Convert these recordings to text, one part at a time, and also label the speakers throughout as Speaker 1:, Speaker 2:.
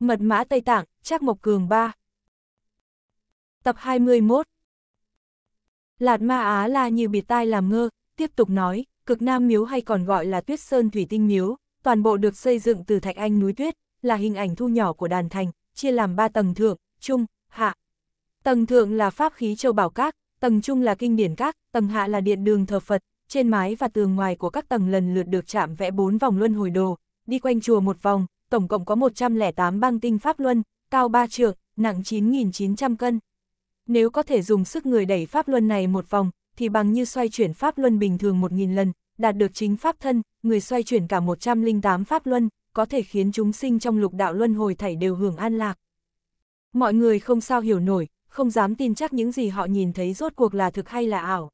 Speaker 1: Mật mã Tây Tạng, Trác Mộc Cường 3 Tập 21 Lạt Ma Á La như biệt tai làm ngơ, tiếp tục nói, cực Nam Miếu hay còn gọi là Tuyết Sơn Thủy Tinh Miếu, toàn bộ được xây dựng từ thạch anh núi tuyết, là hình ảnh thu nhỏ của đàn thành, chia làm 3 tầng thượng, trung, hạ. Tầng thượng là pháp khí châu bảo các, tầng trung là kinh điển các, tầng hạ là điện đường thờ Phật, trên mái và tường ngoài của các tầng lần lượt được chạm vẽ bốn vòng luân hồi đồ, đi quanh chùa một vòng, tổng cộng có 108 băng tinh pháp luân, cao 3 trượng, nặng 9.900 cân. Nếu có thể dùng sức người đẩy pháp luân này một vòng, thì bằng như xoay chuyển pháp luân bình thường 1.000 lần, đạt được chính pháp thân, người xoay chuyển cả 108 pháp luân, có thể khiến chúng sinh trong lục đạo luân hồi thảy đều hưởng an lạc. Mọi người không sao hiểu nổi, không dám tin chắc những gì họ nhìn thấy rốt cuộc là thực hay là ảo.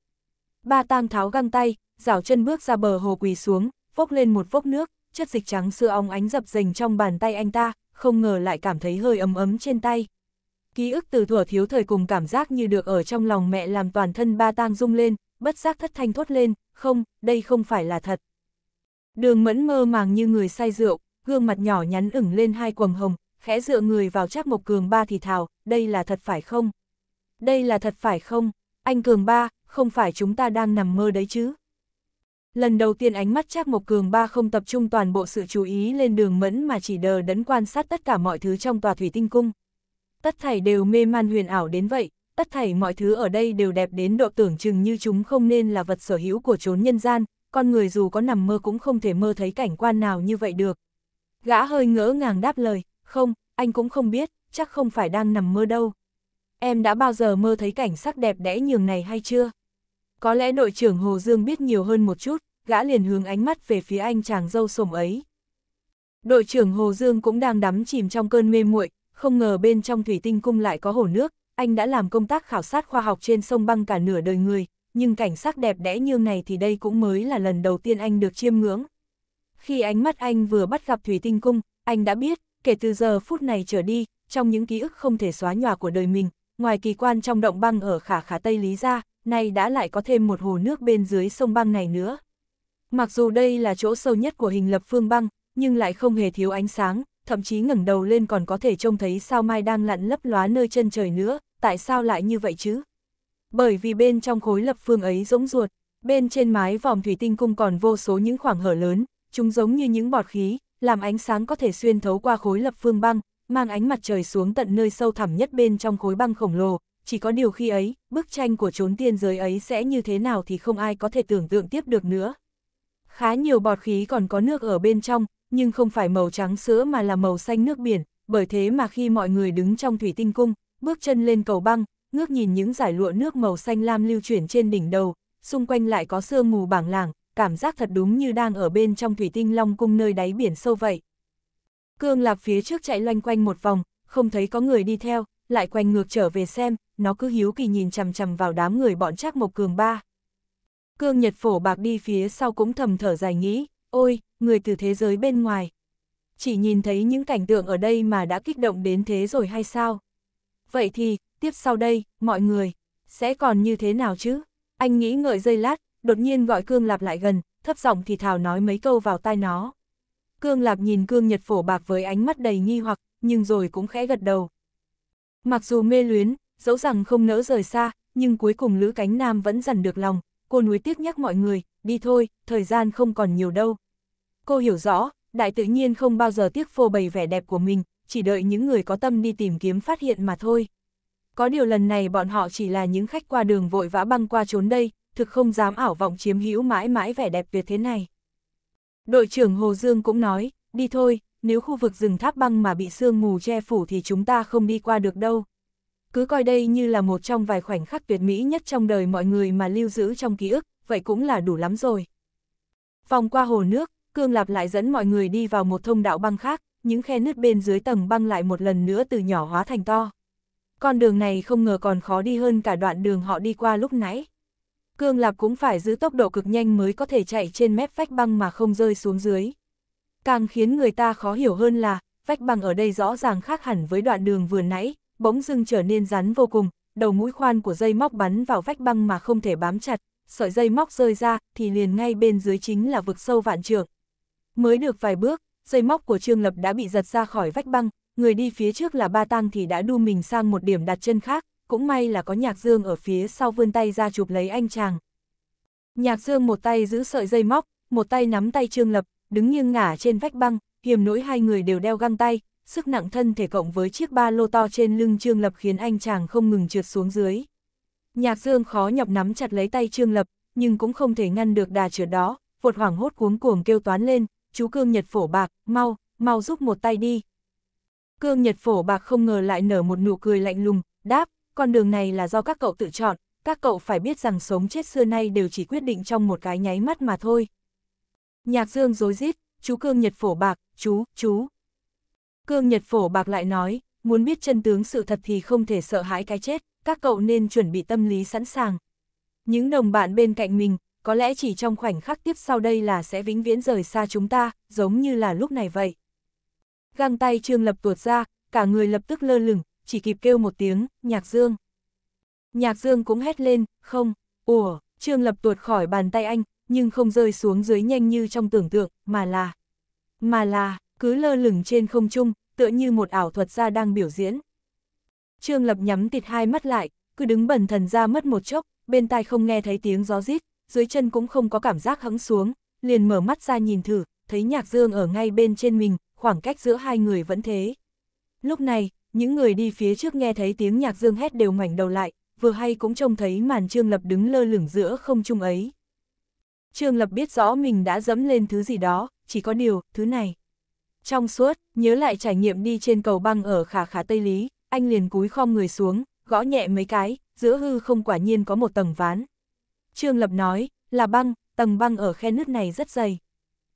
Speaker 1: Ba tang tháo găng tay, rảo chân bước ra bờ hồ quỳ xuống, vốc lên một vốc nước, chất dịch trắng sữa óng ánh dập dềnh trong bàn tay anh ta, không ngờ lại cảm thấy hơi ấm ấm trên tay. Ký ức từ thuở thiếu thời cùng cảm giác như được ở trong lòng mẹ làm toàn thân ba tang rung lên, bất giác thất thanh thốt lên, không, đây không phải là thật. Đường mẫn mơ màng như người say rượu, gương mặt nhỏ nhắn ửng lên hai quầng hồng, khẽ dựa người vào chắc mộc cường ba thì thào, đây là thật phải không? Đây là thật phải không? Anh cường ba, không phải chúng ta đang nằm mơ đấy chứ? lần đầu tiên ánh mắt Trác Mộc Cường ba không tập trung toàn bộ sự chú ý lên đường mẫn mà chỉ đờ đẫn quan sát tất cả mọi thứ trong tòa thủy tinh cung. Tất thảy đều mê man huyền ảo đến vậy, tất thảy mọi thứ ở đây đều đẹp đến độ tưởng chừng như chúng không nên là vật sở hữu của chốn nhân gian, con người dù có nằm mơ cũng không thể mơ thấy cảnh quan nào như vậy được. Gã hơi ngỡ ngàng đáp lời, không, anh cũng không biết, chắc không phải đang nằm mơ đâu. Em đã bao giờ mơ thấy cảnh sắc đẹp đẽ nhường này hay chưa? Có lẽ đội trưởng Hồ Dương biết nhiều hơn một chút, gã liền hướng ánh mắt về phía anh chàng dâu sồm ấy. Đội trưởng Hồ Dương cũng đang đắm chìm trong cơn mê muội, không ngờ bên trong thủy tinh cung lại có hồ nước, anh đã làm công tác khảo sát khoa học trên sông băng cả nửa đời người, nhưng cảnh sắc đẹp đẽ như này thì đây cũng mới là lần đầu tiên anh được chiêm ngưỡng. Khi ánh mắt anh vừa bắt gặp thủy tinh cung, anh đã biết, kể từ giờ phút này trở đi, trong những ký ức không thể xóa nhòa của đời mình, ngoài kỳ quan trong động băng ở khả khả Tây Lý ra, nay đã lại có thêm một hồ nước bên dưới sông băng này nữa. Mặc dù đây là chỗ sâu nhất của hình lập phương băng, nhưng lại không hề thiếu ánh sáng, thậm chí ngẩng đầu lên còn có thể trông thấy sao mai đang lặn lấp lóa nơi chân trời nữa, tại sao lại như vậy chứ? Bởi vì bên trong khối lập phương ấy rỗng ruột, bên trên mái vòm thủy tinh cung còn vô số những khoảng hở lớn, chúng giống như những bọt khí, làm ánh sáng có thể xuyên thấu qua khối lập phương băng, mang ánh mặt trời xuống tận nơi sâu thẳm nhất bên trong khối băng khổng lồ, chỉ có điều khi ấy, bức tranh của trốn tiên giới ấy sẽ như thế nào thì không ai có thể tưởng tượng tiếp được nữa. Khá nhiều bọt khí còn có nước ở bên trong, nhưng không phải màu trắng sữa mà là màu xanh nước biển, bởi thế mà khi mọi người đứng trong thủy tinh cung, bước chân lên cầu băng, ngước nhìn những giải lụa nước màu xanh lam lưu chuyển trên đỉnh đầu, xung quanh lại có sương mù bảng làng, cảm giác thật đúng như đang ở bên trong thủy tinh long cung nơi đáy biển sâu vậy. Cương Lạc phía trước chạy loanh quanh một vòng, không thấy có người đi theo, lại quanh ngược trở về xem, nó cứ hiếu kỳ nhìn chằm chằm vào đám người bọn Trác Mộc Cường ba. Cương Nhật Phổ Bạc đi phía sau cũng thầm thở dài nghĩ, ôi, người từ thế giới bên ngoài. Chỉ nhìn thấy những cảnh tượng ở đây mà đã kích động đến thế rồi hay sao? Vậy thì, tiếp sau đây, mọi người, sẽ còn như thế nào chứ? Anh nghĩ ngợi dây lát, đột nhiên gọi Cương Lạp lại gần, thấp giọng thì thào nói mấy câu vào tai nó. Cương Lạp nhìn Cương Nhật Phổ Bạc với ánh mắt đầy nghi hoặc, nhưng rồi cũng khẽ gật đầu. Mặc dù mê luyến, dẫu rằng không nỡ rời xa, nhưng cuối cùng Lữ Cánh Nam vẫn dằn được lòng, cô núi tiếc nhắc mọi người, đi thôi, thời gian không còn nhiều đâu. Cô hiểu rõ, đại tự nhiên không bao giờ tiếc phô bày vẻ đẹp của mình, chỉ đợi những người có tâm đi tìm kiếm phát hiện mà thôi. Có điều lần này bọn họ chỉ là những khách qua đường vội vã băng qua trốn đây, thực không dám ảo vọng chiếm hữu mãi mãi vẻ đẹp tuyệt thế này. Đội trưởng Hồ Dương cũng nói, đi thôi, nếu khu vực rừng tháp băng mà bị sương mù che phủ thì chúng ta không đi qua được đâu cứ coi đây như là một trong vài khoảnh khắc tuyệt mỹ nhất trong đời mọi người mà lưu giữ trong ký ức, vậy cũng là đủ lắm rồi. Vòng qua hồ nước, Cương Lạp lại dẫn mọi người đi vào một thông đạo băng khác, những khe nứt bên dưới tầng băng lại một lần nữa từ nhỏ hóa thành to. Con đường này không ngờ còn khó đi hơn cả đoạn đường họ đi qua lúc nãy. Cương Lạp cũng phải giữ tốc độ cực nhanh mới có thể chạy trên mép vách băng mà không rơi xuống dưới. Càng khiến người ta khó hiểu hơn là, vách băng ở đây rõ ràng khác hẳn với đoạn đường vừa nãy, bỗng dưng trở nên rắn vô cùng, đầu mũi khoan của dây móc bắn vào vách băng mà không thể bám chặt, sợi dây móc rơi ra thì liền ngay bên dưới chính là vực sâu vạn trượng. Mới được vài bước, dây móc của Trương Lập đã bị giật ra khỏi vách băng, người đi phía trước là ba tăng thì đã đu mình sang một điểm đặt chân khác, cũng may là có Nhạc Dương ở phía sau vươn tay ra chụp lấy anh chàng. Nhạc Dương một tay giữ sợi dây móc, một tay nắm tay Trương Lập, đứng nghiêng ngả trên vách băng, hiểm nỗi hai người đều đeo găng tay, sức nặng thân thể cộng với chiếc ba lô to trên lưng Trương Lập khiến anh chàng không ngừng trượt xuống dưới. Nhạc Dương khó nhọc nắm chặt lấy tay Trương Lập, nhưng cũng không thể ngăn được đà trượt đó, vột hoảng hốt cuống cuồng kêu toán lên, chú Cương Nhật Phổ Bạc, mau, mau giúp một tay đi. Cương Nhật Phổ Bạc không ngờ lại nở một nụ cười lạnh lùng, đáp, con đường này là do các cậu tự chọn, các cậu phải biết rằng sống chết xưa nay đều chỉ quyết định trong một cái nháy mắt mà thôi. Nhạc Dương dối rít chú Cương Nhật Phổ Bạc, chú, chú, Cương Nhật Phổ Bạc lại nói, muốn biết chân tướng sự thật thì không thể sợ hãi cái chết, các cậu nên chuẩn bị tâm lý sẵn sàng. Những đồng bạn bên cạnh mình, có lẽ chỉ trong khoảnh khắc tiếp sau đây là sẽ vĩnh viễn rời xa chúng ta, giống như là lúc này vậy. Găng tay Trương Lập tuột ra, cả người lập tức lơ lửng, chỉ kịp kêu một tiếng, nhạc dương. Nhạc dương cũng hét lên, không, ủa, Trương Lập tuột khỏi bàn tay anh, nhưng không rơi xuống dưới nhanh như trong tưởng tượng, mà là, mà là, cứ lơ lửng trên không trung, tựa như một ảo thuật gia đang biểu diễn. Trương Lập nhắm tịt hai mắt lại, cứ đứng bần thần ra mất một chốc, bên tai không nghe thấy tiếng gió rít, dưới chân cũng không có cảm giác hững xuống, liền mở mắt ra nhìn thử, thấy Nhạc Dương ở ngay bên trên mình, khoảng cách giữa hai người vẫn thế. Lúc này, những người đi phía trước nghe thấy tiếng Nhạc Dương hét đều ngoảnh đầu lại, vừa hay cũng trông thấy màn Trương Lập đứng lơ lửng giữa không trung ấy. Trương Lập biết rõ mình đã dẫm lên thứ gì đó, chỉ có điều, thứ này. Trong suốt, nhớ lại trải nghiệm đi trên cầu băng ở khả khả Tây Lý, anh liền cúi khom người xuống, gõ nhẹ mấy cái, giữa hư không quả nhiên có một tầng ván. Trương Lập nói, là băng, tầng băng ở khe nứt này rất dày.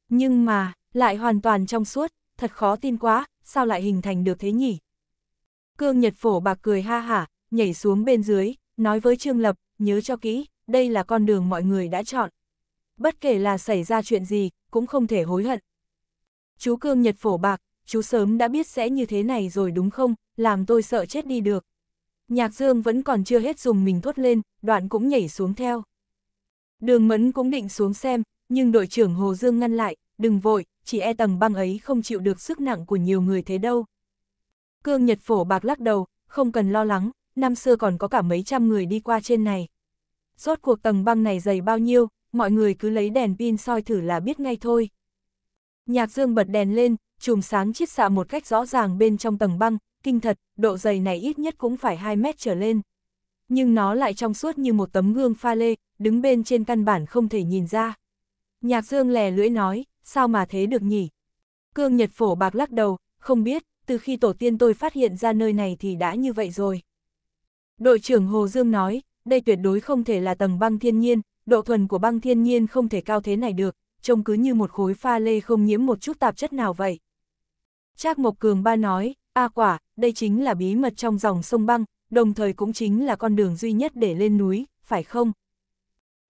Speaker 1: Nhưng mà, lại hoàn toàn trong suốt, thật khó tin quá, sao lại hình thành được thế nhỉ? Cương Nhật Phổ bạc cười ha hả, nhảy xuống bên dưới, nói với Trương Lập, nhớ cho kỹ, đây là con đường mọi người đã chọn. Bất kể là xảy ra chuyện gì, cũng không thể hối hận chú cương nhật phổ bạc, chú sớm đã biết sẽ như thế này rồi đúng không, làm tôi sợ chết đi được. Nhạc dương vẫn còn chưa hết dùng mình thốt lên, đoạn cũng nhảy xuống theo. Đường mẫn cũng định xuống xem, nhưng đội trưởng Hồ Dương ngăn lại, đừng vội, chỉ e tầng băng ấy không chịu được sức nặng của nhiều người thế đâu. Cương Nhật Phổ bạc lắc đầu, không cần lo lắng, năm xưa còn có cả mấy trăm người đi qua trên này. Rốt cuộc tầng băng này dày bao nhiêu, mọi người cứ lấy đèn pin soi thử là biết ngay thôi. Nhạc dương bật đèn lên, chùm sáng chiết xạ một cách rõ ràng bên trong tầng băng, kinh thật, độ dày này ít nhất cũng phải 2 mét trở lên. Nhưng nó lại trong suốt như một tấm gương pha lê, đứng bên trên căn bản không thể nhìn ra. Nhạc dương lè lưỡi nói, sao mà thế được nhỉ? Cương Nhật Phổ bạc lắc đầu, không biết, từ khi tổ tiên tôi phát hiện ra nơi này thì đã như vậy rồi. Đội trưởng Hồ Dương nói, đây tuyệt đối không thể là tầng băng thiên nhiên, độ thuần của băng thiên nhiên không thể cao thế này được, trông cứ như một khối pha lê không nhiễm một chút tạp chất nào vậy. Trác Mộc Cường Ba nói, A quả, đây chính là bí mật trong dòng sông băng, đồng thời cũng chính là con đường duy nhất để lên núi, phải không?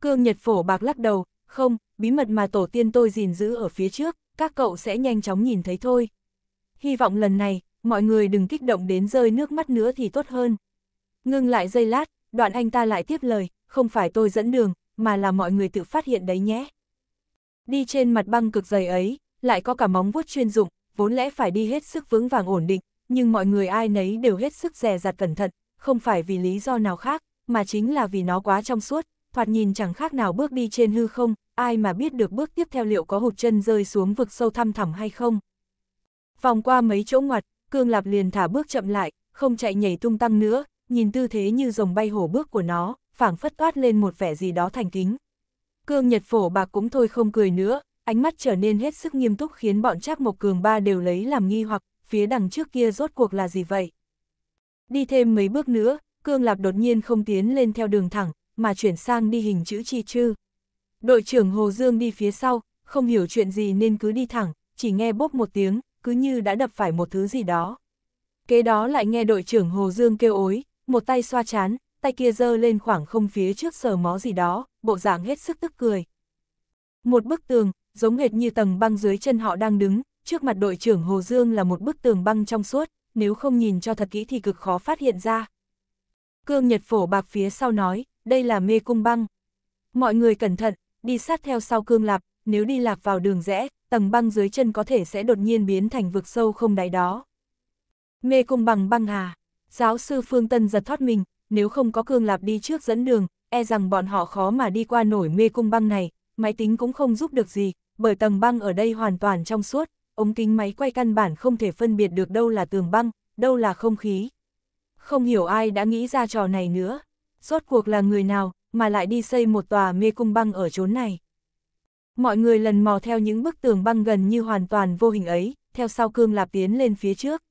Speaker 1: Cương Nhật Phổ Bạc lắc đầu, không, bí mật mà tổ tiên tôi gìn giữ ở phía trước, các cậu sẽ nhanh chóng nhìn thấy thôi. Hy vọng lần này, mọi người đừng kích động đến rơi nước mắt nữa thì tốt hơn. Ngưng lại giây lát, đoạn anh ta lại tiếp lời, không phải tôi dẫn đường, mà là mọi người tự phát hiện đấy nhé đi trên mặt băng cực dày ấy, lại có cả móng vuốt chuyên dụng, vốn lẽ phải đi hết sức vững vàng ổn định, nhưng mọi người ai nấy đều hết sức dè dặt cẩn thận, không phải vì lý do nào khác, mà chính là vì nó quá trong suốt, thoạt nhìn chẳng khác nào bước đi trên hư không, ai mà biết được bước tiếp theo liệu có hụt chân rơi xuống vực sâu thăm thẳm hay không. Vòng qua mấy chỗ ngoặt, Cương Lạp liền thả bước chậm lại, không chạy nhảy tung tăng nữa, nhìn tư thế như rồng bay hổ bước của nó, phảng phất toát lên một vẻ gì đó thành kính. Cương Nhật Phổ Bạc cũng thôi không cười nữa, ánh mắt trở nên hết sức nghiêm túc khiến bọn Trác Mộc Cường ba đều lấy làm nghi hoặc, phía đằng trước kia rốt cuộc là gì vậy? Đi thêm mấy bước nữa, Cương Lạp đột nhiên không tiến lên theo đường thẳng, mà chuyển sang đi hình chữ chi chư. Đội trưởng Hồ Dương đi phía sau, không hiểu chuyện gì nên cứ đi thẳng, chỉ nghe bốp một tiếng, cứ như đã đập phải một thứ gì đó. Kế đó lại nghe đội trưởng Hồ Dương kêu ối, một tay xoa chán, tay kia giơ lên khoảng không phía trước sờ mó gì đó, bộ dạng hết sức tức cười. Một bức tường, giống hệt như tầng băng dưới chân họ đang đứng, trước mặt đội trưởng Hồ Dương là một bức tường băng trong suốt, nếu không nhìn cho thật kỹ thì cực khó phát hiện ra. Cương Nhật Phổ Bạc phía sau nói, đây là mê cung băng. Mọi người cẩn thận, đi sát theo sau Cương Lạp, nếu đi lạc vào đường rẽ, tầng băng dưới chân có thể sẽ đột nhiên biến thành vực sâu không đáy đó. Mê cung bằng băng hà, giáo sư Phương Tân giật thoát mình, nếu không có Cương Lạp đi trước dẫn đường, e rằng bọn họ khó mà đi qua nổi mê cung băng này, máy tính cũng không giúp được gì, bởi tầng băng ở đây hoàn toàn trong suốt, ống kính máy quay căn bản không thể phân biệt được đâu là tường băng, đâu là không khí. Không hiểu ai đã nghĩ ra trò này nữa, rốt cuộc là người nào mà lại đi xây một tòa mê cung băng ở chốn này. Mọi người lần mò theo những bức tường băng gần như hoàn toàn vô hình ấy, theo sau cương lạp tiến lên phía trước.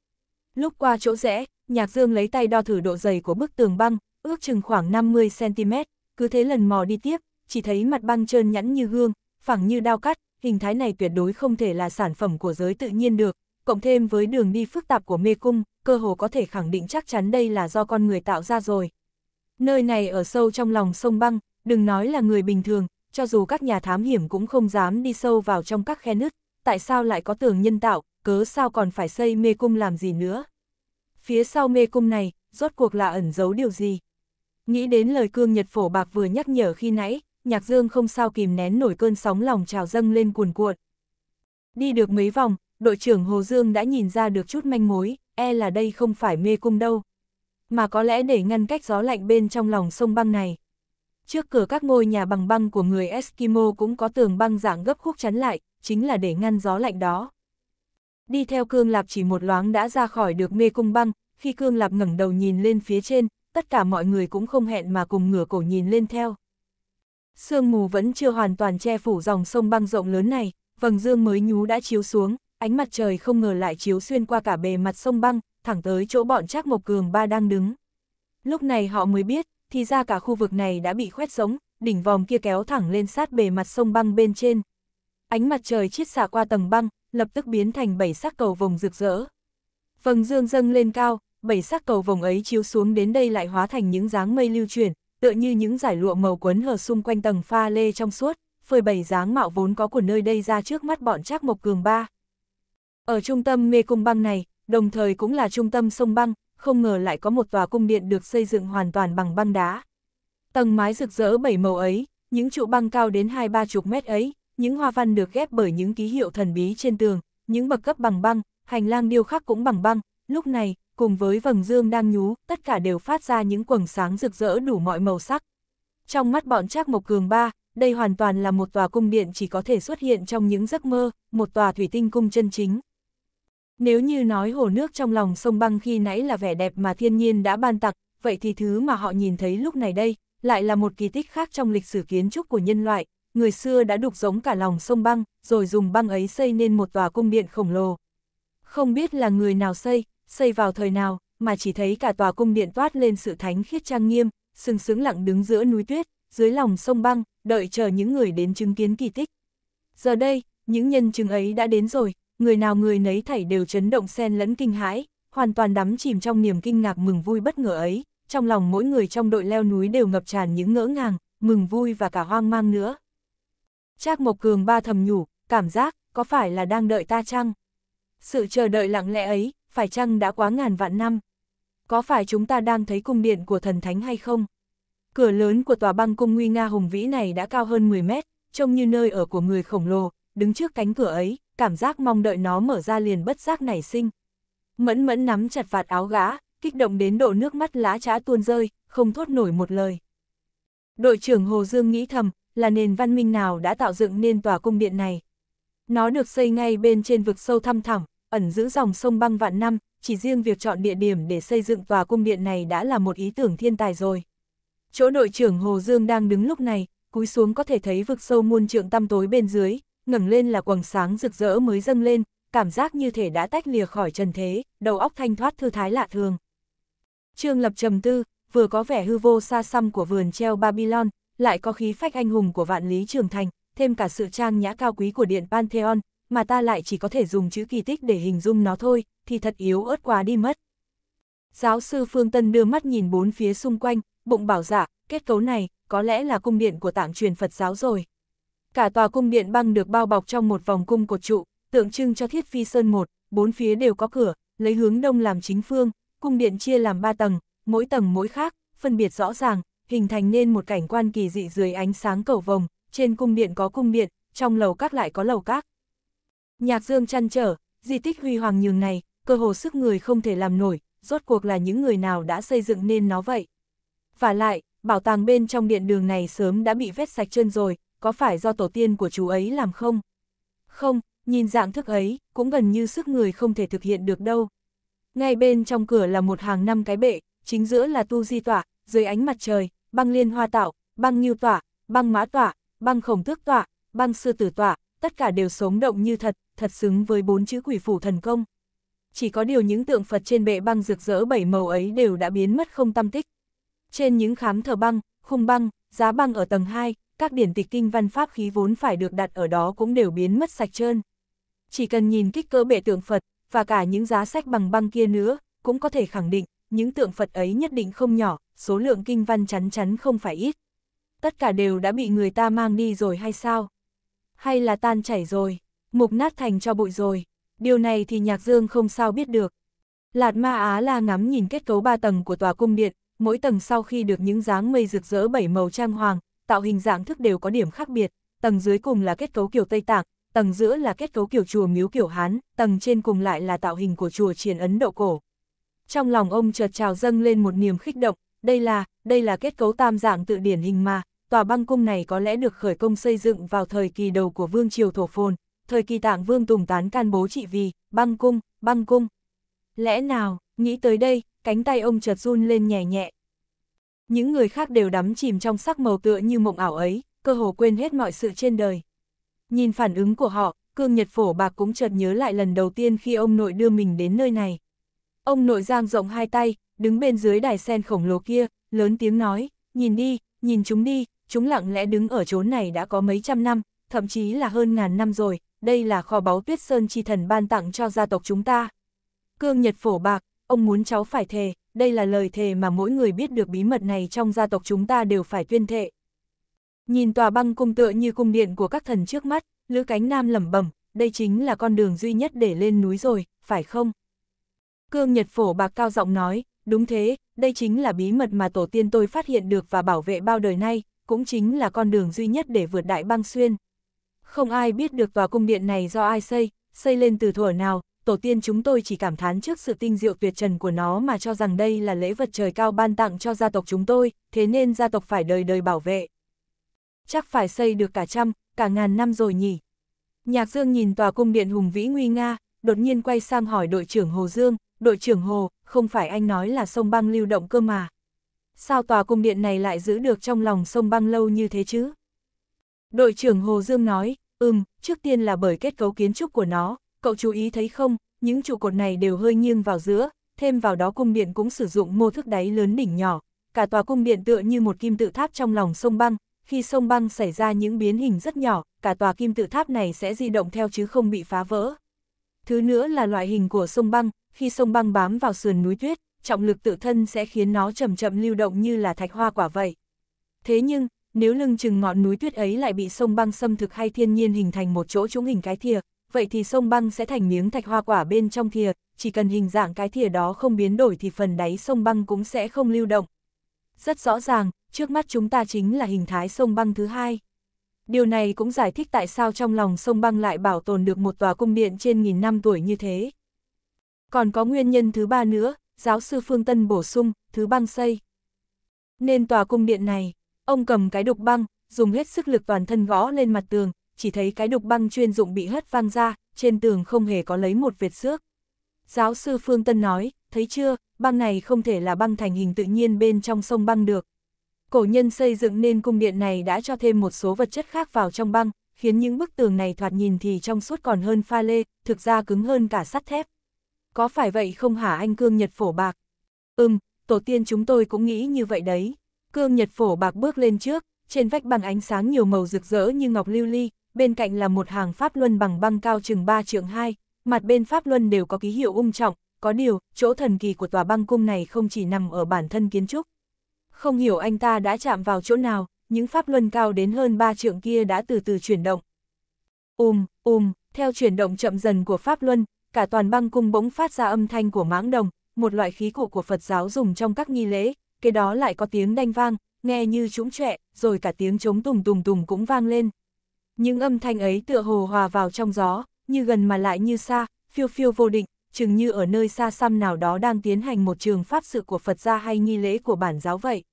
Speaker 1: Lúc qua chỗ rẽ, Nhạc Dương lấy tay đo thử độ dày của bức tường băng, ước chừng khoảng 50cm, cứ thế lần mò đi tiếp, chỉ thấy mặt băng trơn nhẵn như gương, phẳng như đao cắt, hình thái này tuyệt đối không thể là sản phẩm của giới tự nhiên được, cộng thêm với đường đi phức tạp của mê cung, cơ hồ có thể khẳng định chắc chắn đây là do con người tạo ra rồi. Nơi này ở sâu trong lòng sông băng, đừng nói là người bình thường, cho dù các nhà thám hiểm cũng không dám đi sâu vào trong các khe nứt, tại sao lại có tường nhân tạo, cớ sao còn phải xây mê cung làm gì nữa phía sau mê cung này, rốt cuộc là ẩn giấu điều gì? Nghĩ đến lời cương nhật phổ bạc vừa nhắc nhở khi nãy, nhạc dương không sao kìm nén nổi cơn sóng lòng trào dâng lên cuồn cuộn. Đi được mấy vòng, đội trưởng Hồ Dương đã nhìn ra được chút manh mối, e là đây không phải mê cung đâu. Mà có lẽ để ngăn cách gió lạnh bên trong lòng sông băng này. Trước cửa các ngôi nhà bằng băng của người Eskimo cũng có tường băng dạng gấp khúc chắn lại, chính là để ngăn gió lạnh đó đi theo Cương Lạp chỉ một loáng đã ra khỏi được mê cung băng, khi Cương Lạp ngẩng đầu nhìn lên phía trên, tất cả mọi người cũng không hẹn mà cùng ngửa cổ nhìn lên theo. Sương mù vẫn chưa hoàn toàn che phủ dòng sông băng rộng lớn này, vầng dương mới nhú đã chiếu xuống, ánh mặt trời không ngờ lại chiếu xuyên qua cả bề mặt sông băng, thẳng tới chỗ bọn Trác Mộc Cường ba đang đứng. Lúc này họ mới biết, thì ra cả khu vực này đã bị khoét sống, đỉnh vòm kia kéo thẳng lên sát bề mặt sông băng bên trên. Ánh mặt trời chiết xạ qua tầng băng, lập tức biến thành bảy sắc cầu vồng rực rỡ. Vầng dương dâng lên cao, bảy sắc cầu vồng ấy chiếu xuống đến đây lại hóa thành những dáng mây lưu chuyển, tựa như những giải lụa màu quấn hở xung quanh tầng pha lê trong suốt, phơi bảy dáng mạo vốn có của nơi đây ra trước mắt bọn Trác Mộc Cường Ba. Ở trung tâm mê cung băng này, đồng thời cũng là trung tâm sông băng, không ngờ lại có một tòa cung điện được xây dựng hoàn toàn bằng băng đá. Tầng mái rực rỡ bảy màu ấy, những trụ băng cao đến hai ba chục mét ấy, những hoa văn được ghép bởi những ký hiệu thần bí trên tường, những bậc cấp bằng băng, hành lang điêu khắc cũng bằng băng, lúc này, cùng với vầng dương đang nhú, tất cả đều phát ra những quầng sáng rực rỡ đủ mọi màu sắc. Trong mắt bọn Trác Mộc Cường ba, đây hoàn toàn là một tòa cung điện chỉ có thể xuất hiện trong những giấc mơ, một tòa thủy tinh cung chân chính. Nếu như nói hồ nước trong lòng sông băng khi nãy là vẻ đẹp mà thiên nhiên đã ban tặng, vậy thì thứ mà họ nhìn thấy lúc này đây, lại là một kỳ tích khác trong lịch sử kiến trúc của nhân loại, người xưa đã đục giống cả lòng sông băng, rồi dùng băng ấy xây nên một tòa cung điện khổng lồ. Không biết là người nào xây, xây vào thời nào, mà chỉ thấy cả tòa cung điện toát lên sự thánh khiết trang nghiêm, sừng sững lặng đứng giữa núi tuyết, dưới lòng sông băng, đợi chờ những người đến chứng kiến kỳ tích. Giờ đây, những nhân chứng ấy đã đến rồi, người nào người nấy thảy đều chấn động xen lẫn kinh hãi, hoàn toàn đắm chìm trong niềm kinh ngạc mừng vui bất ngờ ấy, trong lòng mỗi người trong đội leo núi đều ngập tràn những ngỡ ngàng, mừng vui và cả hoang mang nữa. Trác Mộc Cường ba thầm nhủ, cảm giác, có phải là đang đợi ta chăng? Sự chờ đợi lặng lẽ ấy, phải chăng đã quá ngàn vạn năm? Có phải chúng ta đang thấy cung điện của thần thánh hay không? Cửa lớn của tòa băng cung nguy nga hùng vĩ này đã cao hơn 10 mét, trông như nơi ở của người khổng lồ, đứng trước cánh cửa ấy, cảm giác mong đợi nó mở ra liền bất giác nảy sinh. Mẫn mẫn nắm chặt vạt áo gã, kích động đến độ nước mắt lá trá tuôn rơi, không thốt nổi một lời. Đội trưởng Hồ Dương nghĩ thầm, là nền văn minh nào đã tạo dựng nên tòa cung điện này. Nó được xây ngay bên trên vực sâu thăm thẳm, ẩn giữ dòng sông băng vạn năm, chỉ riêng việc chọn địa điểm để xây dựng tòa cung điện này đã là một ý tưởng thiên tài rồi. Chỗ đội trưởng Hồ Dương đang đứng lúc này, cúi xuống có thể thấy vực sâu muôn trượng tăm tối bên dưới, ngẩng lên là quầng sáng rực rỡ mới dâng lên, cảm giác như thể đã tách lìa khỏi trần thế, đầu óc thanh thoát thư thái lạ thường. Trương Lập trầm tư, vừa có vẻ hư vô xa xăm của vườn treo Babylon, lại có khí phách anh hùng của vạn lý trường thành, thêm cả sự trang nhã cao quý của điện Pantheon, mà ta lại chỉ có thể dùng chữ kỳ tích để hình dung nó thôi, thì thật yếu ớt quá đi mất. Giáo sư Phương Tân đưa mắt nhìn bốn phía xung quanh, bụng bảo giả, dạ, kết cấu này, có lẽ là cung điện của tạng truyền Phật giáo rồi. Cả tòa cung điện băng được bao bọc trong một vòng cung cột trụ, tượng trưng cho thiết phi sơn một, bốn phía đều có cửa, lấy hướng đông làm chính phương, cung điện chia làm ba tầng, mỗi tầng mỗi khác, phân biệt rõ ràng, hình thành nên một cảnh quan kỳ dị dưới ánh sáng cầu vồng, trên cung điện có cung điện, trong lầu các lại có lầu các. Nhạc Dương chăn trở, di tích huy hoàng nhường này, cơ hồ sức người không thể làm nổi, rốt cuộc là những người nào đã xây dựng nên nó vậy. Và lại, bảo tàng bên trong điện đường này sớm đã bị vét sạch chân rồi, có phải do tổ tiên của chú ấy làm không? Không, nhìn dạng thức ấy, cũng gần như sức người không thể thực hiện được đâu. Ngay bên trong cửa là một hàng năm cái bệ, chính giữa là tu di tọa, dưới ánh mặt trời, băng liên hoa tạo, băng như tỏa, băng mã tỏa, băng khổng tước tỏa, băng sư tử tỏa, tất cả đều sống động như thật, thật xứng với bốn chữ quỷ phủ thần công. Chỉ có điều những tượng Phật trên bệ băng rực rỡ bảy màu ấy đều đã biến mất không tâm tích. Trên những khám thờ băng, khung băng, giá băng ở tầng 2, các điển tịch kinh văn pháp khí vốn phải được đặt ở đó cũng đều biến mất sạch trơn. Chỉ cần nhìn kích cỡ bệ tượng Phật, và cả những giá sách bằng băng kia nữa, cũng có thể khẳng định, những tượng Phật ấy nhất định không nhỏ, số lượng kinh văn chắn chắn không phải ít. Tất cả đều đã bị người ta mang đi rồi hay sao? Hay là tan chảy rồi, mục nát thành cho bụi rồi, điều này thì Nhạc Dương không sao biết được. Lạt Ma Á La ngắm nhìn kết cấu ba tầng của tòa cung điện, mỗi tầng sau khi được những dáng mây rực rỡ bảy màu trang hoàng, tạo hình dạng thức đều có điểm khác biệt, tầng dưới cùng là kết cấu kiểu Tây Tạng, tầng giữa là kết cấu kiểu chùa miếu kiểu Hán, tầng trên cùng lại là tạo hình của chùa triển Ấn Độ cổ. Trong lòng ông chợt trào dâng lên một niềm khích động, đây là, đây là kết cấu tam dạng tự điển hình mà, tòa băng cung này có lẽ được khởi công xây dựng vào thời kỳ đầu của vương triều thổ phồn, thời kỳ tạng vương tùng tán can bố trị vì, băng cung, băng cung. Lẽ nào, nghĩ tới đây, cánh tay ông chợt run lên nhẹ nhẹ. Những người khác đều đắm chìm trong sắc màu tựa như mộng ảo ấy, cơ hồ quên hết mọi sự trên đời. Nhìn phản ứng của họ, Cương Nhật Phổ Bạc cũng chợt nhớ lại lần đầu tiên khi ông nội đưa mình đến nơi này. Ông nội giang rộng hai tay, đứng bên dưới đài sen khổng lồ kia, lớn tiếng nói, nhìn đi, nhìn chúng đi, chúng lặng lẽ đứng ở chốn này đã có mấy trăm năm, thậm chí là hơn ngàn năm rồi, đây là kho báu tuyết sơn chi thần ban tặng cho gia tộc chúng ta. Cương Nhật phổ bạc, ông muốn cháu phải thề, đây là lời thề mà mỗi người biết được bí mật này trong gia tộc chúng ta đều phải tuyên thệ. Nhìn tòa băng cung tựa như cung điện của các thần trước mắt, Lữ Cánh Nam lẩm bẩm, đây chính là con đường duy nhất để lên núi rồi, phải không? Cương Nhật phổ bạc cao giọng nói, Đúng thế, đây chính là bí mật mà tổ tiên tôi phát hiện được và bảo vệ bao đời nay, cũng chính là con đường duy nhất để vượt đại băng xuyên. Không ai biết được tòa cung điện này do ai xây, xây lên từ thuở nào, tổ tiên chúng tôi chỉ cảm thán trước sự tinh diệu tuyệt trần của nó mà cho rằng đây là lễ vật trời cao ban tặng cho gia tộc chúng tôi, thế nên gia tộc phải đời đời bảo vệ. Chắc phải xây được cả trăm, cả ngàn năm rồi nhỉ. Nhạc Dương nhìn tòa cung điện hùng vĩ nguy nga, đột nhiên quay sang hỏi đội trưởng Hồ Dương, đội trưởng Hồ, không phải anh nói là sông băng lưu động cơ mà. Sao tòa cung điện này lại giữ được trong lòng sông băng lâu như thế chứ? Đội trưởng Hồ Dương nói, ừm, trước tiên là bởi kết cấu kiến trúc của nó, cậu chú ý thấy không, những trụ cột này đều hơi nghiêng vào giữa, thêm vào đó cung điện cũng sử dụng mô thức đáy lớn đỉnh nhỏ, cả tòa cung điện tựa như một kim tự tháp trong lòng sông băng, khi sông băng xảy ra những biến hình rất nhỏ, cả tòa kim tự tháp này sẽ di động theo chứ không bị phá vỡ. Thứ nữa là loại hình của sông băng, khi sông băng bám vào sườn núi tuyết, trọng lực tự thân sẽ khiến nó chậm chậm lưu động như là thạch hoa quả vậy. Thế nhưng, nếu lưng chừng ngọn núi tuyết ấy lại bị sông băng xâm thực hay thiên nhiên hình thành một chỗ trũng hình cái thìa, vậy thì sông băng sẽ thành miếng thạch hoa quả bên trong thìa, chỉ cần hình dạng cái thìa đó không biến đổi thì phần đáy sông băng cũng sẽ không lưu động. Rất rõ ràng, trước mắt chúng ta chính là hình thái sông băng thứ hai. Điều này cũng giải thích tại sao trong lòng sông băng lại bảo tồn được một tòa cung điện trên nghìn năm tuổi như thế. Còn có nguyên nhân thứ ba nữa, giáo sư Phương Tân bổ sung, thứ băng xây. Nên tòa cung điện này, ông cầm cái đục băng, dùng hết sức lực toàn thân gõ lên mặt tường, chỉ thấy cái đục băng chuyên dụng bị hất văng ra, trên tường không hề có lấy một vệt xước. Giáo sư Phương Tân nói, thấy chưa, băng này không thể là băng thành hình tự nhiên bên trong sông băng được. Cổ nhân xây dựng nên cung điện này đã cho thêm một số vật chất khác vào trong băng, khiến những bức tường này thoạt nhìn thì trong suốt còn hơn pha lê, thực ra cứng hơn cả sắt thép có phải vậy không hả anh Cương Nhật Phổ Bạc? Ừm, tổ tiên chúng tôi cũng nghĩ như vậy đấy. Cương Nhật Phổ Bạc bước lên trước, trên vách bằng ánh sáng nhiều màu rực rỡ như ngọc lưu ly, bên cạnh là một hàng pháp luân bằng băng cao chừng 3 trượng 2, mặt bên pháp luân đều có ký hiệu ung trọng, có điều, chỗ thần kỳ của tòa băng cung này không chỉ nằm ở bản thân kiến trúc. Không hiểu anh ta đã chạm vào chỗ nào, những pháp luân cao đến hơn 3 trượng kia đã từ từ chuyển động. Ùm, um, ùm, um, theo chuyển động chậm dần của pháp luân, cả toàn băng cung bỗng phát ra âm thanh của mãng đồng, một loại khí cụ của Phật giáo dùng trong các nghi lễ, kế đó lại có tiếng đanh vang, nghe như trũng trẹ, rồi cả tiếng trống tùng tùng tùng cũng vang lên. Những âm thanh ấy tựa hồ hòa vào trong gió, như gần mà lại như xa, phiêu phiêu vô định, chừng như ở nơi xa xăm nào đó đang tiến hành một trường pháp sự của Phật gia hay nghi lễ của bản giáo vậy.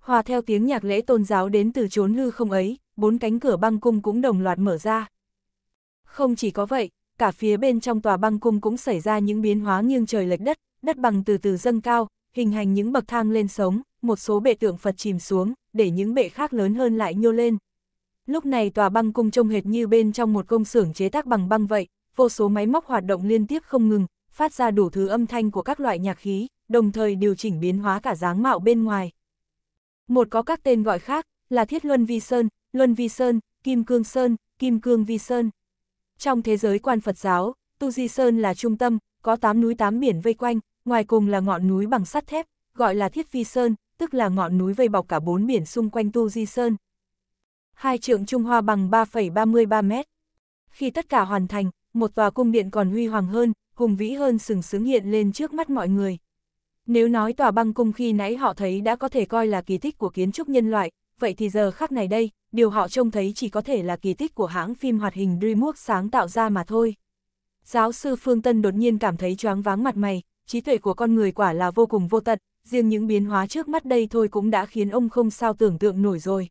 Speaker 1: Hòa theo tiếng nhạc lễ tôn giáo đến từ chốn hư không ấy, bốn cánh cửa băng cung cũng đồng loạt mở ra. Không chỉ có vậy, cả phía bên trong tòa băng cung cũng xảy ra những biến hóa nghiêng trời lệch đất, đất bằng từ từ dâng cao, hình thành những bậc thang lên sống, một số bệ tượng Phật chìm xuống, để những bệ khác lớn hơn lại nhô lên. Lúc này tòa băng cung trông hệt như bên trong một công xưởng chế tác bằng băng vậy, vô số máy móc hoạt động liên tiếp không ngừng, phát ra đủ thứ âm thanh của các loại nhạc khí, đồng thời điều chỉnh biến hóa cả dáng mạo bên ngoài. Một có các tên gọi khác, là Thiết Luân Vi Sơn, Luân Vi Sơn, Kim Cương Sơn, Kim Cương Vi Sơn. Trong thế giới quan Phật giáo, Tu Di Sơn là trung tâm, có 8 núi 8 biển vây quanh, ngoài cùng là ngọn núi bằng sắt thép, gọi là Thiết Phi Sơn, tức là ngọn núi vây bọc cả bốn biển xung quanh Tu Di Sơn. Hai trượng Trung Hoa bằng 3,33 mét. Khi tất cả hoàn thành, một tòa cung điện còn huy hoàng hơn, hùng vĩ hơn sừng sững hiện lên trước mắt mọi người. Nếu nói tòa băng cung khi nãy họ thấy đã có thể coi là kỳ tích của kiến trúc nhân loại, vậy thì giờ khắc này đây, điều họ trông thấy chỉ có thể là kỳ tích của hãng phim hoạt hình DreamWorks sáng tạo ra mà thôi. Giáo sư Phương Tân đột nhiên cảm thấy choáng váng mặt mày, trí tuệ của con người quả là vô cùng vô tận, riêng những biến hóa trước mắt đây thôi cũng đã khiến ông không sao tưởng tượng nổi rồi.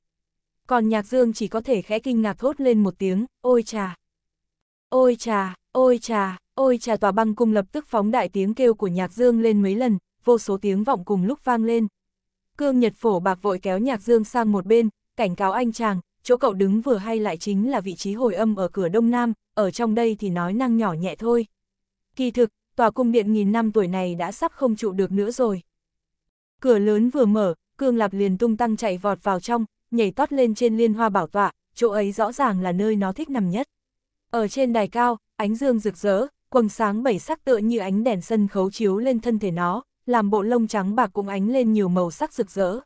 Speaker 1: Còn Nhạc Dương chỉ có thể khẽ kinh ngạc thốt lên một tiếng, ôi trà. Ôi trà, ôi trà, ôi trà tòa băng cung lập tức phóng đại tiếng kêu của Nhạc Dương lên mấy lần, vô số tiếng vọng cùng lúc vang lên, Cương Nhật Phổ Bạc vội kéo Nhạc Dương sang một bên, cảnh cáo anh chàng, chỗ cậu đứng vừa hay lại chính là vị trí hồi âm ở cửa Đông Nam, ở trong đây thì nói năng nhỏ nhẹ thôi. Kỳ thực, tòa cung điện nghìn năm tuổi này đã sắp không trụ được nữa rồi. Cửa lớn vừa mở, Cương Lạp liền tung tăng chạy vọt vào trong, nhảy tót lên trên liên hoa bảo tọa, chỗ ấy rõ ràng là nơi nó thích nằm nhất. Ở trên đài cao, ánh dương rực rỡ, quầng sáng bảy sắc tựa như ánh đèn sân khấu chiếu lên thân thể nó, làm bộ lông trắng bạc cũng ánh lên nhiều màu sắc rực rỡ.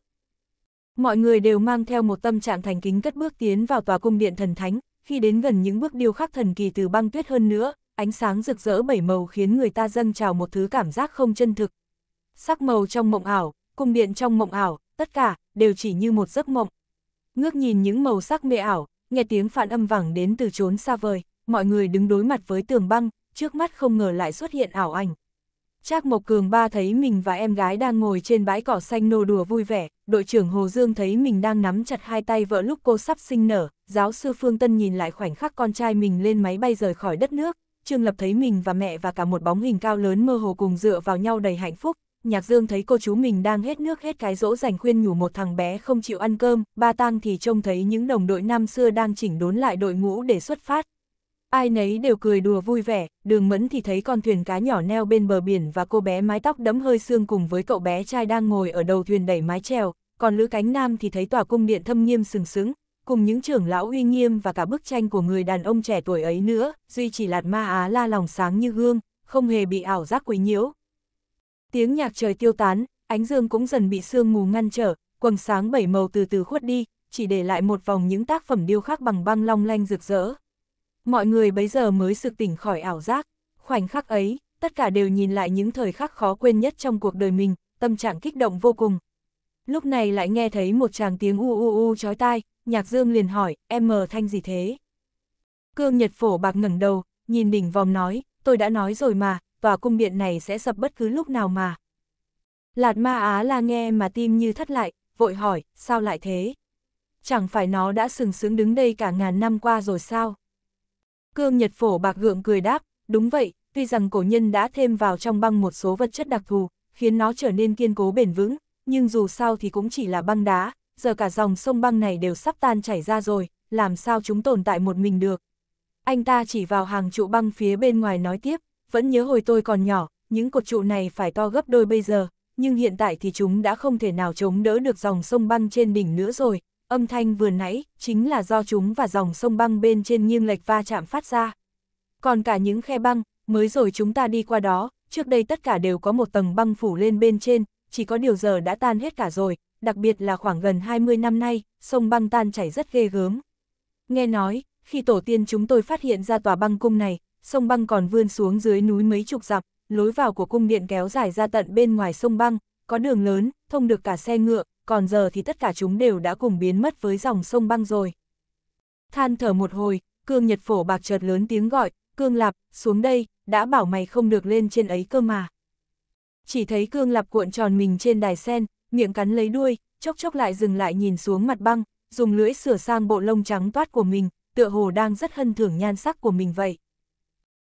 Speaker 1: Mọi người đều mang theo một tâm trạng thành kính cất bước tiến vào tòa cung điện thần thánh, khi đến gần những bước điêu khắc thần kỳ từ băng tuyết hơn nữa, ánh sáng rực rỡ bảy màu khiến người ta dâng trào một thứ cảm giác không chân thực. Sắc màu trong mộng ảo, cung điện trong mộng ảo, tất cả đều chỉ như một giấc mộng. Ngước nhìn những màu sắc mê ảo, nghe tiếng phản âm vẳng đến từ chốn xa vời, mọi người đứng đối mặt với tường băng, trước mắt không ngờ lại xuất hiện ảo ảnh. Trác Mộc Cường ba thấy mình và em gái đang ngồi trên bãi cỏ xanh nô đùa vui vẻ, đội trưởng Hồ Dương thấy mình đang nắm chặt hai tay vợ lúc cô sắp sinh nở, giáo sư Phương Tân nhìn lại khoảnh khắc con trai mình lên máy bay rời khỏi đất nước, Trương Lập thấy mình và mẹ và cả một bóng hình cao lớn mơ hồ cùng dựa vào nhau đầy hạnh phúc, Nhạc Dương thấy cô chú mình đang hết nước hết cái dỗ dành khuyên nhủ một thằng bé không chịu ăn cơm, ba tang thì trông thấy những đồng đội năm xưa đang chỉnh đốn lại đội ngũ để xuất phát, Ai nấy đều cười đùa vui vẻ, đường mẫn thì thấy con thuyền cá nhỏ neo bên bờ biển và cô bé mái tóc đẫm hơi xương cùng với cậu bé trai đang ngồi ở đầu thuyền đẩy mái chèo. còn Lữ Cánh Nam thì thấy tòa cung điện thâm nghiêm sừng sững, cùng những trưởng lão uy nghiêm và cả bức tranh của người đàn ông trẻ tuổi ấy nữa, duy chỉ lạt ma á la lòng sáng như gương, không hề bị ảo giác quấy nhiễu. Tiếng nhạc trời tiêu tán, ánh dương cũng dần bị sương mù ngăn trở, quầng sáng bảy màu từ từ khuất đi, chỉ để lại một vòng những tác phẩm điêu khắc bằng băng long lanh rực rỡ. Mọi người bấy giờ mới sực tỉnh khỏi ảo giác, khoảnh khắc ấy, tất cả đều nhìn lại những thời khắc khó quên nhất trong cuộc đời mình, tâm trạng kích động vô cùng. Lúc này lại nghe thấy một chàng tiếng u u u chói tai, Nhạc Dương liền hỏi, em mờ thanh gì thế? Cương Nhật Phổ bạc ngẩng đầu, nhìn đỉnh vòm nói, tôi đã nói rồi mà, tòa cung điện này sẽ sập bất cứ lúc nào mà. Lạt ma Á la nghe mà tim như thắt lại, vội hỏi, sao lại thế? Chẳng phải nó đã sừng sướng đứng đây cả ngàn năm qua rồi sao? Cương Nhật Phổ Bạc Gượng cười đáp, đúng vậy, tuy rằng cổ nhân đã thêm vào trong băng một số vật chất đặc thù, khiến nó trở nên kiên cố bền vững, nhưng dù sao thì cũng chỉ là băng đá, giờ cả dòng sông băng này đều sắp tan chảy ra rồi, làm sao chúng tồn tại một mình được. Anh ta chỉ vào hàng trụ băng phía bên ngoài nói tiếp, vẫn nhớ hồi tôi còn nhỏ, những cột trụ này phải to gấp đôi bây giờ, nhưng hiện tại thì chúng đã không thể nào chống đỡ được dòng sông băng trên đỉnh nữa rồi, Âm thanh vừa nãy, chính là do chúng và dòng sông băng bên trên nghiêng lệch va chạm phát ra. Còn cả những khe băng, mới rồi chúng ta đi qua đó, trước đây tất cả đều có một tầng băng phủ lên bên trên, chỉ có điều giờ đã tan hết cả rồi, đặc biệt là khoảng gần 20 năm nay, sông băng tan chảy rất ghê gớm. Nghe nói, khi tổ tiên chúng tôi phát hiện ra tòa băng cung này, sông băng còn vươn xuống dưới núi mấy chục dặm, lối vào của cung điện kéo dài ra tận bên ngoài sông băng, có đường lớn, thông được cả xe ngựa, còn giờ thì tất cả chúng đều đã cùng biến mất với dòng sông băng rồi. Than thở một hồi, cương nhật phổ bạc chợt lớn tiếng gọi, cương lạp, xuống đây, đã bảo mày không được lên trên ấy cơ mà. Chỉ thấy cương lạp cuộn tròn mình trên đài sen, miệng cắn lấy đuôi, chốc chốc lại dừng lại nhìn xuống mặt băng, dùng lưỡi sửa sang bộ lông trắng toát của mình, tựa hồ đang rất hân thưởng nhan sắc của mình vậy.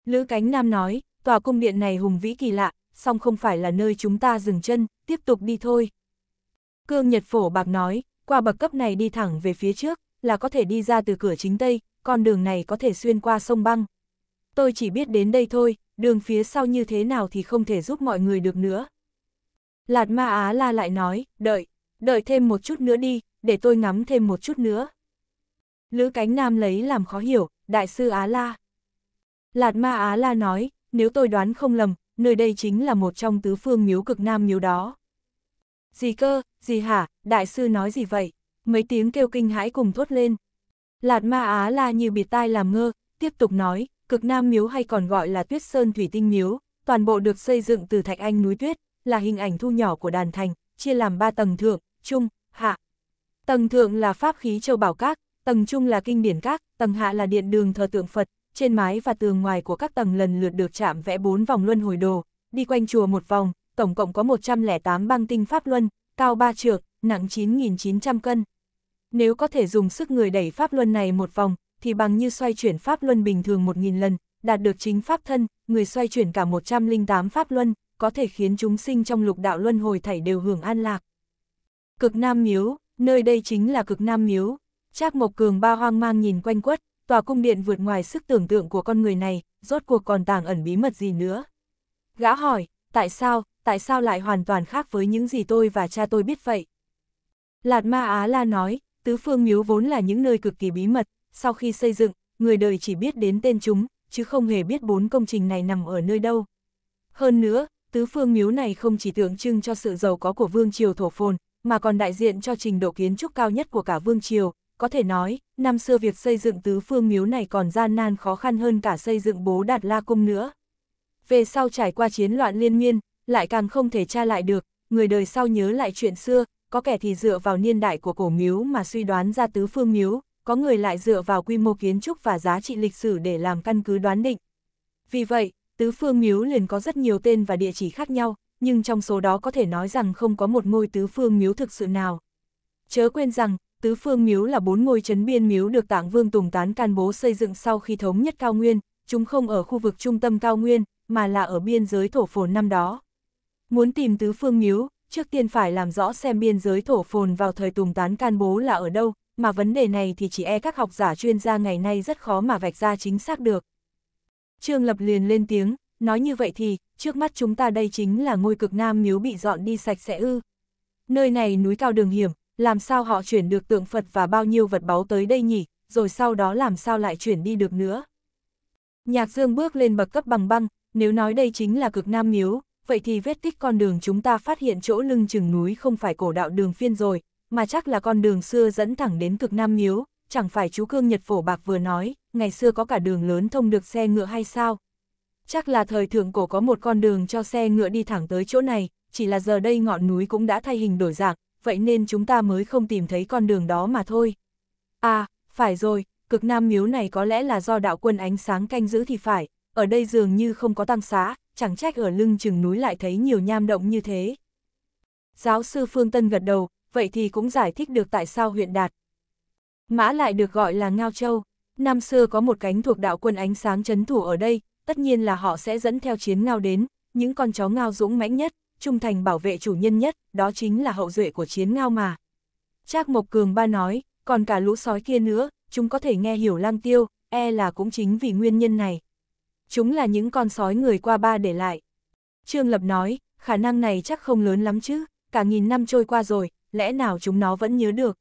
Speaker 1: Lữ Cánh Nam nói, tòa cung điện này hùng vĩ kỳ lạ, song không phải là nơi chúng ta dừng chân, tiếp tục đi thôi. Cương Nhật Phổ Bạc nói, qua bậc cấp này đi thẳng về phía trước, là có thể đi ra từ cửa chính Tây, con đường này có thể xuyên qua sông băng. Tôi chỉ biết đến đây thôi, đường phía sau như thế nào thì không thể giúp mọi người được nữa. Lạt Ma Á La lại nói, đợi, đợi thêm một chút nữa đi, để tôi ngắm thêm một chút nữa. Lữ cánh nam lấy làm khó hiểu, đại sư Á La. Lạt Ma Á La nói, nếu tôi đoán không lầm, nơi đây chính là một trong tứ phương miếu cực nam miếu đó. Gì cơ, gì hả, đại sư nói gì vậy? Mấy tiếng kêu kinh hãi cùng thốt lên. Lạt ma á la như bịt tai làm ngơ, tiếp tục nói, cực nam miếu hay còn gọi là tuyết sơn thủy tinh miếu, toàn bộ được xây dựng từ thạch anh núi tuyết, là hình ảnh thu nhỏ của đàn thành, chia làm ba tầng thượng, trung, hạ. Tầng thượng là pháp khí châu bảo các, tầng trung là kinh điển các, tầng hạ là điện đường thờ tượng Phật, trên mái và tường ngoài của các tầng lần lượt được chạm vẽ bốn vòng luân hồi đồ, đi quanh chùa một vòng, tổng cộng có 108 băng tinh pháp luân, cao 3 trượng, nặng 9.900 cân. Nếu có thể dùng sức người đẩy pháp luân này một vòng, thì bằng như xoay chuyển pháp luân bình thường 1.000 lần, đạt được chính pháp thân, người xoay chuyển cả 108 pháp luân, có thể khiến chúng sinh trong lục đạo luân hồi thảy đều hưởng an lạc. Cực Nam Miếu, nơi đây chính là Cực Nam Miếu. Trác Mộc Cường ba hoang mang nhìn quanh quất, tòa cung điện vượt ngoài sức tưởng tượng của con người này, rốt cuộc còn tàng ẩn bí mật gì nữa. Gã hỏi, tại sao, tại sao lại hoàn toàn khác với những gì tôi và cha tôi biết vậy? Lạt Ma Á La nói, tứ phương miếu vốn là những nơi cực kỳ bí mật, sau khi xây dựng, người đời chỉ biết đến tên chúng, chứ không hề biết bốn công trình này nằm ở nơi đâu. Hơn nữa, tứ phương miếu này không chỉ tượng trưng cho sự giàu có của vương triều thổ phồn, mà còn đại diện cho trình độ kiến trúc cao nhất của cả vương triều. Có thể nói, năm xưa việc xây dựng tứ phương miếu này còn gian nan khó khăn hơn cả xây dựng bố Đạt La Cung nữa. Về sau trải qua chiến loạn liên miên, lại càng không thể tra lại được, người đời sau nhớ lại chuyện xưa, có kẻ thì dựa vào niên đại của cổ miếu mà suy đoán ra tứ phương miếu, có người lại dựa vào quy mô kiến trúc và giá trị lịch sử để làm căn cứ đoán định. Vì vậy, tứ phương miếu liền có rất nhiều tên và địa chỉ khác nhau, nhưng trong số đó có thể nói rằng không có một ngôi tứ phương miếu thực sự nào. Chớ quên rằng, tứ phương miếu là bốn ngôi trấn biên miếu được Tạng Vương Tùng Tán can bố xây dựng sau khi thống nhất cao nguyên, chúng không ở khu vực trung tâm cao nguyên, mà là ở biên giới thổ phồn năm đó. Muốn tìm tứ phương miếu, trước tiên phải làm rõ xem biên giới thổ phồn vào thời tùng tán can bố là ở đâu, mà vấn đề này thì chỉ e các học giả chuyên gia ngày nay rất khó mà vạch ra chính xác được. Trương Lập liền lên tiếng, nói như vậy thì, trước mắt chúng ta đây chính là ngôi cực nam miếu bị dọn đi sạch sẽ ư. Nơi này núi cao đường hiểm, làm sao họ chuyển được tượng Phật và bao nhiêu vật báu tới đây nhỉ, rồi sau đó làm sao lại chuyển đi được nữa. Nhạc Dương bước lên bậc cấp bằng băng, nếu nói đây chính là cực nam miếu, vậy thì vết tích con đường chúng ta phát hiện chỗ lưng chừng núi không phải cổ đạo đường phiên rồi, mà chắc là con đường xưa dẫn thẳng đến cực Nam Miếu, chẳng phải chú Cương Nhật Phổ Bạc vừa nói, ngày xưa có cả đường lớn thông được xe ngựa hay sao? Chắc là thời thượng cổ có một con đường cho xe ngựa đi thẳng tới chỗ này, chỉ là giờ đây ngọn núi cũng đã thay hình đổi dạng, vậy nên chúng ta mới không tìm thấy con đường đó mà thôi. À, phải rồi, cực Nam Miếu này có lẽ là do đạo quân ánh sáng canh giữ thì phải, ở đây dường như không có tăng xá, chẳng trách ở lưng chừng núi lại thấy nhiều nham động như thế. Giáo sư Phương Tân gật đầu, vậy thì cũng giải thích được tại sao huyện Đạt. Mã lại được gọi là Ngao Châu, năm xưa có một cánh thuộc đạo quân ánh sáng chấn thủ ở đây, tất nhiên là họ sẽ dẫn theo chiến ngao đến, những con chó ngao dũng mãnh nhất, trung thành bảo vệ chủ nhân nhất, đó chính là hậu duệ của chiến ngao mà. Trác Mộc Cường ba nói, còn cả lũ sói kia nữa, chúng có thể nghe hiểu lang tiêu, e là cũng chính vì nguyên nhân này chúng là những con sói người qua ba để lại. Trương Lập nói, khả năng này chắc không lớn lắm chứ, cả nghìn năm trôi qua rồi, lẽ nào chúng nó vẫn nhớ được.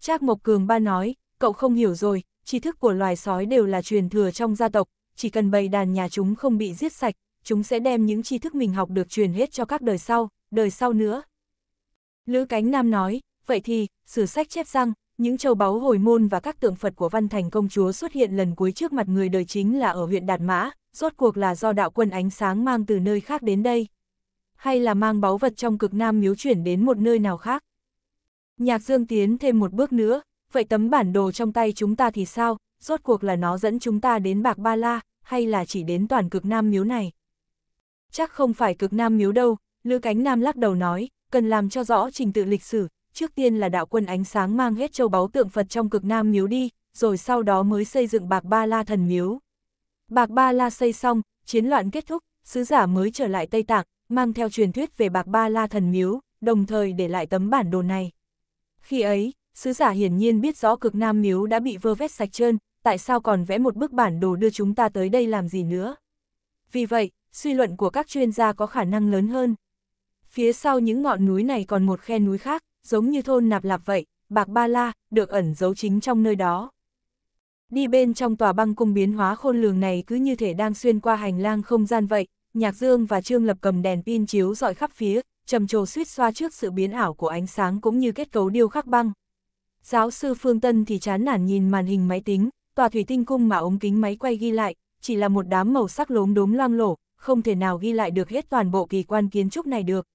Speaker 1: Trác Mộc Cường ba nói, cậu không hiểu rồi, tri thức của loài sói đều là truyền thừa trong gia tộc, chỉ cần bầy đàn nhà chúng không bị giết sạch, chúng sẽ đem những tri thức mình học được truyền hết cho các đời sau, đời sau nữa. Lữ Cánh Nam nói, vậy thì, sử sách chép rằng, những châu báu hồi môn và các tượng Phật của Văn Thành công chúa xuất hiện lần cuối trước mặt người đời chính là ở huyện Đạt Mã, rốt cuộc là do đạo quân ánh sáng mang từ nơi khác đến đây. Hay là mang báu vật trong cực Nam miếu chuyển đến một nơi nào khác. Nhạc Dương tiến thêm một bước nữa, vậy tấm bản đồ trong tay chúng ta thì sao, rốt cuộc là nó dẫn chúng ta đến Bạc Ba La, hay là chỉ đến toàn cực Nam miếu này? Chắc không phải cực Nam miếu đâu, Lữ Cánh Nam lắc đầu nói, cần làm cho rõ trình tự lịch sử, trước tiên là đạo quân ánh sáng mang hết châu báu tượng Phật trong cực Nam miếu đi, rồi sau đó mới xây dựng Bạc Ba La thần miếu. Bạc Ba La xây xong, chiến loạn kết thúc, sứ giả mới trở lại Tây Tạng, mang theo truyền thuyết về Bạc Ba La thần miếu, đồng thời để lại tấm bản đồ này. Khi ấy, sứ giả hiển nhiên biết rõ cực Nam miếu đã bị vơ vét sạch trơn, tại sao còn vẽ một bức bản đồ đưa chúng ta tới đây làm gì nữa. Vì vậy, suy luận của các chuyên gia có khả năng lớn hơn. Phía sau những ngọn núi này còn một khe núi khác, giống như thôn nạp lạp vậy, bạc ba la, được ẩn giấu chính trong nơi đó. Đi bên trong tòa băng cung biến hóa khôn lường này cứ như thể đang xuyên qua hành lang không gian vậy, Nhạc Dương và Trương Lập cầm đèn pin chiếu dọi khắp phía, trầm trồ suýt xoa trước sự biến ảo của ánh sáng cũng như kết cấu điêu khắc băng. Giáo sư Phương Tân thì chán nản nhìn màn hình máy tính, tòa thủy tinh cung mà ống kính máy quay ghi lại, chỉ là một đám màu sắc lốm đốm loang lổ, không thể nào ghi lại được hết toàn bộ kỳ quan kiến trúc này được.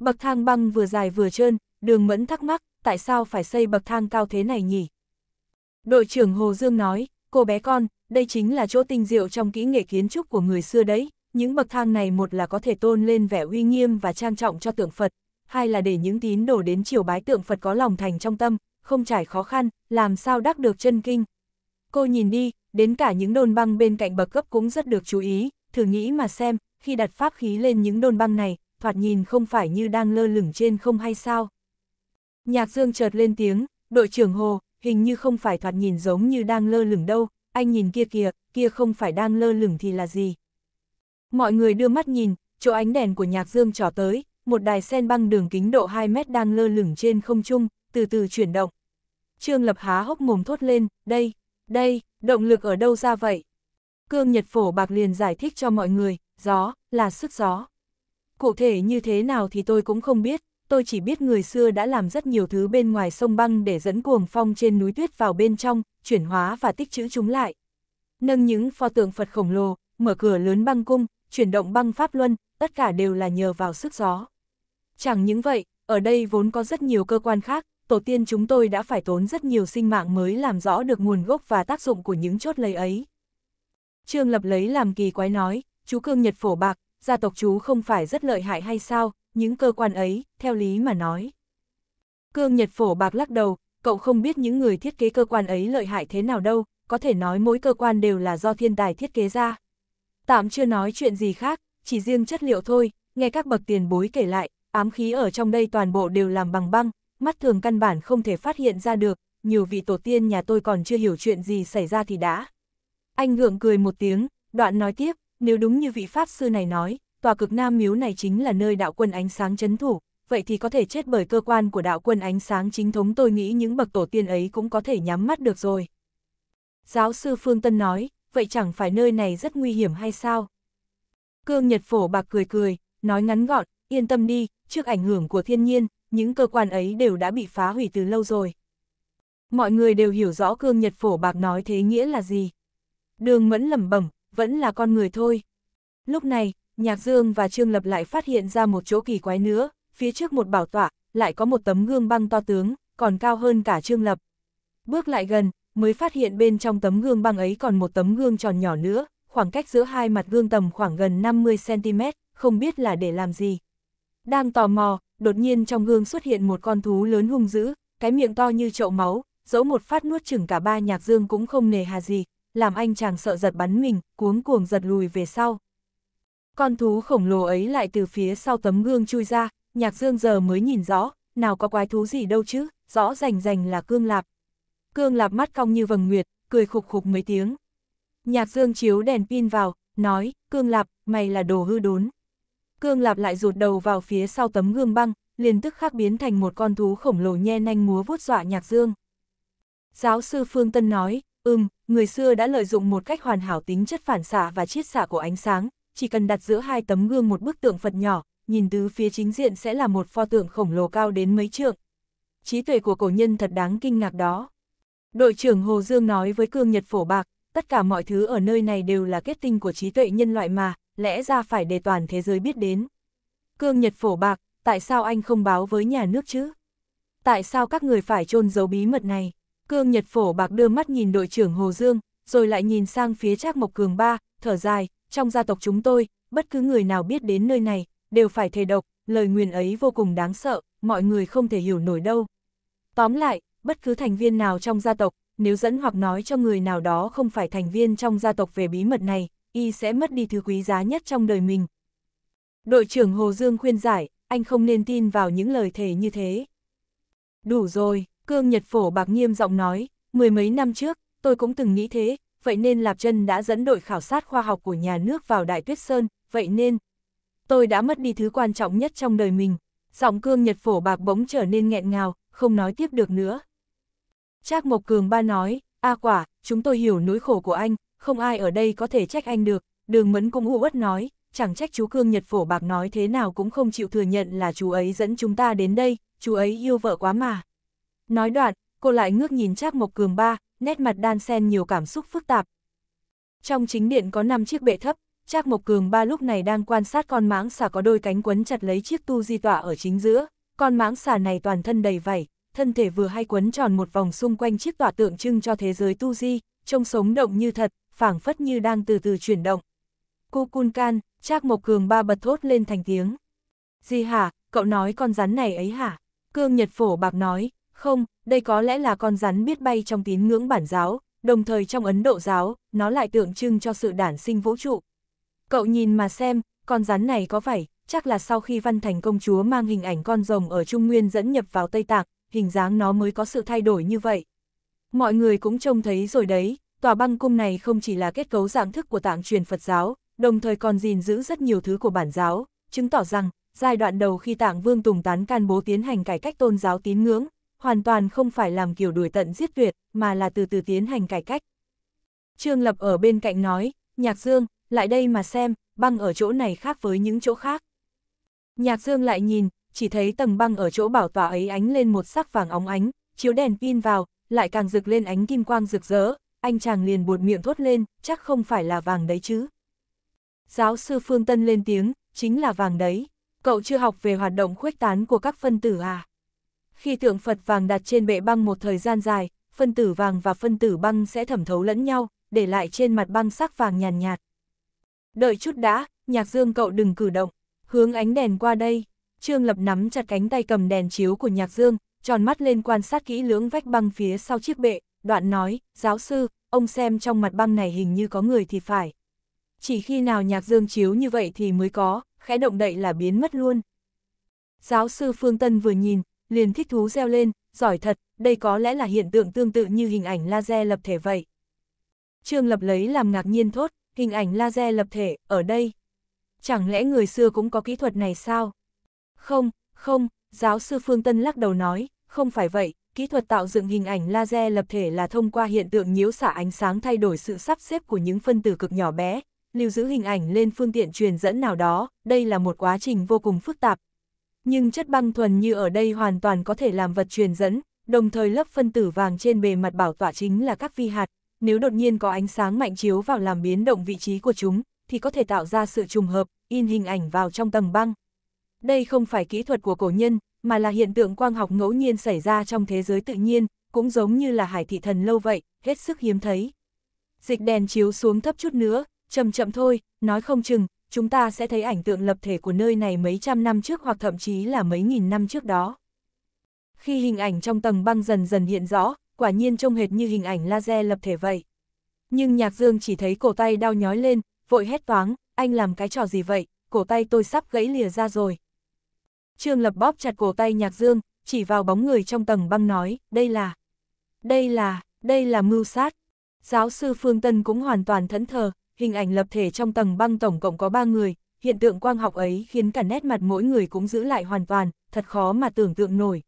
Speaker 1: Bậc thang băng vừa dài vừa trơn, đường mẫn thắc mắc, tại sao phải xây bậc thang cao thế này nhỉ? Đội trưởng Hồ Dương nói, cô bé con, đây chính là chỗ tinh diệu trong kỹ nghệ kiến trúc của người xưa đấy, những bậc thang này một là có thể tôn lên vẻ uy nghiêm và trang trọng cho tượng Phật, hai là để những tín đồ đến chiều bái tượng Phật có lòng thành trong tâm, không trải khó khăn, làm sao đắc được chân kinh. Cô nhìn đi, đến cả những đôn băng bên cạnh bậc cấp cũng rất được chú ý, thử nghĩ mà xem, khi đặt pháp khí lên những đôn băng này, thoạt nhìn không phải như đang lơ lửng trên không hay sao. Nhạc Dương chợt lên tiếng, đội trưởng Hồ, hình như không phải thoạt nhìn giống như đang lơ lửng đâu, anh nhìn kia kìa, kia không phải đang lơ lửng thì là gì. Mọi người đưa mắt nhìn, chỗ ánh đèn của Nhạc Dương trỏ tới, một đài sen băng đường kính độ 2 mét đang lơ lửng trên không trung, từ từ chuyển động. Trương Lập há hốc mồm thốt lên, đây, đây, động lực ở đâu ra vậy? Cương Nhật Phổ Bạc liền giải thích cho mọi người, gió, là sức gió. Cụ thể như thế nào thì tôi cũng không biết, tôi chỉ biết người xưa đã làm rất nhiều thứ bên ngoài sông băng để dẫn cuồng phong trên núi tuyết vào bên trong, chuyển hóa và tích trữ chúng lại. Nâng những pho tượng Phật khổng lồ, mở cửa lớn băng cung, chuyển động băng pháp luân, tất cả đều là nhờ vào sức gió. Chẳng những vậy, ở đây vốn có rất nhiều cơ quan khác, tổ tiên chúng tôi đã phải tốn rất nhiều sinh mạng mới làm rõ được nguồn gốc và tác dụng của những chốt lấy ấy. Trương Lập lấy làm kỳ quái nói, chú Cương Nhật Phổ Bạc, gia tộc chú không phải rất lợi hại hay sao, những cơ quan ấy, theo lý mà nói. Cương Nhật Phổ Bạc lắc đầu, cậu không biết những người thiết kế cơ quan ấy lợi hại thế nào đâu, có thể nói mỗi cơ quan đều là do thiên tài thiết kế ra. Tạm chưa nói chuyện gì khác, chỉ riêng chất liệu thôi, nghe các bậc tiền bối kể lại, ám khí ở trong đây toàn bộ đều làm bằng băng, mắt thường căn bản không thể phát hiện ra được, nhiều vị tổ tiên nhà tôi còn chưa hiểu chuyện gì xảy ra thì đã. Anh gượng cười một tiếng, đoạn nói tiếp, nếu đúng như vị Pháp sư này nói, tòa cực nam miếu này chính là nơi đạo quân ánh sáng chấn thủ, vậy thì có thể chết bởi cơ quan của đạo quân ánh sáng chính thống tôi nghĩ những bậc tổ tiên ấy cũng có thể nhắm mắt được rồi. Giáo sư Phương Tân nói, vậy chẳng phải nơi này rất nguy hiểm hay sao? Cương Nhật Phổ Bạc cười cười, nói ngắn gọn, yên tâm đi, trước ảnh hưởng của thiên nhiên, những cơ quan ấy đều đã bị phá hủy từ lâu rồi. Mọi người đều hiểu rõ Cương Nhật Phổ Bạc nói thế nghĩa là gì. Đường Mẫn lẩm bẩm, vẫn là con người thôi. Lúc này, Nhạc Dương và Trương Lập lại phát hiện ra một chỗ kỳ quái nữa, phía trước một bảo tọa, lại có một tấm gương băng to tướng, còn cao hơn cả Trương Lập. Bước lại gần, mới phát hiện bên trong tấm gương băng ấy còn một tấm gương tròn nhỏ nữa, khoảng cách giữa hai mặt gương tầm khoảng gần 50cm, không biết là để làm gì. Đang tò mò, đột nhiên trong gương xuất hiện một con thú lớn hung dữ, cái miệng to như chậu máu, dẫu một phát nuốt chừng cả ba nhạc dương cũng không nề hà gì, làm anh chàng sợ giật bắn mình, cuống cuồng giật lùi về sau, con thú khổng lồ ấy lại từ phía sau tấm gương chui ra, nhạc dương giờ mới nhìn rõ, nào có quái thú gì đâu chứ, rõ rành rành là cương lạp. Cương lạp mắt cong như vầng nguyệt, cười khục khục mấy tiếng. Nhạc dương chiếu đèn pin vào, nói, cương lạp, mày là đồ hư đốn. Cương lạp lại rụt đầu vào phía sau tấm gương băng, liền tức khắc biến thành một con thú khổng lồ nhe nanh múa vuốt dọa nhạc dương. Giáo sư Phương Tân nói, ừm, người xưa đã lợi dụng một cách hoàn hảo tính chất phản xạ và chiết xạ của ánh sáng, chỉ cần đặt giữa hai tấm gương một bức tượng Phật nhỏ, nhìn từ phía chính diện sẽ là một pho tượng khổng lồ cao đến mấy trượng. Trí tuệ của cổ nhân thật đáng kinh ngạc đó. Đội trưởng Hồ Dương nói với Cương Nhật Phổ Bạc, tất cả mọi thứ ở nơi này đều là kết tinh của trí tuệ nhân loại mà, lẽ ra phải để toàn thế giới biết đến. Cương Nhật Phổ Bạc, tại sao anh không báo với nhà nước chứ? Tại sao các người phải chôn giấu bí mật này? Cương Nhật Phổ Bạc đưa mắt nhìn đội trưởng Hồ Dương, rồi lại nhìn sang phía Trác Mộc Cường ba, thở dài, trong gia tộc chúng tôi, bất cứ người nào biết đến nơi này, đều phải thề độc, lời nguyền ấy vô cùng đáng sợ, mọi người không thể hiểu nổi đâu. Tóm lại, bất cứ thành viên nào trong gia tộc, nếu dẫn hoặc nói cho người nào đó không phải thành viên trong gia tộc về bí mật này, y sẽ mất đi thứ quý giá nhất trong đời mình. Đội trưởng Hồ Dương khuyên giải, anh không nên tin vào những lời thề như thế. Đủ rồi, Cương Nhật Phổ bạc nghiêm giọng nói, mười mấy năm trước, tôi cũng từng nghĩ thế, vậy nên Lạp chân đã dẫn đội khảo sát khoa học của nhà nước vào Đại Tuyết Sơn, vậy nên tôi đã mất đi thứ quan trọng nhất trong đời mình. Giọng cương nhật phổ bạc bỗng trở nên nghẹn ngào, không nói tiếp được nữa. Trác Mộc Cường ba nói, A quả, chúng tôi hiểu nỗi khổ của anh, không ai ở đây có thể trách anh được. Đường Mẫn cũng u uất nói, chẳng trách chú Cương Nhật Phổ Bạc nói thế nào cũng không chịu thừa nhận là chú ấy dẫn chúng ta đến đây, chú ấy yêu vợ quá mà. Nói đoạn, cô lại ngước nhìn Trác Mộc Cường ba, nét mặt đan sen nhiều cảm xúc phức tạp. Trong chính điện có 5 chiếc bệ thấp, Trác Mộc Cường ba lúc này đang quan sát con mãng xà có đôi cánh quấn chặt lấy chiếc tu di tọa ở chính giữa, con mãng xà này toàn thân đầy vảy, thân thể vừa hay quấn tròn một vòng xung quanh chiếc tọa tượng trưng cho thế giới tu di, trông sống động như thật, phảng phất như đang từ từ chuyển động. Cô Cun Can, Trác Mộc Cường ba bật thốt lên thành tiếng. Di hả, cậu nói con rắn này ấy hả? Cương Nhật Phổ Bạc nói, không, đây có lẽ là con rắn biết bay trong tín ngưỡng bản giáo, đồng thời trong Ấn Độ giáo, nó lại tượng trưng cho sự đản sinh vũ trụ. Cậu nhìn mà xem, con rắn này có phải, chắc là sau khi Văn Thành công chúa mang hình ảnh con rồng ở Trung Nguyên dẫn nhập vào Tây Tạng, hình dáng nó mới có sự thay đổi như vậy. Mọi người cũng trông thấy rồi đấy, tòa băng cung này không chỉ là kết cấu dạng thức của tạng truyền Phật giáo, đồng thời còn gìn giữ rất nhiều thứ của bản giáo, chứng tỏ rằng, giai đoạn đầu khi tạng vương Tùng Tán can bố tiến hành cải cách tôn giáo tín ngưỡng, hoàn toàn không phải làm kiểu đuổi tận giết tuyệt, mà là từ từ tiến hành cải cách. Trương Lập ở bên cạnh nói, Nhạc Dương, lại đây mà xem, băng ở chỗ này khác với những chỗ khác. Nhạc Dương lại nhìn, chỉ thấy tầng băng ở chỗ bảo tỏa ấy ánh lên một sắc vàng óng ánh, chiếu đèn pin vào, lại càng rực lên ánh kim quang rực rỡ, anh chàng liền buột miệng thốt lên, chắc không phải là vàng đấy chứ. Giáo sư Phương Tân lên tiếng, chính là vàng đấy. Cậu chưa học về hoạt động khuếch tán của các phân tử à? Khi tượng Phật vàng đặt trên bệ băng một thời gian dài, phân tử vàng và phân tử băng sẽ thẩm thấu lẫn nhau, để lại trên mặt băng sắc vàng nhàn nhạt, nhạt. Đợi chút đã, nhạc dương cậu đừng cử động, hướng ánh đèn qua đây. Trương Lập nắm chặt cánh tay cầm đèn chiếu của nhạc dương, tròn mắt lên quan sát kỹ lưỡng vách băng phía sau chiếc bệ, đoạn nói, giáo sư, ông xem trong mặt băng này hình như có người thì phải. Chỉ khi nào nhạc dương chiếu như vậy thì mới có, khẽ động đậy là biến mất luôn. Giáo sư Phương Tân vừa nhìn, liền thích thú reo lên, giỏi thật, đây có lẽ là hiện tượng tương tự như hình ảnh laser lập thể vậy. Trương Lập lấy làm ngạc nhiên thốt, hình ảnh laser lập thể, ở đây. Chẳng lẽ người xưa cũng có kỹ thuật này sao? Không, không, giáo sư Phương Tân lắc đầu nói, không phải vậy, kỹ thuật tạo dựng hình ảnh laser lập thể là thông qua hiện tượng nhiễu xạ ánh sáng thay đổi sự sắp xếp của những phân tử cực nhỏ bé, lưu giữ hình ảnh lên phương tiện truyền dẫn nào đó, đây là một quá trình vô cùng phức tạp, nhưng chất băng thuần như ở đây hoàn toàn có thể làm vật truyền dẫn, đồng thời lớp phân tử vàng trên bề mặt bảo tỏa chính là các vi hạt, nếu đột nhiên có ánh sáng mạnh chiếu vào làm biến động vị trí của chúng, thì có thể tạo ra sự trùng hợp, in hình ảnh vào trong tầng băng. Đây không phải kỹ thuật của cổ nhân, mà là hiện tượng quang học ngẫu nhiên xảy ra trong thế giới tự nhiên, cũng giống như là hải thị thần lâu vậy, hết sức hiếm thấy. Dịch đèn chiếu xuống thấp chút nữa, chậm chậm thôi, nói không chừng, chúng ta sẽ thấy ảnh tượng lập thể của nơi này mấy trăm năm trước hoặc thậm chí là mấy nghìn năm trước đó. Khi hình ảnh trong tầng băng dần dần hiện rõ, quả nhiên trông hệt như hình ảnh laser lập thể vậy. Nhưng Nhạc Dương chỉ thấy cổ tay đau nhói lên, vội hét toáng, anh làm cái trò gì vậy, cổ tay tôi sắp gãy lìa ra rồi. Trương Lập bóp chặt cổ tay Nhạc Dương, chỉ vào bóng người trong tầng băng nói, đây là, đây là, đây là mưu sát. Giáo sư Phương Tân cũng hoàn toàn thẫn thờ, hình ảnh lập thể trong tầng băng tổng cộng có 3 người, hiện tượng quang học ấy khiến cả nét mặt mỗi người cũng giữ lại hoàn toàn, thật khó mà tưởng tượng nổi.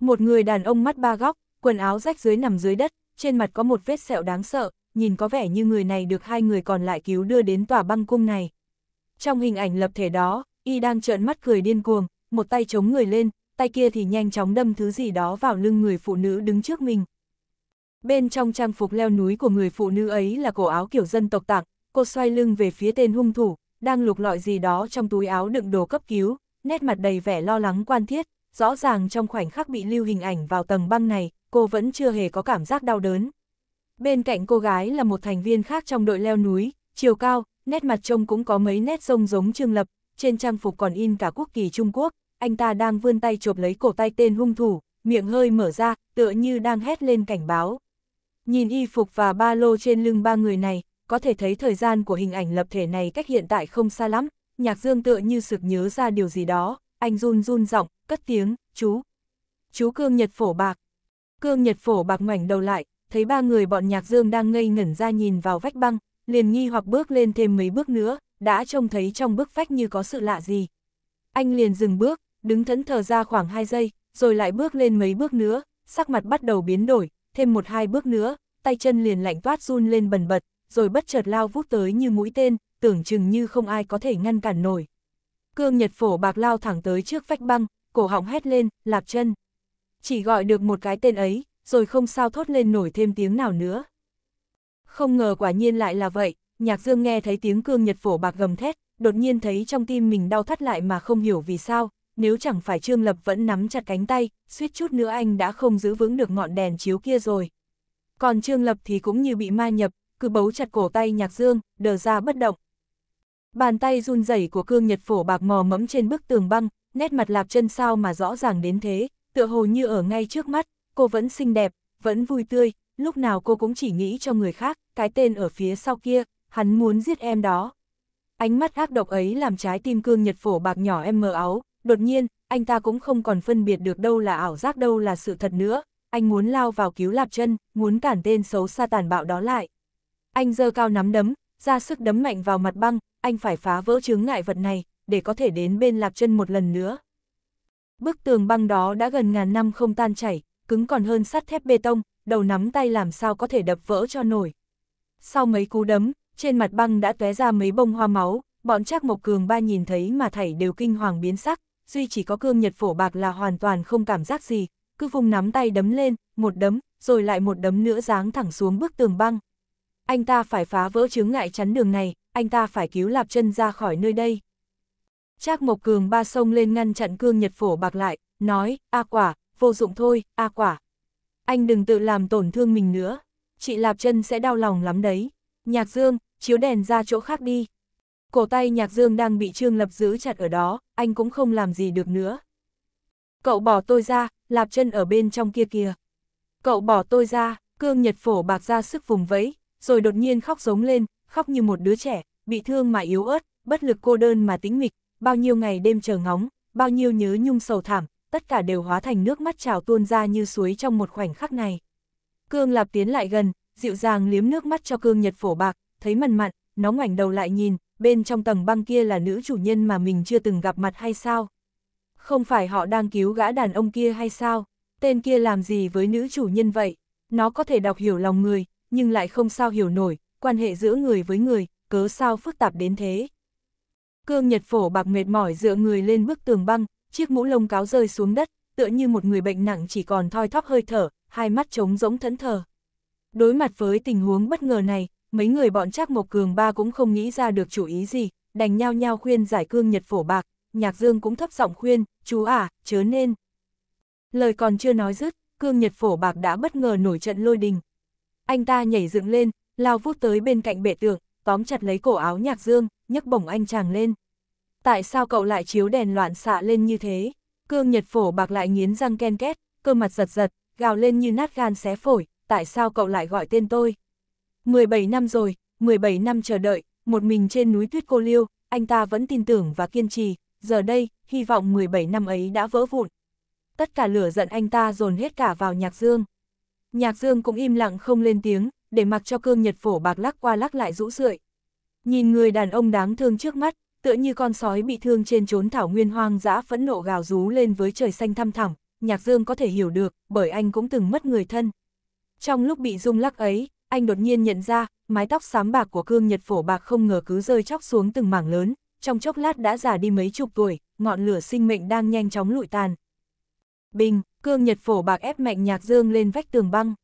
Speaker 1: Một người đàn ông mắt ba góc, quần áo rách dưới nằm dưới đất, trên mặt có một vết sẹo đáng sợ, nhìn có vẻ như người này được hai người còn lại cứu đưa đến tòa băng cung này. Trong hình ảnh lập thể đó, y đang trợn mắt cười điên cuồng, một tay chống người lên, tay kia thì nhanh chóng đâm thứ gì đó vào lưng người phụ nữ đứng trước mình. Bên trong trang phục leo núi của người phụ nữ ấy là cổ áo kiểu dân tộc tạc cô xoay lưng về phía tên hung thủ, đang lục lọi gì đó trong túi áo đựng đồ cấp cứu, nét mặt đầy vẻ lo lắng quan thiết, rõ ràng trong khoảnh khắc bị lưu hình ảnh vào tầng băng này, cô vẫn chưa hề có cảm giác đau đớn. Bên cạnh cô gái là một thành viên khác trong đội leo núi, chiều cao, nét mặt trông cũng có mấy nét rông giống Trương Lập, trên trang phục còn in cả quốc kỳ Trung Quốc, anh ta đang vươn tay chộp lấy cổ tay tên hung thủ, miệng hơi mở ra, tựa như đang hét lên cảnh báo. Nhìn y phục và ba lô trên lưng ba người này, có thể thấy thời gian của hình ảnh lập thể này cách hiện tại không xa lắm, nhạc dương tựa như sực nhớ ra điều gì đó, anh run run giọng, cất tiếng, chú. Chú Cương Nhật Phổ Bạc. Cương Nhật Phổ Bạc ngoảnh đầu lại, thấy ba người bọn nhạc dương đang ngây ngẩn ra nhìn vào vách băng, liền nghi hoặc bước lên thêm mấy bước nữa, đã trông thấy trong bức vách như có sự lạ gì. Anh liền dừng bước, đứng thẫn thờ ra khoảng 2 giây, rồi lại bước lên mấy bước nữa, sắc mặt bắt đầu biến đổi, thêm một hai bước nữa, tay chân liền lạnh toát run lên bần bật, rồi bất chợt lao vút tới như mũi tên, tưởng chừng như không ai có thể ngăn cản nổi. Cương Nhật Phổ bạc lao thẳng tới trước vách băng, cổ họng hét lên, lạp chân. Chỉ gọi được một cái tên ấy, rồi không sao thốt lên nổi thêm tiếng nào nữa. Không ngờ quả nhiên lại là vậy, Nhạc Dương nghe thấy tiếng Cương Nhật Phổ bạc gầm thét, đột nhiên thấy trong tim mình đau thắt lại mà không hiểu vì sao, nếu chẳng phải Trương Lập vẫn nắm chặt cánh tay, suýt chút nữa anh đã không giữ vững được ngọn đèn chiếu kia rồi. Còn Trương Lập thì cũng như bị ma nhập, cứ bấu chặt cổ tay Nhạc Dương, đờ ra bất động. Bàn tay run rẩy của Cương Nhật Phổ bạc mò mẫm trên bức tường băng, nét mặt Lạp Chân sao mà rõ ràng đến thế, tựa hồ như ở ngay trước mắt, cô vẫn xinh đẹp, vẫn vui tươi, lúc nào cô cũng chỉ nghĩ cho người khác, cái tên ở phía sau kia, hắn muốn giết em đó. Ánh mắt ác độc ấy làm trái tim Cương Nhật Phổ bạc nhỏ em mờ áo, đột nhiên, anh ta cũng không còn phân biệt được đâu là ảo giác đâu là sự thật nữa, anh muốn lao vào cứu Lạp Chân, muốn cản tên xấu xa tàn bạo đó lại. Anh giơ cao nắm đấm, ra sức đấm mạnh vào mặt băng, anh phải phá vỡ chướng ngại vật này, để có thể đến bên lạc chân một lần nữa. Bức tường băng đó đã gần ngàn năm không tan chảy, cứng còn hơn sắt thép bê tông, đầu nắm tay làm sao có thể đập vỡ cho nổi. Sau mấy cú đấm, trên mặt băng đã tóe ra mấy bông hoa máu, bọn Trác Mộc Cường ba nhìn thấy mà thảy đều kinh hoàng biến sắc, duy chỉ có cương nhật phổ bạc là hoàn toàn không cảm giác gì, cứ vùng nắm tay đấm lên, một đấm, rồi lại một đấm nữa giáng thẳng xuống bức tường băng anh ta phải phá vỡ chướng ngại chắn đường này, anh ta phải cứu Lạp chân ra khỏi nơi đây. Trác Mộc Cường ba sông lên ngăn chặn cương nhật phổ bạc lại, nói, A quả, vô dụng thôi, A quả. Anh đừng tự làm tổn thương mình nữa, chị Lạp chân sẽ đau lòng lắm đấy. Nhạc Dương, chiếu đèn ra chỗ khác đi. Cổ tay Nhạc Dương đang bị Trương Lập giữ chặt ở đó, anh cũng không làm gì được nữa. Cậu bỏ tôi ra, Lạp chân ở bên trong kia kìa. Cậu bỏ tôi ra, cương nhật phổ bạc ra sức vùng vẫy, rồi đột nhiên khóc giống lên, khóc như một đứa trẻ, bị thương mà yếu ớt, bất lực cô đơn mà tĩnh mịch, bao nhiêu ngày đêm chờ ngóng, bao nhiêu nhớ nhung sầu thảm, tất cả đều hóa thành nước mắt trào tuôn ra như suối trong một khoảnh khắc này. Cương Lạp tiến lại gần, dịu dàng liếm nước mắt cho Cương Nhật phổ bạc, thấy mần mặn, nó ngoảnh đầu lại nhìn, bên trong tầng băng kia là nữ chủ nhân mà mình chưa từng gặp mặt hay sao? Không phải họ đang cứu gã đàn ông kia hay sao? Tên kia làm gì với nữ chủ nhân vậy? Nó có thể đọc hiểu lòng người, nhưng lại không sao hiểu nổi, quan hệ giữa người với người, cớ sao phức tạp đến thế. Cương Nhật Phổ bạc mệt mỏi dựa người lên bức tường băng, chiếc mũ lông cáo rơi xuống đất, tựa như một người bệnh nặng chỉ còn thoi thóp hơi thở, hai mắt trống rỗng thẫn thờ. Đối mặt với tình huống bất ngờ này, mấy người bọn Trác Mộc Cường ba cũng không nghĩ ra được chủ ý gì, đành nhau nhau khuyên giải Cương Nhật Phổ bạc, Nhạc Dương cũng thấp giọng khuyên, "Chú à, chớ nên." Lời còn chưa nói dứt, Cương Nhật Phổ bạc đã bất ngờ nổi trận lôi đình, anh ta nhảy dựng lên, lao vút tới bên cạnh bệ tường, tóm chặt lấy cổ áo nhạc dương, nhấc bổng anh chàng lên. Tại sao cậu lại chiếu đèn loạn xạ lên như thế? Cương Nhật Phổ bạc lại nghiến răng ken két, cơ mặt giật giật, gào lên như nát gan xé phổi, tại sao cậu lại gọi tên tôi? 17 năm rồi, 17 năm chờ đợi, một mình trên núi tuyết cô liêu, anh ta vẫn tin tưởng và kiên trì, giờ đây, hy vọng 17 năm ấy đã vỡ vụn. Tất cả lửa giận anh ta dồn hết cả vào nhạc dương. Nhạc Dương cũng im lặng không lên tiếng, để mặc cho cương nhật phổ bạc lắc qua lắc lại rũ rượi. Nhìn người đàn ông đáng thương trước mắt, tựa như con sói bị thương trên chốn thảo nguyên hoang dã phẫn nộ gào rú lên với trời xanh thăm thẳm, Nhạc Dương có thể hiểu được, bởi anh cũng từng mất người thân. Trong lúc bị rung lắc ấy, anh đột nhiên nhận ra, mái tóc xám bạc của cương nhật phổ bạc không ngờ cứ rơi chóc xuống từng mảng lớn, trong chốc lát đã già đi mấy chục tuổi, ngọn lửa sinh mệnh đang nhanh chóng lụi tàn, Bình, cương nhật phổ bạc ép mạnh nhạc dương lên vách tường băng.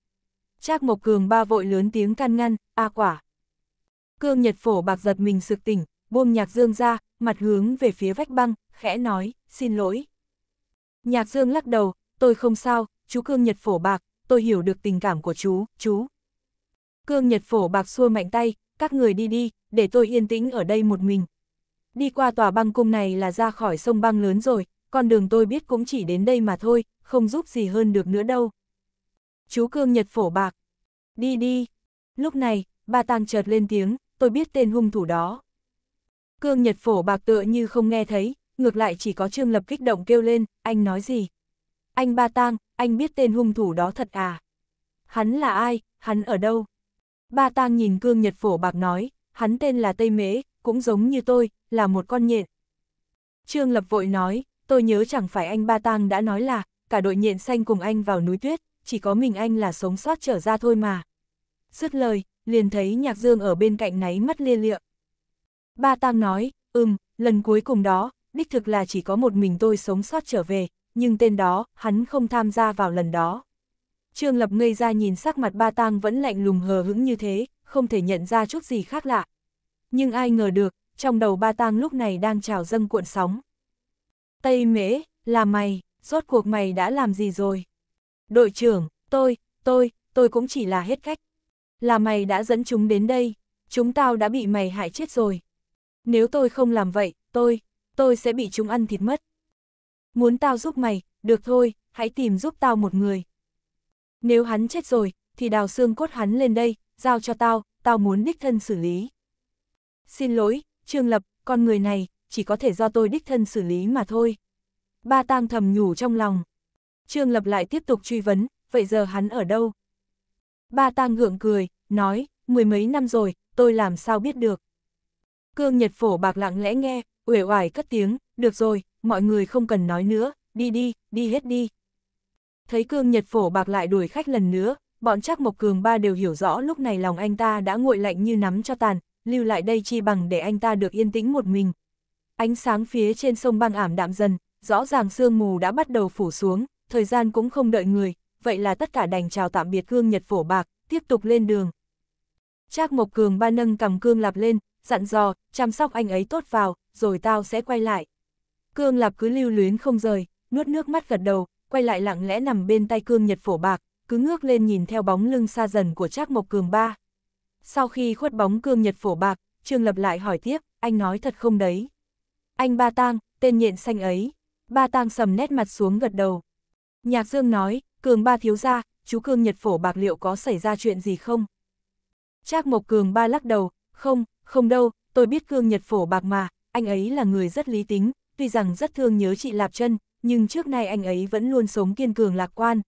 Speaker 1: Trác Mộc Cường ba vội lớn tiếng can ngăn, a quả. Cương nhật phổ bạc giật mình sực tỉnh, buông nhạc dương ra, mặt hướng về phía vách băng, khẽ nói, xin lỗi. Nhạc dương lắc đầu, tôi không sao, chú cương nhật phổ bạc, tôi hiểu được tình cảm của chú, chú. Cương nhật phổ bạc xua mạnh tay, các người đi đi, để tôi yên tĩnh ở đây một mình. Đi qua tòa băng cung này là ra khỏi sông băng lớn rồi, con đường tôi biết cũng chỉ đến đây mà thôi, không giúp gì hơn được nữa đâu. Chú Cương Nhật phổ bạc. Đi đi. Lúc này, bà Tàng chợt lên tiếng, tôi biết tên hung thủ đó. Cương Nhật phổ bạc tựa như không nghe thấy, ngược lại chỉ có Trương Lập kích động kêu lên, anh nói gì? Anh Ba Tang, anh biết tên hung thủ đó thật à? Hắn là ai, hắn ở đâu? Ba Tang nhìn Cương Nhật phổ bạc nói, hắn tên là Tây Mễ, cũng giống như tôi, là một con nhện. Trương Lập vội nói, Tôi nhớ chẳng phải anh Ba Tang đã nói là, cả đội nhện xanh cùng anh vào núi tuyết, chỉ có mình anh là sống sót trở ra thôi mà. Dứt lời, liền thấy Nhạc Dương ở bên cạnh náy mắt lia lịa. Ba Tang nói, ừm, lần cuối cùng đó, đích thực là chỉ có một mình tôi sống sót trở về, nhưng tên đó, hắn không tham gia vào lần đó. Trương Lập ngây ra nhìn sắc mặt Ba Tang vẫn lạnh lùng hờ hững như thế, không thể nhận ra chút gì khác lạ. Nhưng ai ngờ được, trong đầu Ba Tang lúc này đang trào dâng cuộn sóng. Tây Mễ, là mày, rốt cuộc mày đã làm gì rồi? Đội trưởng, tôi, tôi, tôi cũng chỉ là hết cách. Là mày đã dẫn chúng đến đây, chúng tao đã bị mày hại chết rồi. Nếu tôi không làm vậy, tôi, tôi sẽ bị chúng ăn thịt mất. Muốn tao giúp mày, được thôi, hãy tìm giúp tao một người. Nếu hắn chết rồi, thì đào xương cốt hắn lên đây, giao cho tao, tao muốn đích thân xử lý. Xin lỗi, Trương Lập, con người này, chỉ có thể do tôi đích thân xử lý mà thôi. Ba tang thầm nhủ trong lòng. Trương Lập lại tiếp tục truy vấn, vậy giờ hắn ở đâu? Ba tang gượng cười, nói, mười mấy năm rồi, tôi làm sao biết được. Cương Nhật Phổ bạc lặng lẽ nghe, uể oải cất tiếng, được rồi, mọi người không cần nói nữa, đi đi, đi hết đi. Thấy Cương Nhật Phổ bạc lại đuổi khách lần nữa, bọn chắc Mộc Cường ba đều hiểu rõ lúc này lòng anh ta đã nguội lạnh như nắm cho tàn, lưu lại đây chi bằng để anh ta được yên tĩnh một mình, Ánh sáng phía trên sông băng ảm đạm dần, rõ ràng sương mù đã bắt đầu phủ xuống, thời gian cũng không đợi người, vậy là tất cả đành chào tạm biệt cương nhật phổ bạc, tiếp tục lên đường. Trác Mộc Cường ba nâng cầm cương lạp lên, dặn dò, chăm sóc anh ấy tốt vào, rồi tao sẽ quay lại. Cương lạp cứ lưu luyến không rời, nuốt nước mắt gật đầu, quay lại lặng lẽ nằm bên tay cương nhật phổ bạc, cứ ngước lên nhìn theo bóng lưng xa dần của Trác Mộc Cường ba. Sau khi khuất bóng cương nhật phổ bạc, Trương Lập lại hỏi tiếp, anh nói thật không đấy? Anh Ba Tang, tên nhện xanh ấy. Ba Tang sầm nét mặt xuống gật đầu. Nhạc Dương nói, Cường Ba thiếu gia, chú cường Nhật Phổ Bạc liệu có xảy ra chuyện gì không? Trác Mộc Cường Ba lắc đầu, không, không đâu, tôi biết cường Nhật Phổ Bạc mà, anh ấy là người rất lý tính, tuy rằng rất thương nhớ chị Lạp chân nhưng trước nay anh ấy vẫn luôn sống kiên cường lạc quan.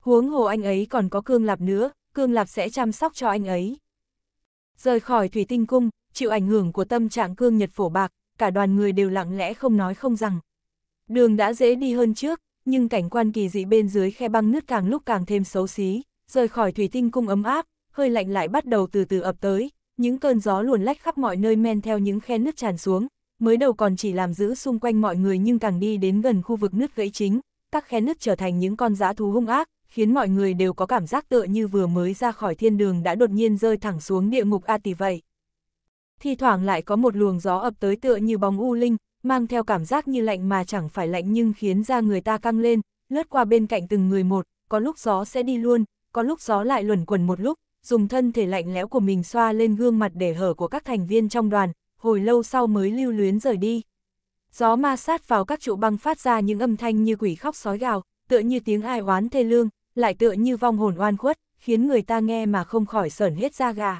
Speaker 1: Huống hồ anh ấy còn có Cương Lạp nữa, Cương Lạp sẽ chăm sóc cho anh ấy. Rời khỏi Thủy Tinh Cung, chịu ảnh hưởng của tâm trạng Cương Nhật Phổ Bạc, cả đoàn người đều lặng lẽ không nói không rằng. Đường đã dễ đi hơn trước, nhưng cảnh quan kỳ dị bên dưới khe băng nứt càng lúc càng thêm xấu xí, rời khỏi thủy tinh cung ấm áp, hơi lạnh lại bắt đầu từ từ ập tới, những cơn gió luồn lách khắp mọi nơi men theo những khe nứt tràn xuống, mới đầu còn chỉ làm giữ xung quanh mọi người nhưng càng đi đến gần khu vực nứt gãy chính, các khe nứt trở thành những con dã thú hung ác, khiến mọi người đều có cảm giác tựa như vừa mới ra khỏi thiên đường đã đột nhiên rơi thẳng xuống địa ngục A tỷ vậy thi thoảng lại có một luồng gió ập tới tựa như bóng u linh, mang theo cảm giác như lạnh mà chẳng phải lạnh nhưng khiến da người ta căng lên, lướt qua bên cạnh từng người một, có lúc gió sẽ đi luôn, có lúc gió lại luẩn quẩn một lúc, dùng thân thể lạnh lẽo của mình xoa lên gương mặt để hở của các thành viên trong đoàn, hồi lâu sau mới lưu luyến rời đi. Gió ma sát vào các trụ băng phát ra những âm thanh như quỷ khóc sói gào, tựa như tiếng ai oán thê lương, lại tựa như vong hồn oan khuất, khiến người ta nghe mà không khỏi sởn hết da gà.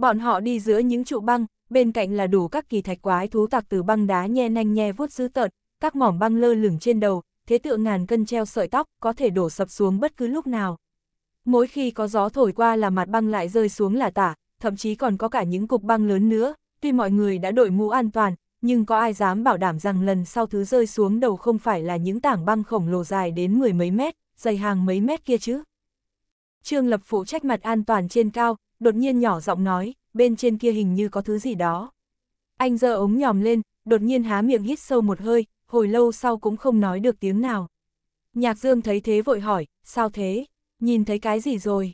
Speaker 1: Bọn họ đi giữa những trụ băng, bên cạnh là đủ các kỳ thạch quái thú tạc từ băng đá nhe nanh nhe vuốt dữ tợn, các mỏm băng lơ lửng trên đầu, thế tựa ngàn cân treo sợi tóc, có thể đổ sập xuống bất cứ lúc nào. Mỗi khi có gió thổi qua là mặt băng lại rơi xuống là tả, thậm chí còn có cả những cục băng lớn nữa, tuy mọi người đã đội mũ an toàn, nhưng có ai dám bảo đảm rằng lần sau thứ rơi xuống đầu không phải là những tảng băng khổng lồ dài đến mười mấy mét, dày hàng mấy mét kia chứ. Trương Lập phụ trách mặt an toàn trên cao, đột nhiên nhỏ giọng nói, bên trên kia hình như có thứ gì đó. Anh giơ ống nhòm lên, đột nhiên há miệng hít sâu một hơi, hồi lâu sau cũng không nói được tiếng nào. Nhạc Dương thấy thế vội hỏi, sao thế, nhìn thấy cái gì rồi?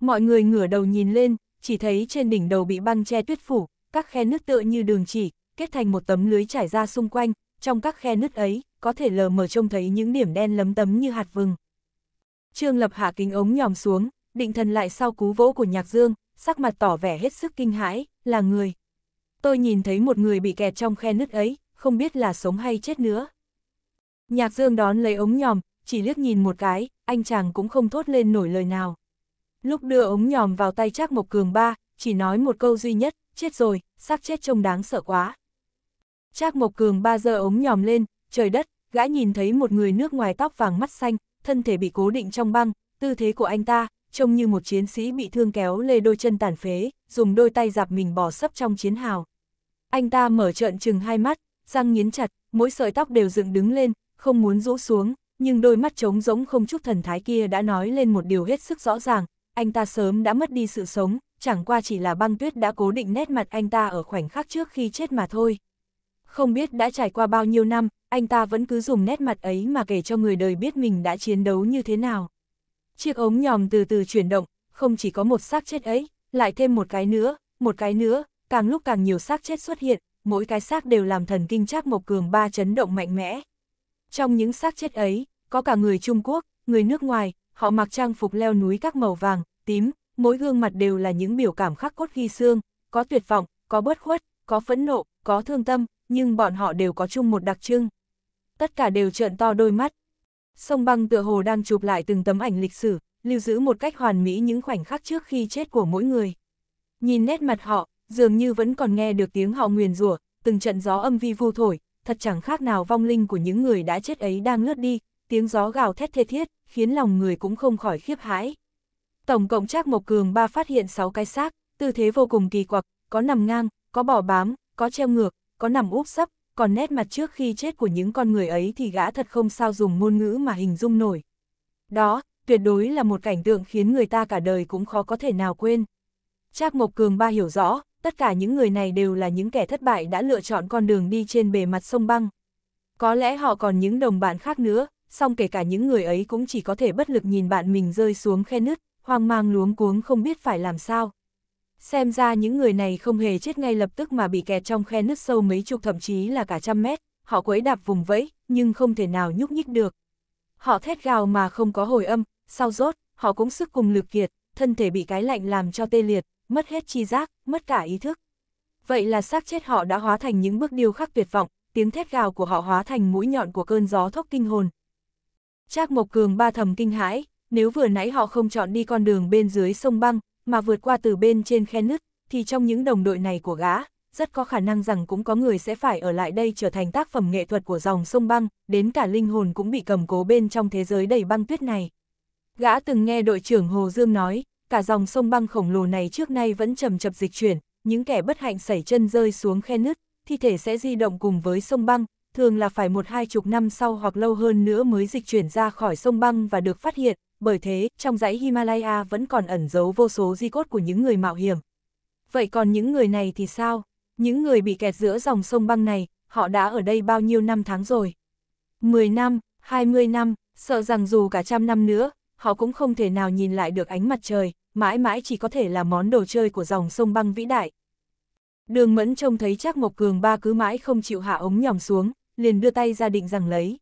Speaker 1: Mọi người ngửa đầu nhìn lên, chỉ thấy trên đỉnh đầu bị băng che tuyết phủ, các khe nước tựa như đường chỉ, kết thành một tấm lưới trải ra xung quanh, trong các khe nứt ấy, có thể lờ mờ trông thấy những điểm đen lấm tấm như hạt vừng. Trương Lập hạ kính ống nhòm xuống, định thần lại sau cú vỗ của Nhạc Dương, sắc mặt tỏ vẻ hết sức kinh hãi, là người. Tôi nhìn thấy một người bị kẹt trong khe nứt ấy, không biết là sống hay chết nữa. Nhạc Dương đón lấy ống nhòm, chỉ liếc nhìn một cái, anh chàng cũng không thốt lên nổi lời nào. Lúc đưa ống nhòm vào tay Trác Mộc Cường ba, chỉ nói một câu duy nhất, chết rồi, xác chết trông đáng sợ quá. Trác Mộc Cường ba giờ ống nhòm lên, trời đất, gã nhìn thấy một người nước ngoài tóc vàng mắt xanh, thân thể bị cố định trong băng, tư thế của anh ta, trông như một chiến sĩ bị thương kéo lê đôi chân tàn phế, dùng đôi tay dạp mình bỏ sấp trong chiến hào. Anh ta mở trợn chừng hai mắt, răng nghiến chặt, mỗi sợi tóc đều dựng đứng lên, không muốn rũ xuống, nhưng đôi mắt trống rỗng không chút thần thái kia đã nói lên một điều hết sức rõ ràng, anh ta sớm đã mất đi sự sống, chẳng qua chỉ là băng tuyết đã cố định nét mặt anh ta ở khoảnh khắc trước khi chết mà thôi. Không biết đã trải qua bao nhiêu năm, anh ta vẫn cứ dùng nét mặt ấy mà kể cho người đời biết mình đã chiến đấu như thế nào. Chiếc ống nhòm từ từ chuyển động, không chỉ có một xác chết ấy, lại thêm một cái nữa, một cái nữa, càng lúc càng nhiều xác chết xuất hiện, mỗi cái xác đều làm thần kinh Trác Mộc Cường ba chấn động mạnh mẽ. Trong những xác chết ấy, có cả người Trung Quốc, người nước ngoài, họ mặc trang phục leo núi các màu vàng, tím, mỗi gương mặt đều là những biểu cảm khắc cốt ghi xương, có tuyệt vọng, có bớt khuất, có phẫn nộ, có thương tâm, nhưng bọn họ đều có chung một đặc trưng. Tất cả đều trợn to đôi mắt, Sông băng tựa hồ đang chụp lại từng tấm ảnh lịch sử, lưu giữ một cách hoàn mỹ những khoảnh khắc trước khi chết của mỗi người. Nhìn nét mặt họ, dường như vẫn còn nghe được tiếng họ nguyền rủa, từng trận gió âm vi vu thổi, thật chẳng khác nào vong linh của những người đã chết ấy đang lướt đi, tiếng gió gào thét thê thiết, khiến lòng người cũng không khỏi khiếp hãi. Tổng cộng Trác Mộc Cường ba phát hiện 6 cái xác, tư thế vô cùng kỳ quặc, có nằm ngang, có bò bám, có treo ngược, có nằm úp sấp, còn nét mặt trước khi chết của những con người ấy thì gã thật không sao dùng ngôn ngữ mà hình dung nổi. Đó, tuyệt đối là một cảnh tượng khiến người ta cả đời cũng khó có thể nào quên. Trác Mộc Cường Ba hiểu rõ, tất cả những người này đều là những kẻ thất bại đã lựa chọn con đường đi trên bề mặt sông băng. Có lẽ họ còn những đồng bạn khác nữa, song kể cả những người ấy cũng chỉ có thể bất lực nhìn bạn mình rơi xuống khe nứt, hoang mang luống cuống không biết phải làm sao. Xem ra những người này không hề chết ngay lập tức mà bị kẹt trong khe nứt sâu mấy chục thậm chí là cả trăm mét, họ quấy đạp vùng vẫy, nhưng không thể nào nhúc nhích được. Họ thét gào mà không có hồi âm, sau rốt, họ cũng sức cùng lực kiệt, thân thể bị cái lạnh làm cho tê liệt, mất hết chi giác, mất cả ý thức. Vậy là xác chết họ đã hóa thành những bước điêu khắc tuyệt vọng, tiếng thét gào của họ hóa thành mũi nhọn của cơn gió thốc kinh hồn. Trác Mộc Cường ba thầm kinh hãi, nếu vừa nãy họ không chọn đi con đường bên dưới sông băng, mà vượt qua từ bên trên khe nứt, thì trong những đồng đội này của gã, rất có khả năng rằng cũng có người sẽ phải ở lại đây trở thành tác phẩm nghệ thuật của dòng sông băng, đến cả linh hồn cũng bị cầm cố bên trong thế giới đầy băng tuyết này. Gã từng nghe đội trưởng Hồ Dương nói, cả dòng sông băng khổng lồ này trước nay vẫn chầm chập dịch chuyển, những kẻ bất hạnh sẩy chân rơi xuống khe nứt, thi thể sẽ di động cùng với sông băng, thường là phải một hai chục năm sau hoặc lâu hơn nữa mới dịch chuyển ra khỏi sông băng và được phát hiện, bởi thế, trong dãy Himalaya vẫn còn ẩn giấu vô số di cốt của những người mạo hiểm. Vậy còn những người này thì sao? Những người bị kẹt giữa dòng sông băng này, họ đã ở đây bao nhiêu năm tháng rồi? 10 năm, 20 năm, sợ rằng dù cả trăm năm nữa, họ cũng không thể nào nhìn lại được ánh mặt trời, mãi mãi chỉ có thể là món đồ chơi của dòng sông băng vĩ đại. Đường Mẫn trông thấy Trác Mộc Cường ba cứ mãi không chịu hạ ống nhòm xuống, liền đưa tay ra định rằng lấy.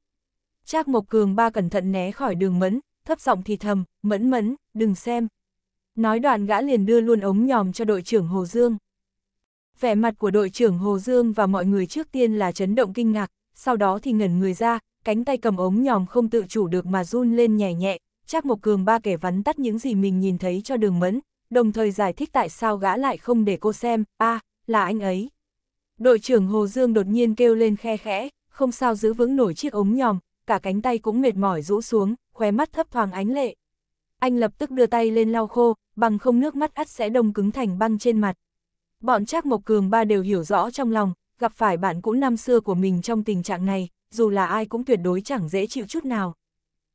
Speaker 1: Trác Mộc Cường ba cẩn thận né khỏi đường Mẫn, thấp giọng thì thầm, mẫn mẫn, đừng xem. Nói đoạn gã liền đưa luôn ống nhòm cho đội trưởng Hồ Dương. Vẻ mặt của đội trưởng Hồ Dương và mọi người trước tiên là chấn động kinh ngạc, sau đó thì ngẩn người ra, cánh tay cầm ống nhòm không tự chủ được mà run lên nhẹ nhẹ, chắc một cường ba kẻ vắn tắt những gì mình nhìn thấy cho đường mẫn, đồng thời giải thích tại sao gã lại không để cô xem, a là anh ấy. Đội trưởng Hồ Dương đột nhiên kêu lên khe khẽ, không sao giữ vững nổi chiếc ống nhòm, cả cánh tay cũng mệt mỏi rũ xuống, khóe mắt thấp thoáng ánh lệ. Anh lập tức đưa tay lên lau khô, bằng không nước mắt ắt sẽ đông cứng thành băng trên mặt. Bọn Trác Mộc Cường ba đều hiểu rõ trong lòng, gặp phải bạn cũ năm xưa của mình trong tình trạng này, dù là ai cũng tuyệt đối chẳng dễ chịu chút nào.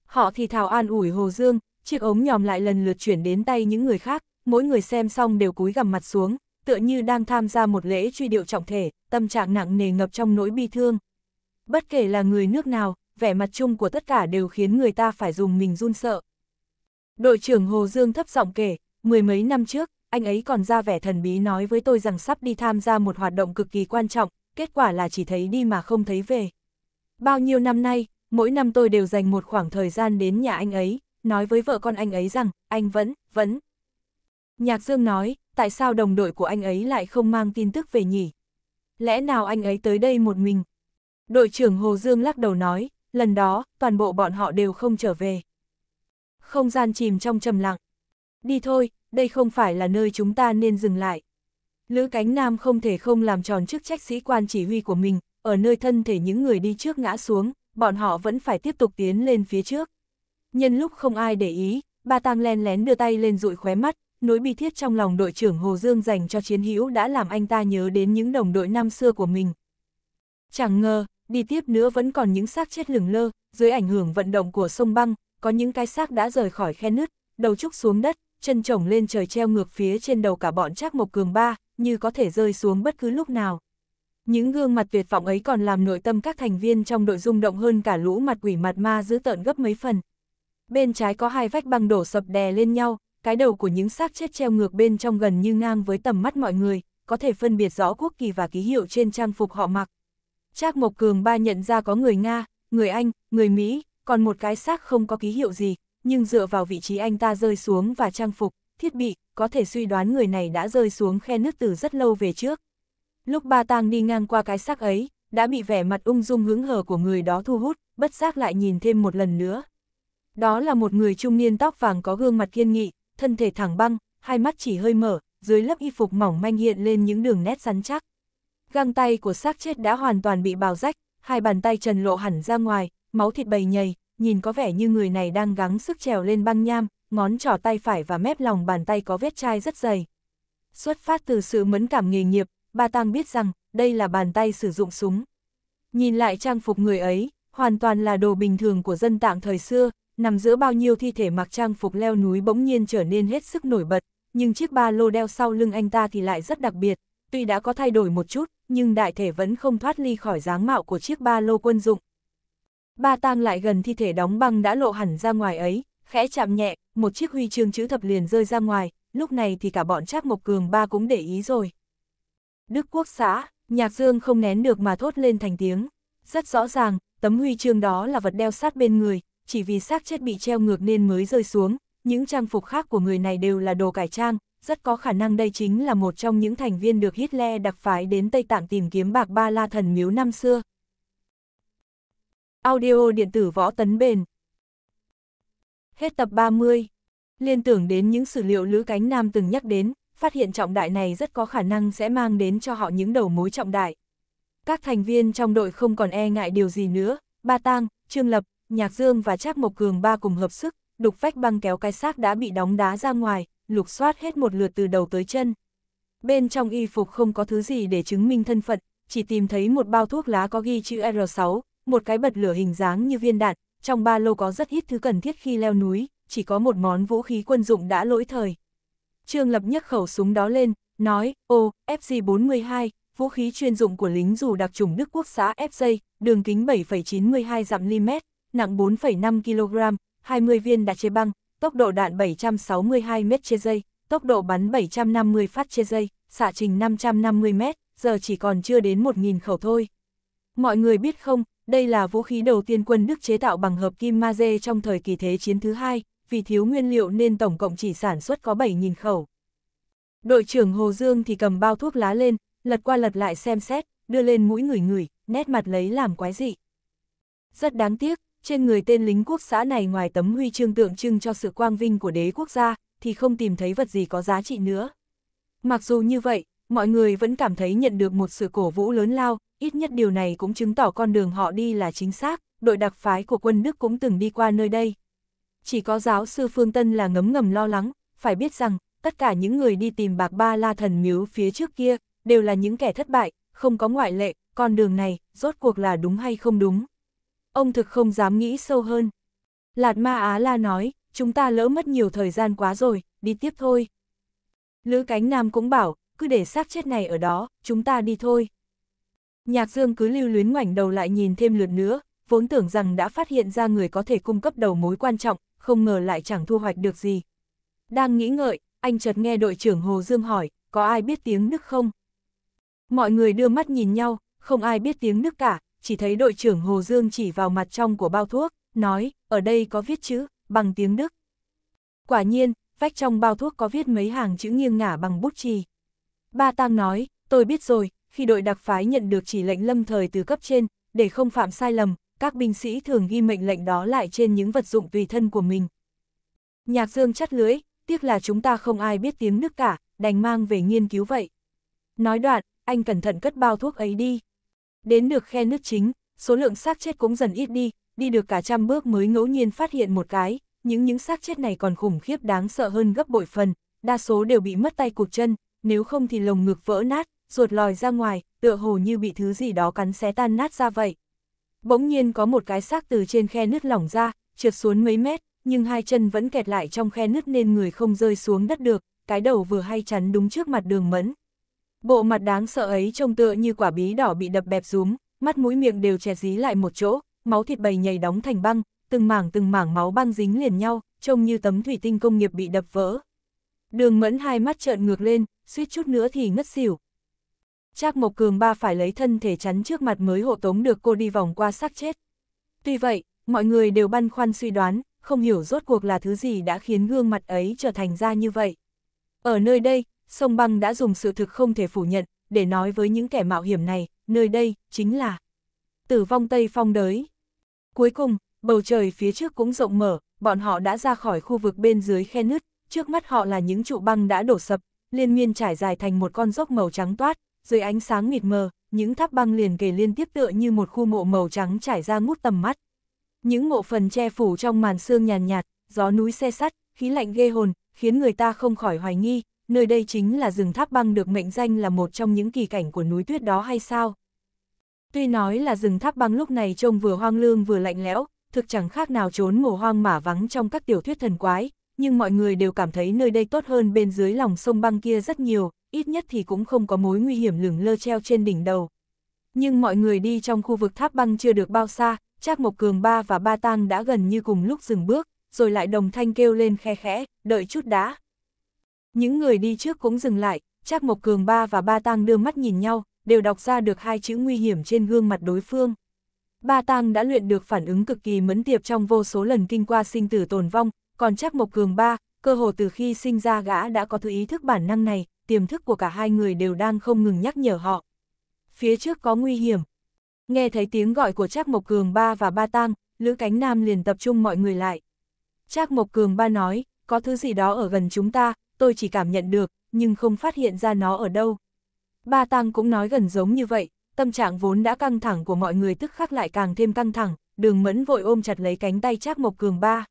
Speaker 1: Họ thì thào an ủi Hồ Dương, chiếc ống nhòm lại lần lượt chuyển đến tay những người khác, mỗi người xem xong đều cúi gằm mặt xuống, tựa như đang tham gia một lễ truy điệu trọng thể, tâm trạng nặng nề ngập trong nỗi bi thương. Bất kể là người nước nào, vẻ mặt chung của tất cả đều khiến người ta phải dùng mình run sợ. Đội trưởng Hồ Dương thấp giọng kể, mười mấy năm trước, anh ấy còn ra vẻ thần bí nói với tôi rằng sắp đi tham gia một hoạt động cực kỳ quan trọng, kết quả là chỉ thấy đi mà không thấy về. Bao nhiêu năm nay, mỗi năm tôi đều dành một khoảng thời gian đến nhà anh ấy, nói với vợ con anh ấy rằng, anh vẫn, vẫn. Nhạc Dương nói, tại sao đồng đội của anh ấy lại không mang tin tức về nhỉ? Lẽ nào anh ấy tới đây một mình? Đội trưởng Hồ Dương lắc đầu nói, lần đó, toàn bộ bọn họ đều không trở về. Không gian chìm trong trầm lặng. Đi thôi, đây không phải là nơi chúng ta nên dừng lại. Lữ cánh nam không thể không làm tròn chức trách sĩ quan chỉ huy của mình, ở nơi thân thể những người đi trước ngã xuống, bọn họ vẫn phải tiếp tục tiến lên phía trước. Nhân lúc không ai để ý, ba tang len lén đưa tay lên dụi khóe mắt, nỗi bi thiết trong lòng đội trưởng Hồ Dương dành cho chiến hữu đã làm anh ta nhớ đến những đồng đội năm xưa của mình. Chẳng ngờ, đi tiếp nữa vẫn còn những xác chết lửng lơ, dưới ảnh hưởng vận động của sông băng, có những cái xác đã rời khỏi khe nứt, đầu trúc xuống đất, chân trồng lên trời treo ngược phía trên đầu cả bọn Trác Mộc Cường ba, như có thể rơi xuống bất cứ lúc nào. Những gương mặt tuyệt vọng ấy còn làm nội tâm các thành viên trong đội rung động hơn cả lũ mặt quỷ mặt ma dữ tợn gấp mấy phần. Bên trái có hai vách băng đổ sập đè lên nhau, cái đầu của những xác chết treo ngược bên trong gần như ngang với tầm mắt mọi người, có thể phân biệt rõ quốc kỳ và ký hiệu trên trang phục họ mặc. Trác Mộc Cường ba nhận ra có người Nga, người Anh, người Mỹ, còn một cái xác không có ký hiệu gì, nhưng dựa vào vị trí anh ta rơi xuống và trang phục, thiết bị, có thể suy đoán người này đã rơi xuống khe nước từ rất lâu về trước. Lúc ba tang đi ngang qua cái xác ấy, đã bị vẻ mặt ung dung hứng hờ của người đó thu hút, bất giác lại nhìn thêm một lần nữa. Đó là một người trung niên tóc vàng có gương mặt kiên nghị, thân thể thẳng băng, hai mắt chỉ hơi mở, dưới lớp y phục mỏng manh hiện lên những đường nét rắn chắc găng tay của xác chết đã hoàn toàn bị bào rách, hai bàn tay trần lộ hẳn ra ngoài, máu thịt bầy nhầy, nhìn có vẻ như người này đang gắng sức trèo lên băng nham, ngón trỏ tay phải và mép lòng bàn tay có vết chai rất dày. Xuất phát từ sự mẫn cảm nghề nghiệp, Ba Tang biết rằng đây là bàn tay sử dụng súng. Nhìn lại trang phục người ấy, hoàn toàn là đồ bình thường của dân tạng thời xưa, nằm giữa bao nhiêu thi thể mặc trang phục leo núi bỗng nhiên trở nên hết sức nổi bật, nhưng chiếc ba lô đeo sau lưng anh ta thì lại rất đặc biệt, tuy đã có thay đổi một chút, nhưng đại thể vẫn không thoát ly khỏi dáng mạo của chiếc ba lô quân dụng. Ba tang lại gần thi thể đóng băng đã lộ hẳn ra ngoài ấy, khẽ chạm nhẹ, một chiếc huy chương chữ thập liền rơi ra ngoài, lúc này thì cả bọn Trác Mộc Cường ba cũng để ý rồi. Đức Quốc xã, Nhạc Dương không nén được mà thốt lên thành tiếng. Rất rõ ràng, tấm huy chương đó là vật đeo sát bên người, chỉ vì xác chết bị treo ngược nên mới rơi xuống, những trang phục khác của người này đều là đồ cải trang, rất có khả năng đây chính là một trong những thành viên được Hitler đặc phái đến Tây Tạng tìm kiếm bạc ba la thần miếu năm xưa. Audio điện tử võ tấn bền Hết tập 30 Liên tưởng đến những sử liệu Lữ Cánh Nam từng nhắc đến, phát hiện trọng đại này rất có khả năng sẽ mang đến cho họ những đầu mối trọng đại. Các thành viên trong đội không còn e ngại điều gì nữa, Ba Tang, Trương Lập, Nhạc Dương và Trác Mộc Cường ba cùng hợp sức, đục vách băng kéo cái xác đã bị đóng đá ra ngoài, lục soát hết một lượt từ đầu tới chân. Bên trong y phục không có thứ gì để chứng minh thân phận, chỉ tìm thấy một bao thuốc lá có ghi chữ R6, một cái bật lửa hình dáng như viên đạn, trong ba lô có rất ít thứ cần thiết khi leo núi, chỉ có một món vũ khí quân dụng đã lỗi thời. Trương Lập nhấc khẩu súng đó lên, nói, ô, FG-42, vũ khí chuyên dụng của lính dù đặc trùng Đức Quốc xã FJ, đường kính 7,92 dặm mm, nặng 4,5 kg, 20 viên đạn chế băng, tốc độ đạn 762 m trên giây, tốc độ bắn 750 phát trên giây, xạ trình 550 m, giờ chỉ còn chưa đến 1.000 khẩu thôi. Mọi người biết không, đây là vũ khí đầu tiên quân Đức chế tạo bằng hợp kim magie trong thời kỳ Thế chiến thứ hai, vì thiếu nguyên liệu nên tổng cộng chỉ sản xuất có 7.000 khẩu. Đội trưởng Hồ Dương thì cầm bao thuốc lá lên, lật qua lật lại xem xét, đưa lên mũi người người, nét mặt lấy làm quái dị. Rất đáng tiếc, trên người tên lính quốc xã này ngoài tấm huy chương tượng trưng cho sự quang vinh của đế quốc gia, thì không tìm thấy vật gì có giá trị nữa. Mặc dù như vậy, mọi người vẫn cảm thấy nhận được một sự cổ vũ lớn lao, ít nhất điều này cũng chứng tỏ con đường họ đi là chính xác, đội đặc phái của quân Đức cũng từng đi qua nơi đây. Chỉ có giáo sư Phương Tân là ngấm ngầm lo lắng, phải biết rằng, tất cả những người đi tìm bạc ba la thần miếu phía trước kia, đều là những kẻ thất bại, không có ngoại lệ, con đường này, rốt cuộc là đúng hay không đúng ông thực không dám nghĩ sâu hơn. Lạt Ma Á La nói, chúng ta lỡ mất nhiều thời gian quá rồi, đi tiếp thôi. Lữ Cánh Nam cũng bảo, cứ để xác chết này ở đó, chúng ta đi thôi. Nhạc Dương cứ lưu luyến ngoảnh đầu lại nhìn thêm lượt nữa, vốn tưởng rằng đã phát hiện ra người có thể cung cấp đầu mối quan trọng, không ngờ lại chẳng thu hoạch được gì. Đang nghĩ ngợi, anh chợt nghe đội trưởng Hồ Dương hỏi, có ai biết tiếng Đức không? Mọi người đưa mắt nhìn nhau, không ai biết tiếng Đức cả, chỉ thấy đội trưởng Hồ Dương chỉ vào mặt trong của bao thuốc, nói, ở đây có viết chữ, bằng tiếng Đức. Quả nhiên, vách trong bao thuốc có viết mấy hàng chữ nghiêng ngả bằng bút chì. Ba Tăng nói, tôi biết rồi, khi đội đặc phái nhận được chỉ lệnh lâm thời từ cấp trên, để không phạm sai lầm, các binh sĩ thường ghi mệnh lệnh đó lại trên những vật dụng tùy thân của mình. Nhạc Dương chắt lưới, tiếc là chúng ta không ai biết tiếng Đức cả, đành mang về nghiên cứu vậy. Nói đoạn, anh cẩn thận cất bao thuốc ấy đi, Đến được khe nước chính, số lượng xác chết cũng dần ít đi, đi được cả trăm bước mới ngẫu nhiên phát hiện một cái, những những xác chết này còn khủng khiếp đáng sợ hơn gấp bội phần, đa số đều bị mất tay cụt chân, nếu không thì lồng ngực vỡ nát, ruột lòi ra ngoài, tựa hồ như bị thứ gì đó cắn xé tan nát ra vậy. Bỗng nhiên có một cái xác từ trên khe nứt lỏng ra, trượt xuống mấy mét, nhưng hai chân vẫn kẹt lại trong khe nứt nên người không rơi xuống đất được, cái đầu vừa hay chắn đúng trước mặt đường mẫn. Bộ mặt đáng sợ ấy trông tựa như quả bí đỏ bị đập bẹp rúm, mắt mũi miệng đều che dí lại một chỗ, máu thịt bầy nhầy đóng thành băng, từng mảng từng mảng máu băng dính liền nhau, trông như tấm thủy tinh công nghiệp bị đập vỡ. Đường mẫn hai mắt trợn ngược lên, suýt chút nữa thì ngất xỉu. Trác Mộc Cường ba phải lấy thân thể chắn trước mặt mới hộ tống được cô đi vòng qua xác chết. Tuy vậy, mọi người đều băn khoăn suy đoán, không hiểu rốt cuộc là thứ gì đã khiến gương mặt ấy trở thành ra như vậy. Ở nơi đây, sông băng đã dùng sự thực không thể phủ nhận, để nói với những kẻ mạo hiểm này, nơi đây, chính là tử vong Tây Phong đới. Cuối cùng, bầu trời phía trước cũng rộng mở, bọn họ đã ra khỏi khu vực bên dưới khe nứt, trước mắt họ là những trụ băng đã đổ sập, liên miên trải dài thành một con dốc màu trắng toát, dưới ánh sáng mịt mờ, những tháp băng liền kề liên tiếp tựa như một khu mộ màu trắng trải ra ngút tầm mắt. Những mộ phần che phủ trong màn sương nhàn nhạt, gió núi xe sắt, khí lạnh ghê hồn, khiến người ta không khỏi hoài nghi, nơi đây chính là rừng tháp băng được mệnh danh là một trong những kỳ cảnh của núi tuyết đó hay sao? Tuy nói là rừng tháp băng lúc này trông vừa hoang lương vừa lạnh lẽo, thực chẳng khác nào trốn mồ hoang mả vắng trong các tiểu thuyết thần quái, nhưng mọi người đều cảm thấy nơi đây tốt hơn bên dưới lòng sông băng kia rất nhiều, ít nhất thì cũng không có mối nguy hiểm lửng lơ treo trên đỉnh đầu. Nhưng mọi người đi trong khu vực tháp băng chưa được bao xa, Trác Mộc Cường Ba và Ba Tang đã gần như cùng lúc dừng bước, rồi lại đồng thanh kêu lên khe khẽ, đợi chút đã. Những người đi trước cũng dừng lại, Trác Mộc Cường ba và ba tang đưa mắt nhìn nhau, đều đọc ra được hai chữ nguy hiểm trên gương mặt đối phương. Ba tang đã luyện được phản ứng cực kỳ mẫn tiệp trong vô số lần kinh qua sinh tử tồn vong, còn Trác Mộc Cường ba, cơ hồ từ khi sinh ra gã đã có thứ ý thức bản năng này, tiềm thức của cả hai người đều đang không ngừng nhắc nhở họ. Phía trước có nguy hiểm. Nghe thấy tiếng gọi của Trác Mộc Cường ba và ba tang, Lữ Cánh Nam liền tập trung mọi người lại. Trác Mộc Cường ba nói, có thứ gì đó ở gần chúng ta, tôi chỉ cảm nhận được, nhưng không phát hiện ra nó ở đâu. Ba Tăng cũng nói gần giống như vậy, tâm trạng vốn đã căng thẳng của mọi người tức khắc lại càng thêm căng thẳng, đường mẫn vội ôm chặt lấy cánh tay Trác Mộc Cường ba.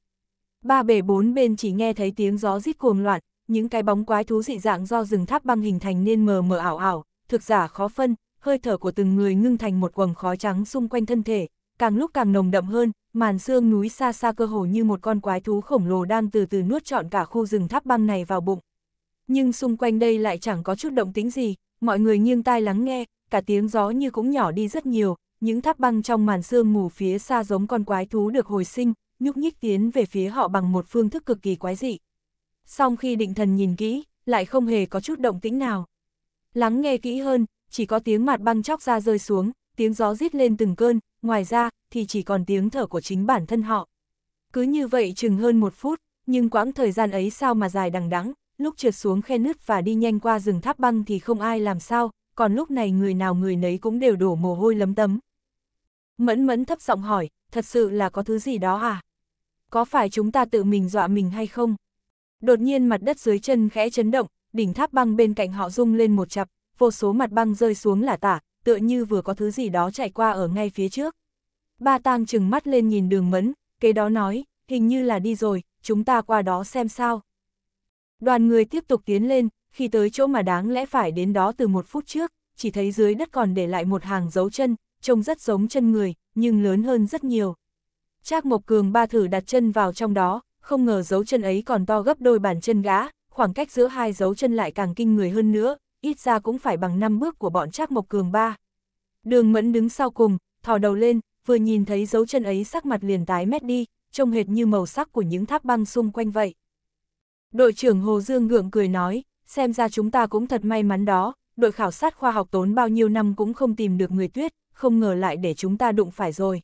Speaker 1: Ba bể bốn bên chỉ nghe thấy tiếng gió rít cuồng loạn, những cái bóng quái thú dị dạng do rừng tháp băng hình thành nên mờ mờ ảo ảo, thực giả khó phân, hơi thở của từng người ngưng thành một quầng khói trắng xung quanh thân thể, càng lúc càng nồng đậm hơn, màn sương núi xa xa cơ hồ như một con quái thú khổng lồ đang từ từ nuốt trọn cả khu rừng tháp băng này vào bụng. Nhưng xung quanh đây lại chẳng có chút động tính gì, mọi người nghiêng tai lắng nghe, cả tiếng gió như cũng nhỏ đi rất nhiều, những tháp băng trong màn sương mù phía xa giống con quái thú được hồi sinh, nhúc nhích tiến về phía họ bằng một phương thức cực kỳ quái dị. Song khi định thần nhìn kỹ, lại không hề có chút động tĩnh nào. Lắng nghe kỹ hơn, chỉ có tiếng mạt băng chóc ra rơi xuống, tiếng gió rít lên từng cơn, ngoài ra thì chỉ còn tiếng thở của chính bản thân họ. Cứ như vậy chừng hơn một phút, nhưng quãng thời gian ấy sao mà dài đằng đẵng lúc trượt xuống khe nứt và đi nhanh qua rừng tháp băng thì không ai làm sao, còn lúc này người nào người nấy cũng đều đổ mồ hôi lấm tấm. Mẫn mẫn thấp giọng hỏi, thật sự là có thứ gì đó à? Có phải chúng ta tự mình dọa mình hay không? Đột nhiên mặt đất dưới chân khẽ chấn động, đỉnh tháp băng bên cạnh họ rung lên một chập, vô số mặt băng rơi xuống là tả, tựa như vừa có thứ gì đó chạy qua ở ngay phía trước. Ba tang chừng mắt lên nhìn đường mẫn, kế đó nói, hình như là đi rồi, chúng ta qua đó xem sao. Đoàn người tiếp tục tiến lên, khi tới chỗ mà đáng lẽ phải đến đó từ một phút trước, chỉ thấy dưới đất còn để lại một hàng dấu chân, trông rất giống chân người, nhưng lớn hơn rất nhiều. Trác Mộc Cường ba thử đặt chân vào trong đó, không ngờ dấu chân ấy còn to gấp đôi bàn chân gã, khoảng cách giữa hai dấu chân lại càng kinh người hơn nữa, ít ra cũng phải bằng năm bước của bọn Trác Mộc Cường ba. Đường Mẫn đứng sau cùng, thò đầu lên, vừa nhìn thấy dấu chân ấy sắc mặt liền tái mét đi, trông hệt như màu sắc của những tháp băng xung quanh vậy. Đội trưởng Hồ Dương gượng cười nói, xem ra chúng ta cũng thật may mắn đó, đội khảo sát khoa học tốn bao nhiêu năm cũng không tìm được người tuyết, không ngờ lại để chúng ta đụng phải rồi.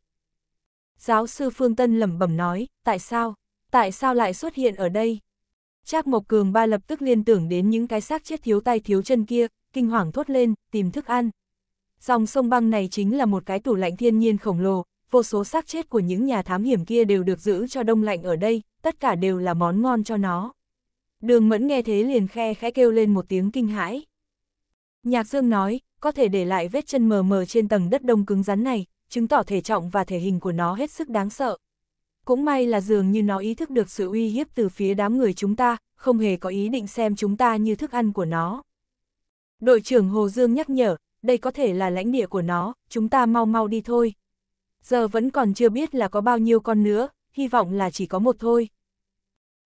Speaker 1: Giáo sư Phương Tân lẩm bẩm nói, tại sao? Tại sao lại xuất hiện ở đây? Trác Mộc Cường ba lập tức liên tưởng đến những cái xác chết thiếu tay thiếu chân kia, kinh hoàng thốt lên, tìm thức ăn. Dòng sông băng này chính là một cái tủ lạnh thiên nhiên khổng lồ, vô số xác chết của những nhà thám hiểm kia đều được giữ cho đông lạnh ở đây, tất cả đều là món ngon cho nó. Đường mẫn nghe thế liền khe khẽ kêu lên một tiếng kinh hãi. Nhạc Dương nói, có thể để lại vết chân mờ mờ trên tầng đất đông cứng rắn này, chứng tỏ thể trọng và thể hình của nó hết sức đáng sợ. Cũng may là dường như nó ý thức được sự uy hiếp từ phía đám người chúng ta, không hề có ý định xem chúng ta như thức ăn của nó. Đội trưởng Hồ Dương nhắc nhở, đây có thể là lãnh địa của nó, chúng ta mau mau đi thôi. Giờ vẫn còn chưa biết là có bao nhiêu con nữa, hy vọng là chỉ có một thôi.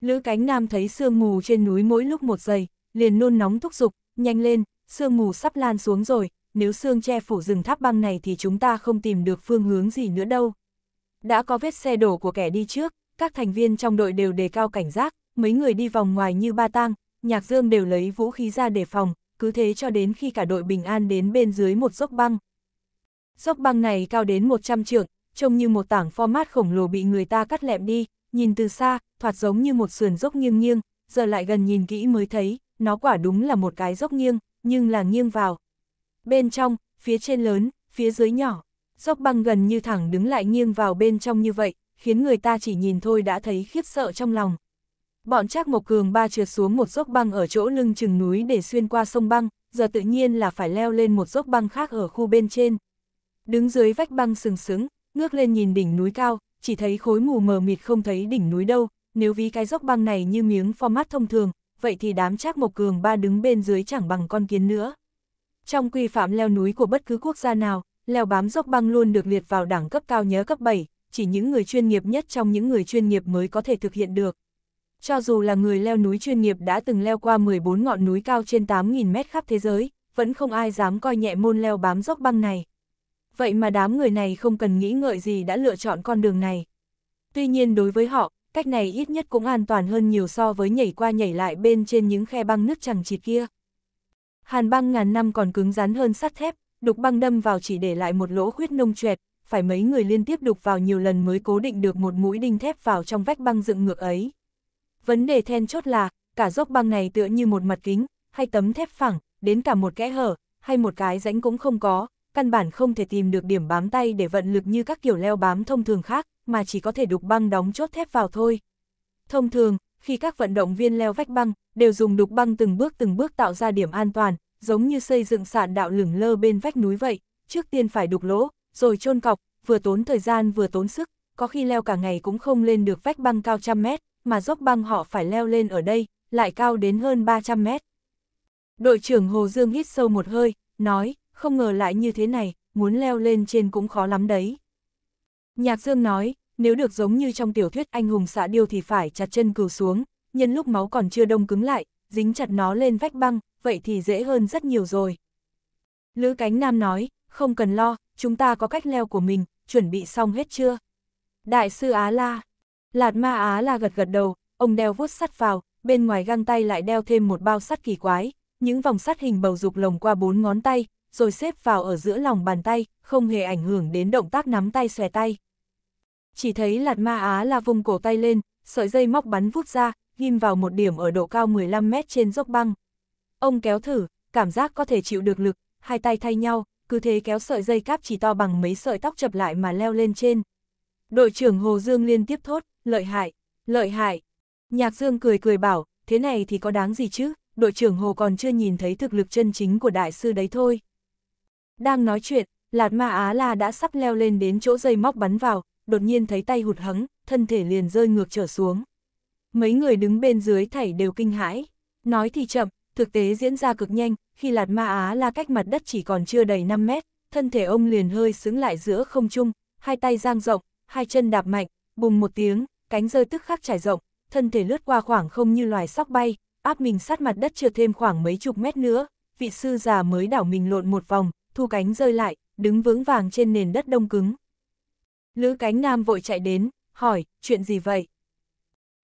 Speaker 1: Lữ cánh nam thấy sương mù trên núi mỗi lúc một giây, liền nôn nóng thúc giục, nhanh lên, sương mù sắp lan xuống rồi, nếu sương che phủ rừng tháp băng này thì chúng ta không tìm được phương hướng gì nữa đâu đã có vết xe đổ của kẻ đi trước, các thành viên trong đội đều đề cao cảnh giác, mấy người đi vòng ngoài như ba tang, nhạc dương đều lấy vũ khí ra để phòng, cứ thế cho đến khi cả đội bình an đến bên dưới một dốc băng. Dốc băng này cao đến 100 trượng, trông như một tảng format khổng lồ bị người ta cắt lẹm đi, nhìn từ xa, thoạt giống như một sườn dốc nghiêng nghiêng, giờ lại gần nhìn kỹ mới thấy, nó quả đúng là một cái dốc nghiêng, nhưng là nghiêng vào. Bên trong, phía trên lớn, phía dưới nhỏ, dốc băng gần như thẳng đứng lại nghiêng vào bên trong như vậy, khiến người ta chỉ nhìn thôi đã thấy khiếp sợ trong lòng. Bọn Trác Mộc Cường ba trượt xuống một dốc băng ở chỗ lưng chừng núi để xuyên qua sông băng, giờ tự nhiên là phải leo lên một dốc băng khác ở khu bên trên. Đứng dưới vách băng sừng sững, ngước lên nhìn đỉnh núi cao, chỉ thấy khối mù mờ mịt không thấy đỉnh núi đâu, nếu ví cái dốc băng này như miếng format thông thường, vậy thì đám Trác Mộc Cường ba đứng bên dưới chẳng bằng con kiến nữa. Trong quy phạm leo núi của bất cứ quốc gia nào, leo bám dốc băng luôn được liệt vào đẳng cấp cao nhớ cấp 7, chỉ những người chuyên nghiệp nhất trong những người chuyên nghiệp mới có thể thực hiện được. Cho dù là người leo núi chuyên nghiệp đã từng leo qua 14 ngọn núi cao trên 8.000 mét khắp thế giới, vẫn không ai dám coi nhẹ môn leo bám dốc băng này. Vậy mà đám người này không cần nghĩ ngợi gì đã lựa chọn con đường này. Tuy nhiên đối với họ, cách này ít nhất cũng an toàn hơn nhiều so với nhảy qua nhảy lại bên trên những khe băng nước chẳng chịt kia. Hàn băng ngàn năm còn cứng rắn hơn sắt thép, đục băng đâm vào chỉ để lại một lỗ khuyết nông chuệt, phải mấy người liên tiếp đục vào nhiều lần mới cố định được một mũi đinh thép vào trong vách băng dựng ngược ấy. Vấn đề then chốt là, cả dốc băng này tựa như một mặt kính, hay tấm thép phẳng, đến cả một kẽ hở, hay một cái rãnh cũng không có, căn bản không thể tìm được điểm bám tay để vận lực như các kiểu leo bám thông thường khác, mà chỉ có thể đục băng đóng chốt thép vào thôi. Thông thường, khi các vận động viên leo vách băng, đều dùng đục băng từng bước từng bước tạo ra điểm an toàn, giống như xây dựng sạn đạo lửng lơ bên vách núi vậy, trước tiên phải đục lỗ, rồi chôn cọc, vừa tốn thời gian vừa tốn sức, có khi leo cả ngày cũng không lên được vách băng cao trăm mét, mà dốc băng họ phải leo lên ở đây, lại cao đến hơn 300 mét. Đội trưởng Hồ Dương hít sâu một hơi, nói, không ngờ lại như thế này, muốn leo lên trên cũng khó lắm đấy. Nhạc Dương nói, nếu được giống như trong tiểu thuyết anh hùng xạ điêu thì phải chặt chân cừu xuống, nhân lúc máu còn chưa đông cứng lại, dính chặt nó lên vách băng, vậy thì dễ hơn rất nhiều rồi. Lữ Cánh Nam nói, không cần lo, chúng ta có cách leo của mình, chuẩn bị xong hết chưa? Đại sư Á La, Lạt Ma Á La gật gật đầu, ông đeo vuốt sắt vào, bên ngoài găng tay lại đeo thêm một bao sắt kỳ quái, những vòng sắt hình bầu dục lồng qua bốn ngón tay, rồi xếp vào ở giữa lòng bàn tay, không hề ảnh hưởng đến động tác nắm tay xòe tay. Chỉ thấy Lạt Ma Á La vùng cổ tay lên, sợi dây móc bắn vút ra, ghim vào một điểm ở độ cao 15 mét trên dốc băng. Ông kéo thử, cảm giác có thể chịu được lực, hai tay thay nhau, cứ thế kéo sợi dây cáp chỉ to bằng mấy sợi tóc chập lại mà leo lên trên. Đội trưởng Hồ Dương liên tiếp thốt, lợi hại, lợi hại. Nhạc Dương cười cười bảo, thế này thì có đáng gì chứ, đội trưởng Hồ còn chưa nhìn thấy thực lực chân chính của đại sư đấy thôi. Đang nói chuyện, Lạt Ma Á La đã sắp leo lên đến chỗ dây móc bắn vào, đột nhiên thấy tay hụt hẫng, thân thể liền rơi ngược trở xuống mấy người đứng bên dưới thảy đều kinh hãi. Nói thì chậm, thực tế diễn ra cực nhanh, khi Lạt Ma Á la cách mặt đất chỉ còn chưa đầy 5 mét, thân thể ông liền hơi xứng lại giữa không trung, hai tay giang rộng, hai chân đạp mạnh, bùng một tiếng, cánh rơi tức khắc trải rộng, thân thể lướt qua khoảng không như loài sóc bay, áp mình sát mặt đất chưa thêm khoảng mấy chục mét nữa, vị sư già mới đảo mình lộn một vòng, thu cánh rơi lại, đứng vững vàng trên nền đất đông cứng. Lữ cánh nam vội chạy đến, hỏi, chuyện gì vậy?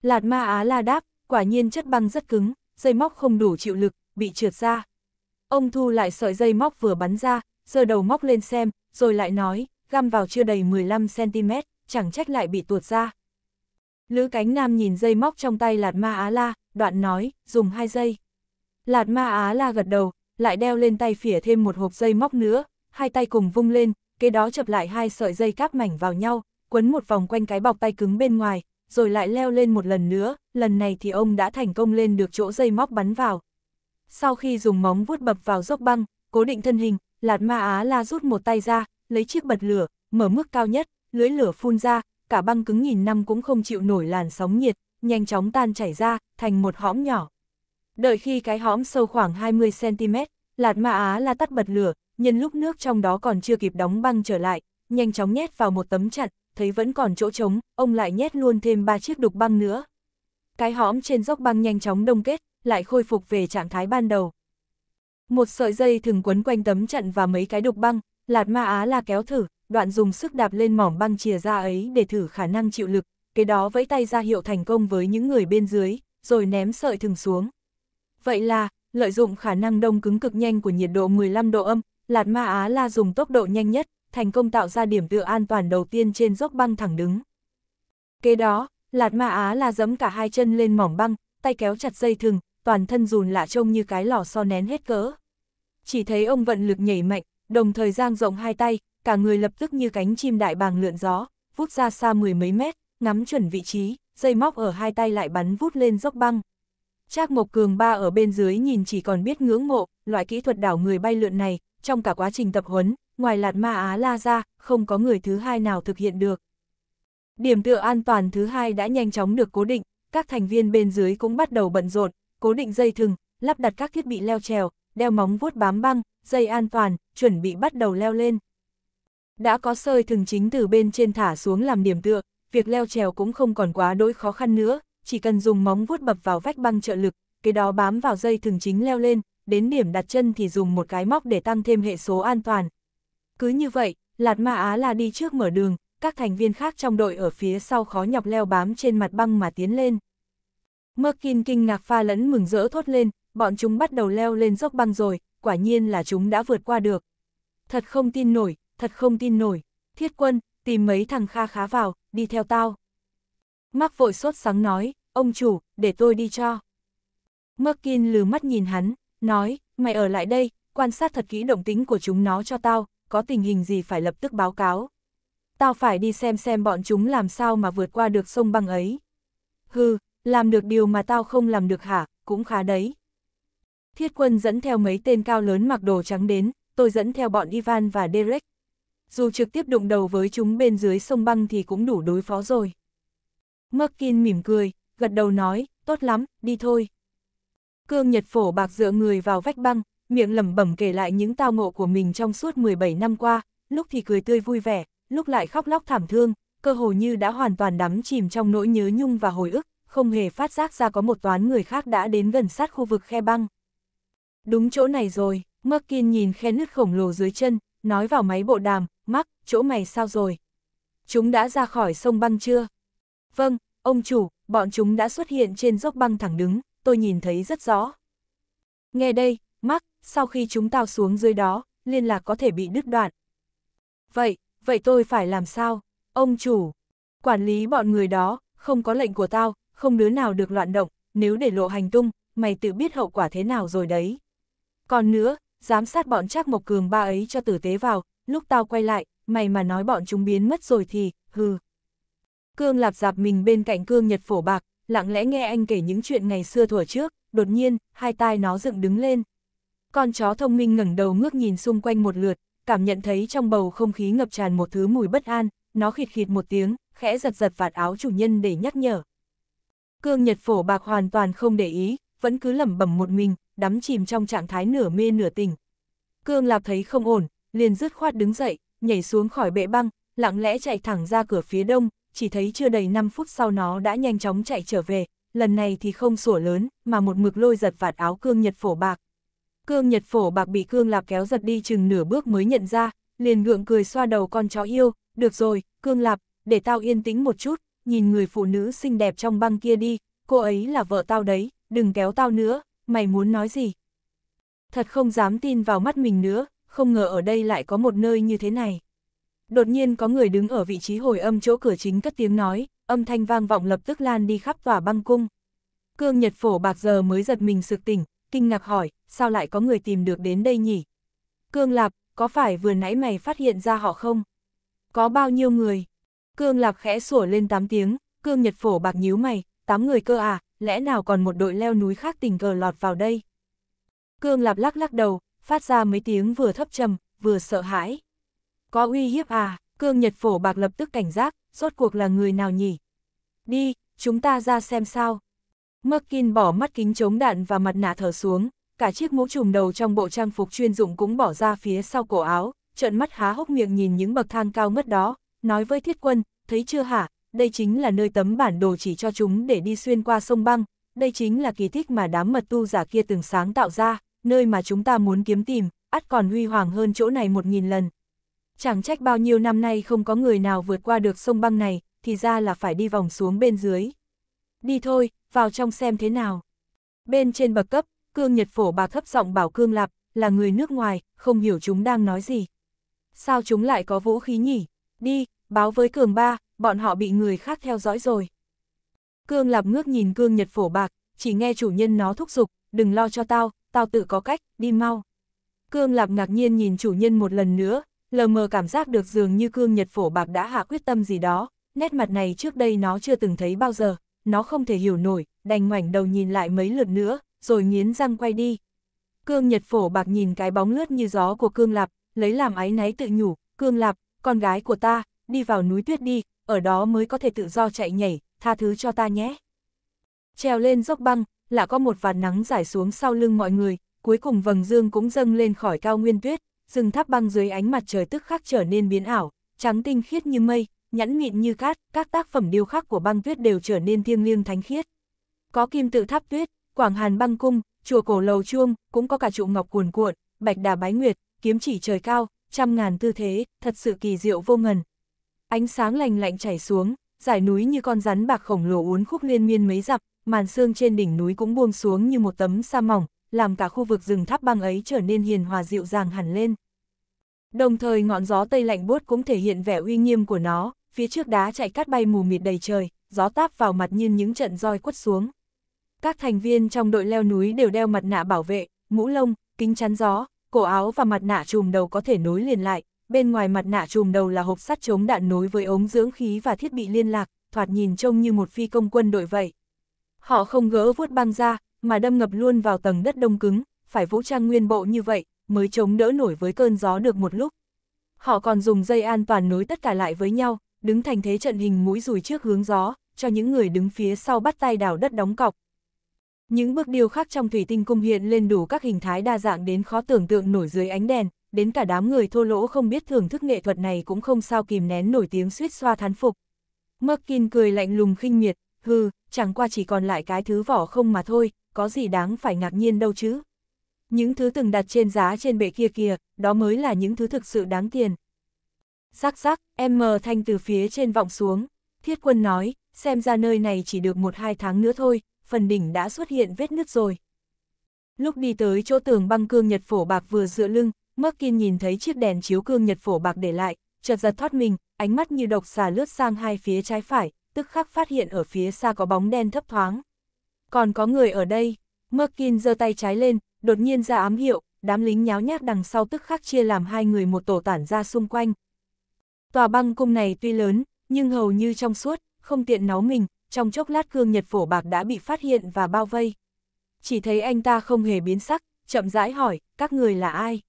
Speaker 1: Lạt ma á la đáp, quả nhiên chất băng rất cứng, dây móc không đủ chịu lực, bị trượt ra. Ông thu lại sợi dây móc vừa bắn ra, giơ đầu móc lên xem, rồi lại nói, găm vào chưa đầy 15cm, chẳng trách lại bị tuột ra. Lữ cánh nam nhìn dây móc trong tay Lạt ma á la, đoạn nói, dùng hai dây. Lạt ma á la gật đầu, lại đeo lên tay phỉa thêm một hộp dây móc nữa, hai tay cùng vung lên, kế đó chập lại hai sợi dây cáp mảnh vào nhau, quấn một vòng quanh cái bọc tay cứng bên ngoài, rồi lại leo lên một lần nữa, lần này thì ông đã thành công lên được chỗ dây móc bắn vào. Sau khi dùng móng vuốt bập vào dốc băng, cố định thân hình, Lạt Ma Á La rút một tay ra, lấy chiếc bật lửa, mở mức cao nhất, lưới lửa phun ra, cả băng cứng nghìn năm cũng không chịu nổi làn sóng nhiệt, nhanh chóng tan chảy ra, thành một hõm nhỏ. Đợi khi cái hõm sâu khoảng 20cm, Lạt Ma Á La tắt bật lửa, nhân lúc nước trong đó còn chưa kịp đóng băng trở lại, nhanh chóng nhét vào một tấm chặn, thấy vẫn còn chỗ trống, ông lại nhét luôn thêm ba chiếc đục băng nữa. Cái hõm trên dốc băng nhanh chóng đông kết, lại khôi phục về trạng thái ban đầu. Một sợi dây thường quấn quanh tấm trận và mấy cái đục băng, Lạt Ma Á là kéo thử, đoạn dùng sức đạp lên mỏm băng chìa ra ấy để thử khả năng chịu lực, cái đó vẫy tay ra hiệu thành công với những người bên dưới, rồi ném sợi thừng xuống. Vậy là, lợi dụng khả năng đông cứng cực nhanh của nhiệt độ 15 độ âm, Lạt Ma Á La dùng tốc độ nhanh nhất, thành công tạo ra điểm tựa an toàn đầu tiên trên dốc băng thẳng đứng. Kế đó, Lạt Ma Á là giẫm cả hai chân lên mỏng băng, tay kéo chặt dây thừng, toàn thân rùn lạ trông như cái lò so nén hết cỡ. Chỉ thấy ông vận lực nhảy mạnh, đồng thời giang rộng hai tay, cả người lập tức như cánh chim đại bàng lượn gió, vút ra xa mười mấy mét, ngắm chuẩn vị trí, dây móc ở hai tay lại bắn vút lên dốc băng. Trác Mộc Cường ba ở bên dưới nhìn chỉ còn biết ngưỡng mộ, loại kỹ thuật đảo người bay lượn này, trong cả quá trình tập huấn, ngoài lạt ma Á La ra, không có người thứ hai nào thực hiện được. Điểm tựa an toàn thứ hai đã nhanh chóng được cố định, các thành viên bên dưới cũng bắt đầu bận rộn, cố định dây thừng, lắp đặt các thiết bị leo trèo, đeo móng vuốt bám băng, dây an toàn, chuẩn bị bắt đầu leo lên. Đã có sơi thừng chính từ bên trên thả xuống làm điểm tựa, việc leo trèo cũng không còn quá đỗi khó khăn nữa, chỉ cần dùng móng vuốt bập vào vách băng trợ lực, cái đó bám vào dây thừng chính leo lên, đến điểm đặt chân thì dùng một cái móc để tăng thêm hệ số an toàn, cứ như vậy, Lạt Ma Á là đi trước mở đường, các thành viên khác trong đội ở phía sau khó nhọc leo bám trên mặt băng mà tiến lên. Merkin kinh ngạc pha lẫn mừng rỡ thốt lên, bọn chúng bắt đầu leo lên dốc băng rồi, quả nhiên là chúng đã vượt qua được. Thật không tin nổi, thật không tin nổi. Thiết quân, tìm mấy thằng kha khá vào, đi theo tao. mark vội sốt sáng nói, ông chủ, để tôi đi cho. Merkin lừ mắt nhìn hắn, nói, mày ở lại đây, quan sát thật kỹ động tính của chúng nó cho tao, có tình hình gì phải lập tức báo cáo. Tao phải đi xem xem bọn chúng làm sao mà vượt qua được sông băng ấy. Hừ, làm được điều mà tao không làm được hả, cũng khá đấy. Thiết quân dẫn theo mấy tên cao lớn mặc đồ trắng đến, tôi dẫn theo bọn Ivan và Derek. Dù trực tiếp đụng đầu với chúng bên dưới sông băng thì cũng đủ đối phó rồi. Merkin mỉm cười, gật đầu nói, tốt lắm, đi thôi. Cương Nhật Phổ bạc dựa người vào vách băng, miệng lẩm bẩm kể lại những tao ngộ của mình trong suốt 17 năm qua, lúc thì cười tươi vui vẻ, lúc lại khóc lóc thảm thương, cơ hồ như đã hoàn toàn đắm chìm trong nỗi nhớ nhung và hồi ức, không hề phát giác ra có một toán người khác đã đến gần sát khu vực khe băng. Đúng chỗ này rồi, Merkin nhìn khe nứt khổng lồ dưới chân, nói vào máy bộ đàm, mắc, chỗ mày sao rồi? Chúng đã ra khỏi sông băng chưa? Vâng, ông chủ, bọn chúng đã xuất hiện trên dốc băng thẳng đứng, tôi nhìn thấy rất rõ. Nghe đây, mắc, sau khi chúng tao xuống dưới đó, liên lạc có thể bị đứt đoạn. Vậy, vậy tôi phải làm sao? Ông chủ, quản lý bọn người đó, không có lệnh của tao, không đứa nào được loạn động, nếu để lộ hành tung, mày tự biết hậu quả thế nào rồi đấy. Còn nữa, giám sát bọn Trác Mộc Cường ba ấy cho tử tế vào, lúc tao quay lại, mày mà nói bọn chúng biến mất rồi thì, hừ. Cương lạp dạp mình bên cạnh Cương Nhật Phổ Bạc, lặng lẽ nghe anh kể những chuyện ngày xưa thuở trước, đột nhiên, hai tai nó dựng đứng lên. Con chó thông minh ngẩng đầu ngước nhìn xung quanh một lượt, cảm nhận thấy trong bầu không khí ngập tràn một thứ mùi bất an, nó khịt khịt một tiếng, khẽ giật giật vạt áo chủ nhân để nhắc nhở. Cương Nhật Phổ Bạc hoàn toàn không để ý, vẫn cứ lẩm bẩm một mình, đắm chìm trong trạng thái nửa mê nửa tỉnh. Cương Lạp thấy không ổn, liền dứt khoát đứng dậy, nhảy xuống khỏi bệ băng, lặng lẽ chạy thẳng ra cửa phía đông, chỉ thấy chưa đầy 5 phút sau nó đã nhanh chóng chạy trở về, lần này thì không sủa lớn, mà một mực lôi giật vạt áo Cương Nhật Phổ Bạc. Cương Nhật Phổ Bạc bị Cương Lạp kéo giật đi chừng nửa bước mới nhận ra, liền gượng cười xoa đầu con chó yêu, được rồi, Cương Lạp, để tao yên tĩnh một chút, nhìn người phụ nữ xinh đẹp trong băng kia đi, cô ấy là vợ tao đấy, đừng kéo tao nữa, mày muốn nói gì? Thật không dám tin vào mắt mình nữa, không ngờ ở đây lại có một nơi như thế này. Đột nhiên có người đứng ở vị trí hồi âm chỗ cửa chính cất tiếng nói, âm thanh vang vọng lập tức lan đi khắp tòa băng cung. Cương Nhật Phổ Bạc giờ mới giật mình sực tỉnh, kinh ngạc hỏi, sao lại có người tìm được đến đây nhỉ? Cương Lạp, có phải vừa nãy mày phát hiện ra họ không? Có bao nhiêu người? Cương Lạp khẽ sủa lên 8 tiếng, Cương Nhật Phổ bạc nhíu mày, 8 người cơ à, lẽ nào còn một đội leo núi khác tình cờ lọt vào đây? Cương Lạp lắc lắc đầu, phát ra mấy tiếng vừa thấp trầm, vừa sợ hãi. Có uy hiếp à, Cương Nhật Phổ bạc lập tức cảnh giác, rốt cuộc là người nào nhỉ? Đi, chúng ta ra xem sao. Merkin bỏ mắt kính chống đạn và mặt nạ thở xuống, cả chiếc mũ trùm đầu trong bộ trang phục chuyên dụng cũng bỏ ra phía sau cổ áo, trợn mắt há hốc miệng nhìn những bậc thang cao ngất đó, nói với thiết quân, thấy chưa hả, đây chính là nơi tấm bản đồ chỉ cho chúng để đi xuyên qua sông băng, đây chính là kỳ tích mà đám mật tu giả kia từng sáng tạo ra, nơi mà chúng ta muốn kiếm tìm, ắt còn huy hoàng hơn chỗ này một nghìn lần. Chẳng trách bao nhiêu năm nay không có người nào vượt qua được sông băng này, thì ra là phải đi vòng xuống bên dưới đi thôi, vào trong xem thế nào. Bên trên bậc cấp, Cương Nhật Phổ bà thấp giọng bảo Cương Lạp, là người nước ngoài, không hiểu chúng đang nói gì. Sao chúng lại có vũ khí nhỉ? Đi, báo với Cường Ba, bọn họ bị người khác theo dõi rồi. Cương Lạp ngước nhìn Cương Nhật Phổ bạc, chỉ nghe chủ nhân nó thúc giục, đừng lo cho tao, tao tự có cách, đi mau. Cương Lạp ngạc nhiên nhìn chủ nhân một lần nữa, lờ mờ cảm giác được dường như Cương Nhật Phổ bạc đã hạ quyết tâm gì đó, nét mặt này trước đây nó chưa từng thấy bao giờ nó không thể hiểu nổi, đành ngoảnh đầu nhìn lại mấy lượt nữa, rồi nghiến răng quay đi. Cương Nhật Phổ bạc nhìn cái bóng lướt như gió của Cương Lạp, lấy làm áy náy tự nhủ, Cương Lạp, con gái của ta, đi vào núi tuyết đi, ở đó mới có thể tự do chạy nhảy, tha thứ cho ta nhé. Trèo lên dốc băng, là có một vạt nắng rải xuống sau lưng mọi người, cuối cùng vầng dương cũng dâng lên khỏi cao nguyên tuyết, rừng tháp băng dưới ánh mặt trời tức khắc trở nên biến ảo, trắng tinh khiết như mây, nhẫn mịn như cát, các tác phẩm điêu khắc của băng tuyết đều trở nên thiêng liêng thánh khiết. Có kim tự tháp tuyết, Quảng Hàn băng cung, chùa cổ lầu chuông, cũng có cả trụ ngọc cuồn cuộn, bạch đà bái nguyệt, kiếm chỉ trời cao, trăm ngàn tư thế, thật sự kỳ diệu vô ngần. Ánh sáng lành lạnh chảy xuống, dải núi như con rắn bạc khổng lồ uốn khúc liên miên mấy dặm, màn sương trên đỉnh núi cũng buông xuống như một tấm sa mỏng, làm cả khu vực rừng tháp băng ấy trở nên hiền hòa dịu dàng hẳn lên. Đồng thời ngọn gió tây lạnh buốt cũng thể hiện vẻ uy nghiêm của nó, phía trước đá chạy cát bay mù mịt đầy trời, gió táp vào mặt như những trận roi quất xuống. Các thành viên trong đội leo núi đều đeo mặt nạ bảo vệ, mũ lông, kính chắn gió, cổ áo và mặt nạ trùm đầu có thể nối liền lại, bên ngoài mặt nạ trùm đầu là hộp sắt chống đạn nối với ống dưỡng khí và thiết bị liên lạc, thoạt nhìn trông như một phi công quân đội vậy. Họ không gỡ vuốt băng ra, mà đâm ngập luôn vào tầng đất đông cứng, phải vũ trang nguyên bộ như vậy, mới chống đỡ nổi với cơn gió được một lúc. Họ còn dùng dây an toàn nối tất cả lại với nhau, đứng thành thế trận hình mũi rùi trước hướng gió, cho những người đứng phía sau bắt tay đào đất đóng cọc. Những bước điêu khắc trong thủy tinh cung hiện lên đủ các hình thái đa dạng đến khó tưởng tượng nổi dưới ánh đèn, đến cả đám người thô lỗ không biết thưởng thức nghệ thuật này cũng không sao kìm nén nổi tiếng suýt xoa thán phục. Merkin cười lạnh lùng khinh miệt, hừ, chẳng qua chỉ còn lại cái thứ vỏ không mà thôi, có gì đáng phải ngạc nhiên đâu chứ. Những thứ từng đặt trên giá trên bệ kia kìa, đó mới là những thứ thực sự đáng tiền, Rắc rắc, em mờ thanh từ phía trên vọng xuống. Thiết quân nói, xem ra nơi này chỉ được một hai tháng nữa thôi, phần đỉnh đã xuất hiện vết nứt rồi. Lúc đi tới chỗ tường băng cương Nhật phổ bạc vừa dựa lưng, Mắc Kiên nhìn thấy chiếc đèn chiếu cương Nhật phổ bạc để lại, chợt giật thoát mình, ánh mắt như độc xà lướt sang hai phía trái phải, tức khắc phát hiện ở phía xa có bóng đen thấp thoáng. Còn có người ở đây, Mắc Kiên giơ tay trái lên, đột nhiên ra ám hiệu, đám lính nháo nhác đằng sau tức khắc chia làm hai người một tổ tản ra xung quanh, Tòa băng cung này tuy lớn, nhưng hầu như trong suốt, không tiện náu mình, trong chốc lát cương Nhật Phổ Bạc đã bị phát hiện và bao vây. Chỉ thấy anh ta không hề biến sắc, chậm rãi hỏi, các người là ai?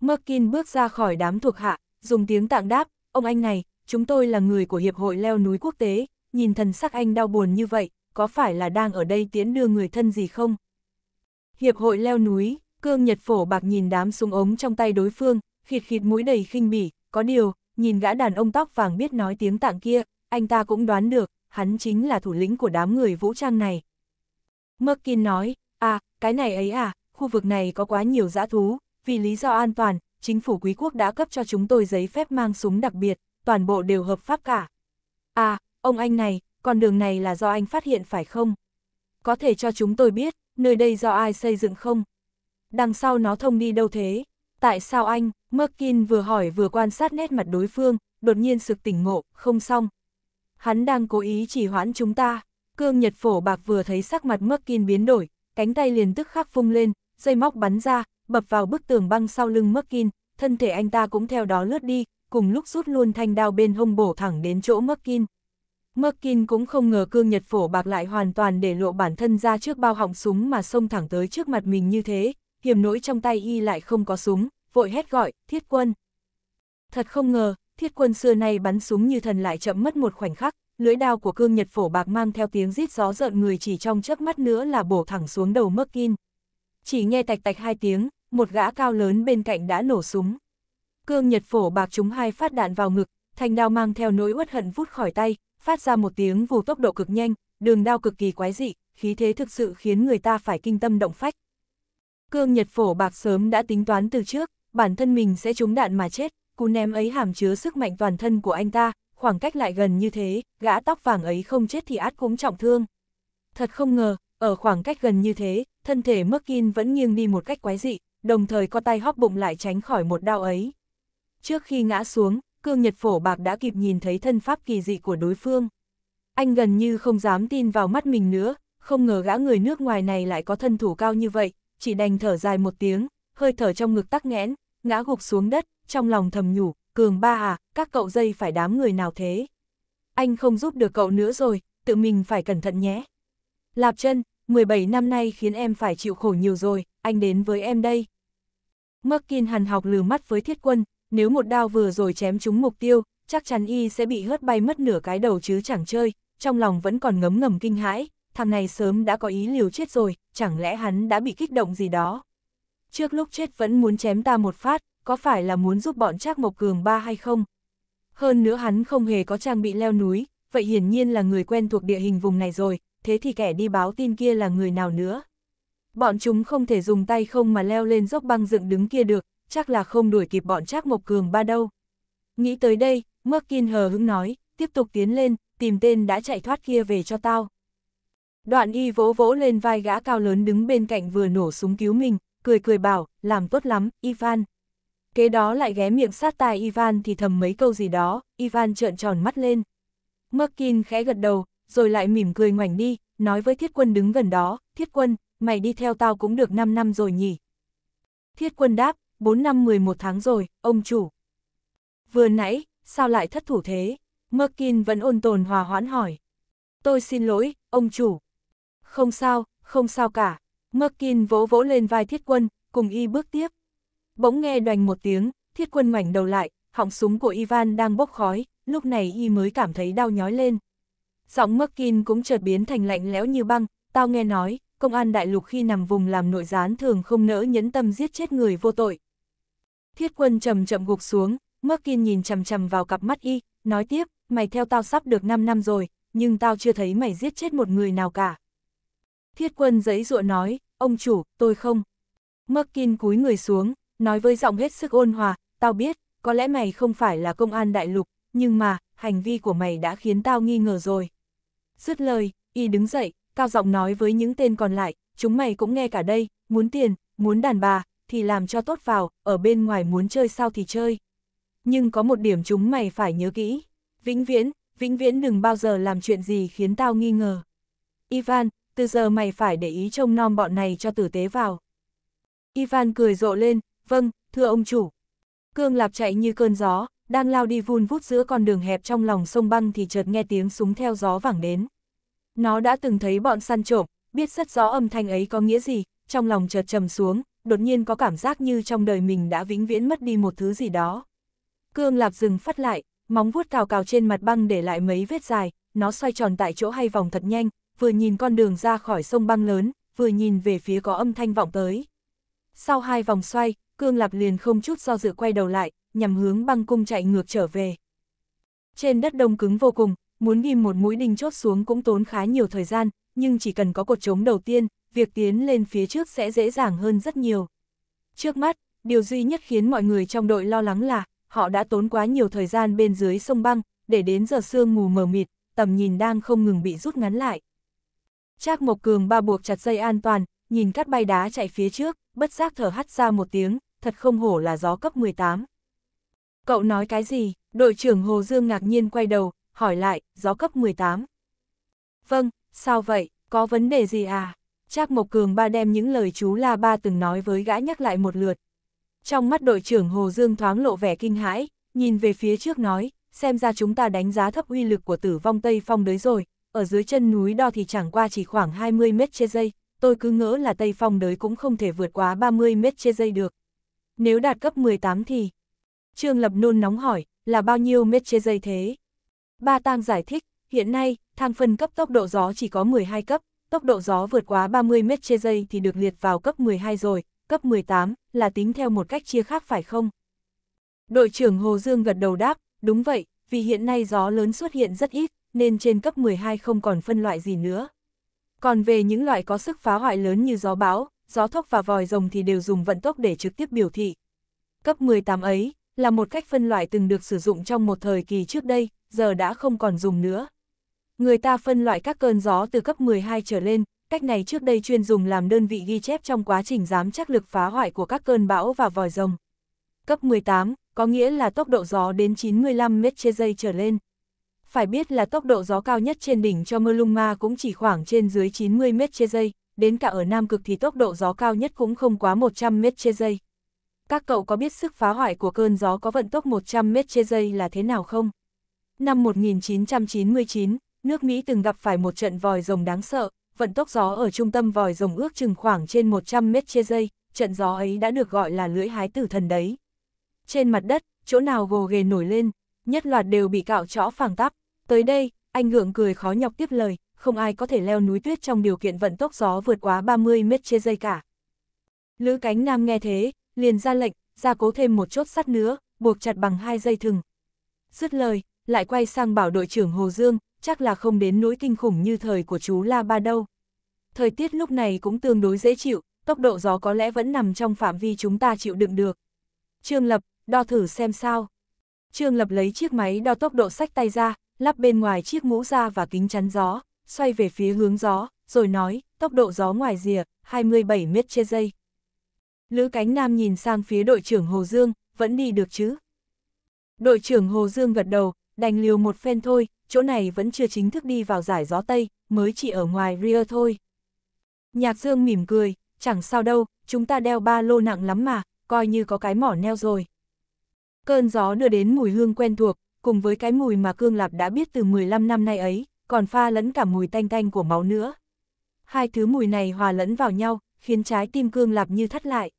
Speaker 1: Merkin bước ra khỏi đám thuộc hạ, dùng tiếng tạng đáp, ông anh này, chúng tôi là người của Hiệp hội leo núi quốc tế, nhìn thần sắc anh đau buồn như vậy, có phải là đang ở đây tiễn đưa người thân gì không? Hiệp hội leo núi, Cương Nhật Phổ Bạc nhìn đám súng ống trong tay đối phương, khịt khịt mũi đầy khinh bỉ, có điều, nhìn gã đàn ông tóc vàng biết nói tiếng tạng kia, anh ta cũng đoán được, hắn chính là thủ lĩnh của đám người vũ trang này. Merkin nói, à, cái này ấy à, khu vực này có quá nhiều dã thú, vì lý do an toàn, chính phủ quý quốc đã cấp cho chúng tôi giấy phép mang súng đặc biệt, toàn bộ đều hợp pháp cả. À, ông anh này, con đường này là do anh phát hiện phải không? Có thể cho chúng tôi biết, nơi đây do ai xây dựng không? Đằng sau nó thông đi đâu thế? Tại sao anh, Merkin vừa hỏi vừa quan sát nét mặt đối phương, đột nhiên sực tỉnh ngộ, không xong. Hắn đang cố ý chỉ hoãn chúng ta. Cương Nhật Phổ Bạc vừa thấy sắc mặt Merkin biến đổi, cánh tay liền tức khắc vung lên, dây móc bắn ra, bập vào bức tường băng sau lưng Merkin, thân thể anh ta cũng theo đó lướt đi, cùng lúc rút luôn thanh đao bên hông bổ thẳng đến chỗ Merkin. Merkin cũng không ngờ cương nhật phổ bạc lại hoàn toàn để lộ bản thân ra trước bao họng súng mà xông thẳng tới trước mặt mình như thế, hiểm nỗi trong tay y lại không có súng, vội hét gọi, thiết quân. Thật không ngờ, thiết quân xưa nay bắn súng như thần lại chậm mất một khoảnh khắc, lưỡi đao của cương nhật phổ bạc mang theo tiếng rít gió giận người chỉ trong chớp mắt nữa là bổ thẳng xuống đầu mất kin. Chỉ nghe tạch tạch hai tiếng, một gã cao lớn bên cạnh đã nổ súng. Cương nhật phổ bạc chúng hai phát đạn vào ngực, thanh đao mang theo nỗi uất hận vút khỏi tay, phát ra một tiếng vù tốc độ cực nhanh, đường đao cực kỳ quái dị, khí thế thực sự khiến người ta phải kinh tâm động phách. Cương Nhật Phổ Bạc sớm đã tính toán từ trước, bản thân mình sẽ trúng đạn mà chết, cú ném ấy hàm chứa sức mạnh toàn thân của anh ta, khoảng cách lại gần như thế, gã tóc vàng ấy không chết thì át cũng trọng thương. Thật không ngờ, ở khoảng cách gần như thế, thân thể Merkin vẫn nghiêng đi một cách quái dị, đồng thời co tay hóp bụng lại tránh khỏi một đao ấy. Trước khi ngã xuống, cương nhật phổ bạc đã kịp nhìn thấy thân pháp kỳ dị của đối phương. Anh gần như không dám tin vào mắt mình nữa, không ngờ gã người nước ngoài này lại có thân thủ cao như vậy, chỉ đành thở dài một tiếng, hơi thở trong ngực tắc nghẽn, ngã gục xuống đất, trong lòng thầm nhủ, cường ba à, các cậu dây phải đám người nào thế? Anh không giúp được cậu nữa rồi, tự mình phải cẩn thận nhé. Lạp chân, 17 năm nay khiến em phải chịu khổ nhiều rồi, anh đến với em đây. Mắc Kiên hằn học lừ mắt với thiết quân, nếu một đao vừa rồi chém trúng mục tiêu, chắc chắn y sẽ bị hớt bay mất nửa cái đầu chứ chẳng chơi, trong lòng vẫn còn ngấm ngầm kinh hãi, thằng này sớm đã có ý liều chết rồi, chẳng lẽ hắn đã bị kích động gì đó trước lúc chết vẫn muốn chém ta một phát, có phải là muốn giúp bọn Trác Mộc Cường ba hay không? Hơn nữa hắn không hề có trang bị leo núi, vậy hiển nhiên là người quen thuộc địa hình vùng này rồi, thế thì kẻ đi báo tin kia là người nào nữa? Bọn chúng không thể dùng tay không mà leo lên dốc băng dựng đứng kia được, chắc là không đuổi kịp bọn Trác Mộc Cường ba đâu. Nghĩ tới đây, Merkin hờ hững nói, tiếp tục tiến lên, tìm tên đã chạy thoát kia về cho tao. Đoạn y vỗ vỗ lên vai gã cao lớn đứng bên cạnh vừa nổ súng cứu mình, cười cười bảo, làm tốt lắm, Ivan. Kế đó lại ghé miệng sát tai Ivan thì thầm mấy câu gì đó, Ivan trợn tròn mắt lên. Merkin khẽ gật đầu, rồi lại mỉm cười ngoảnh đi, nói với thiết quân đứng gần đó, thiết quân, mày đi theo tao cũng được 5 năm rồi nhỉ. Thiết quân đáp, 4 năm 11 tháng rồi, ông chủ. Vừa nãy, sao lại thất thủ thế? Merkin vẫn ôn tồn hòa hoãn hỏi. Tôi xin lỗi, ông chủ. Không sao, không sao cả, Merkin vỗ vỗ lên vai thiết quân, cùng y bước tiếp. Bỗng nghe đoành một tiếng, thiết quân ngoảnh đầu lại, họng súng của Ivan đang bốc khói, lúc này y mới cảm thấy đau nhói lên. Giọng Merkin cũng chợt biến thành lạnh lẽo như băng, tao nghe nói, công an đại lục khi nằm vùng làm nội gián thường không nỡ nhẫn tâm giết chết người vô tội. Thiết quân chậm chậm gục xuống, Merkin nhìn chầm chầm vào cặp mắt y, nói tiếp, mày theo tao sắp được 5 năm rồi, nhưng tao chưa thấy mày giết chết một người nào cả. Thiết quân giấy ruộng nói, ông chủ, tôi không. Merkin cúi người xuống, nói với giọng hết sức ôn hòa, tao biết, có lẽ mày không phải là công an đại lục, nhưng mà, hành vi của mày đã khiến tao nghi ngờ rồi. Dứt lời, y đứng dậy, cao giọng nói với những tên còn lại, chúng mày cũng nghe cả đây, muốn tiền, muốn đàn bà, thì làm cho tốt vào, ở bên ngoài muốn chơi sao thì chơi. Nhưng có một điểm chúng mày phải nhớ kỹ, vĩnh viễn, vĩnh viễn đừng bao giờ làm chuyện gì khiến tao nghi ngờ. Ivan, từ giờ mày phải để ý trông nom bọn này cho tử tế vào. Ivan cười rộ lên, vâng, thưa ông chủ. Cương Lạp chạy như cơn gió, đang lao đi vun vút giữa con đường hẹp trong lòng sông băng thì chợt nghe tiếng súng theo gió vẳng đến. Nó đã từng thấy bọn săn trộm, biết rất rõ âm thanh ấy có nghĩa gì, trong lòng chợt trầm xuống, đột nhiên có cảm giác như trong đời mình đã vĩnh viễn mất đi một thứ gì đó. Cương Lạp dừng phát lại, móng vuốt cào cào trên mặt băng để lại mấy vết dài, nó xoay tròn tại chỗ hay vòng thật nhanh, vừa nhìn con đường ra khỏi sông băng lớn, vừa nhìn về phía có âm thanh vọng tới. Sau hai vòng xoay, Cương Lạp liền không chút do dự quay đầu lại, nhằm hướng băng cung chạy ngược trở về. Trên đất đông cứng vô cùng, muốn ghim một mũi đinh chốt xuống cũng tốn khá nhiều thời gian, nhưng chỉ cần có cột trống đầu tiên, việc tiến lên phía trước sẽ dễ dàng hơn rất nhiều. Trước mắt, điều duy nhất khiến mọi người trong đội lo lắng là, họ đã tốn quá nhiều thời gian bên dưới sông băng, để đến giờ sương mù mờ mịt, tầm nhìn đang không ngừng bị rút ngắn lại. Trác Mộc Cường ba buộc chặt dây an toàn, nhìn cát bay đá chạy phía trước, bất giác thở hắt ra một tiếng, thật không hổ là gió cấp 18. Cậu nói cái gì? Đội trưởng Hồ Dương ngạc nhiên quay đầu, hỏi lại, gió cấp 18. Vâng, sao vậy, có vấn đề gì à? Trác Mộc Cường ba đem những lời chú La Ba từng nói với gã nhắc lại một lượt. Trong mắt đội trưởng Hồ Dương thoáng lộ vẻ kinh hãi, nhìn về phía trước nói, xem ra chúng ta đánh giá thấp uy lực của tử vong Tây Phong đấy rồi, ở dưới chân núi đo thì chẳng qua chỉ khoảng 20 mét trên dây. tôi cứ ngỡ là Tây Phong đới cũng không thể vượt quá 30 mét trên dây được. Nếu đạt cấp 18 thì... Trương Lập nôn nóng hỏi, là bao nhiêu mét trên dây thế? Ba Tang giải thích, hiện nay, thang phân cấp tốc độ gió chỉ có 12 cấp, tốc độ gió vượt quá 30 mét trên dây thì được liệt vào cấp 12 rồi, cấp 18 là tính theo một cách chia khác phải không? Đội trưởng Hồ Dương gật đầu đáp, đúng vậy, vì hiện nay gió lớn xuất hiện rất ít, nên trên cấp 12 không còn phân loại gì nữa. Còn về những loại có sức phá hoại lớn như gió bão, gió thốc và vòi rồng thì đều dùng vận tốc để trực tiếp biểu thị. Cấp 18 ấy là một cách phân loại từng được sử dụng trong một thời kỳ trước đây, giờ đã không còn dùng nữa. Người ta phân loại các cơn gió từ cấp 12 trở lên, cách này trước đây chuyên dùng làm đơn vị ghi chép trong quá trình giám chắc lực phá hoại của các cơn bão và vòi rồng. Cấp 18 có nghĩa là tốc độ gió đến 95 m/giây trở lên phải biết là tốc độ gió cao nhất trên đỉnh cho Maluma cũng chỉ khoảng trên dưới 90 mét trên giây, đến cả ở Nam Cực thì tốc độ gió cao nhất cũng không quá 100 mét trên giây. Các cậu có biết sức phá hoại của cơn gió có vận tốc 100 mét trên giây là thế nào không? Năm 1999, nước Mỹ từng gặp phải một trận vòi rồng đáng sợ, vận tốc gió ở trung tâm vòi rồng ước chừng khoảng trên 100 mét trên giây, trận gió ấy đã được gọi là lưỡi hái tử thần đấy. Trên mặt đất, chỗ nào gồ ghề nổi lên, nhất loạt đều bị cạo chõ phẳng tắp. Tới đây, anh Ngượng cười khó nhọc tiếp lời, không ai có thể leo núi tuyết trong điều kiện vận tốc gió vượt quá 30 mét trên giây cả. Lữ cánh nam nghe thế, liền ra lệnh, ra cố thêm một chốt sắt nữa, buộc chặt bằng hai dây thừng. Dứt lời, lại quay sang bảo đội trưởng Hồ Dương, chắc là không đến nỗi kinh khủng như thời của chú La Ba đâu. Thời tiết lúc này cũng tương đối dễ chịu, tốc độ gió có lẽ vẫn nằm trong phạm vi chúng ta chịu đựng được. Trương Lập, đo thử xem sao. Trương Lập lấy chiếc máy đo tốc độ sách tay ra, lắp bên ngoài chiếc mũ ra và kính chắn gió, xoay về phía hướng gió, rồi nói, tốc độ gió ngoài rìa, 27 mét trên giây. Lữ cánh nam nhìn sang phía đội trưởng Hồ Dương, vẫn đi được chứ. Đội trưởng Hồ Dương gật đầu, đành liều một phen thôi, chỗ này vẫn chưa chính thức đi vào giải gió Tây, mới chỉ ở ngoài rìa thôi. Nhạc Dương mỉm cười, chẳng sao đâu, chúng ta đeo ba lô nặng lắm mà, coi như có cái mỏ neo rồi. Cơn gió đưa đến mùi hương quen thuộc, cùng với cái mùi mà Cương Lạp đã biết từ 15 năm nay ấy, còn pha lẫn cả mùi tanh tanh của máu nữa. Hai thứ mùi này hòa lẫn vào nhau, khiến trái tim Cương Lạp như thắt lại.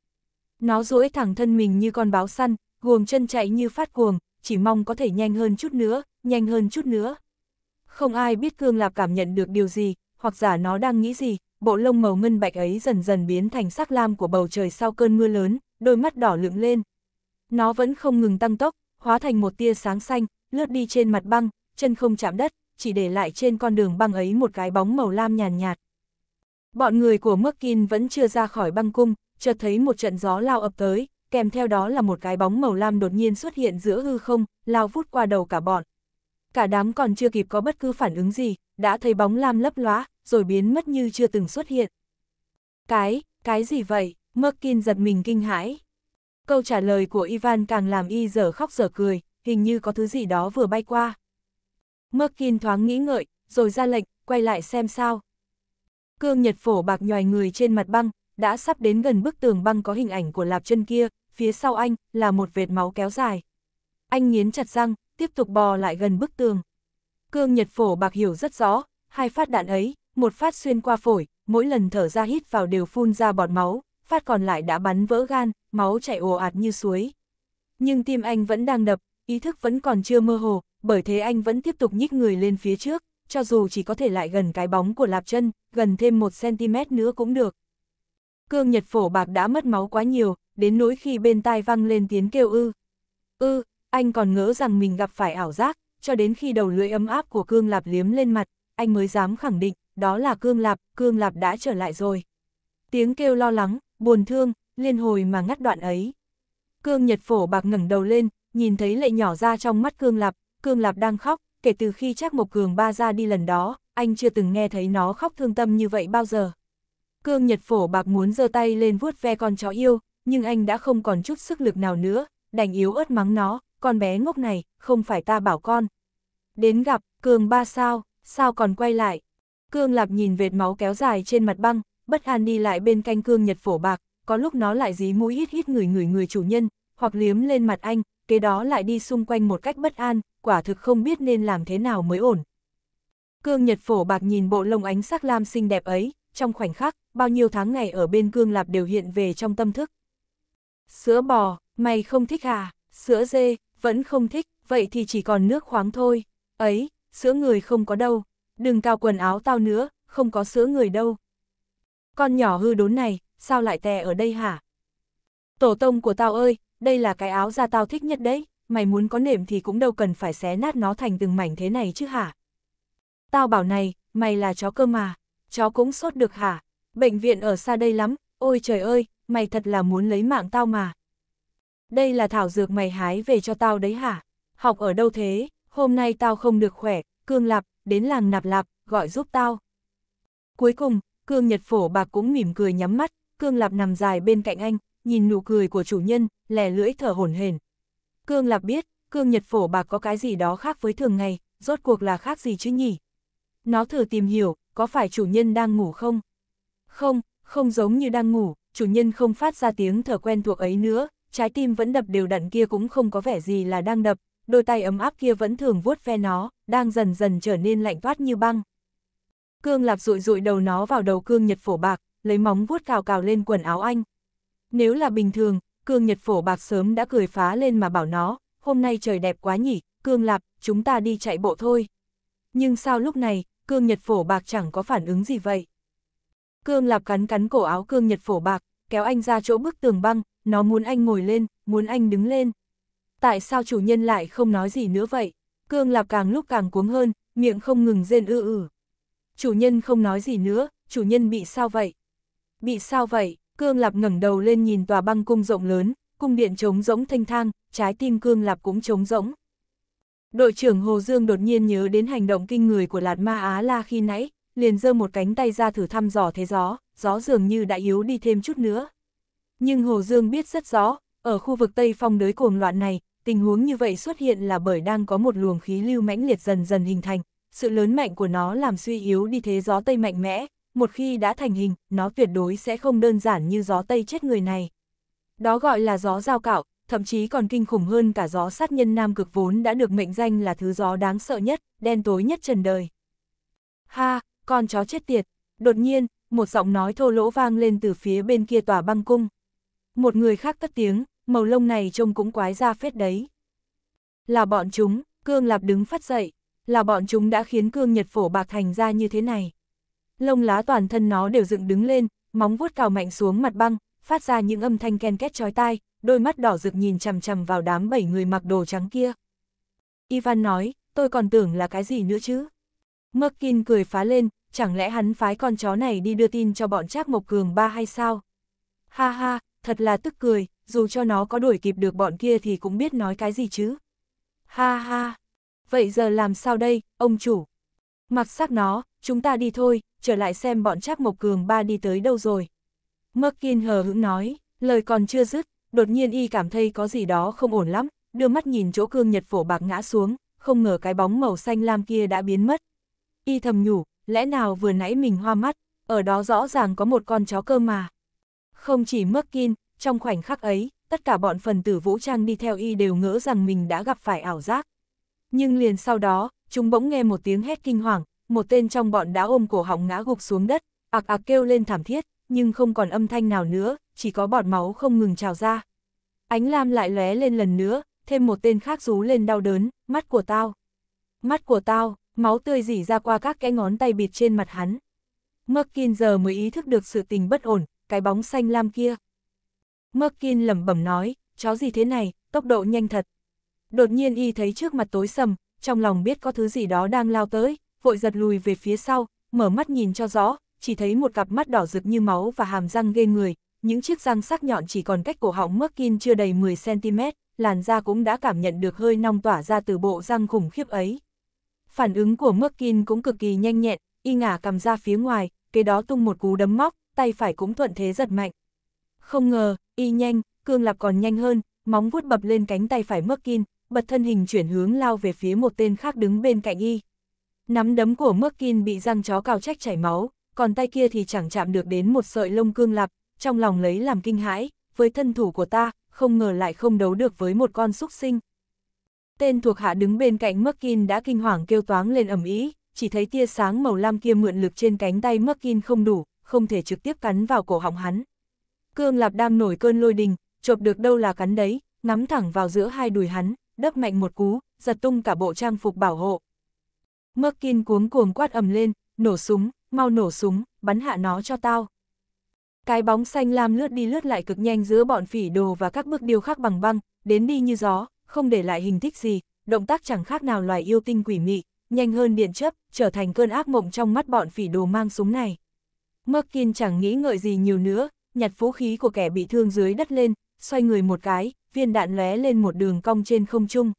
Speaker 1: Nó duỗi thẳng thân mình như con báo săn, guồng chân chạy như phát cuồng, chỉ mong có thể nhanh hơn chút nữa, nhanh hơn chút nữa. Không ai biết Cương Lạp cảm nhận được điều gì, hoặc giả nó đang nghĩ gì, bộ lông màu ngân bạch ấy dần dần biến thành sắc lam của bầu trời sau cơn mưa lớn, đôi mắt đỏ lựng lên. Nó vẫn không ngừng tăng tốc, hóa thành một tia sáng xanh, lướt đi trên mặt băng, chân không chạm đất, chỉ để lại trên con đường băng ấy một cái bóng màu lam nhàn nhạt, nhạt. Bọn người của Merkin vẫn chưa ra khỏi băng cung, chợt thấy một trận gió lao ập tới, kèm theo đó là một cái bóng màu lam đột nhiên xuất hiện giữa hư không, lao vút qua đầu cả bọn. Cả đám còn chưa kịp có bất cứ phản ứng gì, đã thấy bóng lam lấp lóa, rồi biến mất như chưa từng xuất hiện. Cái, cái gì vậy? Merkin giật mình kinh hãi. Câu trả lời của Ivan càng làm y giờ khóc giờ cười, hình như có thứ gì đó vừa bay qua. Merkin thoáng nghĩ ngợi, rồi ra lệnh, quay lại xem sao. Cương Nhật Phổ bạc nhòi người trên mặt băng, đã sắp đến gần bức tường băng có hình ảnh của Lạp chân kia, phía sau anh là một vệt máu kéo dài. Anh nghiến chặt răng, tiếp tục bò lại gần bức tường. Cương Nhật Phổ bạc hiểu rất rõ, hai phát đạn ấy, một phát xuyên qua phổi, mỗi lần thở ra hít vào đều phun ra bọt máu, phát còn lại đã bắn vỡ gan, máu chảy ồ ạt như suối. Nhưng tim anh vẫn đang đập, ý thức vẫn còn chưa mơ hồ, bởi thế anh vẫn tiếp tục nhích người lên phía trước, cho dù chỉ có thể lại gần cái bóng của Lạp chân, gần thêm 1cm nữa cũng được. Cương Nhật Phổ Bạc đã mất máu quá nhiều, đến nỗi khi bên tai văng lên tiếng kêu ư. Ư, anh còn ngỡ rằng mình gặp phải ảo giác, cho đến khi đầu lưỡi ấm áp của Cương Lạp liếm lên mặt, anh mới dám khẳng định, đó là Cương Lạp, Cương Lạp đã trở lại rồi. Tiếng kêu lo lắng, buồn thương, liên hồi mà ngắt đoạn ấy. Cương Nhật Phổ bạc ngẩng đầu lên, nhìn thấy lệ nhỏ ra trong mắt Cương Lạp, Cương Lạp đang khóc, kể từ khi chắc Mộc Cường ba ra đi lần đó, anh chưa từng nghe thấy nó khóc thương tâm như vậy bao giờ. Cương Nhật Phổ bạc muốn giơ tay lên vuốt ve con chó yêu, nhưng anh đã không còn chút sức lực nào nữa, đành yếu ớt mắng nó, con bé ngốc này, không phải ta bảo con. Đến gặp, Cường ba sao, sao còn quay lại? Cương Lạp nhìn vệt máu kéo dài trên mặt băng, bất an đi lại bên canh cương nhật phổ bạc, có lúc nó lại dí mũi hít hít người người người chủ nhân, hoặc liếm lên mặt anh, kế đó lại đi xung quanh một cách bất an, quả thực không biết nên làm thế nào mới ổn. Cương Nhật Phổ Bạc nhìn bộ lông ánh sắc lam xinh đẹp ấy, trong khoảnh khắc, bao nhiêu tháng ngày ở bên Cương Lạp đều hiện về trong tâm thức. Sữa bò, mày không thích à? Sữa dê, vẫn không thích, vậy thì chỉ còn nước khoáng thôi. Ấy, sữa người không có đâu. Đừng cao quần áo tao nữa, không có sữa người đâu. Con nhỏ hư đốn này, sao lại tè ở đây hả? Tổ tông của tao ơi, đây là cái áo da tao thích nhất đấy, mày muốn có nệm thì cũng đâu cần phải xé nát nó thành từng mảnh thế này chứ hả? Tao bảo này, mày là chó cơ mà, chó cũng sốt được hả? Bệnh viện ở xa đây lắm, ôi trời ơi, mày thật là muốn lấy mạng tao mà. Đây là thảo dược mày hái về cho tao đấy hả? Học ở đâu thế? Hôm nay tao không được khỏe, cương lạp, đến làng nạp lạp, gọi giúp tao. Cuối cùng, Cương Nhật Phổ Bạc cũng mỉm cười nhắm mắt, Cương Lạp nằm dài bên cạnh anh, nhìn nụ cười của chủ nhân, lè lưỡi thở hổn hển. Cương Lạp biết, Cương Nhật Phổ Bạc có cái gì đó khác với thường ngày, rốt cuộc là khác gì chứ nhỉ? Nó thử tìm hiểu, có phải chủ nhân đang ngủ không? Không, không giống như đang ngủ, chủ nhân không phát ra tiếng thở quen thuộc ấy nữa, trái tim vẫn đập đều đặn kia cũng không có vẻ gì là đang đập, đôi tay ấm áp kia vẫn thường vuốt ve nó, đang dần dần trở nên lạnh toát như băng. Cương Lạp rụi rụi đầu nó vào đầu Cương Nhật Phổ Bạc, lấy móng vuốt cào cào lên quần áo anh. Nếu là bình thường, Cương Nhật Phổ Bạc sớm đã cười phá lên mà bảo nó, hôm nay trời đẹp quá nhỉ, Cương Lạp, chúng ta đi chạy bộ thôi. Nhưng sao lúc này, Cương Nhật Phổ Bạc chẳng có phản ứng gì vậy? Cương Lạp cắn cắn cổ áo Cương Nhật Phổ Bạc, kéo anh ra chỗ bức tường băng, nó muốn anh ngồi lên, muốn anh đứng lên. Tại sao chủ nhân lại không nói gì nữa vậy? Cương Lạp càng lúc càng cuống hơn, miệng không ngừng rên ư ử chủ nhân không nói gì nữa, chủ nhân bị sao vậy? Bị sao vậy? Cương Lạp ngẩng đầu lên nhìn tòa băng cung rộng lớn, cung điện trống rỗng thanh thang, trái tim Cương Lạp cũng trống rỗng. Đội trưởng Hồ Dương đột nhiên nhớ đến hành động kinh người của Lạt Ma Á La khi nãy, liền giơ một cánh tay ra thử thăm dò thế gió, gió dường như đã yếu đi thêm chút nữa. Nhưng Hồ Dương biết rất rõ, ở khu vực Tây Phong đới cuồng loạn này, tình huống như vậy xuất hiện là bởi đang có một luồng khí lưu mãnh liệt dần dần hình thành, sự lớn mạnh của nó làm suy yếu đi thế gió Tây mạnh mẽ, một khi đã thành hình, nó tuyệt đối sẽ không đơn giản như gió Tây chết người này. Đó gọi là gió giao cạo, thậm chí còn kinh khủng hơn cả gió sát nhân Nam Cực vốn đã được mệnh danh là thứ gió đáng sợ nhất, đen tối nhất trần đời. Ha, con chó chết tiệt. Đột nhiên, một giọng nói thô lỗ vang lên từ phía bên kia tòa băng cung. Một người khác cất tiếng, màu lông này trông cũng quái ra phết đấy. Là bọn chúng, Cương Lạp đứng phát dậy, là bọn chúng đã khiến cương nhật phổ bạc thành ra như thế này. Lông lá toàn thân nó đều dựng đứng lên, móng vuốt cào mạnh xuống mặt băng, phát ra những âm thanh ken két chói tai, đôi mắt đỏ rực nhìn chằm chằm vào đám bảy người mặc đồ trắng kia. Ivan nói, tôi còn tưởng là cái gì nữa chứ. Merkin cười phá lên, chẳng lẽ hắn phái con chó này đi đưa tin cho bọn Trác Mộc Cường ba hay sao? Ha ha, thật là tức cười, dù cho nó có đuổi kịp được bọn kia thì cũng biết nói cái gì chứ. Ha ha, vậy giờ làm sao đây, ông chủ? Mặc sắc nó, chúng ta đi thôi, trở lại xem bọn trác Mộc Cường ba đi tới đâu rồi. Merkin hờ hững nói, lời còn chưa dứt, đột nhiên y cảm thấy có gì đó không ổn lắm, đưa mắt nhìn chỗ cương nhật phổ bạc ngã xuống, không ngờ cái bóng màu xanh lam kia đã biến mất. Y thầm nhủ, lẽ nào vừa nãy mình hoa mắt, ở đó rõ ràng có một con chó cơ mà. Không chỉ Merkin, trong khoảnh khắc ấy, tất cả bọn phần tử vũ trang đi theo y đều ngỡ rằng mình đã gặp phải ảo giác. Nhưng liền sau đó, chúng bỗng nghe một tiếng hét kinh hoàng, một tên trong bọn đã ôm cổ họng ngã gục xuống đất, ạc ạc kêu lên thảm thiết, nhưng không còn âm thanh nào nữa, chỉ có bọt máu không ngừng trào ra. Ánh lam lại lóe lên lần nữa, thêm một tên khác rú lên đau đớn, mắt của tao. Mắt của tao, máu tươi dỉ ra qua các cái ngón tay bịt trên mặt hắn. Merkin giờ mới ý thức được sự tình bất ổn, cái bóng xanh lam kia. Merkin lẩm bẩm nói, chó gì thế này, tốc độ nhanh thật đột nhiên y thấy trước mặt tối sầm, trong lòng biết có thứ gì đó đang lao tới, vội giật lùi về phía sau, mở mắt nhìn cho rõ, chỉ thấy một cặp mắt đỏ rực như máu và hàm răng ghê người, những chiếc răng sắc nhọn chỉ còn cách cổ họng Merkin chưa đầy 10cm, làn da cũng đã cảm nhận được hơi nong tỏa ra từ bộ răng khủng khiếp ấy. Phản ứng của Merkin cũng cực kỳ nhanh nhẹn, y ngả cầm ra phía ngoài, kế đó tung một cú đấm móc, tay phải cũng thuận thế giật mạnh. Không ngờ, y nhanh, cương lạp còn nhanh hơn, móng vuốt bập lên cánh tay phải Merkin, bật thân hình chuyển hướng lao về phía một tên khác đứng bên cạnh y. Nắm đấm của Merkin bị răng chó cào trách chảy máu, còn tay kia thì chẳng chạm được đến một sợi lông cương lạp, trong lòng lấy làm kinh hãi, với thân thủ của ta, không ngờ lại không đấu được với một con súc sinh. Tên thuộc hạ đứng bên cạnh Merkin đã kinh hoàng kêu toáng lên ầm ý chỉ thấy tia sáng màu lam kia mượn lực trên cánh tay Merkin không đủ, không thể trực tiếp cắn vào cổ họng hắn. Cương Lạp đang nổi cơn lôi đình, chộp được đâu là cắn đấy, ngắm thẳng vào giữa hai đùi hắn, đấp mạnh một cú, giật tung cả bộ trang phục bảo hộ. Merkin cuống cuồng quát ầm lên, nổ súng, mau nổ súng, bắn hạ nó cho tao. Cái bóng xanh lam lướt đi lướt lại cực nhanh giữa bọn phỉ đồ và các bước điêu khắc bằng băng, đến đi như gió, không để lại hình thích gì, động tác chẳng khác nào loài yêu tinh quỷ mị, nhanh hơn điện chấp, trở thành cơn ác mộng trong mắt bọn phỉ đồ mang súng này. Merkin chẳng nghĩ ngợi gì nhiều nữa, nhặt vũ khí của kẻ bị thương dưới đất lên, xoay người một cái, viên đạn lóe lên một đường cong trên không trung.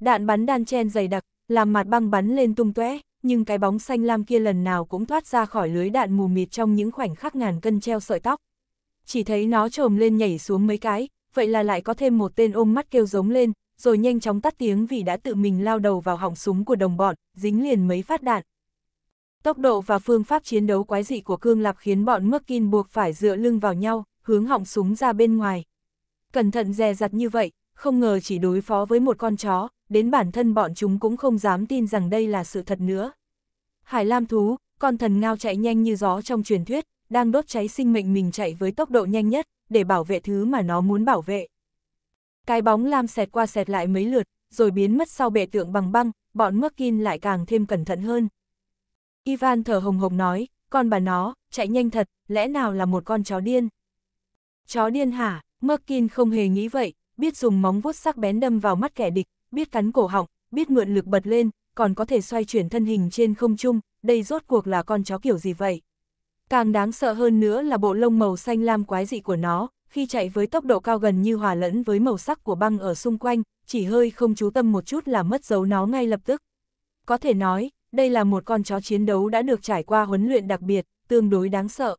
Speaker 1: Đạn bắn đan chen dày đặc, làm mặt băng bắn lên tung tóe, nhưng cái bóng xanh lam kia lần nào cũng thoát ra khỏi lưới đạn mù mịt trong những khoảnh khắc ngàn cân treo sợi tóc. Chỉ thấy nó trồm lên nhảy xuống mấy cái, vậy là lại có thêm một tên ôm mắt kêu giống lên, rồi nhanh chóng tắt tiếng vì đã tự mình lao đầu vào họng súng của đồng bọn, dính liền mấy phát đạn. Tốc độ và phương pháp chiến đấu quái dị của Cương Lạp khiến bọn Mơ Kinh buộc phải dựa lưng vào nhau, hướng họng súng ra bên ngoài cẩn thận dè dặt như vậy, không ngờ chỉ đối phó với một con chó, đến bản thân bọn chúng cũng không dám tin rằng đây là sự thật nữa. Hải Lam thú, con thần ngao chạy nhanh như gió trong truyền thuyết, đang đốt cháy sinh mệnh mình chạy với tốc độ nhanh nhất, để bảo vệ thứ mà nó muốn bảo vệ. Cái bóng lam xẹt qua xẹt lại mấy lượt, rồi biến mất sau bệ tượng bằng băng, bọn Merkin lại càng thêm cẩn thận hơn. Ivan thở hồng hộc nói, con bà nó, chạy nhanh thật, lẽ nào là một con chó điên? Chó điên hả? Merkin không hề nghĩ vậy, biết dùng móng vuốt sắc bén đâm vào mắt kẻ địch, biết cắn cổ họng, biết mượn lực bật lên, còn có thể xoay chuyển thân hình trên không trung, đây rốt cuộc là con chó kiểu gì vậy? Càng đáng sợ hơn nữa là bộ lông màu xanh lam quái dị của nó, khi chạy với tốc độ cao gần như hòa lẫn với màu sắc của băng ở xung quanh, chỉ hơi không chú tâm một chút là mất dấu nó ngay lập tức. Có thể nói, đây là một con chó chiến đấu đã được trải qua huấn luyện đặc biệt, tương đối đáng sợ.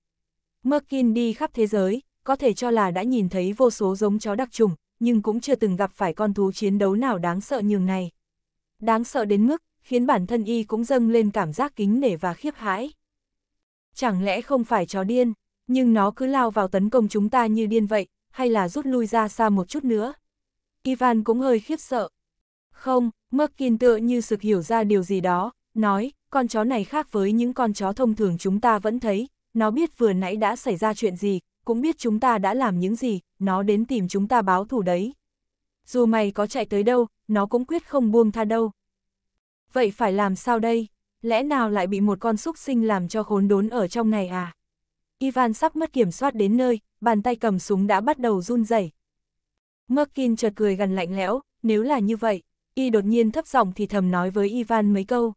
Speaker 1: Merkin đi khắp thế giới, có thể cho là đã nhìn thấy vô số giống chó đặc trùng, nhưng cũng chưa từng gặp phải con thú chiến đấu nào đáng sợ nhường này. Đáng sợ đến mức, khiến bản thân y cũng dâng lên cảm giác kính nể và khiếp hãi. Chẳng lẽ không phải chó điên, nhưng nó cứ lao vào tấn công chúng ta như điên vậy, hay là rút lui ra xa một chút nữa? Ivan cũng hơi khiếp sợ. Không, Merkin tựa như sực hiểu ra điều gì đó, nói, con chó này khác với những con chó thông thường chúng ta vẫn thấy, nó biết vừa nãy đã xảy ra chuyện gì, cũng biết chúng ta đã làm những gì, nó đến tìm chúng ta báo thù đấy. Dù mày có chạy tới đâu, nó cũng quyết không buông tha đâu. Vậy phải làm sao đây? Lẽ nào lại bị một con súc sinh làm cho khốn đốn ở trong này à? Ivan sắp mất kiểm soát đến nơi, bàn tay cầm súng đã bắt đầu run rẩy. Merkin chợt cười gần lạnh lẽo, nếu là như vậy, y đột nhiên thấp giọng thì thầm nói với Ivan mấy câu.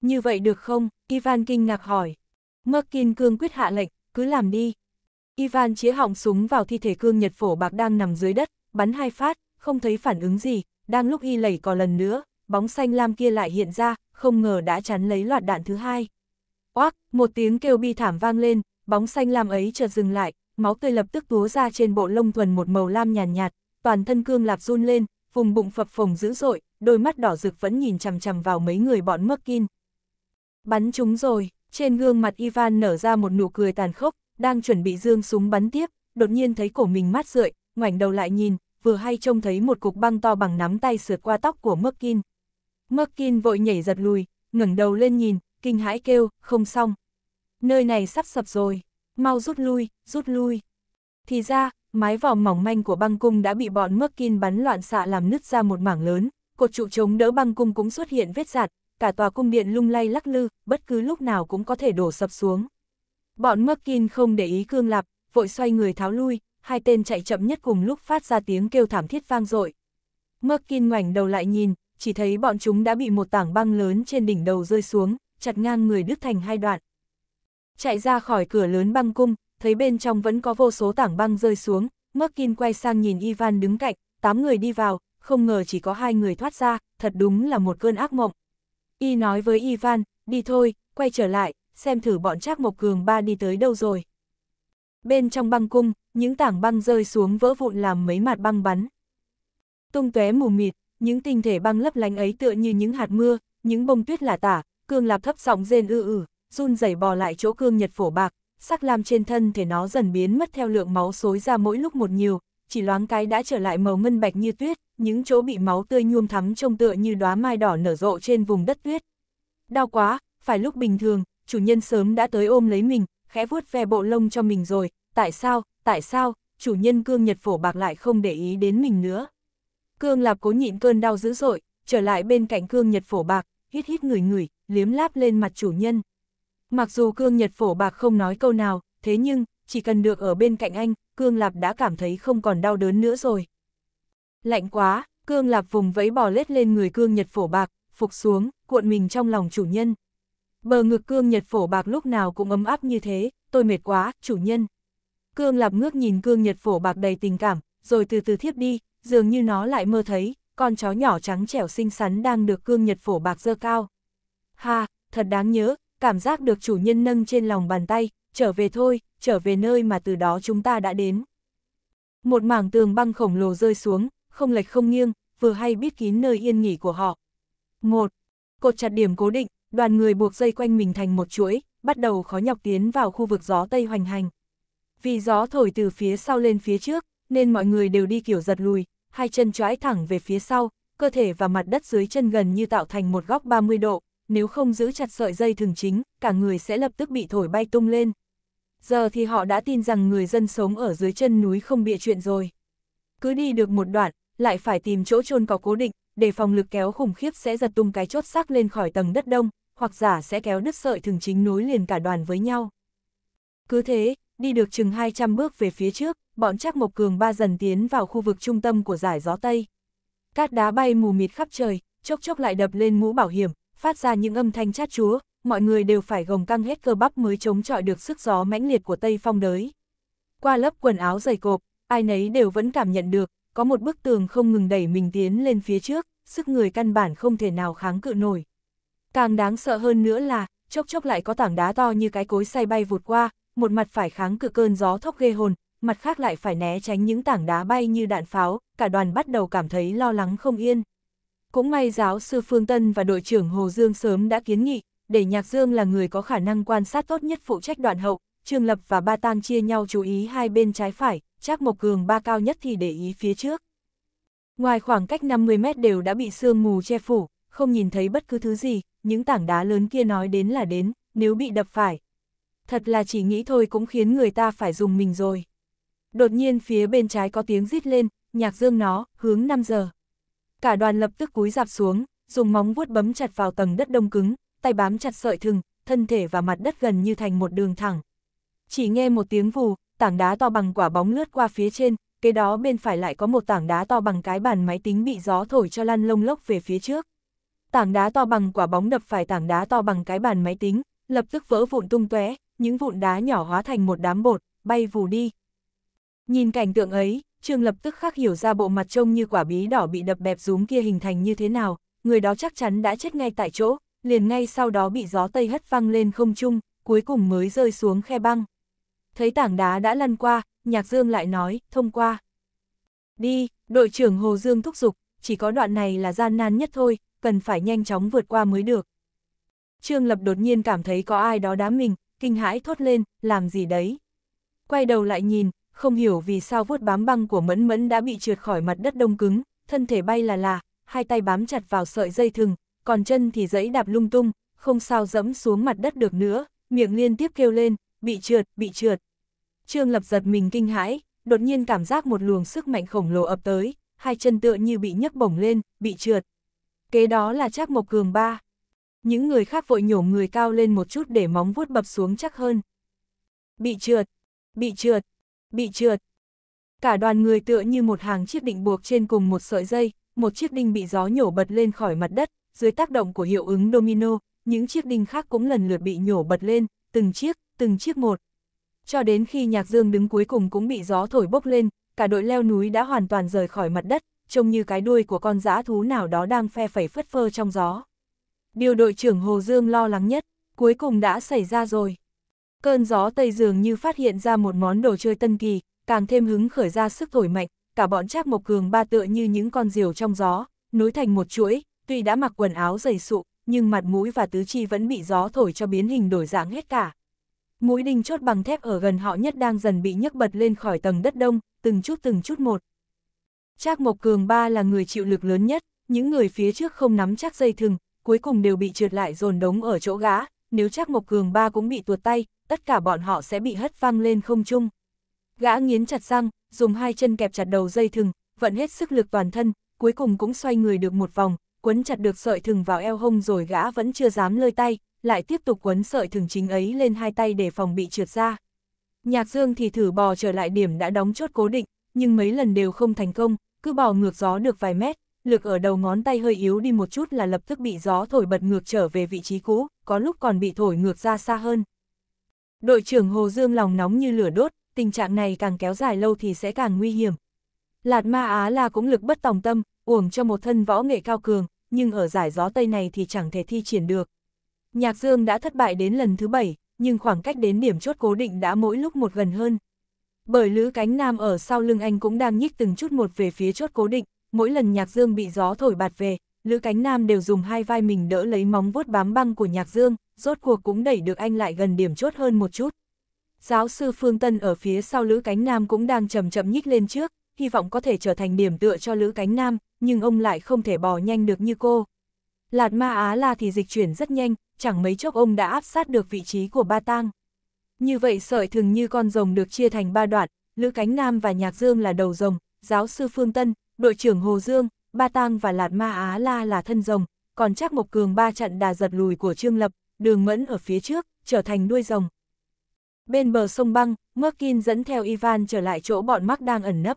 Speaker 1: Như vậy được không? Ivan kinh ngạc hỏi. Merkin cương quyết hạ lệnh, cứ làm đi, Ivan chĩa họng súng vào thi thể cương nhật phổ bạc đang nằm dưới đất, bắn hai phát, không thấy phản ứng gì, đang lúc y lẩy cò lần nữa, bóng xanh lam kia lại hiện ra, không ngờ đã chắn lấy loạt đạn thứ hai. Oác, một tiếng kêu bi thảm vang lên, bóng xanh lam ấy chợt dừng lại, máu tươi lập tức túa ra trên bộ lông thuần một màu lam nhàn nhạt, nhạt, toàn thân cương lạp run lên, vùng bụng phập phồng dữ dội, đôi mắt đỏ rực vẫn nhìn chằm chằm vào mấy người bọn mất Merkin. Bắn chúng rồi, trên gương mặt Ivan nở ra một nụ cười tàn khốc, đang chuẩn bị dương súng bắn tiếp, đột nhiên thấy cổ mình mát rượi, ngoảnh đầu lại nhìn, vừa hay trông thấy một cục băng to bằng nắm tay sượt qua tóc của Merkin. Merkin vội nhảy giật lùi, ngẩng đầu lên nhìn, kinh hãi kêu, không xong. Nơi này sắp sập rồi, mau rút lui, rút lui. Thì ra, mái vỏ mỏng manh của băng cung đã bị bọn Merkin bắn loạn xạ làm nứt ra một mảng lớn, cột trụ chống đỡ băng cung cũng xuất hiện vết giạt, cả tòa cung điện lung lay lắc lư, bất cứ lúc nào cũng có thể đổ sập xuống. Bọn Merkin không để ý Cương Lạp, vội xoay người tháo lui, hai tên chạy chậm nhất cùng lúc phát ra tiếng kêu thảm thiết vang dội. Merkin ngoảnh đầu lại nhìn, chỉ thấy bọn chúng đã bị một tảng băng lớn trên đỉnh đầu rơi xuống, chặt ngang người đứt thành hai đoạn. Chạy ra khỏi cửa lớn băng cung, thấy bên trong vẫn có vô số tảng băng rơi xuống, Merkin quay sang nhìn Ivan đứng cạnh, tám người đi vào, không ngờ chỉ có hai người thoát ra, thật đúng là một cơn ác mộng. Y nói với Ivan, đi thôi, quay trở lại, xem thử bọn Trác Mộc Cường ba đi tới đâu rồi. Bên trong băng cung, những tảng băng rơi xuống vỡ vụn làm mấy mặt băng bắn. Tung tóe mù mịt, những tinh thể băng lấp lánh ấy tựa như những hạt mưa, những bông tuyết lả tả, cương lạp thấp giọng rên ư ử, run rẩy bò lại chỗ cương nhật phổ bạc, sắc lam trên thân thể nó dần biến mất theo lượng máu xối ra mỗi lúc một nhiều, chỉ loáng cái đã trở lại màu ngân bạch như tuyết, những chỗ bị máu tươi nhuộm thắm trông tựa như đóa mai đỏ nở rộ trên vùng đất tuyết. Đau quá, phải lúc bình thường, chủ nhân sớm đã tới ôm lấy mình, khẽ vuốt ve bộ lông cho mình rồi, tại sao, tại sao, chủ nhân cương nhật phổ bạc lại không để ý đến mình nữa. Cương lạp cố nhịn cơn đau dữ dội, trở lại bên cạnh cương nhật phổ bạc, hít hít người người, liếm láp lên mặt chủ nhân. Mặc dù cương nhật phổ bạc không nói câu nào, thế nhưng, chỉ cần được ở bên cạnh anh, cương lạp đã cảm thấy không còn đau đớn nữa rồi. Lạnh quá, cương lạp vùng vẫy bò lết lên người cương nhật phổ bạc, phục xuống, cuộn mình trong lòng chủ nhân. Bờ ngực cương nhật phổ bạc lúc nào cũng ấm áp như thế, tôi mệt quá, chủ nhân. Cương lạp ngước nhìn cương nhật phổ bạc đầy tình cảm, rồi từ từ thiếp đi, dường như nó lại mơ thấy, con chó nhỏ trắng trẻo xinh xắn đang được cương nhật phổ bạc dơ cao. Ha, thật đáng nhớ, cảm giác được chủ nhân nâng trên lòng bàn tay, trở về thôi, trở về nơi mà từ đó chúng ta đã đến. Một mảng tường băng khổng lồ rơi xuống, không lệch không nghiêng, vừa hay biết kín nơi yên nghỉ của họ. một Cột chặt điểm cố định, đoàn người buộc dây quanh mình thành một chuỗi, bắt đầu khó nhọc tiến vào khu vực gió Tây hoành hành. Vì gió thổi từ phía sau lên phía trước, nên mọi người đều đi kiểu giật lùi, hai chân choái thẳng về phía sau, cơ thể và mặt đất dưới chân gần như tạo thành một góc 30 độ, nếu không giữ chặt sợi dây thường chính, cả người sẽ lập tức bị thổi bay tung lên. Giờ thì họ đã tin rằng người dân sống ở dưới chân núi không bịa chuyện rồi. Cứ đi được một đoạn, lại phải tìm chỗ chôn có cố định, để phòng lực kéo khủng khiếp sẽ giật tung cái chốt xác lên khỏi tầng đất đông, hoặc giả sẽ kéo đứt sợi thường chính nối liền cả đoàn với nhau. Cứ thế, đi được chừng 200 bước về phía trước, bọn Trác Mộc Cường ba dần tiến vào khu vực trung tâm của giải gió Tây. Cát đá bay mù mịt khắp trời, chốc chốc lại đập lên mũ bảo hiểm, phát ra những âm thanh chát chúa, mọi người đều phải gồng căng hết cơ bắp mới chống chọi được sức gió mãnh liệt của Tây Phong đới. Qua lớp quần áo dày cộp, ai nấy đều vẫn cảm nhận được, có một bức tường không ngừng đẩy mình tiến lên phía trước, sức người căn bản không thể nào kháng cự nổi. Càng đáng sợ hơn nữa là, chốc chốc lại có tảng đá to như cái cối xay bay vụt qua, một mặt phải kháng cự cơn gió thốc ghê hồn, mặt khác lại phải né tránh những tảng đá bay như đạn pháo, cả đoàn bắt đầu cảm thấy lo lắng không yên. Cũng may giáo sư Phương Tân và đội trưởng Hồ Dương sớm đã kiến nghị, để Nhạc Dương là người có khả năng quan sát tốt nhất phụ trách đoạn hậu, Trương Lập và Ba Tang chia nhau chú ý hai bên trái phải, chắc một Cường ba cao nhất thì để ý phía trước. Ngoài khoảng cách 50 mét đều đã bị sương mù che phủ, không nhìn thấy bất cứ thứ gì, những tảng đá lớn kia nói đến là đến, nếu bị đập phải. Thật là chỉ nghĩ thôi cũng khiến người ta phải dùng mình rồi. Đột nhiên phía bên trái có tiếng rít lên, nhạc dương nó, hướng 5 giờ. Cả đoàn lập tức cúi dạp xuống, dùng móng vuốt bấm chặt vào tầng đất đông cứng, tay bám chặt sợi thừng, thân thể và mặt đất gần như thành một đường thẳng. Chỉ nghe một tiếng vù, tảng đá to bằng quả bóng lướt qua phía trên, kế đó bên phải lại có một tảng đá to bằng cái bàn máy tính bị gió thổi cho lăn lông lốc về phía trước tảng đá to bằng quả bóng đập phải tảng đá to bằng cái bàn máy tính, lập tức vỡ vụn tung tóe, những vụn đá nhỏ hóa thành một đám bột, bay vù đi. Nhìn cảnh tượng ấy, Trương lập tức khắc hiểu ra bộ mặt trông như quả bí đỏ bị đập bẹp rúm kia hình thành như thế nào, người đó chắc chắn đã chết ngay tại chỗ, liền ngay sau đó bị gió tây hất văng lên không trung, cuối cùng mới rơi xuống khe băng. Thấy tảng đá đã lăn qua, Nhạc Dương lại nói, thông qua. Đi, đội trưởng Hồ Dương thúc giục, chỉ có đoạn này là gian nan nhất thôi, cần phải nhanh chóng vượt qua mới được. Trương Lập đột nhiên cảm thấy có ai đó đá mình, kinh hãi thốt lên, làm gì đấy. Quay đầu lại nhìn, không hiểu vì sao vuốt bám băng của Mẫn Mẫn đã bị trượt khỏi mặt đất đông cứng, thân thể bay là là, hai tay bám chặt vào sợi dây thừng, còn chân thì dẫy đạp lung tung, không sao dẫm xuống mặt đất được nữa, miệng liên tiếp kêu lên, bị trượt, bị trượt. Trương Lập giật mình kinh hãi, đột nhiên cảm giác một luồng sức mạnh khổng lồ ập tới, hai chân tựa như bị nhấc bổng lên, bị trượt kế đó là chắc Mộc Cường ba. Những người khác vội nhổ người cao lên một chút để móng vuốt bập xuống chắc hơn. Bị trượt, bị trượt, bị trượt. Cả đoàn người tựa như một hàng chiếc định buộc trên cùng một sợi dây, một chiếc đinh bị gió nhổ bật lên khỏi mặt đất, dưới tác động của hiệu ứng domino, những chiếc đinh khác cũng lần lượt bị nhổ bật lên, từng chiếc, từng chiếc một. Cho đến khi Nhạc Dương đứng cuối cùng cũng bị gió thổi bốc lên, cả đội leo núi đã hoàn toàn rời khỏi mặt đất, trông như cái đuôi của con dã thú nào đó đang phe phẩy phất phơ trong gió. Điều đội trưởng Hồ Dương lo lắng nhất, cuối cùng đã xảy ra rồi. Cơn gió Tây dường như phát hiện ra một món đồ chơi tân kỳ, càng thêm hứng khởi ra sức thổi mạnh, cả bọn Trác Mộc Cường ba tựa như những con diều trong gió, nối thành một chuỗi, tuy đã mặc quần áo dày sụ, nhưng mặt mũi và tứ chi vẫn bị gió thổi cho biến hình đổi dạng hết cả. Mũi đinh chốt bằng thép ở gần họ nhất đang dần bị nhấc bật lên khỏi tầng đất đông, từng chút từng chút một, Trác Mộc Cường ba là người chịu lực lớn nhất, những người phía trước không nắm chắc dây thừng, cuối cùng đều bị trượt lại dồn đống ở chỗ gã, nếu Trác Mộc Cường ba cũng bị tuột tay, tất cả bọn họ sẽ bị hất văng lên không trung. Gã nghiến chặt răng, dùng hai chân kẹp chặt đầu dây thừng, vận hết sức lực toàn thân, cuối cùng cũng xoay người được một vòng, quấn chặt được sợi thừng vào eo hông rồi gã vẫn chưa dám lơi tay, lại tiếp tục quấn sợi thừng chính ấy lên hai tay để phòng bị trượt ra. Nhạc Dương thì thử bò trở lại điểm đã đóng chốt cố định, nhưng mấy lần đều không thành công, cứ bỏ ngược gió được vài mét, lực ở đầu ngón tay hơi yếu đi một chút là lập tức bị gió thổi bật ngược trở về vị trí cũ, có lúc còn bị thổi ngược ra xa hơn. Đội trưởng Hồ Dương lòng nóng như lửa đốt, tình trạng này càng kéo dài lâu thì sẽ càng nguy hiểm. Lạt Ma Á là cũng lực bất tòng tâm, uổng cho một thân võ nghệ cao cường, nhưng ở giải gió Tây này thì chẳng thể thi triển được. Nhạc Dương đã thất bại đến lần thứ bảy, nhưng khoảng cách đến điểm chốt cố định đã mỗi lúc một gần hơn. Bởi Lữ Cánh Nam ở sau lưng anh cũng đang nhích từng chút một về phía chốt cố định, mỗi lần Nhạc Dương bị gió thổi bạt về, Lữ Cánh Nam đều dùng hai vai mình đỡ lấy móng vuốt bám băng của Nhạc Dương, rốt cuộc cũng đẩy được anh lại gần điểm chốt hơn một chút. Giáo sư Phương Tân ở phía sau Lữ Cánh Nam cũng đang chậm chậm nhích lên trước, hy vọng có thể trở thành điểm tựa cho Lữ Cánh Nam, nhưng ông lại không thể bò nhanh được như cô. Lạt Ma Á La thì dịch chuyển rất nhanh, chẳng mấy chốc ông đã áp sát được vị trí của Ba Tang. Như vậy sợi thường như con rồng được chia thành ba đoạn, Lữ Cánh Nam và Nhạc Dương là đầu rồng, giáo sư Phương Tân, đội trưởng Hồ Dương, Ba Tang và Lạt Ma Á La là thân rồng, còn chắc Mộc Cường ba trận đà giật lùi của Trương Lập, đường mẫn ở phía trước, trở thành đuôi rồng. Bên bờ sông băng, Merkin dẫn theo Ivan trở lại chỗ bọn Mark đang ẩn nấp.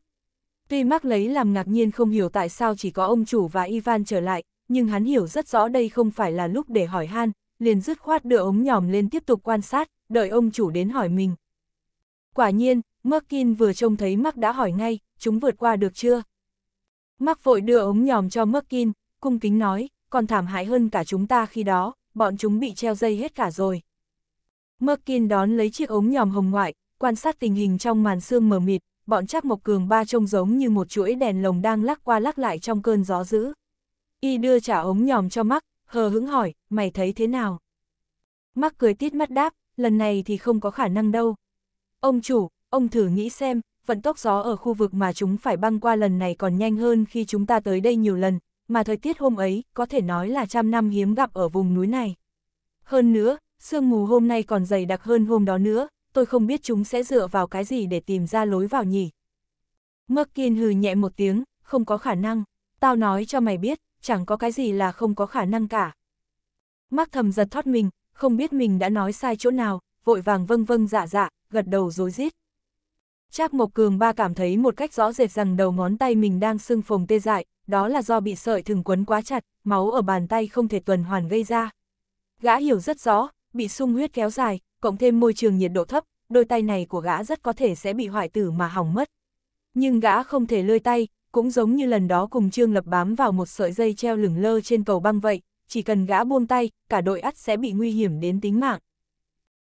Speaker 1: Tuy Mark lấy làm ngạc nhiên không hiểu tại sao chỉ có ông chủ và Ivan trở lại, nhưng hắn hiểu rất rõ đây không phải là lúc để hỏi han, liền dứt khoát đưa ống nhòm lên tiếp tục quan sát, đợi ông chủ đến hỏi mình. Quả nhiên, Merkin vừa trông thấy Mark đã hỏi ngay, chúng vượt qua được chưa? Mark vội đưa ống nhòm cho Merkin, cung kính nói, còn thảm hại hơn cả chúng ta khi đó, bọn chúng bị treo dây hết cả rồi. Merkin đón lấy chiếc ống nhòm hồng ngoại, quan sát tình hình trong màn sương mờ mịt, bọn chắc mộc cường ba trông giống như một chuỗi đèn lồng đang lắc qua lắc lại trong cơn gió dữ. Y đưa trả ống nhòm cho Mark, hờ hững hỏi, mày thấy thế nào? Mark cười tít mắt đáp, lần này thì không có khả năng đâu. Ông chủ, ông thử nghĩ xem, vận tốc gió ở khu vực mà chúng phải băng qua lần này còn nhanh hơn khi chúng ta tới đây nhiều lần, mà thời tiết hôm ấy có thể nói là trăm năm hiếm gặp ở vùng núi này. Hơn nữa, sương mù hôm nay còn dày đặc hơn hôm đó nữa, tôi không biết chúng sẽ dựa vào cái gì để tìm ra lối vào nhỉ. Mơ kiên hừ nhẹ một tiếng, không có khả năng, tao nói cho mày biết, chẳng có cái gì là không có khả năng cả. Mắc thầm giật thoát mình, không biết mình đã nói sai chỗ nào, vội vàng vâng vâng dạ dạ, gật đầu dối rít Trác Mộc Cường ba cảm thấy một cách rõ rệt rằng đầu ngón tay mình đang sưng phồng tê dại, đó là do bị sợi thừng quấn quá chặt, máu ở bàn tay không thể tuần hoàn gây ra. Gã hiểu rất rõ, bị sung huyết kéo dài, cộng thêm môi trường nhiệt độ thấp, đôi tay này của gã rất có thể sẽ bị hoại tử mà hỏng mất. Nhưng gã không thể lơi tay, cũng giống như lần đó cùng Trương Lập bám vào một sợi dây treo lửng lơ trên cầu băng vậy, chỉ cần gã buông tay, cả đội ắt sẽ bị nguy hiểm đến tính mạng.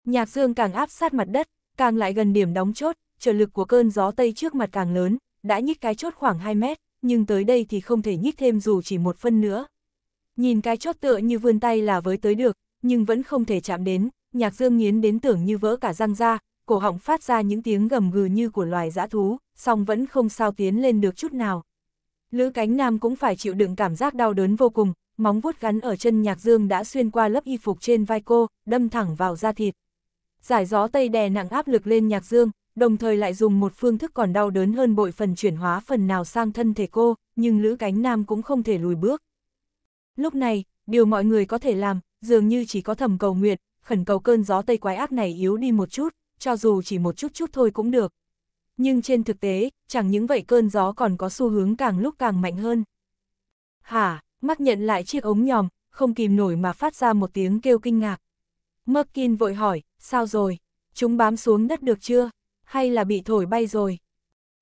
Speaker 1: Nhạc Dương càng áp sát mặt đất, càng lại gần điểm đóng chốt, trở lực của cơn gió Tây trước mặt càng lớn, đã nhích cái chốt khoảng 2 mét, nhưng tới đây thì không thể nhích thêm dù chỉ một phân nữa. Nhìn cái chốt tựa như vươn tay là với tới được, nhưng vẫn không thể chạm đến, nhạc dương nghiến đến tưởng như vỡ cả răng ra, cổ họng phát ra những tiếng gầm gừ như của loài dã thú, song vẫn không sao tiến lên được chút nào. Lữ cánh nam cũng phải chịu đựng cảm giác đau đớn vô cùng, móng vuốt gắn ở chân nhạc dương đã xuyên qua lớp y phục trên vai cô, đâm thẳng vào da thịt. Giải gió tây đè nặng áp lực lên nhạc dương, đồng thời lại dùng một phương thức còn đau đớn hơn bội phần chuyển hóa phần nào sang thân thể cô, nhưng Lữ Cánh Nam cũng không thể lùi bước. Lúc này, điều mọi người có thể làm, dường như chỉ có thầm cầu nguyện, khẩn cầu cơn gió tây quái ác này yếu đi một chút, cho dù chỉ một chút chút thôi cũng được. Nhưng trên thực tế, chẳng những vậy cơn gió còn có xu hướng càng lúc càng mạnh hơn. Hả, Mắc nhận lại chiếc ống nhòm, không kìm nổi mà phát ra một tiếng kêu kinh ngạc. Merkin vội hỏi, sao rồi? Chúng bám xuống đất được chưa? Hay là bị thổi bay rồi?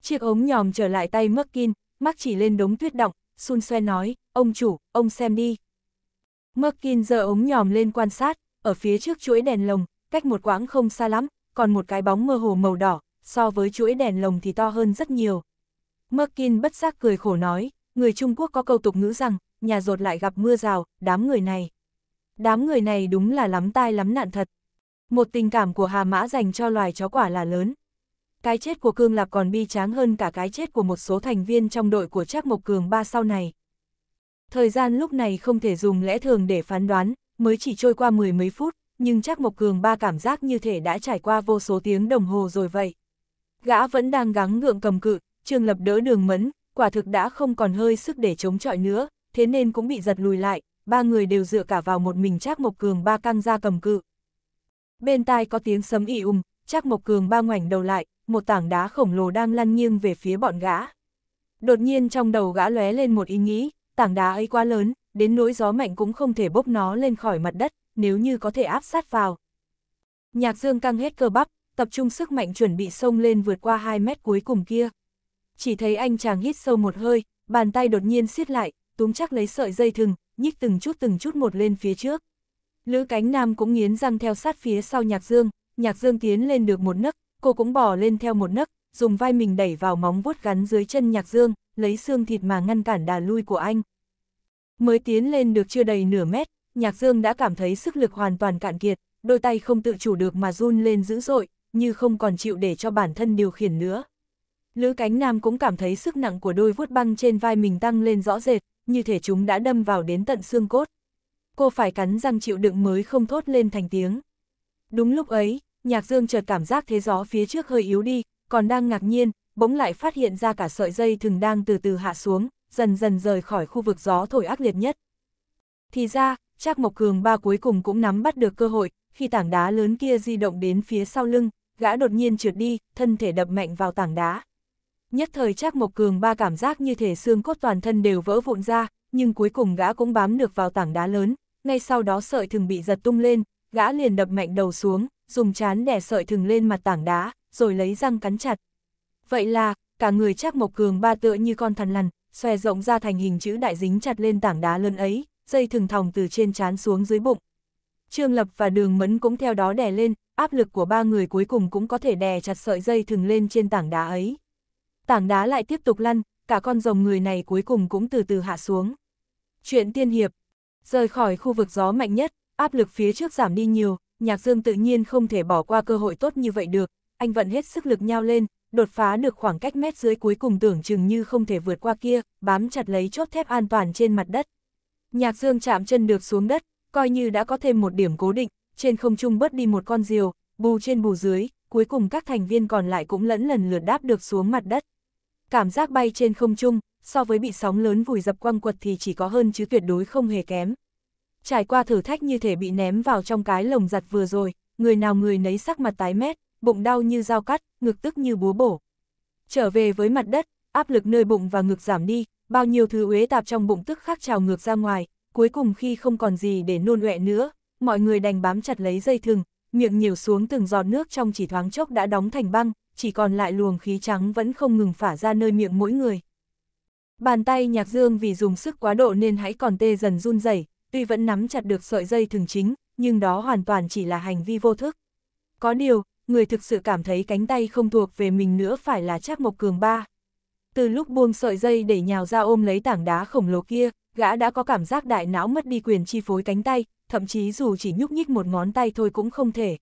Speaker 1: Chiếc ống nhòm trở lại tay Merkin, mắc chỉ lên đống tuyết động, Sun Xoe nói, ông chủ, ông xem đi. Merkin giơ ống nhòm lên quan sát, ở phía trước chuỗi đèn lồng, cách một quãng không xa lắm, còn một cái bóng mơ hồ màu đỏ, so với chuỗi đèn lồng thì to hơn rất nhiều. Merkin bất giác cười khổ nói, người Trung Quốc có câu tục ngữ rằng, nhà rột lại gặp mưa rào, đám người này. Đám người này đúng là lắm tai lắm nạn thật. Một tình cảm của Hà Mã dành cho loài chó quả là lớn. Cái chết của Cương Lạp còn bi tráng hơn cả cái chết của một số thành viên trong đội của Trác Mộc Cường ba sau này. Thời gian lúc này không thể dùng lẽ thường để phán đoán, mới chỉ trôi qua mười mấy phút, nhưng Trác Mộc Cường ba cảm giác như thể đã trải qua vô số tiếng đồng hồ rồi vậy. Gã vẫn đang gắng ngượng cầm cự, Trương Lập đỡ đường mẫn, quả thực đã không còn hơi sức để chống chọi nữa, thế nên cũng bị giật lùi lại, ba người đều dựa cả vào một mình Trác Mộc Cường ba căng ra cầm cự. Bên tai có tiếng sấm ì ùm, Trác Mộc Cường ba ngoảnh đầu lại, một tảng đá khổng lồ đang lăn nghiêng về phía bọn gã. Đột nhiên trong đầu gã lóe lên một ý nghĩ, tảng đá ấy quá lớn, đến nỗi gió mạnh cũng không thể bốc nó lên khỏi mặt đất, nếu như có thể áp sát vào. Nhạc Dương căng hết cơ bắp, tập trung sức mạnh chuẩn bị xông lên vượt qua 2 mét cuối cùng kia. Chỉ thấy anh chàng hít sâu một hơi, bàn tay đột nhiên siết lại, túm chắc lấy sợi dây thừng, nhích từng chút từng chút một lên phía trước. Lữ cánh nam cũng nghiến răng theo sát phía sau nhạc dương, nhạc dương tiến lên được một nấc, cô cũng bỏ lên theo một nấc, dùng vai mình đẩy vào móng vuốt gắn dưới chân nhạc dương, lấy xương thịt mà ngăn cản đà lui của anh. Mới tiến lên được chưa đầy nửa mét, nhạc dương đã cảm thấy sức lực hoàn toàn cạn kiệt, đôi tay không tự chủ được mà run lên dữ dội, như không còn chịu để cho bản thân điều khiển nữa. Lữ cánh nam cũng cảm thấy sức nặng của đôi vuốt băng trên vai mình tăng lên rõ rệt, như thể chúng đã đâm vào đến tận xương cốt. Cô phải cắn răng chịu đựng mới không thốt lên thành tiếng. Đúng lúc ấy, Nhạc Dương chợt cảm giác thế gió phía trước hơi yếu đi, còn đang ngạc nhiên, bỗng lại phát hiện ra cả sợi dây thường đang từ từ hạ xuống, dần dần rời khỏi khu vực gió thổi ác liệt nhất. Thì ra, Trác Mộc Cường ba cuối cùng cũng nắm bắt được cơ hội, khi tảng đá lớn kia di động đến phía sau lưng, gã đột nhiên trượt đi, thân thể đập mạnh vào tảng đá. Nhất thời chắc Mộc Cường ba cảm giác như thể xương cốt toàn thân đều vỡ vụn ra, nhưng cuối cùng gã cũng bám được vào tảng đá lớn, ngay sau đó sợi thừng bị giật tung lên, gã liền đập mạnh đầu xuống, dùng chán đè sợi thừng lên mặt tảng đá, rồi lấy răng cắn chặt. Vậy là, cả người chắc Mộc Cường ba tựa như con thần lằn, xòe rộng ra thành hình chữ đại dính chặt lên tảng đá lớn ấy, dây thừng thòng từ trên chán xuống dưới bụng. Trương Lập và Đường Mẫn cũng theo đó đè lên, áp lực của ba người cuối cùng cũng có thể đè chặt sợi dây thừng lên trên tảng đá ấy tảng đá lại tiếp tục lăn, cả con rồng người này cuối cùng cũng từ từ hạ xuống. Chuyện tiên hiệp, rời khỏi khu vực gió mạnh nhất, áp lực phía trước giảm đi nhiều, Nhạc Dương tự nhiên không thể bỏ qua cơ hội tốt như vậy được, anh vận hết sức lực nhau lên, đột phá được khoảng cách mét dưới cuối cùng tưởng chừng như không thể vượt qua kia, bám chặt lấy chốt thép an toàn trên mặt đất. Nhạc Dương chạm chân được xuống đất, coi như đã có thêm một điểm cố định, trên không trung bớt đi một con diều, bù trên bù dưới, cuối cùng các thành viên còn lại cũng lẫn lần lượt đáp được xuống mặt đất cảm giác bay trên không trung, so với bị sóng lớn vùi dập quăng quật thì chỉ có hơn chứ tuyệt đối không hề kém. Trải qua thử thách như thể bị ném vào trong cái lồng giặt vừa rồi, người nào người nấy sắc mặt tái mét, bụng đau như dao cắt, ngực tức như búa bổ. Trở về với mặt đất, áp lực nơi bụng và ngực giảm đi, bao nhiêu thứ uế tạp trong bụng tức khắc trào ngược ra ngoài, cuối cùng khi không còn gì để nôn ọe nữa, mọi người đành bám chặt lấy dây thừng, miệng nhiều xuống từng giọt nước trong chỉ thoáng chốc đã đóng thành băng, chỉ còn lại luồng khí trắng vẫn không ngừng phả ra nơi miệng mỗi người. Bàn tay nhạc dương vì dùng sức quá độ nên hãy còn tê dần run rẩy, tuy vẫn nắm chặt được sợi dây thường chính, nhưng đó hoàn toàn chỉ là hành vi vô thức. Có điều, người thực sự cảm thấy cánh tay không thuộc về mình nữa phải là Trác Mộc Cường ba. Từ lúc buông sợi dây để nhào ra ôm lấy tảng đá khổng lồ kia, gã đã có cảm giác đại não mất đi quyền chi phối cánh tay, thậm chí dù chỉ nhúc nhích một ngón tay thôi cũng không thể.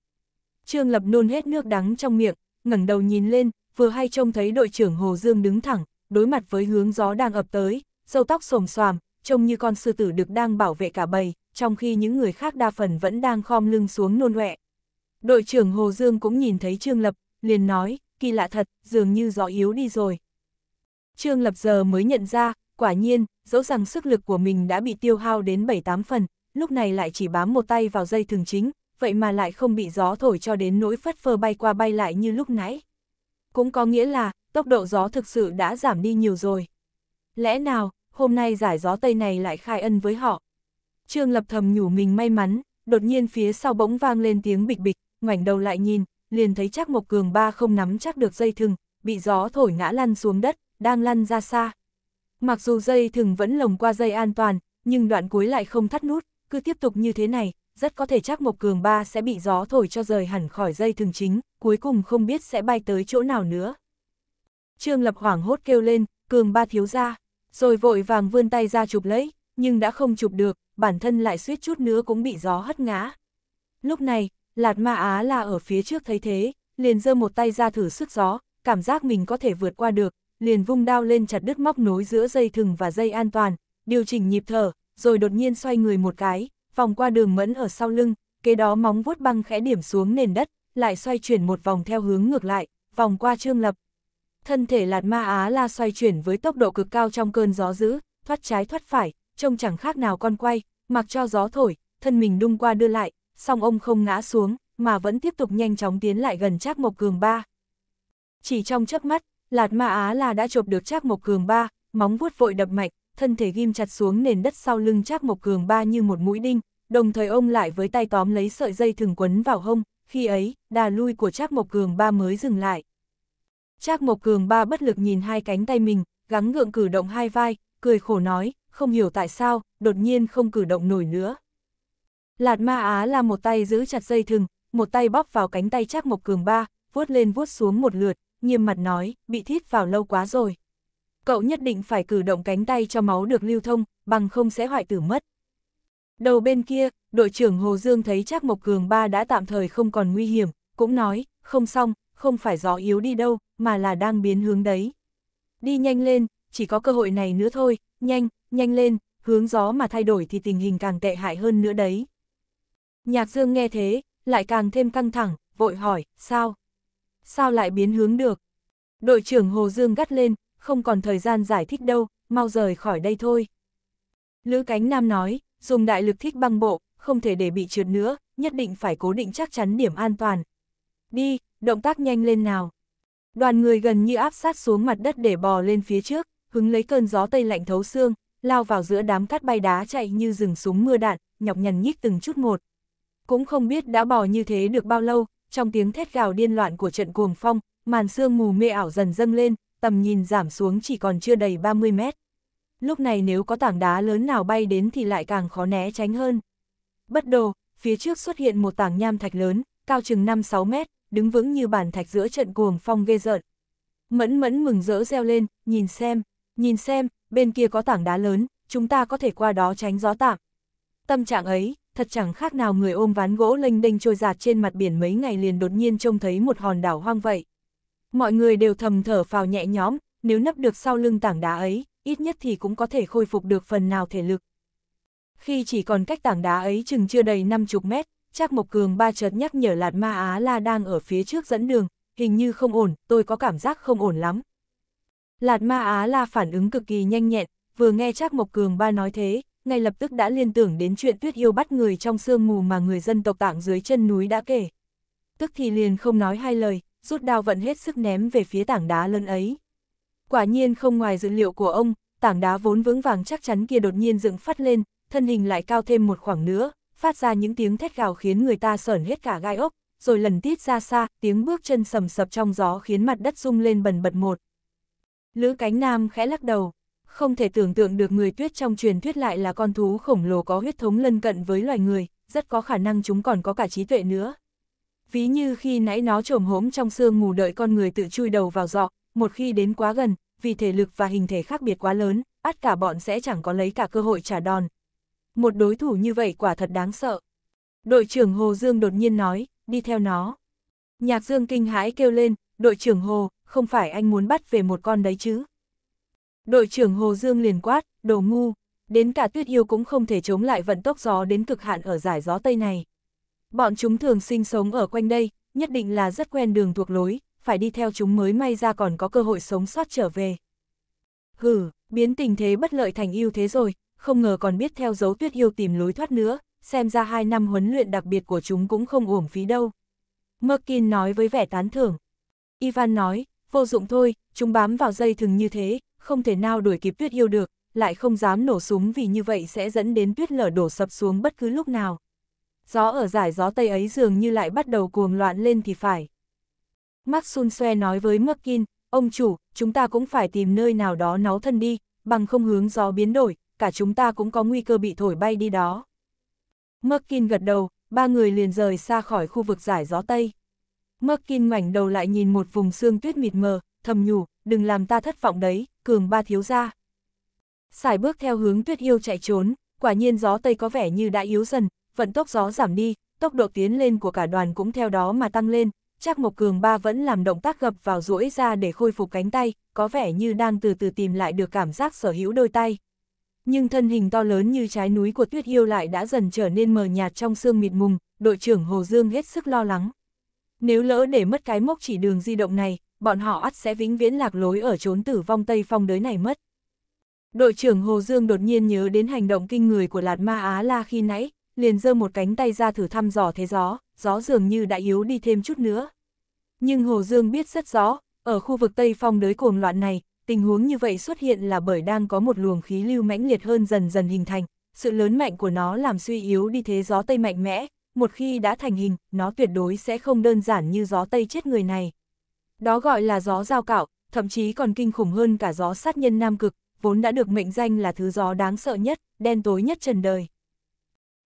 Speaker 1: Trương Lập nôn hết nước đắng trong miệng, ngẩng đầu nhìn lên, vừa hay trông thấy đội trưởng Hồ Dương đứng thẳng, đối mặt với hướng gió đang ập tới, râu tóc xồm xoàm, trông như con sư tử được đang bảo vệ cả bầy, trong khi những người khác đa phần vẫn đang khom lưng xuống nôn ọe. Đội trưởng Hồ Dương cũng nhìn thấy Trương Lập, liền nói, kỳ lạ thật, dường như gió yếu đi rồi. Trương Lập giờ mới nhận ra, quả nhiên, dẫu rằng sức lực của mình đã bị tiêu hao đến 7-8 phần, lúc này lại chỉ bám một tay vào dây thường chính, vậy mà lại không bị gió thổi cho đến nỗi phất phơ bay qua bay lại như lúc nãy. Cũng có nghĩa là, tốc độ gió thực sự đã giảm đi nhiều rồi. Lẽ nào, hôm nay giải gió Tây này lại khai ân với họ? Trương Lập thầm nhủ mình may mắn, đột nhiên phía sau bỗng vang lên tiếng bịch bịch, ngoảnh đầu lại nhìn, liền thấy chắc một Cường ba không nắm chắc được dây thừng, bị gió thổi ngã lăn xuống đất, đang lăn ra xa. Mặc dù dây thừng vẫn lồng qua dây an toàn, nhưng đoạn cuối lại không thắt nút, cứ tiếp tục như thế này, rất có thể chắc Mộc Cường ba sẽ bị gió thổi cho rời hẳn khỏi dây thường chính, cuối cùng không biết sẽ bay tới chỗ nào nữa. Trương Lập hoảng hốt kêu lên, Cường ba thiếu ra, rồi vội vàng vươn tay ra chụp lấy, nhưng đã không chụp được, bản thân lại suýt chút nữa cũng bị gió hất ngã. Lúc này, Lạt Ma Á là ở phía trước thấy thế, liền giơ một tay ra thử sức gió, cảm giác mình có thể vượt qua được, liền vung đao lên chặt đứt móc nối giữa dây thừng và dây an toàn, điều chỉnh nhịp thở, rồi đột nhiên xoay người một cái, vòng qua đường mẫn ở sau lưng, kế đó móng vuốt băng khẽ điểm xuống nền đất, lại xoay chuyển một vòng theo hướng ngược lại, vòng qua Trương Lập. Thân thể Lạt Ma Á La xoay chuyển với tốc độ cực cao trong cơn gió dữ, thoát trái thoát phải, trông chẳng khác nào con quay, mặc cho gió thổi, thân mình đung qua đưa lại, song ông không ngã xuống, mà vẫn tiếp tục nhanh chóng tiến lại gần Trác Mộc Cường ba. Chỉ trong chớp mắt, Lạt Ma Á La đã chộp được Trác Mộc Cường ba, móng vuốt vội đập mạnh, thân thể ghim chặt xuống nền đất sau lưng Trác Mộc Cường ba như một mũi đinh, đồng thời ông lại với tay tóm lấy sợi dây thừng quấn vào hông, khi ấy, đà lui của Trác Mộc Cường ba mới dừng lại. Trác Mộc Cường ba bất lực nhìn hai cánh tay mình, gắng gượng cử động hai vai, cười khổ nói, không hiểu tại sao, đột nhiên không cử động nổi nữa. Lạt Ma Á là một tay giữ chặt dây thừng, một tay bóp vào cánh tay Trác Mộc Cường ba, vuốt lên vuốt xuống một lượt, nghiêm mặt nói, bị thít vào lâu quá rồi cậu nhất định phải cử động cánh tay cho máu được lưu thông, bằng không sẽ hoại tử mất. Đầu bên kia, đội trưởng Hồ Dương thấy chắc Mộc Cường ba đã tạm thời không còn nguy hiểm, cũng nói, không xong, không phải gió yếu đi đâu, mà là đang biến hướng đấy. Đi nhanh lên, chỉ có cơ hội này nữa thôi, nhanh, nhanh lên, hướng gió mà thay đổi thì tình hình càng tệ hại hơn nữa đấy. Nhạc Dương nghe thế, lại càng thêm căng thẳng, vội hỏi, sao? Sao lại biến hướng được? Đội trưởng Hồ Dương gắt lên, không còn thời gian giải thích đâu, mau rời khỏi đây thôi. Lữ Cánh Nam nói, dùng đại lực thích băng bộ, không thể để bị trượt nữa, nhất định phải cố định chắc chắn điểm an toàn. Đi, động tác nhanh lên nào. Đoàn người gần như áp sát xuống mặt đất để bò lên phía trước, hứng lấy cơn gió tây lạnh thấu xương, lao vào giữa đám cát bay đá chạy như rừng súng mưa đạn, nhọc nhằn nhích từng chút một. Cũng không biết đã bò như thế được bao lâu, trong tiếng thét gào điên loạn của trận cuồng phong, màn sương mù mê ảo dần dâng lên, tầm nhìn giảm xuống chỉ còn chưa đầy 30 mét. Lúc này nếu có tảng đá lớn nào bay đến thì lại càng khó né tránh hơn. Bất đồ, phía trước xuất hiện một tảng nham thạch lớn, cao chừng 5-6 mét, đứng vững như bản thạch giữa trận cuồng phong ghê rợn. Mẫn mẫn mừng rỡ reo lên, nhìn xem, nhìn xem, bên kia có tảng đá lớn, chúng ta có thể qua đó tránh gió tạm. Tâm trạng ấy, thật chẳng khác nào người ôm ván gỗ lênh đênh trôi giạt trên mặt biển mấy ngày liền đột nhiên trông thấy một hòn đảo hoang vậy. Mọi người đều thầm thở phào nhẹ nhõm, nếu nấp được sau lưng tảng đá ấy, ít nhất thì cũng có thể khôi phục được phần nào thể lực. Khi chỉ còn cách tảng đá ấy chừng chưa đầy 50 mét, Trác Mộc Cường ba chợt nhắc nhở Lạt Ma Á La đang ở phía trước dẫn đường, hình như không ổn, tôi có cảm giác không ổn lắm. Lạt Ma Á La phản ứng cực kỳ nhanh nhẹn, vừa nghe Trác Mộc Cường ba nói thế, ngay lập tức đã liên tưởng đến chuyện Tuyết Yêu bắt người trong sương mù mà người dân tộc tạng dưới chân núi đã kể. Tức thì liền không nói hai lời, rút đao vận hết sức ném về phía tảng đá lớn ấy. Quả nhiên không ngoài dự liệu của ông, tảng đá vốn vững vàng chắc chắn kia đột nhiên dựng phát lên, thân hình lại cao thêm một khoảng nữa, phát ra những tiếng thét gào khiến người ta sởn hết cả gai ốc, rồi lần tít ra xa, tiếng bước chân sầm sập trong gió khiến mặt đất rung lên bần bật một. Lữ cánh nam khẽ lắc đầu, không thể tưởng tượng được người tuyết trong truyền thuyết lại là con thú khổng lồ có huyết thống lân cận với loài người, rất có khả năng chúng còn có cả trí tuệ nữa ví như khi nãy nó trồm hốm trong sương mù đợi con người tự chui đầu vào giọ, một khi đến quá gần, vì thể lực và hình thể khác biệt quá lớn, ắt cả bọn sẽ chẳng có lấy cả cơ hội trả đòn. Một đối thủ như vậy quả thật đáng sợ. Đội trưởng Hồ Dương đột nhiên nói, đi theo nó. Nhạc Dương kinh hãi kêu lên, đội trưởng Hồ, không phải anh muốn bắt về một con đấy chứ. Đội trưởng Hồ Dương liền quát, đồ ngu, đến cả tuyết yêu cũng không thể chống lại vận tốc gió đến cực hạn ở giải gió Tây này. Bọn chúng thường sinh sống ở quanh đây, nhất định là rất quen đường thuộc lối, phải đi theo chúng mới may ra còn có cơ hội sống sót trở về. Hừ, biến tình thế bất lợi thành ưu thế rồi, không ngờ còn biết theo dấu tuyết yêu tìm lối thoát nữa, xem ra hai năm huấn luyện đặc biệt của chúng cũng không uổng phí đâu. Merkin nói với vẻ tán thưởng. Ivan nói, vô dụng thôi, chúng bám vào dây thừng như thế, không thể nào đuổi kịp tuyết yêu được, lại không dám nổ súng vì như vậy sẽ dẫn đến tuyết lở đổ sập xuống bất cứ lúc nào gió ở giải gió Tây ấy dường như lại bắt đầu cuồng loạn lên thì phải. Mark Sun Xoe nói với Merkin, ông chủ, chúng ta cũng phải tìm nơi nào đó náu thân đi, bằng không hướng gió biến đổi, cả chúng ta cũng có nguy cơ bị thổi bay đi đó. Merkin gật đầu, ba người liền rời xa khỏi khu vực giải gió Tây. Merkin ngoảnh đầu lại nhìn một vùng xương tuyết mịt mờ, thầm nhủ, đừng làm ta thất vọng đấy, cường ba thiếu ra. Xài bước theo hướng tuyết yêu chạy trốn, quả nhiên gió Tây có vẻ như đã yếu dần, vận tốc gió giảm đi, tốc độ tiến lên của cả đoàn cũng theo đó mà tăng lên, Trác Mộc Cường ba vẫn làm động tác gập vào duỗi ra để khôi phục cánh tay, có vẻ như đang từ từ tìm lại được cảm giác sở hữu đôi tay. Nhưng thân hình to lớn như trái núi của Tuyết Yêu lại đã dần trở nên mờ nhạt trong sương mịt mùng, đội trưởng Hồ Dương hết sức lo lắng. Nếu lỡ để mất cái mốc chỉ đường di động này, bọn họ ắt sẽ vĩnh viễn lạc lối ở trốn tử vong Tây Phong đới này mất. Đội trưởng Hồ Dương đột nhiên nhớ đến hành động kinh người của Lạt Ma Á La khi nãy, liền giơ một cánh tay ra thử thăm dò thế gió, gió dường như đã yếu đi thêm chút nữa. Nhưng Hồ Dương biết rất rõ, ở khu vực Tây Phong đới cồn loạn này, tình huống như vậy xuất hiện là bởi đang có một luồng khí lưu mãnh liệt hơn dần dần hình thành, sự lớn mạnh của nó làm suy yếu đi thế gió Tây mạnh mẽ, một khi đã thành hình, nó tuyệt đối sẽ không đơn giản như gió Tây chết người này. Đó gọi là gió giao cạo, thậm chí còn kinh khủng hơn cả gió sát nhân Nam Cực, vốn đã được mệnh danh là thứ gió đáng sợ nhất, đen tối nhất trần đời.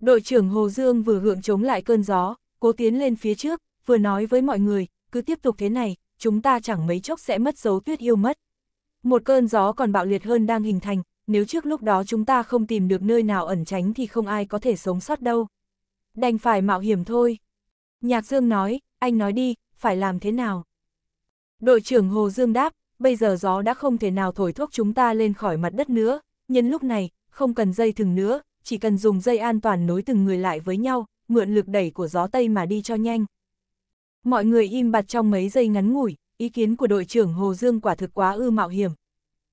Speaker 1: Đội trưởng Hồ Dương vừa gượng chống lại cơn gió, cố tiến lên phía trước, vừa nói với mọi người, cứ tiếp tục thế này, chúng ta chẳng mấy chốc sẽ mất dấu tuyết yêu mất. Một cơn gió còn bạo liệt hơn đang hình thành, nếu trước lúc đó chúng ta không tìm được nơi nào ẩn tránh thì không ai có thể sống sót đâu. Đành phải mạo hiểm thôi. Nhạc Dương nói, anh nói đi, phải làm thế nào? Đội trưởng Hồ Dương đáp, bây giờ gió đã không thể nào thổi thuốc chúng ta lên khỏi mặt đất nữa, nhân lúc này, không cần dây thừng nữa, chỉ cần dùng dây an toàn nối từng người lại với nhau, mượn lực đẩy của gió Tây mà đi cho nhanh. Mọi người im bặt trong mấy giây ngắn ngủi, ý kiến của đội trưởng Hồ Dương quả thực quá ư mạo hiểm.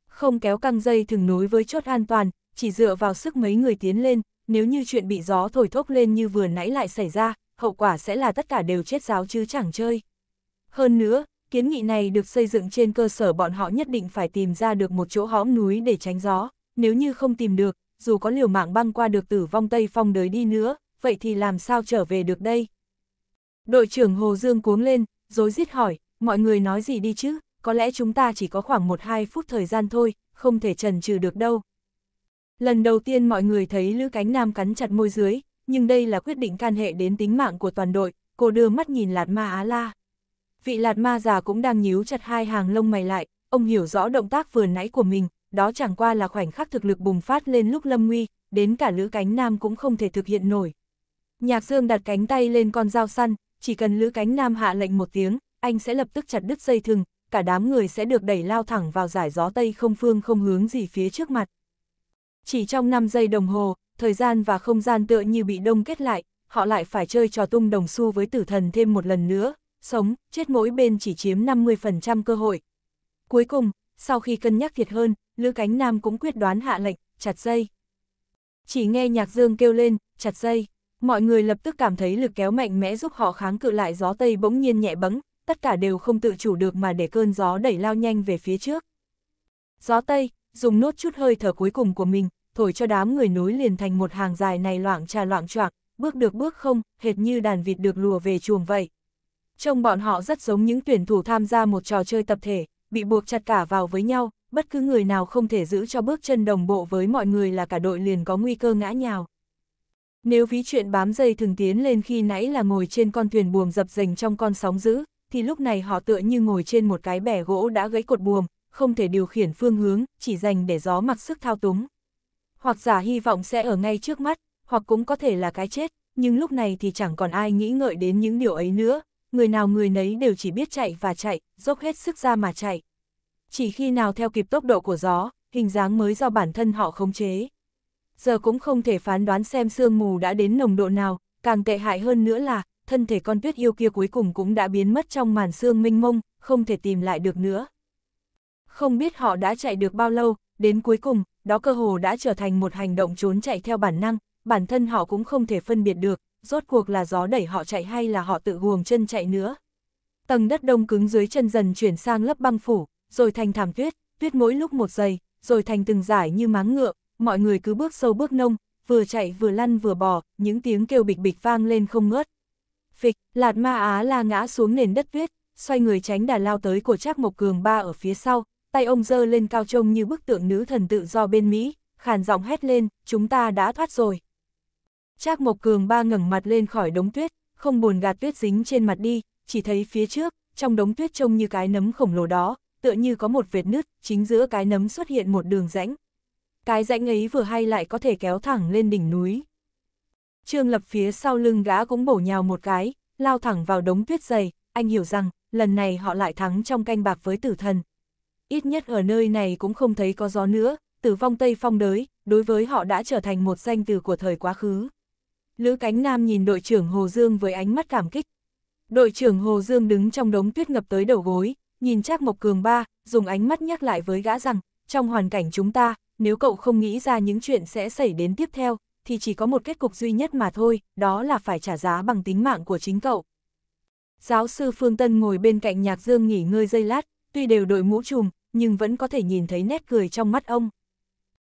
Speaker 1: Không kéo căng dây thường nối với chốt an toàn, chỉ dựa vào sức mấy người tiến lên, nếu như chuyện bị gió thổi thốc lên như vừa nãy lại xảy ra, hậu quả sẽ là tất cả đều chết giáo chứ chẳng chơi. Hơn nữa, kiến nghị này được xây dựng trên cơ sở bọn họ nhất định phải tìm ra được một chỗ hõm núi để tránh gió, nếu như không tìm được, dù có liều mạng băng qua được tử vong Tây Phong đới đi nữa, vậy thì làm sao trở về được đây? Đội trưởng Hồ Dương cuống lên, dối rít hỏi, mọi người nói gì đi chứ, có lẽ chúng ta chỉ có khoảng 1-2 phút thời gian thôi, không thể trần trừ được đâu. Lần đầu tiên mọi người thấy Lữ Cánh Nam cắn chặt môi dưới, nhưng đây là quyết định can hệ đến tính mạng của toàn đội, cô đưa mắt nhìn Lạt Ma Á La. Vị Lạt Ma già cũng đang nhíu chặt hai hàng lông mày lại, ông hiểu rõ động tác vừa nãy của mình, đó chẳng qua là khoảnh khắc thực lực bùng phát lên lúc lâm nguy, đến cả lữ cánh nam cũng không thể thực hiện nổi. Nhạc Dương đặt cánh tay lên con dao săn, chỉ cần lữ cánh nam hạ lệnh một tiếng, anh sẽ lập tức chặt đứt dây thừng, cả đám người sẽ được đẩy lao thẳng vào giải gió tây không phương không hướng gì phía trước mặt. Chỉ trong 5 giây đồng hồ, thời gian và không gian tựa như bị đông kết lại, họ lại phải chơi trò tung đồng xu với tử thần thêm một lần nữa, sống, chết mỗi bên chỉ chiếm 50% cơ hội. Cuối cùng, sau khi cân nhắc thiệt hơn, Lữ Cánh Nam cũng quyết đoán hạ lệnh, chặt dây. Chỉ nghe nhạc dương kêu lên, chặt dây. Mọi người lập tức cảm thấy lực kéo mạnh mẽ giúp họ kháng cự lại gió Tây bỗng nhiên nhẹ bấng tất cả đều không tự chủ được mà để cơn gió đẩy lao nhanh về phía trước. Gió Tây, dùng nốt chút hơi thở cuối cùng của mình, thổi cho đám người núi liền thành một hàng dài này loạn trà loạn choạc, bước được bước không, hệt như đàn vịt được lùa về chuồng vậy. Trông bọn họ rất giống những tuyển thủ tham gia một trò chơi tập thể, bị buộc chặt cả vào với nhau, bất cứ người nào không thể giữ cho bước chân đồng bộ với mọi người là cả đội liền có nguy cơ ngã nhào. Nếu ví chuyện bám dây thường tiến lên khi nãy là ngồi trên con thuyền buồm dập dềnh trong con sóng dữ, thì lúc này họ tựa như ngồi trên một cái bẻ gỗ đã gãy cột buồm, không thể điều khiển phương hướng, chỉ dành để gió mặc sức thao túng. Hoặc giả hy vọng sẽ ở ngay trước mắt, hoặc cũng có thể là cái chết, nhưng lúc này thì chẳng còn ai nghĩ ngợi đến những điều ấy nữa, người nào người nấy đều chỉ biết chạy và chạy, dốc hết sức ra mà chạy chỉ khi nào theo kịp tốc độ của gió, hình dáng mới do bản thân họ khống chế. Giờ cũng không thể phán đoán xem sương mù đã đến nồng độ nào, càng tệ hại hơn nữa là, thân thể con tuyết yêu kia cuối cùng cũng đã biến mất trong màn sương mênh mông, không thể tìm lại được nữa. Không biết họ đã chạy được bao lâu, đến cuối cùng, đó cơ hồ đã trở thành một hành động trốn chạy theo bản năng, bản thân họ cũng không thể phân biệt được, rốt cuộc là gió đẩy họ chạy hay là họ tự guồng chân chạy nữa. Tầng đất đông cứng dưới chân dần chuyển sang lớp băng phủ, rồi thành thảm tuyết, tuyết mỗi lúc một giày, rồi thành từng giải như máng ngựa, mọi người cứ bước sâu bước nông, vừa chạy vừa lăn vừa bò, những tiếng kêu bịch bịch vang lên không ngớt. Phịch, lạt ma á la ngã xuống nền đất tuyết, xoay người tránh đà lao tới của Trác Mộc Cường ba ở phía sau, tay ông dơ lên cao trông như bức tượng nữ thần tự do bên Mỹ, khàn giọng hét lên, chúng ta đã thoát rồi. Trác Mộc Cường ba ngẩng mặt lên khỏi đống tuyết, không buồn gạt tuyết dính trên mặt đi, chỉ thấy phía trước, trong đống tuyết trông như cái nấm khổng lồ đó, tựa như có một vệt nứt, chính giữa cái nấm xuất hiện một đường rãnh. Cái rãnh ấy vừa hay lại có thể kéo thẳng lên đỉnh núi. Trương Lập phía sau lưng gã cũng bổ nhào một cái, lao thẳng vào đống tuyết dày, anh hiểu rằng, lần này họ lại thắng trong canh bạc với tử thần. Ít nhất ở nơi này cũng không thấy có gió nữa, tử vong Tây Phong đới, đối với họ đã trở thành một danh từ của thời quá khứ. Lữ Cánh Nam nhìn đội trưởng Hồ Dương với ánh mắt cảm kích. Đội trưởng Hồ Dương đứng trong đống tuyết ngập tới đầu gối, nhìn Trác Mộc Cường ba, dùng ánh mắt nhắc lại với gã rằng, trong hoàn cảnh chúng ta, nếu cậu không nghĩ ra những chuyện sẽ xảy đến tiếp theo, thì chỉ có một kết cục duy nhất mà thôi, đó là phải trả giá bằng tính mạng của chính cậu. Giáo sư Phương Tân ngồi bên cạnh Nhạc Dương nghỉ ngơi giây lát, tuy đều đội mũ trùm, nhưng vẫn có thể nhìn thấy nét cười trong mắt ông.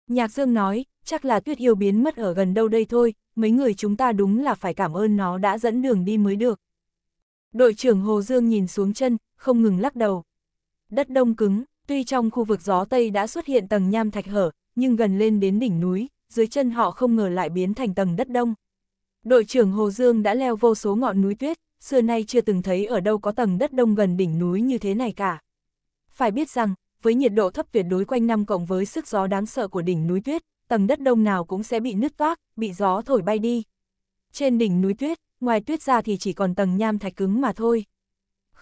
Speaker 1: Nhạc Dương nói, chắc là tuyết yêu biến mất ở gần đâu đây thôi, mấy người chúng ta đúng là phải cảm ơn nó đã dẫn đường đi mới được. Đội trưởng Hồ Dương nhìn xuống chân, không ngừng lắc đầu. Đất đông cứng, tuy trong khu vực gió Tây đã xuất hiện tầng nham thạch hở, nhưng gần lên đến đỉnh núi, dưới chân họ không ngờ lại biến thành tầng đất đông. Đội trưởng Hồ Dương đã leo vô số ngọn núi tuyết, xưa nay chưa từng thấy ở đâu có tầng đất đông gần đỉnh núi như thế này cả. Phải biết rằng, với nhiệt độ thấp tuyệt đối quanh năm cộng với sức gió đáng sợ của đỉnh núi tuyết, tầng đất đông nào cũng sẽ bị nứt toác, bị gió thổi bay đi. Trên đỉnh núi tuyết, ngoài tuyết ra thì chỉ còn tầng nham thạch cứng mà thôi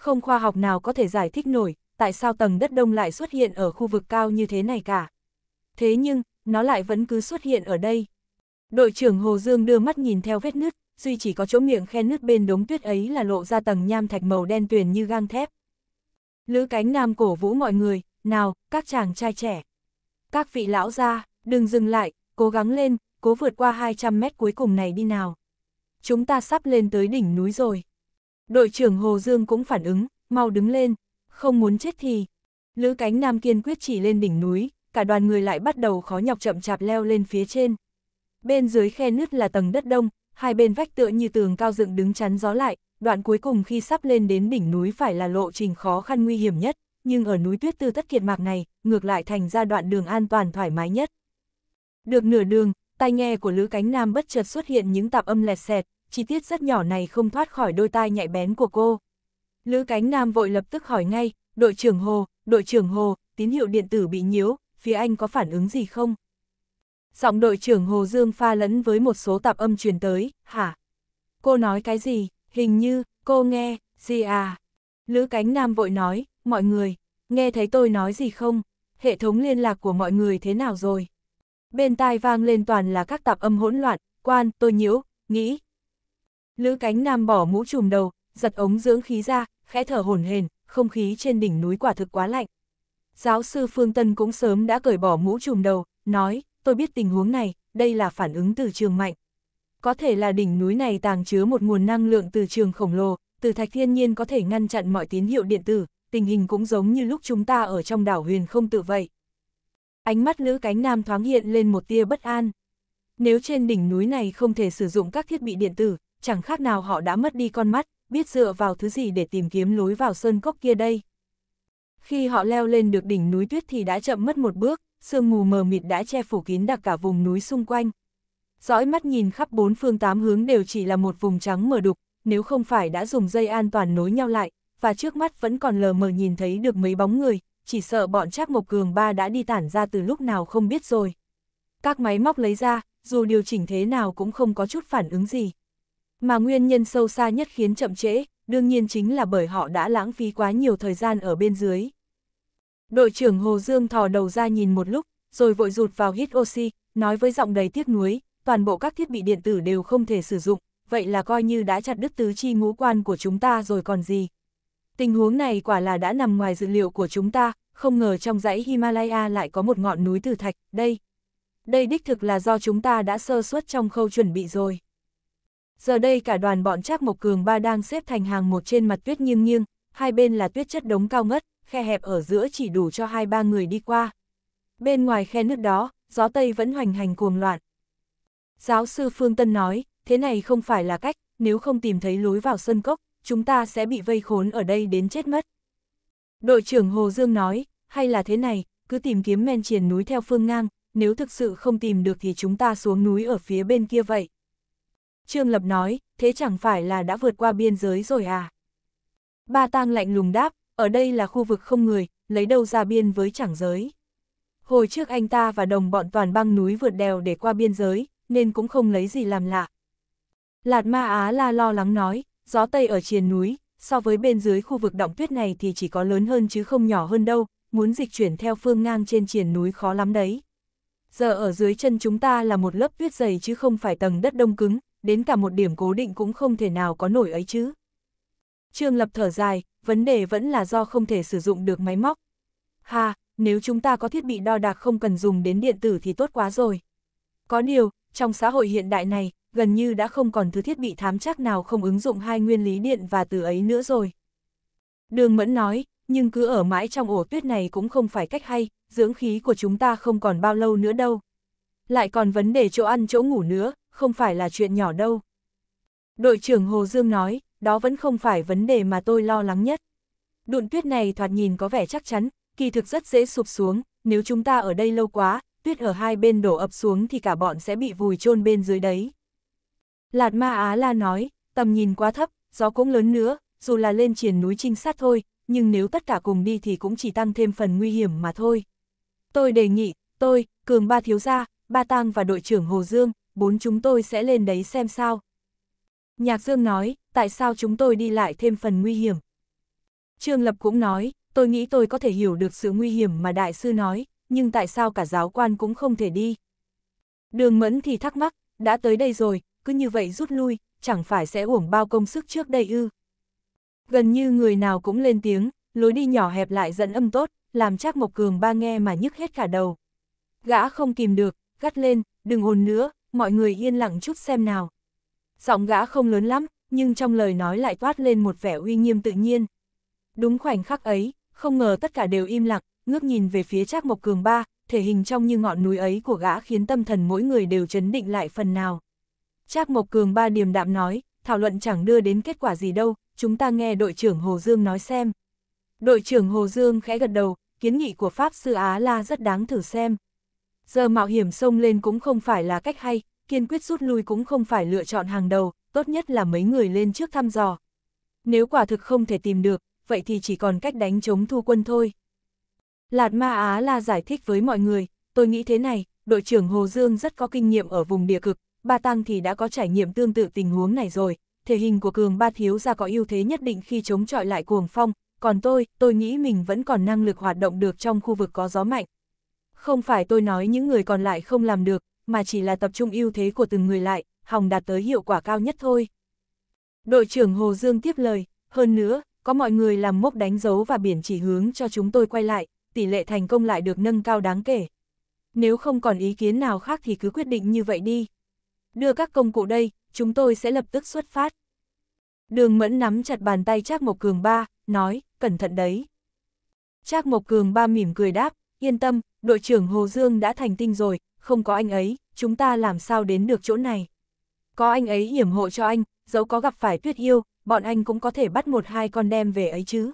Speaker 1: không khoa học nào có thể giải thích nổi, tại sao tầng đất đông lại xuất hiện ở khu vực cao như thế này cả. Thế nhưng, nó lại vẫn cứ xuất hiện ở đây. Đội trưởng Hồ Dương đưa mắt nhìn theo vết nứt, duy chỉ có chỗ miệng khe nứt bên đống tuyết ấy là lộ ra tầng nham thạch màu đen tuyền như gang thép. Lữ cánh nam cổ vũ mọi người, nào, các chàng trai trẻ. Các vị lão gia, đừng dừng lại, cố gắng lên, cố vượt qua 200 mét cuối cùng này đi nào. Chúng ta sắp lên tới đỉnh núi rồi. Đội trưởng Hồ Dương cũng phản ứng, mau đứng lên, không muốn chết thì. Lữ cánh nam kiên quyết chỉ lên đỉnh núi, cả đoàn người lại bắt đầu khó nhọc chậm chạp leo lên phía trên. Bên dưới khe nứt là tầng đất đông, hai bên vách tựa như tường cao dựng đứng chắn gió lại, đoạn cuối cùng khi sắp lên đến đỉnh núi phải là lộ trình khó khăn nguy hiểm nhất, nhưng ở núi tuyết tư tất kiệt mạc này, ngược lại thành ra đoạn đường an toàn thoải mái nhất. Được nửa đường, tai nghe của Lữ Cánh Nam bất chợt xuất hiện những tạp âm lẹt xẹt, chi tiết rất nhỏ này không thoát khỏi đôi tai nhạy bén của cô. Lữ cánh nam vội lập tức hỏi ngay, đội trưởng Hồ, đội trưởng Hồ, tín hiệu điện tử bị nhiễu, phía anh có phản ứng gì không? Giọng đội trưởng Hồ Dương pha lẫn với một số tạp âm truyền tới, hả? Cô nói cái gì, hình như, cô nghe, gì à? Lữ cánh nam vội nói, mọi người, nghe thấy tôi nói gì không? Hệ thống liên lạc của mọi người thế nào rồi? Bên tai vang lên toàn là các tạp âm hỗn loạn, quan, tôi nhiễu, nghĩ, Lữ cánh nam bỏ mũ trùm đầu, giật ống dưỡng khí ra, khẽ thở hổn hển, không khí trên đỉnh núi quả thực quá lạnh. Giáo sư Phương Tân cũng sớm đã cởi bỏ mũ trùm đầu, nói, tôi biết tình huống này, đây là phản ứng từ trường mạnh. Có thể là đỉnh núi này tàng chứa một nguồn năng lượng từ trường khổng lồ, từ thạch thiên nhiên có thể ngăn chặn mọi tín hiệu điện tử, tình hình cũng giống như lúc chúng ta ở trong đảo huyền không tự vậy. Ánh mắt Lữ Cánh Nam thoáng hiện lên một tia bất an. Nếu trên đỉnh núi này không thể sử dụng các thiết bị điện tử, chẳng khác nào họ đã mất đi con mắt, biết dựa vào thứ gì để tìm kiếm lối vào sơn cốc kia đây. Khi họ leo lên được đỉnh núi tuyết thì đã chậm mất một bước, sương mù mờ mịt đã che phủ kín đặc cả vùng núi xung quanh. Dõi mắt nhìn khắp bốn phương tám hướng đều chỉ là một vùng trắng mờ đục, nếu không phải đã dùng dây an toàn nối nhau lại, và trước mắt vẫn còn lờ mờ nhìn thấy được mấy bóng người, chỉ sợ bọn Trác Mộc Cường ba đã đi tản ra từ lúc nào không biết rồi. Các máy móc lấy ra, dù điều chỉnh thế nào cũng không có chút phản ứng gì. Mà nguyên nhân sâu xa nhất khiến chậm trễ, đương nhiên chính là bởi họ đã lãng phí quá nhiều thời gian ở bên dưới. Đội trưởng Hồ Dương thò đầu ra nhìn một lúc, rồi vội rụt vào hít oxy, nói với giọng đầy tiếc nuối, toàn bộ các thiết bị điện tử đều không thể sử dụng, vậy là coi như đã chặt đứt tứ chi ngũ quan của chúng ta rồi còn gì. Tình huống này quả là đã nằm ngoài dự liệu của chúng ta, không ngờ trong dãy Himalaya lại có một ngọn núi tử thạch, đây. Đây đích thực là do chúng ta đã sơ suất trong khâu chuẩn bị rồi. Giờ đây cả đoàn bọn Trác Mộc Cường ba đang xếp thành hàng một trên mặt tuyết nghiêng nghiêng, hai bên là tuyết chất đống cao ngất, khe hẹp ở giữa chỉ đủ cho hai ba người đi qua. Bên ngoài khe nước đó, gió Tây vẫn hoành hành cuồng loạn. Giáo sư Phương Tân nói, thế này không phải là cách, nếu không tìm thấy lối vào sân cốc, chúng ta sẽ bị vây khốn ở đây đến chết mất. Đội trưởng Hồ Dương nói, hay là thế này, cứ tìm kiếm men triển núi theo phương ngang, nếu thực sự không tìm được thì chúng ta xuống núi ở phía bên kia vậy. Trương Lập nói, thế chẳng phải là đã vượt qua biên giới rồi à? Ba tang lạnh lùng đáp, ở đây là khu vực không người, lấy đâu ra biên với chẳng giới. Hồi trước anh ta và đồng bọn toàn băng núi vượt đèo để qua biên giới, nên cũng không lấy gì làm lạ. Lạt Ma Á La lo lắng nói, gió Tây ở triền núi, so với bên dưới khu vực động tuyết này thì chỉ có lớn hơn chứ không nhỏ hơn đâu, muốn dịch chuyển theo phương ngang trên triền núi khó lắm đấy. Giờ ở dưới chân chúng ta là một lớp tuyết dày chứ không phải tầng đất đông cứng, đến cả một điểm cố định cũng không thể nào có nổi ấy chứ. Trương Lập thở dài, vấn đề vẫn là do không thể sử dụng được máy móc. Ha, nếu chúng ta có thiết bị đo đạc không cần dùng đến điện tử thì tốt quá rồi. Có điều, trong xã hội hiện đại này, gần như đã không còn thứ thiết bị thám chắc nào không ứng dụng hai nguyên lý điện và từ ấy nữa rồi. Đường Mẫn nói, nhưng cứ ở mãi trong ổ tuyết này cũng không phải cách hay, dưỡng khí của chúng ta không còn bao lâu nữa đâu. Lại còn vấn đề chỗ ăn chỗ ngủ nữa, không phải là chuyện nhỏ đâu. Đội trưởng Hồ Dương nói, đó vẫn không phải vấn đề mà tôi lo lắng nhất. Đụn tuyết này thoạt nhìn có vẻ chắc chắn, kỳ thực rất dễ sụp xuống, nếu chúng ta ở đây lâu quá, tuyết ở hai bên đổ ập xuống thì cả bọn sẽ bị vùi chôn bên dưới đấy. Lạt Ma Á La nói, tầm nhìn quá thấp, gió cũng lớn nữa, dù là lên triển núi trinh sát thôi, nhưng nếu tất cả cùng đi thì cũng chỉ tăng thêm phần nguy hiểm mà thôi. Tôi đề nghị, tôi, Cường Ba Thiếu Gia, Ba Tang và đội trưởng Hồ Dương, bốn chúng tôi sẽ lên đấy xem sao. Nhạc Dương nói, tại sao chúng tôi đi lại thêm phần nguy hiểm. Trương Lập cũng nói, tôi nghĩ tôi có thể hiểu được sự nguy hiểm mà đại sư nói, nhưng tại sao cả giáo quan cũng không thể đi. Đường Mẫn thì thắc mắc, đã tới đây rồi, cứ như vậy rút lui, chẳng phải sẽ uổng bao công sức trước đây ư. Gần như người nào cũng lên tiếng, lối đi nhỏ hẹp lại dẫn âm tốt, làm Trác Mộc Cường ba nghe mà nhức hết cả đầu. Gã không kìm được, gắt lên, đừng ồn nữa, mọi người yên lặng chút xem nào. Giọng gã không lớn lắm, nhưng trong lời nói lại toát lên một vẻ uy nghiêm tự nhiên. Đúng khoảnh khắc ấy, không ngờ tất cả đều im lặng, ngước nhìn về phía Trác Mộc Cường ba, thể hình trong như ngọn núi ấy của gã khiến tâm thần mỗi người đều chấn định lại phần nào. Trác Mộc Cường ba điềm đạm nói, thảo luận chẳng đưa đến kết quả gì đâu, chúng ta nghe đội trưởng Hồ Dương nói xem. Đội trưởng Hồ Dương khẽ gật đầu, kiến nghị của Pháp Sư Á La rất đáng thử xem. Giờ mạo hiểm xông lên cũng không phải là cách hay, kiên quyết rút lui cũng không phải lựa chọn hàng đầu, tốt nhất là mấy người lên trước thăm dò. Nếu quả thực không thể tìm được, vậy thì chỉ còn cách đánh chống thu quân thôi. Lạt Ma Á là giải thích với mọi người, tôi nghĩ thế này, đội trưởng Hồ Dương rất có kinh nghiệm ở vùng địa cực, Ba Tăng thì đã có trải nghiệm tương tự tình huống này rồi, thể hình của cường ba thiếu ra có ưu thế nhất định khi chống chọi lại cuồng phong, còn tôi, tôi nghĩ mình vẫn còn năng lực hoạt động được trong khu vực có gió mạnh, không phải tôi nói những người còn lại không làm được, mà chỉ là tập trung ưu thế của từng người lại, hòng đạt tới hiệu quả cao nhất thôi. Đội trưởng Hồ Dương tiếp lời, hơn nữa, có mọi người làm mốc đánh dấu và biển chỉ hướng cho chúng tôi quay lại, tỷ lệ thành công lại được nâng cao đáng kể. Nếu không còn ý kiến nào khác thì cứ quyết định như vậy đi. Đưa các công cụ đây, chúng tôi sẽ lập tức xuất phát. Đường Mẫn nắm chặt bàn tay Trác Mộc Cường ba, nói, cẩn thận đấy. Trác Mộc Cường ba mỉm cười đáp, yên tâm, đội trưởng Hồ Dương đã thành tinh rồi, không có anh ấy, chúng ta làm sao đến được chỗ này. Có anh ấy hiểm hộ cho anh, dẫu có gặp phải tuyết yêu, bọn anh cũng có thể bắt một hai con đem về ấy chứ.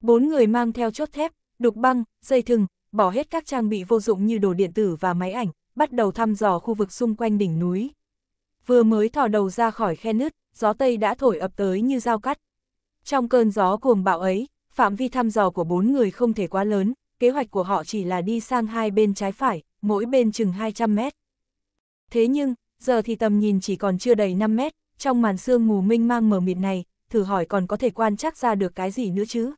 Speaker 1: Bốn người mang theo chốt thép, đục băng, dây thừng, bỏ hết các trang bị vô dụng như đồ điện tử và máy ảnh, bắt đầu thăm dò khu vực xung quanh đỉnh núi. Vừa mới thò đầu ra khỏi khe nứt, gió Tây đã thổi ập tới như dao cắt. Trong cơn gió cuồng bạo ấy, phạm vi thăm dò của bốn người không thể quá lớn, kế hoạch của họ chỉ là đi sang hai bên trái phải, mỗi bên chừng 200 mét. Thế nhưng, giờ thì tầm nhìn chỉ còn chưa đầy 5 mét, trong màn sương mù minh mang mờ mịt này, thử hỏi còn có thể quan trắc ra được cái gì nữa chứ.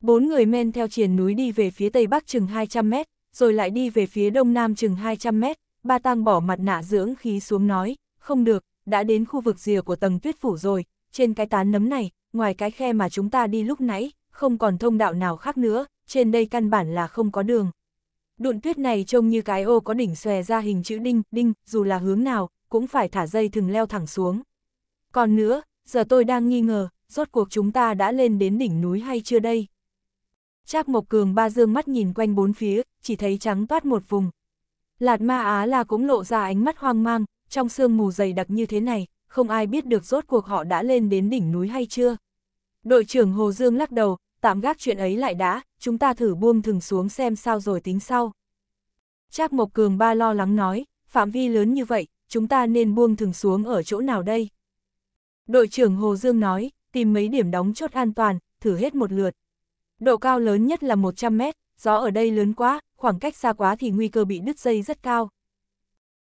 Speaker 1: Bốn người men theo triền núi đi về phía tây bắc chừng 200 mét, rồi lại đi về phía đông nam chừng 200 mét, ba tang bỏ mặt nạ dưỡng khí xuống nói, không được, đã đến khu vực rìa của tầng tuyết phủ rồi, trên cái tán nấm này, ngoài cái khe mà chúng ta đi lúc nãy, không còn thông đạo nào khác nữa, trên đây căn bản là không có đường. Đụn tuyết này trông như cái ô có đỉnh xòe ra hình chữ đinh, đinh, dù là hướng nào, cũng phải thả dây thừng leo thẳng xuống. Còn nữa, giờ tôi đang nghi ngờ, rốt cuộc chúng ta đã lên đến đỉnh núi hay chưa đây? Trác Mộc Cường ba dương mắt nhìn quanh bốn phía, chỉ thấy trắng toát một vùng. Lạt ma Á là cũng lộ ra ánh mắt hoang mang, trong sương mù dày đặc như thế này, không ai biết được rốt cuộc họ đã lên đến đỉnh núi hay chưa. Đội trưởng Hồ Dương lắc đầu, tạm gác chuyện ấy lại đã, chúng ta thử buông thừng xuống xem sao rồi tính sau. Trác Mộc Cường ba lo lắng nói, phạm vi lớn như vậy, chúng ta nên buông thừng xuống ở chỗ nào đây? Đội trưởng Hồ Dương nói, tìm mấy điểm đóng chốt an toàn, thử hết một lượt. Độ cao lớn nhất là 100 mét, gió ở đây lớn quá, khoảng cách xa quá thì nguy cơ bị đứt dây rất cao.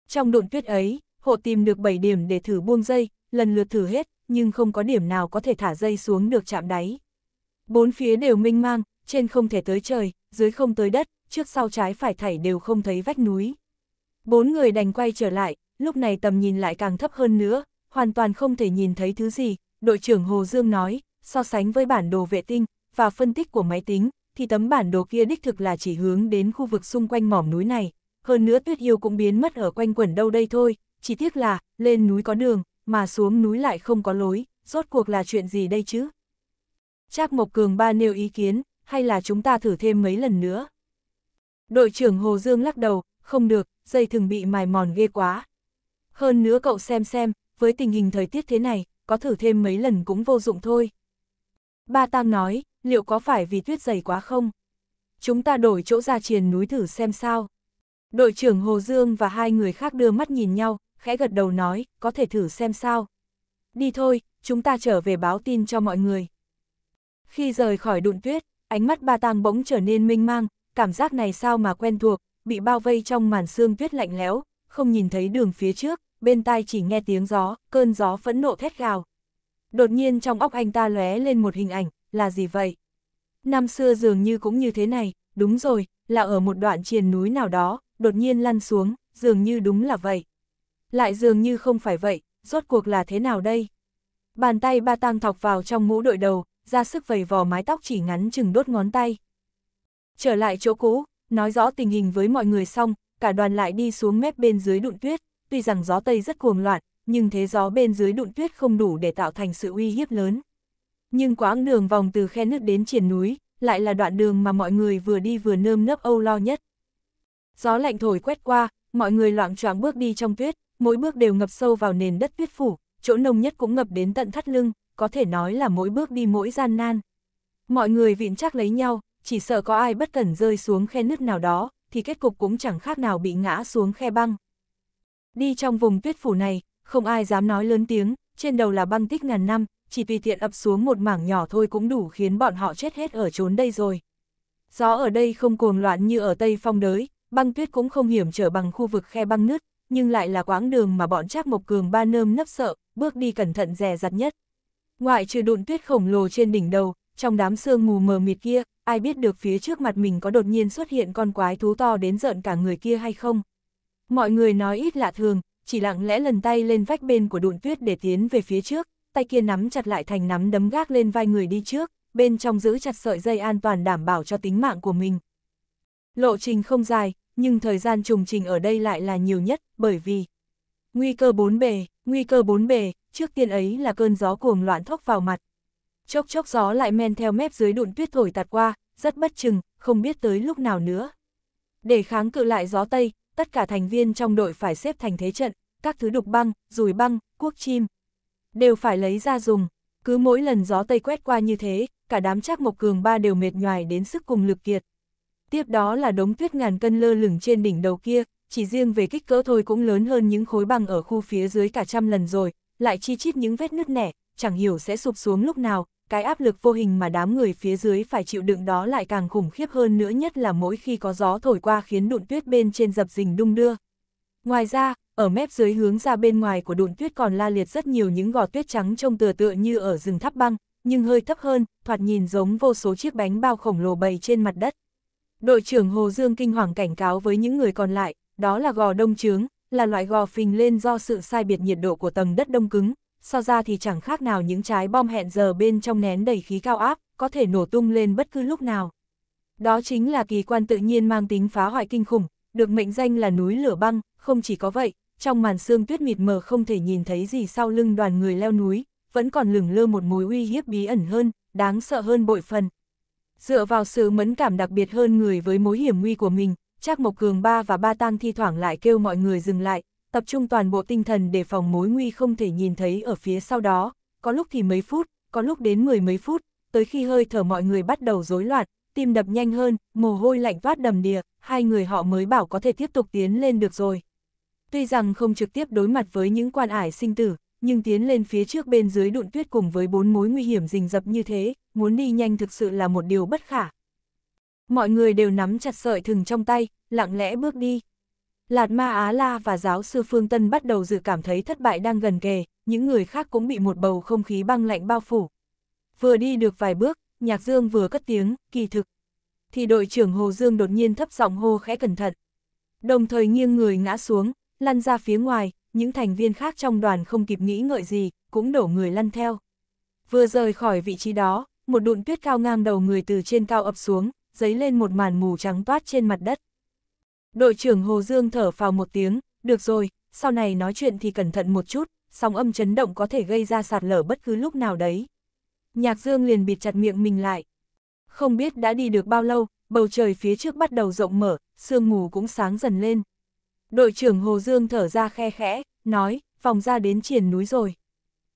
Speaker 1: Trong độn tuyết ấy, hộ tìm được 7 điểm để thử buông dây, lần lượt thử hết, nhưng không có điểm nào có thể thả dây xuống được chạm đáy. Bốn phía đều minh mang, trên không thể tới trời, dưới không tới đất, trước sau trái phải thảy đều không thấy vách núi. Bốn người đành quay trở lại, lúc này tầm nhìn lại càng thấp hơn nữa, hoàn toàn không thể nhìn thấy thứ gì, đội trưởng Hồ Dương nói, so sánh với bản đồ vệ tinh và phân tích của máy tính, thì tấm bản đồ kia đích thực là chỉ hướng đến khu vực xung quanh mỏm núi này, hơn nữa tuyết yêu cũng biến mất ở quanh quẩn đâu đây thôi, chỉ tiếc là, lên núi có đường, mà xuống núi lại không có lối, rốt cuộc là chuyện gì đây chứ? Trác Mộc Cường ba nêu ý kiến, hay là chúng ta thử thêm mấy lần nữa? Đội trưởng Hồ Dương lắc đầu, không được, dây thường bị mài mòn ghê quá. Hơn nữa cậu xem xem, với tình hình thời tiết thế này, có thử thêm mấy lần cũng vô dụng thôi. Ba Tăng nói, liệu có phải vì tuyết dày quá không? Chúng ta đổi chỗ ra triền núi thử xem sao. Đội trưởng Hồ Dương và hai người khác đưa mắt nhìn nhau, khẽ gật đầu nói, có thể thử xem sao. Đi thôi, chúng ta trở về báo tin cho mọi người. Khi rời khỏi đụn tuyết, ánh mắt ba tang bỗng trở nên minh mang, cảm giác này sao mà quen thuộc, bị bao vây trong màn sương tuyết lạnh lẽo, không nhìn thấy đường phía trước, bên tai chỉ nghe tiếng gió, cơn gió phẫn nộ thét gào. Đột nhiên trong óc anh ta lóe lên một hình ảnh, là gì vậy? Năm xưa dường như cũng như thế này, đúng rồi, là ở một đoạn triền núi nào đó, đột nhiên lăn xuống, dường như đúng là vậy. Lại dường như không phải vậy, rốt cuộc là thế nào đây? Bàn tay ba tang thọc vào trong mũ đội đầu, ra sức vầy vò mái tóc chỉ ngắn chừng đốt ngón tay. Trở lại chỗ cũ, nói rõ tình hình với mọi người xong, cả đoàn lại đi xuống mép bên dưới đụn tuyết, tuy rằng gió Tây rất cuồng loạn, nhưng thế gió bên dưới đụn tuyết không đủ để tạo thành sự uy hiếp lớn. Nhưng quãng đường vòng từ khe nước đến triển núi, lại là đoạn đường mà mọi người vừa đi vừa nơm nớp âu lo nhất. Gió lạnh thổi quét qua, mọi người loạng choáng bước đi trong tuyết, mỗi bước đều ngập sâu vào nền đất tuyết phủ, chỗ nông nhất cũng ngập đến tận thắt lưng, có thể nói là mỗi bước đi mỗi gian nan. Mọi người vịn chắc lấy nhau, chỉ sợ có ai bất cẩn rơi xuống khe nứt nào đó, thì kết cục cũng chẳng khác nào bị ngã xuống khe băng. Đi trong vùng tuyết phủ này, không ai dám nói lớn tiếng, trên đầu là băng tích ngàn năm, chỉ tùy tiện ập xuống một mảng nhỏ thôi cũng đủ khiến bọn họ chết hết ở trốn đây rồi. Gió ở đây không cuồng loạn như ở Tây Phong đới, băng tuyết cũng không hiểm trở bằng khu vực khe băng nứt, nhưng lại là quãng đường mà bọn Trác Mộc Cường ba nơm nấp sợ, bước đi cẩn thận dè dặt nhất. Ngoại trừ đụn tuyết khổng lồ trên đỉnh đầu, trong đám sương mù mờ mịt kia, ai biết được phía trước mặt mình có đột nhiên xuất hiện con quái thú to đến giận cả người kia hay không. Mọi người nói ít lạ thường, chỉ lặng lẽ lần tay lên vách bên của đụn tuyết để tiến về phía trước, tay kia nắm chặt lại thành nắm đấm gác lên vai người đi trước, bên trong giữ chặt sợi dây an toàn đảm bảo cho tính mạng của mình. Lộ trình không dài, nhưng thời gian trùng trình ở đây lại là nhiều nhất, bởi vì nguy cơ bốn bề, nguy cơ bốn bề, trước tiên ấy là cơn gió cuồng loạn thốc vào mặt. Chốc chốc gió lại men theo mép dưới đụn tuyết thổi tạt qua, rất bất chừng, không biết tới lúc nào nữa. Để kháng cự lại gió Tây, tất cả thành viên trong đội phải xếp thành thế trận, các thứ đục băng, rùi băng, cuốc chim, đều phải lấy ra dùng. Cứ mỗi lần gió Tây quét qua như thế, cả đám chắc Mộc Cường ba đều mệt nhoài đến sức cùng lực kiệt. Tiếp đó là đống tuyết ngàn cân lơ lửng trên đỉnh đầu kia, chỉ riêng về kích cỡ thôi cũng lớn hơn những khối băng ở khu phía dưới cả trăm lần rồi, lại chi chít những vết nứt nẻ, chẳng hiểu sẽ sụp xuống lúc nào, cái áp lực vô hình mà đám người phía dưới phải chịu đựng đó lại càng khủng khiếp hơn nữa nhất là mỗi khi có gió thổi qua khiến đụn tuyết bên trên dập dình đung đưa. Ngoài ra, ở mép dưới hướng ra bên ngoài của đụn tuyết còn la liệt rất nhiều những gò tuyết trắng trông tựa tựa như ở rừng tháp băng, nhưng hơi thấp hơn, thoạt nhìn giống vô số chiếc bánh bao khổng lồ bày trên mặt đất. Đội trưởng Hồ Dương kinh hoàng cảnh cáo với những người còn lại, đó là gò đông trướng, là loại gò phình lên do sự sai biệt nhiệt độ của tầng đất đông cứng, so ra thì chẳng khác nào những trái bom hẹn giờ bên trong nén đầy khí cao áp, có thể nổ tung lên bất cứ lúc nào. Đó chính là kỳ quan tự nhiên mang tính phá hoại kinh khủng, được mệnh danh là núi lửa băng, không chỉ có vậy, trong màn sương tuyết mịt mờ không thể nhìn thấy gì sau lưng đoàn người leo núi, vẫn còn lửng lơ một mối uy hiếp bí ẩn hơn, đáng sợ hơn bội phần. Dựa vào sự mẫn cảm đặc biệt hơn người với mối hiểm nguy của mình, Trác Mộc Cường ba và ba tang thi thoảng lại kêu mọi người dừng lại, tập trung toàn bộ tinh thần để phòng mối nguy không thể nhìn thấy ở phía sau đó, có lúc thì mấy phút, có lúc đến mười mấy phút, tới khi hơi thở mọi người bắt đầu rối loạn, tim đập nhanh hơn, mồ hôi lạnh toát đầm đìa, hai người họ mới bảo có thể tiếp tục tiến lên được rồi. Tuy rằng không trực tiếp đối mặt với những quan ải sinh tử, nhưng tiến lên phía trước bên dưới đụn tuyết cùng với bốn mối nguy hiểm rình rập như thế, muốn đi nhanh thực sự là một điều bất khả Mọi người đều nắm chặt sợi thừng trong tay, lặng lẽ bước đi. Lạt Ma Á La và giáo sư Phương Tân bắt đầu dự cảm thấy thất bại đang gần kề, những người khác cũng bị một bầu không khí băng lạnh bao phủ. Vừa đi được vài bước, Nhạc Dương vừa cất tiếng, kỳ thực. Thì đội trưởng Hồ Dương đột nhiên thấp giọng hô khẽ cẩn thận. Đồng thời nghiêng người ngã xuống, lăn ra phía ngoài, những thành viên khác trong đoàn không kịp nghĩ ngợi gì, cũng đổ người lăn theo. Vừa rời khỏi vị trí đó, một đụn tuyết cao ngang đầu người từ trên cao ập xuống, dấy lên một màn mù trắng toát trên mặt đất. Đội trưởng Hồ Dương thở phào một tiếng, được rồi, sau này nói chuyện thì cẩn thận một chút, sóng âm chấn động có thể gây ra sạt lở bất cứ lúc nào đấy. Nhạc Dương liền bịt chặt miệng mình lại. Không biết đã đi được bao lâu, bầu trời phía trước bắt đầu rộng mở, sương mù cũng sáng dần lên. Đội trưởng Hồ Dương thở ra khe khẽ, nói, vòng ra đến triển núi rồi.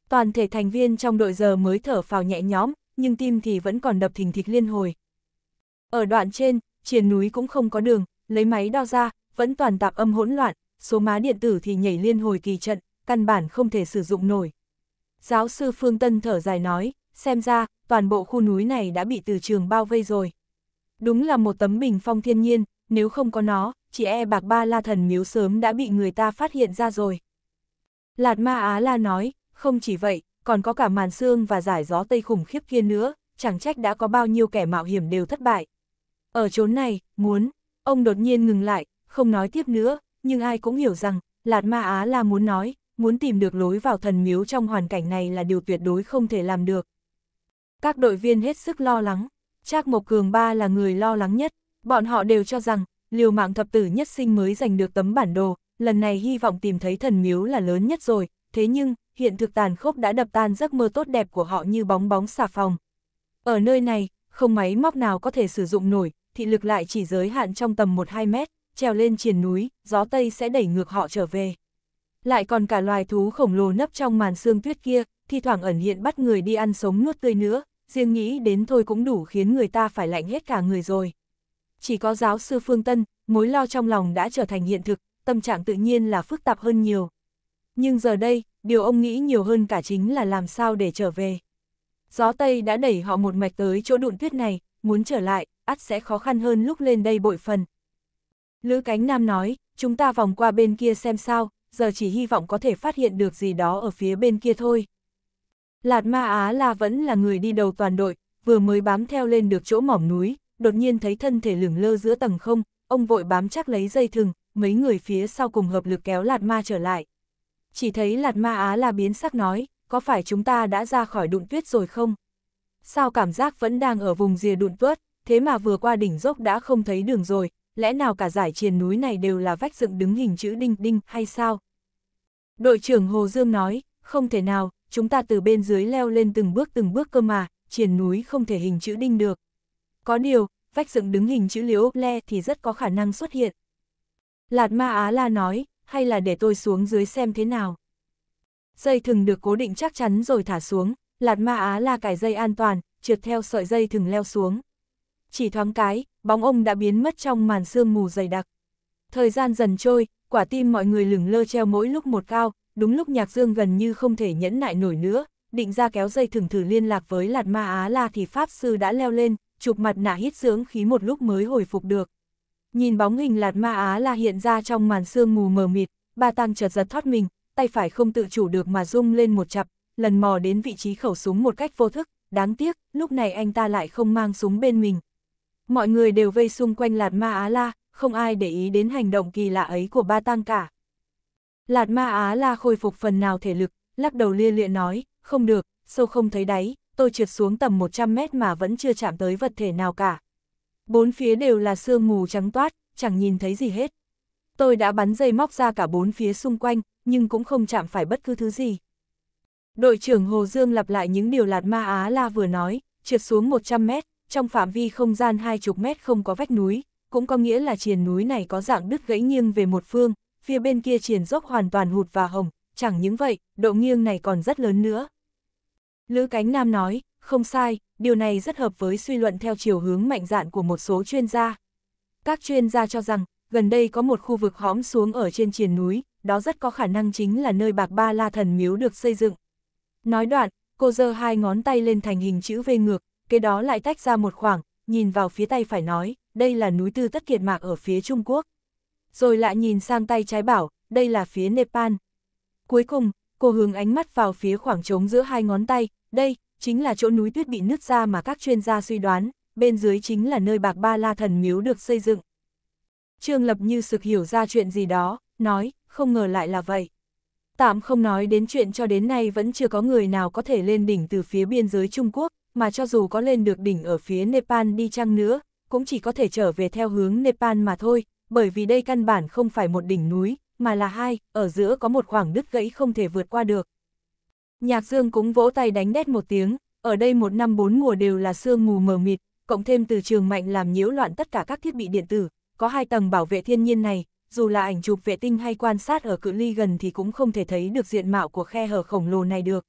Speaker 1: Toàn thể thành viên trong đội giờ mới thở phào nhẹ nhõm, nhưng tim thì vẫn còn đập thình thịch liên hồi, ở đoạn trên, triền núi cũng không có đường, lấy máy đo ra, vẫn toàn tạp âm hỗn loạn, số má điện tử thì nhảy liên hồi kỳ trận, căn bản không thể sử dụng nổi. Giáo sư Phương Tân thở dài nói, xem ra, toàn bộ khu núi này đã bị từ trường bao vây rồi. Đúng là một tấm bình phong thiên nhiên, nếu không có nó, chỉ e bạc ba la thần miếu sớm đã bị người ta phát hiện ra rồi. Lạt ma Á la nói, không chỉ vậy, còn có cả màn xương và giải gió tây khủng khiếp kia nữa, chẳng trách đã có bao nhiêu kẻ mạo hiểm đều thất bại, ở chỗ này, muốn, ông đột nhiên ngừng lại, không nói tiếp nữa, nhưng ai cũng hiểu rằng, Lạt Ma Á là muốn nói, muốn tìm được lối vào thần miếu trong hoàn cảnh này là điều tuyệt đối không thể làm được. Các đội viên hết sức lo lắng, Trác Mộc Cường Ba là người lo lắng nhất, bọn họ đều cho rằng, liều mạng thập tử nhất sinh mới giành được tấm bản đồ, lần này hy vọng tìm thấy thần miếu là lớn nhất rồi, thế nhưng, hiện thực tàn khốc đã đập tan giấc mơ tốt đẹp của họ như bóng bóng xà phòng. Ở nơi này, không máy móc nào có thể sử dụng nổi, thị lực lại chỉ giới hạn trong tầm 1-2 mét, trèo lên triền núi, gió Tây sẽ đẩy ngược họ trở về. Lại còn cả loài thú khổng lồ nấp trong màn xương tuyết kia, thi thoảng ẩn hiện bắt người đi ăn sống nuốt tươi nữa, riêng nghĩ đến thôi cũng đủ khiến người ta phải lạnh hết cả người rồi. Chỉ có giáo sư Phương Tân, mối lo trong lòng đã trở thành hiện thực, tâm trạng tự nhiên là phức tạp hơn nhiều. Nhưng giờ đây, điều ông nghĩ nhiều hơn cả chính là làm sao để trở về. Gió Tây đã đẩy họ một mạch tới chỗ đụn tuyết này, muốn trở lại, ắt sẽ khó khăn hơn lúc lên đây bội phần. Lữ Cánh Nam nói, chúng ta vòng qua bên kia xem sao, giờ chỉ hy vọng có thể phát hiện được gì đó ở phía bên kia thôi. Lạt Ma Á La vẫn là người đi đầu toàn đội, vừa mới bám theo lên được chỗ mỏm núi, đột nhiên thấy thân thể lửng lơ giữa tầng không, ông vội bám chắc lấy dây thừng, mấy người phía sau cùng hợp lực kéo Lạt Ma trở lại. Chỉ thấy Lạt Ma Á La biến sắc nói, có phải chúng ta đã ra khỏi đụng tuyết rồi không? Sao cảm giác vẫn đang ở vùng rìa đụn tuyết? thế mà vừa qua đỉnh dốc đã không thấy đường rồi, lẽ nào cả giải triền núi này đều là vách dựng đứng hình chữ đinh đinh hay sao? Đội trưởng Hồ Dương nói, không thể nào, chúng ta từ bên dưới leo lên từng bước từng bước cơ mà, triền núi không thể hình chữ đinh được. Có điều, vách dựng đứng hình chữ liễu le thì rất có khả năng xuất hiện. Lạt Ma Á La nói, hay là để tôi xuống dưới xem thế nào. Dây thừng được cố định chắc chắn rồi thả xuống, Lạt Ma Á La cài dây an toàn, trượt theo sợi dây thừng leo xuống chỉ thoáng cái, bóng ông đã biến mất trong màn sương mù dày đặc. Thời gian dần trôi, quả tim mọi người lửng lơ treo mỗi lúc một cao, đúng lúc Nhạc Dương gần như không thể nhẫn nại nổi nữa, định ra kéo dây thừng thử liên lạc với Lạt Ma Á La thì Pháp Sư đã leo lên, chụp mặt nạ hít dưỡng khí một lúc mới hồi phục được. Nhìn bóng hình Lạt Ma Á La hiện ra trong màn sương mù mờ mịt, ba tăng chợt giật thoát mình, tay phải không tự chủ được mà rung lên một chập lần mò đến vị trí khẩu súng một cách vô thức, đáng tiếc, lúc này anh ta lại không mang súng bên mình, mọi người đều vây xung quanh Lạt Ma Á La, không ai để ý đến hành động kỳ lạ ấy của ba tăng cả. Lạt Ma Á La khôi phục phần nào thể lực, lắc đầu lia lịa nói, không được, sâu không thấy đáy, tôi trượt xuống tầm 100 mét mà vẫn chưa chạm tới vật thể nào cả. Bốn phía đều là sương mù trắng toát, chẳng nhìn thấy gì hết. Tôi đã bắn dây móc ra cả bốn phía xung quanh, nhưng cũng không chạm phải bất cứ thứ gì. Đội trưởng Hồ Dương lặp lại những điều Lạt Ma Á La vừa nói, trượt xuống 100 mét, trong phạm vi không gian hai chục mét không có vách núi, cũng có nghĩa là triền núi này có dạng đứt gãy nghiêng về một phương, phía bên kia triền dốc hoàn toàn hụt và hồng, chẳng những vậy, độ nghiêng này còn rất lớn nữa. Lữ Cánh Nam nói, không sai, điều này rất hợp với suy luận theo chiều hướng mạnh dạn của một số chuyên gia. Các chuyên gia cho rằng, gần đây có một khu vực hõm xuống ở trên triền núi, đó rất có khả năng chính là nơi bạc ba la thần miếu được xây dựng. Nói đoạn, cô giơ hai ngón tay lên thành hình chữ V ngược, kế đó lại tách ra một khoảng, nhìn vào phía tay phải nói, đây là núi Tư Tất Kiệt Mạc ở phía Trung Quốc. Rồi lại nhìn sang tay trái bảo, đây là phía Nepal. Cuối cùng, cô hướng ánh mắt vào phía khoảng trống giữa hai ngón tay, đây, chính là chỗ núi tuyết bị nứt ra mà các chuyên gia suy đoán, bên dưới chính là nơi Bạc Ba La Thần Miếu được xây dựng. Trương Lập như sực hiểu ra chuyện gì đó, nói, không ngờ lại là vậy. Tạm không nói đến chuyện cho đến nay vẫn chưa có người nào có thể lên đỉnh từ phía biên giới Trung Quốc, mà cho dù có lên được đỉnh ở phía Nepal đi chăng nữa, cũng chỉ có thể trở về theo hướng Nepal mà thôi, bởi vì đây căn bản không phải một đỉnh núi, mà là hai, ở giữa có một khoảng đứt gãy không thể vượt qua được. Nhạc Dương cũng vỗ tay đánh đét một tiếng, ở đây một năm bốn mùa đều là sương mù mờ mịt, cộng thêm từ trường mạnh làm nhiễu loạn tất cả các thiết bị điện tử, có hai tầng bảo vệ thiên nhiên này, dù là ảnh chụp vệ tinh hay quan sát ở cự ly gần thì cũng không thể thấy được diện mạo của khe hở khổng lồ này được,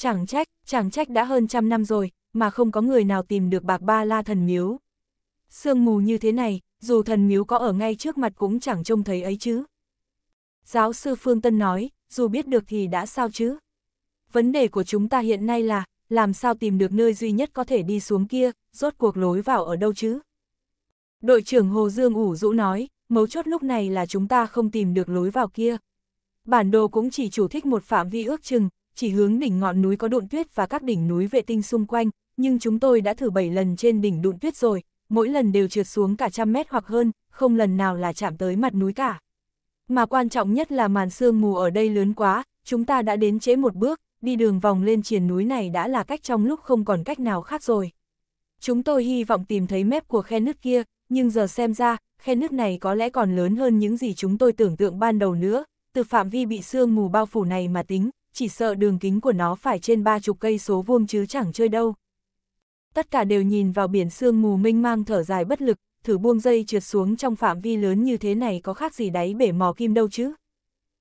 Speaker 1: Chẳng trách, chẳng trách đã hơn trăm năm rồi, mà không có người nào tìm được bạc ba la thần miếu. Sương mù như thế này, dù thần miếu có ở ngay trước mặt cũng chẳng trông thấy ấy chứ. Giáo sư Phương Tân nói, dù biết được thì đã sao chứ. Vấn đề của chúng ta hiện nay là, làm sao tìm được nơi duy nhất có thể đi xuống kia, rốt cuộc lối vào ở đâu chứ. Đội trưởng Hồ Dương ủ rũ nói, mấu chốt lúc này là chúng ta không tìm được lối vào kia. Bản đồ cũng chỉ chủ thích một phạm vi ước chừng, chỉ hướng đỉnh ngọn núi có đụn tuyết và các đỉnh núi vệ tinh xung quanh, nhưng chúng tôi đã thử 7 lần trên đỉnh đụn tuyết rồi, mỗi lần đều trượt xuống cả trăm mét hoặc hơn, không lần nào là chạm tới mặt núi cả. Mà quan trọng nhất là màn sương mù ở đây lớn quá, chúng ta đã đến chế một bước, đi đường vòng lên triền núi này đã là cách trong lúc không còn cách nào khác rồi. Chúng tôi hy vọng tìm thấy mép của khe nước kia, nhưng giờ xem ra, khe nước này có lẽ còn lớn hơn những gì chúng tôi tưởng tượng ban đầu nữa, từ phạm vi bị sương mù bao phủ này mà tính, chỉ sợ đường kính của nó phải trên ba chục cây số vuông chứ chẳng chơi đâu. Tất cả đều nhìn vào biển sương mù minh mang thở dài bất lực, thử buông dây trượt xuống trong phạm vi lớn như thế này có khác gì đáy bể mò kim đâu chứ.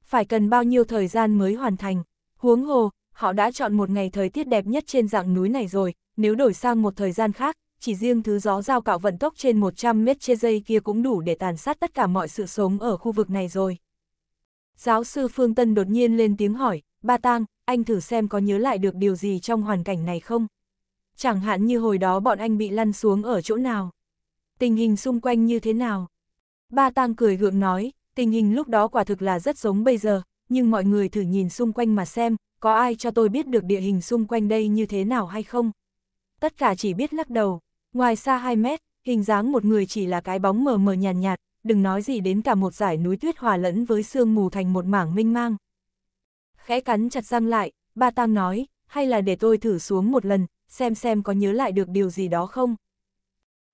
Speaker 1: Phải cần bao nhiêu thời gian mới hoàn thành. Huống hồ, họ đã chọn một ngày thời tiết đẹp nhất trên dạng núi này rồi, nếu đổi sang một thời gian khác, chỉ riêng thứ gió giao cạo vận tốc trên 100 mét trên dây kia cũng đủ để tàn sát tất cả mọi sự sống ở khu vực này rồi. Giáo sư Phương Tân đột nhiên lên tiếng hỏi, ba tang, anh thử xem có nhớ lại được điều gì trong hoàn cảnh này không? Chẳng hạn như hồi đó bọn anh bị lăn xuống ở chỗ nào? Tình hình xung quanh như thế nào? Ba tang cười gượng nói, tình hình lúc đó quả thực là rất giống bây giờ, nhưng mọi người thử nhìn xung quanh mà xem, có ai cho tôi biết được địa hình xung quanh đây như thế nào hay không? Tất cả chỉ biết lắc đầu, ngoài xa 2 mét, hình dáng một người chỉ là cái bóng mờ mờ nhàn nhạt, nhạt, đừng nói gì đến cả một dải núi tuyết hòa lẫn với sương mù thành một mảng minh mang khẽ cắn chặt răng lại, ba tang nói, hay là để tôi thử xuống một lần, xem xem có nhớ lại được điều gì đó không.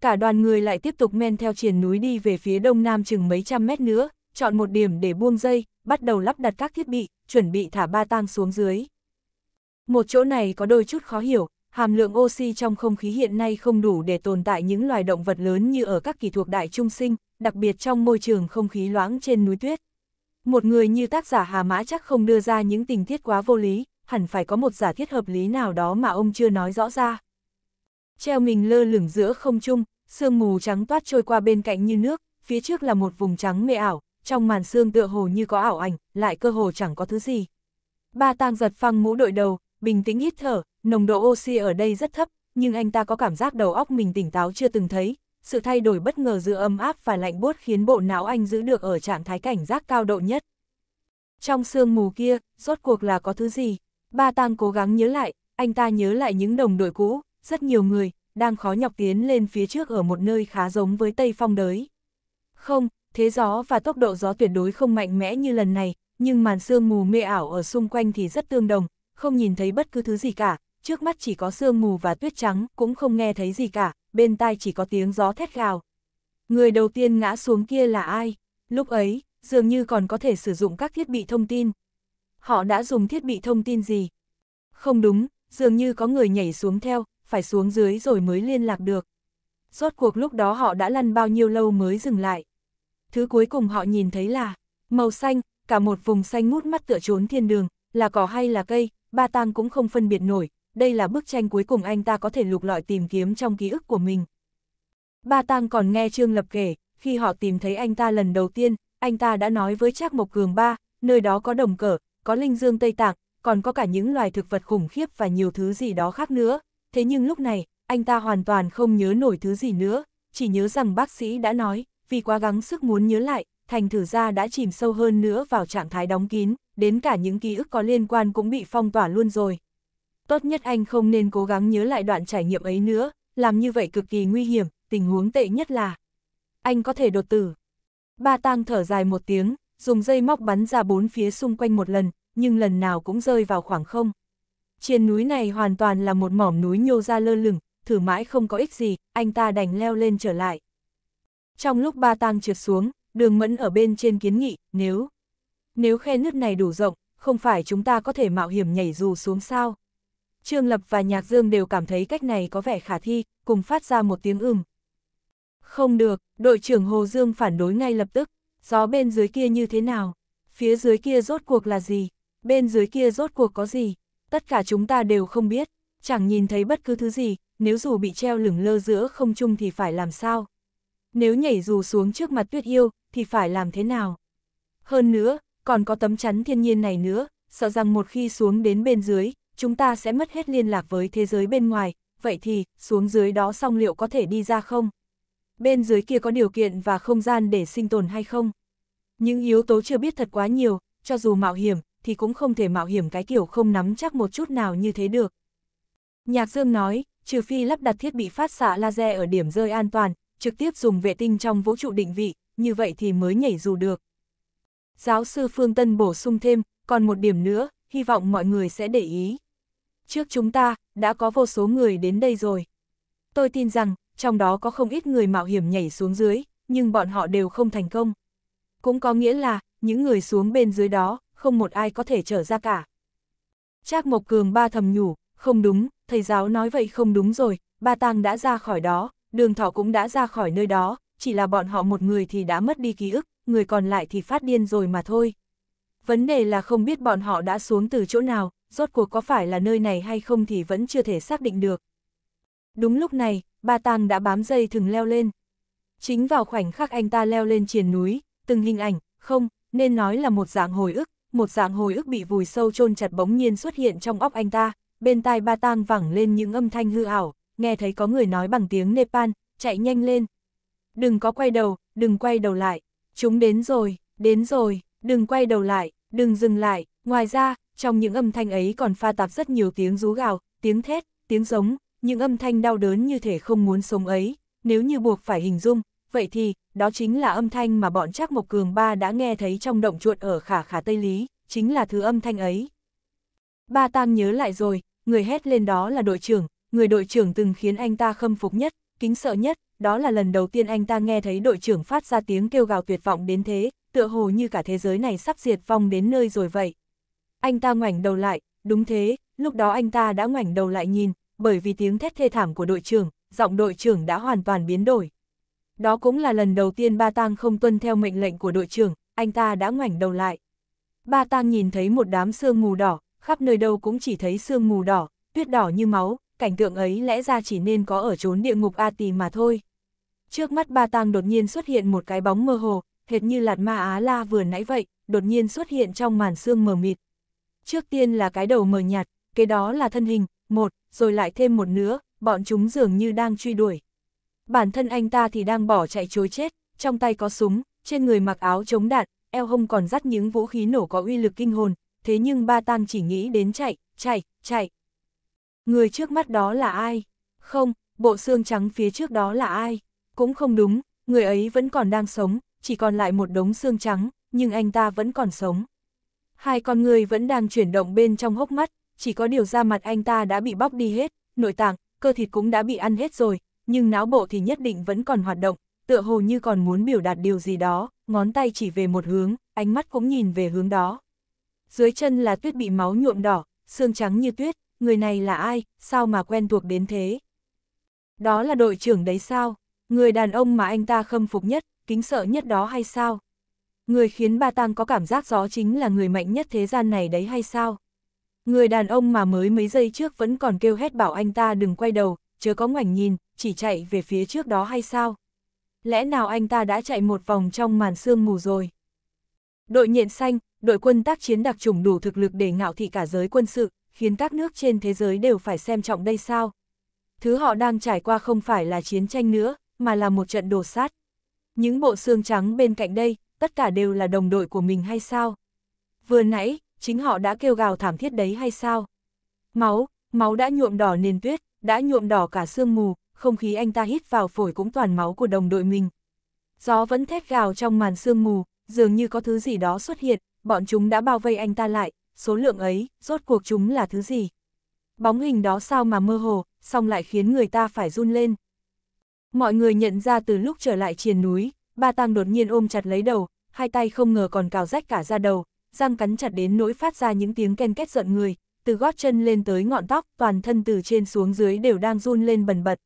Speaker 1: Cả đoàn người lại tiếp tục men theo triển núi đi về phía đông nam chừng mấy trăm mét nữa, chọn một điểm để buông dây, bắt đầu lắp đặt các thiết bị, chuẩn bị thả ba tang xuống dưới. Một chỗ này có đôi chút khó hiểu, hàm lượng oxy trong không khí hiện nay không đủ để tồn tại những loài động vật lớn như ở các kỳ thuộc đại trung sinh, đặc biệt trong môi trường không khí loãng trên núi tuyết. Một người như tác giả Hà Mã chắc không đưa ra những tình tiết quá vô lý, hẳn phải có một giả thiết hợp lý nào đó mà ông chưa nói rõ ra. Treo mình lơ lửng giữa không trung, sương mù trắng toát trôi qua bên cạnh như nước, phía trước là một vùng trắng mê ảo, trong màn sương tựa hồ như có ảo ảnh, lại cơ hồ chẳng có thứ gì. Ba tang giật phăng mũ đội đầu, bình tĩnh hít thở, nồng độ oxy ở đây rất thấp, nhưng anh ta có cảm giác đầu óc mình tỉnh táo chưa từng thấy, sự thay đổi bất ngờ giữa ấm áp và lạnh buốt khiến bộ não anh giữ được ở trạng thái cảnh giác cao độ nhất. Trong sương mù kia, rốt cuộc là có thứ gì? Ba Tăng cố gắng nhớ lại, anh ta nhớ lại những đồng đội cũ, rất nhiều người, đang khó nhọc tiến lên phía trước ở một nơi khá giống với Tây Phong đới. Không, thế gió và tốc độ gió tuyệt đối không mạnh mẽ như lần này, nhưng màn sương mù mê ảo ở xung quanh thì rất tương đồng, không nhìn thấy bất cứ thứ gì cả, trước mắt chỉ có sương mù và tuyết trắng, cũng không nghe thấy gì cả, bên tai chỉ có tiếng gió thét gào. Người đầu tiên ngã xuống kia là ai? Lúc ấy, dường như còn có thể sử dụng các thiết bị thông tin. Họ đã dùng thiết bị thông tin gì? Không đúng, dường như có người nhảy xuống theo, phải xuống dưới rồi mới liên lạc được. Rốt cuộc lúc đó họ đã lăn bao nhiêu lâu mới dừng lại. Thứ cuối cùng họ nhìn thấy là màu xanh, cả một vùng xanh ngút mắt tựa trốn thiên đường, là cỏ hay là cây, ba tang cũng không phân biệt nổi, đây là bức tranh cuối cùng anh ta có thể lục lọi tìm kiếm trong ký ức của mình. Ba Tang còn nghe Trương Lập kể, khi họ tìm thấy anh ta lần đầu tiên, anh ta đã nói với Trác Mộc Cường Ba, nơi đó có đồng cờ, có linh dương Tây Tạng, còn có cả những loài thực vật khủng khiếp và nhiều thứ gì đó khác nữa. Thế nhưng lúc này, anh ta hoàn toàn không nhớ nổi thứ gì nữa, chỉ nhớ rằng bác sĩ đã nói, vì quá gắng sức muốn nhớ lại, thành thử ra đã chìm sâu hơn nữa vào trạng thái đóng kín, đến cả những ký ức có liên quan cũng bị phong tỏa luôn rồi tốt nhất anh không nên cố gắng nhớ lại đoạn trải nghiệm ấy nữa, làm như vậy cực kỳ nguy hiểm, tình huống tệ nhất là anh có thể đột tử. Ba tang thở dài một tiếng, dùng dây móc bắn ra bốn phía xung quanh một lần, nhưng lần nào cũng rơi vào khoảng không. Trên núi này hoàn toàn là một mỏm núi nhô ra lơ lửng, thử mãi không có ích gì, anh ta đành leo lên trở lại. Trong lúc ba tang trượt xuống, đường mẫn ở bên trên kiến nghị, nếu... Nếu khe nước này đủ rộng, không phải chúng ta có thể mạo hiểm nhảy dù xuống sao? Trương Lập và Nhạc Dương đều cảm thấy cách này có vẻ khả thi, cùng phát ra một tiếng ừm. Không được, đội trưởng Hồ Dương phản đối ngay lập tức, gió bên dưới kia như thế nào, phía dưới kia rốt cuộc là gì, bên dưới kia rốt cuộc có gì, tất cả chúng ta đều không biết, chẳng nhìn thấy bất cứ thứ gì, nếu dù bị treo lửng lơ giữa không trung thì phải làm sao. Nếu nhảy dù xuống trước mặt tuyết yêu, thì phải làm thế nào. Hơn nữa, còn có tấm chắn thiên nhiên này nữa, sợ rằng một khi xuống đến bên dưới, chúng ta sẽ mất hết liên lạc với thế giới bên ngoài, vậy thì, xuống dưới đó xong liệu có thể đi ra không? Bên dưới kia có điều kiện và không gian để sinh tồn hay không? Những yếu tố chưa biết thật quá nhiều, cho dù mạo hiểm, thì cũng không thể mạo hiểm cái kiểu không nắm chắc một chút nào như thế được. Nhạc Dương nói, trừ phi lắp đặt thiết bị phát xạ laser ở điểm rơi an toàn, trực tiếp dùng vệ tinh trong vũ trụ định vị, như vậy thì mới nhảy dù được. Giáo sư Phương Tân bổ sung thêm, còn một điểm nữa, hy vọng mọi người sẽ để ý. Trước chúng ta, đã có vô số người đến đây rồi. Tôi tin rằng, trong đó có không ít người mạo hiểm nhảy xuống dưới, nhưng bọn họ đều không thành công. Cũng có nghĩa là, những người xuống bên dưới đó, không một ai có thể trở ra cả. Trác Mộc Cường ba thầm nhủ, không đúng, thầy giáo nói vậy không đúng rồi, ba tang đã ra khỏi đó, đường thọ cũng đã ra khỏi nơi đó, chỉ là bọn họ một người thì đã mất đi ký ức, người còn lại thì phát điên rồi mà thôi. Vấn đề là không biết bọn họ đã xuống từ chỗ nào, rốt cuộc có phải là nơi này hay không thì vẫn chưa thể xác định được. Đúng lúc này, ba tàng đã bám dây thừng leo lên. Chính vào khoảnh khắc anh ta leo lên triền núi, từng hình ảnh, không, nên nói là một dạng hồi ức, một dạng hồi ức bị vùi sâu chôn chặt bỗng nhiên xuất hiện trong óc anh ta, bên tai ba tang vẳng lên những âm thanh hư ảo, nghe thấy có người nói bằng tiếng Nepal, chạy nhanh lên. Đừng có quay đầu, đừng quay đầu lại, chúng đến rồi, đến rồi, đừng quay đầu lại, đừng dừng lại, ngoài ra, trong những âm thanh ấy còn pha tạp rất nhiều tiếng rú gào, tiếng thét, tiếng giống, những âm thanh đau đớn như thể không muốn sống ấy, nếu như buộc phải hình dung, vậy thì, đó chính là âm thanh mà bọn Trác Mộc Cường Ba đã nghe thấy trong động chuột ở khả khả Tây Lý, chính là thứ âm thanh ấy. Ba Tam nhớ lại rồi, người hét lên đó là đội trưởng, người đội trưởng từng khiến anh ta khâm phục nhất, kính sợ nhất, đó là lần đầu tiên anh ta nghe thấy đội trưởng phát ra tiếng kêu gào tuyệt vọng đến thế, tựa hồ như cả thế giới này sắp diệt vong đến nơi rồi vậy. Anh ta ngoảnh đầu lại, đúng thế, lúc đó anh ta đã ngoảnh đầu lại nhìn, bởi vì tiếng thét thê thảm của đội trưởng, giọng đội trưởng đã hoàn toàn biến đổi. Đó cũng là lần đầu tiên Ba Tang không tuân theo mệnh lệnh của đội trưởng, anh ta đã ngoảnh đầu lại. Ba Tang nhìn thấy một đám sương mù đỏ, khắp nơi đâu cũng chỉ thấy sương mù đỏ, tuyết đỏ như máu, cảnh tượng ấy lẽ ra chỉ nên có ở chốn địa ngục A Tỳ mà thôi. Trước mắt Ba Tang đột nhiên xuất hiện một cái bóng mơ hồ, hệt như lạt ma Á La vừa nãy vậy, đột nhiên xuất hiện trong màn sương mờ mịt, Trước tiên là cái đầu mờ nhạt, cái đó là thân hình, một, rồi lại thêm một nữa, bọn chúng dường như đang truy đuổi. Bản thân anh ta thì đang bỏ chạy chối chết, trong tay có súng, trên người mặc áo chống đạn, eo hông còn dắt những vũ khí nổ có uy lực kinh hồn, thế nhưng ba tang chỉ nghĩ đến chạy, chạy, chạy. Người trước mắt đó là ai? Không, bộ xương trắng phía trước đó là ai? Cũng không đúng, người ấy vẫn còn đang sống, chỉ còn lại một đống xương trắng, nhưng anh ta vẫn còn sống. Hai con người vẫn đang chuyển động bên trong hốc mắt, chỉ có điều da mặt anh ta đã bị bóc đi hết, nội tạng, cơ thịt cũng đã bị ăn hết rồi, nhưng não bộ thì nhất định vẫn còn hoạt động, tựa hồ như còn muốn biểu đạt điều gì đó, ngón tay chỉ về một hướng, ánh mắt cũng nhìn về hướng đó. Dưới chân là tuyết bị máu nhuộm đỏ, xương trắng như tuyết, người này là ai, sao mà quen thuộc đến thế? Đó là đội trưởng đấy sao? Người đàn ông mà anh ta khâm phục nhất, kính sợ nhất đó hay sao? Người khiến ba tang có cảm giác gió chính là người mạnh nhất thế gian này đấy hay sao? Người đàn ông mà mới mấy giây trước vẫn còn kêu hét bảo anh ta đừng quay đầu, chớ có ngoảnh nhìn, chỉ chạy về phía trước đó hay sao? Lẽ nào anh ta đã chạy một vòng trong màn sương mù rồi? Đội nhện xanh, đội quân tác chiến đặc chủng đủ thực lực để ngạo thị cả giới quân sự, khiến các nước trên thế giới đều phải xem trọng đây sao? Thứ họ đang trải qua không phải là chiến tranh nữa, mà là một trận đổ sát. Những bộ xương trắng bên cạnh đây, tất cả đều là đồng đội của mình hay sao? Vừa nãy, chính họ đã kêu gào thảm thiết đấy hay sao? Máu, máu đã nhuộm đỏ nền tuyết, đã nhuộm đỏ cả sương mù, không khí anh ta hít vào phổi cũng toàn máu của đồng đội mình. Gió vẫn thét gào trong màn sương mù, dường như có thứ gì đó xuất hiện, bọn chúng đã bao vây anh ta lại, số lượng ấy, rốt cuộc chúng là thứ gì? Bóng hình đó sao mà mơ hồ, xong lại khiến người ta phải run lên. Mọi người nhận ra từ lúc trở lại triền núi, ba tăng đột nhiên ôm chặt lấy đầu, hai tay không ngờ còn cào rách cả da đầu, răng cắn chặt đến nỗi phát ra những tiếng ken két giận người, từ gót chân lên tới ngọn tóc, toàn thân từ trên xuống dưới đều đang run lên bần bật.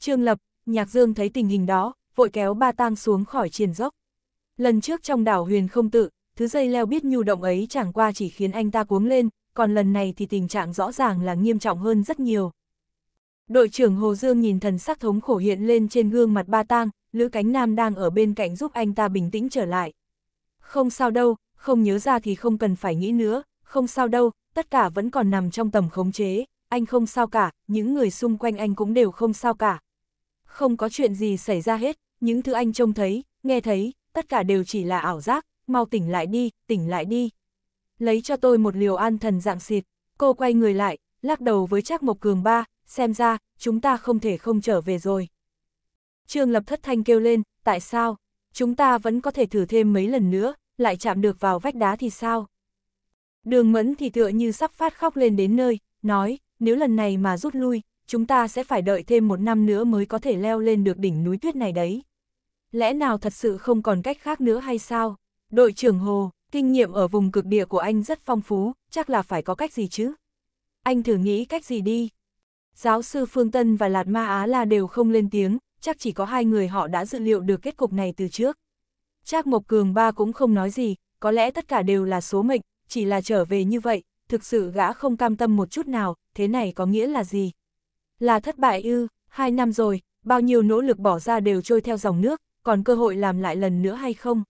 Speaker 1: Trương Lập, Nhạc Dương thấy tình hình đó, vội kéo ba tang xuống khỏi triền dốc. Lần trước trong đảo huyền không tự, thứ dây leo biết nhu động ấy chẳng qua chỉ khiến anh ta cuống lên, còn lần này thì tình trạng rõ ràng là nghiêm trọng hơn rất nhiều. Đội trưởng Hồ Dương nhìn thần sắc thống khổ hiện lên trên gương mặt ba tang, Lữ Cánh Nam đang ở bên cạnh giúp anh ta bình tĩnh trở lại không sao đâu, không nhớ ra thì không cần phải nghĩ nữa, không sao đâu, tất cả vẫn còn nằm trong tầm khống chế, anh không sao cả, những người xung quanh anh cũng đều không sao cả. Không có chuyện gì xảy ra hết, những thứ anh trông thấy, nghe thấy, tất cả đều chỉ là ảo giác, mau tỉnh lại đi, tỉnh lại đi. Lấy cho tôi một liều an thần dạng xịt, cô quay người lại, lắc đầu với Trác Mộc Cường ba, xem ra, chúng ta không thể không trở về rồi. Trương Lập Thất Thanh kêu lên, tại sao? chúng ta vẫn có thể thử thêm mấy lần nữa, lại chạm được vào vách đá thì sao? Đường mẫn thì tựa như sắp phát khóc lên đến nơi, nói, nếu lần này mà rút lui, chúng ta sẽ phải đợi thêm một năm nữa mới có thể leo lên được đỉnh núi tuyết này đấy. Lẽ nào thật sự không còn cách khác nữa hay sao? Đội trưởng Hồ, kinh nghiệm ở vùng cực địa của anh rất phong phú, chắc là phải có cách gì chứ? Anh thử nghĩ cách gì đi? Giáo sư Phương Tân và Lạt Ma Á La đều không lên tiếng, chắc chỉ có hai người họ đã dự liệu được kết cục này từ trước. Trác Mộc Cường ba cũng không nói gì, có lẽ tất cả đều là số mệnh, chỉ là trở về như vậy, thực sự gã không cam tâm một chút nào, thế này có nghĩa là gì? Là thất bại ư, hai năm rồi, bao nhiêu nỗ lực bỏ ra đều trôi theo dòng nước, còn cơ hội làm lại lần nữa hay không?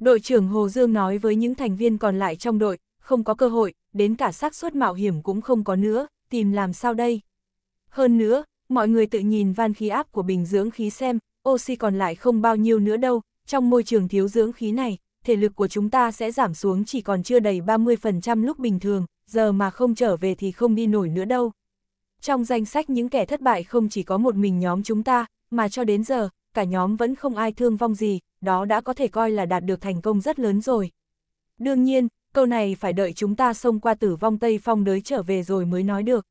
Speaker 1: Đội trưởng Hồ Dương nói với những thành viên còn lại trong đội, không có cơ hội, đến cả xác suất mạo hiểm cũng không có nữa, tìm làm sao đây? Hơn nữa, mọi người tự nhìn van khí áp của bình dưỡng khí xem, oxy còn lại không bao nhiêu nữa đâu, trong môi trường thiếu dưỡng khí này, thể lực của chúng ta sẽ giảm xuống chỉ còn chưa đầy 30% lúc bình thường, giờ mà không trở về thì không đi nổi nữa đâu. Trong danh sách những kẻ thất bại không chỉ có một mình nhóm chúng ta, mà cho đến giờ, cả nhóm vẫn không ai thương vong gì, đó đã có thể coi là đạt được thành công rất lớn rồi. Đương nhiên, câu này phải đợi chúng ta xông qua tử vong Tây Phong đới trở về rồi mới nói được.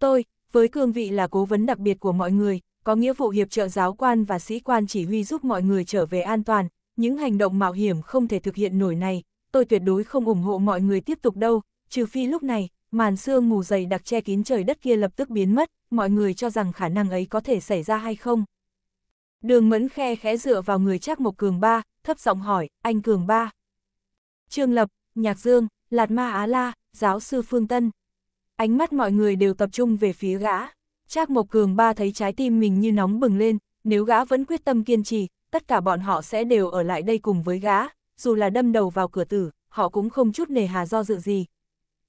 Speaker 1: Tôi, với cương vị là cố vấn đặc biệt của mọi người, có nghĩa vụ hiệp trợ giáo quan và sĩ quan chỉ huy giúp mọi người trở về an toàn, những hành động mạo hiểm không thể thực hiện nổi này, tôi tuyệt đối không ủng hộ mọi người tiếp tục đâu, trừ phi lúc này, màn sương mù dày đặc che kín trời đất kia lập tức biến mất, mọi người cho rằng khả năng ấy có thể xảy ra hay không. Đường mẫn khe khẽ dựa vào người chắc một cường ba, thấp giọng hỏi, anh cường ba. Trương Lập, Nhạc Dương, Lạt Ma Á La, giáo sư Phương Tân ánh mắt mọi người đều tập trung về phía gã. Trác Mộc Cường ba thấy trái tim mình như nóng bừng lên, nếu gã vẫn quyết tâm kiên trì, tất cả bọn họ sẽ đều ở lại đây cùng với gã, dù là đâm đầu vào cửa tử, họ cũng không chút nề hà do dự gì.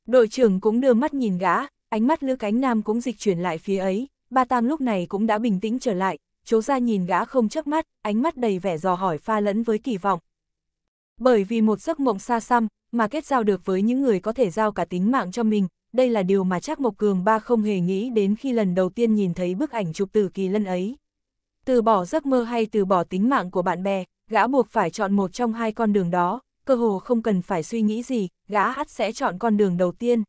Speaker 1: Đội trưởng cũng đưa mắt nhìn gã, ánh mắt Lữ Cánh Nam cũng dịch chuyển lại phía ấy, ba tam lúc này cũng đã bình tĩnh trở lại, chố ra nhìn gã không chớp mắt, ánh mắt đầy vẻ dò hỏi pha lẫn với kỳ vọng. Bởi vì một giấc mộng xa xăm, mà kết giao được với những người có thể giao cả tính mạng cho mình, đây là điều mà chắc Mộc Cường ba không hề nghĩ đến khi lần đầu tiên nhìn thấy bức ảnh chụp từ kỳ lân ấy. Từ bỏ giấc mơ hay từ bỏ tính mạng của bạn bè, gã buộc phải chọn một trong hai con đường đó, cơ hồ không cần phải suy nghĩ gì, gã hắt sẽ chọn con đường đầu tiên.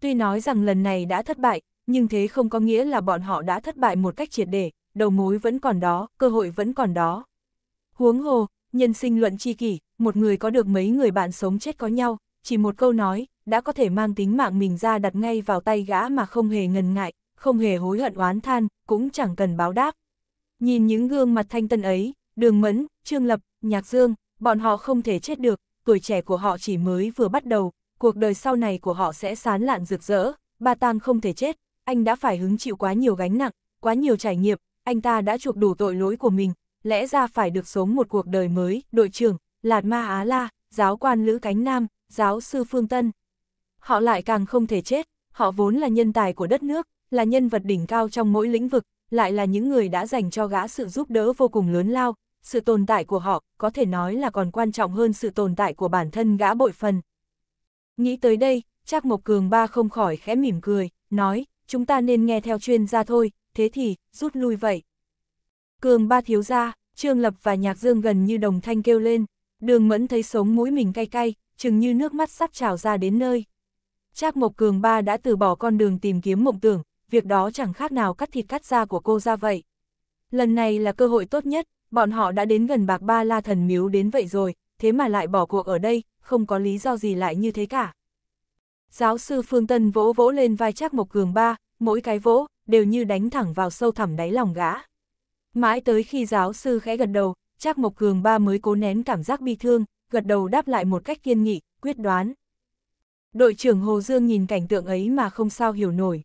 Speaker 1: Tuy nói rằng lần này đã thất bại, nhưng thế không có nghĩa là bọn họ đã thất bại một cách triệt để, đầu mối vẫn còn đó, cơ hội vẫn còn đó. Huống hồ, nhân sinh luận chi kỷ, một người có được mấy người bạn sống chết có nhau, chỉ một câu nói, đã có thể mang tính mạng mình ra đặt ngay vào tay gã mà không hề ngần ngại, không hề hối hận oán than, cũng chẳng cần báo đáp. Nhìn những gương mặt thanh tân ấy, Đường Mẫn, Trương Lập, Nhạc Dương, bọn họ không thể chết được, tuổi trẻ của họ chỉ mới vừa bắt đầu, cuộc đời sau này của họ sẽ sán lạn rực rỡ, Ba Tang không thể chết, anh đã phải hứng chịu quá nhiều gánh nặng, quá nhiều trải nghiệm, anh ta đã chuộc đủ tội lỗi của mình, lẽ ra phải được sống một cuộc đời mới, đội trưởng, Lạt Ma Á La, giáo quan Lữ Cánh Nam, giáo sư Phương Tân. Họ lại càng không thể chết, họ vốn là nhân tài của đất nước, là nhân vật đỉnh cao trong mỗi lĩnh vực, lại là những người đã dành cho gã sự giúp đỡ vô cùng lớn lao, sự tồn tại của họ có thể nói là còn quan trọng hơn sự tồn tại của bản thân gã bội phần. Nghĩ tới đây, Trác Mộc Cường ba không khỏi khẽ mỉm cười, nói, chúng ta nên nghe theo chuyên gia thôi, thế thì, rút lui vậy. Cường ba thiếu gia, Trương Lập và Nhạc Dương gần như đồng thanh kêu lên, đường mẫn thấy sống mũi mình cay cay, chừng như nước mắt sắp trào ra đến nơi. Trác Mộc Cường ba đã từ bỏ con đường tìm kiếm mộng tưởng, việc đó chẳng khác nào cắt thịt cắt da của cô ra vậy. Lần này là cơ hội tốt nhất, bọn họ đã đến gần bạc ba la thần miếu đến vậy rồi, thế mà lại bỏ cuộc ở đây, không có lý do gì lại như thế cả. Giáo sư Phương Tân vỗ vỗ lên vai Trác Mộc Cường ba, mỗi cái vỗ, đều như đánh thẳng vào sâu thẳm đáy lòng gã. Mãi tới khi giáo sư khẽ gật đầu, Trác Mộc Cường ba mới cố nén cảm giác bi thương, gật đầu đáp lại một cách kiên nghị, quyết đoán. Đội trưởng Hồ Dương nhìn cảnh tượng ấy mà không sao hiểu nổi.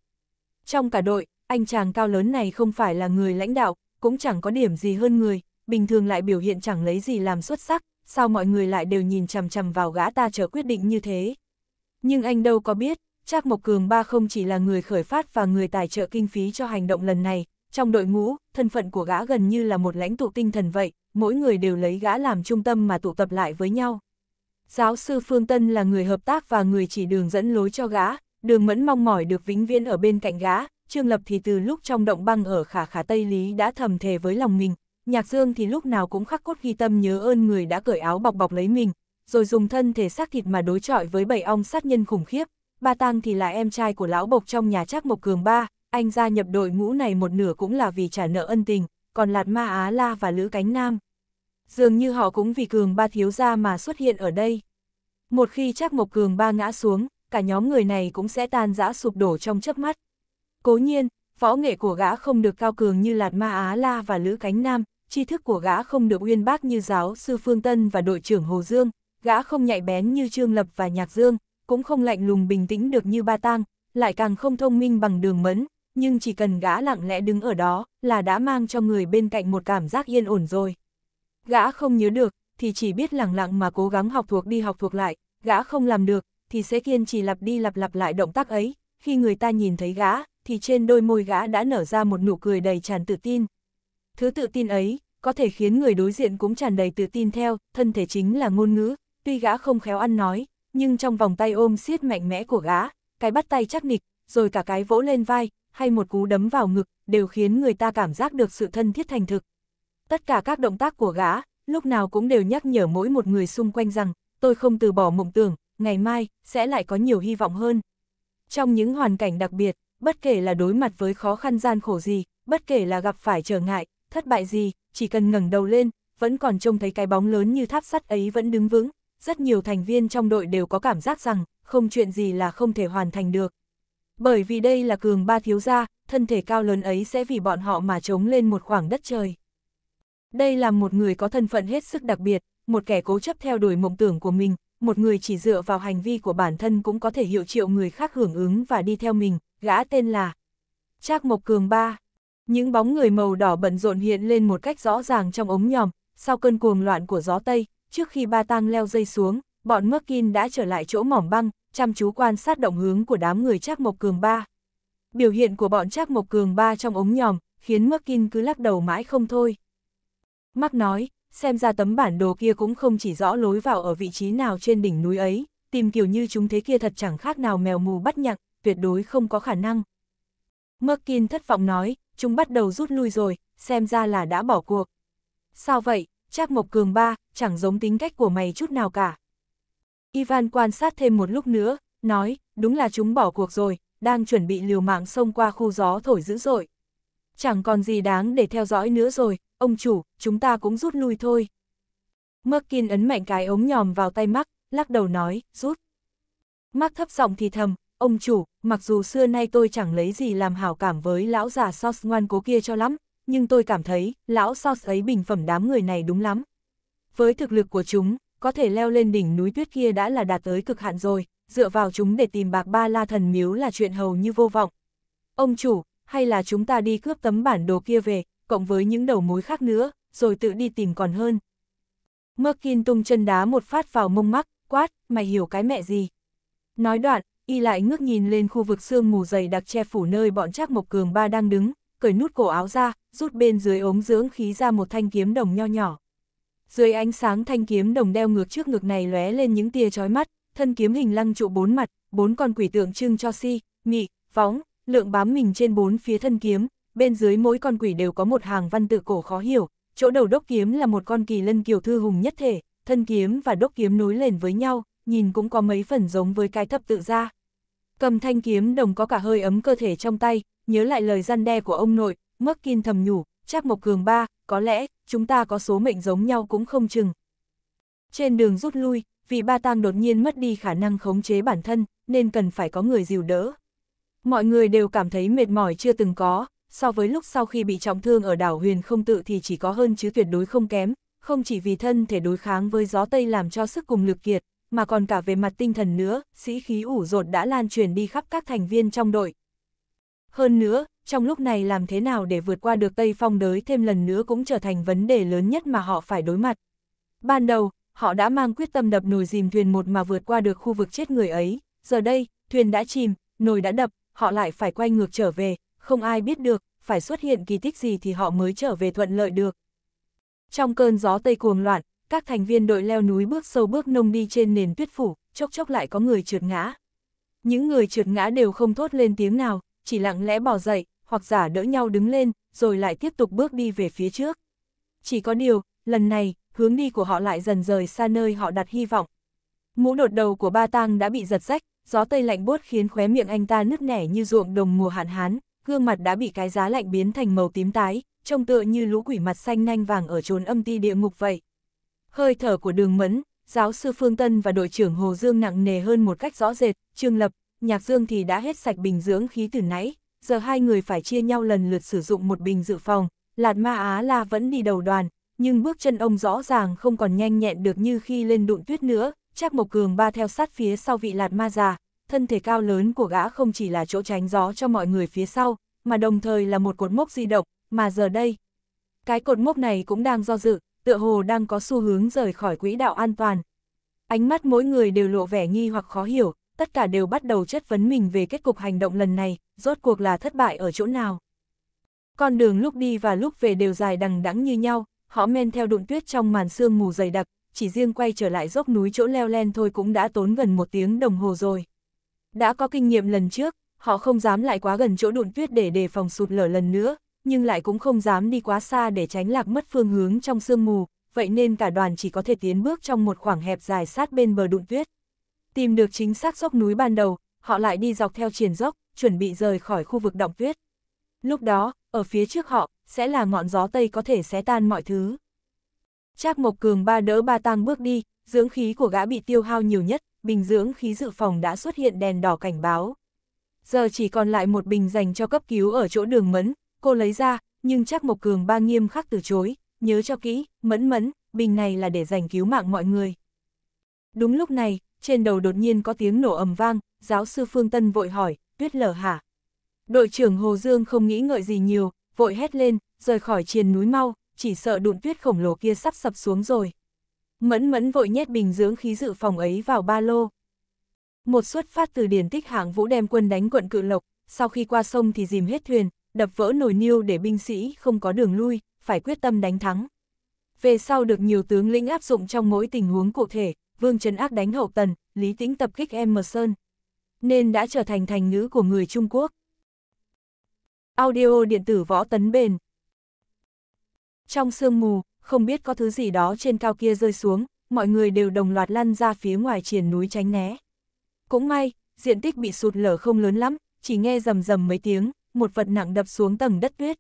Speaker 1: Trong cả đội, anh chàng cao lớn này không phải là người lãnh đạo, cũng chẳng có điểm gì hơn người, bình thường lại biểu hiện chẳng lấy gì làm xuất sắc, sao mọi người lại đều nhìn chằm chằm vào gã ta chờ quyết định như thế. Nhưng anh đâu có biết, Trác Mộc Cường ba không chỉ là người khởi phát và người tài trợ kinh phí cho hành động lần này, trong đội ngũ, thân phận của gã gần như là một lãnh tụ tinh thần vậy, mỗi người đều lấy gã làm trung tâm mà tụ tập lại với nhau. Giáo sư Phương Tân là người hợp tác và người chỉ đường dẫn lối cho gã, đường mẫn mong mỏi được vĩnh viễn ở bên cạnh gã, Trương Lập thì từ lúc trong động băng ở khả khả Tây Lý đã thầm thề với lòng mình, Nhạc Dương thì lúc nào cũng khắc cốt ghi tâm nhớ ơn người đã cởi áo bọc bọc lấy mình, rồi dùng thân thể xác thịt mà đối chọi với bảy ong sát nhân khủng khiếp. Ba Tang thì là em trai của lão bộc trong nhà Trác Mộc Cường Ba, anh gia nhập đội ngũ này một nửa cũng là vì trả nợ ân tình, còn Lạt Ma Á La và Lữ Cánh Nam Dường như họ cũng vì cường ba thiếu gia mà xuất hiện ở đây. Một khi chắc mộc cường ba ngã xuống, cả nhóm người này cũng sẽ tan rã sụp đổ trong chớp mắt. Cố nhiên, võ nghệ của gã không được cao cường như Lạt Ma Á La và Lữ Cánh Nam, tri thức của gã không được uyên bác như giáo sư Phương Tân và đội trưởng Hồ Dương, gã không nhạy bén như Trương Lập và Nhạc Dương, cũng không lạnh lùng bình tĩnh được như Ba Tang, lại càng không thông minh bằng đường mẫn, nhưng chỉ cần gã lặng lẽ đứng ở đó là đã mang cho người bên cạnh một cảm giác yên ổn rồi. Gã không nhớ được, thì chỉ biết lẳng lặng mà cố gắng học thuộc đi học thuộc lại, gã không làm được, thì sẽ kiên trì lặp đi lặp lặp lại động tác ấy, khi người ta nhìn thấy gã, thì trên đôi môi gã đã nở ra một nụ cười đầy tràn tự tin. Thứ tự tin ấy, có thể khiến người đối diện cũng tràn đầy tự tin theo, thân thể chính là ngôn ngữ, tuy gã không khéo ăn nói, nhưng trong vòng tay ôm siết mạnh mẽ của gã, cái bắt tay chắc nịch, rồi cả cái vỗ lên vai, hay một cú đấm vào ngực, đều khiến người ta cảm giác được sự thân thiết thành thực. Tất cả các động tác của gã, lúc nào cũng đều nhắc nhở mỗi một người xung quanh rằng, tôi không từ bỏ mộng tưởng, ngày mai, sẽ lại có nhiều hy vọng hơn. Trong những hoàn cảnh đặc biệt, bất kể là đối mặt với khó khăn gian khổ gì, bất kể là gặp phải trở ngại, thất bại gì, chỉ cần ngẩng đầu lên, vẫn còn trông thấy cái bóng lớn như tháp sắt ấy vẫn đứng vững. Rất nhiều thành viên trong đội đều có cảm giác rằng, không chuyện gì là không thể hoàn thành được. Bởi vì đây là cường ba thiếu gia, thân thể cao lớn ấy sẽ vì bọn họ mà chống lên một khoảng đất trời. Đây là một người có thân phận hết sức đặc biệt, một kẻ cố chấp theo đuổi mộng tưởng của mình, một người chỉ dựa vào hành vi của bản thân cũng có thể hiệu triệu người khác hưởng ứng và đi theo mình, gã tên là Trác Mộc Cường Ba. Những bóng người màu đỏ bận rộn hiện lên một cách rõ ràng trong ống nhòm, sau cơn cuồng loạn của gió Tây, trước khi ba tang leo dây xuống, bọn Merkin đã trở lại chỗ mỏm băng, chăm chú quan sát động hướng của đám người Trác Mộc Cường Ba. Biểu hiện của bọn Trác Mộc Cường Ba trong ống nhòm khiến Merkin cứ lắc đầu mãi không thôi. Mắc nói, xem ra tấm bản đồ kia cũng không chỉ rõ lối vào ở vị trí nào trên đỉnh núi ấy, tìm kiểu như chúng thế kia thật chẳng khác nào mèo mù bắt nhặng, tuyệt đối không có khả năng. Merkin thất vọng nói, chúng bắt đầu rút lui rồi, xem ra là đã bỏ cuộc. Sao vậy, Trác Mộc Cường ba, chẳng giống tính cách của mày chút nào cả. Ivan quan sát thêm một lúc nữa, nói, đúng là chúng bỏ cuộc rồi, đang chuẩn bị liều mạng xông qua khu gió thổi dữ dội. Chẳng còn gì đáng để theo dõi nữa rồi, ông chủ, chúng ta cũng rút lui thôi. Merkin ấn mạnh cái ống nhòm vào tay Mark, lắc đầu nói, rút. Mark thấp giọng thì thầm, ông chủ, mặc dù xưa nay tôi chẳng lấy gì làm hảo cảm với lão già Sos ngoan cố kia cho lắm, nhưng tôi cảm thấy, lão Sos ấy bình phẩm đám người này đúng lắm. Với thực lực của chúng, có thể leo lên đỉnh núi tuyết kia đã là đạt tới cực hạn rồi, dựa vào chúng để tìm bạc ba la thần miếu là chuyện hầu như vô vọng. Ông chủ, hay là chúng ta đi cướp tấm bản đồ kia về, cộng với những đầu mối khác nữa, rồi tự đi tìm còn hơn. Merkin tung chân đá một phát vào mông mắc, quát, mày hiểu cái mẹ gì. Nói đoạn, y lại ngước nhìn lên khu vực sương mù dày đặc che phủ nơi bọn Trác Mộc Cường ba đang đứng, cởi nút cổ áo ra, rút bên dưới ống dưỡng khí ra một thanh kiếm đồng nho nhỏ. Dưới ánh sáng thanh kiếm đồng đeo ngược trước ngực này lóe lên những tia chói mắt, thân kiếm hình lăng trụ bốn mặt, bốn con quỷ tượng trưng cho si, mị, phóng, lượng bám mình trên bốn phía thân kiếm, bên dưới mỗi con quỷ đều có một hàng văn tự cổ khó hiểu, chỗ đầu đốc kiếm là một con kỳ lân kiều thư hùng nhất thể, thân kiếm và đốc kiếm nối liền với nhau, nhìn cũng có mấy phần giống với cái thập tự ra. Cầm thanh kiếm đồng có cả hơi ấm cơ thể trong tay, nhớ lại lời gian đe của ông nội, mất Kin thầm nhủ, chắc Mộc Cường ba, có lẽ, chúng ta có số mệnh giống nhau cũng không chừng. Trên đường rút lui, vì ba tang đột nhiên mất đi khả năng khống chế bản thân, nên cần phải có người dìu đỡ. Mọi người đều cảm thấy mệt mỏi chưa từng có, so với lúc sau khi bị trọng thương ở đảo huyền không tự thì chỉ có hơn chứ tuyệt đối không kém, không chỉ vì thân thể đối kháng với gió Tây làm cho sức cùng lực kiệt, mà còn cả về mặt tinh thần nữa, sĩ khí ủ rột đã lan truyền đi khắp các thành viên trong đội. Hơn nữa, trong lúc này làm thế nào để vượt qua được Tây Phong đới thêm lần nữa cũng trở thành vấn đề lớn nhất mà họ phải đối mặt. Ban đầu, họ đã mang quyết tâm đập nồi dìm thuyền một mà vượt qua được khu vực chết người ấy, giờ đây, thuyền đã chìm, nồi đã đập, họ lại phải quay ngược trở về, không ai biết được, phải xuất hiện kỳ tích gì thì họ mới trở về thuận lợi được. Trong cơn gió tây cuồng loạn, các thành viên đội leo núi bước sâu bước nông đi trên nền tuyết phủ, chốc chốc lại có người trượt ngã. Những người trượt ngã đều không thốt lên tiếng nào, chỉ lặng lẽ bỏ dậy, hoặc giả đỡ nhau đứng lên, rồi lại tiếp tục bước đi về phía trước. Chỉ có điều, lần này, hướng đi của họ lại dần rời xa nơi họ đặt hy vọng. Mũ đột đầu của ba tang đã bị giật rách, gió tây lạnh buốt khiến khóe miệng anh ta nứt nẻ như ruộng đồng mùa hạn hán gương mặt đã bị cái giá lạnh biến thành màu tím tái, trông tựa như lũ quỷ mặt xanh nanh vàng ở chốn âm ti địa ngục vậy. Hơi thở của đường mẫn, giáo sư Phương Tân và đội trưởng Hồ Dương nặng nề hơn một cách rõ rệt, Trương Lập, Nhạc Dương thì đã hết sạch bình dưỡng khí từ nãy, giờ hai người phải chia nhau lần lượt sử dụng một bình dự phòng, Lạt Ma Á La vẫn đi đầu đoàn, nhưng bước chân ông rõ ràng không còn nhanh nhẹn được như khi lên đụng tuyết nữa, chắc Mộc Cường ba theo sát phía sau vị Lạt Ma già, thân thể cao lớn của gã không chỉ là chỗ tránh gió cho mọi người phía sau, mà đồng thời là một cột mốc di động, mà giờ đây. Cái cột mốc này cũng đang do dự, tựa hồ đang có xu hướng rời khỏi quỹ đạo an toàn. Ánh mắt mỗi người đều lộ vẻ nghi hoặc khó hiểu, tất cả đều bắt đầu chất vấn mình về kết cục hành động lần này, rốt cuộc là thất bại ở chỗ nào. Con đường lúc đi và lúc về đều dài đằng đẵng như nhau, họ men theo đụn tuyết trong màn sương mù dày đặc, chỉ riêng quay trở lại dốc núi chỗ leo len thôi cũng đã tốn gần một tiếng đồng hồ rồi. Đã có kinh nghiệm lần trước, họ không dám lại quá gần chỗ đụn tuyết để đề phòng sụt lở lần nữa, nhưng lại cũng không dám đi quá xa để tránh lạc mất phương hướng trong sương mù, vậy nên cả đoàn chỉ có thể tiến bước trong một khoảng hẹp dài sát bên bờ đụn tuyết. Tìm được chính xác dốc núi ban đầu, họ lại đi dọc theo triển dốc, chuẩn bị rời khỏi khu vực động tuyết. Lúc đó, ở phía trước họ, sẽ là ngọn gió Tây có thể xé tan mọi thứ. Trác Mộc Cường ba đỡ ba tang bước đi, dưỡng khí của gã bị tiêu hao nhiều nhất, bình dưỡng khí dự phòng đã xuất hiện đèn đỏ cảnh báo. Giờ chỉ còn lại một bình dành cho cấp cứu ở chỗ đường mẫn, cô lấy ra, nhưng chắc Mộc Cường ba nghiêm khắc từ chối, nhớ cho kỹ, mẫn mẫn, bình này là để dành cứu mạng mọi người. Đúng lúc này, trên đầu đột nhiên có tiếng nổ ầm vang, giáo sư Phương Tân vội hỏi, tuyết lở hả? Đội trưởng Hồ Dương không nghĩ ngợi gì nhiều, vội hét lên, rời khỏi triền núi mau, chỉ sợ đụng tuyết khổng lồ kia sắp sập xuống rồi. Mẫn mẫn vội nhét bình dưỡng khí dự phòng ấy vào ba lô. Một xuất phát từ điển tích hạng vũ đem quân đánh quận cự lộc, sau khi qua sông thì dìm hết thuyền, đập vỡ nồi niêu để binh sĩ không có đường lui, phải quyết tâm đánh thắng. Về sau được nhiều tướng lĩnh áp dụng trong mỗi tình huống cụ thể, Vương Trấn Ác đánh hậu tần, Lý Tĩnh tập kích em Emerson, nên đã trở thành thành ngữ của người Trung Quốc. Audio điện tử võ tấn bền Trong sương mù, không biết có thứ gì đó trên cao kia rơi xuống, mọi người đều đồng loạt lăn ra phía ngoài triển núi tránh né. Cũng may, diện tích bị sụt lở không lớn lắm, chỉ nghe rầm rầm mấy tiếng, một vật nặng đập xuống tầng đất tuyết.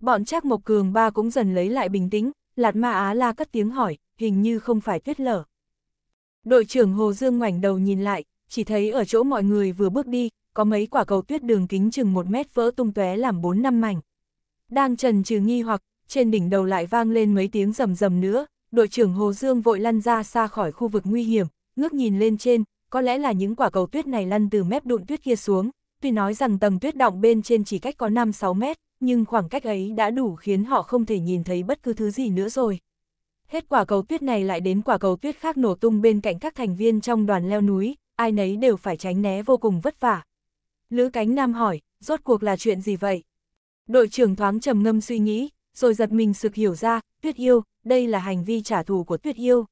Speaker 1: Bọn Trác Mộc Cường ba cũng dần lấy lại bình tĩnh, Lạt Ma Á La cất tiếng hỏi, hình như không phải tuyết lở. Đội trưởng Hồ Dương ngoảnh đầu nhìn lại, chỉ thấy ở chỗ mọi người vừa bước đi, có mấy quả cầu tuyết đường kính chừng một mét vỡ tung tóe làm bốn năm mảnh. Đang trần trừ nghi hoặc, trên đỉnh đầu lại vang lên mấy tiếng rầm rầm nữa, đội trưởng Hồ Dương vội lăn ra xa khỏi khu vực nguy hiểm, ngước nhìn lên trên, có lẽ là những quả cầu tuyết này lăn từ mép đụn tuyết kia xuống, tuy nói rằng tầng tuyết động bên trên chỉ cách có 5-6 mét, nhưng khoảng cách ấy đã đủ khiến họ không thể nhìn thấy bất cứ thứ gì nữa rồi. Hết quả cầu tuyết này lại đến quả cầu tuyết khác nổ tung bên cạnh các thành viên trong đoàn leo núi, ai nấy đều phải tránh né vô cùng vất vả. Lữ Cánh Nam hỏi, rốt cuộc là chuyện gì vậy? Đội trưởng thoáng trầm ngâm suy nghĩ, rồi giật mình sực hiểu ra, Tuyết Yêu, đây là hành vi trả thù của Tuyết Yêu.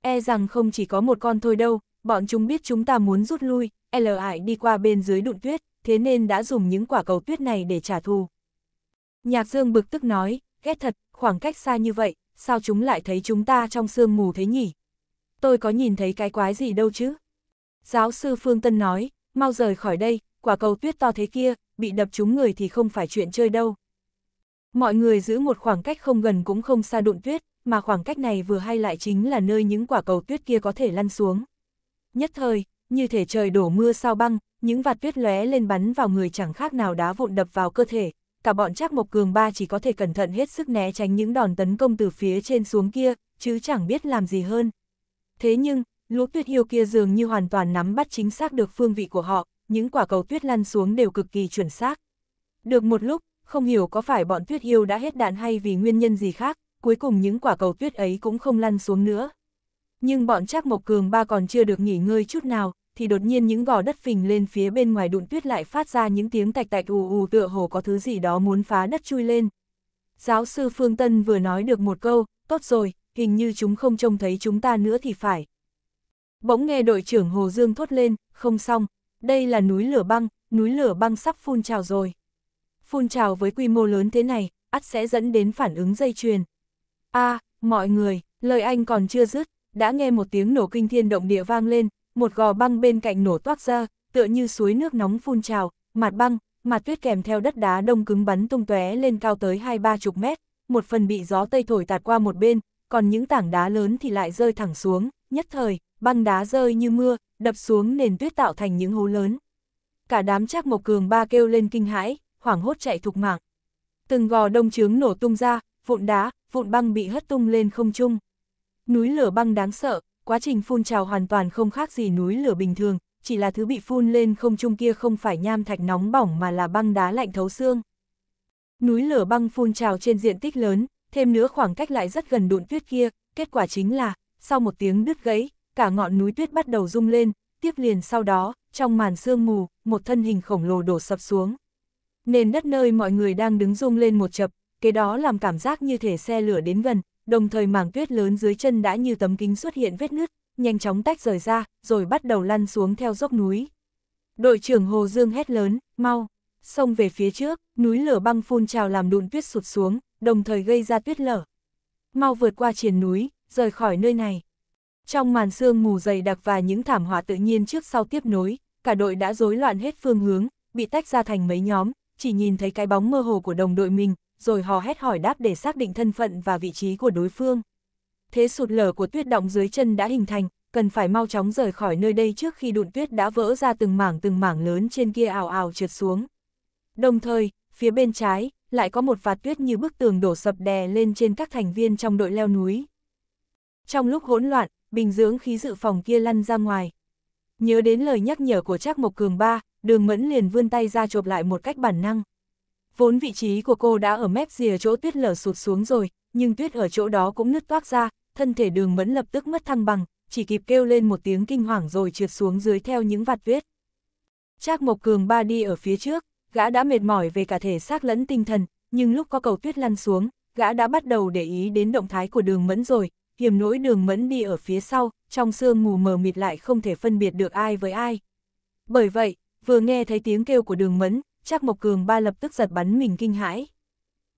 Speaker 1: E rằng không chỉ có một con thôi đâu, bọn chúng biết chúng ta muốn rút lui, L ải đi qua bên dưới đụng tuyết, thế nên đã dùng những quả cầu tuyết này để trả thù. Nhạc Dương bực tức nói, ghét thật, khoảng cách xa như vậy, sao chúng lại thấy chúng ta trong sương mù thế nhỉ? Tôi có nhìn thấy cái quái gì đâu chứ? Giáo sư Phương Tân nói, mau rời khỏi đây, quả cầu tuyết to thế kia, bị đập trúng người thì không phải chuyện chơi đâu. Mọi người giữ một khoảng cách không gần cũng không xa đụn tuyết, mà khoảng cách này vừa hay lại chính là nơi những quả cầu tuyết kia có thể lăn xuống. Nhất thời, như thể trời đổ mưa sao băng, những vạt tuyết lóe lên bắn vào người chẳng khác nào đá vụn đập vào cơ thể, cả bọn Trác Mộc Cường ba chỉ có thể cẩn thận hết sức né tránh những đòn tấn công từ phía trên xuống kia, chứ chẳng biết làm gì hơn. Thế nhưng, lũ tuyết yêu kia dường như hoàn toàn nắm bắt chính xác được phương vị của họ, những quả cầu tuyết lăn xuống đều cực kỳ chuẩn xác. Được một lúc, không hiểu có phải bọn tuyết yêu đã hết đạn hay vì nguyên nhân gì khác, cuối cùng những quả cầu tuyết ấy cũng không lăn xuống nữa. Nhưng bọn Trác Mộc Cường ba còn chưa được nghỉ ngơi chút nào, thì đột nhiên những gò đất phình lên phía bên ngoài đụn tuyết lại phát ra những tiếng tạch tạch ù ù tựa hồ có thứ gì đó muốn phá đất chui lên. Giáo sư Phương Tân vừa nói được một câu, tốt rồi, hình như chúng không trông thấy chúng ta nữa thì phải. Bỗng nghe đội trưởng Hồ Dương thốt lên, không xong, đây là núi lửa băng, núi lửa băng sắp phun trào rồi phun trào với quy mô lớn thế này, ắt sẽ dẫn đến phản ứng dây chuyền. A, à, mọi người, lời anh còn chưa dứt, đã nghe một tiếng nổ kinh thiên động địa vang lên, một gò băng bên cạnh nổ toát ra, tựa như suối nước nóng phun trào, mặt băng, mặt tuyết kèm theo đất đá đông cứng bắn tung tóe lên cao tới hai ba chục mét, một phần bị gió tây thổi tạt qua một bên, còn những tảng đá lớn thì lại rơi thẳng xuống, nhất thời, băng đá rơi như mưa, đập xuống nền tuyết tạo thành những hố lớn. Cả đám chắc Mộc Cường ba kêu lên kinh hãi, hoảng hốt chạy thục mạng. Từng gò đông trướng nổ tung ra, vụn đá, vụn băng bị hất tung lên không trung. Núi lửa băng đáng sợ, quá trình phun trào hoàn toàn không khác gì núi lửa bình thường, chỉ là thứ bị phun lên không trung kia không phải nham thạch nóng bỏng mà là băng đá lạnh thấu xương. Núi lửa băng phun trào trên diện tích lớn, thêm nữa khoảng cách lại rất gần đụn tuyết kia, kết quả chính là, sau một tiếng đứt gãy, cả ngọn núi tuyết bắt đầu rung lên, tiếp liền sau đó, trong màn sương mù, một thân hình khổng lồ đổ sập xuống nền đất nơi mọi người đang đứng rung lên một chập, kế đó làm cảm giác như thể xe lửa đến gần, đồng thời mảng tuyết lớn dưới chân đã như tấm kính xuất hiện vết nứt, nhanh chóng tách rời ra, rồi bắt đầu lăn xuống theo dốc núi. Đội trưởng Hồ Dương hét lớn, mau, xông về phía trước, núi lửa băng phun trào làm đụn tuyết sụt xuống, đồng thời gây ra tuyết lở. Mau vượt qua triền núi, rời khỏi nơi này. Trong màn sương mù dày đặc và những thảm họa tự nhiên trước sau tiếp nối, cả đội đã rối loạn hết phương hướng, bị tách ra thành mấy nhóm, chỉ nhìn thấy cái bóng mơ hồ của đồng đội mình, rồi hò hét hỏi đáp để xác định thân phận và vị trí của đối phương. Thế sụt lở của tuyết động dưới chân đã hình thành, cần phải mau chóng rời khỏi nơi đây trước khi đụn tuyết đã vỡ ra từng mảng từng mảng lớn trên kia ào ào trượt xuống. Đồng thời, phía bên trái, lại có một vạt tuyết như bức tường đổ sập đè lên trên các thành viên trong đội leo núi. Trong lúc hỗn loạn, bình dưỡng khí dự phòng kia lăn ra ngoài. Nhớ đến lời nhắc nhở của Trác Mộc Cường Ba, đường mẫn liền vươn tay ra chộp lại một cách bản năng. Vốn vị trí của cô đã ở mép rìa chỗ tuyết lở sụt xuống rồi, nhưng tuyết ở chỗ đó cũng nứt toác ra, thân thể đường mẫn lập tức mất thăng bằng, chỉ kịp kêu lên một tiếng kinh hoàng rồi trượt xuống dưới theo những vạt viết Trác Mộc Cường ba đi ở phía trước, gã đã mệt mỏi về cả thể xác lẫn tinh thần, nhưng lúc có cầu tuyết lăn xuống, gã đã bắt đầu để ý đến động thái của đường mẫn rồi, hiểm nỗi đường mẫn đi ở phía sau, trong sương mù mờ mịt lại không thể phân biệt được ai với ai. Bởi vậy, vừa nghe thấy tiếng kêu của đường mẫn, chắc Mộc Cường ba lập tức giật bắn mình kinh hãi.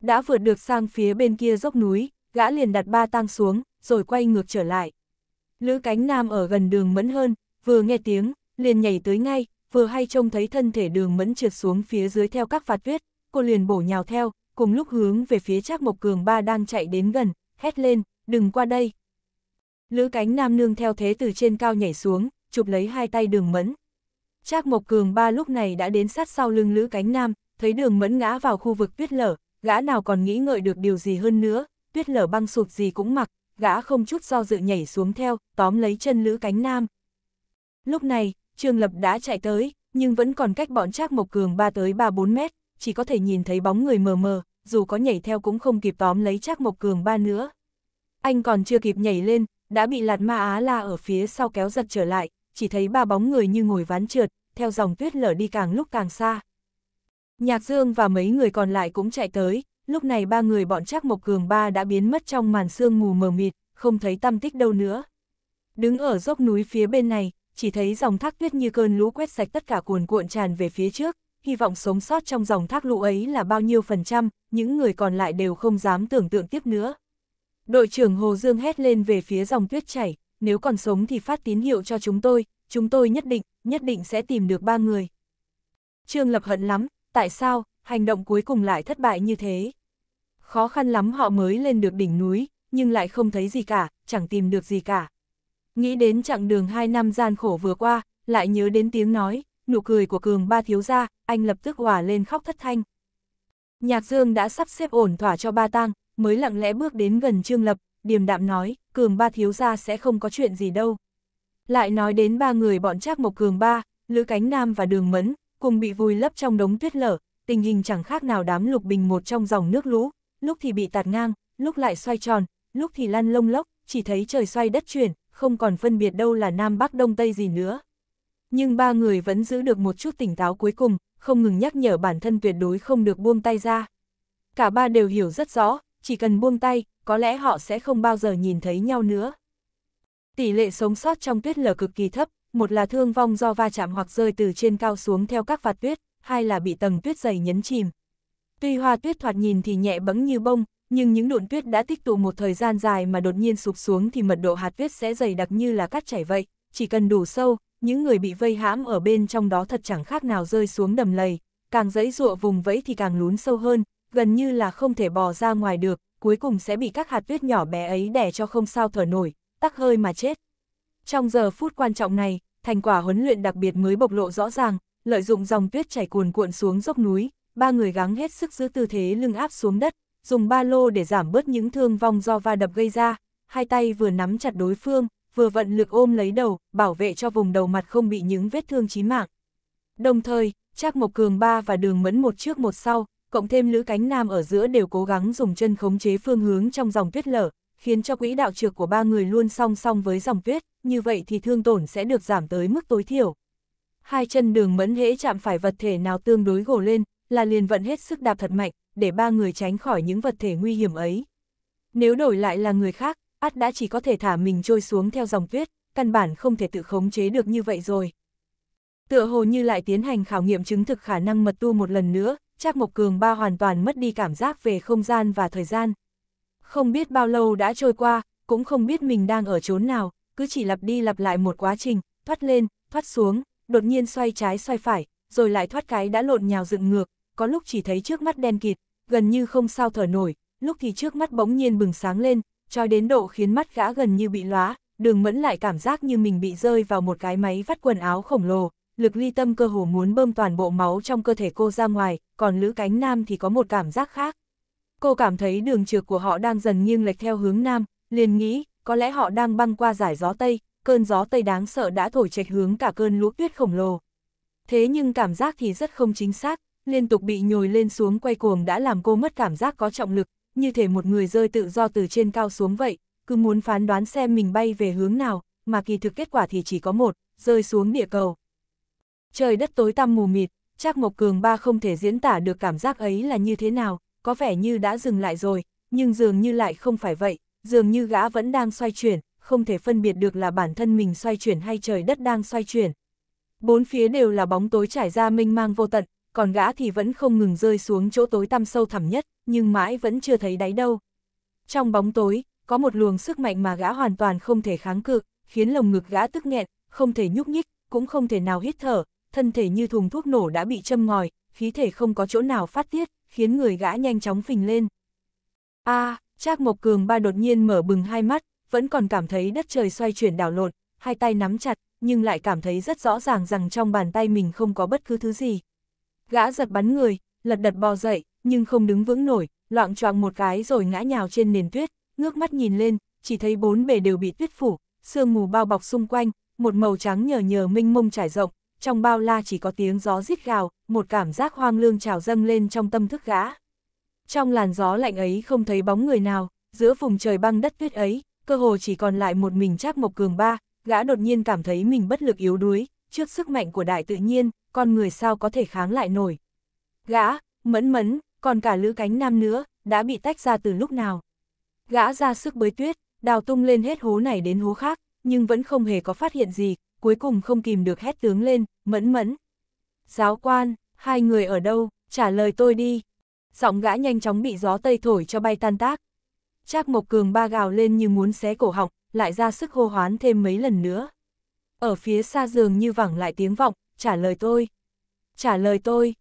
Speaker 1: Đã vượt được sang phía bên kia dốc núi, gã liền đặt ba tang xuống, rồi quay ngược trở lại. Lữ cánh nam ở gần đường mẫn hơn, vừa nghe tiếng, liền nhảy tới ngay, vừa hay trông thấy thân thể đường mẫn trượt xuống phía dưới theo các phạt tuyết, cô liền bổ nhào theo, cùng lúc hướng về phía Trác Mộc Cường ba đang chạy đến gần, hét lên, đừng qua đây. Lữ cánh nam nương theo thế từ trên cao nhảy xuống, chụp lấy hai tay đường mẫn. Trác Mộc Cường ba lúc này đã đến sát sau lưng Lữ Cánh Nam, thấy đường mẫn ngã vào khu vực tuyết lở, gã nào còn nghĩ ngợi được điều gì hơn nữa, tuyết lở băng sụp gì cũng mặc, gã không chút do dự nhảy xuống theo, tóm lấy chân Lữ Cánh Nam. Lúc này, Trương Lập đã chạy tới, nhưng vẫn còn cách bọn Trác Mộc Cường ba tới 3-4 mét, chỉ có thể nhìn thấy bóng người mờ mờ, dù có nhảy theo cũng không kịp tóm lấy Trác Mộc Cường ba nữa. Anh còn chưa kịp nhảy lên, đã bị Lạt Ma Á La ở phía sau kéo giật trở lại, chỉ thấy ba bóng người như ngồi ván trượt, theo dòng tuyết lở đi càng lúc càng xa. Nhạc Dương và mấy người còn lại cũng chạy tới, lúc này ba người bọn Trác Mộc Cường ba đã biến mất trong màn sương mù mờ mịt, không thấy tăm tích đâu nữa. Đứng ở dốc núi phía bên này, chỉ thấy dòng thác tuyết như cơn lũ quét sạch tất cả cuồn cuộn tràn về phía trước, hy vọng sống sót trong dòng thác lũ ấy là bao nhiêu phần trăm, những người còn lại đều không dám tưởng tượng tiếp nữa. Đội trưởng Hồ Dương hét lên về phía dòng tuyết chảy, nếu còn sống thì phát tín hiệu cho chúng tôi, chúng tôi nhất định, nhất định sẽ tìm được ba người. Trương Lập hận lắm, tại sao, hành động cuối cùng lại thất bại như thế? Khó khăn lắm họ mới lên được đỉnh núi, nhưng lại không thấy gì cả, chẳng tìm được gì cả. Nghĩ đến chặng đường hai năm gian khổ vừa qua, lại nhớ đến tiếng nói, nụ cười của cường ba thiếu gia, anh lập tức hòa lên khóc thất thanh. Nhạc Dương đã sắp xếp ổn thỏa cho ba tang, mới lặng lẽ bước đến gần Trương Lập, điềm đạm nói, cường ba thiếu gia sẽ không có chuyện gì đâu. Lại nói đến ba người bọn Trác Mộc Cường ba, Lữ Cánh Nam và Đường Mẫn, cùng bị vùi lấp trong đống tuyết lở, tình hình chẳng khác nào đám lục bình một trong dòng nước lũ, lúc thì bị tạt ngang, lúc lại xoay tròn, lúc thì lăn lông lốc, chỉ thấy trời xoay đất chuyển, không còn phân biệt đâu là Nam Bắc Đông Tây gì nữa. Nhưng ba người vẫn giữ được một chút tỉnh táo cuối cùng, không ngừng nhắc nhở bản thân tuyệt đối không được buông tay ra. Cả ba đều hiểu rất rõ, chỉ cần buông tay, có lẽ họ sẽ không bao giờ nhìn thấy nhau nữa. Tỷ lệ sống sót trong tuyết lở cực kỳ thấp, một là thương vong do va chạm hoặc rơi từ trên cao xuống theo các vạt tuyết, hai là bị tầng tuyết dày nhấn chìm. Tuy hoa tuyết thoạt nhìn thì nhẹ bẫng như bông, nhưng những đụn tuyết đã tích tụ một thời gian dài mà đột nhiên sụp xuống thì mật độ hạt tuyết sẽ dày đặc như là cát chảy vậy, chỉ cần đủ sâu, những người bị vây hãm ở bên trong đó thật chẳng khác nào rơi xuống đầm lầy, càng dẫy dụa vùng vẫy thì càng lún sâu hơn, gần như là không thể bò ra ngoài được, cuối cùng sẽ bị các hạt tuyết nhỏ bé ấy đẻ cho không sao thở nổi, tắc hơi mà chết. Trong giờ phút quan trọng này, thành quả huấn luyện đặc biệt mới bộc lộ rõ ràng, lợi dụng dòng tuyết chảy cuồn cuộn xuống dốc núi, ba người gắng hết sức giữ tư thế lưng áp xuống đất, dùng ba lô để giảm bớt những thương vong do va đập gây ra, hai tay vừa nắm chặt đối phương, vừa vận lực ôm lấy đầu, bảo vệ cho vùng đầu mặt không bị những vết thương chí mạng. Đồng thời, Trác Mộc Cường ba và Đường Mẫn một trước một sau, cộng thêm Lữ Cánh Nam ở giữa đều cố gắng dùng chân khống chế phương hướng trong dòng tuyết lở, khiến cho quỹ đạo trượt của ba người luôn song song với dòng tuyết, như vậy thì thương tổn sẽ được giảm tới mức tối thiểu. Hai chân đường mẫn hễ chạm phải vật thể nào tương đối gồ lên, là liền vận hết sức đạp thật mạnh, để ba người tránh khỏi những vật thể nguy hiểm ấy. Nếu đổi lại là người khác, át đã chỉ có thể thả mình trôi xuống theo dòng tuyết, căn bản không thể tự khống chế được như vậy rồi. Tựa hồ như lại tiến hành khảo nghiệm chứng thực khả năng mật tu một lần nữa, Trác Mộc Cường ba hoàn toàn mất đi cảm giác về không gian và thời gian. Không biết bao lâu đã trôi qua, cũng không biết mình đang ở chốn nào, cứ chỉ lặp đi lặp lại một quá trình, thoát lên, thoát xuống, đột nhiên xoay trái xoay phải, rồi lại thoát cái đã lộn nhào dựng ngược, có lúc chỉ thấy trước mắt đen kịt, gần như không sao thở nổi, lúc thì trước mắt bỗng nhiên bừng sáng lên, cho đến độ khiến mắt gã gần như bị lóa, đường mẫn lại cảm giác như mình bị rơi vào một cái máy vắt quần áo khổng lồ, lực ly tâm cơ hồ muốn bơm toàn bộ máu trong cơ thể cô ra ngoài, còn Lữ Cánh Nam thì có một cảm giác khác. Cô cảm thấy đường trượt của họ đang dần nghiêng lệch theo hướng Nam, liền nghĩ, có lẽ họ đang băng qua giải gió Tây, cơn gió Tây đáng sợ đã thổi trạch hướng cả cơn lũ tuyết khổng lồ. Thế nhưng cảm giác thì rất không chính xác, liên tục bị nhồi lên xuống quay cuồng đã làm cô mất cảm giác có trọng lực, như thể một người rơi tự do từ trên cao xuống vậy, cứ muốn phán đoán xem mình bay về hướng nào, mà kỳ thực kết quả thì chỉ có một, rơi xuống địa cầu trời đất tối tăm mù mịt, Trác Mộc Cường ba không thể diễn tả được cảm giác ấy là như thế nào, có vẻ như đã dừng lại rồi, nhưng dường như lại không phải vậy, dường như gã vẫn đang xoay chuyển, không thể phân biệt được là bản thân mình xoay chuyển hay trời đất đang xoay chuyển. Bốn phía đều là bóng tối trải ra mênh mang vô tận, còn gã thì vẫn không ngừng rơi xuống chỗ tối tăm sâu thẳm nhất, nhưng mãi vẫn chưa thấy đáy đâu. Trong bóng tối, có một luồng sức mạnh mà gã hoàn toàn không thể kháng cự, khiến lồng ngực gã tức nghẹn, không thể nhúc nhích, cũng không thể nào hít thở, thân thể như thùng thuốc nổ đã bị châm ngòi, khí thể không có chỗ nào phát tiết, khiến người gã nhanh chóng phình lên. A, à, Trác Mộc Cường ba đột nhiên mở bừng hai mắt, vẫn còn cảm thấy đất trời xoay chuyển đảo lộn, hai tay nắm chặt, nhưng lại cảm thấy rất rõ ràng rằng trong bàn tay mình không có bất cứ thứ gì. Gã giật bắn người, lật đật bò dậy, nhưng không đứng vững nổi, loạn choạng một cái rồi ngã nhào trên nền tuyết, ngước mắt nhìn lên, chỉ thấy bốn bề đều bị tuyết phủ, sương mù bao bọc xung quanh, một màu trắng nhờ nhờ mênh mông trải rộng, trong bao la chỉ có tiếng gió rít gào, một cảm giác hoang lương trào dâng lên trong tâm thức gã. Trong làn gió lạnh ấy không thấy bóng người nào, giữa vùng trời băng đất tuyết ấy, cơ hồ chỉ còn lại một mình Trác Mộc Cường ba, gã đột nhiên cảm thấy mình bất lực yếu đuối, trước sức mạnh của đại tự nhiên, con người sao có thể kháng lại nổi. Gã, mẫn mẫn, còn cả lữ cánh nam nữa, đã bị tách ra từ lúc nào. Gã ra sức bới tuyết, đào tung lên hết hố này đến hố khác, nhưng vẫn không hề có phát hiện gì, cuối cùng không kìm được hét tướng lên, mẫn mẫn. Giáo quan, hai người ở đâu, trả lời tôi đi. Giọng gã nhanh chóng bị gió tây thổi cho bay tan tác. Trác Mộc Cường ba gào lên như muốn xé cổ họng, lại ra sức hô hoán thêm mấy lần nữa. Ở phía xa giường như vẳng lại tiếng vọng, trả lời tôi. Trả lời tôi.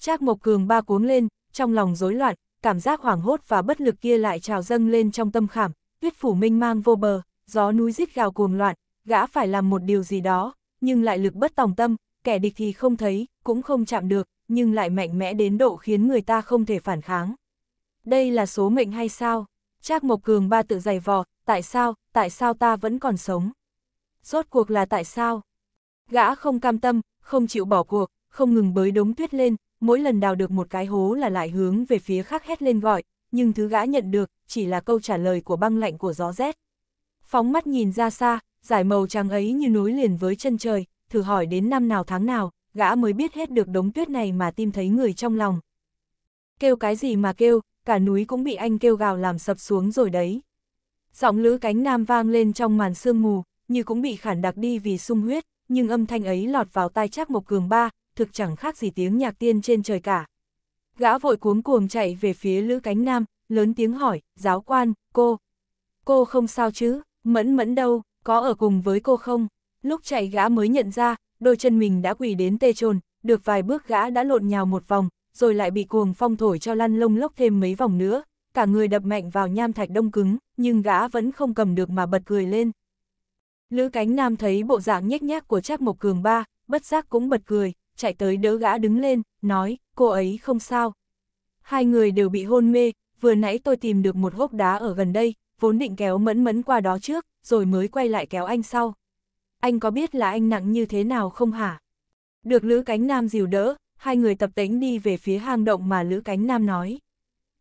Speaker 1: Trác Mộc Cường ba cuống lên, trong lòng rối loạn, cảm giác hoảng hốt và bất lực kia lại trào dâng lên trong tâm khảm, tuyết phủ minh mang vô bờ, gió núi rít gào cuồng loạn, gã phải làm một điều gì đó, nhưng lại lực bất tòng tâm, kẻ địch thì không thấy, cũng không chạm được, nhưng lại mạnh mẽ đến độ khiến người ta không thể phản kháng. Đây là số mệnh hay sao? Trác Mộc Cường ba tự dày vò, tại sao, tại sao ta vẫn còn sống? Rốt cuộc là tại sao? Gã không cam tâm, không chịu bỏ cuộc, không ngừng bới đống tuyết lên, mỗi lần đào được một cái hố là lại hướng về phía khác hét lên gọi, nhưng thứ gã nhận được chỉ là câu trả lời của băng lạnh của gió rét. Phóng mắt nhìn ra xa, giải màu trắng ấy như núi liền với chân trời, thử hỏi đến năm nào tháng nào, gã mới biết hết được đống tuyết này mà tìm thấy người trong lòng. Kêu cái gì mà kêu, cả núi cũng bị anh kêu gào làm sập xuống rồi đấy. Giọng lữ cánh nam vang lên trong màn sương mù, như cũng bị khản đặc đi vì sung huyết, nhưng âm thanh ấy lọt vào tai chắc Mộc Cường Ba, thực chẳng khác gì tiếng nhạc tiên trên trời cả. Gã vội cuống cuồng chạy về phía Lữ Cánh Nam, lớn tiếng hỏi, giáo quan, cô. Cô không sao chứ, mẫn mẫn đâu, có ở cùng với cô không? Lúc chạy gã mới nhận ra, đôi chân mình đã quỳ đến tê trồn, được vài bước gã đã lộn nhào một vòng, rồi lại bị cuồng phong thổi cho lăn lông lốc thêm mấy vòng nữa, cả người đập mạnh vào nham thạch đông cứng, nhưng gã vẫn không cầm được mà bật cười lên. Lữ cánh nam thấy bộ dạng nhếch nhác của Trác Mộc Cường ba, bất giác cũng bật cười, chạy tới đỡ gã đứng lên, nói, cô ấy không sao. Hai người đều bị hôn mê, vừa nãy tôi tìm được một gốc đá ở gần đây, vốn định kéo mẫn mẫn qua đó trước, rồi mới quay lại kéo anh sau. Anh có biết là anh nặng như thế nào không hả? Được Lữ Cánh Nam dìu đỡ, hai người tập tính đi về phía hang động mà Lữ Cánh Nam nói.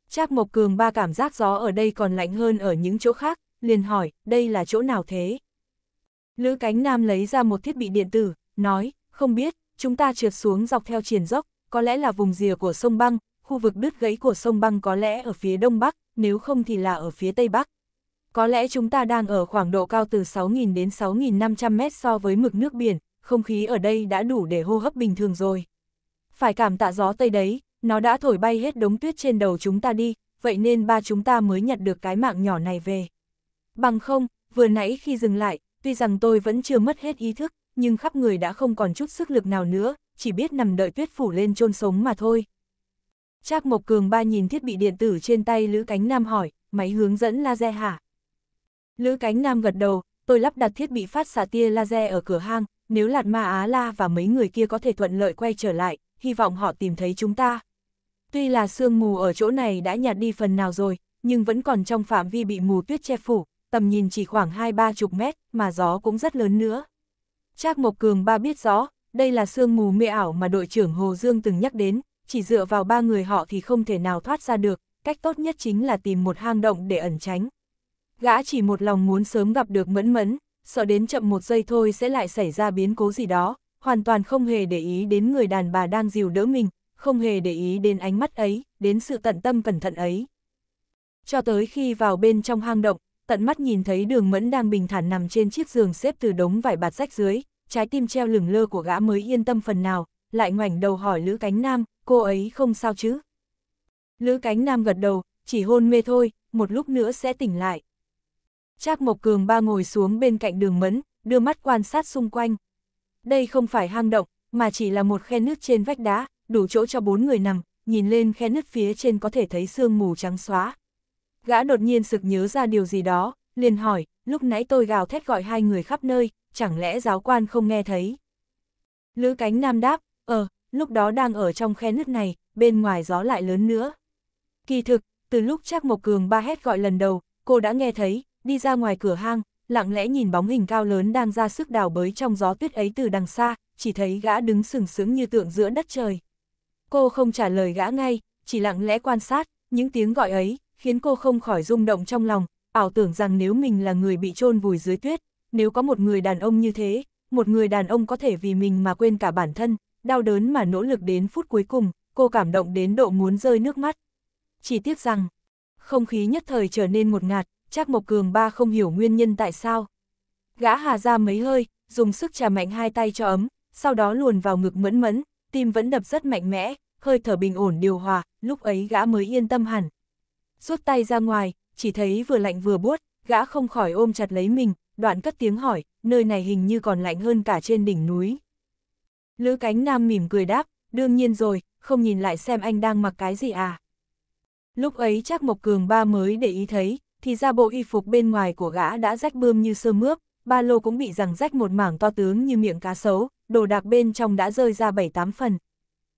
Speaker 1: Trác Mộc Cường ba cảm giác gió ở đây còn lạnh hơn ở những chỗ khác, liền hỏi, đây là chỗ nào thế? Lữ Cánh Nam lấy ra một thiết bị điện tử, nói, không biết, chúng ta trượt xuống dọc theo triển dốc, có lẽ là vùng rìa của sông băng, khu vực đứt gãy của sông băng có lẽ ở phía đông bắc, nếu không thì là ở phía tây bắc. Có lẽ chúng ta đang ở khoảng độ cao từ 6.000 đến 6.500 mét so với mực nước biển, không khí ở đây đã đủ để hô hấp bình thường rồi. Phải cảm tạ gió Tây đấy, nó đã thổi bay hết đống tuyết trên đầu chúng ta đi, vậy nên ba chúng ta mới nhặt được cái mạng nhỏ này về. Bằng không, vừa nãy khi dừng lại, tuy rằng tôi vẫn chưa mất hết ý thức, nhưng khắp người đã không còn chút sức lực nào nữa, chỉ biết nằm đợi tuyết phủ lên chôn sống mà thôi. Trác Mộc Cường ba nhìn thiết bị điện tử trên tay Lữ Cánh Nam hỏi, máy hướng dẫn laser hả? Lữ cánh nam gật đầu, tôi lắp đặt thiết bị phát xạ tia laser ở cửa hang, nếu Lạt Ma Á La và mấy người kia có thể thuận lợi quay trở lại, hy vọng họ tìm thấy chúng ta. Tuy là sương mù ở chỗ này đã nhạt đi phần nào rồi, nhưng vẫn còn trong phạm vi bị mù tuyết che phủ, tầm nhìn chỉ khoảng 2-3 chục mét, mà gió cũng rất lớn nữa. Trác Mộc Cường ba biết rõ, đây là sương mù mê ảo mà đội trưởng Hồ Dương từng nhắc đến, chỉ dựa vào ba người họ thì không thể nào thoát ra được, cách tốt nhất chính là tìm một hang động để ẩn tránh. Gã chỉ một lòng muốn sớm gặp được mẫn mẫn, sợ đến chậm một giây thôi sẽ lại xảy ra biến cố gì đó, hoàn toàn không hề để ý đến người đàn bà đang dìu đỡ mình, không hề để ý đến ánh mắt ấy, đến sự tận tâm cẩn thận ấy. Cho tới khi vào bên trong hang động, tận mắt nhìn thấy đường mẫn đang bình thản nằm trên chiếc giường xếp từ đống vải bạt rách dưới, trái tim treo lửng lơ của gã mới yên tâm phần nào, lại ngoảnh đầu hỏi Lữ Cánh Nam, cô ấy không sao chứ? Lữ Cánh Nam gật đầu, chỉ hôn mê thôi, một lúc nữa sẽ tỉnh lại. Trác Mộc Cường ba ngồi xuống bên cạnh đường mẫn, đưa mắt quan sát xung quanh. Đây không phải hang động, mà chỉ là một khe nước trên vách đá, đủ chỗ cho bốn người nằm, nhìn lên khe nước phía trên có thể thấy sương mù trắng xóa. Gã đột nhiên sực nhớ ra điều gì đó, liền hỏi, lúc nãy tôi gào thét gọi hai người khắp nơi, chẳng lẽ giáo quan không nghe thấy? Lữ cánh nam đáp, ờ, lúc đó đang ở trong khe nước này, bên ngoài gió lại lớn nữa. Kỳ thực, từ lúc chắc Mộc Cường ba hét gọi lần đầu, cô đã nghe thấy, đi ra ngoài cửa hang, lặng lẽ nhìn bóng hình cao lớn đang ra sức đào bới trong gió tuyết ấy từ đằng xa, chỉ thấy gã đứng sừng sững như tượng giữa đất trời. Cô không trả lời gã ngay, chỉ lặng lẽ quan sát, những tiếng gọi ấy, khiến cô không khỏi rung động trong lòng, ảo tưởng rằng nếu mình là người bị chôn vùi dưới tuyết, nếu có một người đàn ông như thế, một người đàn ông có thể vì mình mà quên cả bản thân, đau đớn mà nỗ lực đến phút cuối cùng, cô cảm động đến độ muốn rơi nước mắt. Chỉ tiếc rằng, không khí nhất thời trở nên một ngạt, Trác Mộc Cường ba không hiểu nguyên nhân tại sao. Gã hà ra mấy hơi, dùng sức trà mạnh hai tay cho ấm, sau đó luồn vào ngực mẫn mẫn, tim vẫn đập rất mạnh mẽ, hơi thở bình ổn điều hòa, lúc ấy gã mới yên tâm hẳn. Rút tay ra ngoài, chỉ thấy vừa lạnh vừa buốt, gã không khỏi ôm chặt lấy mình, đoạn cất tiếng hỏi, nơi này hình như còn lạnh hơn cả trên đỉnh núi. Lữ cánh nam mỉm cười đáp, đương nhiên rồi, không nhìn lại xem anh đang mặc cái gì à. Lúc ấy chắc Mộc Cường ba mới để ý thấy, thì ra bộ y phục bên ngoài của gã đã rách bươm như sơ mướp, ba lô cũng bị rằng rách một mảng to tướng như miệng cá sấu, đồ đạc bên trong đã rơi ra bảy tám phần.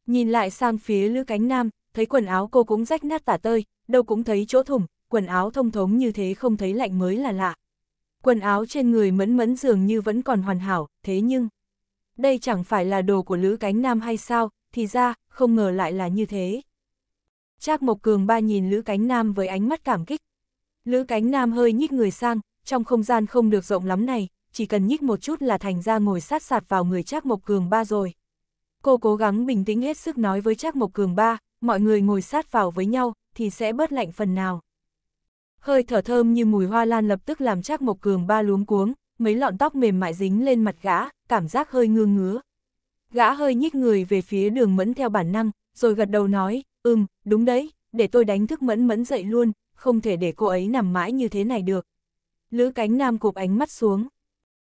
Speaker 1: Nhìn lại sang phía lữ cánh nam, thấy quần áo cô cũng rách nát tả tơi, đâu cũng thấy chỗ thủng, quần áo thông thống như thế không thấy lạnh mới là lạ. Quần áo trên người mẫn mẫn dường như vẫn còn hoàn hảo, thế nhưng... Đây chẳng phải là đồ của lữ cánh nam hay sao, thì ra, không ngờ lại là như thế. Trác Mộc Cường ba nhìn Lữ Cánh Nam với ánh mắt cảm kích, Lữ cánh nam hơi nhích người sang, trong không gian không được rộng lắm này, chỉ cần nhích một chút là thành ra ngồi sát sạt vào người Trác Mộc Cường ba rồi. Cô cố gắng bình tĩnh hết sức nói với Trác Mộc Cường ba, mọi người ngồi sát vào với nhau thì sẽ bớt lạnh phần nào. Hơi thở thơm như mùi hoa lan lập tức làm Trác Mộc Cường ba luống cuống, mấy lọn tóc mềm mại dính lên mặt gã, cảm giác hơi ngương ngứa. Gã hơi nhích người về phía đường mẫn theo bản năng, rồi gật đầu nói, ừm, đúng đấy, để tôi đánh thức mẫn mẫn dậy luôn, không thể để cô ấy nằm mãi như thế này được. Lữ cánh nam cụp ánh mắt xuống.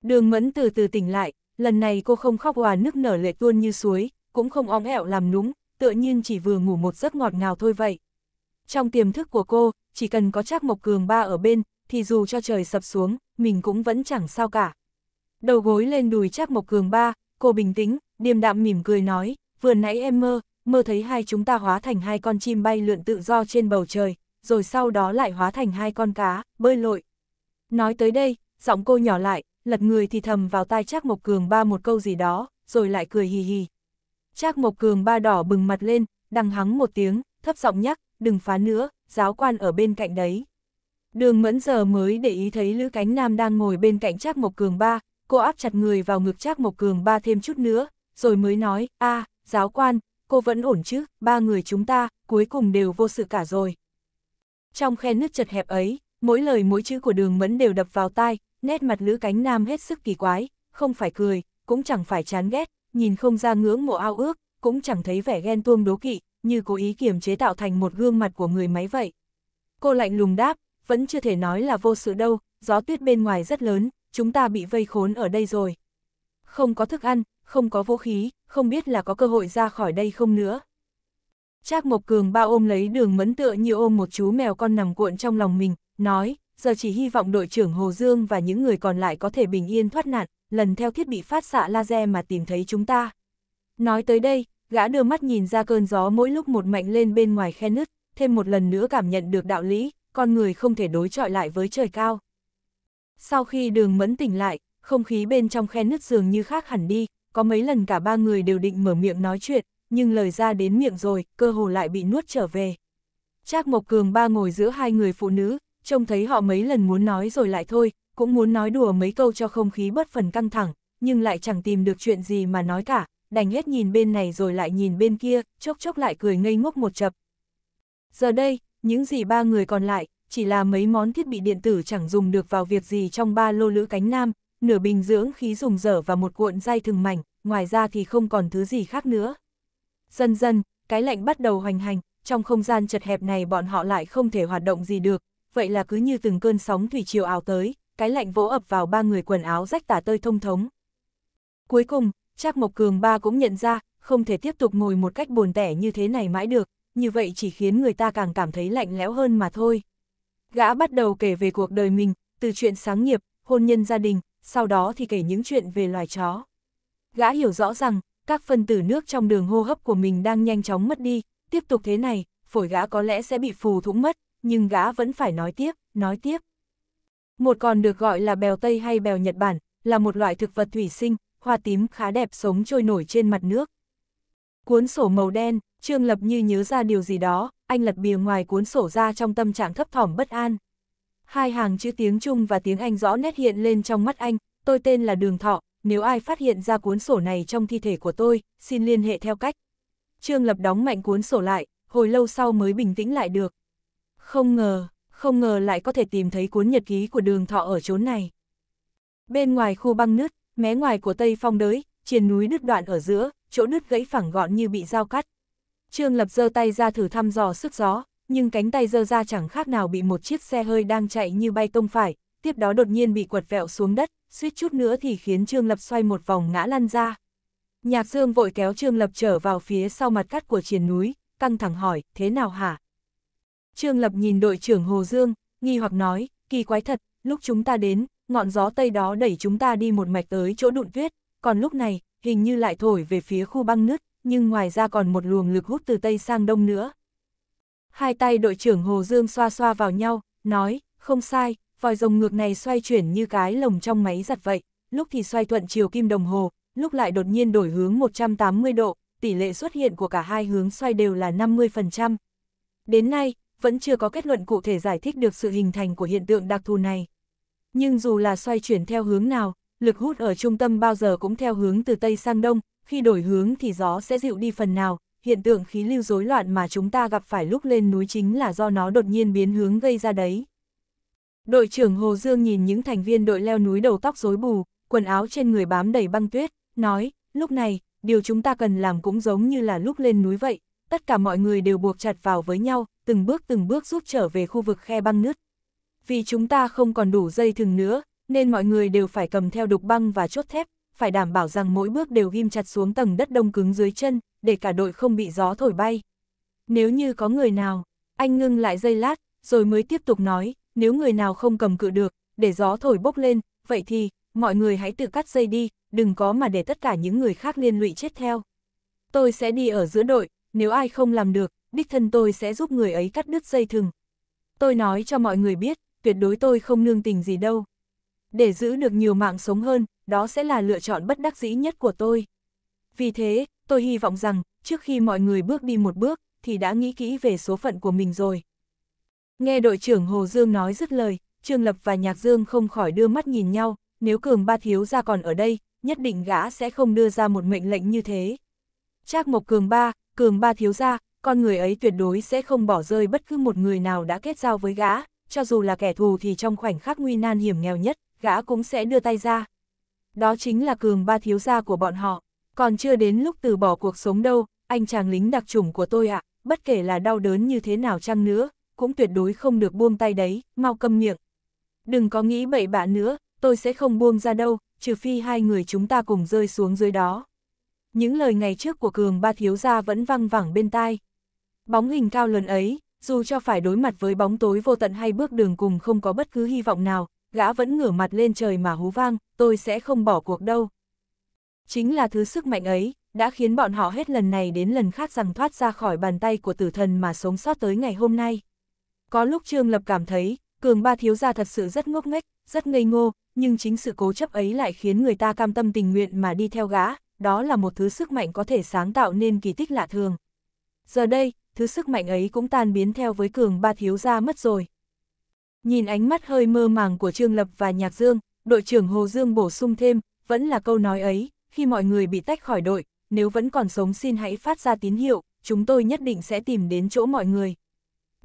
Speaker 1: Đường mẫn từ từ tỉnh lại, lần này cô không khóc hòa nước nở lệ tuôn như suối, cũng không óng ẹo làm núng, tựa nhiên chỉ vừa ngủ một giấc ngọt ngào thôi vậy. Trong tiềm thức của cô, chỉ cần có chắc Mộc Cường ba ở bên, thì dù cho trời sập xuống, mình cũng vẫn chẳng sao cả. Đầu gối lên đùi chắc Mộc Cường ba, cô bình tĩnh, điềm đạm mỉm cười nói, vừa nãy em mơ, mơ thấy hai chúng ta hóa thành hai con chim bay lượn tự do trên bầu trời, rồi sau đó lại hóa thành hai con cá, bơi lội. Nói tới đây, giọng cô nhỏ lại, lật người thì thầm vào tai Trác Mộc Cường ba một câu gì đó, rồi lại cười hì hì. Trác Mộc Cường ba đỏ bừng mặt lên, đằng hắng một tiếng, thấp giọng nhắc, đừng phá nữa, giáo quan ở bên cạnh đấy. Đường mẫn giờ mới để ý thấy Lữ Cánh Nam đang ngồi bên cạnh Trác Mộc Cường ba, cô áp chặt người vào ngực Trác Mộc Cường ba thêm chút nữa, rồi mới nói, a, giáo quan, cô vẫn ổn chứ, ba người chúng ta, cuối cùng đều vô sự cả rồi. Trong khe nước chật hẹp ấy, mỗi lời mỗi chữ của đường mẫn đều đập vào tai, nét mặt Lữ Cánh Nam hết sức kỳ quái, không phải cười, cũng chẳng phải chán ghét, nhìn không ra ngưỡng mộ ao ước, cũng chẳng thấy vẻ ghen tuông đố kỵ, như cố ý kiềm chế tạo thành một gương mặt của người máy vậy. Cô lạnh lùng đáp, vẫn chưa thể nói là vô sự đâu, gió tuyết bên ngoài rất lớn, chúng ta bị vây khốn ở đây rồi. Không có thức ăn, không có vũ khí, không biết là có cơ hội ra khỏi đây không nữa. Trác Mộc Cường bao ôm lấy đường mẫn tựa như ôm một chú mèo con nằm cuộn trong lòng mình, nói, giờ chỉ hy vọng đội trưởng Hồ Dương và những người còn lại có thể bình yên thoát nạn, lần theo thiết bị phát xạ laser mà tìm thấy chúng ta. Nói tới đây, gã đưa mắt nhìn ra cơn gió mỗi lúc một mạnh lên bên ngoài khe nứt, thêm một lần nữa cảm nhận được đạo lý, con người không thể đối chọi lại với trời cao. Sau khi đường mẫn tỉnh lại, không khí bên trong khe nứt dường như khác hẳn đi, có mấy lần cả ba người đều định mở miệng nói chuyện, nhưng lời ra đến miệng rồi, cơ hồ lại bị nuốt trở về. Trác Mộc Cường ba ngồi giữa hai người phụ nữ, trông thấy họ mấy lần muốn nói rồi lại thôi, cũng muốn nói đùa mấy câu cho không khí bớt phần căng thẳng, nhưng lại chẳng tìm được chuyện gì mà nói cả, đành hết nhìn bên này rồi lại nhìn bên kia, chốc chốc lại cười ngây ngốc một chập. Giờ đây, những gì ba người còn lại, chỉ là mấy món thiết bị điện tử chẳng dùng được vào việc gì trong ba lô lữ cánh nam, nửa bình dưỡng khí dùng dở và một cuộn dây thừng mảnh, ngoài ra thì không còn thứ gì khác nữa. Dần dần, cái lạnh bắt đầu hoành hành, trong không gian chật hẹp này bọn họ lại không thể hoạt động gì được, vậy là cứ như từng cơn sóng thủy triều ảo tới, cái lạnh vỗ ập vào ba người quần áo rách tả tơi thông thống. Cuối cùng, Trác Mộc Cường ba cũng nhận ra, không thể tiếp tục ngồi một cách buồn tẻ như thế này mãi được, như vậy chỉ khiến người ta càng cảm thấy lạnh lẽo hơn mà thôi. Gã bắt đầu kể về cuộc đời mình, từ chuyện sáng nghiệp, hôn nhân gia đình, sau đó thì kể những chuyện về loài chó. Gã hiểu rõ rằng, các phân tử nước trong đường hô hấp của mình đang nhanh chóng mất đi, tiếp tục thế này, phổi gã có lẽ sẽ bị phù thủng mất, nhưng gã vẫn phải nói tiếp, nói tiếp. Một con được gọi là bèo Tây hay bèo Nhật Bản, là một loại thực vật thủy sinh, hoa tím khá đẹp sống trôi nổi trên mặt nước. Cuốn sổ màu đen, Trương Lập như nhớ ra điều gì đó, anh lật bìa ngoài cuốn sổ ra trong tâm trạng thấp thỏm bất an. Hai hàng chữ tiếng Trung và tiếng Anh rõ nét hiện lên trong mắt anh, tôi tên là Đường Thọ, nếu ai phát hiện ra cuốn sổ này trong thi thể của tôi, xin liên hệ theo cách. Trương Lập đóng mạnh cuốn sổ lại, hồi lâu sau mới bình tĩnh lại được. Không ngờ, không ngờ lại có thể tìm thấy cuốn nhật ký của đường thọ ở chốn này. Bên ngoài khu băng nứt, mé ngoài của Tây Phong đới, triền núi đứt đoạn ở giữa, chỗ đứt gãy phẳng gọn như bị dao cắt. Trương Lập giơ tay ra thử thăm dò sức gió, nhưng cánh tay giơ ra chẳng khác nào bị một chiếc xe hơi đang chạy như bay tông phải, tiếp đó đột nhiên bị quật vẹo xuống đất, suýt chút nữa thì khiến Trương Lập xoay một vòng ngã lăn ra. Nhạc Dương vội kéo Trương Lập trở vào phía sau mặt cắt của triển núi, căng thẳng hỏi, thế nào hả? Trương Lập nhìn đội trưởng Hồ Dương, nghi hoặc nói, kỳ quái thật, lúc chúng ta đến, ngọn gió tây đó đẩy chúng ta đi một mạch tới chỗ đụn tuyết, còn lúc này, hình như lại thổi về phía khu băng nứt, nhưng ngoài ra còn một luồng lực hút từ tây sang đông nữa. Hai tay đội trưởng Hồ Dương xoa xoa vào nhau, nói, không sai, vòi rồng ngược này xoay chuyển như cái lồng trong máy giặt vậy, lúc thì xoay thuận chiều kim đồng hồ, lúc lại đột nhiên đổi hướng 180 độ, tỷ lệ xuất hiện của cả hai hướng xoay đều là 50%. Đến nay, vẫn chưa có kết luận cụ thể giải thích được sự hình thành của hiện tượng đặc thù này. Nhưng dù là xoay chuyển theo hướng nào, lực hút ở trung tâm bao giờ cũng theo hướng từ Tây sang Đông, khi đổi hướng thì gió sẽ dịu đi phần nào, hiện tượng khí lưu rối loạn mà chúng ta gặp phải lúc lên núi chính là do nó đột nhiên biến hướng gây ra đấy. Đội trưởng Hồ Dương nhìn những thành viên đội leo núi đầu tóc rối bù, quần áo trên người bám đầy băng tuyết, nói, lúc này, điều chúng ta cần làm cũng giống như là lúc lên núi vậy, tất cả mọi người đều buộc chặt vào với nhau, từng bước từng bước giúp trở về khu vực khe băng nứt. Vì chúng ta không còn đủ dây thừng nữa, nên mọi người đều phải cầm theo đục băng và chốt thép, phải đảm bảo rằng mỗi bước đều ghim chặt xuống tầng đất đông cứng dưới chân, để cả đội không bị gió thổi bay. Nếu như có người nào, anh ngưng lại dây lát, rồi mới tiếp tục nói, nếu người nào không cầm cự được, để gió thổi bốc lên, vậy thì, mọi người hãy tự cắt dây đi, đừng có mà để tất cả những người khác liên lụy chết theo. Tôi sẽ đi ở giữa đội, nếu ai không làm được, đích thân tôi sẽ giúp người ấy cắt đứt dây thừng. Tôi nói cho mọi người biết, tuyệt đối tôi không nương tình gì đâu. Để giữ được nhiều mạng sống hơn, đó sẽ là lựa chọn bất đắc dĩ nhất của tôi. Vì thế, tôi hy vọng rằng, trước khi mọi người bước đi một bước, thì đã nghĩ kỹ về số phận của mình rồi. Nghe đội trưởng Hồ Dương nói dứt lời, Trương Lập và Nhạc Dương không khỏi đưa mắt nhìn nhau, nếu Cường Ba Thiếu ra còn ở đây, nhất định gã sẽ không đưa ra một mệnh lệnh như thế. Trác Mộc Cường Ba, Cường Ba Thiếu ra, con người ấy tuyệt đối sẽ không bỏ rơi bất cứ một người nào đã kết giao với gã, cho dù là kẻ thù thì trong khoảnh khắc nguy nan hiểm nghèo nhất, gã cũng sẽ đưa tay ra. Đó chính là Cường Ba Thiếu gia của bọn họ, còn chưa đến lúc từ bỏ cuộc sống đâu, anh chàng lính đặc chủng của tôi ạ, bất kể là đau đớn như thế nào chăng nữa, cũng tuyệt đối không được buông tay đấy, mau câm miệng. Đừng có nghĩ bậy bạ nữa, tôi sẽ không buông ra đâu, trừ phi hai người chúng ta cùng rơi xuống dưới đó. Những lời ngày trước của Cường ba thiếu gia vẫn văng vẳng bên tai. Bóng hình cao lớn ấy, dù cho phải đối mặt với bóng tối vô tận hay bước đường cùng không có bất cứ hy vọng nào, gã vẫn ngửa mặt lên trời mà hú vang, tôi sẽ không bỏ cuộc đâu. Chính là thứ sức mạnh ấy, đã khiến bọn họ hết lần này đến lần khác rằng thoát ra khỏi bàn tay của tử thần mà sống sót tới ngày hôm nay. Có lúc Trương Lập cảm thấy, cường ba thiếu gia thật sự rất ngốc nghếch, rất ngây ngô, nhưng chính sự cố chấp ấy lại khiến người ta cam tâm tình nguyện mà đi theo gã, đó là một thứ sức mạnh có thể sáng tạo nên kỳ tích lạ thường. Giờ đây, thứ sức mạnh ấy cũng tan biến theo với cường ba thiếu gia mất rồi. Nhìn ánh mắt hơi mơ màng của Trương Lập và Nhạc Dương, đội trưởng Hồ Dương bổ sung thêm, vẫn là câu nói ấy, khi mọi người bị tách khỏi đội, nếu vẫn còn sống xin hãy phát ra tín hiệu, chúng tôi nhất định sẽ tìm đến chỗ mọi người.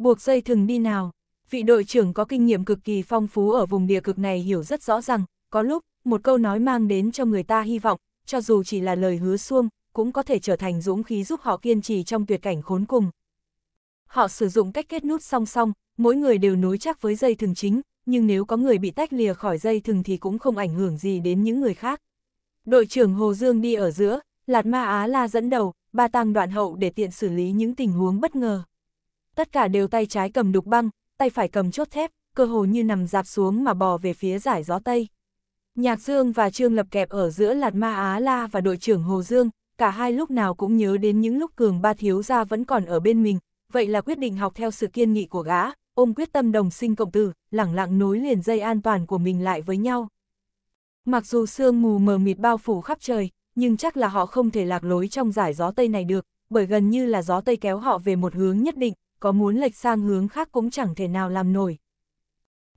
Speaker 1: Buộc dây thừng đi nào. Vị đội trưởng có kinh nghiệm cực kỳ phong phú ở vùng địa cực này hiểu rất rõ rằng, có lúc, một câu nói mang đến cho người ta hy vọng, cho dù chỉ là lời hứa xuông, cũng có thể trở thành dũng khí giúp họ kiên trì trong tuyệt cảnh khốn cùng. Họ sử dụng cách kết nút song song, mỗi người đều nối chắc với dây thừng chính, nhưng nếu có người bị tách lìa khỏi dây thừng thì cũng không ảnh hưởng gì đến những người khác. Đội trưởng Hồ Dương đi ở giữa, Lạt Ma Á La dẫn đầu, ba tăng đoạn hậu để tiện xử lý những tình huống bất ngờ tất cả đều tay trái cầm đục băng, tay phải cầm chốt thép, cơ hồ như nằm dạp xuống mà bò về phía giải gió Tây. Nhạc Dương và Trương Lập kẹp ở giữa Lạt Ma Á La và đội trưởng Hồ Dương, cả hai lúc nào cũng nhớ đến những lúc cường ba thiếu gia vẫn còn ở bên mình, vậy là quyết định học theo sự kiên nghị của gã, ôm quyết tâm đồng sinh cộng tử, lẳng lặng nối liền dây an toàn của mình lại với nhau. Mặc dù sương mù mờ mịt bao phủ khắp trời, nhưng chắc là họ không thể lạc lối trong giải gió Tây này được, bởi gần như là gió Tây kéo họ về một hướng nhất định, có muốn lệch sang hướng khác cũng chẳng thể nào làm nổi.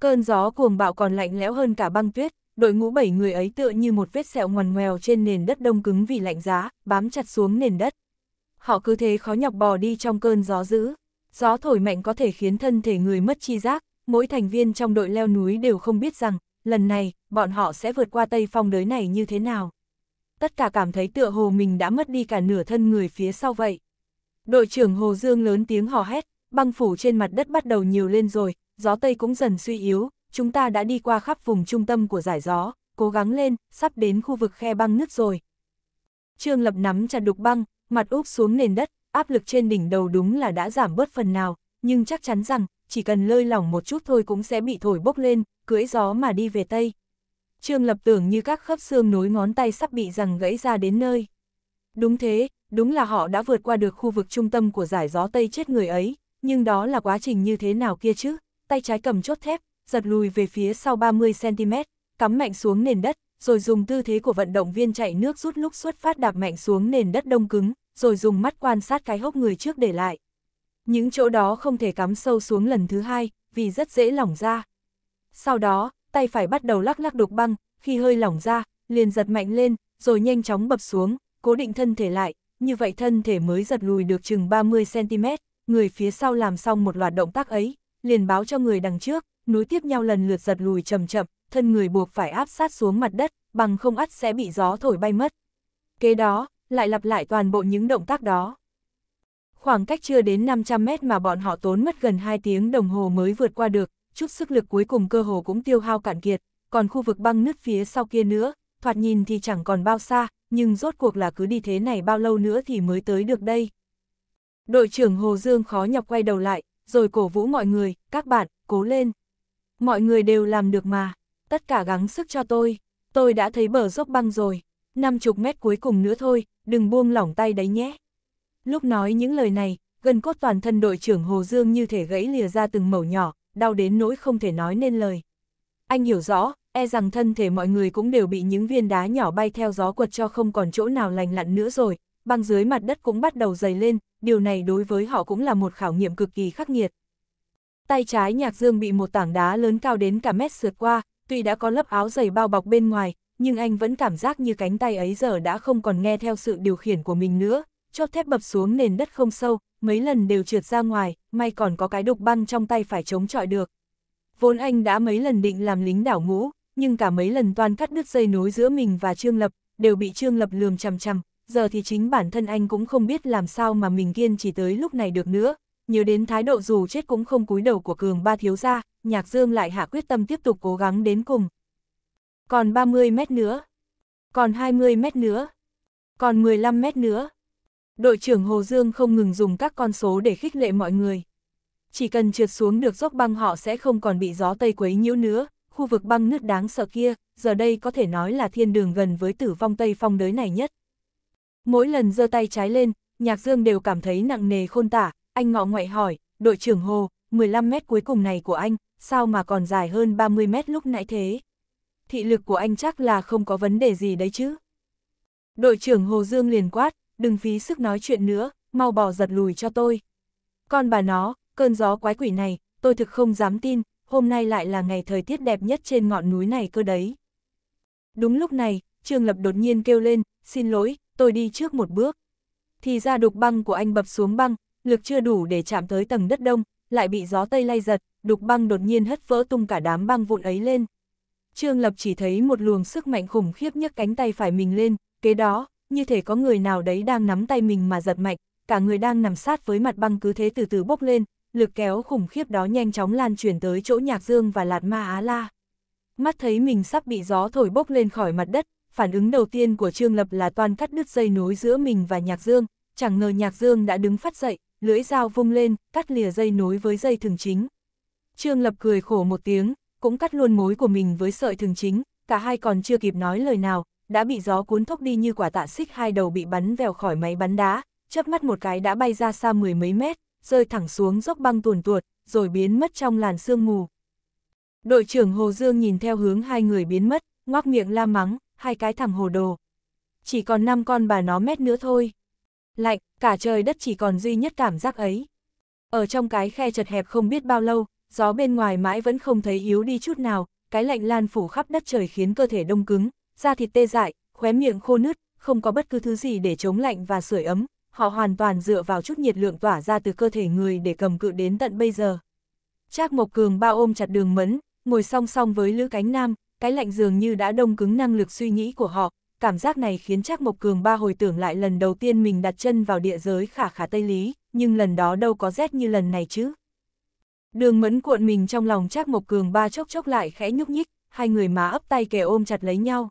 Speaker 1: Cơn gió cuồng bạo còn lạnh lẽo hơn cả băng tuyết, đội ngũ bảy người ấy tựa như một vết sẹo ngoằn ngoèo trên nền đất đông cứng vì lạnh giá, bám chặt xuống nền đất. Họ cứ thế khó nhọc bò đi trong cơn gió dữ. Gió thổi mạnh có thể khiến thân thể người mất chi giác, mỗi thành viên trong đội leo núi đều không biết rằng, lần này, bọn họ sẽ vượt qua tây phong đới này như thế nào. Tất cả cảm thấy tựa hồ mình đã mất đi cả nửa thân người phía sau vậy. Đội trưởng Hồ Dương lớn tiếng hò hét, băng phủ trên mặt đất bắt đầu nhiều lên rồi, gió Tây cũng dần suy yếu, chúng ta đã đi qua khắp vùng trung tâm của giải gió, cố gắng lên, sắp đến khu vực khe băng nứt rồi. Trương Lập nắm chặt đục băng, mặt úp xuống nền đất, áp lực trên đỉnh đầu đúng là đã giảm bớt phần nào, nhưng chắc chắn rằng, chỉ cần lơi lỏng một chút thôi cũng sẽ bị thổi bốc lên, cưỡi gió mà đi về Tây. Trương Lập tưởng như các khớp xương nối ngón tay sắp bị rằng gãy ra đến nơi. Đúng thế, đúng là họ đã vượt qua được khu vực trung tâm của giải gió Tây chết người ấy, nhưng đó là quá trình như thế nào kia chứ, tay trái cầm chốt thép, giật lùi về phía sau 30cm, cắm mạnh xuống nền đất, rồi dùng tư thế của vận động viên chạy nước rút lúc xuất phát đạp mạnh xuống nền đất đông cứng, rồi dùng mắt quan sát cái hốc người trước để lại. Những chỗ đó không thể cắm sâu xuống lần thứ hai, vì rất dễ lỏng ra. Sau đó, tay phải bắt đầu lắc lắc đục băng, khi hơi lỏng ra, liền giật mạnh lên, rồi nhanh chóng bập xuống, cố định thân thể lại, như vậy thân thể mới giật lùi được chừng 30cm, người phía sau làm xong một loạt động tác ấy, liền báo cho người đằng trước, nối tiếp nhau lần lượt giật lùi chậm chậm, thân người buộc phải áp sát xuống mặt đất, bằng không ắt sẽ bị gió thổi bay mất. Kế đó, lại lặp lại toàn bộ những động tác đó. Khoảng cách chưa đến 500 mét mà bọn họ tốn mất gần 2 tiếng đồng hồ mới vượt qua được, chút sức lực cuối cùng cơ hồ cũng tiêu hao cạn kiệt, còn khu vực băng nứt phía sau kia nữa, thoạt nhìn thì chẳng còn bao xa, nhưng rốt cuộc là cứ đi thế này bao lâu nữa thì mới tới được đây. Đội trưởng Hồ Dương khó nhọc quay đầu lại, rồi cổ vũ mọi người, các bạn, cố lên. Mọi người đều làm được mà, tất cả gắng sức cho tôi, tôi đã thấy bờ dốc băng rồi, 50 mét cuối cùng nữa thôi, đừng buông lỏng tay đấy nhé. Lúc nói những lời này, gần cốt toàn thân đội trưởng Hồ Dương như thể gãy lìa ra từng mẩu nhỏ, đau đến nỗi không thể nói nên lời. Anh hiểu rõ, e rằng thân thể mọi người cũng đều bị những viên đá nhỏ bay theo gió quật cho không còn chỗ nào lành lặn nữa rồi, băng dưới mặt đất cũng bắt đầu dày lên, điều này đối với họ cũng là một khảo nghiệm cực kỳ khắc nghiệt. Tay trái Nhạc Dương bị một tảng đá lớn cao đến cả mét sượt qua, tuy đã có lớp áo dày bao bọc bên ngoài, nhưng anh vẫn cảm giác như cánh tay ấy giờ đã không còn nghe theo sự điều khiển của mình nữa, Chốt thép bập xuống nền đất không sâu, mấy lần đều trượt ra ngoài, may còn có cái đục băng trong tay phải chống chọi được. Vốn anh đã mấy lần định làm lính đảo ngũ, nhưng cả mấy lần toàn cắt đứt dây nối giữa mình và Trương Lập, đều bị Trương Lập lườm chằm chằm, giờ thì chính bản thân anh cũng không biết làm sao mà mình kiên chỉ tới lúc này được nữa. Nhớ đến thái độ dù chết cũng không cúi đầu của cường ba thiếu gia, nhạc dương lại hạ quyết tâm tiếp tục cố gắng đến cùng. Còn 30 mét nữa. Còn 20 mét nữa. Còn 15 mét nữa. Đội trưởng Hồ Dương không ngừng dùng các con số để khích lệ mọi người. Chỉ cần trượt xuống được dốc băng họ sẽ không còn bị gió tây quấy nhiễu nữa, khu vực băng nước đáng sợ kia, giờ đây có thể nói là thiên đường gần với tử vong Tây Phong đới này nhất. Mỗi lần giơ tay trái lên, Nhạc Dương đều cảm thấy nặng nề khôn tả, anh ngọ ngoại hỏi, đội trưởng Hồ, 15 mét cuối cùng này của anh, sao mà còn dài hơn 30 mét lúc nãy thế? Thị lực của anh chắc là không có vấn đề gì đấy chứ? Đội trưởng Hồ Dương liền quát, đừng phí sức nói chuyện nữa, mau bỏ giật lùi cho tôi. Con bà nó, cơn gió quái quỷ này, tôi thực không dám tin, hôm nay lại là ngày thời tiết đẹp nhất trên ngọn núi này cơ đấy. Đúng lúc này, Trương Lập đột nhiên kêu lên, xin lỗi, tôi đi trước một bước. Thì ra đục băng của anh bập xuống băng, lực chưa đủ để chạm tới tầng đất đông, lại bị gió tây lay giật, đục băng đột nhiên hất vỡ tung cả đám băng vụn ấy lên. Trương Lập chỉ thấy một luồng sức mạnh khủng khiếp nhấc cánh tay phải mình lên, kế đó, như thể có người nào đấy đang nắm tay mình mà giật mạnh, cả người đang nằm sát với mặt băng cứ thế từ từ bốc lên, lực kéo khủng khiếp đó nhanh chóng lan truyền tới chỗ Nhạc Dương và Lạt Ma Á La. Mắt thấy mình sắp bị gió thổi bốc lên khỏi mặt đất, phản ứng đầu tiên của Trương Lập là toàn cắt đứt dây nối giữa mình và Nhạc Dương, chẳng ngờ Nhạc Dương đã đứng phát dậy, lưỡi dao vung lên, cắt lìa dây nối với dây thường chính. Trương Lập cười khổ một tiếng, cũng cắt luôn mối của mình với sợi thường chính, cả hai còn chưa kịp nói lời nào, đã bị gió cuốn thốc đi như quả tạ xích hai đầu bị bắn vèo khỏi máy bắn đá, chớp mắt một cái đã bay ra xa mười mấy mét, rơi thẳng xuống dốc băng tuồn tuột, rồi biến mất trong làn sương mù. Đội trưởng Hồ Dương nhìn theo hướng hai người biến mất, ngoác miệng la mắng, hai cái thằng hồ đồ. Chỉ còn năm con bà nó mét nữa thôi. Lạnh, cả trời đất chỉ còn duy nhất cảm giác ấy. Ở trong cái khe chật hẹp không biết bao lâu, gió bên ngoài mãi vẫn không thấy yếu đi chút nào, cái lạnh lan phủ khắp đất trời khiến cơ thể đông cứng, da thịt tê dại, khóe miệng khô nứt, không có bất cứ thứ gì để chống lạnh và sưởi ấm, họ hoàn toàn dựa vào chút nhiệt lượng tỏa ra từ cơ thể người để cầm cự đến tận bây giờ. Trác Mộc Cường bao ôm chặt đường mẫn, ngồi song song với Lữ Cánh Nam, cái lạnh dường như đã đông cứng năng lực suy nghĩ của họ, cảm giác này khiến Trác Mộc Cường ba hồi tưởng lại lần đầu tiên mình đặt chân vào địa giới khả khả Tây Lý, nhưng lần đó đâu có rét như lần này chứ. Đường mẫn cuộn mình trong lòng Trác Mộc Cường ba chốc chốc lại khẽ nhúc nhích, hai người má ấp tay kề ôm chặt lấy nhau.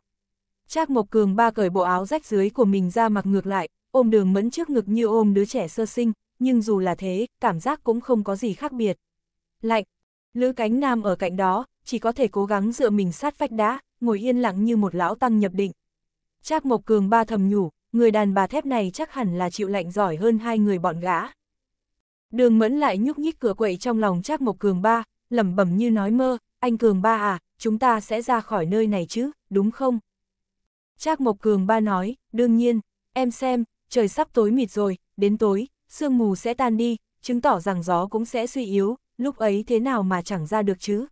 Speaker 1: Trác Mộc Cường ba cởi bộ áo rách dưới của mình ra mặc ngược lại, ôm đường mẫn trước ngực như ôm đứa trẻ sơ sinh, nhưng dù là thế, cảm giác cũng không có gì khác biệt. Lạnh, Lữ Cánh Nam ở cạnh đó, chỉ có thể cố gắng dựa mình sát vách đá, ngồi yên lặng như một lão tăng nhập định. Trác Mộc Cường ba thầm nhủ, người đàn bà thép này chắc hẳn là chịu lạnh giỏi hơn hai người bọn gã. Đường Mẫn lại nhúc nhích cửa quậy trong lòng Trác Mộc Cường ba, lẩm bẩm như nói mơ, anh Cường ba à, chúng ta sẽ ra khỏi nơi này chứ, đúng không? Trác Mộc Cường ba nói, đương nhiên, em xem, trời sắp tối mịt rồi, đến tối, sương mù sẽ tan đi, chứng tỏ rằng gió cũng sẽ suy yếu, lúc ấy thế nào mà chẳng ra được chứ?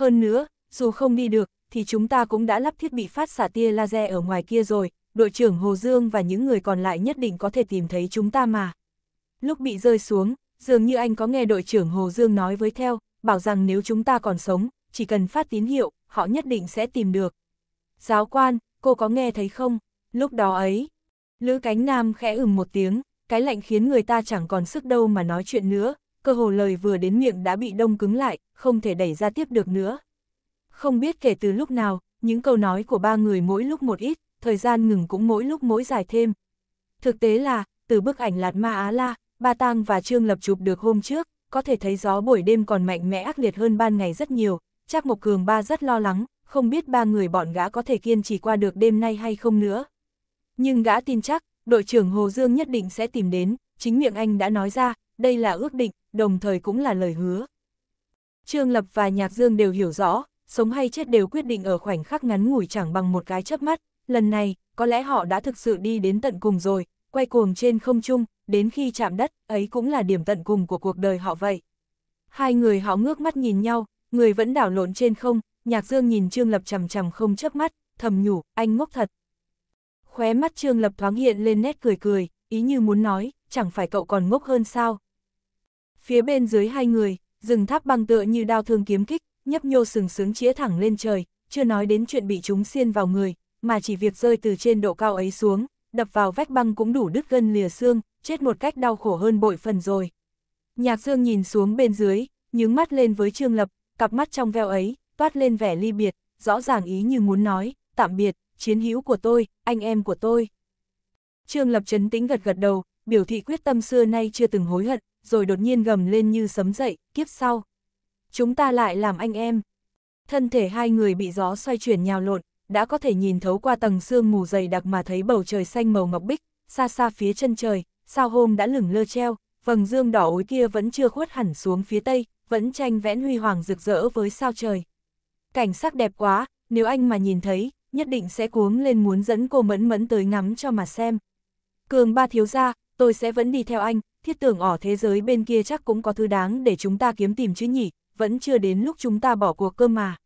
Speaker 1: Hơn nữa, dù không đi được, thì chúng ta cũng đã lắp thiết bị phát xạ tia laser ở ngoài kia rồi, đội trưởng Hồ Dương và những người còn lại nhất định có thể tìm thấy chúng ta mà. Lúc bị rơi xuống, dường như anh có nghe đội trưởng Hồ Dương nói với theo, bảo rằng nếu chúng ta còn sống, chỉ cần phát tín hiệu, họ nhất định sẽ tìm được. Giáo quan, cô có nghe thấy không? Lúc đó ấy, Lữ Cánh Nam khẽ ừm một tiếng, cái lạnh khiến người ta chẳng còn sức đâu mà nói chuyện nữa, cơ hồ lời vừa đến miệng đã bị đông cứng lại, không thể đẩy ra tiếp được nữa. Không biết kể từ lúc nào, những câu nói của ba người mỗi lúc một ít, thời gian ngừng cũng mỗi lúc mỗi dài thêm. Thực tế là, từ bức ảnh Lạt Ma Á La, Ba Tang và Trương Lập chụp được hôm trước, có thể thấy gió buổi đêm còn mạnh mẽ ác liệt hơn ban ngày rất nhiều, chắc Mộc Cường ba rất lo lắng, không biết ba người bọn gã có thể kiên trì qua được đêm nay hay không nữa. Nhưng gã tin chắc, đội trưởng Hồ Dương nhất định sẽ tìm đến, chính miệng anh đã nói ra, đây là ước định, đồng thời cũng là lời hứa. Trương Lập và Nhạc Dương đều hiểu rõ, sống hay chết đều quyết định ở khoảnh khắc ngắn ngủi chẳng bằng một cái chớp mắt, lần này, có lẽ họ đã thực sự đi đến tận cùng rồi, quay cuồng trên không trung, đến khi chạm đất, ấy cũng là điểm tận cùng của cuộc đời họ vậy. Hai người họ ngước mắt nhìn nhau, người vẫn đảo lộn trên không, Nhạc Dương nhìn Trương Lập chằm chằm không chớp mắt, thầm nhủ, anh ngốc thật. Khóe mắt Trương Lập thoáng hiện lên nét cười cười, ý như muốn nói, chẳng phải cậu còn ngốc hơn sao, Phía bên dưới hai người, rừng tháp băng tựa như đao thương kiếm kích, nhấp nhô sừng sướng chĩa thẳng lên trời, chưa nói đến chuyện bị chúng xiên vào người, mà chỉ việc rơi từ trên độ cao ấy xuống, đập vào vách băng cũng đủ đứt gân lìa xương, chết một cách đau khổ hơn bội phần rồi. Nhạc Dương nhìn xuống bên dưới, nhướng mắt lên với Trương Lập, cặp mắt trong veo ấy, toát lên vẻ ly biệt, rõ ràng ý như muốn nói, tạm biệt, chiến hữu của tôi, anh em của tôi. Trương Lập chấn tĩnh gật gật đầu, biểu thị quyết tâm xưa nay chưa từng hối hận, rồi đột nhiên gầm lên như sấm dậy, kiếp sau. Chúng ta lại làm anh em. Thân thể hai người bị gió xoay chuyển nhào lộn, đã có thể nhìn thấu qua tầng sương mù dày đặc mà thấy bầu trời xanh màu ngọc bích, xa xa phía chân trời, sao hôm đã lửng lơ treo, vầng dương đỏ ối kia vẫn chưa khuất hẳn xuống phía tây, vẫn tranh vẽn huy hoàng rực rỡ với sao trời. Cảnh sắc đẹp quá, nếu anh mà nhìn thấy, nhất định sẽ cuống lên muốn dẫn cô mẫn mẫn tới ngắm cho mà xem. Cường ba thiếu gia, tôi sẽ vẫn đi theo anh, thiết tưởng ở thế giới bên kia chắc cũng có thứ đáng để chúng ta kiếm tìm chứ nhỉ, vẫn chưa đến lúc chúng ta bỏ cuộc cơ mà.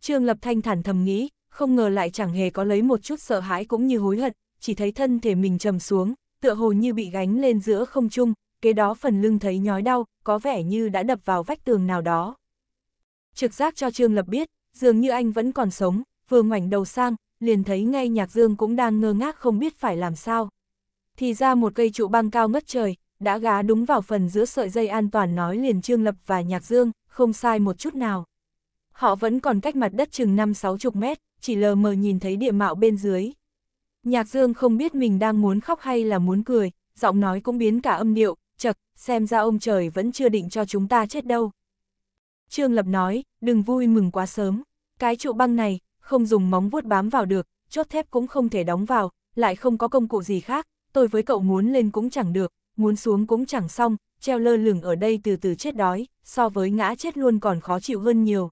Speaker 1: Trương Lập Thanh thản thầm nghĩ, không ngờ lại chẳng hề có lấy một chút sợ hãi cũng như hối hận, chỉ thấy thân thể mình trầm xuống, tựa hồ như bị gánh lên giữa không trung, kế đó phần lưng thấy nhói đau, có vẻ như đã đập vào vách tường nào đó. Trực giác cho Trương Lập biết, dường như anh vẫn còn sống, vừa ngoảnh đầu sang, liền thấy ngay nhạc dương cũng đang ngơ ngác không biết phải làm sao. Thì ra một cây trụ băng cao ngất trời, đã gá đúng vào phần giữa sợi dây an toàn nói liền Trương Lập và Nhạc Dương, không sai một chút nào. Họ vẫn còn cách mặt đất chừng 5-6 chục mét, chỉ lờ mờ nhìn thấy địa mạo bên dưới. Nhạc Dương không biết mình đang muốn khóc hay là muốn cười, giọng nói cũng biến cả âm điệu, chật, xem ra ông trời vẫn chưa định cho chúng ta chết đâu. Trương Lập nói, đừng vui mừng quá sớm, cái trụ băng này, không dùng móng vuốt bám vào được, chốt thép cũng không thể đóng vào, lại không có công cụ gì khác, tôi với cậu muốn lên cũng chẳng được, muốn xuống cũng chẳng xong, treo lơ lửng ở đây từ từ chết đói, so với ngã chết luôn còn khó chịu hơn nhiều.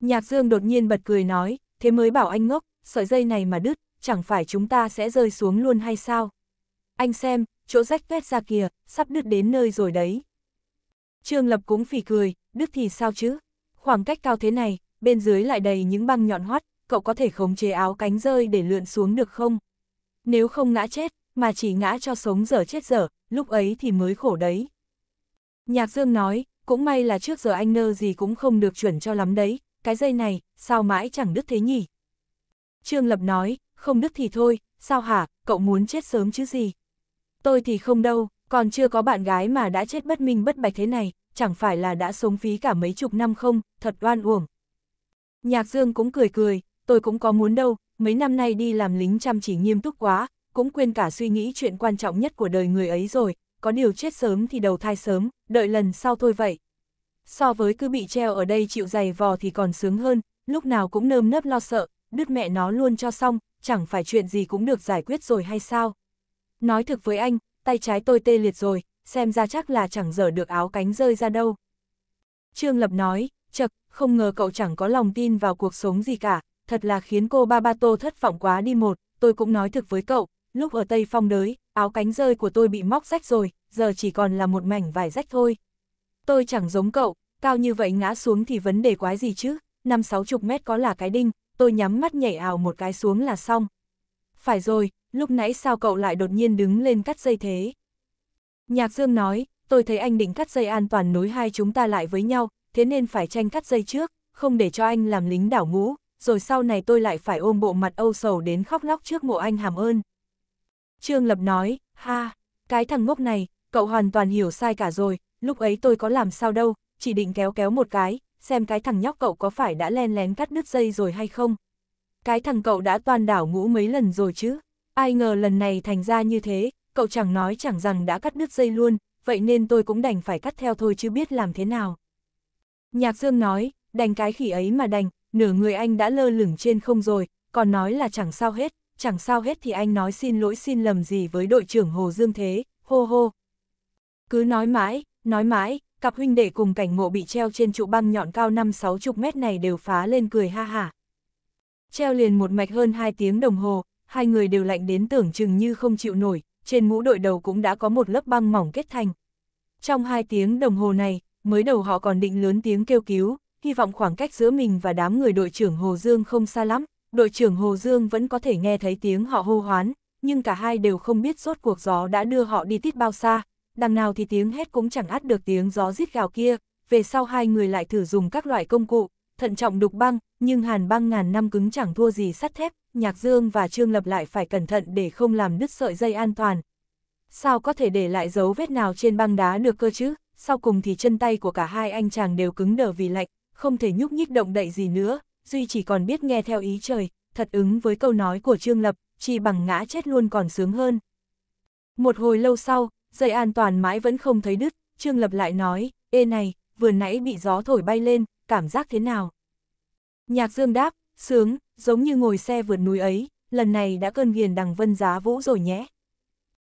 Speaker 1: Nhạc Dương đột nhiên bật cười nói, thế mới bảo anh ngốc, sợi dây này mà đứt, chẳng phải chúng ta sẽ rơi xuống luôn hay sao? Anh xem, chỗ rách vét ra kìa, sắp đứt đến nơi rồi đấy. Trương Lập cũng phỉ cười, đứt thì sao chứ? Khoảng cách cao thế này, bên dưới lại đầy những băng nhọn hoắt, cậu có thể khống chế áo cánh rơi để lượn xuống được không? Nếu không ngã chết, mà chỉ ngã cho sống dở chết dở, lúc ấy thì mới khổ đấy. Nhạc Dương nói, cũng may là trước giờ anh nơ gì cũng không được chuẩn cho lắm đấy, cái dây này, sao mãi chẳng đứt thế nhỉ? Trương Lập nói, không đứt thì thôi, sao hả, cậu muốn chết sớm chứ gì? Tôi thì không đâu, còn chưa có bạn gái mà đã chết bất minh bất bạch thế này, chẳng phải là đã sống phí cả mấy chục năm không, thật oan uổng. Nhạc Dương cũng cười cười, tôi cũng có muốn đâu, mấy năm nay đi làm lính chăm chỉ nghiêm túc quá, cũng quên cả suy nghĩ chuyện quan trọng nhất của đời người ấy rồi, có điều chết sớm thì đầu thai sớm, đợi lần sau thôi vậy. So với cứ bị treo ở đây chịu dày vò thì còn sướng hơn, lúc nào cũng nơm nớp lo sợ, đứt mẹ nó luôn cho xong, chẳng phải chuyện gì cũng được giải quyết rồi hay sao. Nói thực với anh, tay trái tôi tê liệt rồi, xem ra chắc là chẳng dở được áo cánh rơi ra đâu. Trương Lập nói, chật, không ngờ cậu chẳng có lòng tin vào cuộc sống gì cả, thật là khiến cô ba ba tô thất vọng quá đi một, tôi cũng nói thực với cậu, lúc ở Tây Phong đới, áo cánh rơi của tôi bị móc rách rồi, giờ chỉ còn là một mảnh vải rách thôi. Tôi chẳng giống cậu, cao như vậy ngã xuống thì vấn đề quái gì chứ, năm sáu chục mét có là cái đinh, tôi nhắm mắt nhảy ảo một cái xuống là xong. Phải rồi, lúc nãy sao cậu lại đột nhiên đứng lên cắt dây thế? Nhạc Dương nói, tôi thấy anh định cắt dây an toàn nối hai chúng ta lại với nhau, thế nên phải tranh cắt dây trước, không để cho anh làm lính đảo ngũ, rồi sau này tôi lại phải ôm bộ mặt âu sầu đến khóc lóc trước mộ anh hàm ơn. Trương Lập nói, ha, cái thằng ngốc này, cậu hoàn toàn hiểu sai cả rồi, lúc ấy tôi có làm sao đâu, chỉ định kéo kéo một cái, xem cái thằng nhóc cậu có phải đã len lén cắt đứt dây rồi hay không. Cái thằng cậu đã toàn đảo ngũ mấy lần rồi chứ, ai ngờ lần này thành ra như thế, cậu chẳng nói chẳng rằng đã cắt đứt dây luôn, vậy nên tôi cũng đành phải cắt theo thôi chứ biết làm thế nào. Nhạc Dương nói, đành cái khỉ ấy mà đành, nửa người anh đã lơ lửng trên không rồi, còn nói là chẳng sao hết, chẳng sao hết thì anh nói xin lỗi xin lầm gì với đội trưởng Hồ Dương Thế, hô hô. Cứ nói mãi, nói mãi, cặp huynh đệ cùng cảnh ngộ bị treo trên trụ băng nhọn cao 5-6 chục mét này đều phá lên cười ha hả. Treo liền một mạch hơn 2 tiếng đồng hồ, hai người đều lạnh đến tưởng chừng như không chịu nổi, trên mũ đội đầu cũng đã có một lớp băng mỏng kết thành. Trong 2 tiếng đồng hồ này, mới đầu họ còn định lớn tiếng kêu cứu, hy vọng khoảng cách giữa mình và đám người đội trưởng Hồ Dương không xa lắm, đội trưởng Hồ Dương vẫn có thể nghe thấy tiếng họ hô hoán, nhưng cả hai đều không biết rốt cuộc gió đã đưa họ đi tít bao xa, đằng nào thì tiếng hét cũng chẳng át được tiếng gió rít gào kia, về sau hai người lại thử dùng các loại công cụ, thận trọng đục băng, nhưng hàn băng ngàn năm cứng chẳng thua gì sắt thép, Nhạc Dương và Trương Lập lại phải cẩn thận để không làm đứt sợi dây an toàn. Sao có thể để lại dấu vết nào trên băng đá được cơ chứ, sau cùng thì chân tay của cả hai anh chàng đều cứng đờ vì lạnh, không thể nhúc nhích động đậy gì nữa, Duy chỉ còn biết nghe theo ý trời, thật ứng với câu nói của Trương Lập, chỉ bằng ngã chết luôn còn sướng hơn. Một hồi lâu sau, dây an toàn mãi vẫn không thấy đứt, Trương Lập lại nói, ê này, vừa nãy bị gió thổi bay lên, cảm giác thế nào? Nhạc Dương đáp, sướng, giống như ngồi xe vượt núi ấy, lần này đã cơn nghiền đằng vân giá vũ rồi nhé.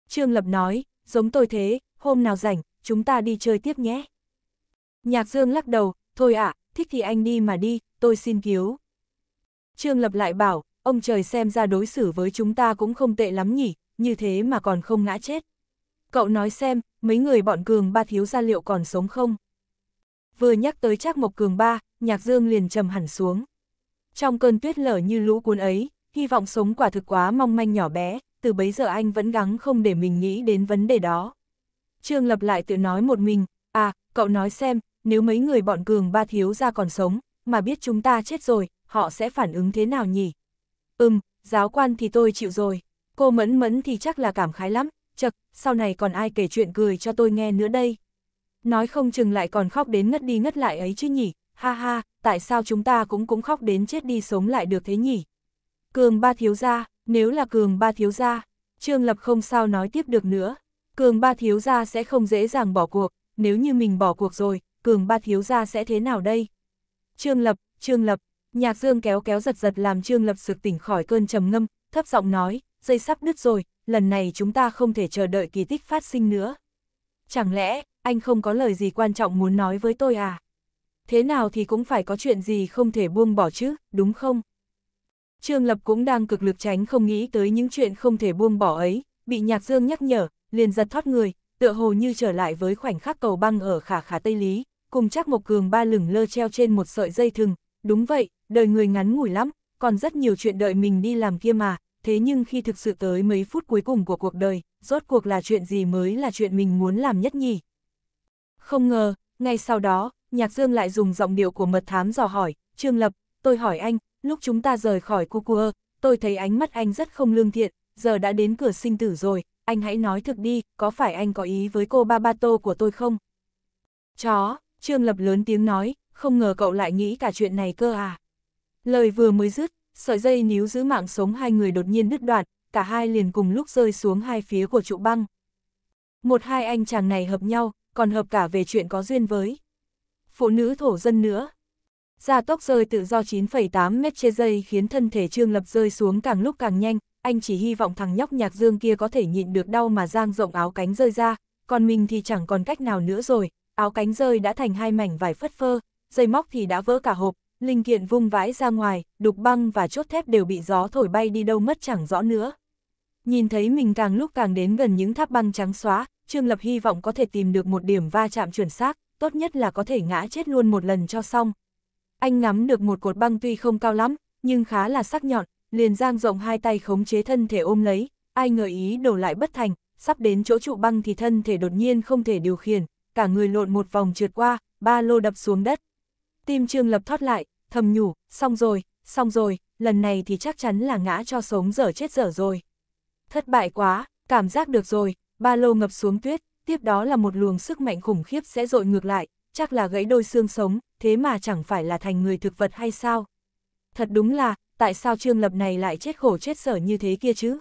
Speaker 1: Trương Lập nói, giống tôi thế, hôm nào rảnh, chúng ta đi chơi tiếp nhé. Nhạc Dương lắc đầu, thôi ạ, à, thích thì anh đi mà đi, tôi xin cứu. Trương Lập lại bảo, ông trời xem ra đối xử với chúng ta cũng không tệ lắm nhỉ, như thế mà còn không ngã chết. Cậu nói xem, mấy người bọn cường ba thiếu gia liệu còn sống không? Vừa nhắc tới Trác Mộc Cường ba, Nhạc Dương liền trầm hẳn xuống. Trong cơn tuyết lở như lũ cuốn ấy, hy vọng sống quả thực quá mong manh nhỏ bé, từ bấy giờ anh vẫn gắng không để mình nghĩ đến vấn đề đó. Trương Lập lại tự nói một mình, à, cậu nói xem, nếu mấy người bọn cường ba thiếu gia còn sống, mà biết chúng ta chết rồi, họ sẽ phản ứng thế nào nhỉ? Ừm, giáo quan thì tôi chịu rồi, cô mẫn mẫn thì chắc là cảm khái lắm, chật, sau này còn ai kể chuyện cười cho tôi nghe nữa đây? Nói không chừng lại còn khóc đến ngất đi ngất lại ấy chứ nhỉ, ha ha, tại sao chúng ta cũng cũng khóc đến chết đi sống lại được thế nhỉ? Cường ba thiếu gia, nếu là cường ba thiếu gia, Trương Lập không sao nói tiếp được nữa, cường ba thiếu gia sẽ không dễ dàng bỏ cuộc, nếu như mình bỏ cuộc rồi, cường ba thiếu gia sẽ thế nào đây? Trương Lập, Trương Lập, nhạc dương kéo kéo giật giật làm Trương Lập sực tỉnh khỏi cơn trầm ngâm, thấp giọng nói, dây sắp đứt rồi, lần này chúng ta không thể chờ đợi kỳ tích phát sinh nữa. Chẳng lẽ, anh không có lời gì quan trọng muốn nói với tôi à? Thế nào thì cũng phải có chuyện gì không thể buông bỏ chứ, đúng không? Trương Lập cũng đang cực lực tránh không nghĩ tới những chuyện không thể buông bỏ ấy, bị Nhạc Dương nhắc nhở, liền giật thoát người, tựa hồ như trở lại với khoảnh khắc cầu băng ở khả khả Tây Lý, cùng chắc một cường ba lửng lơ treo trên một sợi dây thừng, đúng vậy, đời người ngắn ngủi lắm, còn rất nhiều chuyện đợi mình đi làm kia mà, thế nhưng khi thực sự tới mấy phút cuối cùng của cuộc đời, rốt cuộc là chuyện gì mới là chuyện mình muốn làm nhất nhỉ? Không ngờ, ngay sau đó, Nhạc Dương lại dùng giọng điệu của mật thám dò hỏi, Trương Lập, tôi hỏi anh, lúc chúng ta rời khỏi cu Cucua, tôi thấy ánh mắt anh rất không lương thiện, giờ đã đến cửa sinh tử rồi, anh hãy nói thực đi, có phải anh có ý với cô Babato của tôi không? Chó, Trương Lập lớn tiếng nói, không ngờ cậu lại nghĩ cả chuyện này cơ à. Lời vừa mới dứt, sợi dây níu giữ mạng sống hai người đột nhiên đứt đoạn, cả hai liền cùng lúc rơi xuống hai phía của trụ băng. Một hai anh chàng này hợp nhau, còn hợp cả về chuyện có duyên với. Phụ nữ thổ dân nữa. Gia tốc rơi tự do 9,8 mét trên dây khiến thân thể Trương Lập rơi xuống càng lúc càng nhanh, anh chỉ hy vọng thằng nhóc nhạc dương kia có thể nhịn được đau mà giang rộng áo cánh rơi ra, còn mình thì chẳng còn cách nào nữa rồi, áo cánh rơi đã thành hai mảnh vải phất phơ, dây móc thì đã vỡ cả hộp, linh kiện vung vãi ra ngoài, đục băng và chốt thép đều bị gió thổi bay đi đâu mất chẳng rõ nữa. Nhìn thấy mình càng lúc càng đến gần những tháp băng trắng xóa, Trương Lập hy vọng có thể tìm được một điểm va chạm chuẩn xác, tốt nhất là có thể ngã chết luôn một lần cho xong. Anh ngắm được một cột băng tuy không cao lắm, nhưng khá là sắc nhọn, liền giang rộng hai tay khống chế thân thể ôm lấy, ai ngờ ý đổ lại bất thành, sắp đến chỗ trụ băng thì thân thể đột nhiên không thể điều khiển, cả người lộn một vòng trượt qua, ba lô đập xuống đất. Tim Trương Lập thoát lại, thầm nhủ, xong rồi, xong rồi, lần này thì chắc chắn là ngã cho sống dở chết dở rồi. Thất bại quá, cảm giác được rồi, ba lô ngập xuống tuyết, tiếp đó là một luồng sức mạnh khủng khiếp sẽ dội ngược lại, chắc là gãy đôi xương sống, thế mà chẳng phải là thành người thực vật hay sao? Thật đúng là, tại sao Trương Lập này lại chết khổ chết sở như thế kia chứ?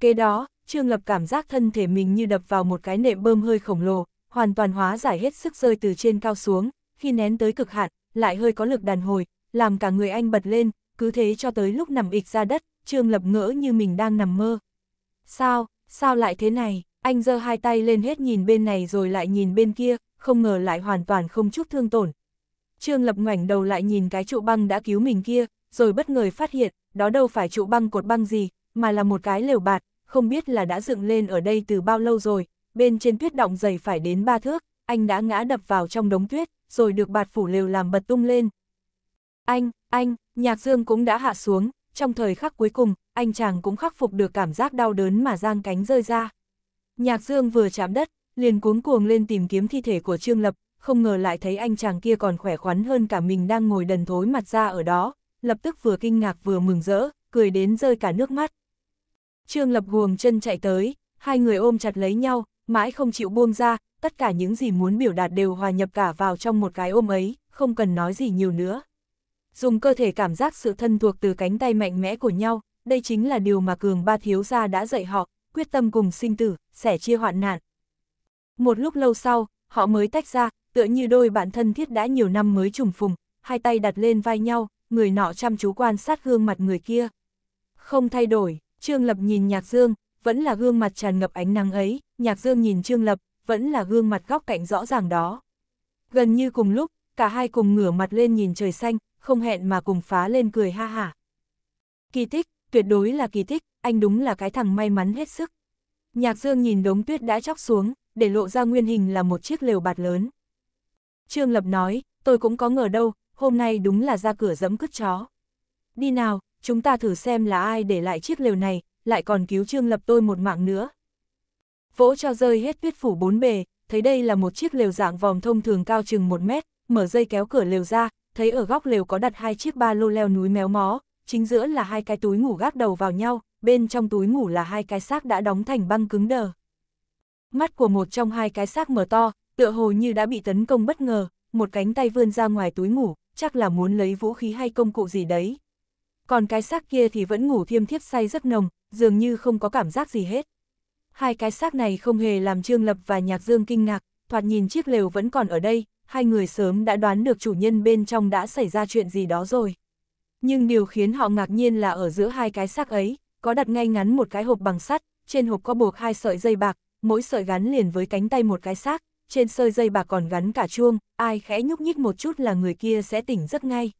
Speaker 1: Kế đó, Trương Lập cảm giác thân thể mình như đập vào một cái nệm bơm hơi khổng lồ, hoàn toàn hóa giải hết sức rơi từ trên cao xuống, khi nén tới cực hạn, lại hơi có lực đàn hồi, làm cả người anh bật lên, cứ thế cho tới lúc nằm ịch ra đất, Trương Lập ngỡ như mình đang nằm mơ. Sao, sao lại thế này, anh giơ hai tay lên hết nhìn bên này rồi lại nhìn bên kia, không ngờ lại hoàn toàn không chút thương tổn. Trương Lập ngoảnh đầu lại nhìn cái trụ băng đã cứu mình kia, rồi bất ngờ phát hiện, đó đâu phải trụ băng cột băng gì, mà là một cái lều bạt, không biết là đã dựng lên ở đây từ bao lâu rồi, bên trên tuyết động dày phải đến ba thước, anh đã ngã đập vào trong đống tuyết, rồi được bạt phủ lều làm bật tung lên. Anh, anh, nhạc dương cũng đã hạ xuống, trong thời khắc cuối cùng, anh chàng cũng khắc phục được cảm giác đau đớn mà giang cánh rơi ra. Nhạc dương vừa chạm đất, liền cuống cuồng lên tìm kiếm thi thể của Trương Lập, không ngờ lại thấy anh chàng kia còn khỏe khoắn hơn cả mình đang ngồi đần thối mặt ra ở đó, lập tức vừa kinh ngạc vừa mừng rỡ, cười đến rơi cả nước mắt. Trương Lập guồng chân chạy tới, hai người ôm chặt lấy nhau, mãi không chịu buông ra, tất cả những gì muốn biểu đạt đều hòa nhập cả vào trong một cái ôm ấy, không cần nói gì nhiều nữa. Dùng cơ thể cảm giác sự thân thuộc từ cánh tay mạnh mẽ của nhau, đây chính là điều mà Cường Ba Thiếu Gia đã dạy họ, quyết tâm cùng sinh tử, sẻ chia hoạn nạn. Một lúc lâu sau, họ mới tách ra, tựa như đôi bạn thân thiết đã nhiều năm mới trùng phùng, hai tay đặt lên vai nhau, người nọ chăm chú quan sát gương mặt người kia. Không thay đổi, Trương Lập nhìn Nhạc Dương, vẫn là gương mặt tràn ngập ánh nắng ấy, Nhạc Dương nhìn Trương Lập, vẫn là gương mặt góc cạnh rõ ràng đó. Gần như cùng lúc, cả hai cùng ngửa mặt lên nhìn trời xanh, không hẹn mà cùng phá lên cười ha hả. Kỳ tích, tuyệt đối là kỳ tích, anh đúng là cái thằng may mắn hết sức. Nhạc Dương nhìn đống tuyết đã chóc xuống, để lộ ra nguyên hình là một chiếc lều bạt lớn. Trương Lập nói, tôi cũng có ngờ đâu, hôm nay đúng là ra cửa dẫm cứt chó. Đi nào, chúng ta thử xem là ai để lại chiếc lều này, lại còn cứu Trương Lập tôi một mạng nữa vỗ cho rơi hết tuyết phủ bốn bề, thấy đây là một chiếc lều dạng vòm thông thường cao chừng một mét, mở dây kéo cửa lều ra, thấy ở góc lều có đặt hai chiếc ba lô leo núi méo mó, chính giữa là hai cái túi ngủ gác đầu vào nhau, bên trong túi ngủ là hai cái xác đã đóng thành băng cứng đờ. Mắt của một trong hai cái xác mở to, tựa hồ như đã bị tấn công bất ngờ, một cánh tay vươn ra ngoài túi ngủ, chắc là muốn lấy vũ khí hay công cụ gì đấy. Còn cái xác kia thì vẫn ngủ thiêm thiếp say rất nồng, dường như không có cảm giác gì hết. Hai cái xác này không hề làm Trương Lập và Nhạc Dương kinh ngạc, thoạt nhìn chiếc lều vẫn còn ở đây, hai người sớm đã đoán được chủ nhân bên trong đã xảy ra chuyện gì đó rồi. Nhưng điều khiến họ ngạc nhiên là ở giữa hai cái xác ấy, có đặt ngay ngắn một cái hộp bằng sắt, trên hộp có buộc hai sợi dây bạc, mỗi sợi gắn liền với cánh tay một cái xác, trên sợi dây bạc còn gắn cả chuông, ai khẽ nhúc nhích một chút là người kia sẽ tỉnh rất ngay.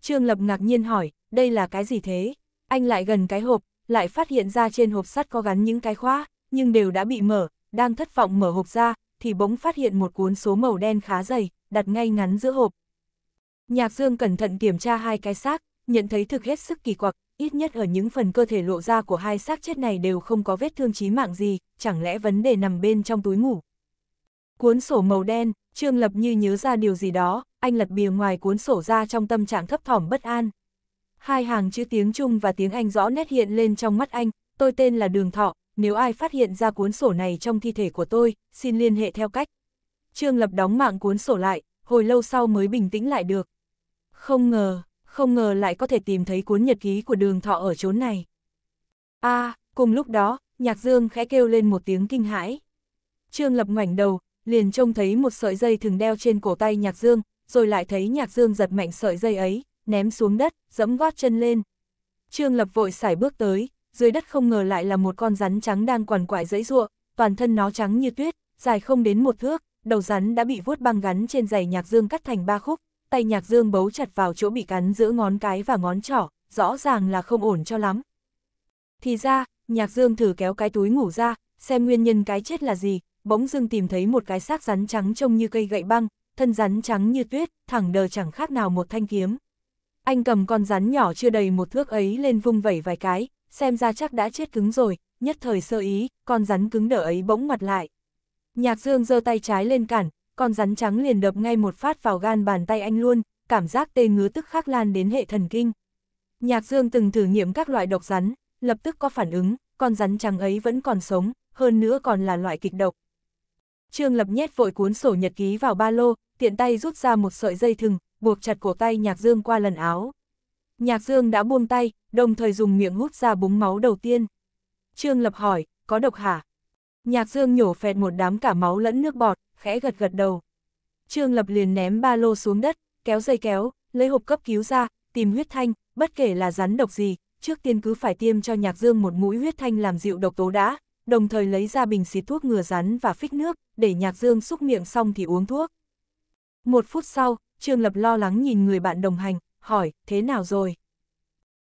Speaker 1: Trương Lập ngạc nhiên hỏi, đây là cái gì thế? Anh lại gần cái hộp, lại phát hiện ra trên hộp sắt có gắn những cái khóa, nhưng đều đã bị mở, đang thất vọng mở hộp ra, thì bỗng phát hiện một cuốn số màu đen khá dày, đặt ngay ngắn giữa hộp. Nhạc Dương cẩn thận kiểm tra hai cái xác, nhận thấy thực hết sức kỳ quặc, ít nhất ở những phần cơ thể lộ ra của hai xác chết này đều không có vết thương chí mạng gì, chẳng lẽ vấn đề nằm bên trong túi ngủ. Cuốn sổ màu đen, Trương Lập như nhớ ra điều gì đó, anh lật bìa ngoài cuốn sổ ra trong tâm trạng thấp thỏm bất an. Hai hàng chữ tiếng Trung và tiếng Anh rõ nét hiện lên trong mắt anh, tôi tên là Đường Thọ, nếu ai phát hiện ra cuốn sổ này trong thi thể của tôi, xin liên hệ theo cách. Trương Lập đóng mạng cuốn sổ lại, hồi lâu sau mới bình tĩnh lại được. Không ngờ, không ngờ lại có thể tìm thấy cuốn nhật ký của đường thọ ở chốn này. a à, cùng lúc đó, Nhạc Dương khẽ kêu lên một tiếng kinh hãi. Trương Lập ngoảnh đầu, liền trông thấy một sợi dây thường đeo trên cổ tay Nhạc Dương, rồi lại thấy Nhạc Dương giật mạnh sợi dây ấy, ném xuống đất, dẫm gót chân lên. Trương Lập vội sải bước tới, dưới đất không ngờ lại là một con rắn trắng đang quằn quại dẫy ruộng, toàn thân nó trắng như tuyết, dài không đến một thước, đầu rắn đã bị vuốt băng gắn trên giày nhạc dương cắt thành ba khúc, tay nhạc dương bấu chặt vào chỗ bị cắn giữa ngón cái và ngón trỏ, rõ ràng là không ổn cho lắm. Thì ra, nhạc dương thử kéo cái túi ngủ ra, xem nguyên nhân cái chết là gì, bỗng dưng tìm thấy một cái xác rắn trắng trông như cây gậy băng, thân rắn trắng như tuyết, thẳng đờ chẳng khác nào một thanh kiếm. Anh cầm con rắn nhỏ chưa đầy một thước ấy lên vung vẩy vài cái, xem ra chắc đã chết cứng rồi, nhất thời sơ ý, con rắn cứng đỡ ấy bỗng mặt lại. Nhạc Dương giơ tay trái lên cản, con rắn trắng liền đập ngay một phát vào gan bàn tay anh luôn, cảm giác tê ngứa tức khắc lan đến hệ thần kinh. Nhạc Dương từng thử nghiệm các loại độc rắn, lập tức có phản ứng, con rắn trắng ấy vẫn còn sống, hơn nữa còn là loại kịch độc. Trương Lập nhét vội cuốn sổ nhật ký vào ba lô, tiện tay rút ra một sợi dây thừng, buộc chặt cổ tay Nhạc Dương qua lần áo. Nhạc Dương đã buông tay, đồng thời dùng miệng hút ra búng máu đầu tiên. Trương Lập hỏi, có độc hả? Nhạc Dương nhổ phẹt một đám cả máu lẫn nước bọt, khẽ gật gật đầu. Trương Lập liền ném ba lô xuống đất, kéo dây kéo, lấy hộp cấp cứu ra, tìm huyết thanh, bất kể là rắn độc gì, trước tiên cứ phải tiêm cho Nhạc Dương một mũi huyết thanh làm dịu độc tố đã, đồng thời lấy ra bình xịt thuốc ngừa rắn và phích nước, để Nhạc Dương xúc miệng xong thì uống thuốc. Một phút sau, Trương Lập lo lắng nhìn người bạn đồng hành, hỏi, thế nào rồi?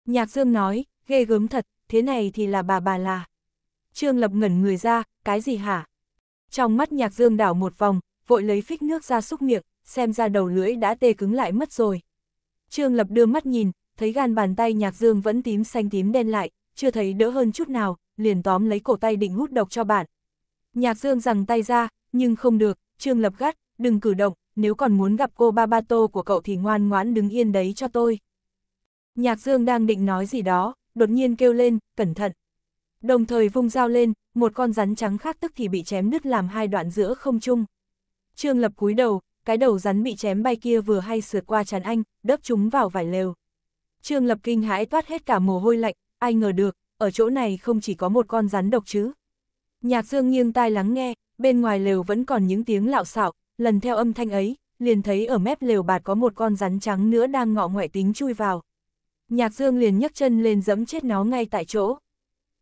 Speaker 1: Nhạc Dương nói, ghê gớm thật, thế này thì là bà bà là. Trương Lập ngẩn người ra, cái gì hả? Trong mắt Nhạc Dương đảo một vòng, vội lấy phích nước ra xúc miệng, xem ra đầu lưỡi đã tê cứng lại mất rồi. Trương Lập đưa mắt nhìn, thấy gan bàn tay Nhạc Dương vẫn tím xanh tím đen lại, chưa thấy đỡ hơn chút nào, liền tóm lấy cổ tay định hút độc cho bạn. Nhạc Dương giằng tay ra, nhưng không được, Trương Lập gắt, đừng cử động, nếu còn muốn gặp cô Babato của cậu thì ngoan ngoãn đứng yên đấy cho tôi. Nhạc Dương đang định nói gì đó, đột nhiên kêu lên, cẩn thận. Đồng thời vung dao lên, một con rắn trắng khác tức thì bị chém đứt làm hai đoạn giữa không chung. Trương Lập cúi đầu, cái đầu rắn bị chém bay kia vừa hay sượt qua chán anh, đớp chúng vào vải lều. Trương Lập kinh hãi toát hết cả mồ hôi lạnh, ai ngờ được, ở chỗ này không chỉ có một con rắn độc chứ. Nhạc Dương nghiêng tai lắng nghe, bên ngoài lều vẫn còn những tiếng lạo xạo, lần theo âm thanh ấy, liền thấy ở mép lều bạt có một con rắn trắng nữa đang ngọ ngoại tính chui vào. Nhạc Dương liền nhấc chân lên dẫm chết nó ngay tại chỗ.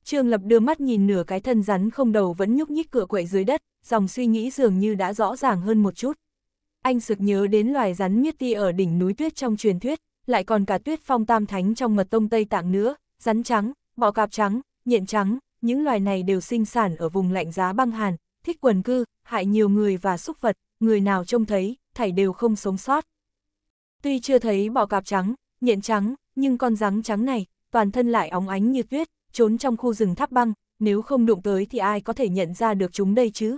Speaker 1: Trương Lập đưa mắt nhìn nửa cái thân rắn không đầu vẫn nhúc nhích cửa quậy dưới đất, dòng suy nghĩ dường như đã rõ ràng hơn một chút. Anh sực nhớ đến loài rắn miết ti ở đỉnh núi tuyết trong truyền thuyết, lại còn cả tuyết phong tam thánh trong mật tông Tây Tạng nữa, rắn trắng, bọ cạp trắng, nhện trắng, những loài này đều sinh sản ở vùng lạnh giá băng hàn, thích quần cư, hại nhiều người và súc vật, người nào trông thấy, thảy đều không sống sót. Tuy chưa thấy bọ cạp trắng, nhện trắng, nhưng con rắn trắng này, toàn thân lại óng ánh như tuyết, trốn trong khu rừng tháp băng, nếu không đụng tới thì ai có thể nhận ra được chúng đây chứ.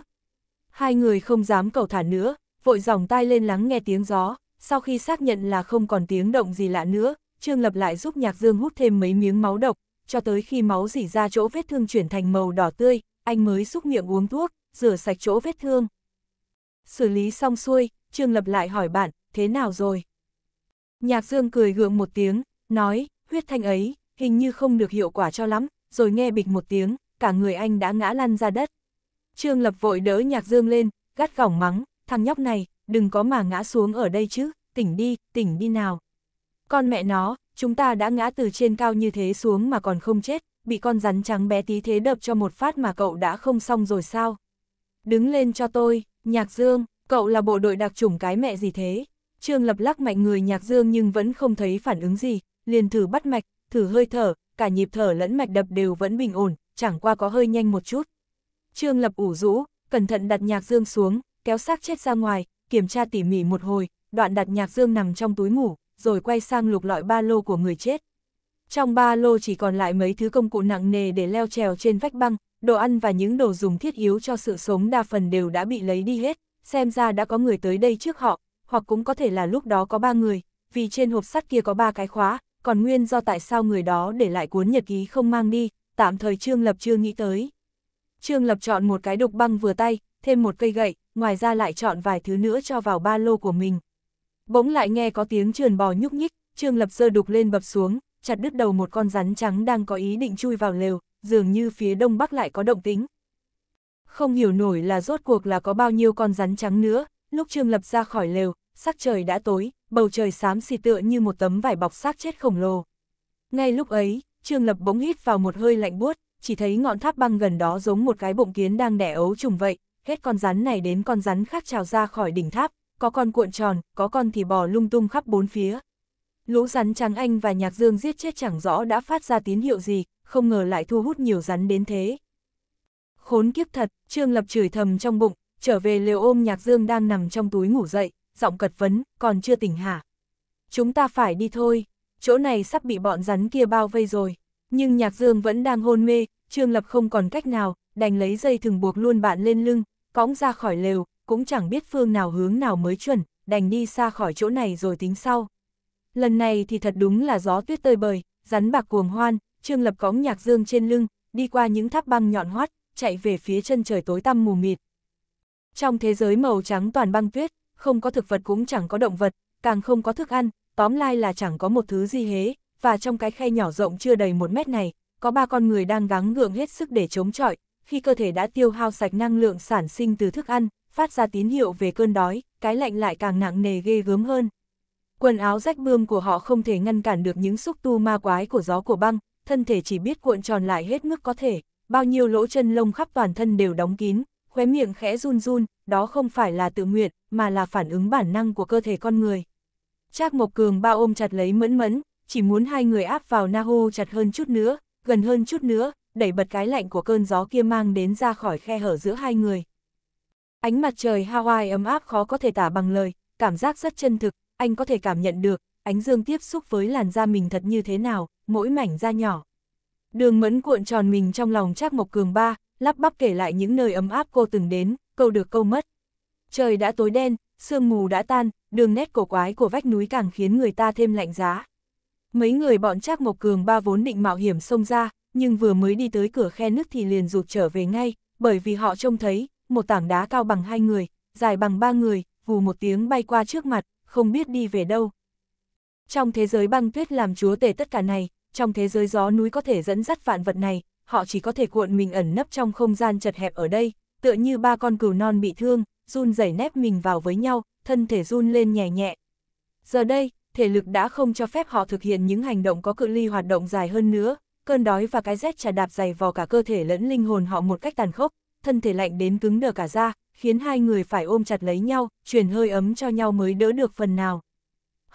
Speaker 1: Hai người không dám cầu thả nữa, vội dòng tai lên lắng nghe tiếng gió, sau khi xác nhận là không còn tiếng động gì lạ nữa, Trương Lập lại giúp Nhạc Dương hút thêm mấy miếng máu độc, cho tới khi máu dỉ ra chỗ vết thương chuyển thành màu đỏ tươi, anh mới xúc miệng uống thuốc, rửa sạch chỗ vết thương. Xử lý xong xuôi, Trương Lập lại hỏi bạn, thế nào rồi? Nhạc Dương cười gượng một tiếng, nói, huyết thanh ấy, hình như không được hiệu quả cho lắm, rồi nghe bịch một tiếng, cả người anh đã ngã lăn ra đất. Trương Lập vội đỡ Nhạc Dương lên, gắt gỏng mắng, thằng nhóc này, đừng có mà ngã xuống ở đây chứ, tỉnh đi, tỉnh đi nào. Con mẹ nó, chúng ta đã ngã từ trên cao như thế xuống mà còn không chết, bị con rắn trắng bé tí thế đập cho một phát mà cậu đã không xong rồi sao? Đứng lên cho tôi. Nhạc Dương, cậu là bộ đội đặc chủng cái mẹ gì thế? Trương Lập lắc mạnh người Nhạc Dương nhưng vẫn không thấy phản ứng gì, liền thử bắt mạch, thử hơi thở, cả nhịp thở lẫn mạch đập đều vẫn bình ổn, chẳng qua có hơi nhanh một chút. Trương Lập ủ rũ, cẩn thận đặt Nhạc Dương xuống, kéo xác chết ra ngoài, kiểm tra tỉ mỉ một hồi, đoạn đặt Nhạc Dương nằm trong túi ngủ, rồi quay sang lục lọi ba lô của người chết. Trong ba lô chỉ còn lại mấy thứ công cụ nặng nề để leo trèo trên vách băng, đồ ăn và những đồ dùng thiết yếu cho sự sống đa phần đều đã bị lấy đi hết, xem ra đã có người tới đây trước họ, hoặc cũng có thể là lúc đó có ba người, vì trên hộp sắt kia có ba cái khóa, còn nguyên do tại sao người đó để lại cuốn nhật ký không mang đi, tạm thời Trương Lập chưa nghĩ tới. Trương Lập chọn một cái đục băng vừa tay, thêm một cây gậy, ngoài ra lại chọn vài thứ nữa cho vào ba lô của mình. Bỗng lại nghe có tiếng trườn bò nhúc nhích, Trương Lập giơ đục lên bập xuống, chặt đứt đầu một con rắn trắng đang có ý định chui vào lều, dường như phía đông bắc lại có động tính. Không hiểu nổi là rốt cuộc là có bao nhiêu con rắn trắng nữa, lúc Trương Lập ra khỏi lều, sắc trời đã tối, bầu trời xám xì tựa như một tấm vải bọc xác chết khổng lồ. Ngay lúc ấy, Trương Lập bỗng hít vào một hơi lạnh buốt, chỉ thấy ngọn tháp băng gần đó giống một cái bụng kiến đang đẻ ấu trùng vậy, hết con rắn này đến con rắn khác trào ra khỏi đỉnh tháp, có con cuộn tròn, có con thì bò lung tung khắp bốn phía. Lũ rắn trắng anh và nhạc dương giết chết chẳng rõ đã phát ra tín hiệu gì, không ngờ lại thu hút nhiều rắn đến thế. Khốn kiếp thật, Trương Lập chửi thầm trong bụng, trở về lều ôm Nhạc Dương đang nằm trong túi ngủ dậy, giọng cật vấn, còn chưa tỉnh hả? Chúng ta phải đi thôi, chỗ này sắp bị bọn rắn kia bao vây rồi. Nhưng Nhạc Dương vẫn đang hôn mê, Trương Lập không còn cách nào, đành lấy dây thừng buộc luôn bạn lên lưng, cõng ra khỏi lều, cũng chẳng biết phương nào hướng nào mới chuẩn, đành đi xa khỏi chỗ này rồi tính sau. Lần này thì thật đúng là gió tuyết tơi bời, rắn bạc cuồng hoan, Trương Lập cóng nhạc dương trên lưng, đi qua những tháp băng nhọn hoắt, chạy về phía chân trời tối tăm mù mịt. Trong thế giới màu trắng toàn băng tuyết, không có thực vật cũng chẳng có động vật, càng không có thức ăn, tóm lai là chẳng có một thứ gì hế, và trong cái khe nhỏ rộng chưa đầy một mét này, có ba con người đang gắng gượng hết sức để chống chọi, khi cơ thể đã tiêu hao sạch năng lượng sản sinh từ thức ăn, phát ra tín hiệu về cơn đói, cái lạnh lại càng nặng nề ghê gớm hơn. Quần áo rách bươm của họ không thể ngăn cản được những xúc tu ma quái của gió của băng, thân thể chỉ biết cuộn tròn lại hết mức có thể, bao nhiêu lỗ chân lông khắp toàn thân đều đóng kín, khóe miệng khẽ run run, đó không phải là tự nguyện, mà là phản ứng bản năng của cơ thể con người. Trác Mộc Cường bao ôm chặt lấy mẫn mẫn, chỉ muốn hai người áp vào na hô chặt hơn chút nữa, gần hơn chút nữa, đẩy bật cái lạnh của cơn gió kia mang đến ra khỏi khe hở giữa hai người. Ánh mặt trời Hawaii ấm áp khó có thể tả bằng lời, cảm giác rất chân thực, anh có thể cảm nhận được, ánh dương tiếp xúc với làn da mình thật như thế nào, mỗi mảnh da nhỏ. Đường mẫn cuộn tròn mình trong lòng Trác Mộc Cường ba, lắp bắp kể lại những nơi ấm áp cô từng đến, câu được câu mất. Trời đã tối đen, sương mù đã tan, đường nét cổ quái của vách núi càng khiến người ta thêm lạnh giá. Mấy người bọn Trác Mộc Cường ba vốn định mạo hiểm xông ra, nhưng vừa mới đi tới cửa khe nước thì liền rụt trở về ngay, bởi vì họ trông thấy, một tảng đá cao bằng hai người, dài bằng ba người, vù một tiếng bay qua trước mặt, không biết đi về đâu. Trong thế giới băng tuyết làm chúa tể tất cả này, trong thế giới gió núi có thể dẫn dắt vạn vật này, họ chỉ có thể cuộn mình ẩn nấp trong không gian chật hẹp ở đây, tựa như ba con cừu non bị thương, run rẩy nép mình vào với nhau, thân thể run lên nhẹ nhẹ. Giờ đây, thể lực đã không cho phép họ thực hiện những hành động có cự ly hoạt động dài hơn nữa, cơn đói và cái rét trà đạp dày vào cả cơ thể lẫn linh hồn họ một cách tàn khốc, thân thể lạnh đến cứng đờ cả da, khiến hai người phải ôm chặt lấy nhau, truyền hơi ấm cho nhau mới đỡ được phần nào.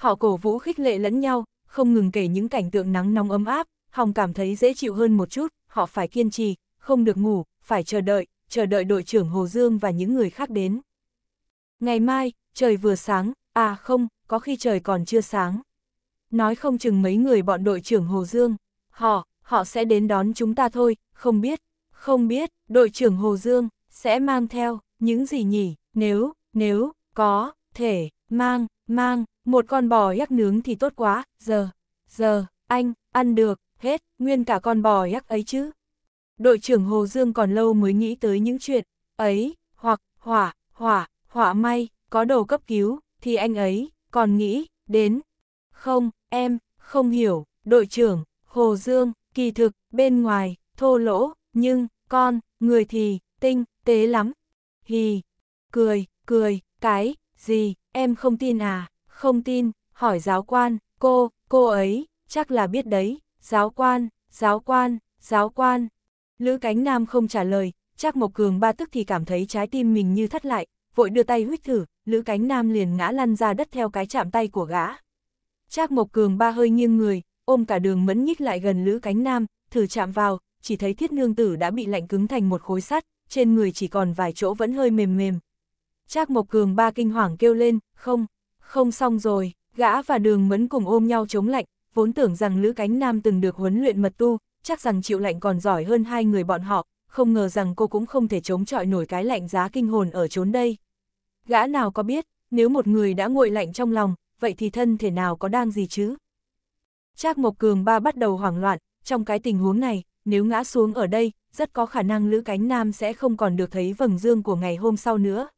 Speaker 1: Họ cổ vũ khích lệ lẫn nhau, không ngừng kể những cảnh tượng nắng nóng ấm áp, Hồng cảm thấy dễ chịu hơn một chút, họ phải kiên trì, không được ngủ, phải chờ đợi, chờ đợi đội trưởng Hồ Dương và những người khác đến. Ngày mai, trời vừa sáng, à không, có khi trời còn chưa sáng. Nói không chừng mấy người bọn đội trưởng Hồ Dương, họ, họ sẽ đến đón chúng ta thôi, không biết, không biết, đội trưởng Hồ Dương sẽ mang theo những gì nhỉ, nếu, nếu, có, thể, mang, mang, một con bò yak nướng thì tốt quá, giờ, giờ, anh, ăn được, hết, nguyên cả con bò yak ấy chứ. Đội trưởng Hồ Dương còn lâu mới nghĩ tới những chuyện, ấy, hoặc, hỏa, hỏa, hỏa may, có đồ cấp cứu, thì anh ấy, còn nghĩ, đến. Không, em, không hiểu, đội trưởng, Hồ Dương, kỳ thực, bên ngoài, thô lỗ, nhưng, con, người thì, tinh, tế lắm. Hì, cười, cười, cái, gì, em không tin à? Không tin, hỏi giáo quan, cô, cô ấy, chắc là biết đấy, giáo quan, giáo quan, giáo quan. Lữ cánh nam không trả lời, chắc Mộc Cường ba tức thì cảm thấy trái tim mình như thắt lại, vội đưa tay huyết thử, Lữ cánh nam liền ngã lăn ra đất theo cái chạm tay của gã. Trác Mộc Cường ba hơi nghiêng người, ôm cả đường mẫn nhích lại gần Lữ Cánh Nam, thử chạm vào, chỉ thấy thiết nương tử đã bị lạnh cứng thành một khối sắt, trên người chỉ còn vài chỗ vẫn hơi mềm mềm, Trác Mộc Cường ba kinh hoàng kêu lên, không, không xong rồi, gã và đường mẫn cùng ôm nhau chống lạnh, vốn tưởng rằng Lữ Cánh Nam từng được huấn luyện mật tu, chắc rằng chịu lạnh còn giỏi hơn hai người bọn họ, không ngờ rằng cô cũng không thể chống chọi nổi cái lạnh giá kinh hồn ở chốn đây. Gã nào có biết, nếu một người đã nguội lạnh trong lòng, vậy thì thân thể nào có đang gì chứ? Trác Mộc Cường ba bắt đầu hoảng loạn, trong cái tình huống này, nếu ngã xuống ở đây, rất có khả năng Lữ Cánh Nam sẽ không còn được thấy vầng dương của ngày hôm sau nữa.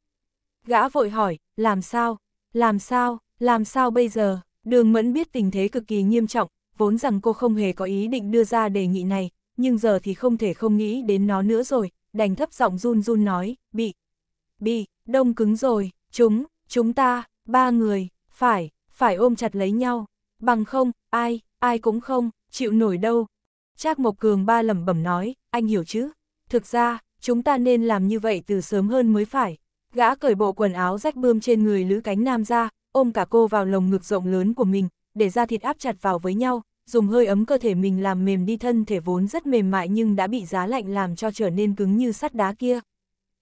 Speaker 1: Gã vội hỏi, làm sao, làm sao, làm sao bây giờ? Đường Mẫn biết tình thế cực kỳ nghiêm trọng, vốn rằng cô không hề có ý định đưa ra đề nghị này, nhưng giờ thì không thể không nghĩ đến nó nữa rồi, đành thấp giọng run run nói, bị, bị, đông cứng rồi, chúng, chúng ta, ba người, phải, phải ôm chặt lấy nhau, bằng không, ai, ai cũng không, chịu nổi đâu. Trác Mộc Cường ba lẩm bẩm nói, anh hiểu chứ, thực ra, chúng ta nên làm như vậy từ sớm hơn mới phải. Gã cởi bộ quần áo rách bươm trên người Lữ Cánh Nam ra, ôm cả cô vào lồng ngực rộng lớn của mình, để da thịt áp chặt vào với nhau, dùng hơi ấm cơ thể mình làm mềm đi thân thể vốn rất mềm mại nhưng đã bị giá lạnh làm cho trở nên cứng như sắt đá kia.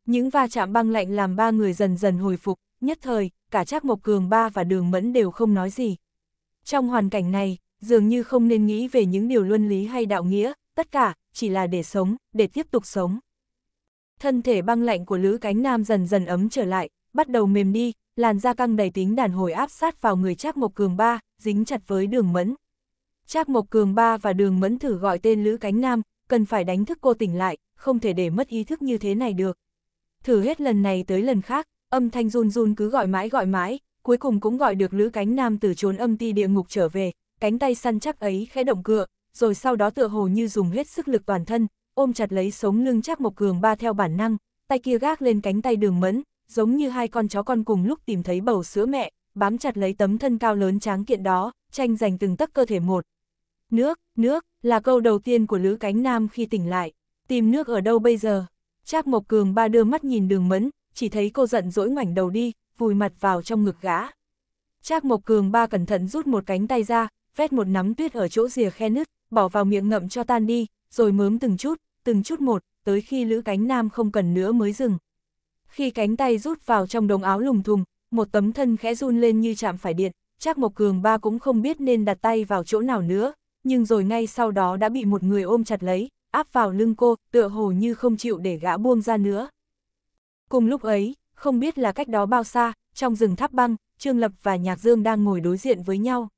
Speaker 1: Những va chạm băng lạnh làm ba người dần dần hồi phục, nhất thời, cả Trác Mộc Cường ba và Đường Mẫn đều không nói gì. Trong hoàn cảnh này, dường như không nên nghĩ về những điều luân lý hay đạo nghĩa, tất cả chỉ là để sống, để tiếp tục sống thân thể băng lạnh của Lữ Cánh Nam dần dần ấm trở lại, bắt đầu mềm đi, làn da căng đầy tính đàn hồi áp sát vào người Trác Mộc Cường Ba, dính chặt với đường mẫn. Trác Mộc Cường Ba và đường mẫn thử gọi tên Lữ Cánh Nam, cần phải đánh thức cô tỉnh lại, không thể để mất ý thức như thế này được. Thử hết lần này tới lần khác, âm thanh run run cứ gọi mãi gọi mãi, cuối cùng cũng gọi được Lữ Cánh Nam từ trốn âm ti địa ngục trở về, cánh tay săn chắc ấy khẽ động cựa, rồi sau đó tựa hồ như dùng hết sức lực toàn thân, ôm chặt lấy sống lưng chắc Mộc Cường ba theo bản năng, tay kia gác lên cánh tay đường mẫn, giống như hai con chó con cùng lúc tìm thấy bầu sữa mẹ, bám chặt lấy tấm thân cao lớn tráng kiện đó, tranh giành từng tấc cơ thể một. Nước, nước, là câu đầu tiên của Lữ Cánh Nam khi tỉnh lại. Tìm nước ở đâu bây giờ? Trác Mộc Cường ba đưa mắt nhìn đường mẫn, chỉ thấy cô giận dỗi ngoảnh đầu đi, vùi mặt vào trong ngực gã. Trác Mộc Cường ba cẩn thận rút một cánh tay ra, vét một nắm tuyết ở chỗ rìa khe nứt, bỏ vào miệng ngậm cho tan đi, rồi mớm từng chút, từng chút một, tới khi Lữ Cánh Nam không cần nữa mới dừng. Khi cánh tay rút vào trong đồng áo lùng thùng, một tấm thân khẽ run lên như chạm phải điện, chắc một Cường ba cũng không biết nên đặt tay vào chỗ nào nữa, nhưng rồi ngay sau đó đã bị một người ôm chặt lấy, áp vào lưng cô, tựa hồ như không chịu để gã buông ra nữa. Cùng lúc ấy, không biết là cách đó bao xa, trong rừng tháp băng, Trương Lập và Nhạc Dương đang ngồi đối diện với nhau.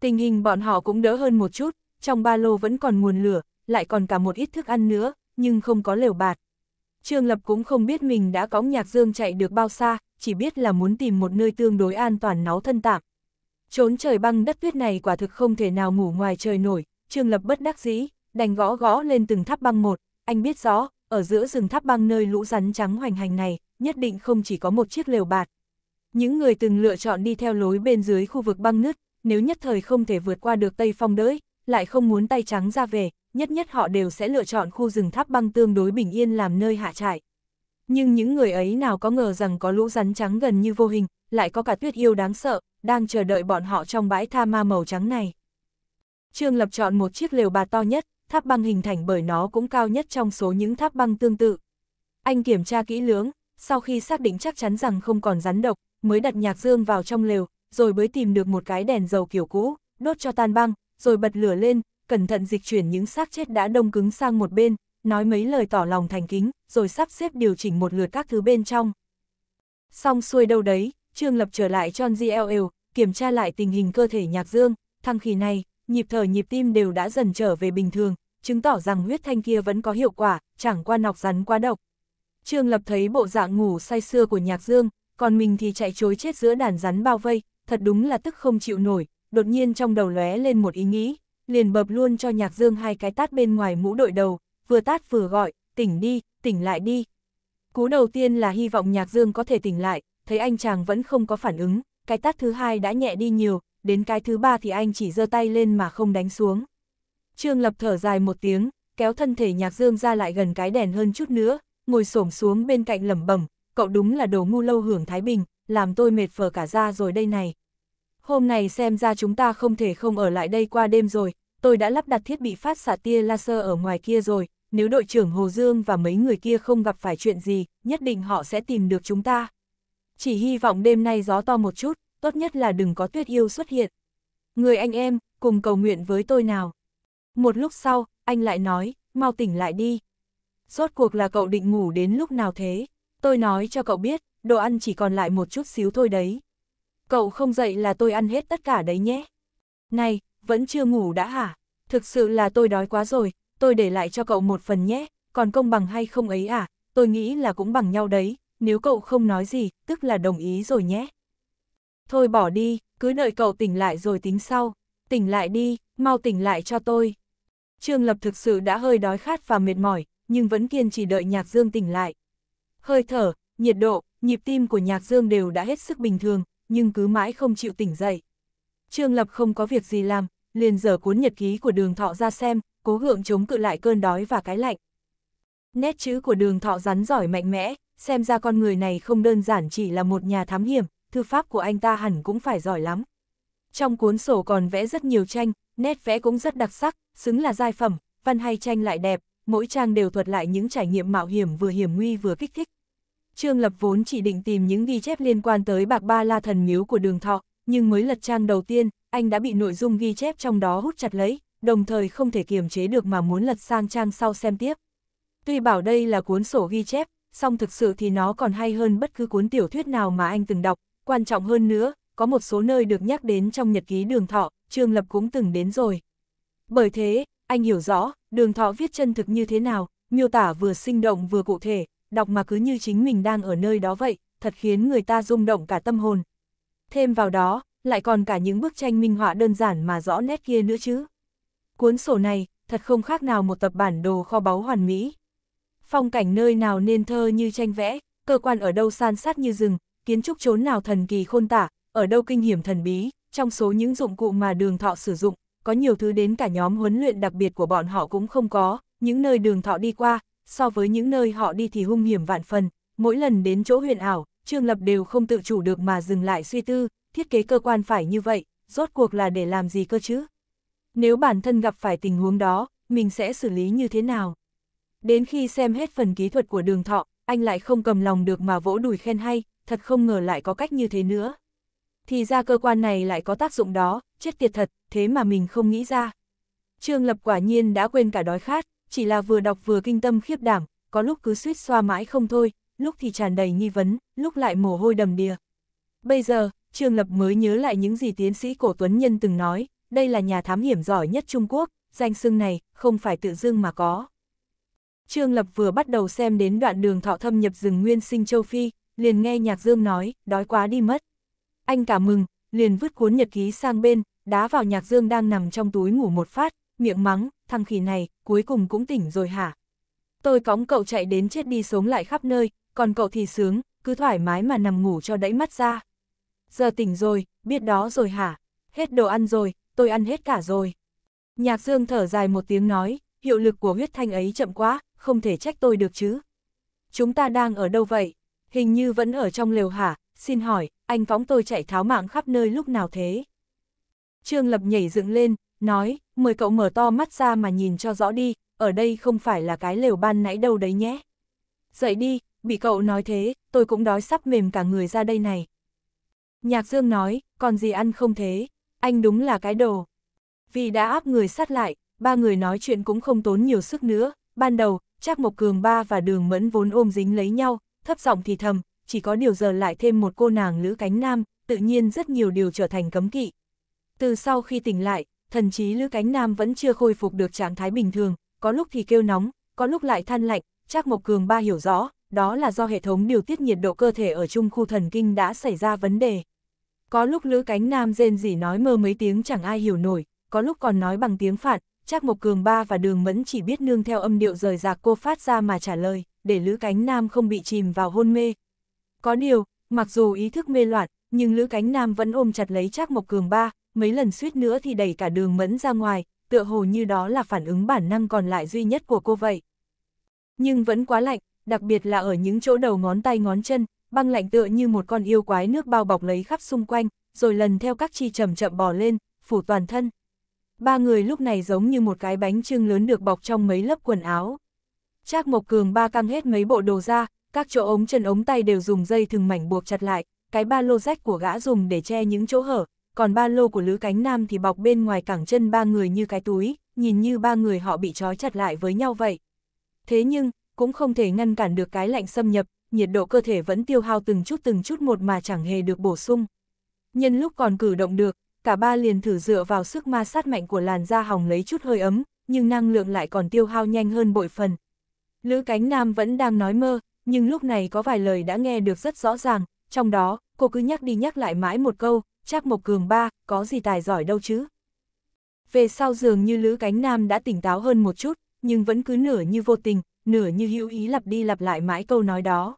Speaker 1: Tình hình bọn họ cũng đỡ hơn một chút, trong ba lô vẫn còn nguồn lửa, lại còn cả một ít thức ăn nữa, nhưng không có lều bạt. Trương Lập cũng không biết mình đã cõng nhạc dương chạy được bao xa, chỉ biết là muốn tìm một nơi tương đối an toàn náu thân tạm. Trốn trời băng đất tuyết này quả thực không thể nào ngủ ngoài trời nổi, Trương Lập bất đắc dĩ, đành gõ gõ lên từng tháp băng một, anh biết rõ, ở giữa rừng tháp băng nơi lũ rắn trắng hoành hành này, nhất định không chỉ có một chiếc lều bạt. Những người từng lựa chọn đi theo lối bên dưới khu vực băng nứt, nếu nhất thời không thể vượt qua được Tây Phong đới, lại không muốn tay trắng ra về, nhất nhất họ đều sẽ lựa chọn khu rừng tháp băng tương đối bình yên làm nơi hạ trại. Nhưng những người ấy nào có ngờ rằng có lũ rắn trắng gần như vô hình, lại có cả tuyết yêu đáng sợ, đang chờ đợi bọn họ trong bãi tha ma màu trắng này. Trương Lập chọn một chiếc lều bà to nhất, tháp băng hình thành bởi nó cũng cao nhất trong số những tháp băng tương tự. Anh kiểm tra kỹ lưỡng, sau khi xác định chắc chắn rằng không còn rắn độc, mới đặt nhạc dương vào trong lều, rồi mới tìm được một cái đèn dầu kiểu cũ, đốt cho tan băng, rồi bật lửa lên, cẩn thận dịch chuyển những xác chết đã đông cứng sang một bên, nói mấy lời tỏ lòng thành kính, rồi sắp xếp điều chỉnh một lượt các thứ bên trong. Xong xuôi đâu đấy, Trương Lập trở lại John GLL, kiểm tra lại tình hình cơ thể Nhạc Dương, thăng khi này, nhịp thở nhịp tim đều đã dần trở về bình thường, chứng tỏ rằng huyết thanh kia vẫn có hiệu quả, chẳng qua nọc rắn quá độc. Trương Lập thấy bộ dạng ngủ say xưa của Nhạc Dương, còn mình thì chạy trối chết giữa đàn rắn bao vây, thật đúng là tức không chịu nổi, đột nhiên trong đầu lóe lên một ý nghĩ, liền bập luôn cho Nhạc Dương hai cái tát bên ngoài mũ đội đầu, vừa tát vừa gọi, tỉnh đi, tỉnh lại đi. Cú đầu tiên là hy vọng Nhạc Dương có thể tỉnh lại, thấy anh chàng vẫn không có phản ứng, cái tát thứ hai đã nhẹ đi nhiều, đến cái thứ ba thì anh chỉ giơ tay lên mà không đánh xuống. Trương Lập thở dài một tiếng, kéo thân thể Nhạc Dương ra lại gần cái đèn hơn chút nữa, ngồi xổm xuống bên cạnh lẩm bẩm, cậu đúng là đồ ngu lâu hưởng thái bình, làm tôi mệt phờ cả ra rồi đây này. Hôm nay xem ra chúng ta không thể không ở lại đây qua đêm rồi, tôi đã lắp đặt thiết bị phát xạ tia laser ở ngoài kia rồi, nếu đội trưởng Hồ Dương và mấy người kia không gặp phải chuyện gì, nhất định họ sẽ tìm được chúng ta. Chỉ hy vọng đêm nay gió to một chút, tốt nhất là đừng có tuyết yêu xuất hiện. Người anh em, cùng cầu nguyện với tôi nào. Một lúc sau, anh lại nói, mau tỉnh lại đi. Rốt cuộc là cậu định ngủ đến lúc nào thế? Tôi nói cho cậu biết, đồ ăn chỉ còn lại một chút xíu thôi đấy cậu không dậy là tôi ăn hết tất cả đấy nhé. Này, vẫn chưa ngủ đã hả? Thực sự là tôi đói quá rồi, tôi để lại cho cậu một phần nhé, còn công bằng hay không ấy à, tôi nghĩ là cũng bằng nhau đấy, nếu cậu không nói gì, tức là đồng ý rồi nhé. Thôi bỏ đi, cứ đợi cậu tỉnh lại rồi tính sau, tỉnh lại đi, mau tỉnh lại cho tôi. Trương Lập thực sự đã hơi đói khát và mệt mỏi, nhưng vẫn kiên trì đợi Nhạc Dương tỉnh lại. Hơi thở, nhiệt độ, nhịp tim của Nhạc Dương đều đã hết sức bình thường, nhưng cứ mãi không chịu tỉnh dậy. Trương Lập không có việc gì làm, liền dở cuốn nhật ký của đường thọ ra xem, cố gượng chống cự lại cơn đói và cái lạnh. Nét chữ của đường thọ rắn giỏi mạnh mẽ, xem ra con người này không đơn giản chỉ là một nhà thám hiểm, thư pháp của anh ta hẳn cũng phải giỏi lắm. Trong cuốn sổ còn vẽ rất nhiều tranh, nét vẽ cũng rất đặc sắc, xứng là giai phẩm, văn hay tranh lại đẹp, mỗi trang đều thuật lại những trải nghiệm mạo hiểm vừa hiểm nguy vừa kích thích. Trương Lập vốn chỉ định tìm những ghi chép liên quan tới bạc ba la thần miếu của đường thọ, nhưng mới lật trang đầu tiên, anh đã bị nội dung ghi chép trong đó hút chặt lấy, đồng thời không thể kiềm chế được mà muốn lật sang trang sau xem tiếp. Tuy bảo đây là cuốn sổ ghi chép, song thực sự thì nó còn hay hơn bất cứ cuốn tiểu thuyết nào mà anh từng đọc, quan trọng hơn nữa, có một số nơi được nhắc đến trong nhật ký đường thọ, Trương Lập cũng từng đến rồi. Bởi thế, anh hiểu rõ, đường thọ viết chân thực như thế nào, miêu tả vừa sinh động vừa cụ thể, đọc mà cứ như chính mình đang ở nơi đó vậy, thật khiến người ta rung động cả tâm hồn. Thêm vào đó, lại còn cả những bức tranh minh họa đơn giản mà rõ nét kia nữa chứ. Cuốn sổ này, thật không khác nào một tập bản đồ kho báu hoàn mỹ. Phong cảnh nơi nào nên thơ như tranh vẽ, cơ quan ở đâu san sát như rừng, kiến trúc chốn nào thần kỳ khôn tả, ở đâu kinh hiểm thần bí, trong số những dụng cụ mà đường thọ sử dụng, có nhiều thứ đến cả nhóm huấn luyện đặc biệt của bọn họ cũng không có, những nơi đường thọ đi qua, so với những nơi họ đi thì hung hiểm vạn phần, mỗi lần đến chỗ huyền ảo, Trương Lập đều không tự chủ được mà dừng lại suy tư, thiết kế cơ quan phải như vậy, rốt cuộc là để làm gì cơ chứ? Nếu bản thân gặp phải tình huống đó, mình sẽ xử lý như thế nào? Đến khi xem hết phần kỹ thuật của đường thọ, anh lại không cầm lòng được mà vỗ đùi khen hay, thật không ngờ lại có cách như thế nữa. Thì ra cơ quan này lại có tác dụng đó, chết tiệt thật, thế mà mình không nghĩ ra. Trương Lập quả nhiên đã quên cả đói khát, chỉ là vừa đọc vừa kinh tâm khiếp đảm, có lúc cứ suýt xoa mãi không thôi, lúc thì tràn đầy nghi vấn, lúc lại mồ hôi đầm đìa. Bây giờ, Trương Lập mới nhớ lại những gì tiến sĩ cổ Tuấn Nhân từng nói, đây là nhà thám hiểm giỏi nhất Trung Quốc, danh xưng này không phải tự dưng mà có. Trương Lập vừa bắt đầu xem đến đoạn đường thọ thâm nhập rừng nguyên sinh châu Phi, liền nghe nhạc dương nói, đói quá đi mất. Anh cả mừng, liền vứt cuốn nhật ký sang bên, đá vào nhạc dương đang nằm trong túi ngủ một phát, miệng mắng, thằng khỉ này, cuối cùng cũng tỉnh rồi hả? Tôi cõng cậu chạy đến chết đi sống lại khắp nơi, còn cậu thì sướng, cứ thoải mái mà nằm ngủ cho đẫy mắt ra. Giờ tỉnh rồi, biết đó rồi hả? Hết đồ ăn rồi, tôi ăn hết cả rồi. Nhạc Dương thở dài một tiếng nói, hiệu lực của huyết thanh ấy chậm quá, không thể trách tôi được chứ. Chúng ta đang ở đâu vậy? Hình như vẫn ở trong lều hả? Xin hỏi, anh phóng tôi chạy tháo mạng khắp nơi lúc nào thế? Trương Lập nhảy dựng lên, nói, mời cậu mở to mắt ra mà nhìn cho rõ đi, ở đây không phải là cái lều ban nãy đâu đấy nhé. Dậy đi, bị cậu nói thế, tôi cũng đói sắp mềm cả người ra đây này. Nhạc Dương nói, còn gì ăn không thế, anh đúng là cái đồ. Vì đã áp người sát lại, ba người nói chuyện cũng không tốn nhiều sức nữa, ban đầu, chắc Mộc Cường ba và Đường Mẫn vốn ôm dính lấy nhau, thấp giọng thì thầm, chỉ có điều giờ lại thêm một cô nàng nữ cánh nam, tự nhiên rất nhiều điều trở thành cấm kỵ. Từ sau khi tỉnh lại, thần trí Lữ Cánh Nam vẫn chưa khôi phục được trạng thái bình thường, có lúc thì kêu nóng, có lúc lại than lạnh, Trác Mộc Cường ba hiểu rõ, đó là do hệ thống điều tiết nhiệt độ cơ thể ở trung khu thần kinh đã xảy ra vấn đề. Có lúc Lữ Cánh Nam rên rỉ nói mơ mấy tiếng chẳng ai hiểu nổi, có lúc còn nói bằng tiếng phạn, Trác Mộc Cường ba và Đường Mẫn chỉ biết nương theo âm điệu rời rạc cô phát ra mà trả lời, để Lữ Cánh Nam không bị chìm vào hôn mê. Có điều, mặc dù ý thức mê loạn, nhưng Lữ Cánh Nam vẫn ôm chặt lấy Trác Mộc Cường ba, mấy lần suýt nữa thì đẩy cả đường mẫn ra ngoài, tựa hồ như đó là phản ứng bản năng còn lại duy nhất của cô vậy. Nhưng vẫn quá lạnh, đặc biệt là ở những chỗ đầu ngón tay ngón chân, băng lạnh tựa như một con yêu quái nước bao bọc lấy khắp xung quanh, rồi lần theo các chi chậm chậm bò lên, phủ toàn thân. Ba người lúc này giống như một cái bánh trưng lớn được bọc trong mấy lớp quần áo. Trác Mộc Cường ba căng hết mấy bộ đồ ra, các chỗ ống chân ống tay đều dùng dây thừng mảnh buộc chặt lại, cái ba lô rách của gã dùng để che những chỗ hở, còn ba lô của Lữ Cánh Nam thì bọc bên ngoài cẳng chân ba người như cái túi, nhìn như ba người họ bị trói chặt lại với nhau vậy. Thế nhưng, cũng không thể ngăn cản được cái lạnh xâm nhập, nhiệt độ cơ thể vẫn tiêu hao từng chút từng chút một mà chẳng hề được bổ sung. Nhân lúc còn cử động được, cả ba liền thử dựa vào sức ma sát mạnh của làn da hỏng lấy chút hơi ấm, nhưng năng lượng lại còn tiêu hao nhanh hơn bội phần. Lữ Cánh Nam vẫn đang nói mơ, nhưng lúc này có vài lời đã nghe được rất rõ ràng, trong đó, cô cứ nhắc đi nhắc lại mãi một câu, Trác Mộc Cường ba, có gì tài giỏi đâu chứ. Về sau dường như Lữ Cánh Nam đã tỉnh táo hơn một chút, nhưng vẫn cứ nửa như vô tình, nửa như hữu ý lặp đi lặp lại mãi câu nói đó.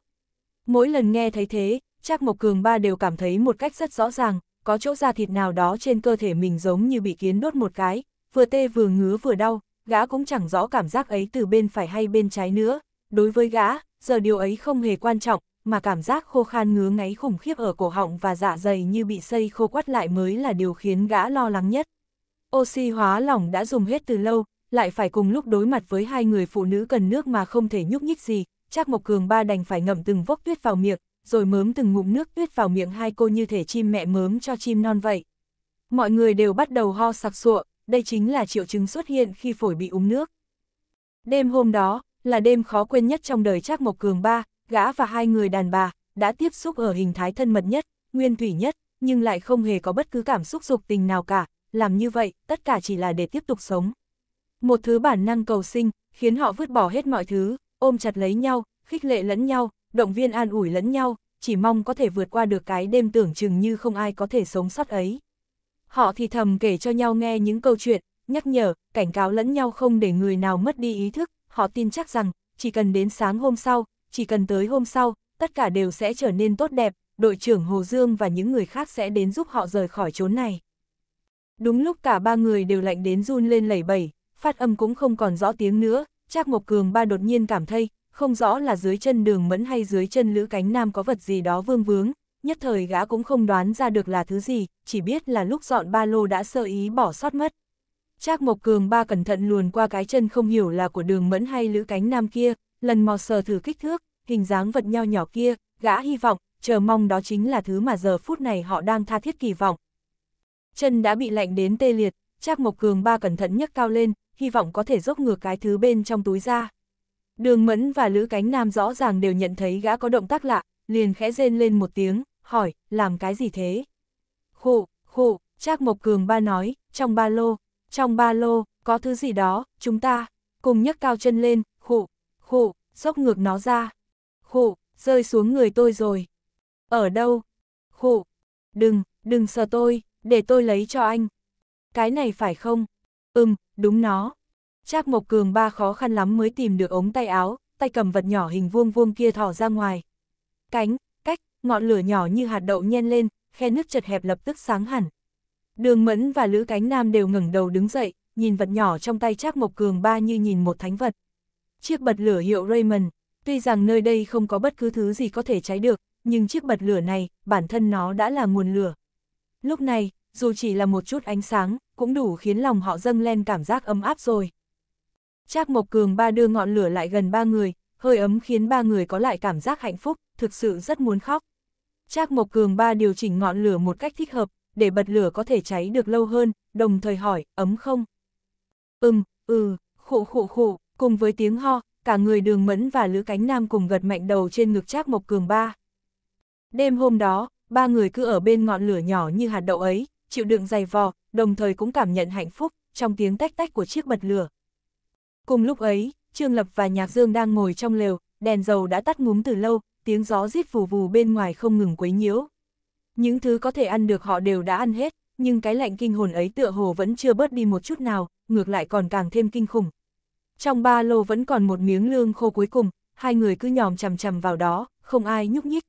Speaker 1: Mỗi lần nghe thấy thế, Trác Mộc Cường ba đều cảm thấy một cách rất rõ ràng, có chỗ da thịt nào đó trên cơ thể mình giống như bị kiến đốt một cái, vừa tê vừa ngứa vừa đau, gã cũng chẳng rõ cảm giác ấy từ bên phải hay bên trái nữa. Đối với gã, giờ điều ấy không hề quan trọng, mà cảm giác khô khan ngứa ngáy khủng khiếp ở cổ họng và dạ dày như bị xây khô quắt lại mới là điều khiến gã lo lắng nhất. Oxy hóa lỏng đã dùng hết từ lâu, lại phải cùng lúc đối mặt với hai người phụ nữ cần nước mà không thể nhúc nhích gì, chắc Mộc Cường ba đành phải ngậm từng vốc tuyết vào miệng, rồi mớm từng ngụm nước tuyết vào miệng hai cô như thể chim mẹ mớm cho chim non vậy. Mọi người đều bắt đầu ho sặc sụa, đây chính là triệu chứng xuất hiện khi phổi bị úng nước. Đêm hôm đó, là đêm khó quên nhất trong đời Trác Mộc Cường ba, gã và hai người đàn bà đã tiếp xúc ở hình thái thân mật nhất, nguyên thủy nhất, nhưng lại không hề có bất cứ cảm xúc dục tình nào cả, làm như vậy, tất cả chỉ là để tiếp tục sống. Một thứ bản năng cầu sinh, khiến họ vứt bỏ hết mọi thứ, ôm chặt lấy nhau, khích lệ lẫn nhau, động viên an ủi lẫn nhau, chỉ mong có thể vượt qua được cái đêm tưởng chừng như không ai có thể sống sót ấy. Họ thì thầm kể cho nhau nghe những câu chuyện, nhắc nhở, cảnh cáo lẫn nhau không để người nào mất đi ý thức, họ tin chắc rằng, chỉ cần đến sáng hôm sau, chỉ cần tới hôm sau, tất cả đều sẽ trở nên tốt đẹp, đội trưởng Hồ Dương và những người khác sẽ đến giúp họ rời khỏi chốn này. Đúng lúc cả ba người đều lạnh đến run lên lẩy bẩy, phát âm cũng không còn rõ tiếng nữa, Trác ngọc Cường ba đột nhiên cảm thấy, không rõ là dưới chân đường mẫn hay dưới chân lữ cánh nam có vật gì đó vương vướng, nhất thời gã cũng không đoán ra được là thứ gì, chỉ biết là lúc dọn ba lô đã sơ ý bỏ sót mất. Trác Mộc Cường ba cẩn thận luồn qua cái chân không hiểu là của đường mẫn hay lữ cánh nam kia, lần mò sờ thử kích thước, hình dáng vật nho nhỏ kia, gã hy vọng, chờ mong đó chính là thứ mà giờ phút này họ đang tha thiết kỳ vọng. Chân đã bị lạnh đến tê liệt, Trác Mộc Cường ba cẩn thận nhấc cao lên, hy vọng có thể dốc ngược cái thứ bên trong túi ra. Đường Mẫn và Lữ Cánh Nam rõ ràng đều nhận thấy gã có động tác lạ, liền khẽ rên lên một tiếng, hỏi, làm cái gì thế? Khụ, khụ, Trác Mộc Cường ba nói, trong ba lô, trong ba lô, có thứ gì đó, chúng ta, cùng nhấc cao chân lên, khụ, dốc ngược nó ra. Khụ, rơi xuống người tôi rồi. Ở đâu? Khụ, đừng, đừng sợ tôi, để tôi lấy cho anh. Cái này phải không? Ừm, đúng nó. Trác Mộc Cường ba khó khăn lắm mới tìm được ống tay áo, tay cầm vật nhỏ hình vuông vuông kia thỏ ra ngoài. Cánh, cách, ngọn lửa nhỏ như hạt đậu nhen lên, khe nước chật hẹp lập tức sáng hẳn. Đường Mẫn và Lữ Cánh Nam đều ngẩng đầu đứng dậy, nhìn vật nhỏ trong tay Trác Mộc Cường ba như nhìn một thánh vật chiếc bật lửa hiệu Raymond. Tuy rằng nơi đây không có bất cứ thứ gì có thể cháy được, nhưng chiếc bật lửa này, bản thân nó đã là nguồn lửa. Lúc này, dù chỉ là một chút ánh sáng, cũng đủ khiến lòng họ dâng lên cảm giác ấm áp rồi. Trác Mộc Cường ba đưa ngọn lửa lại gần ba người, hơi ấm khiến ba người có lại cảm giác hạnh phúc, thực sự rất muốn khóc. Trác Mộc Cường ba điều chỉnh ngọn lửa một cách thích hợp, để bật lửa có thể cháy được lâu hơn, đồng thời hỏi, ấm không? Ừm, ừ, khụ khụ khụ cùng với tiếng ho, cả người đường mẫn và lữ cánh nam cùng gật mạnh đầu trên ngực Trác Mộc Cường ba. Đêm hôm đó, ba người cứ ở bên ngọn lửa nhỏ như hạt đậu ấy, chịu đựng dày vò, đồng thời cũng cảm nhận hạnh phúc trong tiếng tách tách của chiếc bật lửa. Cùng lúc ấy, Trương Lập và Nhạc Dương đang ngồi trong lều, đèn dầu đã tắt ngúm từ lâu, tiếng gió rít vù vù bên ngoài không ngừng quấy nhiễu. Những thứ có thể ăn được họ đều đã ăn hết, nhưng cái lạnh kinh hồn ấy tựa hồ vẫn chưa bớt đi một chút nào, ngược lại còn càng thêm kinh khủng. Trong ba lô vẫn còn một miếng lương khô cuối cùng, hai người cứ nhòm chằm chằm vào đó, không ai nhúc nhích.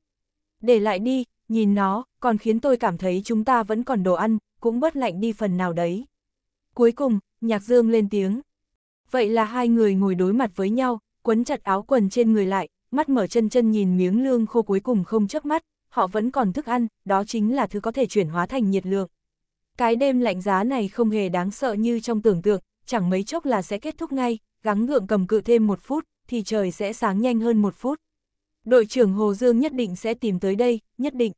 Speaker 1: Để lại đi, nhìn nó, còn khiến tôi cảm thấy chúng ta vẫn còn đồ ăn, cũng bớt lạnh đi phần nào đấy. Cuối cùng, Nhạc Dương lên tiếng. Vậy là hai người ngồi đối mặt với nhau, quấn chặt áo quần trên người lại, mắt mở chân chân nhìn miếng lương khô cuối cùng không chớp mắt, họ vẫn còn thức ăn, đó chính là thứ có thể chuyển hóa thành nhiệt lượng. Cái đêm lạnh giá này không hề đáng sợ như trong tưởng tượng, chẳng mấy chốc là sẽ kết thúc ngay, gắng gượng cầm cự thêm một phút, thì trời sẽ sáng nhanh hơn một phút. Đội trưởng Hồ Dương nhất định sẽ tìm tới đây, nhất định.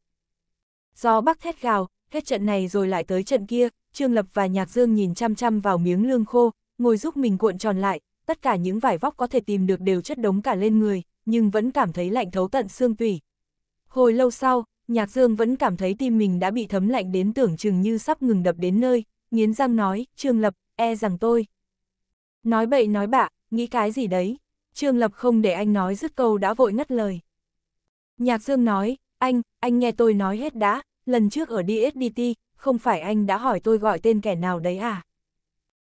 Speaker 1: Do bắc thét gào, hết trận này rồi lại tới trận kia, Trương Lập và Nhạc Dương nhìn chăm chăm vào miếng lương khô, ngồi giúp mình cuộn tròn lại, tất cả những vải vóc có thể tìm được đều chất đống cả lên người, nhưng vẫn cảm thấy lạnh thấu tận xương tủy. Hồi lâu sau, Nhạc Dương vẫn cảm thấy tim mình đã bị thấm lạnh đến tưởng chừng như sắp ngừng đập đến nơi, nghiến răng nói, Trương Lập, e rằng tôi. Nói bậy nói bạ, nghĩ cái gì đấy? Trương Lập không để anh nói dứt câu đã vội ngắt lời. Nhạc Dương nói, anh, anh nghe tôi nói hết đã, lần trước ở DSDT, không phải anh đã hỏi tôi gọi tên kẻ nào đấy à?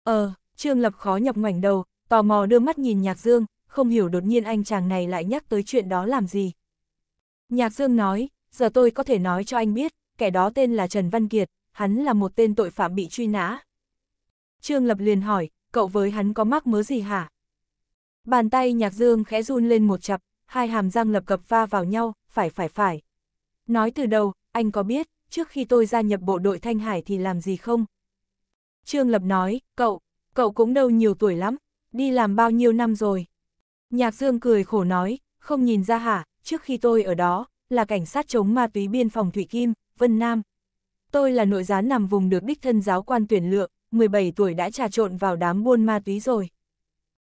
Speaker 1: Ờ, Trương Lập khó nhọc ngoảnh đầu, tò mò đưa mắt nhìn Nhạc Dương, không hiểu đột nhiên anh chàng này lại nhắc tới chuyện đó làm gì. Nhạc Dương nói, giờ tôi có thể nói cho anh biết, kẻ đó tên là Trần Văn Kiệt, hắn là một tên tội phạm bị truy nã. Trương Lập liền hỏi, cậu với hắn có mắc mớ gì hả? Bàn tay nhạc dương khẽ run lên một chập, hai hàm răng lập cập va vào nhau, phải phải phải. Nói từ đầu, anh có biết, trước khi tôi gia nhập bộ đội Thanh Hải thì làm gì không? Trương Lập nói, cậu, cậu cũng đâu nhiều tuổi lắm, đi làm bao nhiêu năm rồi? Nhạc Dương cười khổ nói, không nhìn ra hả, trước khi tôi ở đó, là cảnh sát chống ma túy biên phòng Thủy Kim, Vân Nam. Tôi là nội gián nằm vùng được đích thân giáo quan tuyển lựa, 17 tuổi đã trà trộn vào đám buôn ma túy rồi.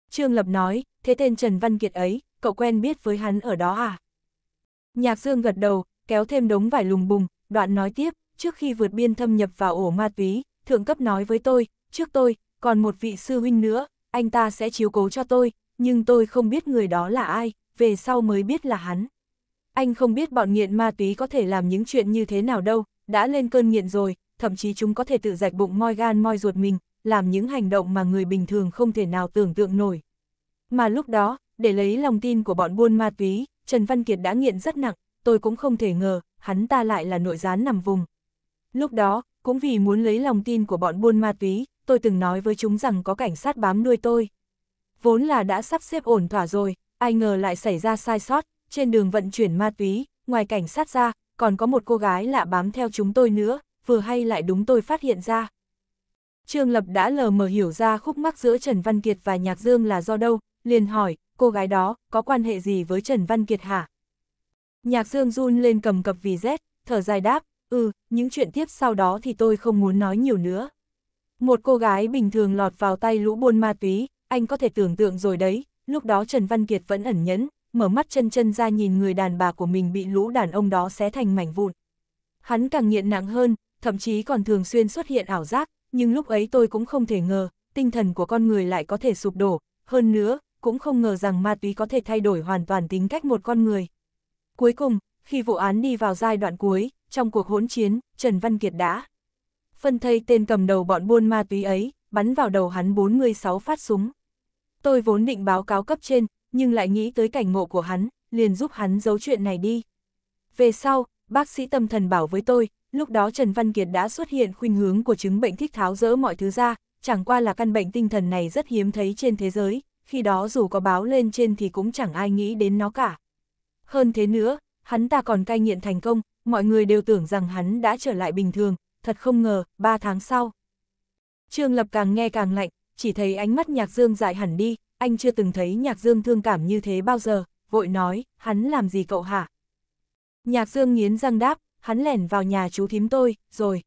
Speaker 1: Trương Lập nói, thế tên Trần Văn Kiệt ấy, cậu quen biết với hắn ở đó à? Nhạc Dương gật đầu, kéo thêm đống vải lùng bùng, đoạn nói tiếp, trước khi vượt biên thâm nhập vào ổ ma túy, thượng cấp nói với tôi, trước tôi, còn một vị sư huynh nữa, anh ta sẽ chiếu cố cho tôi, nhưng tôi không biết người đó là ai, về sau mới biết là hắn. Anh không biết bọn nghiện ma túy có thể làm những chuyện như thế nào đâu, đã lên cơn nghiện rồi, thậm chí chúng có thể tự rạch bụng moi gan moi ruột mình, làm những hành động mà người bình thường không thể nào tưởng tượng nổi. Mà lúc đó, để lấy lòng tin của bọn buôn ma túy, Trần Văn Kiệt đã nghiện rất nặng, tôi cũng không thể ngờ, hắn ta lại là nội gián nằm vùng. Lúc đó, cũng vì muốn lấy lòng tin của bọn buôn ma túy, tôi từng nói với chúng rằng có cảnh sát bám nuôi tôi. Vốn là đã sắp xếp ổn thỏa rồi, ai ngờ lại xảy ra sai sót, trên đường vận chuyển ma túy, ngoài cảnh sát ra, còn có một cô gái lạ bám theo chúng tôi nữa, vừa hay lại đúng tôi phát hiện ra. Trương Lập đã lờ mờ hiểu ra khúc mắc giữa Trần Văn Kiệt và Nhạc Dương là do đâu, liền hỏi, cô gái đó, có quan hệ gì với Trần Văn Kiệt hả? Nhạc Dương run lên cầm cập vì rét, thở dài đáp, ừ, những chuyện tiếp sau đó thì tôi không muốn nói nhiều nữa. Một cô gái bình thường lọt vào tay lũ buôn ma túy, anh có thể tưởng tượng rồi đấy, lúc đó Trần Văn Kiệt vẫn ẩn nhẫn, mở mắt chân chân ra nhìn người đàn bà của mình bị lũ đàn ông đó xé thành mảnh vụn. Hắn càng nghiện nặng hơn, thậm chí còn thường xuyên xuất hiện ảo giác, nhưng lúc ấy tôi cũng không thể ngờ, tinh thần của con người lại có thể sụp đổ, hơn nữa, cũng không ngờ rằng ma túy có thể thay đổi hoàn toàn tính cách một con người. Cuối cùng, khi vụ án đi vào giai đoạn cuối, trong cuộc hỗn chiến, Trần Văn Kiệt đã phân thây tên cầm đầu bọn buôn ma túy ấy, bắn vào đầu hắn 46 phát súng. Tôi vốn định báo cáo cấp trên, nhưng lại nghĩ tới cảnh ngộ của hắn, liền giúp hắn giấu chuyện này đi. Về sau, bác sĩ tâm thần bảo với tôi, lúc đó Trần Văn Kiệt đã xuất hiện khuynh hướng của chứng bệnh thích tháo rỡ mọi thứ ra, chẳng qua là căn bệnh tinh thần này rất hiếm thấy trên thế giới, khi đó dù có báo lên trên thì cũng chẳng ai nghĩ đến nó cả. Hơn thế nữa, hắn ta còn cai nghiện thành công, mọi người đều tưởng rằng hắn đã trở lại bình thường, thật không ngờ, 3 tháng sau. Trương Lập càng nghe càng lạnh, chỉ thấy ánh mắt Nhạc Dương dại hẳn đi, anh chưa từng thấy Nhạc Dương thương cảm như thế bao giờ, vội nói, hắn làm gì cậu hả? Nhạc Dương nghiến răng đáp, hắn lẻn vào nhà chú thím tôi, rồi.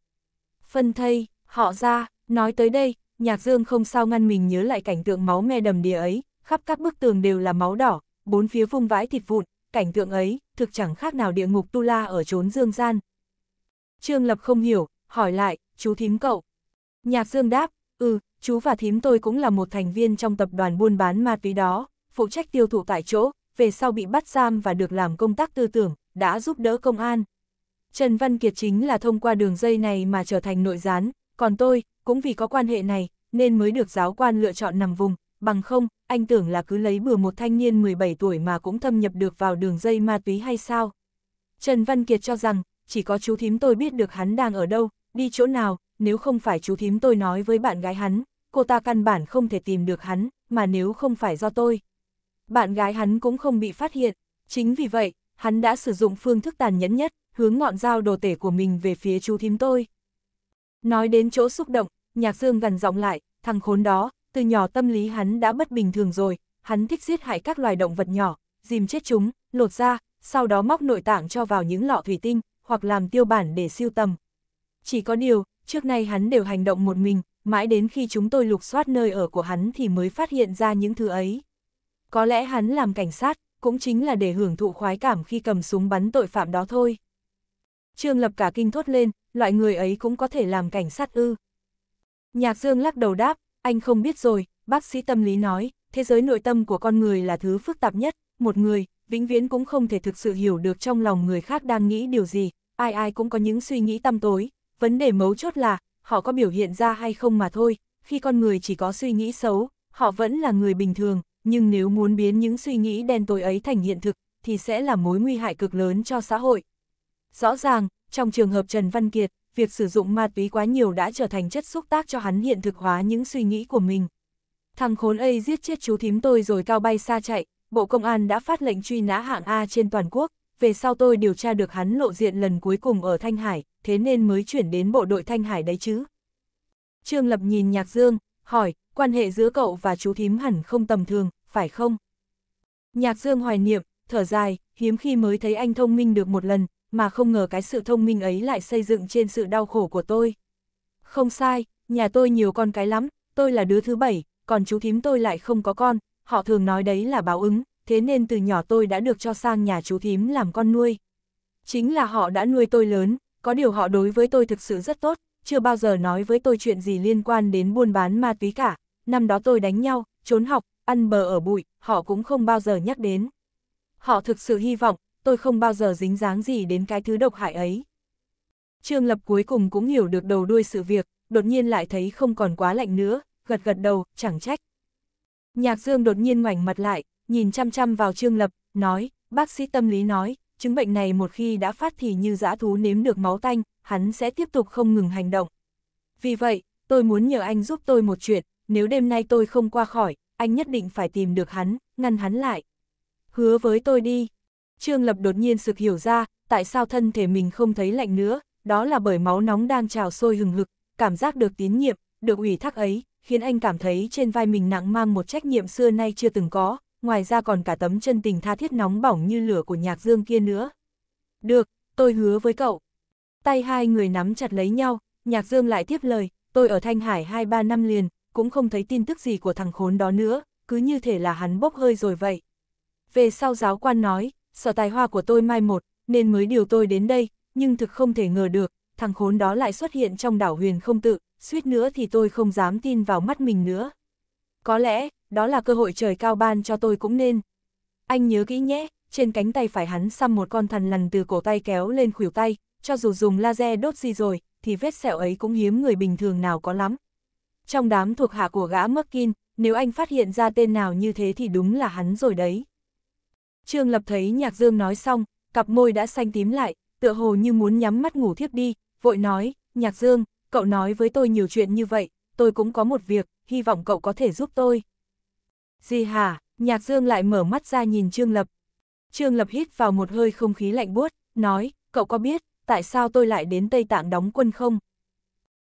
Speaker 1: Phân thây, họ ra, nói tới đây, nhạc dương không sao ngăn mình nhớ lại cảnh tượng máu me đầm đìa ấy, khắp các bức tường đều là máu đỏ, bốn phía vung vãi thịt vụn, cảnh tượng ấy, thực chẳng khác nào địa ngục tu la ở chốn dương gian. Trương Lập không hiểu, hỏi lại, chú thím cậu. Nhạc dương đáp, ừ, chú và thím tôi cũng là một thành viên trong tập đoàn buôn bán ma túy đó, phụ trách tiêu thụ tại chỗ, về sau bị bắt giam và được làm công tác tư tưởng, đã giúp đỡ công an. Trần Văn Kiệt chính là thông qua đường dây này mà trở thành nội gián, còn tôi, cũng vì có quan hệ này, nên mới được giáo quan lựa chọn nằm vùng, bằng không, anh tưởng là cứ lấy bừa một thanh niên 17 tuổi mà cũng thâm nhập được vào đường dây ma túy hay sao. Trần Văn Kiệt cho rằng, chỉ có chú thím tôi biết được hắn đang ở đâu, đi chỗ nào, nếu không phải chú thím tôi nói với bạn gái hắn, cô ta căn bản không thể tìm được hắn, mà nếu không phải do tôi. Bạn gái hắn cũng không bị phát hiện, chính vì vậy, hắn đã sử dụng phương thức tàn nhẫn nhất, hướng ngọn dao đồ tể của mình về phía chú thím tôi. Nói đến chỗ xúc động, nhạc dương gần giọng lại, thằng khốn đó, từ nhỏ tâm lý hắn đã bất bình thường rồi, hắn thích giết hại các loài động vật nhỏ, dìm chết chúng, lột ra, sau đó móc nội tạng cho vào những lọ thủy tinh, hoặc làm tiêu bản để siêu tầm. Chỉ có điều, trước nay hắn đều hành động một mình, mãi đến khi chúng tôi lục soát nơi ở của hắn thì mới phát hiện ra những thứ ấy. Có lẽ hắn làm cảnh sát, cũng chính là để hưởng thụ khoái cảm khi cầm súng bắn tội phạm đó thôi. Trương Lập cả kinh thốt lên, loại người ấy cũng có thể làm cảnh sát ư. Nhạc Dương lắc đầu đáp, anh không biết rồi, bác sĩ tâm lý nói, thế giới nội tâm của con người là thứ phức tạp nhất, một người, vĩnh viễn cũng không thể thực sự hiểu được trong lòng người khác đang nghĩ điều gì, ai ai cũng có những suy nghĩ tâm tối, vấn đề mấu chốt là, họ có biểu hiện ra hay không mà thôi, khi con người chỉ có suy nghĩ xấu, họ vẫn là người bình thường, nhưng nếu muốn biến những suy nghĩ đen tối ấy thành hiện thực, thì sẽ là mối nguy hại cực lớn cho xã hội, Rõ ràng, trong trường hợp Trần Văn Kiệt, việc sử dụng ma túy quá nhiều đã trở thành chất xúc tác cho hắn hiện thực hóa những suy nghĩ của mình. Thằng khốn ấy giết chết chú thím tôi rồi cao bay xa chạy, Bộ Công an đã phát lệnh truy nã hạng A trên toàn quốc, về sau tôi điều tra được hắn lộ diện lần cuối cùng ở Thanh Hải, thế nên mới chuyển đến bộ đội Thanh Hải đấy chứ. Trương Lập nhìn Nhạc Dương, hỏi, quan hệ giữa cậu và chú thím hẳn không tầm thường, phải không? Nhạc Dương hoài niệm, thở dài, hiếm khi mới thấy anh thông minh được một lần, mà không ngờ cái sự thông minh ấy lại xây dựng trên sự đau khổ của tôi. Không sai, nhà tôi nhiều con cái lắm, tôi là đứa thứ bảy, còn chú thím tôi lại không có con, họ thường nói đấy là báo ứng, thế nên từ nhỏ tôi đã được cho sang nhà chú thím làm con nuôi. Chính là họ đã nuôi tôi lớn, có điều họ đối với tôi thực sự rất tốt, chưa bao giờ nói với tôi chuyện gì liên quan đến buôn bán ma túy cả, năm đó tôi đánh nhau, trốn học, ăn bờ ở bụi, họ cũng không bao giờ nhắc đến. Họ thực sự hy vọng, tôi không bao giờ dính dáng gì đến cái thứ độc hại ấy. Trương Lập cuối cùng cũng hiểu được đầu đuôi sự việc, đột nhiên lại thấy không còn quá lạnh nữa, gật gật đầu, chẳng trách. Nhạc Dương đột nhiên ngoảnh mặt lại, nhìn chăm chăm vào Trương Lập, nói, bác sĩ tâm lý nói, chứng bệnh này một khi đã phát thì như dã thú nếm được máu tanh, hắn sẽ tiếp tục không ngừng hành động. Vì vậy, tôi muốn nhờ anh giúp tôi một chuyện, nếu đêm nay tôi không qua khỏi, anh nhất định phải tìm được hắn, ngăn hắn lại. Hứa với tôi đi, Trương Lập đột nhiên sực hiểu ra, tại sao thân thể mình không thấy lạnh nữa, đó là bởi máu nóng đang trào sôi hừng hực, cảm giác được tín nhiệm, được ủy thác ấy, khiến anh cảm thấy trên vai mình nặng mang một trách nhiệm xưa nay chưa từng có, ngoài ra còn cả tấm chân tình tha thiết nóng bỏng như lửa của nhạc dương kia nữa. Được, tôi hứa với cậu. Tay hai người nắm chặt lấy nhau, nhạc dương lại tiếp lời, tôi ở Thanh Hải 2-3 năm liền, cũng không thấy tin tức gì của thằng khốn đó nữa, cứ như thể là hắn bốc hơi rồi vậy. Về sau giáo quan nói, sở tài hoa của tôi mai một, nên mới điều tôi đến đây, nhưng thực không thể ngờ được, thằng khốn đó lại xuất hiện trong đảo huyền không tự, suýt nữa thì tôi không dám tin vào mắt mình nữa. Có lẽ, đó là cơ hội trời cao ban cho tôi cũng nên. Anh nhớ kỹ nhé, trên cánh tay phải hắn xăm một con thần lằn từ cổ tay kéo lên khuỷu tay, cho dù dùng laser đốt gì rồi, thì vết sẹo ấy cũng hiếm người bình thường nào có lắm. Trong đám thuộc hạ của gã Merkin, nếu anh phát hiện ra tên nào như thế thì đúng là hắn rồi đấy. Trương Lập thấy Nhạc Dương nói xong, cặp môi đã xanh tím lại, tựa hồ như muốn nhắm mắt ngủ thiếp đi, vội nói, Nhạc Dương, cậu nói với tôi nhiều chuyện như vậy, tôi cũng có một việc, hy vọng cậu có thể giúp tôi. Gì hả? Nhạc Dương lại mở mắt ra nhìn Trương Lập. Trương Lập hít vào một hơi không khí lạnh buốt, nói, cậu có biết, tại sao tôi lại đến Tây Tạng đóng quân không?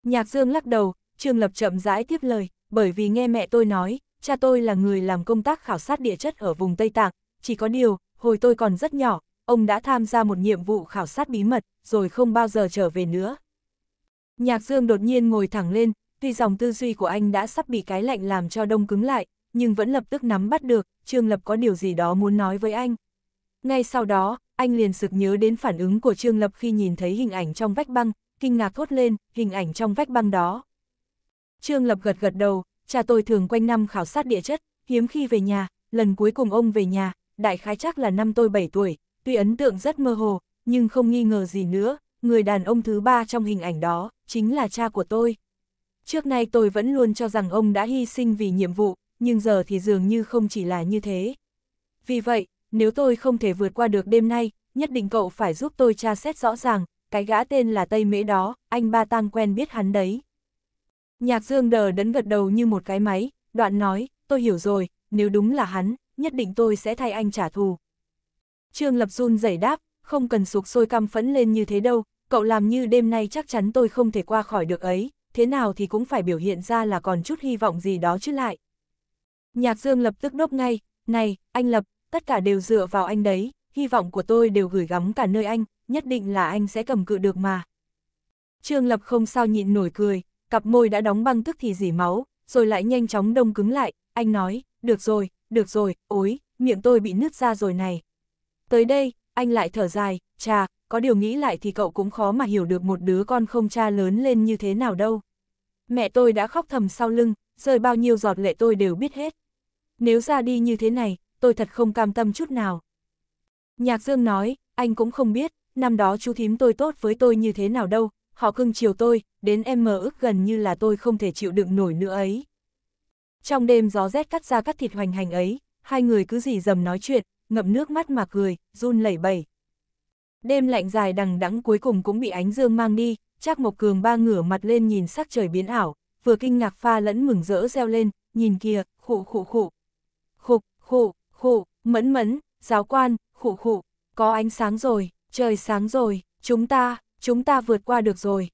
Speaker 1: Nhạc Dương lắc đầu, Trương Lập chậm rãi tiếp lời, bởi vì nghe mẹ tôi nói, cha tôi là người làm công tác khảo sát địa chất ở vùng Tây Tạng, chỉ có điều, hồi tôi còn rất nhỏ, ông đã tham gia một nhiệm vụ khảo sát bí mật, rồi không bao giờ trở về nữa. Nhạc Dương đột nhiên ngồi thẳng lên, tuy dòng tư duy của anh đã sắp bị cái lạnh làm cho đông cứng lại, nhưng vẫn lập tức nắm bắt được, Trương Lập có điều gì đó muốn nói với anh. Ngay sau đó, anh liền sực nhớ đến phản ứng của Trương Lập khi nhìn thấy hình ảnh trong vách băng, kinh ngạc thốt lên, hình ảnh trong vách băng đó. Trương Lập gật gật đầu, cha tôi thường quanh năm khảo sát địa chất, hiếm khi về nhà, lần cuối cùng ông về nhà, đại khái chắc là năm tôi 7 tuổi, tuy ấn tượng rất mơ hồ, nhưng không nghi ngờ gì nữa, người đàn ông thứ ba trong hình ảnh đó, chính là cha của tôi. Trước nay tôi vẫn luôn cho rằng ông đã hy sinh vì nhiệm vụ, nhưng giờ thì dường như không chỉ là như thế. Vì vậy, nếu tôi không thể vượt qua được đêm nay, nhất định cậu phải giúp tôi tra xét rõ ràng, cái gã tên là Tây Mễ đó, anh ba tăng quen biết hắn đấy. Nhạc Dương đờ đấn gật đầu như một cái máy, đoạn nói, tôi hiểu rồi, nếu đúng là hắn, nhất định tôi sẽ thay anh trả thù. Trương Lập run rẩy đáp, không cần sụp sôi căm phẫn lên như thế đâu, cậu làm như đêm nay chắc chắn tôi không thể qua khỏi được ấy, thế nào thì cũng phải biểu hiện ra là còn chút hy vọng gì đó chứ lại. Nhạc Dương lập tức đốt ngay, này, anh Lập, tất cả đều dựa vào anh đấy, hy vọng của tôi đều gửi gắm cả nơi anh, nhất định là anh sẽ cầm cự được mà. Trương Lập không sao nhịn nổi cười, cặp môi đã đóng băng tức thì dỉ máu, rồi lại nhanh chóng đông cứng lại, anh nói, được rồi, được rồi, ối, miệng tôi bị nứt ra rồi này. Tới đây, anh lại thở dài, chà, có điều nghĩ lại thì cậu cũng khó mà hiểu được một đứa con không cha lớn lên như thế nào đâu. Mẹ tôi đã khóc thầm sau lưng, rơi bao nhiêu giọt lệ tôi đều biết hết. Nếu ra đi như thế này, tôi thật không cam tâm chút nào. Nhạc Dương nói, anh cũng không biết, năm đó chú thím tôi tốt với tôi như thế nào đâu, họ cưng chiều tôi, đến em mờ ức gần như là tôi không thể chịu đựng nổi nữa ấy. Trong đêm gió rét cắt ra cắt thịt hoành hành ấy, hai người cứ dì dầm nói chuyện, ngậm nước mắt mà cười, run lẩy bẩy. Đêm lạnh dài đằng đẵng cuối cùng cũng bị ánh dương mang đi, Trác Mộc Cường ba ngửa mặt lên nhìn sắc trời biến ảo, vừa kinh ngạc pha lẫn mừng rỡ reo lên, nhìn kìa, khụ khụ khụ. Khục, khụ, khụ, mẫn mẫn, giáo quan, khụ khụ, có ánh sáng rồi, trời sáng rồi, chúng ta, chúng ta vượt qua được rồi.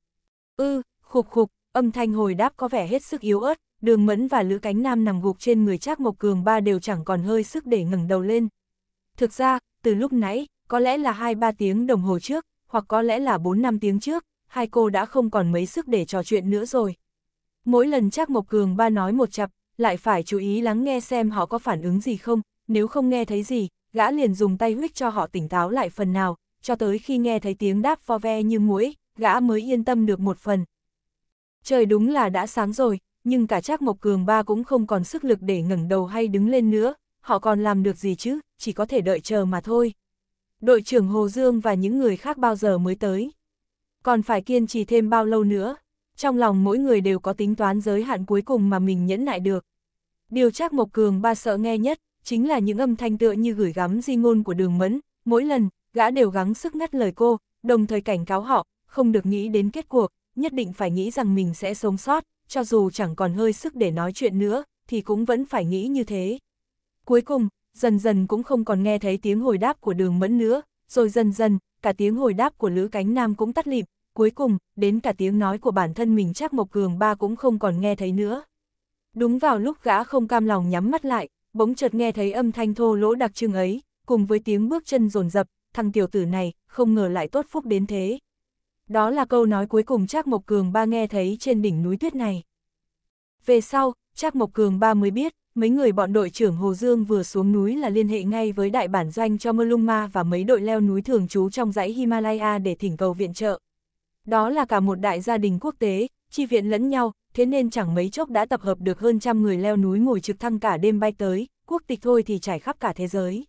Speaker 1: Ư, ừ, khục khục, âm thanh hồi đáp có vẻ hết sức yếu ớt, đường mẫn và Lữ Cánh Nam nằm gục trên người Trác Mộc Cường ba đều chẳng còn hơi sức để ngẩng đầu lên. Thực ra, từ lúc nãy, có lẽ là hai ba tiếng đồng hồ trước, hoặc có lẽ là bốn năm tiếng trước, hai cô đã không còn mấy sức để trò chuyện nữa rồi. Mỗi lần Trác Mộc Cường ba nói một chập lại phải chú ý lắng nghe xem họ có phản ứng gì không, nếu không nghe thấy gì, gã liền dùng tay huyết cho họ tỉnh táo lại phần nào, cho tới khi nghe thấy tiếng đáp vo ve như muỗi, gã mới yên tâm được một phần. Trời đúng là đã sáng rồi, nhưng cả Trác Mộc Cường ba cũng không còn sức lực để ngẩng đầu hay đứng lên nữa, họ còn làm được gì chứ, chỉ có thể đợi chờ mà thôi. Đội trưởng Hồ Dương và những người khác bao giờ mới tới? Còn phải kiên trì thêm bao lâu nữa? Trong lòng mỗi người đều có tính toán giới hạn cuối cùng mà mình nhẫn nại được. Điều Trác Mộc Cường ba sợ nghe nhất, chính là những âm thanh tựa như gửi gắm di ngôn của đường mẫn, mỗi lần, gã đều gắng sức ngắt lời cô, đồng thời cảnh cáo họ, không được nghĩ đến kết cuộc, nhất định phải nghĩ rằng mình sẽ sống sót, cho dù chẳng còn hơi sức để nói chuyện nữa, thì cũng vẫn phải nghĩ như thế. Cuối cùng, dần dần cũng không còn nghe thấy tiếng hồi đáp của đường mẫn nữa, rồi dần dần, cả tiếng hồi đáp của Lữ Cánh Nam cũng tắt lịm, cuối cùng, đến cả tiếng nói của bản thân mình chắc Mộc Cường ba cũng không còn nghe thấy nữa. Đúng vào lúc gã không cam lòng nhắm mắt lại, bỗng chợt nghe thấy âm thanh thô lỗ đặc trưng ấy, cùng với tiếng bước chân rồn rập, thằng tiểu tử này, không ngờ lại tốt phúc đến thế đó là câu nói cuối cùng Trác Mộc Cường ba nghe thấy trên đỉnh núi tuyết này. Về sau, Trác Mộc Cường ba mới biết, mấy người bọn đội trưởng Hồ Dương vừa xuống núi là liên hệ ngay với đại bản doanh cho Maluma và mấy đội leo núi thường trú trong dãy Himalaya để thỉnh cầu viện trợ. Đó là cả một đại gia đình quốc tế, chi viện lẫn nhau, thế nên chẳng mấy chốc đã tập hợp được hơn trăm người leo núi ngồi trực thăng cả đêm bay tới, quốc tịch thôi thì trải khắp cả thế giới.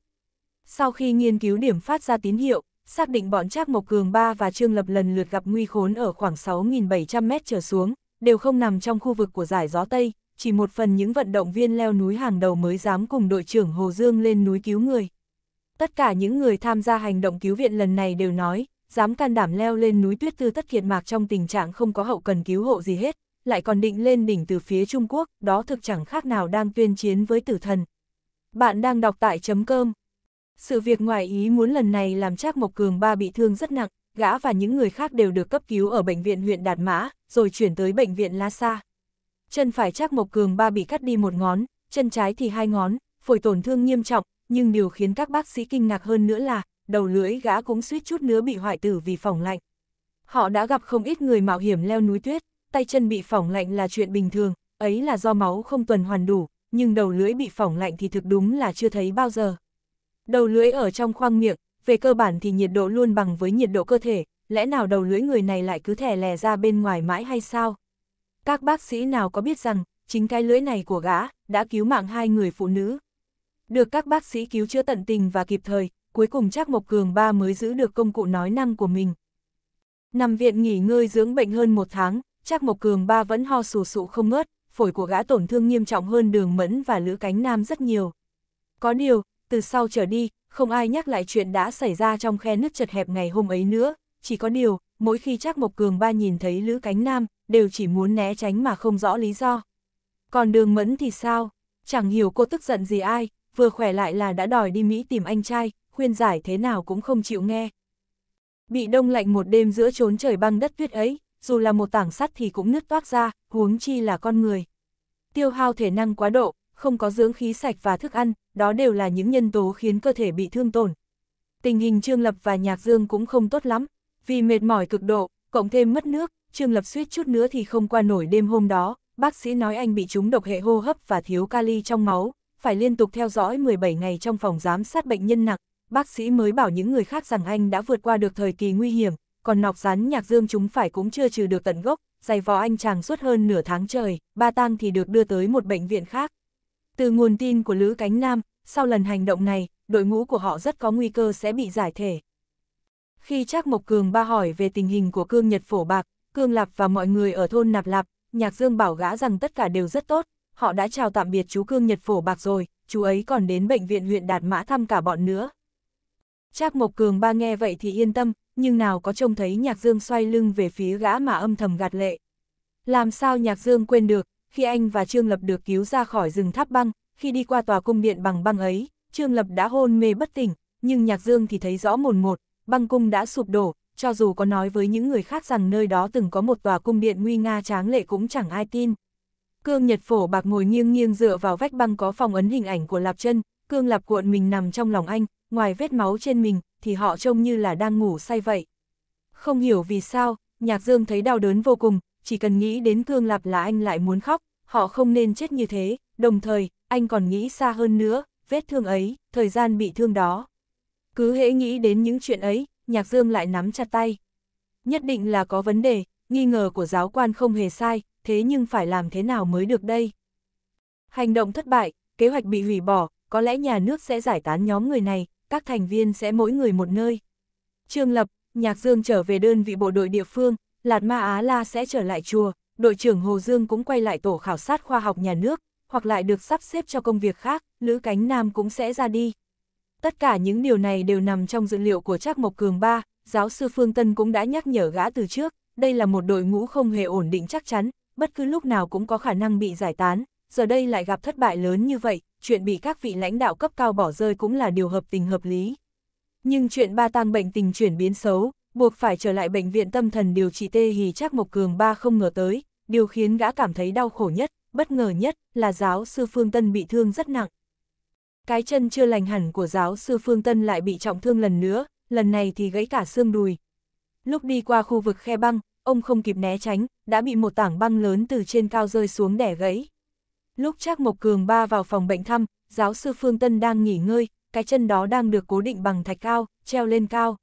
Speaker 1: Sau khi nghiên cứu điểm phát ra tín hiệu, xác định bọn Trác Mộc Cường Ba và Trương Lập lần lượt gặp nguy khốn ở khoảng 6.700 mét trở xuống, đều không nằm trong khu vực của giải gió Tây, chỉ một phần những vận động viên leo núi hàng đầu mới dám cùng đội trưởng Hồ Dương lên núi cứu người. Tất cả những người tham gia hành động cứu viện lần này đều nói, dám can đảm leo lên núi tuyết tư tất kiệt mạc trong tình trạng không có hậu cần cứu hộ gì hết, lại còn định lên đỉnh từ phía Trung Quốc, đó thực chẳng khác nào đang tuyên chiến với tử thần. Bạn đang đọc tại chấm cơm. Sự việc ngoài ý muốn lần này làm Trác Mộc Cường ba bị thương rất nặng, gã và những người khác đều được cấp cứu ở bệnh viện huyện Đạt Mã, rồi chuyển tới bệnh viện La Sa. Chân phải Trác Mộc Cường ba bị cắt đi một ngón, chân trái thì hai ngón, phổi tổn thương nghiêm trọng, nhưng điều khiến các bác sĩ kinh ngạc hơn nữa là, đầu lưỡi gã cũng suýt chút nữa bị hoại tử vì phỏng lạnh. Họ đã gặp không ít người mạo hiểm leo núi tuyết, tay chân bị phỏng lạnh là chuyện bình thường, ấy là do máu không tuần hoàn đủ, nhưng đầu lưỡi bị phỏng lạnh thì thực đúng là chưa thấy bao giờ. Đầu lưỡi ở trong khoang miệng, về cơ bản thì nhiệt độ luôn bằng với nhiệt độ cơ thể, lẽ nào đầu lưỡi người này lại cứ thẻ lè ra bên ngoài mãi hay sao? Các bác sĩ nào có biết rằng, chính cái lưỡi này của gã đã cứu mạng hai người phụ nữ. Được các bác sĩ cứu chữa tận tình và kịp thời, cuối cùng Trác Mộc Cường ba mới giữ được công cụ nói năng của mình. Nằm viện nghỉ ngơi dưỡng bệnh hơn một tháng, Trác Mộc Cường ba vẫn ho sù sụ không ngớt, phổi của gã tổn thương nghiêm trọng hơn đường mẫn và lữ cánh nam rất nhiều. Có điều, từ sau trở đi, không ai nhắc lại chuyện đã xảy ra trong khe nứt chật hẹp ngày hôm ấy nữa, chỉ có điều, mỗi khi Trác Mộc Cường ba nhìn thấy Lữ Cánh Nam, đều chỉ muốn né tránh mà không rõ lý do. Còn đường mẫn thì sao? Chẳng hiểu cô tức giận gì ai, vừa khỏe lại là đã đòi đi Mỹ tìm anh trai, khuyên giải thế nào cũng không chịu nghe. Bị đông lạnh một đêm giữa trốn trời băng đất tuyết ấy, dù là một tảng sắt thì cũng nứt toác ra, huống chi là con người. Tiêu hao thể năng quá độ, không có dưỡng khí sạch và thức ăn, đó đều là những nhân tố khiến cơ thể bị thương tổn. Tình hình Trương Lập và Nhạc Dương cũng không tốt lắm, vì mệt mỏi cực độ, cộng thêm mất nước, Trương Lập suýt chút nữa thì không qua nổi đêm hôm đó, bác sĩ nói anh bị trúng độc hệ hô hấp và thiếu kali trong máu, phải liên tục theo dõi 17 ngày trong phòng giám sát bệnh nhân nặng, bác sĩ mới bảo những người khác rằng anh đã vượt qua được thời kỳ nguy hiểm, còn nọc rắn Nhạc Dương chúng phải cũng chưa trừ được tận gốc, giày vò anh chàng suốt hơn nửa tháng trời, ba tang thì được đưa tới một bệnh viện khác, từ nguồn tin của Lữ Cánh Nam, sau lần hành động này, đội ngũ của họ rất có nguy cơ sẽ bị giải thể. Khi Trác Mộc Cường ba hỏi về tình hình của Cương Nhật Phổ Bạc, Cương Lạp và mọi người ở thôn Nạp Lạp, Nhạc Dương bảo gã rằng tất cả đều rất tốt, họ đã chào tạm biệt chú Cương Nhật Phổ Bạc rồi, chú ấy còn đến bệnh viện huyện Đạt Mã thăm cả bọn nữa. Trác Mộc Cường ba nghe vậy thì yên tâm, nhưng nào có trông thấy Nhạc Dương xoay lưng về phía gã mà âm thầm gạt lệ. Làm sao Nhạc Dương quên được, khi anh và Trương Lập được cứu ra khỏi rừng tháp băng, khi đi qua tòa cung điện bằng băng ấy, Trương Lập đã hôn mê bất tỉnh, nhưng Nhạc Dương thì thấy rõ mồn một, băng cung đã sụp đổ, cho dù có nói với những người khác rằng nơi đó từng có một tòa cung điện nguy nga tráng lệ cũng chẳng ai tin. Cương Nhật Phổ bạc ngồi nghiêng nghiêng dựa vào vách băng có phòng ấn hình ảnh của Lạp Chân, Cương Lạp cuộn mình nằm trong lòng anh, ngoài vết máu trên mình thì họ trông như là đang ngủ say vậy. Không hiểu vì sao, Nhạc Dương thấy đau đớn vô cùng, chỉ cần nghĩ đến Cương Lạp là anh lại muốn khóc, họ không nên chết như thế, đồng thời, anh còn nghĩ xa hơn nữa, vết thương ấy, thời gian bị thương đó. Cứ hễ nghĩ đến những chuyện ấy, Nhạc Dương lại nắm chặt tay. Nhất định là có vấn đề, nghi ngờ của giáo quan không hề sai, thế nhưng phải làm thế nào mới được đây? Hành động thất bại, kế hoạch bị hủy bỏ, có lẽ nhà nước sẽ giải tán nhóm người này, các thành viên sẽ mỗi người một nơi. Trương Lập, Nhạc Dương trở về đơn vị bộ đội địa phương, Lạt Ma Á La sẽ trở lại chùa, đội trưởng Hồ Dương cũng quay lại tổ khảo sát khoa học nhà nước, hoặc lại được sắp xếp cho công việc khác, Lữ Cánh Nam cũng sẽ ra đi. Tất cả những điều này đều nằm trong dữ liệu của Trác Mộc Cường ba, giáo sư Phương Tân cũng đã nhắc nhở gã từ trước, đây là một đội ngũ không hề ổn định chắc chắn, bất cứ lúc nào cũng có khả năng bị giải tán, giờ đây lại gặp thất bại lớn như vậy, chuyện bị các vị lãnh đạo cấp cao bỏ rơi cũng là điều hợp tình hợp lý. Nhưng chuyện ba tang bệnh tình chuyển biến xấu, buộc phải trở lại bệnh viện tâm thần điều trị tê hì Trác Mộc Cường ba không ngờ tới, điều khiến gã cảm thấy đau khổ nhất, bất ngờ nhất là giáo sư Phương Tân bị thương rất nặng. Cái chân chưa lành hẳn của giáo sư Phương Tân lại bị trọng thương lần nữa, lần này thì gãy cả xương đùi. Lúc đi qua khu vực khe băng, ông không kịp né tránh, đã bị một tảng băng lớn từ trên cao rơi xuống đẻ gãy. Lúc Trác Mộc Cường ba vào phòng bệnh thăm, giáo sư Phương Tân đang nghỉ ngơi, cái chân đó đang được cố định bằng thạch cao, treo lên cao.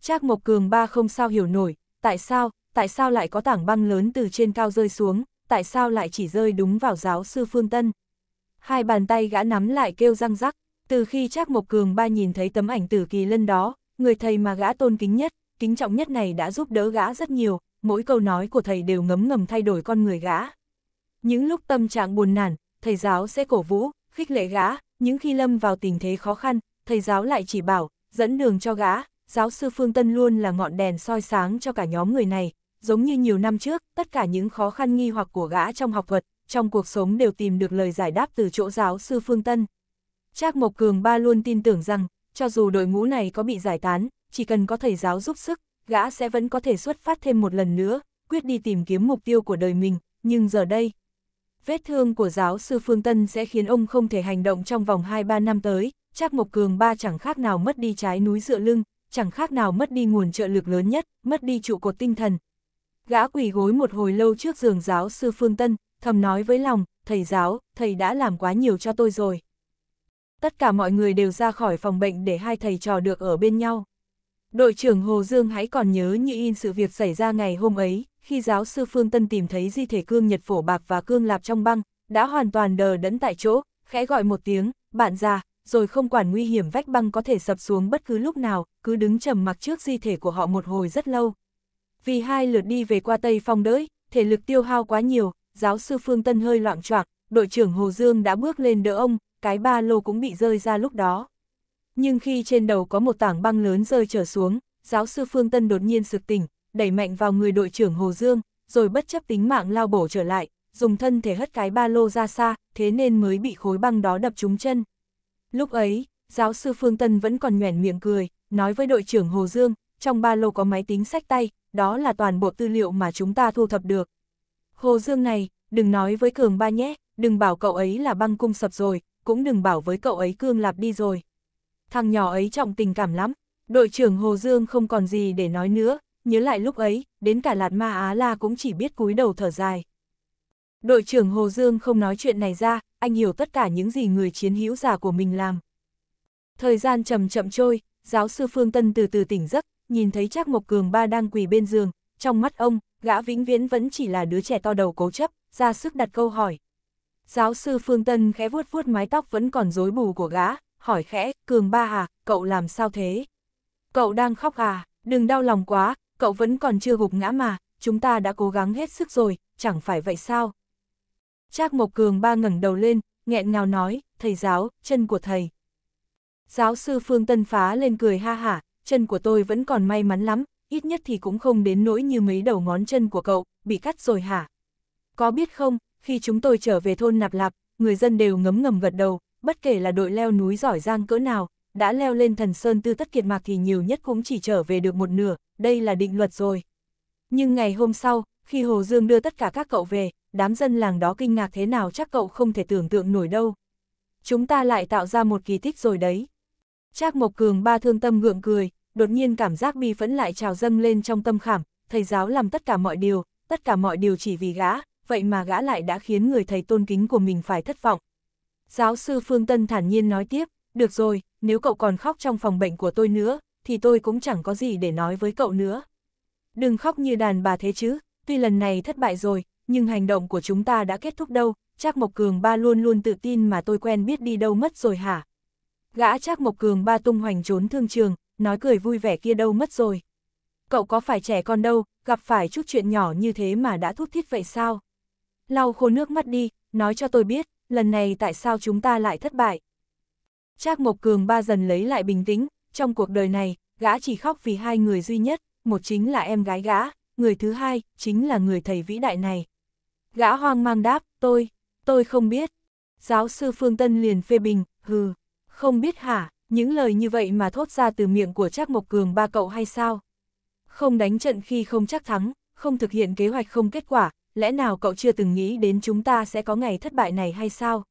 Speaker 1: Trác Mộc Cường ba không sao hiểu nổi, tại sao, tại sao lại có tảng băng lớn từ trên cao rơi xuống, tại sao lại chỉ rơi đúng vào giáo sư Phương Tân. Hai bàn tay gã nắm lại kêu răng rắc, từ khi Trác Mộc Cường ba nhìn thấy tấm ảnh tử kỳ lân đó, người thầy mà gã tôn kính nhất, kính trọng nhất này đã giúp đỡ gã rất nhiều, mỗi câu nói của thầy đều ngấm ngầm thay đổi con người gã. Những lúc tâm trạng buồn nản, thầy giáo sẽ cổ vũ, khích lệ gã, những khi lâm vào tình thế khó khăn, thầy giáo lại chỉ bảo, dẫn đường cho gã, giáo sư Phương Tân luôn là ngọn đèn soi sáng cho cả nhóm người này, giống như nhiều năm trước, tất cả những khó khăn nghi hoặc của gã trong học thuật, trong cuộc sống đều tìm được lời giải đáp từ chỗ giáo sư Phương Tân. Trác Mộc Cường Ba luôn tin tưởng rằng, cho dù đội ngũ này có bị giải tán, chỉ cần có thầy giáo giúp sức, gã sẽ vẫn có thể xuất phát thêm một lần nữa, quyết đi tìm kiếm mục tiêu của đời mình, nhưng giờ đây... Vết thương của giáo sư Phương Tân sẽ khiến ông không thể hành động trong vòng 2-3 năm tới, Trác Mộc Cường Ba chẳng khác nào mất đi trái núi dựa lưng, chẳng khác nào mất đi nguồn trợ lực lớn nhất, mất đi trụ cột tinh thần, Gã quỳ gối một hồi lâu trước giường giáo sư Phương Tân, thầm nói với lòng, thầy giáo, thầy đã làm quá nhiều cho tôi rồi. Tất cả mọi người đều ra khỏi phòng bệnh để hai thầy trò được ở bên nhau. Đội trưởng Hồ Dương hãy còn nhớ như in sự việc xảy ra ngày hôm ấy, khi giáo sư Phương Tân tìm thấy di thể cương Nhật Phổ Bạc và cương Lạp trong băng, đã hoàn toàn đờ đẫn tại chỗ, khẽ gọi một tiếng, bạn già, rồi không quản nguy hiểm vách băng có thể sập xuống bất cứ lúc nào, cứ đứng trầm mặc trước di thể của họ một hồi rất lâu vì hai lượt đi về qua Tây Phong đỡi, thể lực tiêu hao quá nhiều, giáo sư Phương Tân hơi loạn choạng, đội trưởng Hồ Dương đã bước lên đỡ ông, cái ba lô cũng bị rơi ra lúc đó. Nhưng khi trên đầu có một tảng băng lớn rơi trở xuống, giáo sư Phương Tân đột nhiên sực tỉnh, đẩy mạnh vào người đội trưởng Hồ Dương, rồi bất chấp tính mạng lao bổ trở lại, dùng thân thể hất cái ba lô ra xa, thế nên mới bị khối băng đó đập trúng chân. Lúc ấy, giáo sư Phương Tân vẫn còn nhoẻn miệng cười, nói với đội trưởng Hồ Dương, trong ba lô có máy tính sách tay, đó là toàn bộ tư liệu mà chúng ta thu thập được. Hồ Dương này, đừng nói với Cường Ba nhé, đừng bảo cậu ấy là băng cung sập rồi, cũng đừng bảo với cậu ấy Cương Lạp đi rồi. Thằng nhỏ ấy trọng tình cảm lắm, đội trưởng Hồ Dương không còn gì để nói nữa, nhớ lại lúc ấy, đến cả Lạt Ma Á La cũng chỉ biết cúi đầu thở dài. Đội trưởng Hồ Dương không nói chuyện này ra, anh hiểu tất cả những gì người chiến hữu già của mình làm. Thời gian chậm chậm trôi, giáo sư Phương Tân từ từ tỉnh giấc, nhìn thấy Trác Mộc Cường ba đang quỳ bên giường, trong mắt ông, gã vĩnh viễn vẫn chỉ là đứa trẻ to đầu cố chấp, ra sức đặt câu hỏi. Giáo sư Phương Tân khẽ vuốt vuốt mái tóc vẫn còn rối bù của gã, hỏi khẽ, Cường ba à, cậu làm sao thế? Cậu đang khóc à, đừng đau lòng quá, cậu vẫn còn chưa gục ngã mà, chúng ta đã cố gắng hết sức rồi, chẳng phải vậy sao? Trác Mộc Cường ba ngẩng đầu lên, nghẹn ngào nói, thầy giáo, chân của thầy. Giáo sư Phương Tân phá lên cười ha hả, chân của tôi vẫn còn may mắn lắm, ít nhất thì cũng không đến nỗi như mấy đầu ngón chân của cậu, bị cắt rồi hả? Có biết không, khi chúng tôi trở về thôn Nạp Lạp, người dân đều ngấm ngầm gật đầu, bất kể là đội leo núi giỏi giang cỡ nào, đã leo lên thần sơn tư tất kiệt mạc thì nhiều nhất cũng chỉ trở về được một nửa, đây là định luật rồi. Nhưng ngày hôm sau, khi Hồ Dương đưa tất cả các cậu về, đám dân làng đó kinh ngạc thế nào chắc cậu không thể tưởng tượng nổi đâu. Chúng ta lại tạo ra một kỳ tích rồi đấy. Trác Mộc Cường ba thương tâm ngượng cười, đột nhiên cảm giác bi phẫn lại trào dâng lên trong tâm khảm, thầy giáo làm tất cả mọi điều, tất cả mọi điều chỉ vì gã, vậy mà gã lại đã khiến người thầy tôn kính của mình phải thất vọng. Giáo sư Phương Tân thản nhiên nói tiếp, được rồi, nếu cậu còn khóc trong phòng bệnh của tôi nữa, thì tôi cũng chẳng có gì để nói với cậu nữa. Đừng khóc như đàn bà thế chứ, tuy lần này thất bại rồi, nhưng hành động của chúng ta đã kết thúc đâu, Trác Mộc Cường ba luôn luôn tự tin mà tôi quen biết đi đâu mất rồi hả? Gã chắc Mộc Cường ba tung hoành trốn thương trường, nói cười vui vẻ kia đâu mất rồi. Cậu có phải trẻ con đâu, gặp phải chút chuyện nhỏ như thế mà đã thúc thiết vậy sao? Lau khô nước mắt đi, nói cho tôi biết, lần này tại sao chúng ta lại thất bại? Trác Mộc Cường ba dần lấy lại bình tĩnh, trong cuộc đời này, gã chỉ khóc vì hai người duy nhất, một chính là em gái gã, người thứ hai, chính là người thầy vĩ đại này. Gã hoang mang đáp, tôi, tôi không biết. Giáo sư Phương Tân liền phê bình, hừ. Không biết hả, những lời như vậy mà thốt ra từ miệng của Trác Mộc Cường ba cậu hay sao? Không đánh trận khi không chắc thắng, không thực hiện kế hoạch không kết quả, lẽ nào cậu chưa từng nghĩ đến chúng ta sẽ có ngày thất bại này hay sao?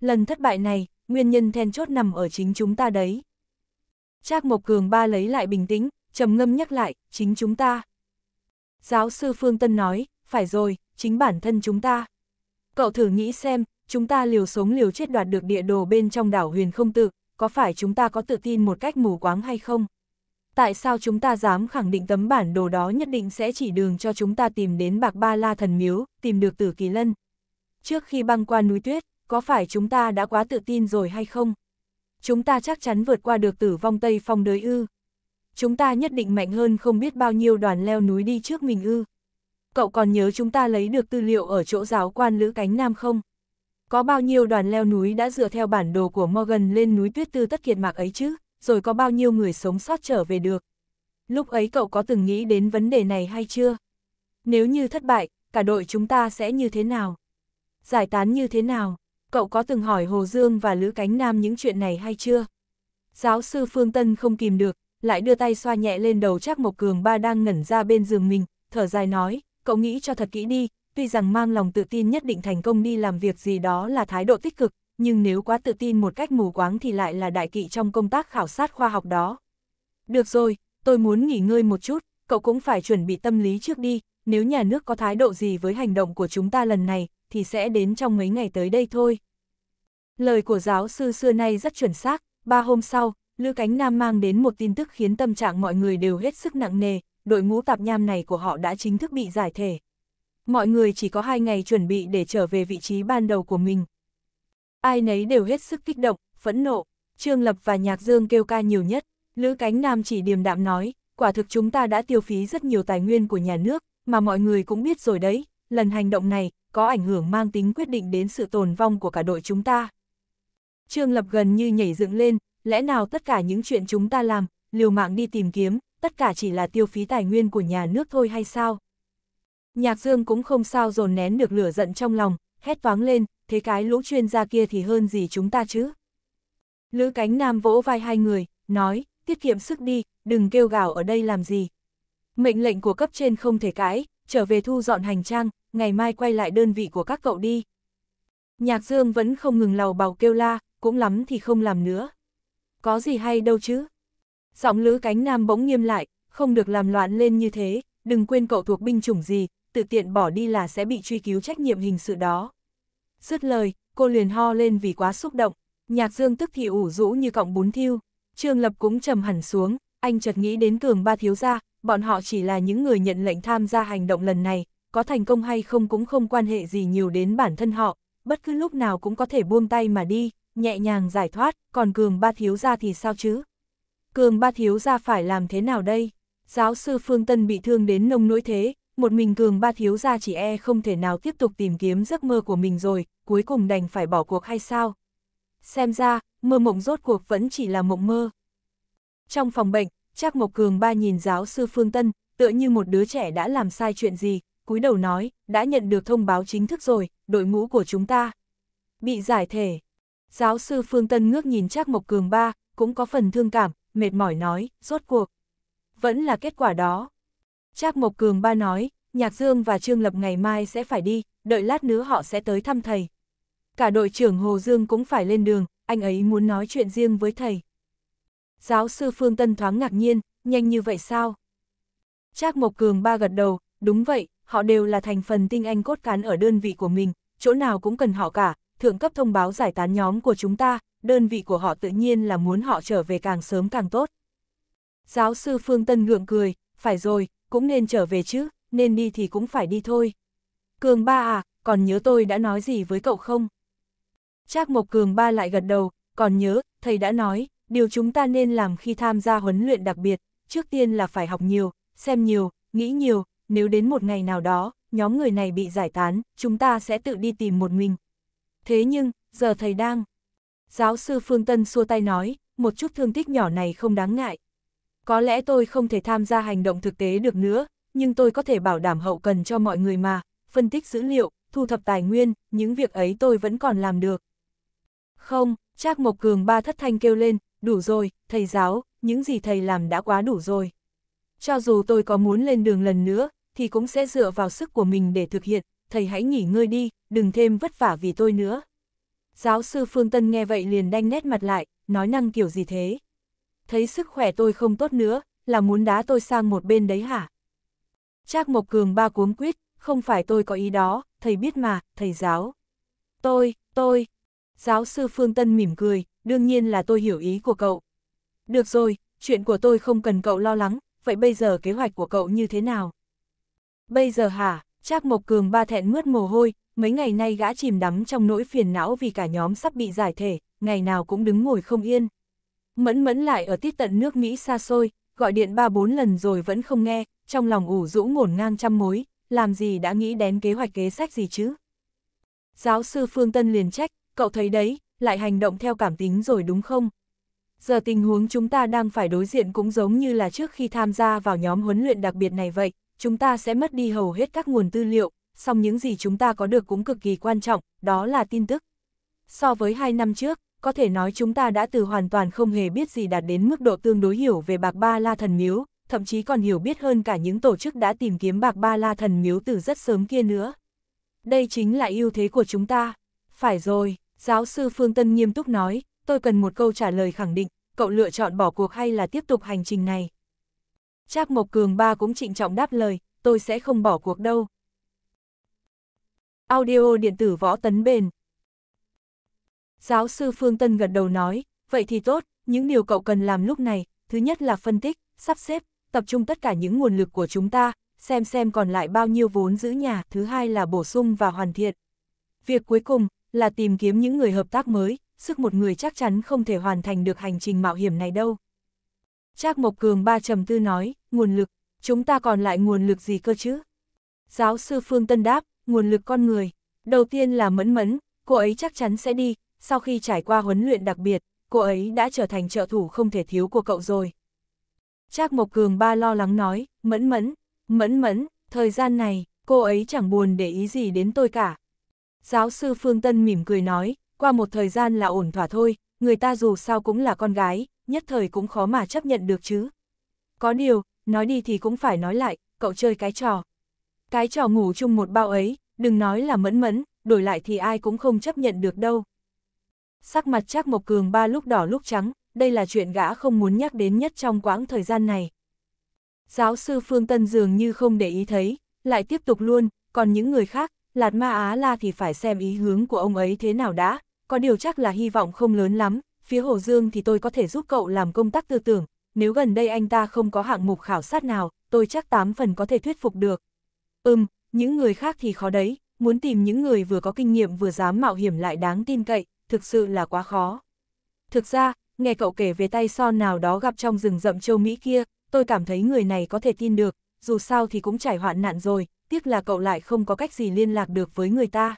Speaker 1: Lần thất bại này, nguyên nhân then chốt nằm ở chính chúng ta đấy. Trác Mộc Cường ba lấy lại bình tĩnh, trầm ngâm nhắc lại, chính chúng ta. Giáo sư Phương Tân nói, phải rồi, chính bản thân chúng ta. Cậu thử nghĩ xem, chúng ta liều sống liều chết đoạt được địa đồ bên trong đảo huyền không tự, có phải chúng ta có tự tin một cách mù quáng hay không? Tại sao chúng ta dám khẳng định tấm bản đồ đó nhất định sẽ chỉ đường cho chúng ta tìm đến bạc ba la thần miếu, tìm được tử kỳ lân? Trước khi băng qua núi tuyết, có phải chúng ta đã quá tự tin rồi hay không? Chúng ta chắc chắn vượt qua được tử vong Tây Phong đới ư. Chúng ta nhất định mạnh hơn không biết bao nhiêu đoàn leo núi đi trước mình ư. Cậu còn nhớ chúng ta lấy được tư liệu ở chỗ giáo quan Lữ Cánh Nam không? Có bao nhiêu đoàn leo núi đã dựa theo bản đồ của Morgan lên núi tuyết tư tất kiệt mạc ấy chứ, rồi có bao nhiêu người sống sót trở về được. Lúc ấy cậu có từng nghĩ đến vấn đề này hay chưa? Nếu như thất bại, cả đội chúng ta sẽ như thế nào? Giải tán như thế nào? Cậu có từng hỏi Hồ Dương và Lữ Cánh Nam những chuyện này hay chưa? Giáo sư Phương Tân không kìm được, lại đưa tay xoa nhẹ lên đầu Trác Mộc Cường ba đang ngẩn ra bên giường mình, thở dài nói, cậu nghĩ cho thật kỹ đi, tuy rằng mang lòng tự tin nhất định thành công đi làm việc gì đó là thái độ tích cực, nhưng nếu quá tự tin một cách mù quáng thì lại là đại kỵ trong công tác khảo sát khoa học đó. Được rồi, tôi muốn nghỉ ngơi một chút, cậu cũng phải chuẩn bị tâm lý trước đi, nếu nhà nước có thái độ gì với hành động của chúng ta lần này, thì sẽ đến trong mấy ngày tới đây thôi. Lời của giáo sư xưa nay rất chuẩn xác, ba hôm sau, Lữ Cánh Nam mang đến một tin tức khiến tâm trạng mọi người đều hết sức nặng nề, đội ngũ tạp nham này của họ đã chính thức bị giải thể mọi người chỉ có hai ngày chuẩn bị để trở về vị trí ban đầu của mình. Ai nấy đều hết sức kích động, phẫn nộ, Trương Lập và Nhạc Dương kêu ca nhiều nhất, Lữ Cánh Nam chỉ điềm đạm nói, quả thực chúng ta đã tiêu phí rất nhiều tài nguyên của nhà nước, mà mọi người cũng biết rồi đấy, lần hành động này có ảnh hưởng mang tính quyết định đến sự tồn vong của cả đội chúng ta. Trương Lập gần như nhảy dựng lên, lẽ nào tất cả những chuyện chúng ta làm, liều mạng đi tìm kiếm, tất cả chỉ là tiêu phí tài nguyên của nhà nước thôi hay sao? Nhạc Dương cũng không sao dồn nén được lửa giận trong lòng, hét toáng lên, thế cái lũ chuyên gia kia thì hơn gì chúng ta chứ. Lữ cánh nam vỗ vai hai người, nói, tiết kiệm sức đi, đừng kêu gào ở đây làm gì. Mệnh lệnh của cấp trên không thể cãi, trở về thu dọn hành trang, ngày mai quay lại đơn vị của các cậu đi. Nhạc Dương vẫn không ngừng lầu bào kêu la, cũng lắm thì không làm nữa. Có gì hay đâu chứ. Giọng lữ cánh nam bỗng nghiêm lại, không được làm loạn lên như thế, đừng quên cậu thuộc binh chủng gì, tự tiện bỏ đi là sẽ bị truy cứu trách nhiệm hình sự đó. Dứt lời, cô liền ho lên vì quá xúc động, nhạc dương tức thì ủ rũ như cọng bún thiêu, Trương Lập cũng trầm hẳn xuống, anh chợt nghĩ đến cường ba thiếu gia, bọn họ chỉ là những người nhận lệnh tham gia hành động lần này, có thành công hay không cũng không quan hệ gì nhiều đến bản thân họ, bất cứ lúc nào cũng có thể buông tay mà đi, nhẹ nhàng giải thoát, còn cường ba thiếu gia thì sao chứ? Cường ba thiếu gia phải làm thế nào đây? Giáo sư Phương Tân bị thương đến nông nỗi thế, một mình cường ba thiếu gia chỉ e không thể nào tiếp tục tìm kiếm giấc mơ của mình rồi, cuối cùng đành phải bỏ cuộc hay sao? Xem ra, mơ mộng rốt cuộc vẫn chỉ là mộng mơ. Trong phòng bệnh, Trác Mộc Cường ba nhìn giáo sư Phương Tân, tựa như một đứa trẻ đã làm sai chuyện gì, cúi đầu nói, đã nhận được thông báo chính thức rồi, đội ngũ của chúng ta. Bị giải thể. Giáo sư Phương Tân ngước nhìn Trác Mộc Cường ba, cũng có phần thương cảm, mệt mỏi nói, rốt cuộc. Vẫn là kết quả đó. Trác Mộc Cường ba nói, Nhạc Dương và Trương Lập ngày mai sẽ phải đi, đợi lát nữa họ sẽ tới thăm thầy. Cả đội trưởng Hồ Dương cũng phải lên đường, anh ấy muốn nói chuyện riêng với thầy. Giáo sư Phương Tân thoáng ngạc nhiên, nhanh như vậy sao? Trác Mộc Cường ba gật đầu, đúng vậy, họ đều là thành phần tinh anh cốt cán ở đơn vị của mình, chỗ nào cũng cần họ cả, thượng cấp thông báo giải tán nhóm của chúng ta, đơn vị của họ tự nhiên là muốn họ trở về càng sớm càng tốt. Giáo sư Phương Tân ngượng cười, phải rồi, cũng nên trở về chứ, nên đi thì cũng phải đi thôi. Cường ba à, còn nhớ tôi đã nói gì với cậu không? Trác Mộc Cường ba lại gật đầu, còn nhớ, thầy đã nói, điều chúng ta nên làm khi tham gia huấn luyện đặc biệt, trước tiên là phải học nhiều, xem nhiều, nghĩ nhiều, nếu đến một ngày nào đó, nhóm người này bị giải tán, chúng ta sẽ tự đi tìm một mình. Thế nhưng, giờ thầy đang... Giáo sư Phương Tân xua tay nói, một chút thương tích nhỏ này không đáng ngại, có lẽ tôi không thể tham gia hành động thực tế được nữa, nhưng tôi có thể bảo đảm hậu cần cho mọi người mà, phân tích dữ liệu, thu thập tài nguyên, những việc ấy tôi vẫn còn làm được. Không, Trác Mộc Cường ba thất thanh kêu lên, đủ rồi, thầy giáo, những gì thầy làm đã quá đủ rồi. Cho dù tôi có muốn lên đường lần nữa, thì cũng sẽ dựa vào sức của mình để thực hiện, thầy hãy nghỉ ngơi đi, đừng thêm vất vả vì tôi nữa. Giáo sư Phương Tân nghe vậy liền đanh nét mặt lại, nói năng kiểu gì thế thấy sức khỏe tôi không tốt nữa, là muốn đá tôi sang một bên đấy hả? Trác Mộc Cường ba cuống quýt, không phải tôi có ý đó, thầy biết mà, thầy giáo. Tôi, tôi. Giáo sư Phương Tân mỉm cười, đương nhiên là tôi hiểu ý của cậu. Được rồi, chuyện của tôi không cần cậu lo lắng, vậy bây giờ kế hoạch của cậu như thế nào? Bây giờ hả, Trác Mộc Cường ba thẹn mướt mồ hôi, mấy ngày nay gã chìm đắm trong nỗi phiền não vì cả nhóm sắp bị giải thể, ngày nào cũng đứng ngồi không yên. Mẫn mẫn lại ở tiết tận nước Mỹ xa xôi, gọi điện ba bốn lần rồi vẫn không nghe, trong lòng ủ rũ ngổn ngang trăm mối, làm gì đã nghĩ đến kế hoạch kế sách gì chứ. Giáo sư Phương Tân liền trách, cậu thấy đấy, lại hành động theo cảm tính rồi đúng không? Giờ tình huống chúng ta đang phải đối diện cũng giống như là trước khi tham gia vào nhóm huấn luyện đặc biệt này vậy, chúng ta sẽ mất đi hầu hết các nguồn tư liệu, song những gì chúng ta có được cũng cực kỳ quan trọng, đó là tin tức. So với hai năm trước, có thể nói chúng ta đã từ hoàn toàn không hề biết gì đạt đến mức độ tương đối hiểu về bạc ba la thần miếu, thậm chí còn hiểu biết hơn cả những tổ chức đã tìm kiếm bạc ba la thần miếu từ rất sớm kia nữa. Đây chính là ưu thế của chúng ta. Phải rồi, giáo sư Phương Tân nghiêm túc nói, tôi cần một câu trả lời khẳng định, cậu lựa chọn bỏ cuộc hay là tiếp tục hành trình này? Trác Mộc Cường ba cũng trịnh trọng đáp lời, tôi sẽ không bỏ cuộc đâu. Audio điện tử võ tấn bền Giáo sư Phương Tân gật đầu nói, vậy thì tốt, những điều cậu cần làm lúc này, thứ nhất là phân tích, sắp xếp, tập trung tất cả những nguồn lực của chúng ta, xem xem còn lại bao nhiêu vốn giữ nhà, thứ hai là bổ sung và hoàn thiện. Việc cuối cùng là tìm kiếm những người hợp tác mới, sức một người chắc chắn không thể hoàn thành được hành trình mạo hiểm này đâu. Trác Mộc Cường ba trầm tư nói, nguồn lực, chúng ta còn lại nguồn lực gì cơ chứ? Giáo sư Phương Tân đáp, nguồn lực con người. Đầu tiên là mẫn mẫn, cô ấy chắc chắn sẽ đi, sau khi trải qua huấn luyện đặc biệt, cô ấy đã trở thành trợ thủ không thể thiếu của cậu rồi. Trác Mộc Cường ba lo lắng nói, mẫn mẫn, mẫn mẫn, thời gian này, cô ấy chẳng buồn để ý gì đến tôi cả. Giáo sư Phương Tân mỉm cười nói, qua một thời gian là ổn thỏa thôi, người ta dù sao cũng là con gái, nhất thời cũng khó mà chấp nhận được chứ. Có điều, nói đi thì cũng phải nói lại, cậu chơi cái trò. Cái trò ngủ chung một bao ấy, đừng nói là mẫn mẫn, đổi lại thì ai cũng không chấp nhận được đâu. Sắc mặt Trác Mộc Cường ba lúc đỏ lúc trắng, đây là chuyện gã không muốn nhắc đến nhất trong quãng thời gian này. Giáo sư Phương Tân dường như không để ý thấy, lại tiếp tục luôn, còn những người khác, Lạt Ma Á La thì phải xem ý hướng của ông ấy thế nào đã, có điều chắc là hy vọng không lớn lắm, phía Hồ Dương thì tôi có thể giúp cậu làm công tác tư tưởng, nếu gần đây anh ta không có hạng mục khảo sát nào, tôi chắc tám phần có thể thuyết phục được. Ừm, những người khác thì khó đấy, muốn tìm những người vừa có kinh nghiệm vừa dám mạo hiểm lại đáng tin cậy, thực sự là quá khó. Thực ra, nghe cậu kể về tay son nào đó gặp trong rừng rậm châu Mỹ kia, tôi cảm thấy người này có thể tin được, dù sao thì cũng trải hoạn nạn rồi, tiếc là cậu lại không có cách gì liên lạc được với người ta.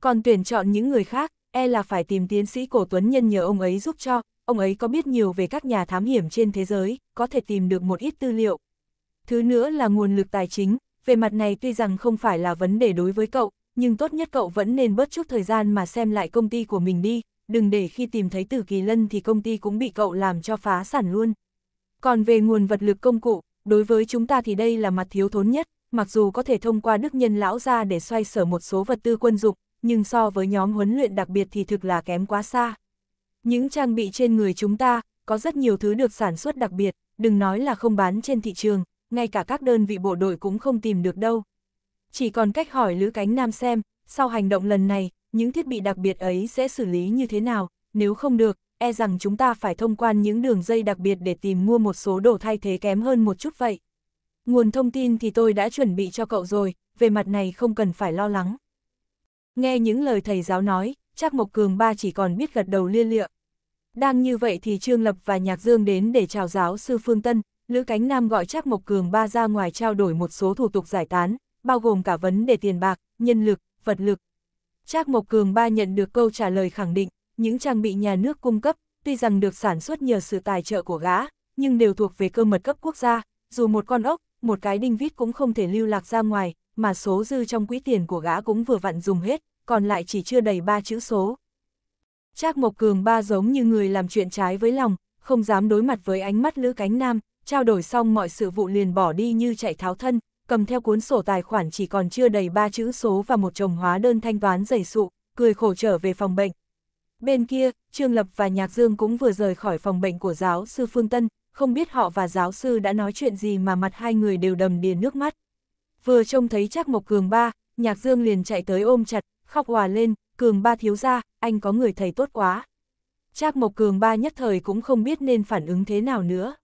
Speaker 1: Còn tuyển chọn những người khác, e là phải tìm tiến sĩ cổ tuấn nhân nhờ ông ấy giúp cho, ông ấy có biết nhiều về các nhà thám hiểm trên thế giới, có thể tìm được một ít tư liệu. Thứ nữa là nguồn lực tài chính, về mặt này tuy rằng không phải là vấn đề đối với cậu, nhưng tốt nhất cậu vẫn nên bớt chút thời gian mà xem lại công ty của mình đi, đừng để khi tìm thấy Tử Kỳ Lân thì công ty cũng bị cậu làm cho phá sản luôn. Còn về nguồn vật lực công cụ, đối với chúng ta thì đây là mặt thiếu thốn nhất, mặc dù có thể thông qua đức nhân lão ra để xoay sở một số vật tư quân dụng, nhưng so với nhóm huấn luyện đặc biệt thì thực là kém quá xa. Những trang bị trên người chúng ta, có rất nhiều thứ được sản xuất đặc biệt, đừng nói là không bán trên thị trường, ngay cả các đơn vị bộ đội cũng không tìm được đâu, chỉ còn cách hỏi Lữ Cánh Nam xem, sau hành động lần này, những thiết bị đặc biệt ấy sẽ xử lý như thế nào, nếu không được, e rằng chúng ta phải thông quan những đường dây đặc biệt để tìm mua một số đồ thay thế kém hơn một chút vậy. Nguồn thông tin thì tôi đã chuẩn bị cho cậu rồi, về mặt này không cần phải lo lắng. Nghe những lời thầy giáo nói, chắc Mộc Cường ba chỉ còn biết gật đầu liên lịa. Đang như vậy thì Trương Lập và Nhạc Dương đến để chào giáo sư Phương Tân, Lữ Cánh Nam gọi chắc Mộc Cường ba ra ngoài trao đổi một số thủ tục giải tán, bao gồm cả vấn đề tiền bạc, nhân lực, vật lực. Trác Mộc Cường ba nhận được câu trả lời khẳng định, những trang bị nhà nước cung cấp, tuy rằng được sản xuất nhờ sự tài trợ của gã, nhưng đều thuộc về cơ mật cấp quốc gia, dù một con ốc, một cái đinh vít cũng không thể lưu lạc ra ngoài, mà số dư trong quỹ tiền của gã cũng vừa vặn dùng hết, còn lại chỉ chưa đầy ba chữ số. Trác Mộc Cường ba giống như người làm chuyện trái với lòng, không dám đối mặt với ánh mắt Lữ Cánh Nam, trao đổi xong mọi sự vụ liền bỏ đi như chạy tháo thân, cầm theo cuốn sổ tài khoản chỉ còn chưa đầy ba chữ số và một chồng hóa đơn thanh toán dày sụ, cười khổ trở về phòng bệnh. Bên kia, Trương Lập và Nhạc Dương cũng vừa rời khỏi phòng bệnh của giáo sư Phương Tân, không biết họ và giáo sư đã nói chuyện gì mà mặt hai người đều đầm đìa nước mắt. Vừa trông thấy chắc Mộc Cường Ba, Nhạc Dương liền chạy tới ôm chặt, khóc hòa lên, Cường Ba thiếu ra, anh có người thầy tốt quá. Trác Mộc Cường Ba nhất thời cũng không biết nên phản ứng thế nào nữa.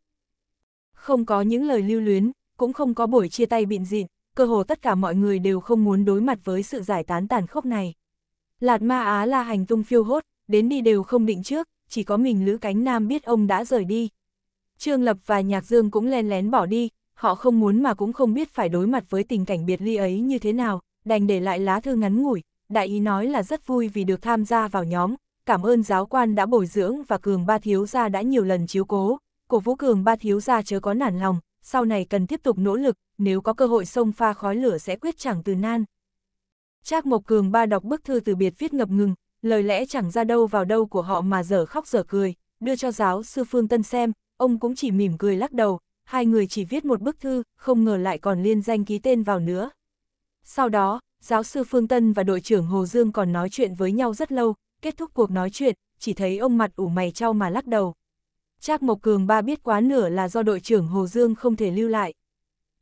Speaker 1: Không có những lời lưu luyến, cũng không có buổi chia tay bịn dịn, cơ hồ tất cả mọi người đều không muốn đối mặt với sự giải tán tàn khốc này. Lạt ma Á là hành tung phiêu hốt, đến đi đều không định trước, chỉ có mình Lữ Cánh Nam biết ông đã rời đi. Trương Lập và Nhạc Dương cũng len lén bỏ đi, họ không muốn mà cũng không biết phải đối mặt với tình cảnh biệt ly ấy như thế nào, đành để lại lá thư ngắn ngủi, đại ý nói là rất vui vì được tham gia vào nhóm, cảm ơn giáo quan đã bồi dưỡng và Cường Ba Thiếu Gia đã nhiều lần chiếu cố, cổ vũ Cường Ba Thiếu Gia chớ có nản lòng, sau này cần tiếp tục nỗ lực, nếu có cơ hội sông pha khói lửa sẽ quyết chẳng từ nan. Trác Mộc Cường ba đọc bức thư từ biệt viết ngập ngừng, lời lẽ chẳng ra đâu vào đâu của họ mà dở khóc dở cười, đưa cho giáo sư Phương Tân xem, ông cũng chỉ mỉm cười lắc đầu, hai người chỉ viết một bức thư, không ngờ lại còn liên danh ký tên vào nữa. Sau đó, giáo sư Phương Tân và đội trưởng Hồ Dương còn nói chuyện với nhau rất lâu, kết thúc cuộc nói chuyện, chỉ thấy ông mặt ủ mày trao mà lắc đầu. Trác Mộc Cường ba biết quá nửa là do đội trưởng Hồ Dương không thể lưu lại.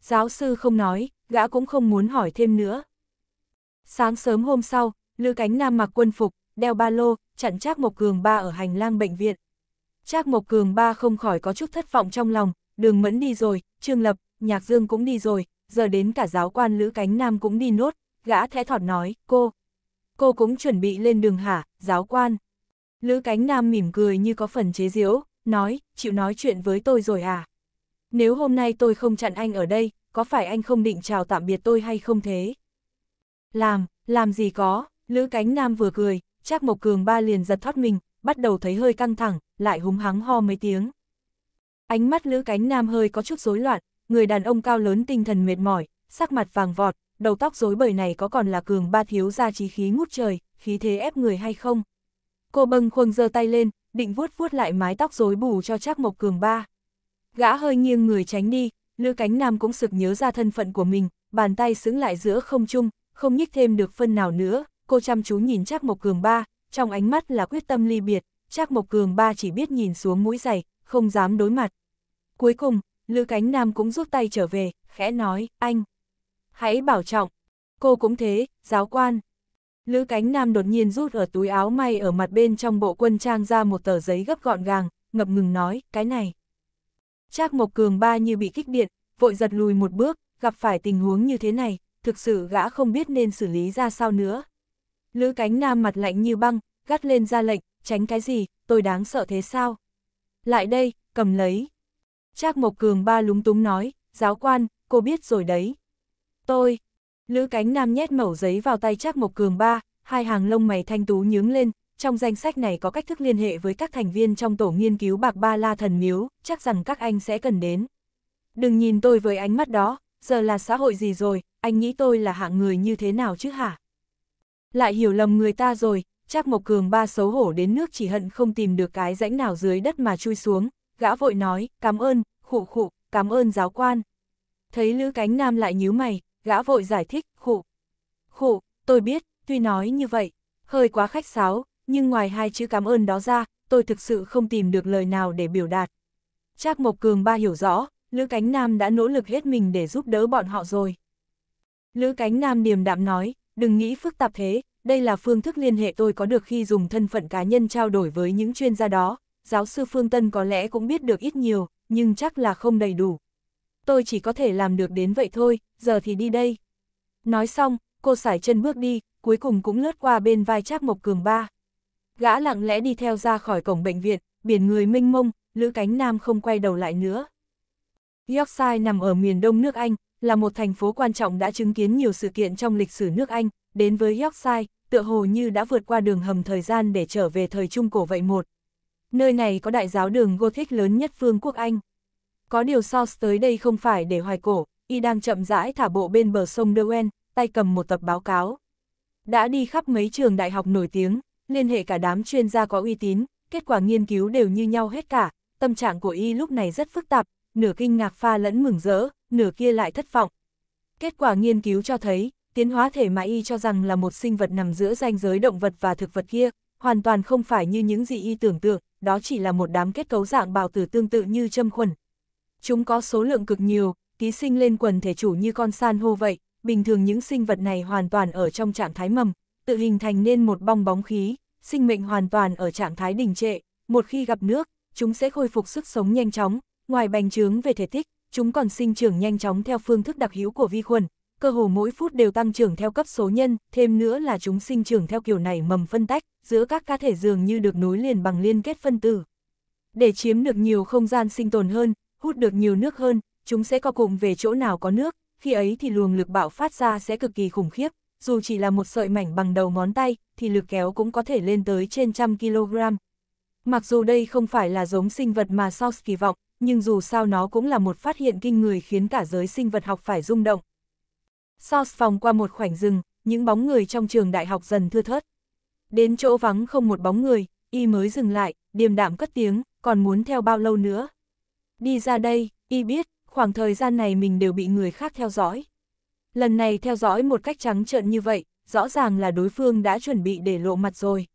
Speaker 1: Giáo sư không nói, gã cũng không muốn hỏi thêm nữa. Sáng sớm hôm sau, Lữ Cánh Nam mặc quân phục, đeo ba lô, chặn Trác Mộc Cường ba ở hành lang bệnh viện. Trác Mộc Cường ba không khỏi có chút thất vọng trong lòng, Đường Mẫn đi rồi, Trương Lập, Nhạc Dương cũng đi rồi, giờ đến cả giáo quan Lữ Cánh Nam cũng đi nốt, gã thẽ thọt nói, cô. Cô cũng chuẩn bị lên đường hả, giáo quan. Lữ Cánh Nam mỉm cười như có phần chế giễu, nói, chịu nói chuyện với tôi rồi à? Nếu hôm nay tôi không chặn anh ở đây, có phải anh không định chào tạm biệt tôi hay không thế? Làm, làm gì có, Lữ Cánh Nam vừa cười, Trác Mộc Cường ba liền giật thoát mình, bắt đầu thấy hơi căng thẳng, lại húng hắng ho mấy tiếng. Ánh mắt Lữ Cánh Nam hơi có chút rối loạn, người đàn ông cao lớn tinh thần mệt mỏi, sắc mặt vàng vọt, đầu tóc rối bời này có còn là Cường ba thiếu gia trí khí ngút trời, khí thế ép người hay không? Cô bâng khuâng giơ tay lên, định vuốt vuốt lại mái tóc rối bù cho Trác Mộc Cường ba. Gã hơi nghiêng người tránh đi, Lư Cánh Nam cũng sực nhớ ra thân phận của mình, bàn tay xứng lại giữa không trung, không nhích thêm được phân nào nữa, cô chăm chú nhìn Trác Mộc Cường ba, trong ánh mắt là quyết tâm ly biệt, Trác Mộc Cường ba chỉ biết nhìn xuống mũi giày, không dám đối mặt. Cuối cùng, Lư Cánh Nam cũng rút tay trở về, khẽ nói, anh. Hãy bảo trọng. Cô cũng thế, giáo quan, Lữ cánh nam đột nhiên rút ở túi áo may ở mặt bên trong bộ quân trang ra một tờ giấy gấp gọn gàng, ngập ngừng nói, cái này. Trác Mộc Cường ba như bị kích điện, vội giật lùi một bước, gặp phải tình huống như thế này, thực sự gã không biết nên xử lý ra sao nữa. Lữ cánh nam mặt lạnh như băng, gắt lên ra lệnh, tránh cái gì, tôi đáng sợ thế sao? Lại đây, cầm lấy. Trác Mộc Cường ba lúng túng nói, giáo quan, cô biết rồi đấy. Tôi, Lữ cánh nam nhét mẩu giấy vào tay Trác Mộc Cường ba, hai hàng lông mày thanh tú nhướng lên, trong danh sách này có cách thức liên hệ với các thành viên trong tổ nghiên cứu bạc ba la thần miếu, chắc rằng các anh sẽ cần đến. Đừng nhìn tôi với ánh mắt đó, giờ là xã hội gì rồi, anh nghĩ tôi là hạng người như thế nào chứ hả? Lại hiểu lầm người ta rồi, Trác Mộc Cường ba xấu hổ đến nước chỉ hận không tìm được cái rãnh nào dưới đất mà chui xuống, gã vội nói, cảm ơn, khụ khụ, cảm ơn giáo quan. Thấy Lữ Cánh Nam lại nhíu mày, gã vội giải thích, khụ. Khụ, tôi biết, tuy nói như vậy, hơi quá khách sáo, nhưng ngoài hai chữ cảm ơn đó ra, tôi thực sự không tìm được lời nào để biểu đạt. Trác Mộc Cường ba hiểu rõ, Lữ Cánh Nam đã nỗ lực hết mình để giúp đỡ bọn họ rồi. Lữ Cánh Nam điềm đạm nói, đừng nghĩ phức tạp thế, đây là phương thức liên hệ tôi có được khi dùng thân phận cá nhân trao đổi với những chuyên gia đó. Giáo sư Phương Tân có lẽ cũng biết được ít nhiều, nhưng chắc là không đầy đủ, tôi chỉ có thể làm được đến vậy thôi, giờ thì đi đây. Nói xong, cô sải chân bước đi, cuối cùng cũng lướt qua bên vai Trác Mộc Cường ba. Gã lặng lẽ đi theo ra khỏi cổng bệnh viện, biển người mênh mông, Lữ Cánh Nam không quay đầu lại nữa. Yorkshire nằm ở miền đông nước Anh, là một thành phố quan trọng đã chứng kiến nhiều sự kiện trong lịch sử nước Anh, đến với Yorkshire, tựa hồ như đã vượt qua đường hầm thời gian để trở về thời Trung Cổ vậy một. Nơi này có đại giáo đường Gothic lớn nhất phương quốc Anh. Có điều Source tới đây không phải để hoài cổ, y đang chậm rãi thả bộ bên bờ sông Derwen, tay cầm một tập báo cáo. Đã đi khắp mấy trường đại học nổi tiếng, liên hệ cả đám chuyên gia có uy tín, kết quả nghiên cứu đều như nhau hết cả, tâm trạng của y lúc này rất phức tạp, nửa kinh ngạc pha lẫn mừng rỡ, nửa kia lại thất vọng. Kết quả nghiên cứu cho thấy, tiến hóa thể mà y cho rằng là một sinh vật nằm giữa ranh giới động vật và thực vật kia, hoàn toàn không phải như những gì y tưởng tượng, đó chỉ là một đám kết cấu dạng bào tử tương tự như châm khuẩn, chúng có số lượng cực nhiều, ký sinh lên quần thể chủ như con san hô vậy, bình thường những sinh vật này hoàn toàn ở trong trạng thái mầm, tự hình thành nên một bong bóng khí, sinh mệnh hoàn toàn ở trạng thái đình trệ, một khi gặp nước, chúng sẽ khôi phục sức sống nhanh chóng, ngoài bành trướng về thể tích, chúng còn sinh trưởng nhanh chóng theo phương thức đặc hữu của vi khuẩn, cơ hồ mỗi phút đều tăng trưởng theo cấp số nhân, thêm nữa là chúng sinh trưởng theo kiểu này mầm phân tách, giữa các cá thể dường như được nối liền bằng liên kết phân tử. Để chiếm được nhiều không gian sinh tồn hơn, hút được nhiều nước hơn, chúng sẽ co cùng về chỗ nào có nước, khi ấy thì luồng lực bạo phát ra sẽ cực kỳ khủng khiếp, dù chỉ là một sợi mảnh bằng đầu ngón tay, thì lực kéo cũng có thể lên tới trên trăm kg. Mặc dù đây không phải là giống sinh vật mà South kỳ vọng, nhưng dù sao nó cũng là một phát hiện kinh người khiến cả giới sinh vật học phải rung động. South phòng qua một khoảnh rừng, những bóng người trong trường đại học dần thưa thớt. Đến chỗ vắng không một bóng người, y mới dừng lại, điềm đạm cất tiếng, còn muốn theo bao lâu nữa. Đi ra đây, y biết, khoảng thời gian này mình đều bị người khác theo dõi. Lần này theo dõi một cách trắng trợn như vậy, rõ ràng là đối phương đã chuẩn bị để lộ mặt rồi.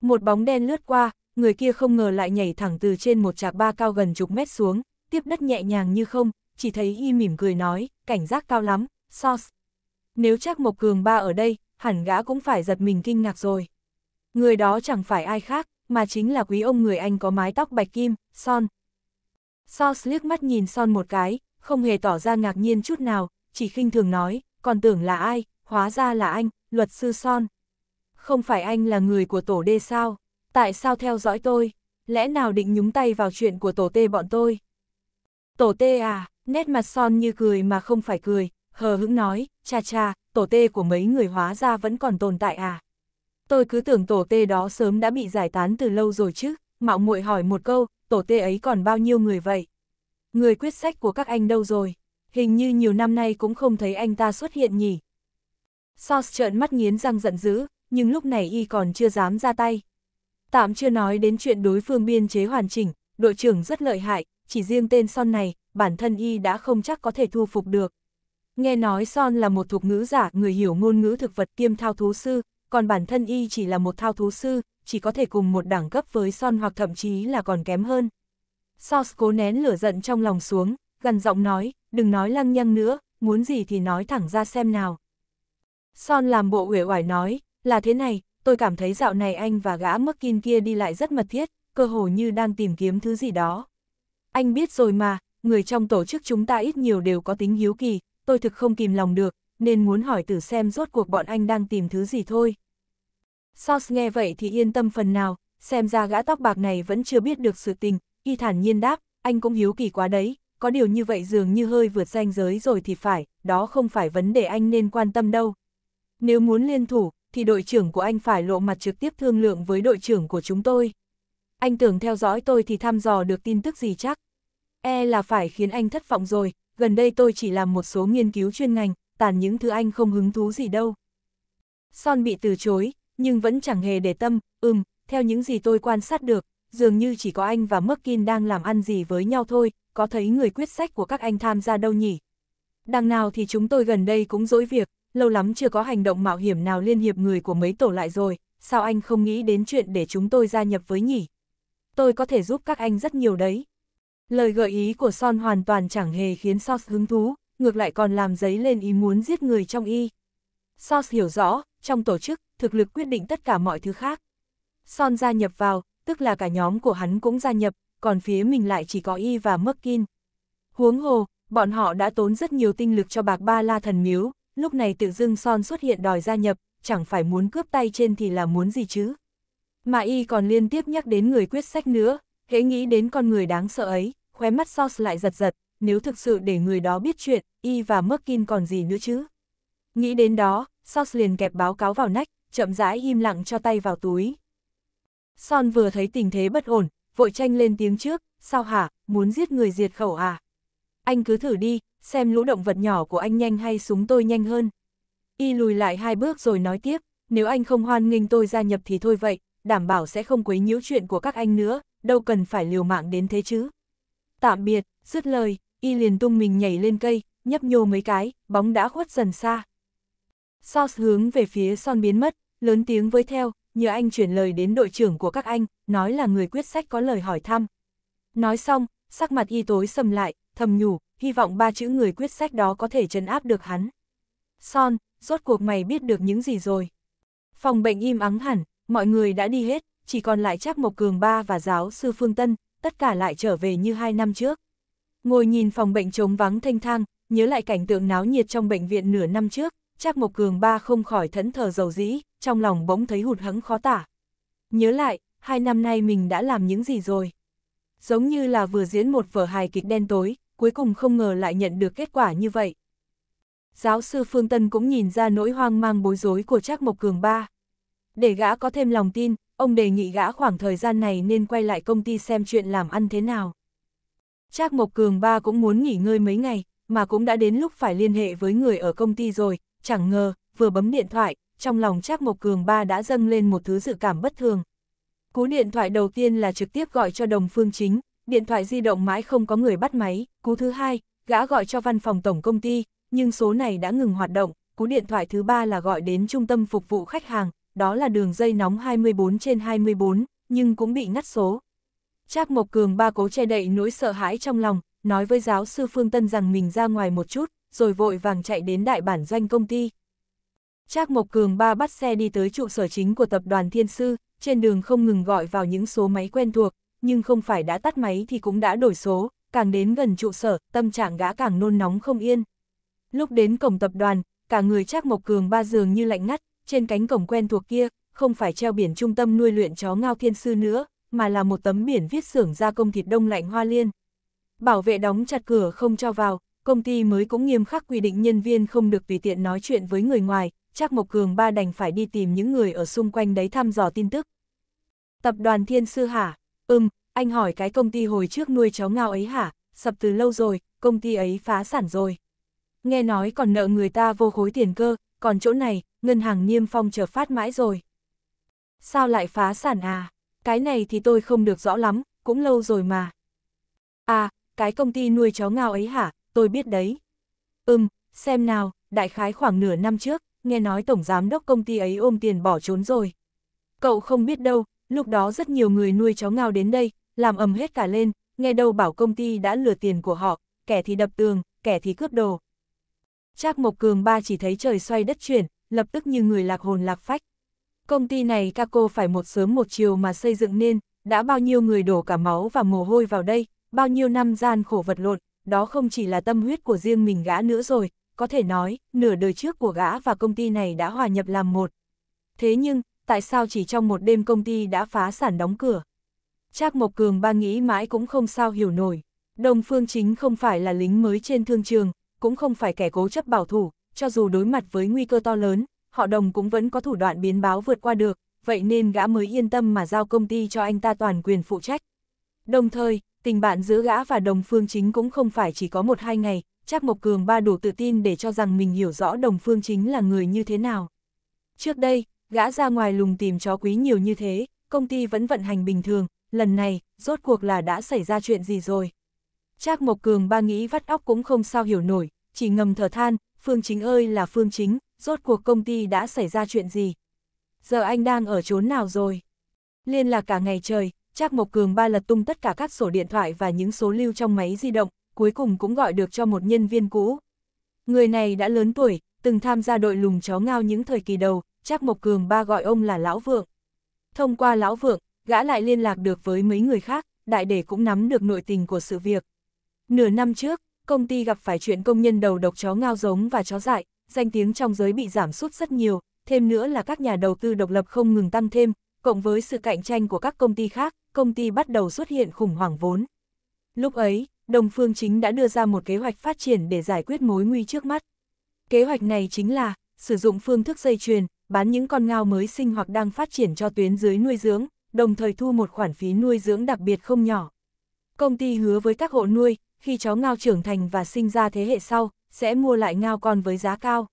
Speaker 1: Một bóng đen lướt qua, người kia không ngờ lại nhảy thẳng từ trên một trạc ba cao gần chục mét xuống, tiếp đất nhẹ nhàng như không, chỉ thấy y mỉm cười nói, cảnh giác cao lắm, sauce. Nếu chắc một Cường ba ở đây, hẳn gã cũng phải giật mình kinh ngạc rồi. Người đó chẳng phải ai khác, mà chính là quý ông người anh có mái tóc bạch kim, son. Sos liếc mắt nhìn Son một cái, không hề tỏ ra ngạc nhiên chút nào, chỉ khinh thường nói, còn tưởng là ai, hóa ra là anh, luật sư Son. Không phải anh là người của tổ đê sao? Tại sao theo dõi tôi? Lẽ nào định nhúng tay vào chuyện của tổ tê bọn tôi? Tổ tê à, nét mặt Son như cười mà không phải cười, hờ hững nói, cha cha, tổ tê của mấy người hóa ra vẫn còn tồn tại à? Tôi cứ tưởng tổ tê đó sớm đã bị giải tán từ lâu rồi chứ, mạo muội hỏi một câu, tổ tê ấy còn bao nhiêu người vậy? Người quyết sách của các anh đâu rồi? Hình như nhiều năm nay cũng không thấy anh ta xuất hiện nhỉ? Sos trợn mắt nghiến răng giận dữ, nhưng lúc này y còn chưa dám ra tay. Tạm chưa nói đến chuyện đối phương biên chế hoàn chỉnh, đội trưởng rất lợi hại, chỉ riêng tên Son này, bản thân y đã không chắc có thể thu phục được. Nghe nói Son là một thuộc ngữ giả, người hiểu ngôn ngữ thực vật kiêm thao thú sư, còn bản thân y chỉ là một thao thú sư, chỉ có thể cùng một đẳng cấp với Son hoặc thậm chí là còn kém hơn. Sos cố nén lửa giận trong lòng xuống, gần giọng nói, đừng nói lăng nhăng nữa, muốn gì thì nói thẳng ra xem nào. Son làm bộ uể oải nói, là thế này, tôi cảm thấy dạo này anh và gã mất kin kia đi lại rất mật thiết, cơ hồ như đang tìm kiếm thứ gì đó. Anh biết rồi mà, người trong tổ chức chúng ta ít nhiều đều có tính hiếu kỳ, tôi thực không kìm lòng được, nên muốn hỏi tử xem rốt cuộc bọn anh đang tìm thứ gì thôi. Sos nghe vậy thì yên tâm phần nào, xem ra gã tóc bạc này vẫn chưa biết được sự tình, y thản nhiên đáp, anh cũng hiếu kỳ quá đấy, có điều như vậy dường như hơi vượt ranh giới rồi thì phải, đó không phải vấn đề anh nên quan tâm đâu. Nếu muốn liên thủ, thì đội trưởng của anh phải lộ mặt trực tiếp thương lượng với đội trưởng của chúng tôi. Anh tưởng theo dõi tôi thì thăm dò được tin tức gì chắc. E là phải khiến anh thất vọng rồi, gần đây tôi chỉ làm một số nghiên cứu chuyên ngành, tàn những thứ anh không hứng thú gì đâu. Son bị từ chối, nhưng vẫn chẳng hề để tâm, ừm, theo những gì tôi quan sát được, dường như chỉ có anh và Merkin đang làm ăn gì với nhau thôi, có thấy người quyết sách của các anh tham gia đâu nhỉ? Đằng nào thì chúng tôi gần đây cũng dỗi việc, lâu lắm chưa có hành động mạo hiểm nào liên hiệp người của mấy tổ lại rồi, sao anh không nghĩ đến chuyện để chúng tôi gia nhập với nhỉ? Tôi có thể giúp các anh rất nhiều đấy. Lời gợi ý của Son hoàn toàn chẳng hề khiến Sos hứng thú, ngược lại còn làm giấy lên ý muốn giết người trong y. Sos hiểu rõ, trong tổ chức, thực lực quyết định tất cả mọi thứ khác. Son gia nhập vào, tức là cả nhóm của hắn cũng gia nhập, còn phía mình lại chỉ có Y và Merkin. Huống hồ, bọn họ đã tốn rất nhiều tinh lực cho bạc ba la thần miếu, lúc này tự dưng Son xuất hiện đòi gia nhập, chẳng phải muốn cướp tay trên thì là muốn gì chứ. Mà Y còn liên tiếp nhắc đến người quyết sách nữa, hễ nghĩ đến con người đáng sợ ấy, khóe mắt Sos lại giật giật, nếu thực sự để người đó biết chuyện, Y và Merkin còn gì nữa chứ. Nghĩ đến đó, Sos liền kẹp báo cáo vào nách, chậm rãi im lặng cho tay vào túi. Son vừa thấy tình thế bất ổn, vội tranh lên tiếng trước, sao hả, muốn giết người diệt khẩu à? Anh cứ thử đi, xem lũ động vật nhỏ của anh nhanh hay súng tôi nhanh hơn. Y lùi lại hai bước rồi nói tiếp, nếu anh không hoan nghênh tôi gia nhập thì thôi vậy, đảm bảo sẽ không quấy nhiễu chuyện của các anh nữa, đâu cần phải liều mạng đến thế chứ. Tạm biệt, dứt lời, Y liền tung mình nhảy lên cây, nhấp nhô mấy cái, bóng đã khuất dần xa. Sauce hướng về phía son biến mất, lớn tiếng với theo, nhờ anh chuyển lời đến đội trưởng của các anh, nói là người quyết sách có lời hỏi thăm. Nói xong, sắc mặt y tối sầm lại, thầm nhủ, hy vọng ba chữ người quyết sách đó có thể trấn áp được hắn. Son, rốt cuộc mày biết được những gì rồi. Phòng bệnh im ắng hẳn, mọi người đã đi hết, chỉ còn lại chắc Mộc Cường Ba và giáo sư Phương Tân, tất cả lại trở về như hai năm trước. Ngồi nhìn phòng bệnh trống vắng thanh thang, nhớ lại cảnh tượng náo nhiệt trong bệnh viện nửa năm trước, Trác Mộc Cường ba không khỏi thẫn thờ dầu dĩ, trong lòng bỗng thấy hụt hẫng khó tả. Nhớ lại, hai năm nay mình đã làm những gì rồi. Giống như là vừa diễn một vở hài kịch đen tối, cuối cùng không ngờ lại nhận được kết quả như vậy. Giáo sư Phương Tân cũng nhìn ra nỗi hoang mang bối rối của Trác Mộc Cường ba. Để gã có thêm lòng tin, ông đề nghị gã khoảng thời gian này nên quay lại công ty xem chuyện làm ăn thế nào. Trác Mộc Cường ba cũng muốn nghỉ ngơi mấy ngày, mà cũng đã đến lúc phải liên hệ với người ở công ty rồi, chẳng ngờ, vừa bấm điện thoại, trong lòng Trác Mộc Cường ba đã dâng lên một thứ dự cảm bất thường. Cú điện thoại đầu tiên là trực tiếp gọi cho đồng phương chính, điện thoại di động mãi không có người bắt máy, cú thứ hai, gã gọi cho văn phòng tổng công ty, nhưng số này đã ngừng hoạt động, cú điện thoại thứ ba là gọi đến trung tâm phục vụ khách hàng, đó là đường dây nóng 24 trên 24, nhưng cũng bị ngắt số. Trác Mộc Cường ba cố che đậy nỗi sợ hãi trong lòng, nói với giáo sư Phương Tân rằng mình ra ngoài một chút, rồi vội vàng chạy đến đại bản doanh công ty. Trác Mộc Cường ba bắt xe đi tới trụ sở chính của tập đoàn Thiên Sư, trên đường không ngừng gọi vào những số máy quen thuộc, nhưng không phải đã tắt máy thì cũng đã đổi số, càng đến gần trụ sở, tâm trạng gã càng nôn nóng không yên. Lúc đến cổng tập đoàn, cả người Trác Mộc Cường ba dường như lạnh ngắt, trên cánh cổng quen thuộc kia, không phải treo biển trung tâm nuôi luyện chó ngao thiên sư nữa, mà là một tấm biển viết xưởng gia công thịt đông lạnh hoa liên. Bảo vệ đóng chặt cửa không cho vào, công ty mới cũng nghiêm khắc quy định nhân viên không được tùy tiện nói chuyện với người ngoài, Chắc Mộc Cường ba đành phải đi tìm những người ở xung quanh đấy thăm dò tin tức. Tập đoàn Thiên Sư hả? Ừm, anh hỏi cái công ty hồi trước nuôi cháu ngao ấy hả? Sập từ lâu rồi, công ty ấy phá sản rồi. Nghe nói còn nợ người ta vô khối tiền cơ, còn chỗ này, ngân hàng niêm phong chờ phát mãi rồi. Sao lại phá sản à? Cái này thì tôi không được rõ lắm, cũng lâu rồi mà. À, cái công ty nuôi chó ngao ấy hả? tôi biết đấy. Ừm, xem nào, đại khái khoảng nửa năm trước, nghe nói tổng giám đốc công ty ấy ôm tiền bỏ trốn rồi. Cậu không biết đâu, lúc đó rất nhiều người nuôi chó ngao đến đây, làm ầm hết cả lên, nghe đâu bảo công ty đã lừa tiền của họ, kẻ thì đập tường, kẻ thì cướp đồ. Trác Mộc Cường ba chỉ thấy trời xoay đất chuyển, lập tức như người lạc hồn lạc phách. Công ty này cô phải một sớm một chiều mà xây dựng nên, đã bao nhiêu người đổ cả máu và mồ hôi vào đây, bao nhiêu năm gian khổ vật lộn, đó không chỉ là tâm huyết của riêng mình gã nữa rồi, có thể nói, nửa đời trước của gã và công ty này đã hòa nhập làm một. Thế nhưng, tại sao chỉ trong một đêm công ty đã phá sản đóng cửa? Trác Mộc Cường ba nghĩ mãi cũng không sao hiểu nổi. Đồng Phương Chính không phải là lính mới trên thương trường, cũng không phải kẻ cố chấp bảo thủ, cho dù đối mặt với nguy cơ to lớn, họ đồng cũng vẫn có thủ đoạn biến báo vượt qua được, vậy nên gã mới yên tâm mà giao công ty cho anh ta toàn quyền phụ trách. Đồng thời, tình bạn giữa gã và đồng phương chính cũng không phải chỉ có một hai ngày, Trác Mộc Cường ba đủ tự tin để cho rằng mình hiểu rõ đồng phương chính là người như thế nào. Trước đây, gã ra ngoài lùng tìm chó quý nhiều như thế, công ty vẫn vận hành bình thường, lần này, rốt cuộc là đã xảy ra chuyện gì rồi. Trác Mộc Cường ba nghĩ vắt óc cũng không sao hiểu nổi, chỉ ngầm thở than, phương chính ơi là phương chính, rốt cuộc công ty đã xảy ra chuyện gì. Giờ anh đang ở chốn nào rồi? Liên lạc cả ngày trời, Trác Mộc Cường ba lật tung tất cả các sổ điện thoại và những số lưu trong máy di động, cuối cùng cũng gọi được cho một nhân viên cũ. Người này đã lớn tuổi, từng tham gia đội lùng chó ngao những thời kỳ đầu, Trác Mộc Cường ba gọi ông là Lão Vượng. Thông qua Lão Vượng, gã lại liên lạc được với mấy người khác, đại để cũng nắm được nội tình của sự việc. Nửa năm trước, công ty gặp phải chuyện công nhân đầu độc chó ngao giống và chó dại, danh tiếng trong giới bị giảm sút rất nhiều, thêm nữa là các nhà đầu tư độc lập không ngừng tăng thêm, cộng với sự cạnh tranh của các công ty khác, công ty bắt đầu xuất hiện khủng hoảng vốn. Lúc ấy, Đồng Phương Chính đã đưa ra một kế hoạch phát triển để giải quyết mối nguy trước mắt. Kế hoạch này chính là sử dụng phương thức dây chuyền, bán những con ngao mới sinh hoặc đang phát triển cho tuyến dưới nuôi dưỡng, đồng thời thu một khoản phí nuôi dưỡng đặc biệt không nhỏ. Công ty hứa với các hộ nuôi, khi chó ngao trưởng thành và sinh ra thế hệ sau, sẽ mua lại ngao con với giá cao.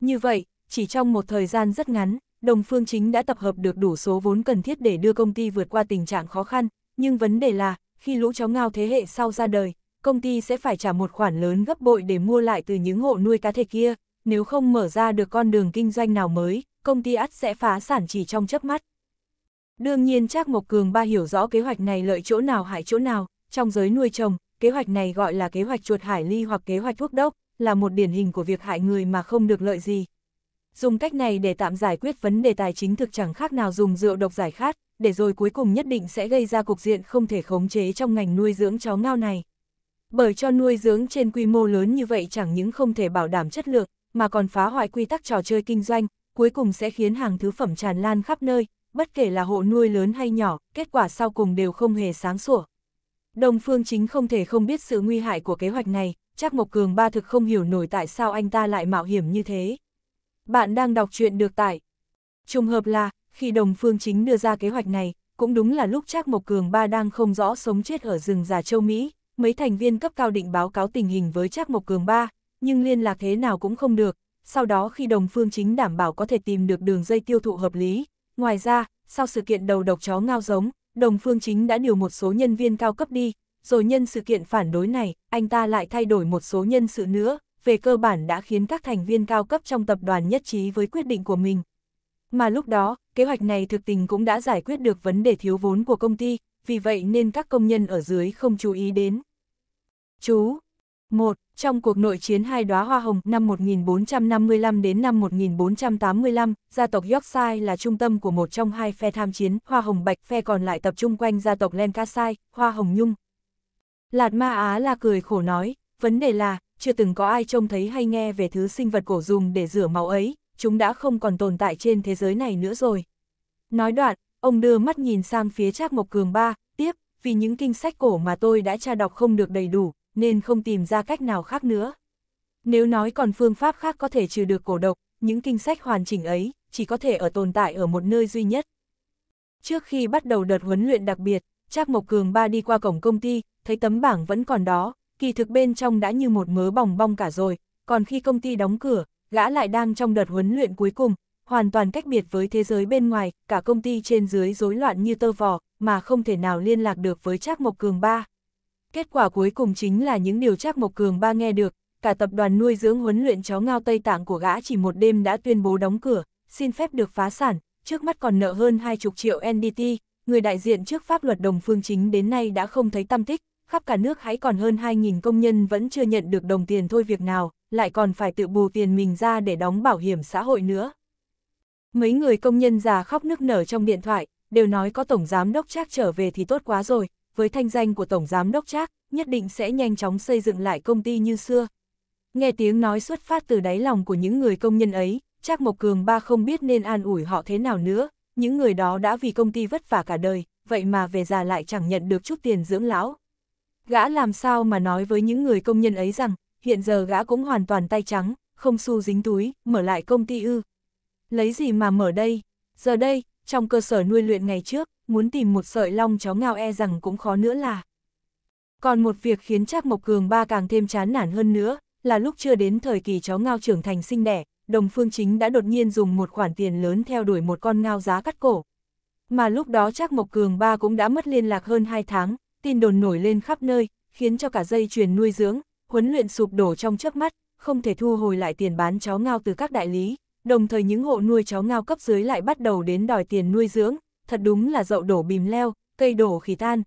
Speaker 1: Như vậy, chỉ trong một thời gian rất ngắn, Đồng Phương Chính đã tập hợp được đủ số vốn cần thiết để đưa công ty vượt qua tình trạng khó khăn, nhưng vấn đề là, khi lũ chó ngao thế hệ sau ra đời, công ty sẽ phải trả một khoản lớn gấp bội để mua lại từ những hộ nuôi cá thể kia, nếu không mở ra được con đường kinh doanh nào mới, công ty ắt sẽ phá sản chỉ trong chớp mắt. Đương nhiên Trác Mộc Cường ba hiểu rõ kế hoạch này lợi chỗ nào hại chỗ nào, trong giới nuôi trồng, kế hoạch này gọi là kế hoạch chuột hải ly hoặc kế hoạch thuốc đốc, là một điển hình của việc hại người mà không được lợi gì, Dùng cách này để tạm giải quyết vấn đề tài chính thực chẳng khác nào dùng rượu độc giải khát, để rồi cuối cùng nhất định sẽ gây ra cục diện không thể khống chế trong ngành nuôi dưỡng chó ngao này. Bởi cho nuôi dưỡng trên quy mô lớn như vậy chẳng những không thể bảo đảm chất lượng, mà còn phá hoại quy tắc trò chơi kinh doanh, cuối cùng sẽ khiến hàng thứ phẩm tràn lan khắp nơi, bất kể là hộ nuôi lớn hay nhỏ, kết quả sau cùng đều không hề sáng sủa. Đồng Phương Chính không thể không biết sự nguy hại của kế hoạch này, chắc Mộc Cường Ba thực không hiểu nổi tại sao anh ta lại mạo hiểm như thế. Bạn đang đọc truyện được tải. Trùng hợp là, khi đồng phương chính đưa ra kế hoạch này, cũng đúng là lúc Trác Mộc Cường ba đang không rõ sống chết ở rừng già châu Mỹ, mấy thành viên cấp cao định báo cáo tình hình với Trác Mộc Cường ba, nhưng liên lạc thế nào cũng không được. Sau đó khi đồng phương chính đảm bảo có thể tìm được đường dây tiêu thụ hợp lý, ngoài ra, sau sự kiện đầu độc chó ngao giống, đồng phương chính đã điều một số nhân viên cao cấp đi, rồi nhân sự kiện phản đối này, anh ta lại thay đổi một số nhân sự nữa, về cơ bản đã khiến các thành viên cao cấp trong tập đoàn nhất trí với quyết định của mình. Mà lúc đó, kế hoạch này thực tình cũng đã giải quyết được vấn đề thiếu vốn của công ty, vì vậy nên các công nhân ở dưới không chú ý đến. Chú 1. Trong cuộc nội chiến hai đóa hoa hồng năm 1455 đến năm 1485, gia tộc Yorkshire là trung tâm của một trong hai phe tham chiến, hoa hồng bạch phe còn lại tập trung quanh gia tộc Lancashire, hoa hồng nhung. Lạt Ma Á là cười khổ nói, vấn đề là, chưa từng có ai trông thấy hay nghe về thứ sinh vật cổ dùng để rửa máu ấy, chúng đã không còn tồn tại trên thế giới này nữa rồi. Nói đoạn, ông đưa mắt nhìn sang phía Trác Mộc Cường ba, tiếp, vì những kinh sách cổ mà tôi đã tra đọc không được đầy đủ, nên không tìm ra cách nào khác nữa. Nếu nói còn phương pháp khác có thể trừ được cổ độc, những kinh sách hoàn chỉnh ấy chỉ có thể ở tồn tại ở một nơi duy nhất. Trước khi bắt đầu đợt huấn luyện đặc biệt, Trác Mộc Cường ba đi qua cổng công ty, thấy tấm bảng vẫn còn đó, kỳ thực bên trong đã như một mớ bỏng bong cả rồi, còn khi công ty đóng cửa, gã lại đang trong đợt huấn luyện cuối cùng, hoàn toàn cách biệt với thế giới bên ngoài, cả công ty trên dưới rối loạn như tơ vò, mà không thể nào liên lạc được với Trác Mộc Cường ba. Kết quả cuối cùng chính là những điều Trác Mộc Cường ba nghe được, cả tập đoàn nuôi dưỡng huấn luyện chó ngao Tây Tạng của gã chỉ một đêm đã tuyên bố đóng cửa, xin phép được phá sản, trước mắt còn nợ hơn 20 triệu NDT, người đại diện trước pháp luật đồng phương chính đến nay đã không thấy tâm tích, khắp cả nước hãy còn hơn 2.000 công nhân vẫn chưa nhận được đồng tiền thôi việc nào, lại còn phải tự bù tiền mình ra để đóng bảo hiểm xã hội nữa. Mấy người công nhân già khóc nức nở trong điện thoại, đều nói có Tổng Giám Đốc Trác trở về thì tốt quá rồi, với thanh danh của Tổng Giám Đốc Trác, nhất định sẽ nhanh chóng xây dựng lại công ty như xưa. Nghe tiếng nói xuất phát từ đáy lòng của những người công nhân ấy, Trác Mộc Cường ba không biết nên an ủi họ thế nào nữa, những người đó đã vì công ty vất vả cả đời, vậy mà về già lại chẳng nhận được chút tiền dưỡng lão. Gã làm sao mà nói với những người công nhân ấy rằng, hiện giờ gã cũng hoàn toàn tay trắng, không xu dính túi, mở lại công ty ư. Lấy gì mà mở đây? Giờ đây, trong cơ sở nuôi luyện ngày trước, muốn tìm một sợi long chó ngao e rằng cũng khó nữa là. Còn một việc khiến Trác Mộc Cường ba càng thêm chán nản hơn nữa, là lúc chưa đến thời kỳ chó ngao trưởng thành sinh đẻ, Đồng Phương Chính đã đột nhiên dùng một khoản tiền lớn theo đuổi một con ngao giá cắt cổ. Mà lúc đó Trác Mộc Cường ba cũng đã mất liên lạc hơn 2 tháng, tin đồn nổi lên khắp nơi, khiến cho cả dây chuyền nuôi dưỡng, huấn luyện sụp đổ trong chớp mắt, không thể thu hồi lại tiền bán chó ngao từ các đại lý, đồng thời những hộ nuôi chó ngao cấp dưới lại bắt đầu đến đòi tiền nuôi dưỡng, thật đúng là dậu đổ bìm leo, cây đổ khỉ tan.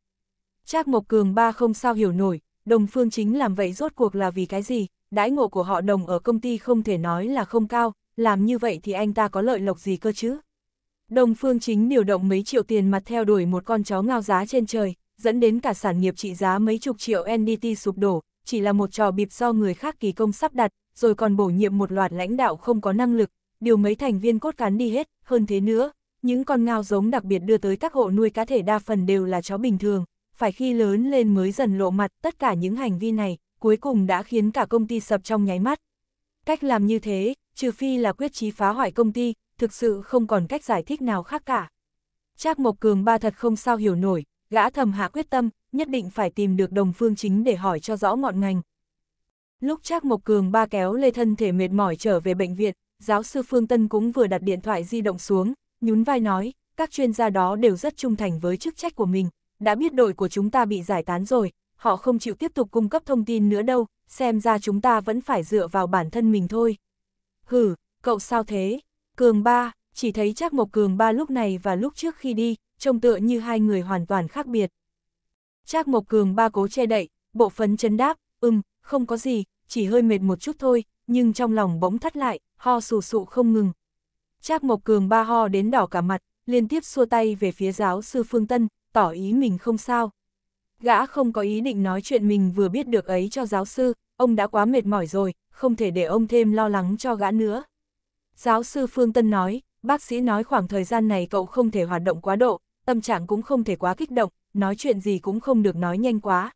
Speaker 1: Trác Mộc Cường ba không sao hiểu nổi, đồng phương chính làm vậy rốt cuộc là vì cái gì, đãi ngộ của họ đồng ở công ty không thể nói là không cao, làm như vậy thì anh ta có lợi lộc gì cơ chứ. Đồng phương chính điều động mấy triệu tiền mặt theo đuổi một con chó ngao giá trên trời, dẫn đến cả sản nghiệp trị giá mấy chục triệu NDT sụp đổ, chỉ là một trò bịp do người khác kỳ công sắp đặt, rồi còn bổ nhiệm một loạt lãnh đạo không có năng lực, điều mấy thành viên cốt cán đi hết, hơn thế nữa, những con ngao giống đặc biệt đưa tới các hộ nuôi cá thể đa phần đều là chó bình thường, phải khi lớn lên mới dần lộ mặt tất cả những hành vi này, cuối cùng đã khiến cả công ty sập trong nháy mắt. Cách làm như thế, trừ phi là quyết chí phá hoại công ty, thực sự không còn cách giải thích nào khác cả. Trác Mộc Cường ba thật không sao hiểu nổi, gã thầm hạ quyết tâm, nhất định phải tìm được đồng phương chính để hỏi cho rõ ngọn ngành. Lúc Trác Mộc Cường ba kéo lê thân thể mệt mỏi trở về bệnh viện, giáo sư Phương Tân cũng vừa đặt điện thoại di động xuống, nhún vai nói, các chuyên gia đó đều rất trung thành với chức trách của mình, đã biết đội của chúng ta bị giải tán rồi, họ không chịu tiếp tục cung cấp thông tin nữa đâu, xem ra chúng ta vẫn phải dựa vào bản thân mình thôi. Hử, cậu sao thế? Cường ba, chỉ thấy Trác Mộc Cường ba lúc này và lúc trước khi đi, trông tựa như hai người hoàn toàn khác biệt. Trác Mộc Cường ba cố che đậy, bộ phấn chấn đáp, ừm, không có gì, chỉ hơi mệt một chút thôi, nhưng trong lòng bỗng thắt lại, ho sù sụ không ngừng. Trác Mộc Cường ba ho đến đỏ cả mặt, liên tiếp xua tay về phía giáo sư Phương Tân, tỏ ý mình không sao. Gã không có ý định nói chuyện mình vừa biết được ấy cho giáo sư, ông đã quá mệt mỏi rồi, không thể để ông thêm lo lắng cho gã nữa. Giáo sư Phương Tân nói, bác sĩ nói khoảng thời gian này cậu không thể hoạt động quá độ, tâm trạng cũng không thể quá kích động, nói chuyện gì cũng không được nói nhanh quá.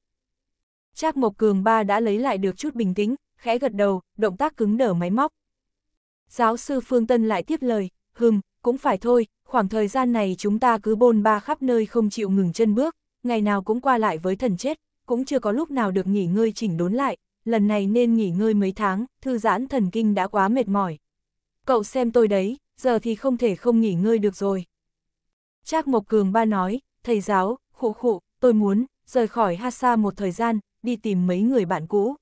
Speaker 1: Trác Mộc Cường ba đã lấy lại được chút bình tĩnh, khẽ gật đầu, động tác cứng đờ máy móc. Giáo sư Phương Tân lại tiếp lời, hừm, cũng phải thôi, khoảng thời gian này chúng ta cứ bôn ba khắp nơi không chịu ngừng chân bước, ngày nào cũng qua lại với thần chết, cũng chưa có lúc nào được nghỉ ngơi chỉnh đốn lại, lần này nên nghỉ ngơi mấy tháng, thư giãn thần kinh đã quá mệt mỏi. Cậu xem tôi đấy, giờ thì không thể không nghỉ ngơi được rồi. Trác Mộc Cường ba nói, thầy giáo, khụ khụ, tôi muốn, rời khỏi Hasa một thời gian, đi tìm mấy người bạn cũ.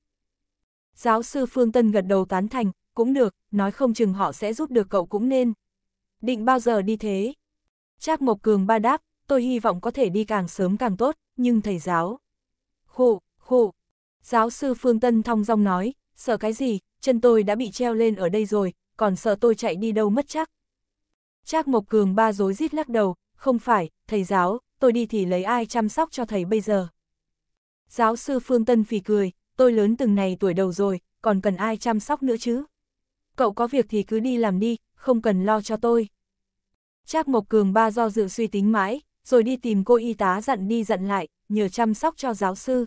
Speaker 1: Giáo sư Phương Tân gật đầu tán thành, cũng được, nói không chừng họ sẽ giúp được cậu cũng nên. Định bao giờ đi thế? Trác Mộc Cường ba đáp, tôi hy vọng có thể đi càng sớm càng tốt, nhưng thầy giáo. Khụ, khụ. Giáo sư Phương Tân thong dong nói, sợ cái gì, chân tôi đã bị treo lên ở đây rồi, còn sợ tôi chạy đi đâu mất chắc. Trác Mộc Cường ba rối rít lắc đầu, không phải, thầy giáo, tôi đi thì lấy ai chăm sóc cho thầy bây giờ. Giáo sư Phương Tân phì cười, tôi lớn từng này tuổi đầu rồi, còn cần ai chăm sóc nữa chứ. Cậu có việc thì cứ đi làm đi, không cần lo cho tôi. Trác Mộc Cường ba do dự suy tính mãi, rồi đi tìm cô y tá dặn đi dặn lại, nhờ chăm sóc cho giáo sư.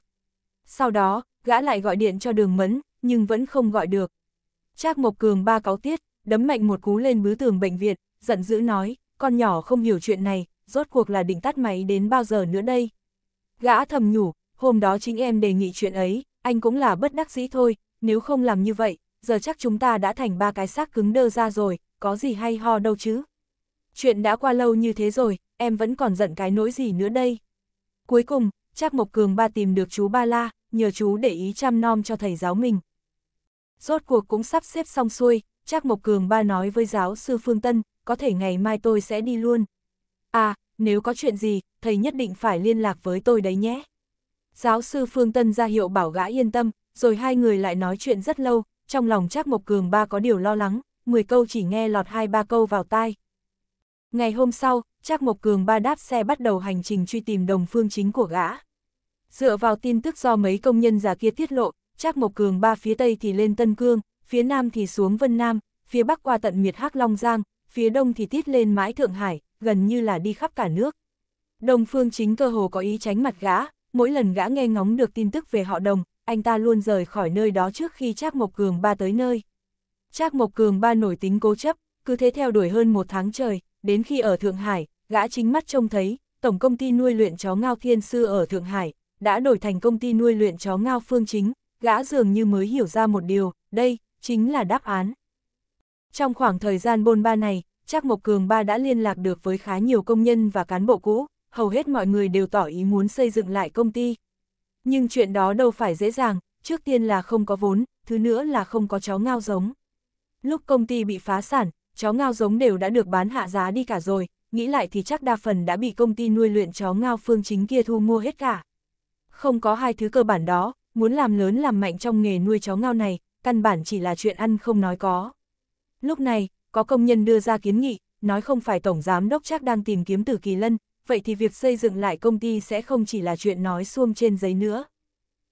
Speaker 1: Sau đó, gã lại gọi điện cho đường mẫn, nhưng vẫn không gọi được. Trác Mộc Cường ba cáo tiết, đấm mạnh một cú lên bứ tường bệnh viện, giận dữ nói, con nhỏ không hiểu chuyện này, rốt cuộc là định tắt máy đến bao giờ nữa đây. Gã thầm nhủ, hôm đó chính em đề nghị chuyện ấy, anh cũng là bất đắc dĩ thôi, nếu không làm như vậy, giờ chắc chúng ta đã thành ba cái xác cứng đơ ra rồi, có gì hay ho đâu chứ. Chuyện đã qua lâu như thế rồi, em vẫn còn giận cái nỗi gì nữa đây. Cuối cùng, Trác Mộc Cường ba tìm được chú Ba La, nhờ chú để ý chăm nom cho thầy giáo mình. Rốt cuộc cũng sắp xếp xong xuôi, Trác Mộc Cường ba nói với giáo sư Phương Tân, có thể ngày mai tôi sẽ đi luôn. À, nếu có chuyện gì, thầy nhất định phải liên lạc với tôi đấy nhé. Giáo sư Phương Tân ra hiệu bảo gã yên tâm, rồi hai người lại nói chuyện rất lâu, trong lòng Trác Mộc Cường ba có điều lo lắng, 10 câu chỉ nghe lọt hai ba câu vào tai. Ngày hôm sau, Trác Mộc Cường ba đáp xe bắt đầu hành trình truy tìm đồng phương chính của gã. Dựa vào tin tức do mấy công nhân già kia tiết lộ, Trác Mộc Cường ba phía Tây thì lên Tân Cương, phía Nam thì xuống Vân Nam, phía Bắc qua tận miệt Hắc Long Giang, phía Đông thì tiết lên mãi Thượng Hải, gần như là đi khắp cả nước. Đồng phương chính cơ hồ có ý tránh mặt gã, mỗi lần gã nghe ngóng được tin tức về họ đồng, anh ta luôn rời khỏi nơi đó trước khi Trác Mộc Cường ba tới nơi. Trác Mộc Cường ba nổi tính cố chấp, cứ thế theo đuổi hơn một tháng trời, đến khi ở Thượng Hải, gã chính mắt trông thấy, tổng công ty nuôi luyện chó ngao thiên sư ở Thượng Hải, đã đổi thành công ty nuôi luyện chó ngao phương chính, gã dường như mới hiểu ra một điều, đây, chính là đáp án. Trong khoảng thời gian bôn ba này, chắc Mộc Cường Ba đã liên lạc được với khá nhiều công nhân và cán bộ cũ, hầu hết mọi người đều tỏ ý muốn xây dựng lại công ty. Nhưng chuyện đó đâu phải dễ dàng, trước tiên là không có vốn, thứ nữa là không có chó ngao giống. Lúc công ty bị phá sản, chó ngao giống đều đã được bán hạ giá đi cả rồi, nghĩ lại thì chắc đa phần đã bị công ty nuôi luyện chó ngao phương chính kia thu mua hết cả. Không có hai thứ cơ bản đó, muốn làm lớn làm mạnh trong nghề nuôi chó ngao này, căn bản chỉ là chuyện ăn không nói có. Lúc này, có công nhân đưa ra kiến nghị, nói không phải Tổng Giám Đốc chắc đang tìm kiếm Tử Kỳ Lân, vậy thì việc xây dựng lại công ty sẽ không chỉ là chuyện nói xuông trên giấy nữa.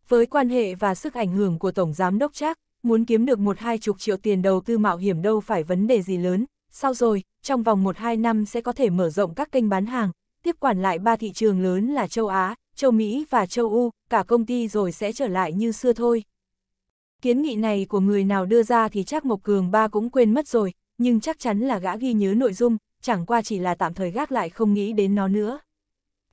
Speaker 1: Với quan hệ và sức ảnh hưởng của Tổng Giám Đốc Trác, muốn kiếm được một hai chục triệu tiền đầu tư mạo hiểm đâu phải vấn đề gì lớn, sau rồi, trong vòng một hai năm sẽ có thể mở rộng các kênh bán hàng, tiếp quản lại ba thị trường lớn là châu Á, châu Mỹ và châu U, cả công ty rồi sẽ trở lại như xưa thôi. Kiến nghị này của người nào đưa ra thì chắc Mộc Cường ba cũng quên mất rồi, nhưng chắc chắn là gã ghi nhớ nội dung, chẳng qua chỉ là tạm thời gác lại không nghĩ đến nó nữa.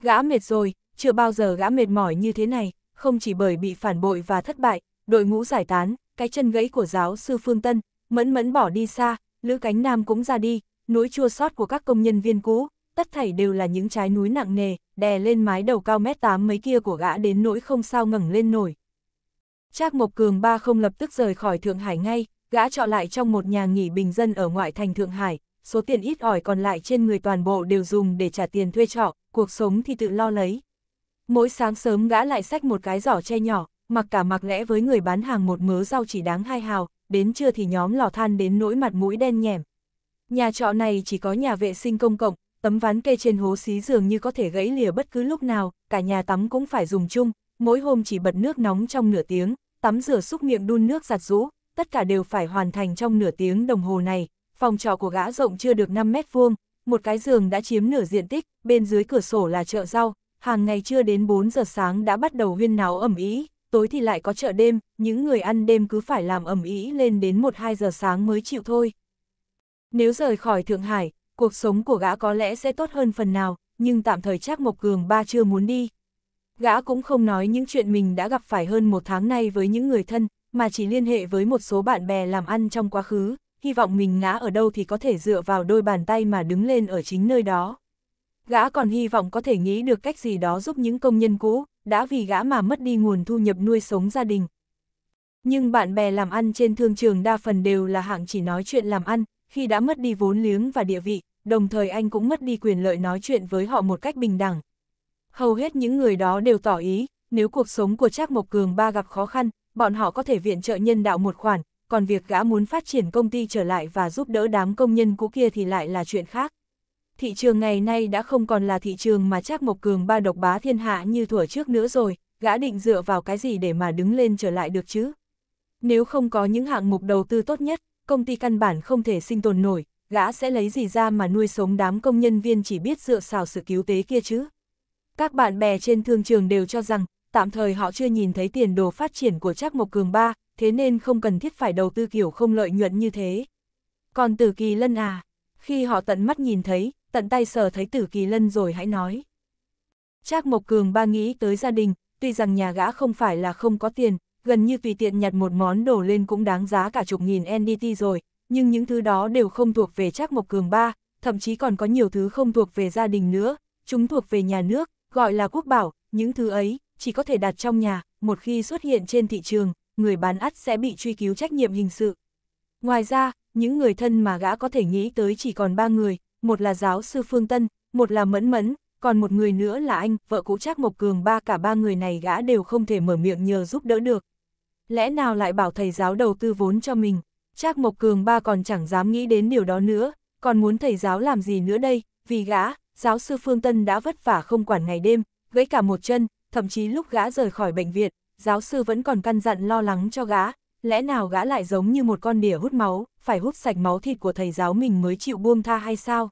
Speaker 1: Gã mệt rồi, chưa bao giờ gã mệt mỏi như thế này, không chỉ bởi bị phản bội và thất bại, đội ngũ giải tán, cái chân gãy của giáo sư Phương Tân, mẫn mẫn bỏ đi xa, Lữ Cánh Nam cũng ra đi, nỗi chua xót của các công nhân viên cũ, tất thảy đều là những trái núi nặng nề, đè lên mái đầu cao mét tám mấy kia của gã đến nỗi không sao ngẩng lên nổi. Trác Mộc Cường ba không lập tức rời khỏi Thượng Hải ngay, gã trọ lại trong một nhà nghỉ bình dân ở ngoại thành Thượng Hải, số tiền ít ỏi còn lại trên người toàn bộ đều dùng để trả tiền thuê trọ, cuộc sống thì tự lo lấy. Mỗi sáng sớm gã lại xách một cái giỏ che nhỏ, mặc cả mặc lẽ với người bán hàng một mớ rau chỉ đáng hai hào, đến trưa thì nhóm lò than đến nỗi mặt mũi đen nhẻm. Nhà trọ này chỉ có nhà vệ sinh công cộng, tấm ván kê trên hố xí dường như có thể gãy lìa bất cứ lúc nào, cả nhà tắm cũng phải dùng chung, mỗi hôm chỉ bật nước nóng trong nửa tiếng, tắm rửa xúc miệng đun nước giặt rũ, tất cả đều phải hoàn thành trong nửa tiếng đồng hồ này. Phòng trọ của gã rộng chưa được 5 mét vuông, một cái giường đã chiếm nửa diện tích, bên dưới cửa sổ là chợ rau, hàng ngày chưa đến 4 giờ sáng đã bắt đầu huyên náo ẩm ý, tối thì lại có chợ đêm, những người ăn đêm cứ phải làm ẩm ý lên đến 1-2 giờ sáng mới chịu thôi. Nếu rời khỏi Thượng Hải, cuộc sống của gã có lẽ sẽ tốt hơn phần nào, nhưng tạm thời chắc Mộc Cường ba chưa muốn đi. Gã cũng không nói những chuyện mình đã gặp phải hơn một tháng nay với những người thân, mà chỉ liên hệ với một số bạn bè làm ăn trong quá khứ, hy vọng mình ngã ở đâu thì có thể dựa vào đôi bàn tay mà đứng lên ở chính nơi đó. Gã còn hy vọng có thể nghĩ được cách gì đó giúp những công nhân cũ, đã vì gã mà mất đi nguồn thu nhập nuôi sống gia đình. Nhưng bạn bè làm ăn trên thương trường đa phần đều là hạng chỉ nói chuyện làm ăn, khi đã mất đi vốn liếng và địa vị, đồng thời anh cũng mất đi quyền lợi nói chuyện với họ một cách bình đẳng. Hầu hết những người đó đều tỏ ý, nếu cuộc sống của Trác Mộc Cường ba gặp khó khăn, bọn họ có thể viện trợ nhân đạo một khoản, còn việc gã muốn phát triển công ty trở lại và giúp đỡ đám công nhân cũ kia thì lại là chuyện khác. Thị trường ngày nay đã không còn là thị trường mà Trác Mộc Cường ba độc bá thiên hạ như thuở trước nữa rồi, gã định dựa vào cái gì để mà đứng lên trở lại được chứ? Nếu không có những hạng mục đầu tư tốt nhất, công ty căn bản không thể sinh tồn nổi, gã sẽ lấy gì ra mà nuôi sống đám công nhân viên chỉ biết dựa xào sự cứu tế kia chứ. Các bạn bè trên thương trường đều cho rằng, tạm thời họ chưa nhìn thấy tiền đồ phát triển của Trác Mộc Cường ba, thế nên không cần thiết phải đầu tư kiểu không lợi nhuận như thế. Còn Tử Kỳ Lân à, khi họ tận mắt nhìn thấy, tận tay sờ thấy Tử Kỳ Lân rồi hãy nói. Trác Mộc Cường ba nghĩ tới gia đình, tuy rằng nhà gã không phải là không có tiền, gần như tùy tiện nhặt một món đồ lên cũng đáng giá cả chục nghìn NDT rồi, nhưng những thứ đó đều không thuộc về Trác Mộc Cường ba, thậm chí còn có nhiều thứ không thuộc về gia đình nữa, chúng thuộc về nhà nước, gọi là quốc bảo, những thứ ấy chỉ có thể đặt trong nhà, một khi xuất hiện trên thị trường, người bán ắt sẽ bị truy cứu trách nhiệm hình sự. Ngoài ra, những người thân mà gã có thể nghĩ tới chỉ còn ba người, một là giáo sư Phương Tân, một là Mẫn Mẫn, còn một người nữa là anh, vợ cũ Trác Mộc Cường ba cả ba người này gã đều không thể mở miệng nhờ giúp đỡ được. Lẽ nào lại bảo thầy giáo đầu tư vốn cho mình? Trác Mộc Cường ba còn chẳng dám nghĩ đến điều đó nữa, còn muốn thầy giáo làm gì nữa đây, vì gã, giáo sư Phương Tân đã vất vả không quản ngày đêm, gãy cả một chân, thậm chí lúc gã rời khỏi bệnh viện, giáo sư vẫn còn căn dặn lo lắng cho gã, lẽ nào gã lại giống như một con đỉa hút máu, phải hút sạch máu thịt của thầy giáo mình mới chịu buông tha hay sao?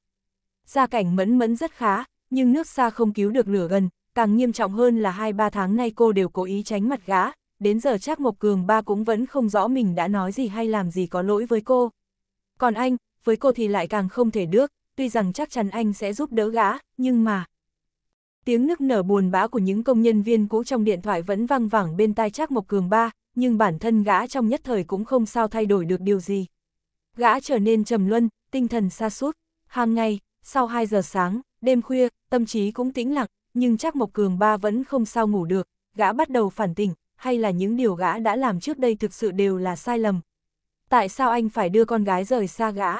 Speaker 1: Gia cảnh mẫn mẫn rất khá, nhưng nước xa không cứu được lửa gần, càng nghiêm trọng hơn là hai ba tháng nay cô đều cố ý tránh mặt gã, đến giờ Trác Mộc Cường ba cũng vẫn không rõ mình đã nói gì hay làm gì có lỗi với cô. Còn anh, với cô thì lại càng không thể được, tuy rằng chắc chắn anh sẽ giúp đỡ gã, nhưng mà... Tiếng nức nở buồn bã của những công nhân viên cũ trong điện thoại vẫn vang vẳng bên tai Trác Mộc Cường ba, nhưng bản thân gã trong nhất thời cũng không sao thay đổi được điều gì. Gã trở nên trầm luân, tinh thần xa suốt. Hàng ngày, sau 2 giờ sáng, đêm khuya, tâm trí cũng tĩnh lặng, nhưng chắc Mộc Cường ba vẫn không sao ngủ được, gã bắt đầu phản tỉnh, hay là những điều gã đã làm trước đây thực sự đều là sai lầm. Tại sao anh phải đưa con gái rời xa gã?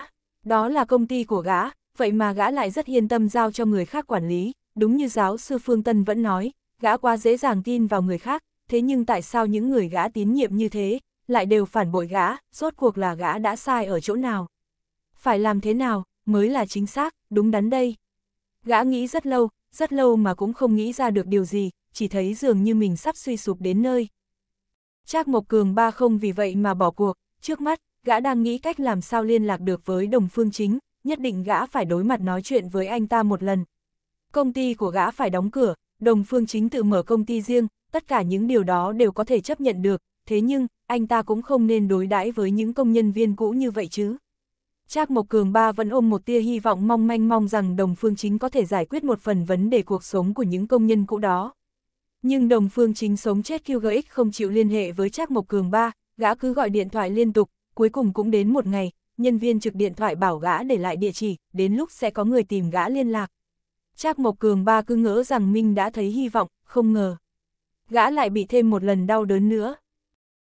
Speaker 1: Đó là công ty của gã, vậy mà gã lại rất yên tâm giao cho người khác quản lý, đúng như giáo sư Phương Tân vẫn nói, gã quá dễ dàng tin vào người khác, thế nhưng tại sao những người gã tín nhiệm như thế, lại đều phản bội gã, rốt cuộc là gã đã sai ở chỗ nào? Phải làm thế nào, mới là chính xác, đúng đắn đây. Gã nghĩ rất lâu, rất lâu mà cũng không nghĩ ra được điều gì, chỉ thấy dường như mình sắp suy sụp đến nơi. Trác Mộc Cường ba không vì vậy mà bỏ cuộc, trước mắt, gã đang nghĩ cách làm sao liên lạc được với đồng phương chính, nhất định gã phải đối mặt nói chuyện với anh ta một lần. Công ty của gã phải đóng cửa, đồng phương chính tự mở công ty riêng, tất cả những điều đó đều có thể chấp nhận được, thế nhưng, anh ta cũng không nên đối đãi với những công nhân viên cũ như vậy chứ. Trác Mộc Cường Ba vẫn ôm một tia hy vọng mong manh mong rằng đồng phương chính có thể giải quyết một phần vấn đề cuộc sống của những công nhân cũ đó. Nhưng đồng phương chính sống chết QGX không chịu liên hệ với Trác Mộc Cường ba, gã cứ gọi điện thoại liên tục, cuối cùng cũng đến một ngày, nhân viên trực điện thoại bảo gã để lại địa chỉ, đến lúc sẽ có người tìm gã liên lạc. Trác Mộc Cường ba cứ ngỡ rằng Minh đã thấy hy vọng, không ngờ. Gã lại bị thêm một lần đau đớn nữa.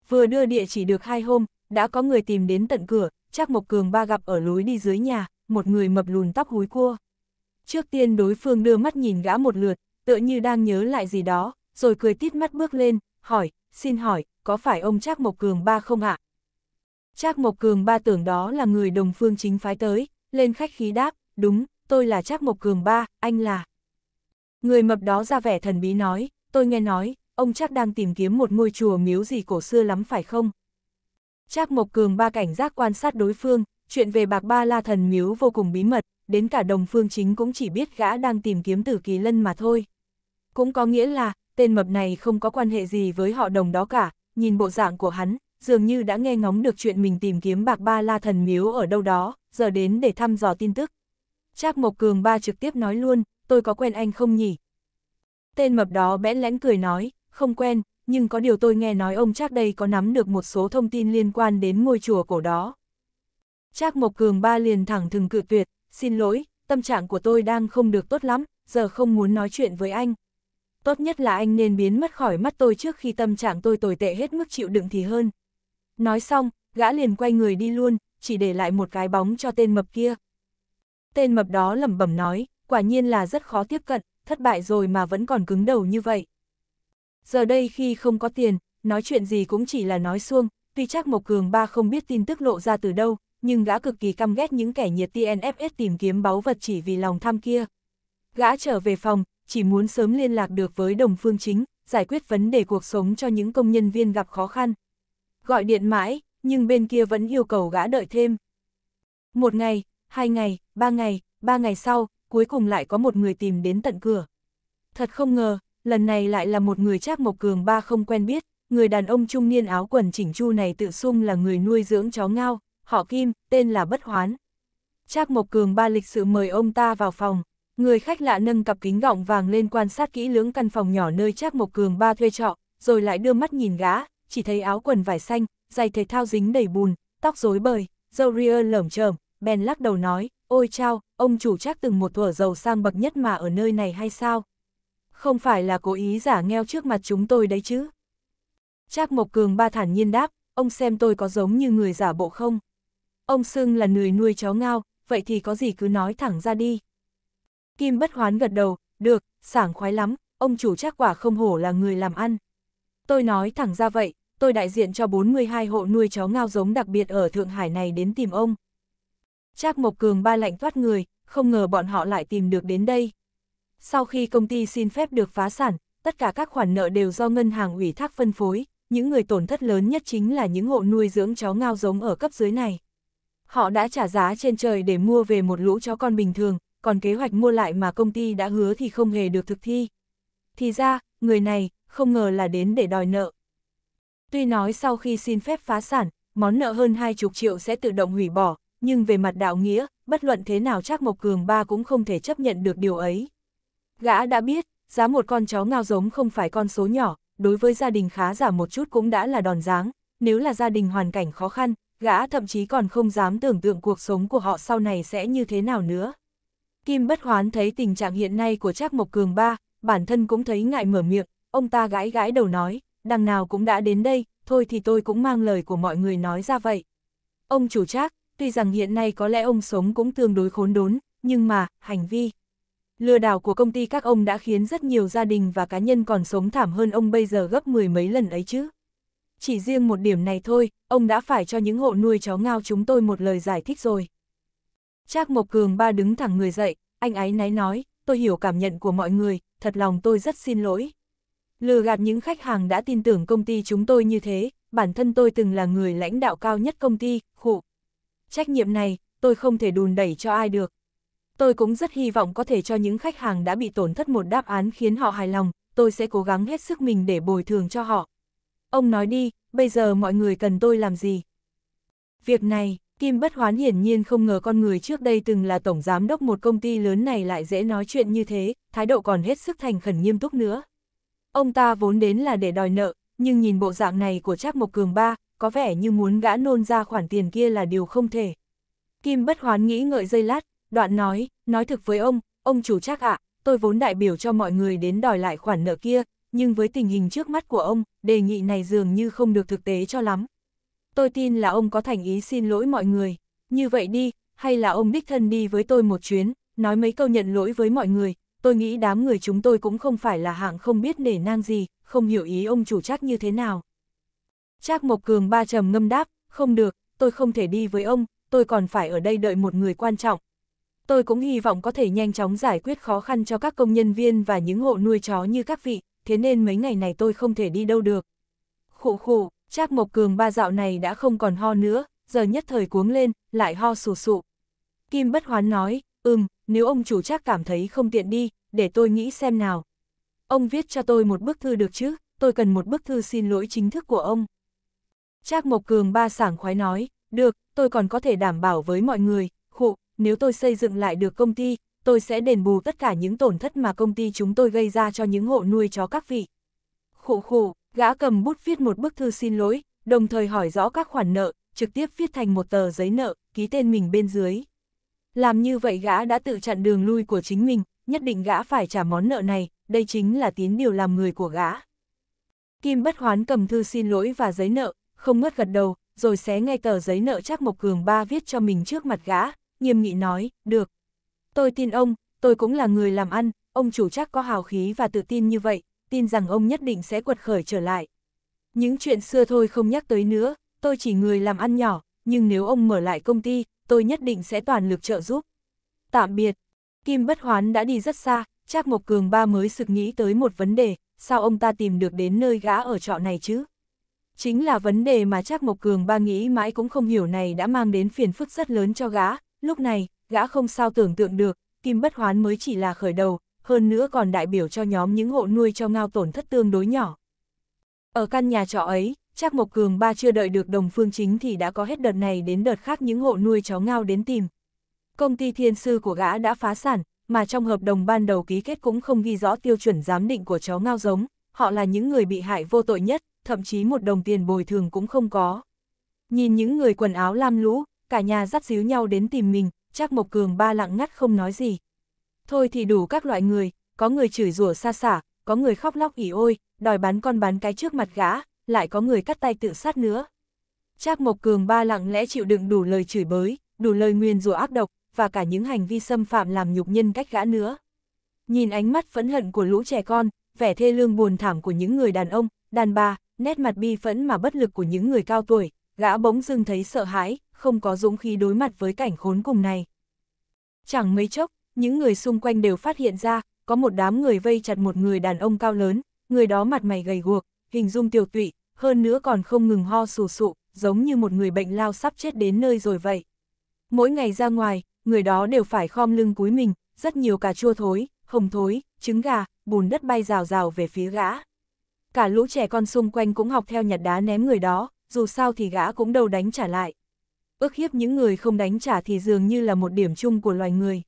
Speaker 1: Vừa đưa địa chỉ được hai hôm, đã có người tìm đến tận cửa, Trác Mộc Cường ba gặp ở lối đi dưới nhà, một người mập lùn tóc húi cua. Trước tiên đối phương đưa mắt nhìn gã một lượt, tựa như đang nhớ lại gì đó, rồi cười tít mắt bước lên, hỏi, xin hỏi, có phải ông Trác Mộc Cường ba không ạ? Trác Mộc Cường ba tưởng đó là người đồng phương chính phái tới, lên khách khí đáp, đúng, tôi là Trác Mộc Cường ba, anh là. Người mập đó ra vẻ thần bí nói, tôi nghe nói, ông Trác đang tìm kiếm một ngôi chùa miếu gì cổ xưa lắm phải không? Trác Mộc Cường ba cảnh giác quan sát đối phương, chuyện về bạc ba la thần miếu vô cùng bí mật, đến cả đồng phương chính cũng chỉ biết gã đang tìm kiếm tử kỳ lân mà thôi cũng có nghĩa là, tên mập này không có quan hệ gì với họ đồng đó cả, nhìn bộ dạng của hắn, dường như đã nghe ngóng được chuyện mình tìm kiếm bạc ba la thần miếu ở đâu đó, giờ đến để thăm dò tin tức. Trác Mộc Cường ba trực tiếp nói luôn, tôi có quen anh không nhỉ? Tên mập đó bẽn lẽn cười nói, không quen, nhưng có điều tôi nghe nói ông Trác đây có nắm được một số thông tin liên quan đến ngôi chùa cổ đó. Trác Mộc Cường ba liền thẳng thừng cự tuyệt, xin lỗi, tâm trạng của tôi đang không được tốt lắm, giờ không muốn nói chuyện với anh, tốt nhất là anh nên biến mất khỏi mắt tôi trước khi tâm trạng tôi tồi tệ hết mức chịu đựng thì hơn. Nói xong, gã liền quay người đi luôn, chỉ để lại một cái bóng cho tên mập kia. Tên mập đó lẩm bẩm nói, quả nhiên là rất khó tiếp cận, thất bại rồi mà vẫn còn cứng đầu như vậy. Giờ đây khi không có tiền, nói chuyện gì cũng chỉ là nói xuông tuy chắc Mộc Cường Ba không biết tin tức lộ ra từ đâu, nhưng gã cực kỳ căm ghét những kẻ nhiệt TNFS tìm kiếm báu vật chỉ vì lòng tham kia. Gã trở về phòng, chỉ muốn sớm liên lạc được với đồng phương chính, giải quyết vấn đề cuộc sống cho những công nhân viên gặp khó khăn. Gọi điện mãi, nhưng bên kia vẫn yêu cầu gã đợi thêm. Một ngày, hai ngày, ba ngày, ba ngày sau, cuối cùng lại có một người tìm đến tận cửa. Thật không ngờ, lần này lại là một người Trác Mộc Cường ba không quen biết, người đàn ông trung niên áo quần chỉnh chu này tự xung là người nuôi dưỡng chó ngao, họ Kim, tên là Bất Hoán. Trác Mộc Cường ba lịch sự mời ông ta vào phòng, Người khách lạ nâng cặp kính gọng vàng lên quan sát kỹ lưỡng căn phòng nhỏ nơi Trác Mộc Cường ba thuê trọ, rồi lại đưa mắt nhìn gã, chỉ thấy áo quần vải xanh, giày thể thao dính đầy bùn, tóc rối bời, râu ria lởm chởm, bèn lắc đầu nói, ôi chao, ông chủ chắc từng một thuở giàu sang bậc nhất mà ở nơi này hay sao? Không phải là cố ý giả nghèo trước mặt chúng tôi đấy chứ? Trác Mộc Cường ba thản nhiên đáp, ông xem tôi có giống như người giả bộ không? Ông xưng là người nuôi chó ngao, vậy thì có gì cứ nói thẳng ra đi. Kim bất hoán gật đầu, được, sảng khoái lắm, ông chủ chắc quả không hổ là người làm ăn. Tôi nói thẳng ra vậy, tôi đại diện cho 42 hộ nuôi chó ngao giống đặc biệt ở Thượng Hải này đến tìm ông. Trác Mộc Cường ba lạnh thoát người, không ngờ bọn họ lại tìm được đến đây. Sau khi công ty xin phép được phá sản, tất cả các khoản nợ đều do ngân hàng ủy thác phân phối, những người tổn thất lớn nhất chính là những hộ nuôi dưỡng chó ngao giống ở cấp dưới này. Họ đã trả giá trên trời để mua về một lũ chó con bình thường, còn kế hoạch mua lại mà công ty đã hứa thì không hề được thực thi. Thì ra, người này, không ngờ là đến để đòi nợ. Tuy nói sau khi xin phép phá sản, món nợ hơn hai chục triệu sẽ tự động hủy bỏ, nhưng về mặt đạo nghĩa, bất luận thế nào chắc Mộc Cường ba cũng không thể chấp nhận được điều ấy. Gã đã biết, giá một con chó ngao giống không phải con số nhỏ, đối với gia đình khá giả một chút cũng đã là đòn dáng, nếu là gia đình hoàn cảnh khó khăn, gã thậm chí còn không dám tưởng tượng cuộc sống của họ sau này sẽ như thế nào nữa. Kim bất hoán thấy tình trạng hiện nay của Trác Mộc Cường ba, bản thân cũng thấy ngại mở miệng, ông ta gãi gãi đầu nói, đằng nào cũng đã đến đây, thôi thì tôi cũng mang lời của mọi người nói ra vậy. Ông chủ Trác, tuy rằng hiện nay có lẽ ông sống cũng tương đối khốn đốn, nhưng mà, hành vi lừa đảo của công ty các ông đã khiến rất nhiều gia đình và cá nhân còn sống thảm hơn ông bây giờ gấp mười mấy lần ấy chứ. Chỉ riêng một điểm này thôi, ông đã phải cho những hộ nuôi chó ngao chúng tôi một lời giải thích rồi. Trác Mộc Cường ba đứng thẳng người dậy, anh ấy náy nói, tôi hiểu cảm nhận của mọi người, thật lòng tôi rất xin lỗi. Lừa gạt những khách hàng đã tin tưởng công ty chúng tôi như thế, bản thân tôi từng là người lãnh đạo cao nhất công ty, khụ. Trách nhiệm này, tôi không thể đùn đẩy cho ai được. Tôi cũng rất hy vọng có thể cho những khách hàng đã bị tổn thất một đáp án khiến họ hài lòng, tôi sẽ cố gắng hết sức mình để bồi thường cho họ. Ông nói đi, bây giờ mọi người cần tôi làm gì? Việc này, Kim Bất Hoán hiển nhiên không ngờ con người trước đây từng là tổng giám đốc một công ty lớn này lại dễ nói chuyện như thế, thái độ còn hết sức thành khẩn nghiêm túc nữa. Ông ta vốn đến là để đòi nợ, nhưng nhìn bộ dạng này của Trác Mộc Cường ba, có vẻ như muốn gã nôn ra khoản tiền kia là điều không thể. Kim Bất Hoán nghĩ ngợi dây lát, đoạn nói, nói thực với ông, ông chủ Trác ạ, tôi vốn đại biểu cho mọi người đến đòi lại khoản nợ kia, nhưng với tình hình trước mắt của ông, đề nghị này dường như không được thực tế cho lắm tôi tin là ông có thành ý xin lỗi mọi người, như vậy đi, hay là ông đích thân đi với tôi một chuyến, nói mấy câu nhận lỗi với mọi người, tôi nghĩ đám người chúng tôi cũng không phải là hạng không biết nể nang gì, không hiểu ý ông chủ chắc như thế nào. Trác Mộc Cường ba trầm ngâm đáp, không được, tôi không thể đi với ông, tôi còn phải ở đây đợi một người quan trọng. Tôi cũng hy vọng có thể nhanh chóng giải quyết khó khăn cho các công nhân viên và những hộ nuôi chó như các vị, thế nên mấy ngày này tôi không thể đi đâu được. Khụ khụ, Trác Mộc Cường ba dạo này đã không còn ho nữa, giờ nhất thời cuống lên, lại ho sù sụ. Kim Bất Hoán nói, ừm, nếu ông chủ Trác cảm thấy không tiện đi, để tôi nghĩ xem nào. Ông viết cho tôi một bức thư được chứ, tôi cần một bức thư xin lỗi chính thức của ông. Trác Mộc Cường ba sảng khoái nói, được, tôi còn có thể đảm bảo với mọi người, khụ, nếu tôi xây dựng lại được công ty, tôi sẽ đền bù tất cả những tổn thất mà công ty chúng tôi gây ra cho những hộ nuôi chó các vị. Khụ khụ. Gã cầm bút viết một bức thư xin lỗi, đồng thời hỏi rõ các khoản nợ, trực tiếp viết thành một tờ giấy nợ, ký tên mình bên dưới. Làm như vậy gã đã tự chặn đường lui của chính mình, nhất định gã phải trả món nợ này, đây chính là tín điều làm người của gã. Kim bất hoán cầm thư xin lỗi và giấy nợ, không ngất gật đầu, rồi xé ngay tờ giấy nợ chắc Mộc Cường ba viết cho mình trước mặt gã, nghiêm nghị nói, được. Tôi tin ông, tôi cũng là người làm ăn, ông chủ chắc có hào khí và tự tin như vậy, tin rằng ông nhất định sẽ quật khởi trở lại. Những chuyện xưa thôi không nhắc tới nữa, tôi chỉ người làm ăn nhỏ, nhưng nếu ông mở lại công ty, tôi nhất định sẽ toàn lực trợ giúp. Tạm biệt, Kim Bất Hoán đã đi rất xa, Trác Mộc Cường ba mới sực nghĩ tới một vấn đề, sao ông ta tìm được đến nơi gã ở trọ này chứ? Chính là vấn đề mà Trác Mộc Cường ba nghĩ mãi cũng không hiểu này đã mang đến phiền phức rất lớn cho gã, lúc này, gã không sao tưởng tượng được, Kim Bất Hoán mới chỉ là khởi đầu, hơn nữa còn đại biểu cho nhóm những hộ nuôi cho ngao tổn thất tương đối nhỏ. Ở căn nhà trọ ấy, Trác Mộc Cường ba chưa đợi được đồng phương chính thì đã có hết đợt này đến đợt khác những hộ nuôi chó ngao đến tìm. Công ty thiên sư của gã đã phá sản, mà trong hợp đồng ban đầu ký kết cũng không ghi rõ tiêu chuẩn giám định của chó ngao giống, họ là những người bị hại vô tội nhất, thậm chí một đồng tiền bồi thường cũng không có. Nhìn những người quần áo lam lũ, cả nhà dắt díu nhau đến tìm mình, Trác Mộc Cường ba lặng ngắt không nói gì thôi thì đủ các loại người, có người chửi rủa xa xả, có người khóc lóc ỉ ôi, đòi bán con bán cái trước mặt gã, lại có người cắt tay tự sát nữa. Trác Mộc Cường ba lặng lẽ chịu đựng đủ lời chửi bới, đủ lời nguyền rủa ác độc, và cả những hành vi xâm phạm làm nhục nhân cách gã nữa. Nhìn ánh mắt phẫn hận của lũ trẻ con, vẻ thê lương buồn thảm của những người đàn ông, đàn bà, nét mặt bi phẫn mà bất lực của những người cao tuổi, gã bỗng dưng thấy sợ hãi, không có dũng khí đối mặt với cảnh khốn cùng này. Chẳng mấy chốc, những người xung quanh đều phát hiện ra, có một đám người vây chặt một người đàn ông cao lớn, người đó mặt mày gầy guộc, hình dung tiểu tụy, hơn nữa còn không ngừng ho sù sụ, giống như một người bệnh lao sắp chết đến nơi rồi vậy. Mỗi ngày ra ngoài, người đó đều phải khom lưng cúi mình, rất nhiều cà chua thối, hồng thối, trứng gà, bùn đất bay rào rào về phía gã. Cả lũ trẻ con xung quanh cũng học theo nhặt đá ném người đó, dù sao thì gã cũng đâu đánh trả lại. Ước hiếp những người không đánh trả thì dường như là một điểm chung của loài người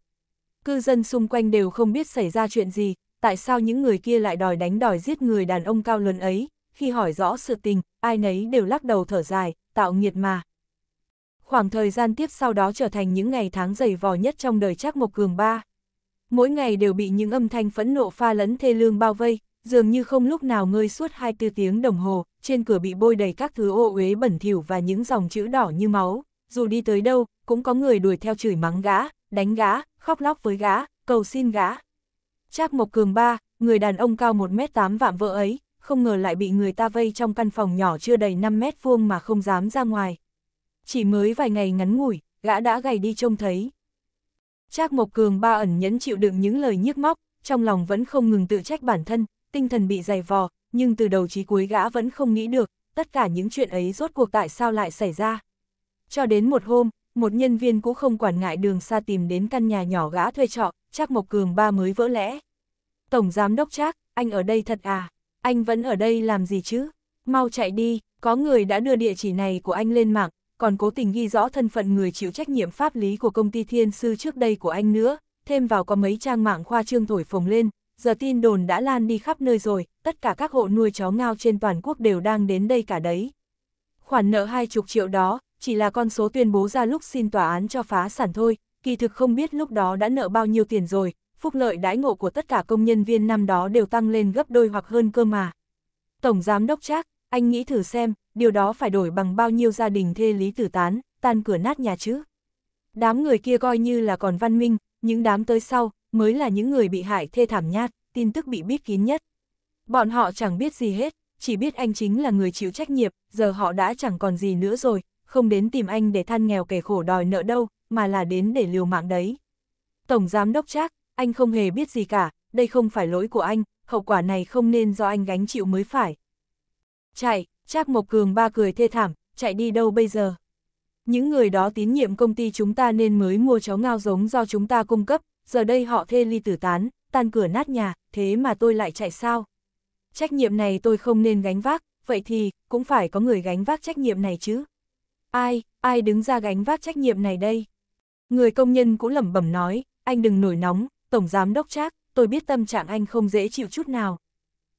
Speaker 1: cư dân xung quanh đều không biết xảy ra chuyện gì, tại sao những người kia lại đòi đánh đòi giết người đàn ông cao lớn ấy, khi hỏi rõ sự tình, ai nấy đều lắc đầu thở dài, tạo nghiệt mà. Khoảng thời gian tiếp sau đó trở thành những ngày tháng dày vò nhất trong đời Trác Mộc Cường ba. Mỗi ngày đều bị những âm thanh phẫn nộ pha lẫn thê lương bao vây, dường như không lúc nào ngơi suốt 24 tiếng đồng hồ, trên cửa bị bôi đầy các thứ ô uế bẩn thỉu và những dòng chữ đỏ như máu, dù đi tới đâu, cũng có người đuổi theo chửi mắng gã, đánh gã, khóc lóc với gã, cầu xin gã. Trác Mộc Cường ba, người đàn ông cao 1m8 vạm vỡ ấy, không ngờ lại bị người ta vây trong căn phòng nhỏ chưa đầy 5 mét vuông mà không dám ra ngoài. Chỉ mới vài ngày ngắn ngủi, gã đã gầy đi trông thấy. Trác Mộc Cường ba ẩn nhẫn chịu đựng những lời nhức móc, trong lòng vẫn không ngừng tự trách bản thân, tinh thần bị dày vò, nhưng từ đầu chí cuối gã vẫn không nghĩ được, tất cả những chuyện ấy rốt cuộc tại sao lại xảy ra. Cho đến một hôm, một nhân viên cũng không quản ngại đường xa tìm đến căn nhà nhỏ gã thuê trọ, chắc Mộc Cường ba mới vỡ lẽ. Tổng giám đốc chắc anh ở đây thật à? Anh vẫn ở đây làm gì chứ? Mau chạy đi, có người đã đưa địa chỉ này của anh lên mạng, còn cố tình ghi rõ thân phận người chịu trách nhiệm pháp lý của công ty thiên sư trước đây của anh nữa, thêm vào có mấy trang mạng khoa trương thổi phồng lên, giờ tin đồn đã lan đi khắp nơi rồi, tất cả các hộ nuôi chó ngao trên toàn quốc đều đang đến đây cả đấy. Khoản nợ hai chục triệu đó, chỉ là con số tuyên bố ra lúc xin tòa án cho phá sản thôi, kỳ thực không biết lúc đó đã nợ bao nhiêu tiền rồi, phúc lợi đãi ngộ của tất cả công nhân viên năm đó đều tăng lên gấp đôi hoặc hơn cơ mà. Tổng giám đốc chắc anh nghĩ thử xem, điều đó phải đổi bằng bao nhiêu gia đình thê lý tử tán, tan cửa nát nhà chứ. Đám người kia coi như là còn văn minh, những đám tới sau, mới là những người bị hại thê thảm nhát, tin tức bị biết kín nhất. Bọn họ chẳng biết gì hết, chỉ biết anh chính là người chịu trách nhiệm, giờ họ đã chẳng còn gì nữa rồi, không đến tìm anh để than nghèo kẻ khổ đòi nợ đâu, mà là đến để liều mạng đấy. Tổng Giám Đốc chắc anh không hề biết gì cả, đây không phải lỗi của anh, hậu quả này không nên do anh gánh chịu mới phải. Chạy, Trác Mộc Cường ba cười thê thảm, chạy đi đâu bây giờ? Những người đó tín nhiệm công ty chúng ta nên mới mua chó ngao giống do chúng ta cung cấp, giờ đây họ thê ly tử tán, tan cửa nát nhà, thế mà tôi lại chạy sao? Trách nhiệm này tôi không nên gánh vác, vậy thì cũng phải có người gánh vác trách nhiệm này chứ. Ai, ai đứng ra gánh vác trách nhiệm này đây? Người công nhân cũng lẩm bẩm nói, anh đừng nổi nóng, Tổng Giám Đốc chắc. tôi biết tâm trạng anh không dễ chịu chút nào.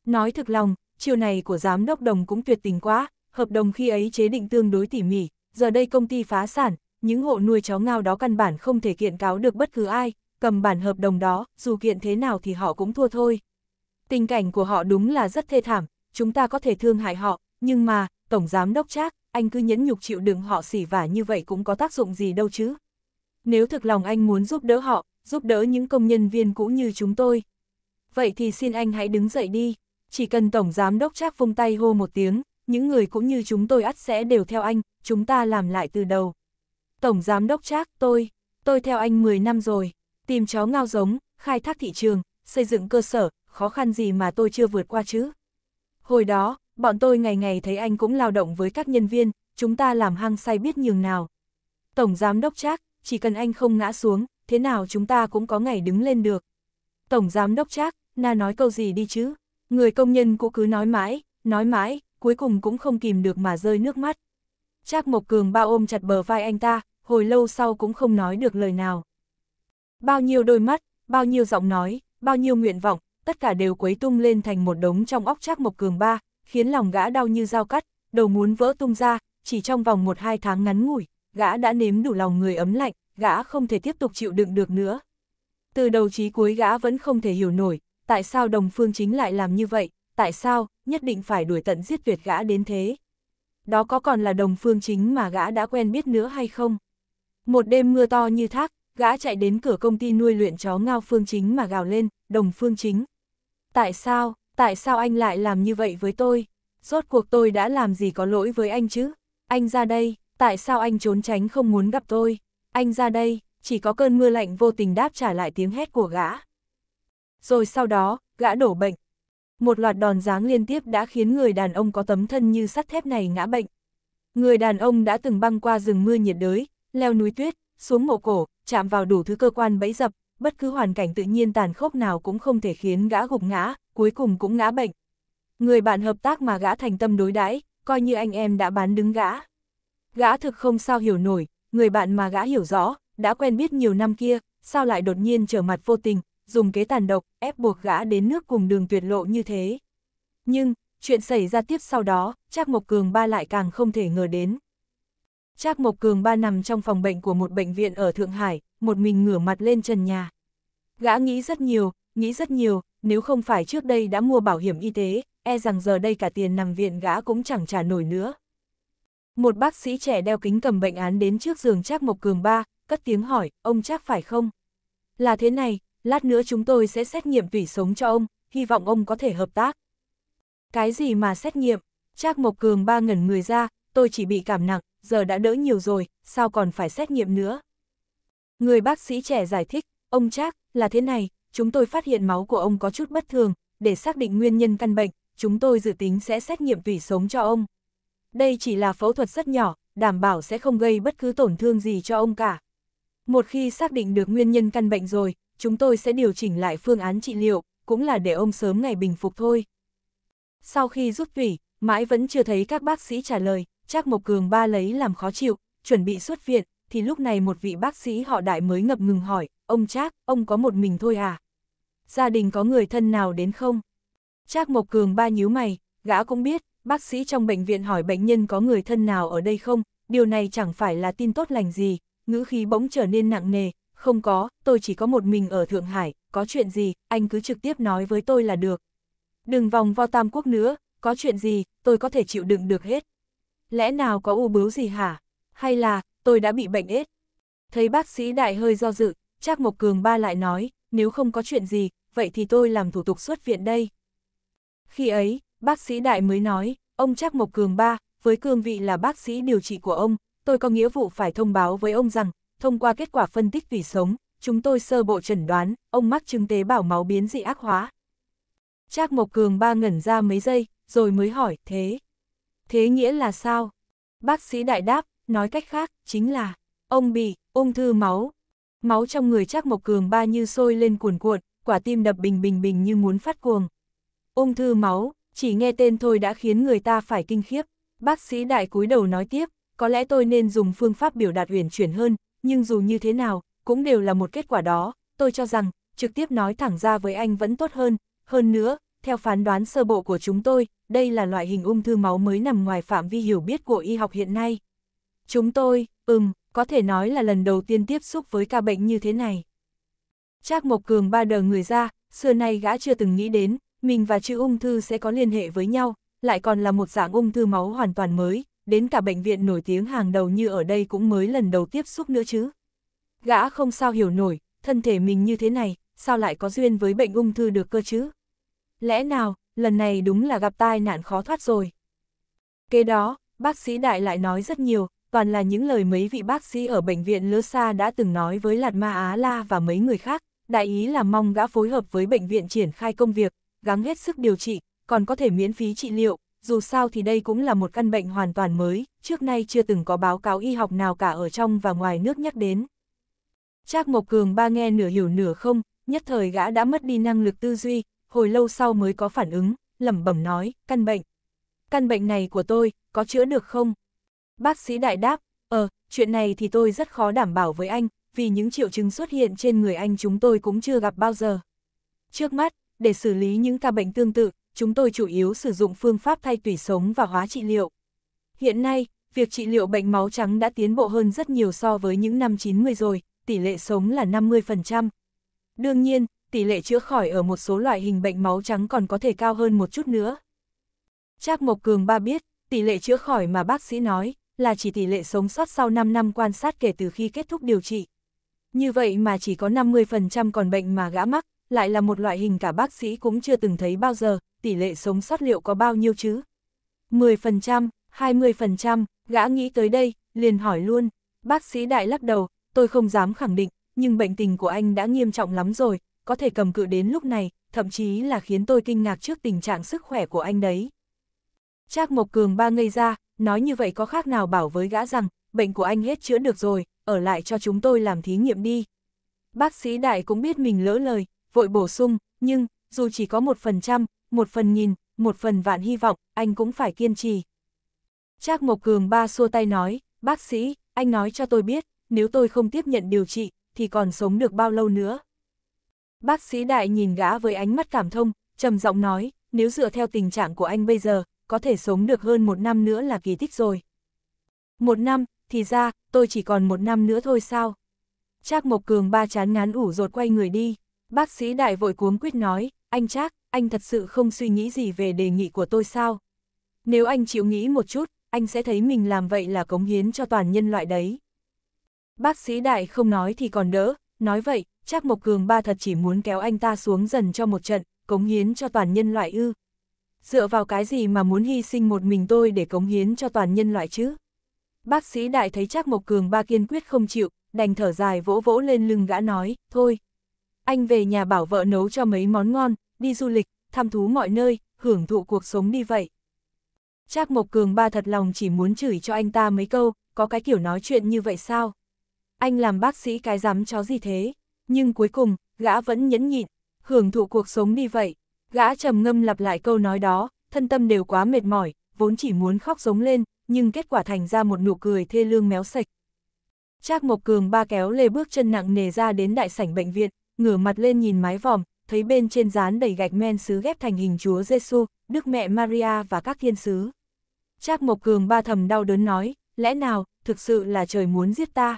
Speaker 1: Nói thực lòng, chiều này của Giám Đốc Đồng cũng tuyệt tình quá, hợp đồng khi ấy chế định tương đối tỉ mỉ, giờ đây công ty phá sản, những hộ nuôi chó ngao đó căn bản không thể kiện cáo được bất cứ ai, cầm bản hợp đồng đó, dù kiện thế nào thì họ cũng thua thôi. Tình cảnh của họ đúng là rất thê thảm, chúng ta có thể thương hại họ, nhưng mà, Tổng Giám Đốc chắc anh cứ nhẫn nhục chịu đựng họ xỉ vả như vậy cũng có tác dụng gì đâu chứ. Nếu thực lòng anh muốn giúp đỡ họ, giúp đỡ những công nhân viên cũ như chúng tôi. Vậy thì xin anh hãy đứng dậy đi, chỉ cần Tổng Giám Đốc Trác vung tay hô một tiếng, những người cũng như chúng tôi ắt sẽ đều theo anh, chúng ta làm lại từ đầu. Tổng Giám Đốc Trác, tôi, tôi theo anh 10 năm rồi, tìm chó ngao giống, khai thác thị trường, xây dựng cơ sở, khó khăn gì mà tôi chưa vượt qua chứ. Hồi đó, bọn tôi ngày ngày thấy anh cũng lao động với các nhân viên, chúng ta làm hăng say biết nhường nào. Tổng Giám Đốc Trác, chỉ cần anh không ngã xuống, thế nào chúng ta cũng có ngày đứng lên được. Tổng Giám Đốc Trác, na nói câu gì đi chứ? Người công nhân cũ cứ nói mãi, nói mãi, cuối cùng cũng không kìm được mà rơi nước mắt. Trác Mộc Cường bao ôm chặt bờ vai anh ta, hồi lâu sau cũng không nói được lời nào. Bao nhiêu đôi mắt, bao nhiêu giọng nói, bao nhiêu nguyện vọng, tất cả đều quấy tung lên thành một đống trong óc Trác Mộc Cường ba, khiến lòng gã đau như dao cắt, đầu muốn vỡ tung ra, chỉ trong vòng một hai tháng ngắn ngủi, gã đã nếm đủ lòng người ấm lạnh, gã không thể tiếp tục chịu đựng được nữa. Từ đầu chí cuối gã vẫn không thể hiểu nổi, tại sao đồng phương chính lại làm như vậy, tại sao, nhất định phải đuổi tận giết tuyệt gã đến thế. Đó có còn là đồng phương chính mà gã đã quen biết nữa hay không? Một đêm mưa to như thác, gã chạy đến cửa công ty nuôi luyện chó ngao phương chính mà gào lên, đồng phương chính. Tại sao, tại sao anh lại làm như vậy với tôi? Rốt cuộc tôi đã làm gì có lỗi với anh chứ? Anh ra đây, tại sao anh trốn tránh không muốn gặp tôi? Anh ra đây, chỉ có cơn mưa lạnh vô tình đáp trả lại tiếng hét của gã. Rồi sau đó, gã đổ bệnh. Một loạt đòn giáng liên tiếp đã khiến người đàn ông có tấm thân như sắt thép này ngã bệnh. Người đàn ông đã từng băng qua rừng mưa nhiệt đới, leo núi tuyết, xuống mộ cổ, chạm vào đủ thứ cơ quan bẫy dập, bất cứ hoàn cảnh tự nhiên tàn khốc nào cũng không thể khiến gã gục ngã, cuối cùng cũng ngã bệnh. Người bạn hợp tác mà gã thành tâm đối đãi, coi như anh em đã bán đứng gã. Gã thực không sao hiểu nổi, người bạn mà gã hiểu rõ, đã quen biết nhiều năm kia, sao lại đột nhiên trở mặt vô tình, dùng kế tàn độc, ép buộc gã đến nước cùng đường tuyệt lộ như thế. Nhưng, chuyện xảy ra tiếp sau đó, Trác Mộc Cường ba lại càng không thể ngờ đến. Trác Mộc Cường ba nằm trong phòng bệnh của một bệnh viện ở Thượng Hải, một mình ngửa mặt lên trần nhà. Gã nghĩ rất nhiều, nghĩ rất nhiều, nếu không phải trước đây đã mua bảo hiểm y tế, e rằng giờ đây cả tiền nằm viện gã cũng chẳng trả nổi nữa. Một bác sĩ trẻ đeo kính cầm bệnh án đến trước giường Trác Mộc Cường ba, cất tiếng hỏi, ông Trác phải không? Là thế này, lát nữa chúng tôi sẽ xét nghiệm tủy sống cho ông, hy vọng ông có thể hợp tác. Cái gì mà xét nghiệm? Trác Mộc Cường ba ngẩn người ra, tôi chỉ bị cảm nặng, giờ đã đỡ nhiều rồi, sao còn phải xét nghiệm nữa. Người bác sĩ trẻ giải thích, ông Trác, là thế này, chúng tôi phát hiện máu của ông có chút bất thường, để xác định nguyên nhân căn bệnh, chúng tôi dự tính sẽ xét nghiệm tủy sống cho ông. Đây chỉ là phẫu thuật rất nhỏ, đảm bảo sẽ không gây bất cứ tổn thương gì cho ông cả. Một khi xác định được nguyên nhân căn bệnh rồi, chúng tôi sẽ điều chỉnh lại phương án trị liệu, cũng là để ông sớm ngày bình phục thôi. Sau khi rút tủy, mãi vẫn chưa thấy các bác sĩ trả lời, Trác Mộc Cường ba lấy làm khó chịu, chuẩn bị xuất viện, thì lúc này một vị bác sĩ họ đại mới ngập ngừng hỏi, ông Trác, ông có một mình thôi à? Gia đình có người thân nào đến không? Trác Mộc Cường ba nhíu mày, gã cũng biết, bác sĩ trong bệnh viện hỏi bệnh nhân có người thân nào ở đây không, điều này chẳng phải là tin tốt lành gì, ngữ khí bỗng trở nên nặng nề, không có, tôi chỉ có một mình ở Thượng Hải, có chuyện gì, anh cứ trực tiếp nói với tôi là được. Đừng vòng vo tam quốc nữa, có chuyện gì, tôi có thể chịu đựng được hết lẽ nào có u bướu gì hả? Hay là, tôi đã bị bệnh ết? Thấy bác sĩ đại hơi do dự, Trác Mộc Cường ba lại nói, nếu không có chuyện gì, vậy thì tôi làm thủ tục xuất viện đây. Khi ấy, bác sĩ đại mới nói, ông Trác Mộc Cường ba, với cương vị là bác sĩ điều trị của ông, tôi có nghĩa vụ phải thông báo với ông rằng, thông qua kết quả phân tích tủy sống, chúng tôi sơ bộ chẩn đoán, ông mắc chứng tế bào máu biến dị ác hóa. Trác Mộc Cường ba ngẩn ra mấy giây, rồi mới hỏi, thế, Thế nghĩa là sao? Bác sĩ đại đáp, nói cách khác, chính là, ông bị, ung thư máu. Máu trong người chắc Mộc Cường ba như sôi lên cuồn cuộn, quả tim đập bình bình bình như muốn phát cuồng. Ung thư máu, chỉ nghe tên thôi đã khiến người ta phải kinh khiếp. Bác sĩ đại cúi đầu nói tiếp, có lẽ tôi nên dùng phương pháp biểu đạt uyển chuyển hơn, nhưng dù như thế nào, cũng đều là một kết quả đó. Tôi cho rằng, trực tiếp nói thẳng ra với anh vẫn tốt hơn. Hơn nữa, theo phán đoán sơ bộ của chúng tôi, đây là loại hình ung thư máu mới nằm ngoài phạm vi hiểu biết của y học hiện nay. Chúng tôi, ừm, có thể nói là lần đầu tiên tiếp xúc với ca bệnh như thế này. Trác Mộc Cường ba đờ người ra, xưa nay gã chưa từng nghĩ đến, mình và chữ ung thư sẽ có liên hệ với nhau, lại còn là một dạng ung thư máu hoàn toàn mới, đến cả bệnh viện nổi tiếng hàng đầu như ở đây cũng mới lần đầu tiếp xúc nữa chứ. Gã không sao hiểu nổi, thân thể mình như thế này, sao lại có duyên với bệnh ung thư được cơ chứ? Lẽ nào, lần này đúng là gặp tai nạn khó thoát rồi. Kế đó, bác sĩ đại lại nói rất nhiều, toàn là những lời mấy vị bác sĩ ở bệnh viện Lơ Sa đã từng nói với Lạt Ma Á La và mấy người khác, đại ý là mong gã phối hợp với bệnh viện triển khai công việc, gắng hết sức điều trị, còn có thể miễn phí trị liệu, dù sao thì đây cũng là một căn bệnh hoàn toàn mới, trước nay chưa từng có báo cáo y học nào cả ở trong và ngoài nước nhắc đến. Trác Mộc Cường ba nghe nửa hiểu nửa không, nhất thời gã đã mất đi năng lực tư duy, hồi lâu sau mới có phản ứng, lẩm bẩm nói, căn bệnh. Căn bệnh này của tôi, có chữa được không? Bác sĩ đại đáp, ờ, chuyện này thì tôi rất khó đảm bảo với anh, vì những triệu chứng xuất hiện trên người anh chúng tôi cũng chưa gặp bao giờ. Trước mắt, để xử lý những ca bệnh tương tự, chúng tôi chủ yếu sử dụng phương pháp thay tủy sống và hóa trị liệu. Hiện nay, việc trị liệu bệnh máu trắng đã tiến bộ hơn rất nhiều so với những năm 90 rồi, tỷ lệ sống là 50%. Đương nhiên, tỷ lệ chữa khỏi ở một số loại hình bệnh máu trắng còn có thể cao hơn một chút nữa. Trác Mộc Cường ba biết, tỷ lệ chữa khỏi mà bác sĩ nói là chỉ tỷ lệ sống sót sau 5 năm quan sát kể từ khi kết thúc điều trị. Như vậy mà chỉ có 50% còn bệnh mà gã mắc, lại là một loại hình cả bác sĩ cũng chưa từng thấy bao giờ, tỷ lệ sống sót liệu có bao nhiêu chứ? 10%, 20%, gã nghĩ tới đây, liền hỏi luôn. Bác sĩ đại lắc đầu, tôi không dám khẳng định, nhưng bệnh tình của anh đã nghiêm trọng lắm rồi, có thể cầm cự đến lúc này, thậm chí là khiến tôi kinh ngạc trước tình trạng sức khỏe của anh đấy. Trác Mộc Cường ba ngây ra, nói như vậy có khác nào bảo với gã rằng, bệnh của anh hết chữa được rồi, ở lại cho chúng tôi làm thí nghiệm đi. Bác sĩ đại cũng biết mình lỡ lời, vội bổ sung, nhưng, dù chỉ có một phần trăm, một phần nghìn, một phần vạn hy vọng, anh cũng phải kiên trì. Trác Mộc Cường ba xua tay nói, bác sĩ, anh nói cho tôi biết, nếu tôi không tiếp nhận điều trị, thì còn sống được bao lâu nữa. Bác sĩ đại nhìn gã với ánh mắt cảm thông, trầm giọng nói, nếu dựa theo tình trạng của anh bây giờ, có thể sống được hơn một năm nữa là kỳ tích rồi. Một năm, thì ra, tôi chỉ còn một năm nữa thôi sao? Trác Mộc Cường ba chán ngán ủ rột quay người đi. Bác sĩ đại vội cuống quyết nói, anh Trác, anh thật sự không suy nghĩ gì về đề nghị của tôi sao? Nếu anh chịu nghĩ một chút, anh sẽ thấy mình làm vậy là cống hiến cho toàn nhân loại đấy. Bác sĩ đại không nói thì còn đỡ, Nói vậy, chắc Mộc Cường ba thật chỉ muốn kéo anh ta xuống dần cho một trận, cống hiến cho toàn nhân loại ư. Dựa vào cái gì mà muốn hy sinh một mình tôi để cống hiến cho toàn nhân loại chứ? Bác sĩ đại thấy chắc Mộc Cường ba kiên quyết không chịu, đành thở dài vỗ vỗ lên lưng gã nói, thôi. Anh về nhà bảo vợ nấu cho mấy món ngon, đi du lịch, thăm thú mọi nơi, hưởng thụ cuộc sống đi vậy. Trác Mộc Cường ba thật lòng chỉ muốn chửi cho anh ta mấy câu, có cái kiểu nói chuyện như vậy sao? anh làm bác sĩ cái dám chó gì thế, nhưng cuối cùng, gã vẫn nhẫn nhịn, hưởng thụ cuộc sống đi vậy. Gã trầm ngâm lặp lại câu nói đó, thân tâm đều quá mệt mỏi, vốn chỉ muốn khóc giống lên, nhưng kết quả thành ra một nụ cười thê lương méo sạch. Trác Mộc Cường ba kéo lê bước chân nặng nề ra đến đại sảnh bệnh viện, ngửa mặt lên nhìn mái vòm, thấy bên trên dán đầy gạch men sứ ghép thành hình Chúa Giêsu, Đức Mẹ Maria và các thiên sứ. Trác Mộc Cường ba thầm đau đớn nói, lẽ nào, thực sự là trời muốn giết ta?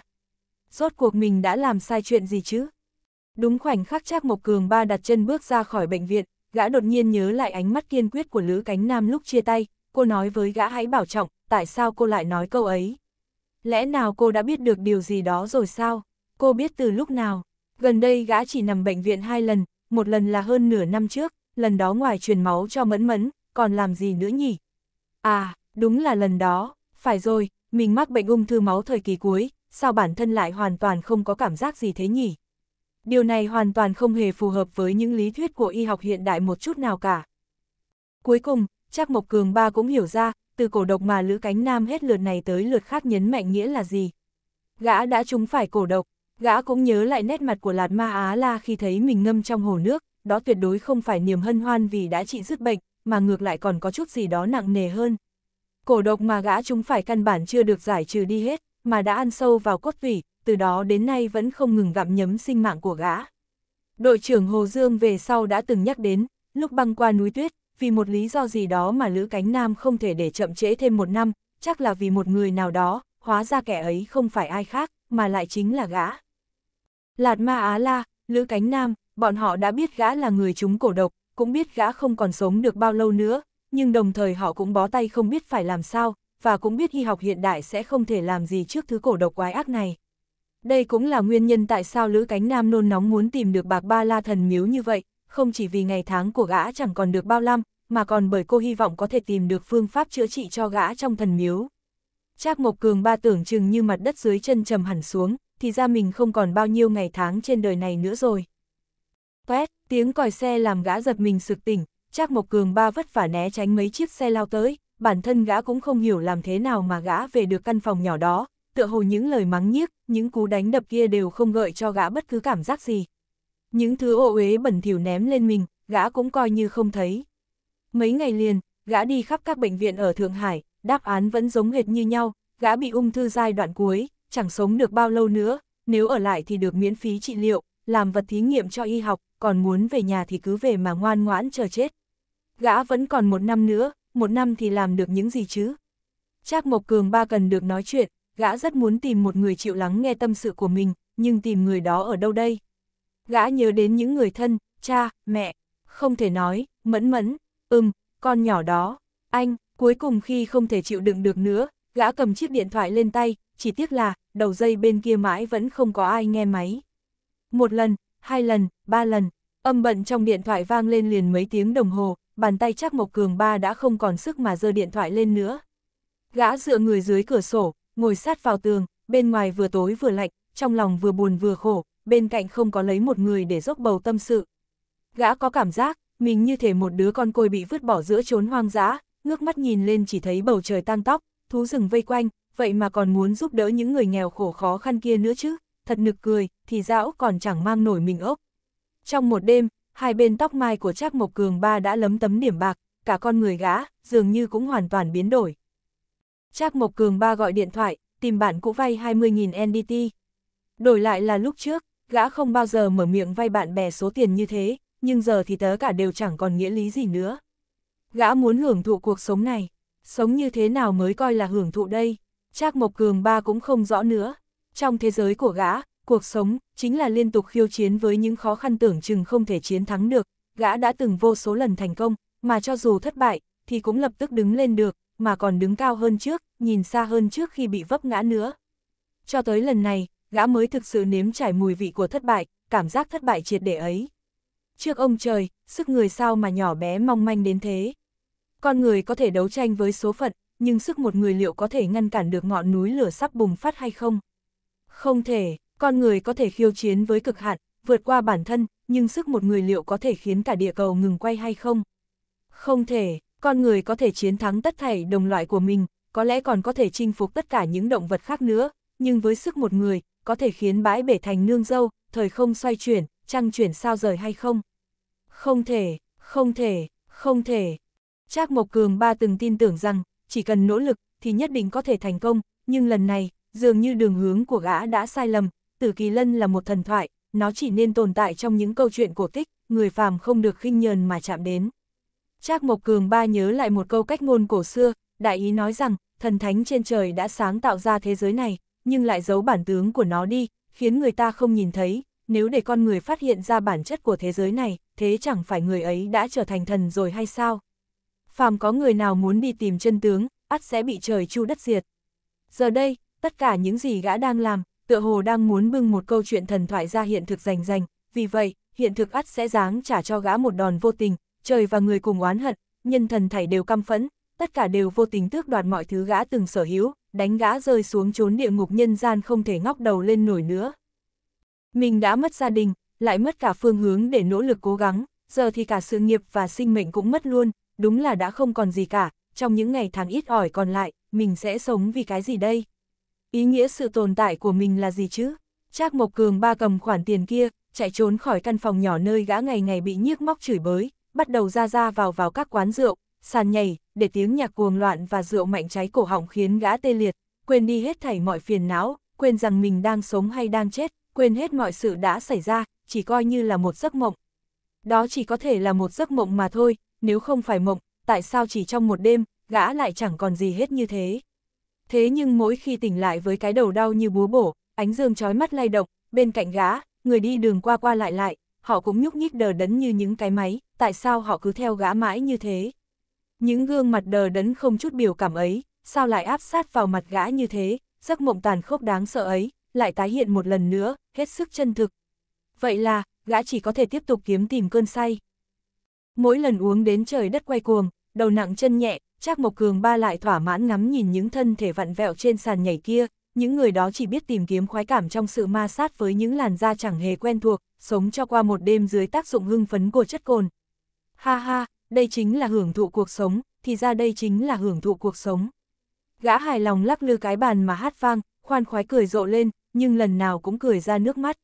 Speaker 1: rốt cuộc mình đã làm sai chuyện gì chứ? Đúng khoảnh khắc Trác Mộc Cường ba đặt chân bước ra khỏi bệnh viện, gã đột nhiên nhớ lại ánh mắt kiên quyết của Lữ Cánh Nam lúc chia tay, cô nói với gã hãy bảo trọng, tại sao cô lại nói câu ấy? Lẽ nào cô đã biết được điều gì đó rồi sao? Cô biết từ lúc nào? Gần đây gã chỉ nằm bệnh viện hai lần, một lần là hơn nửa năm trước, lần đó ngoài truyền máu cho mẫn mẫn, còn làm gì nữa nhỉ? À, đúng là lần đó, phải rồi, mình mắc bệnh ung thư máu thời kỳ cuối, sao bản thân lại hoàn toàn không có cảm giác gì thế nhỉ? Điều này hoàn toàn không hề phù hợp với những lý thuyết của y học hiện đại một chút nào cả. Cuối cùng, chắc Mộc Cường Ba cũng hiểu ra, từ cổ độc mà Lữ Cánh Nam hết lượt này tới lượt khác nhấn mạnh nghĩa là gì. Gã đã trúng phải cổ độc, gã cũng nhớ lại nét mặt của Lạt Ma Á La khi thấy mình ngâm trong hồ nước, đó tuyệt đối không phải niềm hân hoan vì đã trị dứt bệnh, mà ngược lại còn có chút gì đó nặng nề hơn. Cổ độc mà gã trúng phải căn bản chưa được giải trừ đi hết mà đã ăn sâu vào cốt tủy, từ đó đến nay vẫn không ngừng gặm nhấm sinh mạng của gã. Đội trưởng Hồ Dương về sau đã từng nhắc đến, lúc băng qua núi tuyết, vì một lý do gì đó mà Lữ Cánh Nam không thể để chậm trễ thêm một năm, chắc là vì một người nào đó, hóa ra kẻ ấy không phải ai khác, mà lại chính là gã. Lạt Ma Á La, Lữ Cánh Nam, bọn họ đã biết gã là người chúng cổ độc, cũng biết gã không còn sống được bao lâu nữa, nhưng đồng thời họ cũng bó tay không biết phải làm sao, và cũng biết y học hiện đại sẽ không thể làm gì trước thứ cổ độc quái ác này. Đây cũng là nguyên nhân tại sao Lữ Cánh Nam nôn nóng muốn tìm được bạc ba la thần miếu như vậy, không chỉ vì ngày tháng của gã chẳng còn được bao lăm, mà còn bởi cô hy vọng có thể tìm được phương pháp chữa trị cho gã trong thần miếu. Trác Mộc Cường ba tưởng chừng như mặt đất dưới chân trầm hẳn xuống, thì ra mình không còn bao nhiêu ngày tháng trên đời này nữa rồi. Quét, tiếng còi xe làm gã giật mình sực tỉnh, Trác Mộc Cường ba vất vả né tránh mấy chiếc xe lao tới, bản thân gã cũng không hiểu làm thế nào mà gã về được căn phòng nhỏ đó, tựa hồ những lời mắng nhiếc, những cú đánh đập kia đều không gợi cho gã bất cứ cảm giác gì. Những thứ ô uế bẩn thỉu ném lên mình, gã cũng coi như không thấy. Mấy ngày liền, gã đi khắp các bệnh viện ở Thượng Hải, đáp án vẫn giống hệt như nhau, gã bị ung thư giai đoạn cuối, chẳng sống được bao lâu nữa, nếu ở lại thì được miễn phí trị liệu, làm vật thí nghiệm cho y học, còn muốn về nhà thì cứ về mà ngoan ngoãn chờ chết. Gã vẫn còn một năm nữa, một năm thì làm được những gì chứ? Trác Mộc Cường ba cần được nói chuyện, gã rất muốn tìm một người chịu lắng nghe tâm sự của mình, nhưng tìm người đó ở đâu đây? Gã nhớ đến những người thân, cha, mẹ, không thể nói, mẫn mẫn, ừm, con nhỏ đó, anh, cuối cùng khi không thể chịu đựng được nữa, gã cầm chiếc điện thoại lên tay, chỉ tiếc là, đầu dây bên kia mãi vẫn không có ai nghe máy. Một lần, hai lần, ba lần, âm bận trong điện thoại vang lên liền mấy tiếng đồng hồ, bàn tay chắc Mộc Cường Ba đã không còn sức mà giơ điện thoại lên nữa. Gã dựa người dưới cửa sổ, ngồi sát vào tường, bên ngoài vừa tối vừa lạnh, trong lòng vừa buồn vừa khổ, bên cạnh không có lấy một người để dốc bầu tâm sự. Gã có cảm giác, mình như thể một đứa con côi bị vứt bỏ giữa chốn hoang dã, ngước mắt nhìn lên chỉ thấy bầu trời tan tóc, thú rừng vây quanh, vậy mà còn muốn giúp đỡ những người nghèo khổ khó khăn kia nữa chứ, thật nực cười, thì dão còn chẳng mang nổi mình ốc. Trong một đêm, hai bên tóc mai của Trác Mộc Cường ba đã lấm tấm điểm bạc, cả con người gã, dường như cũng hoàn toàn biến đổi. Trác Mộc Cường ba gọi điện thoại, tìm bạn cũ vay 20.000 NDT. Đổi lại là lúc trước, gã không bao giờ mở miệng vay bạn bè số tiền như thế, nhưng giờ thì tớ cả đều chẳng còn nghĩa lý gì nữa. Gã muốn hưởng thụ cuộc sống này, sống như thế nào mới coi là hưởng thụ đây, Trác Mộc Cường ba cũng không rõ nữa. Trong thế giới của gã, Cuộc sống, chính là liên tục khiêu chiến với những khó khăn tưởng chừng không thể chiến thắng được, gã đã từng vô số lần thành công, mà cho dù thất bại, thì cũng lập tức đứng lên được, mà còn đứng cao hơn trước, nhìn xa hơn trước khi bị vấp ngã nữa. Cho tới lần này, gã mới thực sự nếm trải mùi vị của thất bại, cảm giác thất bại triệt để ấy. Trước ông trời, sức người sao mà nhỏ bé mong manh đến thế. Con người có thể đấu tranh với số phận, nhưng sức một người liệu có thể ngăn cản được ngọn núi lửa sắp bùng phát hay không? Không thể, con người có thể khiêu chiến với cực hạn, vượt qua bản thân, nhưng sức một người liệu có thể khiến cả địa cầu ngừng quay hay không? Không thể, con người có thể chiến thắng tất thảy đồng loại của mình, có lẽ còn có thể chinh phục tất cả những động vật khác nữa, nhưng với sức một người, có thể khiến bãi bể thành nương dâu, thời không xoay chuyển, trăng chuyển sao rời hay không? Không thể, không thể, không thể. Trác Mộc Cường ba từng tin tưởng rằng, chỉ cần nỗ lực thì nhất định có thể thành công, nhưng lần này, dường như đường hướng của gã đã sai lầm, Tử Kỳ Lân là một thần thoại, nó chỉ nên tồn tại trong những câu chuyện cổ tích, người phàm không được khinh nhờn mà chạm đến. Trác Mộc Cường ba nhớ lại một câu cách ngôn cổ xưa, đại ý nói rằng, thần thánh trên trời đã sáng tạo ra thế giới này, nhưng lại giấu bản tướng của nó đi, khiến người ta không nhìn thấy, nếu để con người phát hiện ra bản chất của thế giới này, thế chẳng phải người ấy đã trở thành thần rồi hay sao? Phàm có người nào muốn đi tìm chân tướng, ắt sẽ bị trời chu đất diệt. Giờ đây, tất cả những gì gã đang làm, tựa hồ đang muốn bưng một câu chuyện thần thoại ra hiện thực rành rành, vì vậy, hiện thực ắt sẽ giáng trả cho gã một đòn vô tình, trời và người cùng oán hận, nhân thần thảy đều căm phẫn, tất cả đều vô tình tước đoạt mọi thứ gã từng sở hữu, đánh gã rơi xuống chốn địa ngục nhân gian không thể ngóc đầu lên nổi nữa. Mình đã mất gia đình, lại mất cả phương hướng để nỗ lực cố gắng, giờ thì cả sự nghiệp và sinh mệnh cũng mất luôn, đúng là đã không còn gì cả, trong những ngày tháng ít ỏi còn lại, mình sẽ sống vì cái gì đây? ý nghĩa sự tồn tại của mình là gì chứ? Trác Mộc Cường ba cầm khoản tiền kia, chạy trốn khỏi căn phòng nhỏ nơi gã ngày ngày bị nhiếc móc chửi bới, bắt đầu ra ra vào vào các quán rượu, sàn nhảy, để tiếng nhạc cuồng loạn và rượu mạnh cháy cổ họng khiến gã tê liệt, quên đi hết thảy mọi phiền não, quên rằng mình đang sống hay đang chết, quên hết mọi sự đã xảy ra, chỉ coi như là một giấc mộng. Đó chỉ có thể là một giấc mộng mà thôi, nếu không phải mộng, tại sao chỉ trong một đêm, gã lại chẳng còn gì hết như thế. Thế nhưng mỗi khi tỉnh lại với cái đầu đau như búa bổ, ánh dương chói mắt lay động, bên cạnh gã, người đi đường qua qua lại lại, họ cũng nhúc nhích đờ đấn như những cái máy, tại sao họ cứ theo gã mãi như thế? Những gương mặt đờ đấn không chút biểu cảm ấy, sao lại áp sát vào mặt gã như thế, giấc mộng tàn khốc đáng sợ ấy, lại tái hiện một lần nữa, hết sức chân thực. Vậy là, gã chỉ có thể tiếp tục kiếm tìm cơn say. Mỗi lần uống đến trời đất quay cuồng, đầu nặng chân nhẹ, Trác Mộc Cường ba lại thỏa mãn ngắm nhìn những thân thể vặn vẹo trên sàn nhảy kia, những người đó chỉ biết tìm kiếm khoái cảm trong sự ma sát với những làn da chẳng hề quen thuộc, sống cho qua một đêm dưới tác dụng hưng phấn của chất cồn. Ha ha, đây chính là hưởng thụ cuộc sống, thì ra đây chính là hưởng thụ cuộc sống. Gã hài lòng lắc lư cái bàn mà hát vang, khoan khoái cười rộ lên, nhưng lần nào cũng cười ra nước mắt.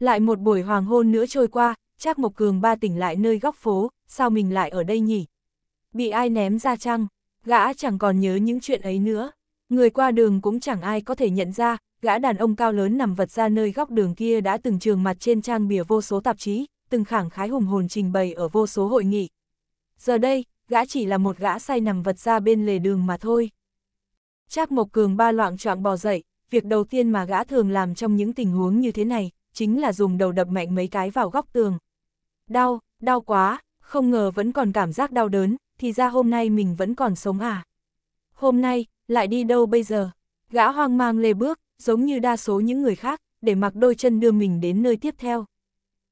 Speaker 1: Lại một buổi hoàng hôn nữa trôi qua, Trác Mộc Cường ba tỉnh lại nơi góc phố, sao mình lại ở đây nhỉ? Bị ai ném ra chăng? Gã chẳng còn nhớ những chuyện ấy nữa. Người qua đường cũng chẳng ai có thể nhận ra, gã đàn ông cao lớn nằm vật ra nơi góc đường kia đã từng trường mặt trên trang bìa vô số tạp chí, từng khẳng khái hùng hồn trình bày ở vô số hội nghị. Giờ đây, gã chỉ là một gã say nằm vật ra bên lề đường mà thôi. Trác Mộc Cường ba loạn choạng bò dậy, việc đầu tiên mà gã thường làm trong những tình huống như thế này, chính là dùng đầu đập mạnh mấy cái vào góc tường. Đau, đau quá, không ngờ vẫn còn cảm giác đau đớn, thì ra hôm nay mình vẫn còn sống à. Hôm nay, lại đi đâu bây giờ? Gã hoang mang lê bước, giống như đa số những người khác, để mặc đôi chân đưa mình đến nơi tiếp theo.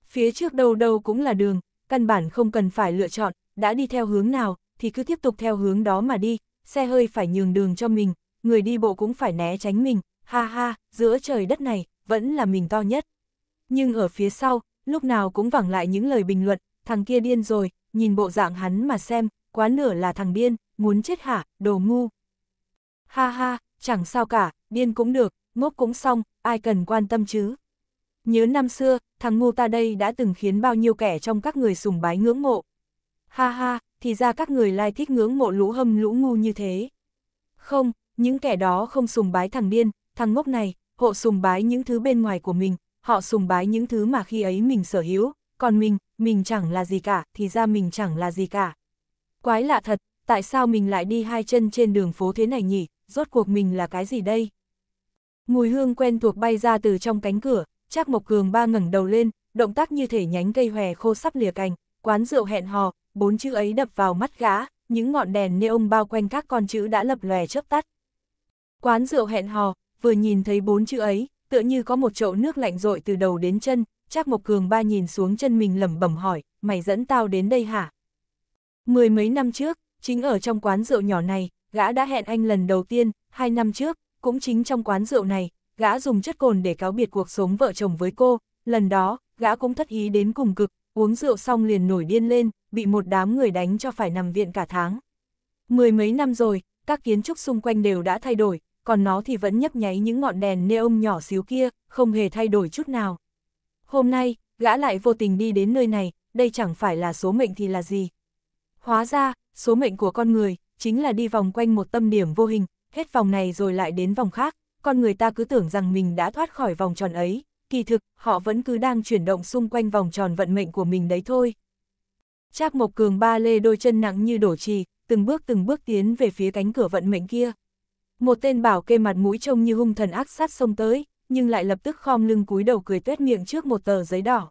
Speaker 1: Phía trước đâu đâu cũng là đường, căn bản không cần phải lựa chọn, đã đi theo hướng nào, thì cứ tiếp tục theo hướng đó mà đi, xe hơi phải nhường đường cho mình, người đi bộ cũng phải né tránh mình, ha ha, giữa trời đất này, vẫn là mình to nhất. Nhưng ở phía sau, lúc nào cũng vẳng lại những lời bình luận, thằng kia điên rồi, nhìn bộ dạng hắn mà xem, quá nửa là thằng điên, muốn chết hả, đồ ngu. Ha ha, chẳng sao cả, điên cũng được, ngốc cũng xong, ai cần quan tâm chứ. Nhớ năm xưa, thằng ngu ta đây đã từng khiến bao nhiêu kẻ trong các người sùng bái ngưỡng mộ. Ha ha, thì ra các người lai thích ngưỡng mộ lũ hâm lũ ngu như thế. Không, những kẻ đó không sùng bái thằng điên, thằng ngốc này, hộ sùng bái những thứ bên ngoài của mình, họ sùng bái những thứ mà khi ấy mình sở hữu, còn mình, mình chẳng là gì cả, thì ra mình chẳng là gì cả. Quái lạ thật, tại sao mình lại đi hai chân trên đường phố thế này nhỉ, rốt cuộc mình là cái gì đây? Mùi hương quen thuộc bay ra từ trong cánh cửa, Trác Mộc Cường ba ngẩng đầu lên, động tác như thể nhánh cây hòe khô sắp lìa cành, quán rượu hẹn hò, bốn chữ ấy đập vào mắt gã, những ngọn đèn neon bao quanh các con chữ đã lập lòe chớp tắt. Quán rượu hẹn hò, vừa nhìn thấy bốn chữ ấy, tựa như có một chậu nước lạnh rội từ đầu đến chân, Trác Mộc Cường ba nhìn xuống chân mình lẩm bẩm hỏi, mày dẫn tao đến đây hả? Mười mấy năm trước, chính ở trong quán rượu nhỏ này, gã đã hẹn anh lần đầu tiên, hai năm trước, cũng chính trong quán rượu này, gã dùng chất cồn để cáo biệt cuộc sống vợ chồng với cô, lần đó, gã cũng thất ý đến cùng cực, uống rượu xong liền nổi điên lên, bị một đám người đánh cho phải nằm viện cả tháng. Mười mấy năm rồi, các kiến trúc xung quanh đều đã thay đổi, còn nó thì vẫn nhấp nháy những ngọn đèn neon nhỏ xíu kia, không hề thay đổi chút nào. Hôm nay, gã lại vô tình đi đến nơi này, đây chẳng phải là số mệnh thì là gì. Hóa ra, số mệnh của con người, chính là đi vòng quanh một tâm điểm vô hình, hết vòng này rồi lại đến vòng khác, con người ta cứ tưởng rằng mình đã thoát khỏi vòng tròn ấy, kỳ thực, họ vẫn cứ đang chuyển động xung quanh vòng tròn vận mệnh của mình đấy thôi. Trác Mộc Cường ba lê đôi chân nặng như đổ trì, từng bước từng bước tiến về phía cánh cửa vận mệnh kia. Một tên bảo kê mặt mũi trông như hung thần ác sát xông tới, nhưng lại lập tức khom lưng cúi đầu cười tuét miệng trước một tờ giấy đỏ.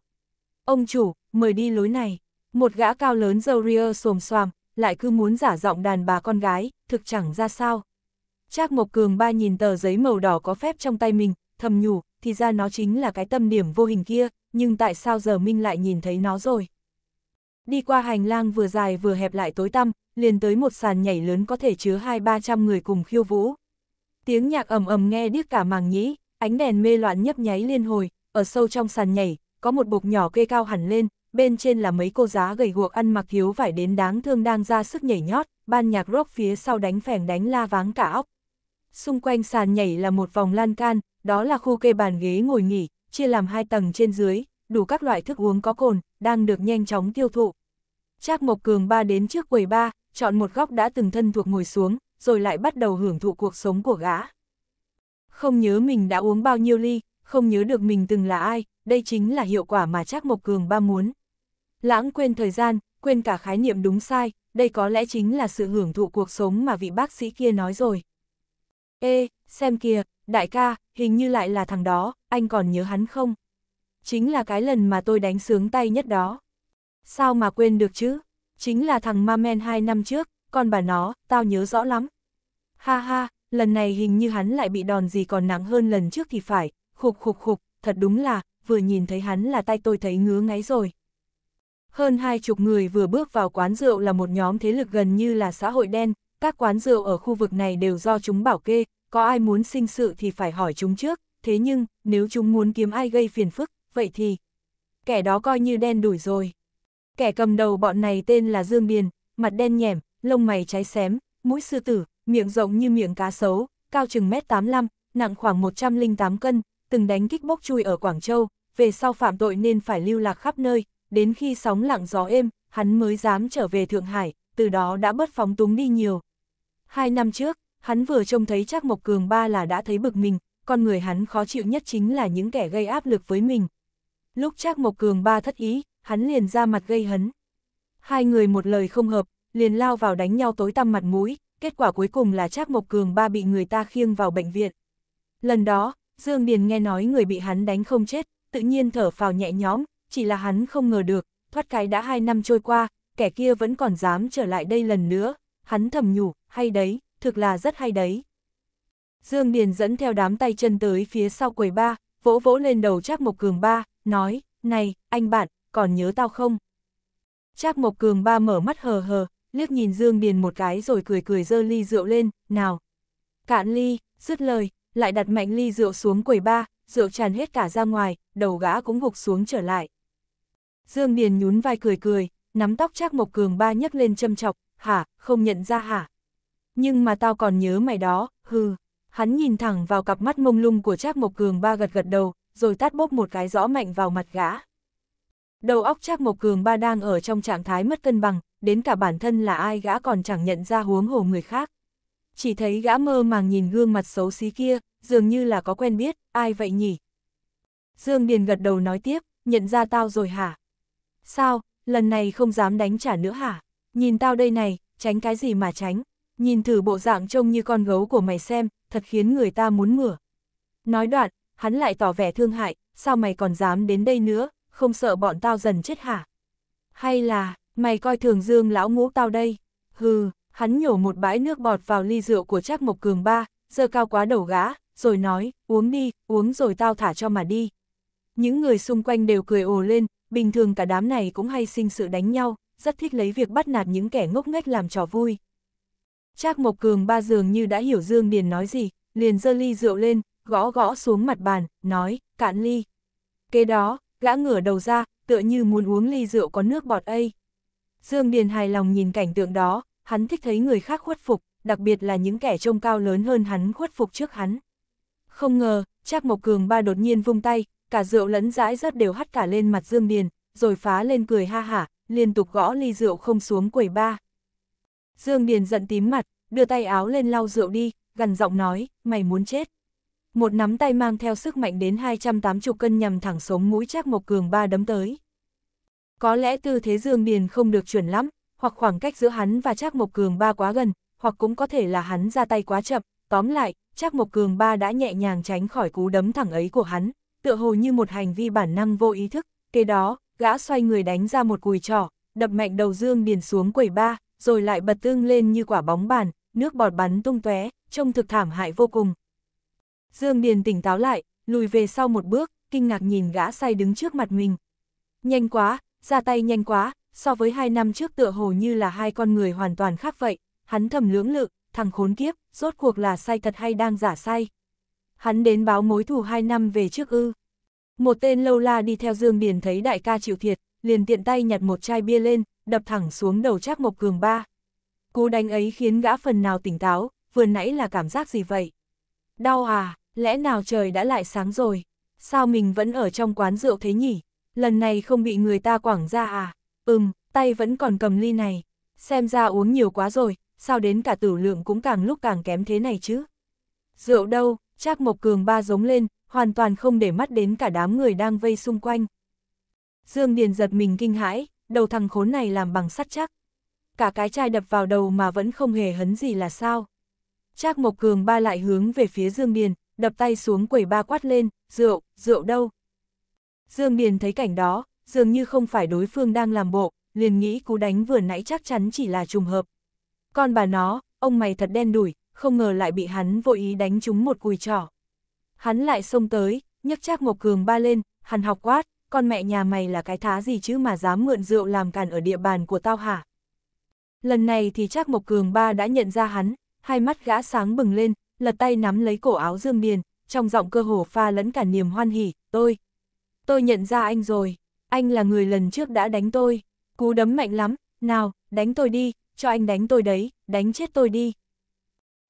Speaker 1: Ông chủ, mời đi lối này. Một gã cao lớn dâu ria xồm xoàm, lại cứ muốn giả giọng đàn bà con gái, thực chẳng ra sao. Trác Mộc Cường ba nhìn tờ giấy màu đỏ có phép trong tay mình, thầm nhủ, thì ra nó chính là cái tâm điểm vô hình kia, nhưng tại sao giờ Minh lại nhìn thấy nó rồi? Đi qua hành lang vừa dài vừa hẹp lại tối tăm, liền tới một sàn nhảy lớn có thể chứa hai ba trăm người cùng khiêu vũ. Tiếng nhạc ầm ầm nghe điếc cả màng nhĩ, ánh đèn mê loạn nhấp nháy liên hồi, ở sâu trong sàn nhảy, có một bục nhỏ kê cao hẳn lên, bên trên là mấy cô giá gầy guộc ăn mặc thiếu vải đến đáng thương đang ra sức nhảy nhót, ban nhạc rock phía sau đánh phèn đánh la váng cả óc. Xung quanh sàn nhảy là một vòng lan can, đó là khu kê bàn ghế ngồi nghỉ, chia làm hai tầng trên dưới, đủ các loại thức uống có cồn, đang được nhanh chóng tiêu thụ. Trác Mộc Cường ba đến trước quầy ba, chọn một góc đã từng thân thuộc ngồi xuống, rồi lại bắt đầu hưởng thụ cuộc sống của gã. Không nhớ mình đã uống bao nhiêu ly, không nhớ được mình từng là ai, đây chính là hiệu quả mà Trác Mộc Cường ba muốn. Lãng quên thời gian, quên cả khái niệm đúng sai, đây có lẽ chính là sự hưởng thụ cuộc sống mà vị bác sĩ kia nói rồi. Ê, xem kìa, đại ca, hình như lại là thằng đó, anh còn nhớ hắn không? Chính là cái lần mà tôi đánh sướng tay nhất đó. Sao mà quên được chứ? Chính là thằng ma men hai năm trước, còn bà nó, tao nhớ rõ lắm. Ha ha, lần này hình như hắn lại bị đòn gì còn nặng hơn lần trước thì phải, khục khục khục, thật đúng là, vừa nhìn thấy hắn là tay tôi thấy ngứa ngáy rồi. Hơn hai chục người vừa bước vào quán rượu là một nhóm thế lực gần như là xã hội đen, các quán rượu ở khu vực này đều do chúng bảo kê, có ai muốn sinh sự thì phải hỏi chúng trước, thế nhưng, nếu chúng muốn kiếm ai gây phiền phức, vậy thì, kẻ đó coi như đen đuổi rồi. Kẻ cầm đầu bọn này tên là Dương Biền, mặt đen nhẻm, lông mày cháy xém, mũi sư tử, miệng rộng như miệng cá sấu, cao chừng mét 85, nặng khoảng 108 cân, từng đánh kích bốc chui ở Quảng Châu, về sau phạm tội nên phải lưu lạc khắp nơi, đến khi sóng lặng gió êm, hắn mới dám trở về Thượng Hải, từ đó đã bất phóng túng đi nhiều. Hai năm trước, hắn vừa trông thấy Trác Mộc Cường ba là đã thấy bực mình, con người hắn khó chịu nhất chính là những kẻ gây áp lực với mình. Lúc Trác Mộc Cường ba thất ý, hắn liền ra mặt gây hấn. Hai người một lời không hợp, liền lao vào đánh nhau tối tăm mặt mũi, kết quả cuối cùng là Trác Mộc Cường ba bị người ta khiêng vào bệnh viện. Lần đó, Dương Điền nghe nói người bị hắn đánh không chết, tự nhiên thở phào nhẹ nhõm, chỉ là hắn không ngờ được, thoát cái đã hai năm trôi qua, kẻ kia vẫn còn dám trở lại đây lần nữa, hắn thầm nhủ, hay đấy, thực là rất hay đấy. Dương Điền dẫn theo đám tay chân tới phía sau quầy ba, vỗ vỗ lên đầu Trác Mộc Cường ba, nói, này, anh bạn, còn nhớ tao không? Trác Mộc Cường ba mở mắt hờ hờ, liếc nhìn Dương Điền một cái rồi cười cười dơ ly rượu lên, nào. Cạn ly, dứt lời, lại đặt mạnh ly rượu xuống quầy ba, rượu tràn hết cả ra ngoài, đầu gã cũng gục xuống trở lại. Dương Điền nhún vai cười cười, nắm tóc Trác Mộc Cường ba nhấc lên châm chọc, hả, không nhận ra hả? Nhưng mà tao còn nhớ mày đó, hừ. Hắn nhìn thẳng vào cặp mắt mông lung của Trác Mộc Cường ba gật gật đầu, rồi tát bốp một cái rõ mạnh vào mặt gã. Đầu óc Trác Mộc Cường ba đang ở trong trạng thái mất cân bằng, đến cả bản thân là ai gã còn chẳng nhận ra huống hồ người khác. Chỉ thấy gã mơ màng nhìn gương mặt xấu xí kia, dường như là có quen biết, ai vậy nhỉ? Dương Điền gật đầu nói tiếp, nhận ra tao rồi hả? Sao, lần này không dám đánh trả nữa hả? Nhìn tao đây này, tránh cái gì mà tránh? Nhìn thử bộ dạng trông như con gấu của mày xem, thật khiến người ta muốn mửa. Nói đoạn, hắn lại tỏ vẻ thương hại, sao mày còn dám đến đây nữa, không sợ bọn tao dần chết hả? Hay là, mày coi thường dương lão ngũ tao đây? Hừ, hắn nhổ một bãi nước bọt vào ly rượu của Trác Mộc Cường ba, dơ cao quá đầu gã, rồi nói, uống đi, uống rồi tao thả cho mà đi. Những người xung quanh đều cười ồ lên, bình thường cả đám này cũng hay sinh sự đánh nhau, rất thích lấy việc bắt nạt những kẻ ngốc nghếch làm trò vui. Trác Mộc Cường ba dường như đã hiểu Dương Điền nói gì, liền giơ ly rượu lên, gõ gõ xuống mặt bàn, nói, cạn ly. Kế đó, gã ngửa đầu ra, tựa như muốn uống ly rượu có nước bọt ấy. Dương Điền hài lòng nhìn cảnh tượng đó, hắn thích thấy người khác khuất phục, đặc biệt là những kẻ trông cao lớn hơn hắn khuất phục trước hắn. Không ngờ, Trác Mộc Cường ba đột nhiên vung tay, cả rượu lẫn dãi rất đều hắt cả lên mặt Dương Điền, rồi phá lên cười ha hả, liên tục gõ ly rượu không xuống quầy ba. Dương Điền giận tím mặt, đưa tay áo lên lau rượu đi, gần giọng nói, mày muốn chết. Một nắm tay mang theo sức mạnh đến 280 cân nhằm thẳng sống mũi Trác Mộc Cường ba đấm tới. Có lẽ tư thế Dương Điền không được chuẩn lắm, hoặc khoảng cách giữa hắn và Trác Mộc Cường ba quá gần, hoặc cũng có thể là hắn ra tay quá chậm, tóm lại, Trác Mộc Cường ba đã nhẹ nhàng tránh khỏi cú đấm thẳng ấy của hắn, tựa hồ như một hành vi bản năng vô ý thức, kế đó, gã xoay người đánh ra một cùi trỏ, đập mạnh đầu Dương Điền xuống quầy ba, rồi lại bật tương lên như quả bóng bàn, nước bọt bắn tung tóe, trông thực thảm hại vô cùng. Dương Điền tỉnh táo lại, lùi về sau một bước, kinh ngạc nhìn gã say đứng trước mặt mình. Nhanh quá, ra tay nhanh quá, so với hai năm trước tựa hồ như là hai con người hoàn toàn khác vậy, hắn thầm lưỡng lự, thằng khốn kiếp, rốt cuộc là say thật hay đang giả say hắn đến báo mối thù hai năm về trước ư. Một tên lâu la đi theo Dương Điền thấy đại ca chịu thiệt, liền tiện tay nhặt một chai bia lên, đập thẳng xuống đầu Trác Mộc Cường ba. Cú đánh ấy khiến gã phần nào tỉnh táo, vừa nãy là cảm giác gì vậy? Đau à, lẽ nào trời đã lại sáng rồi? Sao mình vẫn ở trong quán rượu thế nhỉ? Lần này không bị người ta quảng ra à? Ừm, tay vẫn còn cầm ly này. Xem ra uống nhiều quá rồi, sao đến cả tử lượng cũng càng lúc càng kém thế này chứ? Rượu đâu, Trác Mộc Cường ba giống lên, hoàn toàn không để mắt đến cả đám người đang vây xung quanh. Dương Điền giật mình kinh hãi, đầu thằng khốn này làm bằng sắt chắc. Cả cái chai đập vào đầu mà vẫn không hề hấn gì là sao. Trác Mộc Cường ba lại hướng về phía Dương Điền, đập tay xuống quẩy ba quát lên, rượu, rượu đâu. Dương Điền thấy cảnh đó, dường như không phải đối phương đang làm bộ, liền nghĩ cú đánh vừa nãy chắc chắn chỉ là trùng hợp. Con bà nó, ông mày thật đen đủi, không ngờ lại bị hắn vội ý đánh trúng một cùi trỏ. Hắn lại xông tới, nhấc chắc Ngọc Cường ba lên, hắn học quát, con mẹ nhà mày là cái thá gì chứ mà dám mượn rượu làm càn ở địa bàn của tao hả? Lần này thì chắc Mộc Cường ba đã nhận ra hắn, hai mắt gã sáng bừng lên, lật tay nắm lấy cổ áo Dương Điền, trong giọng cơ hồ pha lẫn cả niềm hoan hỉ, tôi. Tôi nhận ra anh rồi, anh là người lần trước đã đánh tôi, cú đấm mạnh lắm, nào, đánh tôi đi, cho anh đánh tôi đấy, đánh chết tôi đi.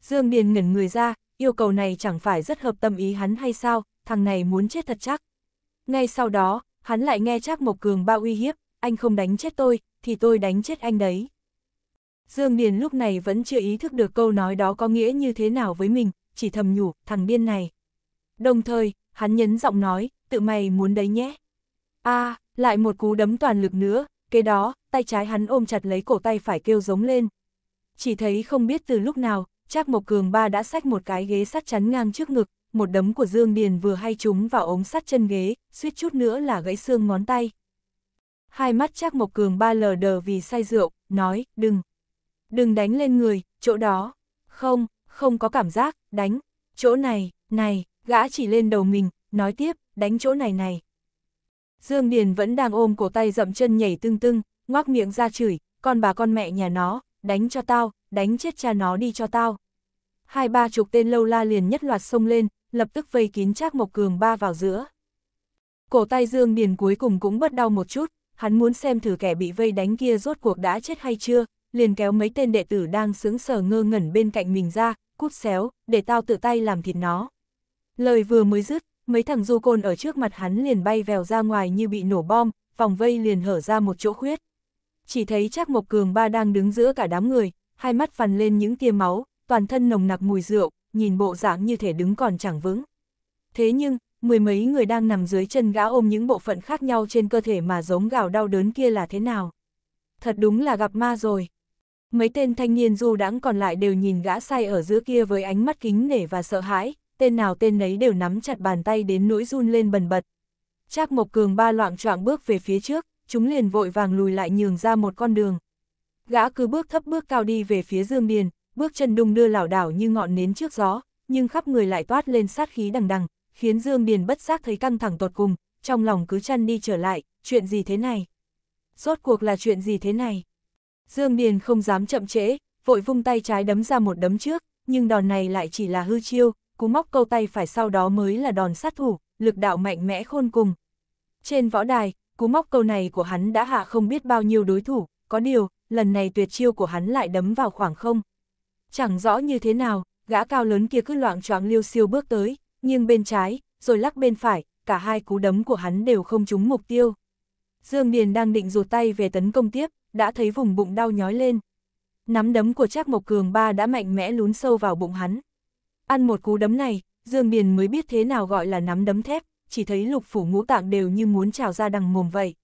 Speaker 1: Dương Điền ngẩn người ra, yêu cầu này chẳng phải rất hợp tâm ý hắn hay sao, thằng này muốn chết thật chắc. Ngay sau đó, hắn lại nghe Trác Mộc Cường bao uy hiếp, anh không đánh chết tôi, thì tôi đánh chết anh đấy. Dương Điền lúc này vẫn chưa ý thức được câu nói đó có nghĩa như thế nào với mình, chỉ thầm nhủ, thằng điên này. Đồng thời, hắn nhấn giọng nói, tự mày muốn đấy nhé. a lại một cú đấm toàn lực nữa, kế đó, tay trái hắn ôm chặt lấy cổ tay phải kêu giống lên. Chỉ thấy không biết từ lúc nào, Trác Mộc Cường ba đã xách một cái ghế sắt chắn ngang trước ngực, một đấm của Dương Điền vừa hay trúng vào ống sắt chân ghế, suýt chút nữa là gãy xương ngón tay. Hai mắt Trác Mộc Cường ba lờ đờ vì say rượu, nói, đừng, đừng đánh lên người, chỗ đó, không, không có cảm giác, đánh, chỗ này, này, gã chỉ lên đầu mình, nói tiếp, đánh chỗ này này. Dương Điền vẫn đang ôm cổ tay dậm chân nhảy tưng tưng, ngoác miệng ra chửi, con bà con mẹ nhà nó, đánh cho tao, đánh chết cha nó đi cho tao. Hai ba chục tên lâu la liền nhất loạt xông lên, lập tức vây kín Trác Mộc Cường ba vào giữa. Cổ tay Dương Điền cuối cùng cũng bất đau một chút, hắn muốn xem thử kẻ bị vây đánh kia rốt cuộc đã chết hay chưa, liền kéo mấy tên đệ tử đang sướng sờ ngơ ngẩn bên cạnh mình ra, cút xéo, để tao tự tay làm thịt nó. Lời vừa mới dứt, mấy thằng du côn ở trước mặt hắn liền bay vèo ra ngoài như bị nổ bom, vòng vây liền hở ra một chỗ khuyết. Chỉ thấy chắc Mộc Cường ba đang đứng giữa cả đám người, hai mắt vằn lên những tia máu, toàn thân nồng nặc mùi rượu, nhìn bộ dạng như thể đứng còn chẳng vững. Thế nhưng, mười mấy người đang nằm dưới chân gã ôm những bộ phận khác nhau trên cơ thể mà giống gào đau đớn kia là thế nào? Thật đúng là gặp ma rồi. Mấy tên thanh niên du đãng còn lại đều nhìn gã say ở giữa kia với ánh mắt kính nể và sợ hãi, tên nào tên nấy đều nắm chặt bàn tay đến nỗi run lên bần bật. Trác Mộc Cường ba loạn choạng bước về phía trước, chúng liền vội vàng lùi lại nhường ra một con đường. Gã cứ bước thấp bước cao đi về phía Dương Điền, bước chân đung đưa lảo đảo như ngọn nến trước gió, nhưng khắp người lại toát lên sát khí đằng đằng, khiến Dương Điền bất giác thấy căng thẳng tột cùng, trong lòng cứ chăn đi trở lại, chuyện gì thế này? Rốt cuộc là chuyện gì thế này? Dương Điền không dám chậm trễ, vội vung tay trái đấm ra một đấm trước, nhưng đòn này lại chỉ là hư chiêu, cú móc câu tay phải sau đó mới là đòn sát thủ, lực đạo mạnh mẽ khôn cùng. Trên võ đài, cú móc câu này của hắn đã hạ không biết bao nhiêu đối thủ, có điều, lần này tuyệt chiêu của hắn lại đấm vào khoảng không. Chẳng rõ như thế nào, gã cao lớn kia cứ loạn choáng liêu siêu bước tới, nghiêng bên trái, rồi lắc bên phải, cả hai cú đấm của hắn đều không trúng mục tiêu. Dương Điền đang định rụt tay về tấn công tiếp, đã thấy vùng bụng đau nhói lên. Nắm đấm của Trác Mộc Cường ba đã mạnh mẽ lún sâu vào bụng hắn. Ăn một cú đấm này, Dương Điền mới biết thế nào gọi là nắm đấm thép, chỉ thấy lục phủ ngũ tạng đều như muốn trào ra đằng mồm vậy.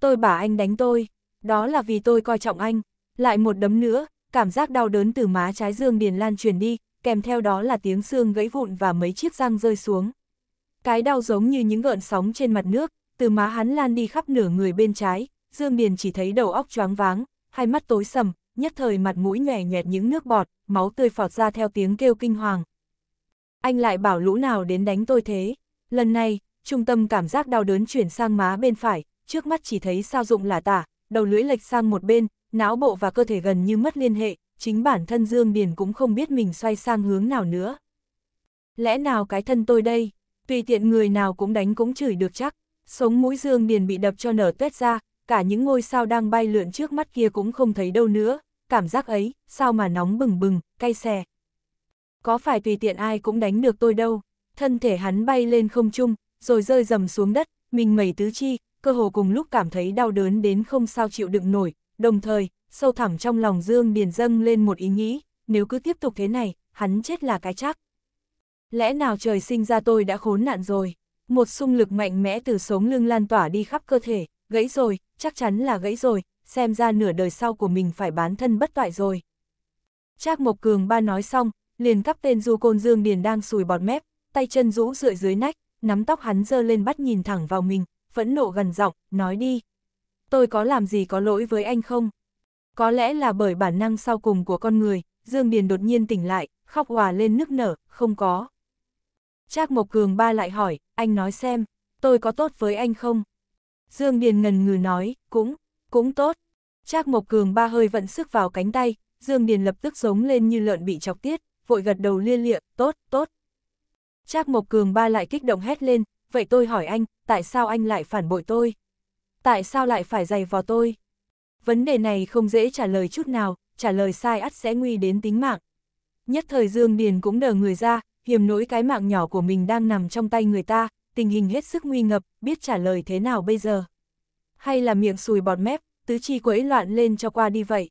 Speaker 1: Tôi bảo anh đánh tôi đó là vì tôi coi trọng anh. Lại một đấm nữa, cảm giác đau đớn từ má trái Dương Điền Lan truyền đi, kèm theo đó là tiếng xương gãy vụn và mấy chiếc răng rơi xuống. Cái đau giống như những gợn sóng trên mặt nước, từ má hắn lan đi khắp nửa người bên trái, Dương Điền chỉ thấy đầu óc choáng váng, hai mắt tối sầm, nhất thời mặt mũi nhòe nhẹt những nước bọt, máu tươi phọt ra theo tiếng kêu kinh hoàng. Anh lại bảo lũ nào đến đánh tôi thế? Lần này, trung tâm cảm giác đau đớn chuyển sang má bên phải, trước mắt chỉ thấy sao dụng là tả, đầu lưỡi lệch sang một bên, não bộ và cơ thể gần như mất liên hệ, chính bản thân Dương Điền cũng không biết mình xoay sang hướng nào nữa. Lẽ nào cái thân tôi đây, tùy tiện người nào cũng đánh cũng chửi được chắc, sống mũi Dương Điền bị đập cho nở tuét ra, cả những ngôi sao đang bay lượn trước mắt kia cũng không thấy đâu nữa, cảm giác ấy, sao mà nóng bừng bừng, cay xè. Có phải tùy tiện ai cũng đánh được tôi đâu, thân thể hắn bay lên không trung, rồi rơi dầm xuống đất, mình mẩy tứ chi, cơ hồ cùng lúc cảm thấy đau đớn đến không sao chịu đựng nổi, đồng thời, sâu thẳm trong lòng Dương Điền dâng lên một ý nghĩ, nếu cứ tiếp tục thế này, hắn chết là cái chắc. Lẽ nào trời sinh ra tôi đã khốn nạn rồi, một xung lực mạnh mẽ từ sống lưng lan tỏa đi khắp cơ thể, gãy rồi, chắc chắn là gãy rồi, xem ra nửa đời sau của mình phải bán thân bất toại rồi. Trác Mộc Cường ba nói xong, liền cắp tên du côn Dương Điền đang sùi bọt mép, tay chân rũ rượi dưới nách, nắm tóc hắn dơ lên bắt nhìn thẳng vào mình, phẫn nộ gần giọng, nói đi. Tôi có làm gì có lỗi với anh không? Có lẽ là bởi bản năng sau cùng của con người, Dương Điền đột nhiên tỉnh lại, khóc hòa lên nức nở, không có. Trác Mộc Cường ba lại hỏi, anh nói xem, tôi có tốt với anh không? Dương Điền ngần ngừ nói, cũng, cũng tốt. Trác Mộc Cường ba hơi vận sức vào cánh tay, Dương Điền lập tức giống lên như lợn bị chọc tiết, vội gật đầu lia lịa, tốt, tốt. Trác Mộc Cường ba lại kích động hét lên, vậy tôi hỏi anh, tại sao anh lại phản bội tôi? Tại sao lại phải giày vò tôi? Vấn đề này không dễ trả lời chút nào, trả lời sai ắt sẽ nguy đến tính mạng. Nhất thời Dương Điền cũng đờ người ra, hiểm nỗi cái mạng nhỏ của mình đang nằm trong tay người ta, tình hình hết sức nguy ngập, biết trả lời thế nào bây giờ. Hay là miệng sùi bọt mép, tứ chi quấy loạn lên cho qua đi vậy.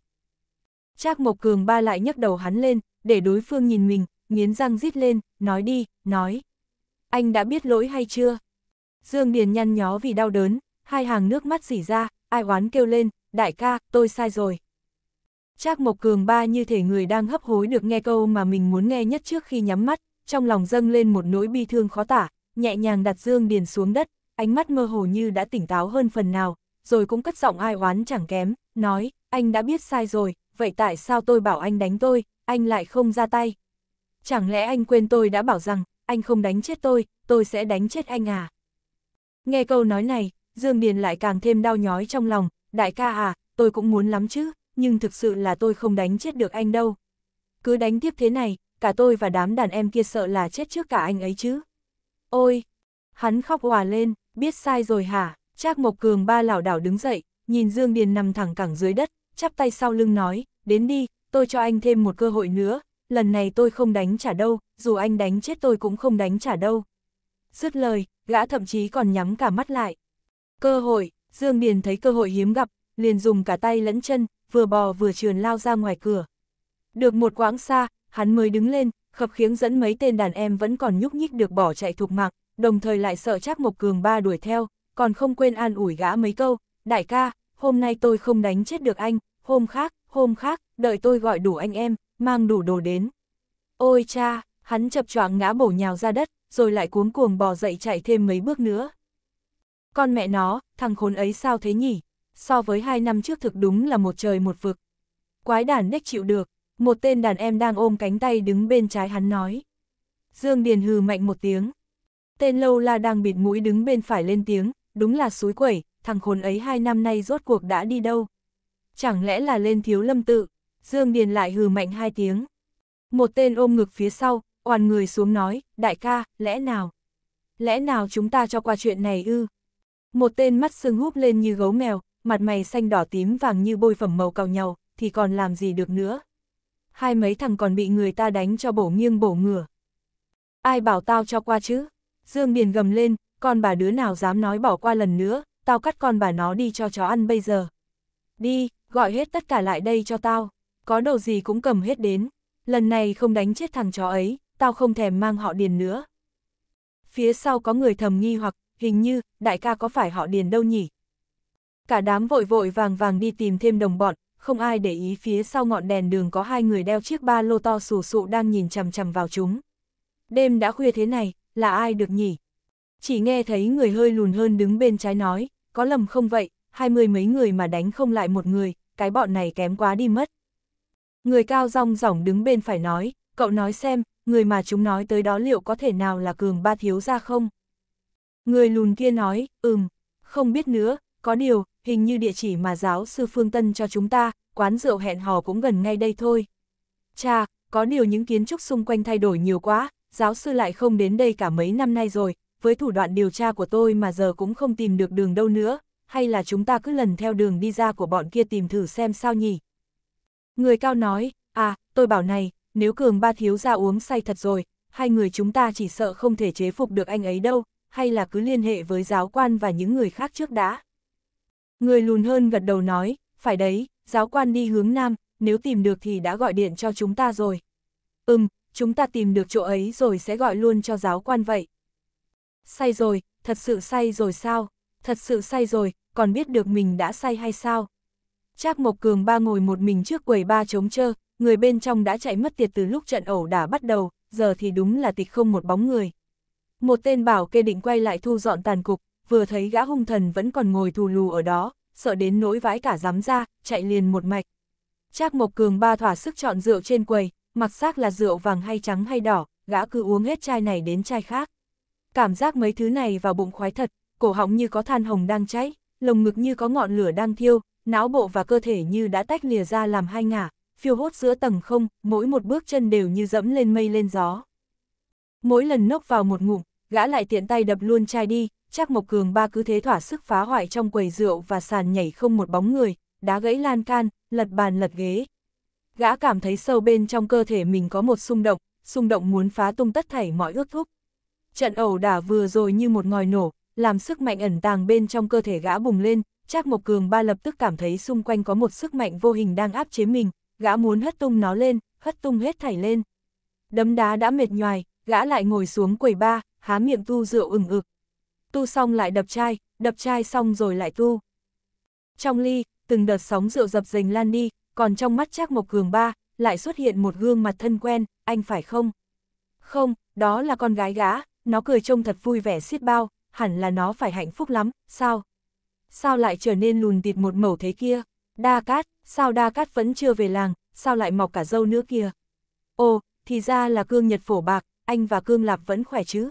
Speaker 1: Trác Mộc Cường ba lại nhấc đầu hắn lên, để đối phương nhìn mình, nghiến răng rít lên, nói đi, nói anh đã biết lỗi hay chưa? Dương Điền nhăn nhó vì đau đớn, hai hàng nước mắt rỉ ra, ai oán kêu lên, đại ca, tôi sai rồi. Trác Mộc Cường ba như thể người đang hấp hối được nghe câu mà mình muốn nghe nhất trước khi nhắm mắt, trong lòng dâng lên một nỗi bi thương khó tả, nhẹ nhàng đặt Dương Điền xuống đất, ánh mắt mơ hồ như đã tỉnh táo hơn phần nào, rồi cũng cất giọng ai oán chẳng kém, nói, anh đã biết sai rồi, vậy tại sao tôi bảo anh đánh tôi, anh lại không ra tay? Chẳng lẽ anh quên tôi đã bảo rằng, anh không đánh chết tôi, tôi sẽ đánh chết anh à. Nghe câu nói này, Dương Điền lại càng thêm đau nhói trong lòng, đại ca à, tôi cũng muốn lắm chứ, nhưng thực sự là tôi không đánh chết được anh đâu. Cứ đánh tiếp thế này, cả tôi và đám đàn em kia sợ là chết trước cả anh ấy chứ. Ôi! Hắn khóc hòa lên, biết sai rồi hả? Trác Mộc Cường ba lảo đảo đứng dậy, nhìn Dương Điền nằm thẳng cẳng dưới đất, chắp tay sau lưng nói, đến đi, tôi cho anh thêm một cơ hội nữa, lần này tôi không đánh trả đâu, dù anh đánh chết tôi cũng không đánh trả đâu. Dứt lời, gã thậm chí còn nhắm cả mắt lại. Cơ hội, Dương Điền thấy cơ hội hiếm gặp, liền dùng cả tay lẫn chân, vừa bò vừa trườn lao ra ngoài cửa. Được một quãng xa, hắn mới đứng lên, khập khiếng dẫn mấy tên đàn em vẫn còn nhúc nhích được bỏ chạy thục mạng, đồng thời lại sợ chắc Mộc Cường ba đuổi theo, còn không quên an ủi gã mấy câu, đại ca, hôm nay tôi không đánh chết được anh, hôm khác, hôm khác, đợi tôi gọi đủ anh em, mang đủ đồ đến. Ôi cha, hắn chập choạng ngã bổ nhào ra đất, rồi lại cuống cuồng bò dậy chạy thêm mấy bước nữa. Con mẹ nó, thằng khốn ấy sao thế nhỉ? So với hai năm trước thực đúng là một trời một vực. Quái đàn đếch chịu được, một tên đàn em đang ôm cánh tay đứng bên trái hắn nói. Dương Điền hừ mạnh một tiếng. Tên lâu la đang bịt mũi đứng bên phải lên tiếng, đúng là suối quẩy, thằng khốn ấy hai năm nay rốt cuộc đã đi đâu. Chẳng lẽ là lên thiếu lâm tự, Dương Điền lại hừ mạnh hai tiếng. Một tên ôm ngực phía sau, oàn người xuống nói, đại ca, lẽ nào? Lẽ nào chúng ta cho qua chuyện này ư? Một tên mắt sưng húp lên như gấu mèo, mặt mày xanh đỏ tím vàng như bôi phẩm màu cào nhau, thì còn làm gì được nữa? Hai mấy thằng còn bị người ta đánh cho bổ nghiêng bổ ngửa. Ai bảo tao cho qua chứ? Dương Điền gầm lên, con bà đứa nào dám nói bỏ qua lần nữa, tao cắt con bà nó đi cho chó ăn bây giờ. Đi, gọi hết tất cả lại đây cho tao có đồ gì cũng cầm hết đến, lần này không đánh chết thằng chó ấy, tao không thèm mang họ điền nữa. Phía sau có người thầm nghi hoặc, hình như, đại ca có phải họ điền đâu nhỉ? Cả đám vội vội vàng vàng đi tìm thêm đồng bọn, không ai để ý phía sau ngọn đèn đường có hai người đeo chiếc ba lô to sù sụ đang nhìn chằm chằm vào chúng. Đêm đã khuya thế này, là ai được nhỉ? Chỉ nghe thấy người hơi lùn hơn đứng bên trái nói, có lầm không vậy, hai mươi mấy người mà đánh không lại một người, cái bọn này kém quá đi mất. Người cao rong rỏng đứng bên phải nói, cậu nói xem, người mà chúng nói tới đó liệu có thể nào là cường ba thiếu ra không? Người lùn kia nói, ừm, không biết nữa, có điều, hình như địa chỉ mà giáo sư Phương Tân cho chúng ta, quán rượu hẹn hò cũng gần ngay đây thôi. cha, có điều những kiến trúc xung quanh thay đổi nhiều quá, giáo sư lại không đến đây cả mấy năm nay rồi, với thủ đoạn điều tra của tôi mà giờ cũng không tìm được đường đâu nữa, hay là chúng ta cứ lần theo đường đi ra của bọn kia tìm thử xem sao nhỉ? Người cao nói, à, tôi bảo này, nếu cường ba thiếu ra uống say thật rồi, hai người chúng ta chỉ sợ không thể chế phục được anh ấy đâu, hay là cứ liên hệ với giáo quan và những người khác trước đã. Người lùn hơn gật đầu nói, phải đấy, giáo quan đi hướng nam, nếu tìm được thì đã gọi điện cho chúng ta rồi. Ừm, chúng ta tìm được chỗ ấy rồi sẽ gọi luôn cho giáo quan vậy. Say rồi, thật sự say rồi sao? Thật sự say rồi, còn biết được mình đã say hay sao? Trác Mộc Cường ba ngồi một mình trước quầy ba chống chơ, người bên trong đã chạy mất tiệt từ lúc trận ẩu đả bắt đầu, giờ thì đúng là tịch không một bóng người. Một tên bảo kê định quay lại thu dọn tàn cục, vừa thấy gã hung thần vẫn còn ngồi thù lù ở đó, sợ đến nỗi vãi cả dám ra, chạy liền một mạch. Trác Mộc Cường ba thỏa sức chọn rượu trên quầy, mặc xác là rượu vàng hay trắng hay đỏ, gã cứ uống hết chai này đến chai khác. Cảm giác mấy thứ này vào bụng khoái thật, cổ họng như có than hồng đang cháy, lồng ngực như có ngọn lửa đang thiêu, não bộ và cơ thể như đã tách lìa ra làm hai ngả, phiêu hốt giữa tầng không, mỗi một bước chân đều như dẫm lên mây lên gió. Mỗi lần nốc vào một ngụm, gã lại tiện tay đập luôn chai đi, chắc Mộc Cường ba cứ thế thỏa sức phá hoại trong quầy rượu và sàn nhảy không một bóng người, đá gãy lan can, lật bàn lật ghế. Gã cảm thấy sâu bên trong cơ thể mình có một xung động, xung động muốn phá tung tất thảy mọi ước thúc. Trận ẩu đả vừa rồi như một ngòi nổ, làm sức mạnh ẩn tàng bên trong cơ thể gã bùng lên, Trác Mộc Cường ba lập tức cảm thấy xung quanh có một sức mạnh vô hình đang áp chế mình, gã muốn hất tung nó lên, hất tung hết thảy lên. Đấm đá đã mệt nhoài, gã lại ngồi xuống quầy ba, há miệng tu rượu ừng ực. Tu xong lại đập chai, đập chai xong rồi lại tu. Trong ly, từng đợt sóng rượu dập dềnh lan đi, còn trong mắt Trác Mộc Cường ba, lại xuất hiện một gương mặt thân quen, anh phải không? Không, đó là con gái gã, nó cười trông thật vui vẻ xiết bao, hẳn là nó phải hạnh phúc lắm, sao? sao lại trở nên lùn tịt một mẩu thế kia? Đa cát, sao đa cát vẫn chưa về làng, sao lại mọc cả dâu nữa kia? Ồ, thì ra là cương nhật phổ bạc, anh và cương lạp vẫn khỏe chứ?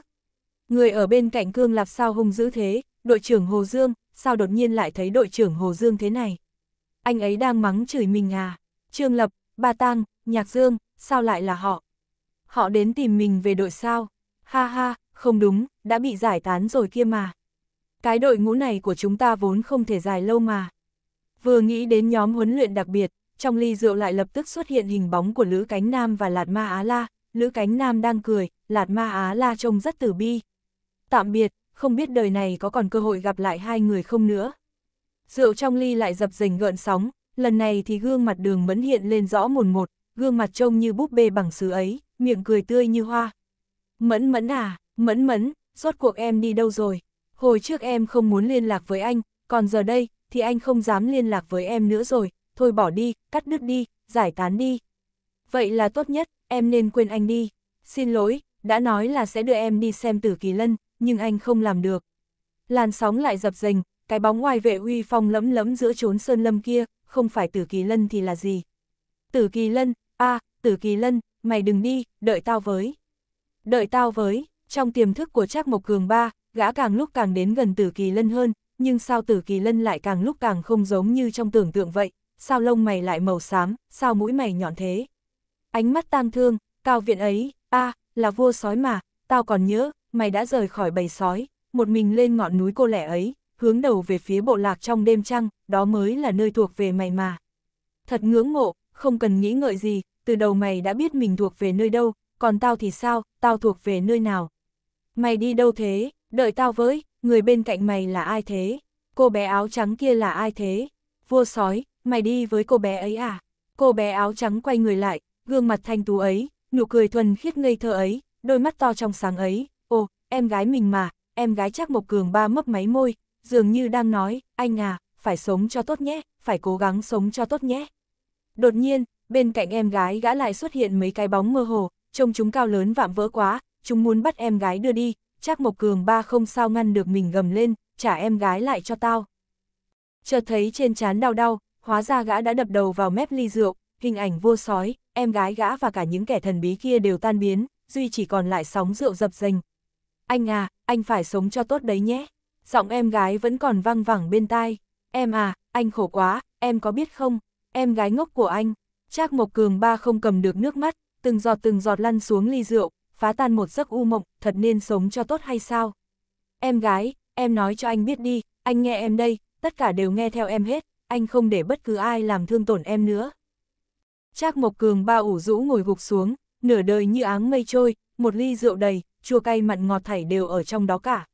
Speaker 1: Người ở bên cạnh cương lạp sao hung dữ thế, đội trưởng Hồ Dương, sao đột nhiên lại thấy đội trưởng Hồ Dương thế này? Anh ấy đang mắng chửi mình à? Trương Lập, Ba Tăng, Nhạc Dương, sao lại là họ? Họ đến tìm mình về đội sao? Ha ha, không đúng, đã bị giải tán rồi kia mà cái đội ngũ này của chúng ta vốn không thể dài lâu mà. Vừa nghĩ đến nhóm huấn luyện đặc biệt, trong ly rượu lại lập tức xuất hiện hình bóng của Lữ Cánh Nam và Lạt Ma Á La, Lữ Cánh Nam đang cười, Lạt Ma Á La trông rất tử bi. Tạm biệt, không biết đời này có còn cơ hội gặp lại hai người không nữa. Rượu trong ly lại dập dềnh gợn sóng, lần này thì gương mặt đường mẫn hiện lên rõ mồn một, gương mặt trông như búp bê bằng sứ ấy, miệng cười tươi như hoa. Mẫn mẫn à, mẫn mẫn, rốt cuộc em đi đâu rồi? hồi trước em không muốn liên lạc với anh, còn giờ đây, thì anh không dám liên lạc với em nữa rồi, thôi bỏ đi, cắt đứt đi, giải tán đi. Vậy là tốt nhất, em nên quên anh đi. Xin lỗi, đã nói là sẽ đưa em đi xem tử kỳ lân, nhưng anh không làm được. Làn sóng lại dập dềnh, cái bóng ngoài vệ uy phong lẫm lẫm giữa chốn sơn lâm kia, không phải tử kỳ lân thì là gì. Tử kỳ lân, a tử kỳ lân, mày đừng đi, đợi tao với. Đợi tao với, trong tiềm thức của Trác Mộc Cường ba, gã càng lúc càng đến gần tử kỳ lân hơn, nhưng sao tử kỳ lân lại càng lúc càng không giống như trong tưởng tượng vậy, sao lông mày lại màu xám, sao mũi mày nhọn thế. Ánh mắt tang thương, cao viện ấy, a là vua sói mà, tao còn nhớ, mày đã rời khỏi bầy sói, một mình lên ngọn núi cô lẻ ấy, hướng đầu về phía bộ lạc trong đêm trăng, đó mới là nơi thuộc về mày mà. Thật ngưỡng mộ, không cần nghĩ ngợi gì, từ đầu mày đã biết mình thuộc về nơi đâu, còn tao thì sao, tao thuộc về nơi nào. Mày đi đâu thế? Đợi tao với, người bên cạnh mày là ai thế? Cô bé áo trắng kia là ai thế? Vua sói, mày đi với cô bé ấy à? Cô bé áo trắng quay người lại, gương mặt thanh tú ấy, nụ cười thuần khiết ngây thơ ấy, đôi mắt to trong sáng ấy. Ồ, em gái mình mà, em gái chắc Mộc Cường ba mấp máy môi, dường như đang nói, anh à, phải sống cho tốt nhé, phải cố gắng sống cho tốt nhé. Đột nhiên, bên cạnh em gái gã lại xuất hiện mấy cái bóng mơ hồ, trông chúng cao lớn vạm vỡ quá, chúng muốn bắt em gái đưa đi, Trác Mộc Cường ba không sao ngăn được mình gầm lên, trả em gái lại cho tao. Chợt thấy trên chán đau đau, hóa ra gã đã đập đầu vào mép ly rượu, hình ảnh vua sói, em gái gã và cả những kẻ thần bí kia đều tan biến, duy chỉ còn lại sóng rượu dập dềnh. Anh à, anh phải sống cho tốt đấy nhé. Giọng em gái vẫn còn văng vẳng bên tai. Em à, anh khổ quá, em có biết không? Em gái ngốc của anh. Trác Mộc Cường ba không cầm được nước mắt, từng giọt từng giọt lăn xuống ly rượu, phá tan một giấc u mộng, thật nên sống cho tốt hay sao? Em gái, em nói cho anh biết đi, anh nghe em đây, tất cả đều nghe theo em hết, anh không để bất cứ ai làm thương tổn em nữa. Trác Mộc Cường ba ủ rũ ngồi gục xuống, nửa đời như áng mây trôi, một ly rượu đầy, chua cay mặn ngọt thảy đều ở trong đó cả.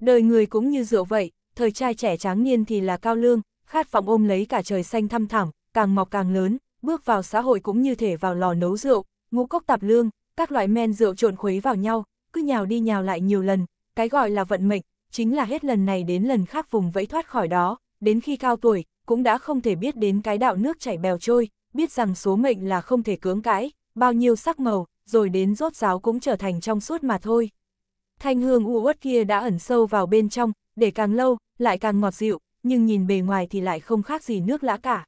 Speaker 1: Đời người cũng như rượu vậy, thời trai trẻ tráng niên thì là cao lương, khát vọng ôm lấy cả trời xanh thăm thẳm, càng mọc càng lớn, bước vào xã hội cũng như thể vào lò nấu rượu, ngũ cốc tạp lương, các loại men rượu trộn khuấy vào nhau, cứ nhào đi nhào lại nhiều lần, cái gọi là vận mệnh, chính là hết lần này đến lần khác vùng vẫy thoát khỏi đó, đến khi cao tuổi, cũng đã không thể biết đến cái đạo nước chảy bèo trôi, biết rằng số mệnh là không thể cưỡng cãi, bao nhiêu sắc màu, rồi đến rốt ráo cũng trở thành trong suốt mà thôi. Thanh hương u uất kia đã ẩn sâu vào bên trong, để càng lâu, lại càng ngọt dịu, nhưng nhìn bề ngoài thì lại không khác gì nước lã cả.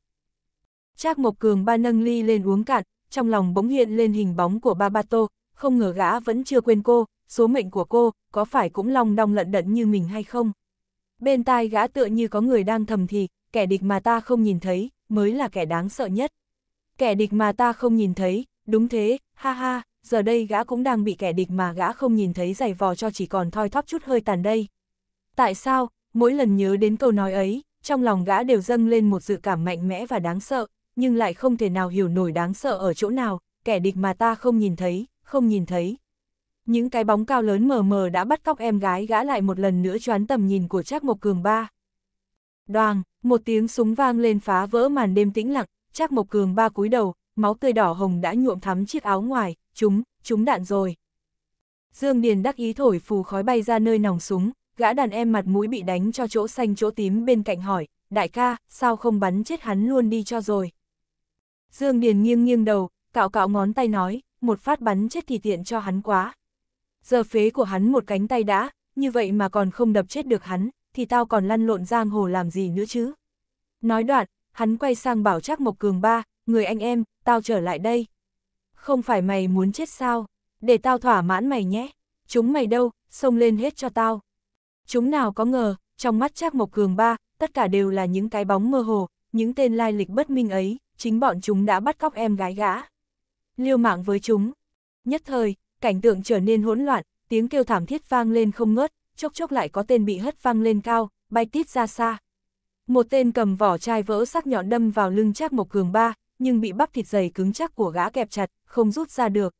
Speaker 1: Trác Mộc Cường ba nâng ly lên uống cạn, trong lòng bỗng hiện lên hình bóng của Babato, không ngờ gã vẫn chưa quên cô, số mệnh của cô, có phải cũng long đong lận đận như mình hay không? Bên tai gã tựa như có người đang thầm thì, kẻ địch mà ta không nhìn thấy, mới là kẻ đáng sợ nhất. Kẻ địch mà ta không nhìn thấy, đúng thế, ha ha, giờ đây gã cũng đang bị kẻ địch mà gã không nhìn thấy giày vò cho chỉ còn thoi thóp chút hơi tàn đây. Tại sao, mỗi lần nhớ đến câu nói ấy, trong lòng gã đều dâng lên một dự cảm mạnh mẽ và đáng sợ, nhưng lại không thể nào hiểu nổi đáng sợ ở chỗ nào, kẻ địch mà ta không nhìn thấy, không nhìn thấy. Những cái bóng cao lớn mờ mờ đã bắt cóc em gái gã lại một lần nữa choán tầm nhìn của Trác Mộc Cường ba. Đoàng, một tiếng súng vang lên phá vỡ màn đêm tĩnh lặng, Trác Mộc Cường ba cúi đầu, máu tươi đỏ hồng đã nhuộm thắm chiếc áo ngoài, chúng, chúng đạn rồi. Dương Điền đắc ý thổi phù khói bay ra nơi nòng súng, gã đàn em mặt mũi bị đánh cho chỗ xanh chỗ tím bên cạnh hỏi, đại ca, sao không bắn chết hắn luôn đi cho rồi. Dương Điền nghiêng nghiêng đầu, cạo cạo ngón tay nói, một phát bắn chết thì tiện cho hắn quá. Giờ phế của hắn một cánh tay đã, như vậy mà còn không đập chết được hắn, thì tao còn lăn lộn giang hồ làm gì nữa chứ. Nói đoạn, hắn quay sang bảo chắc Mộc Cường ba, người anh em, tao trở lại đây. Không phải mày muốn chết sao, để tao thỏa mãn mày nhé, chúng mày đâu, xông lên hết cho tao. Chúng nào có ngờ, trong mắt chắc Mộc Cường ba, tất cả đều là những cái bóng mơ hồ, những tên lai lịch bất minh ấy, chính bọn chúng đã bắt cóc em gái gã. Liêu mạng với chúng. Nhất thời, cảnh tượng trở nên hỗn loạn, tiếng kêu thảm thiết vang lên không ngớt, chốc chốc lại có tên bị hất vang lên cao, bay tít ra xa. Một tên cầm vỏ chai vỡ sắc nhọn đâm vào lưng Trác Mộc Cường ba, nhưng bị bắp thịt dày cứng chắc của gã kẹp chặt, không rút ra được.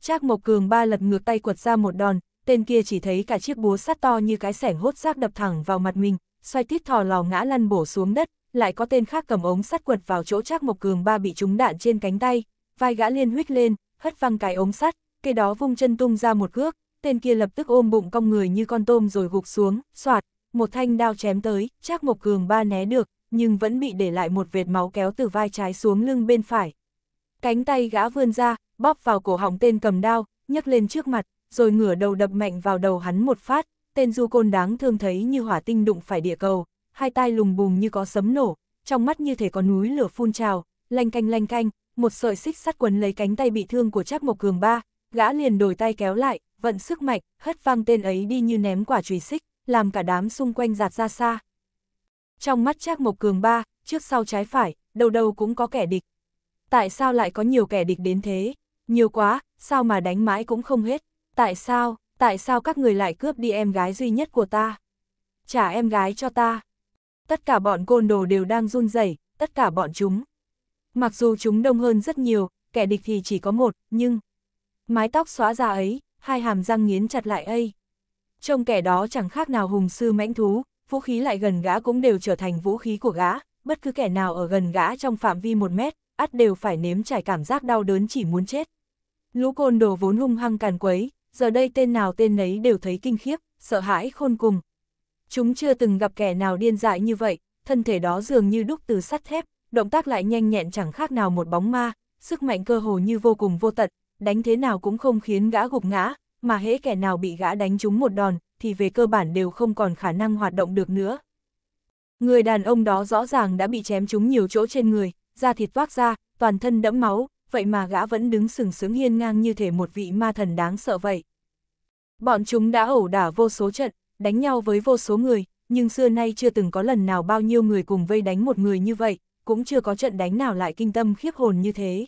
Speaker 1: Trác Mộc Cường ba lật ngược tay quật ra một đòn, tên kia chỉ thấy cả chiếc búa sắt to như cái sẻng hốt rác đập thẳng vào mặt mình, xoay tít thò lò ngã lăn bổ xuống đất, lại có tên khác cầm ống sắt quật vào chỗ Trác Mộc Cường ba bị trúng đạn trên cánh tay, vai gã liên huýt lên, hất văng cái ống sắt, cây đó vung chân tung ra một cước, tên kia lập tức ôm bụng cong người như con tôm rồi gục xuống, xoạt, một thanh đao chém tới, Trác Mộc Cường ba né được, nhưng vẫn bị để lại một vệt máu kéo từ vai trái xuống lưng bên phải. Cánh tay gã vươn ra, bóp vào cổ họng tên cầm đao, nhấc lên trước mặt, rồi ngửa đầu đập mạnh vào đầu hắn một phát, tên du côn đáng thương thấy như hỏa tinh đụng phải địa cầu, hai tai lùng bùng như có sấm nổ, trong mắt như thể có núi lửa phun trào, lanh canh lanh canh, một sợi xích sắt quấn lấy cánh tay bị thương của Trác Mộc Cường ba, gã liền đổi tay kéo lại, vận sức mạnh, hất vang tên ấy đi như ném quả chùy xích, làm cả đám xung quanh giạt ra xa. Trong mắt Trác Mộc Cường ba, trước sau trái phải, đầu đầu cũng có kẻ địch. Tại sao lại có nhiều kẻ địch đến thế? Nhiều quá, sao mà đánh mãi cũng không hết? Tại sao, tại sao các người lại cướp đi em gái duy nhất của ta? Trả em gái cho ta, tất cả bọn côn đồ đều đang run rẩy, tất cả bọn chúng. Mặc dù chúng đông hơn rất nhiều, kẻ địch thì chỉ có một, nhưng... Mái tóc xóa ra ấy, hai hàm răng nghiến chặt lại ấy. Trông kẻ đó chẳng khác nào hùng sư mãnh thú, vũ khí lại gần gã cũng đều trở thành vũ khí của gã, bất cứ kẻ nào ở gần gã trong phạm vi một mét, ắt đều phải nếm trải cảm giác đau đớn chỉ muốn chết. Lũ côn đồ vốn hung hăng càn quấy, giờ đây tên nào tên nấy đều thấy kinh khiếp, sợ hãi khôn cùng, Chúng chưa từng gặp kẻ nào điên dại như vậy, thân thể đó dường như đúc từ sắt thép, động tác lại nhanh nhẹn chẳng khác nào một bóng ma, sức mạnh cơ hồ như vô cùng vô tận, đánh thế nào cũng không khiến gã gục ngã, mà hễ kẻ nào bị gã đánh trúng một đòn, thì về cơ bản đều không còn khả năng hoạt động được nữa. Người đàn ông đó rõ ràng đã bị chém trúng nhiều chỗ trên người, da thịt toát ra, toàn thân đẫm máu, vậy mà gã vẫn đứng sừng sướng hiên ngang như thể một vị ma thần đáng sợ vậy. Bọn chúng đã ẩu đả vô số trận, đánh nhau với vô số người, nhưng xưa nay chưa từng có lần nào bao nhiêu người cùng vây đánh một người như vậy, cũng chưa có trận đánh nào lại kinh tâm khiếp hồn như thế.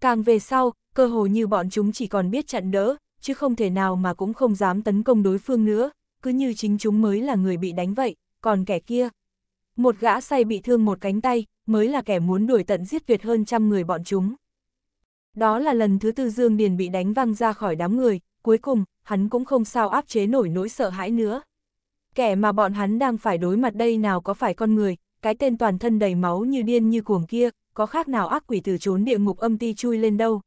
Speaker 1: Càng về sau, cơ hồ như bọn chúng chỉ còn biết chặn đỡ, chứ không thể nào mà cũng không dám tấn công đối phương nữa, cứ như chính chúng mới là người bị đánh vậy, còn kẻ kia. Một gã say bị thương một cánh tay, mới là kẻ muốn đuổi tận giết tuyệt hơn trăm người bọn chúng. Đó là lần thứ tư Dương Điền bị đánh văng ra khỏi đám người, cuối cùng, hắn cũng không sao áp chế nổi nỗi sợ hãi nữa. Kẻ mà bọn hắn đang phải đối mặt đây nào có phải con người, cái tên toàn thân đầy máu như điên như cuồng kia, có khác nào ác quỷ từ trốn địa ngục âm ti chui lên đâu.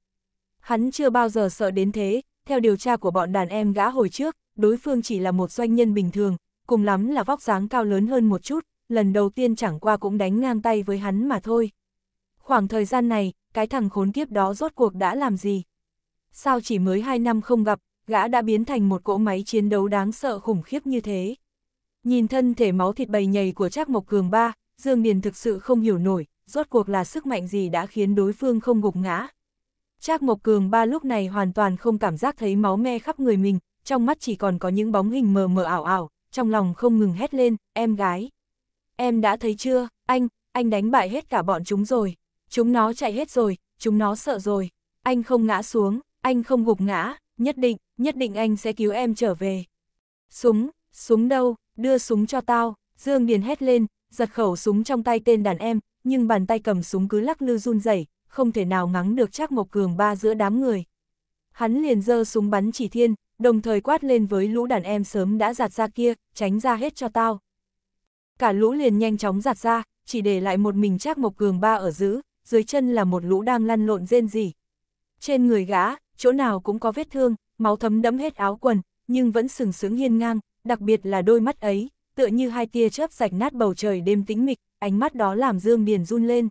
Speaker 1: Hắn chưa bao giờ sợ đến thế, theo điều tra của bọn đàn em gã hồi trước, đối phương chỉ là một doanh nhân bình thường, cùng lắm là vóc dáng cao lớn hơn một chút, lần đầu tiên chẳng qua cũng đánh ngang tay với hắn mà thôi. Khoảng thời gian này, cái thằng khốn kiếp đó rốt cuộc đã làm gì? Sao chỉ mới hai năm không gặp, gã đã biến thành một cỗ máy chiến đấu đáng sợ khủng khiếp như thế. Nhìn thân thể máu thịt bầy nhầy của Trác Mộc Cường ba, Dương Điền thực sự không hiểu nổi, rốt cuộc là sức mạnh gì đã khiến đối phương không gục ngã. Trác Mộc Cường ba lúc này hoàn toàn không cảm giác thấy máu me khắp người mình, trong mắt chỉ còn có những bóng hình mờ mờ ảo ảo, trong lòng không ngừng hét lên, em gái. Em đã thấy chưa, anh, anh đánh bại hết cả bọn chúng rồi. Chúng nó chạy hết rồi, chúng nó sợ rồi. Anh không ngã xuống, anh không gục ngã, nhất định, nhất định anh sẽ cứu em trở về. Súng, súng đâu, đưa súng cho tao, Dương Điền hét lên, giật khẩu súng trong tay tên đàn em, nhưng bàn tay cầm súng cứ lắc lư run rẩy, không thể nào ngắng được chắc Mộc Cường ba giữa đám người. Hắn liền giơ súng bắn chỉ thiên, đồng thời quát lên với lũ đàn em sớm đã giạt ra kia, tránh ra hết cho tao. Cả lũ liền nhanh chóng giạt ra, chỉ để lại một mình chắc Mộc Cường ba ở giữ, dưới chân là một lũ đang lăn lộn rên rỉ. Trên người gã, chỗ nào cũng có vết thương, máu thấm đẫm hết áo quần, nhưng vẫn sừng sướng hiên ngang, đặc biệt là đôi mắt ấy, tựa như hai tia chớp rạch nát bầu trời đêm tĩnh mịch, ánh mắt đó làm Dương Điền run lên.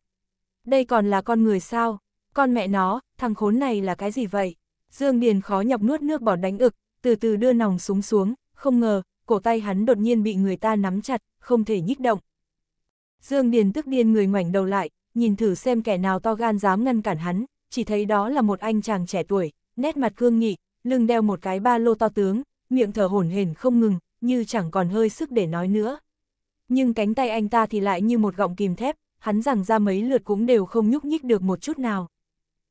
Speaker 1: Đây còn là con người sao? Con mẹ nó, thằng khốn này là cái gì vậy? Dương Điền khó nhọc nuốt nước bọt đánh ực, từ từ đưa nòng súng xuống, không ngờ, cổ tay hắn đột nhiên bị người ta nắm chặt, không thể nhích động. Dương Điền tức điên người ngoảnh đầu lại, nhìn thử xem kẻ nào to gan dám ngăn cản hắn, chỉ thấy đó là một anh chàng trẻ tuổi, nét mặt cương nghị, lưng đeo một cái ba lô to tướng, miệng thở hổn hển không ngừng, như chẳng còn hơi sức để nói nữa. Nhưng cánh tay anh ta thì lại như một gọng kìm thép, hắn rằng ra mấy lượt cũng đều không nhúc nhích được một chút nào.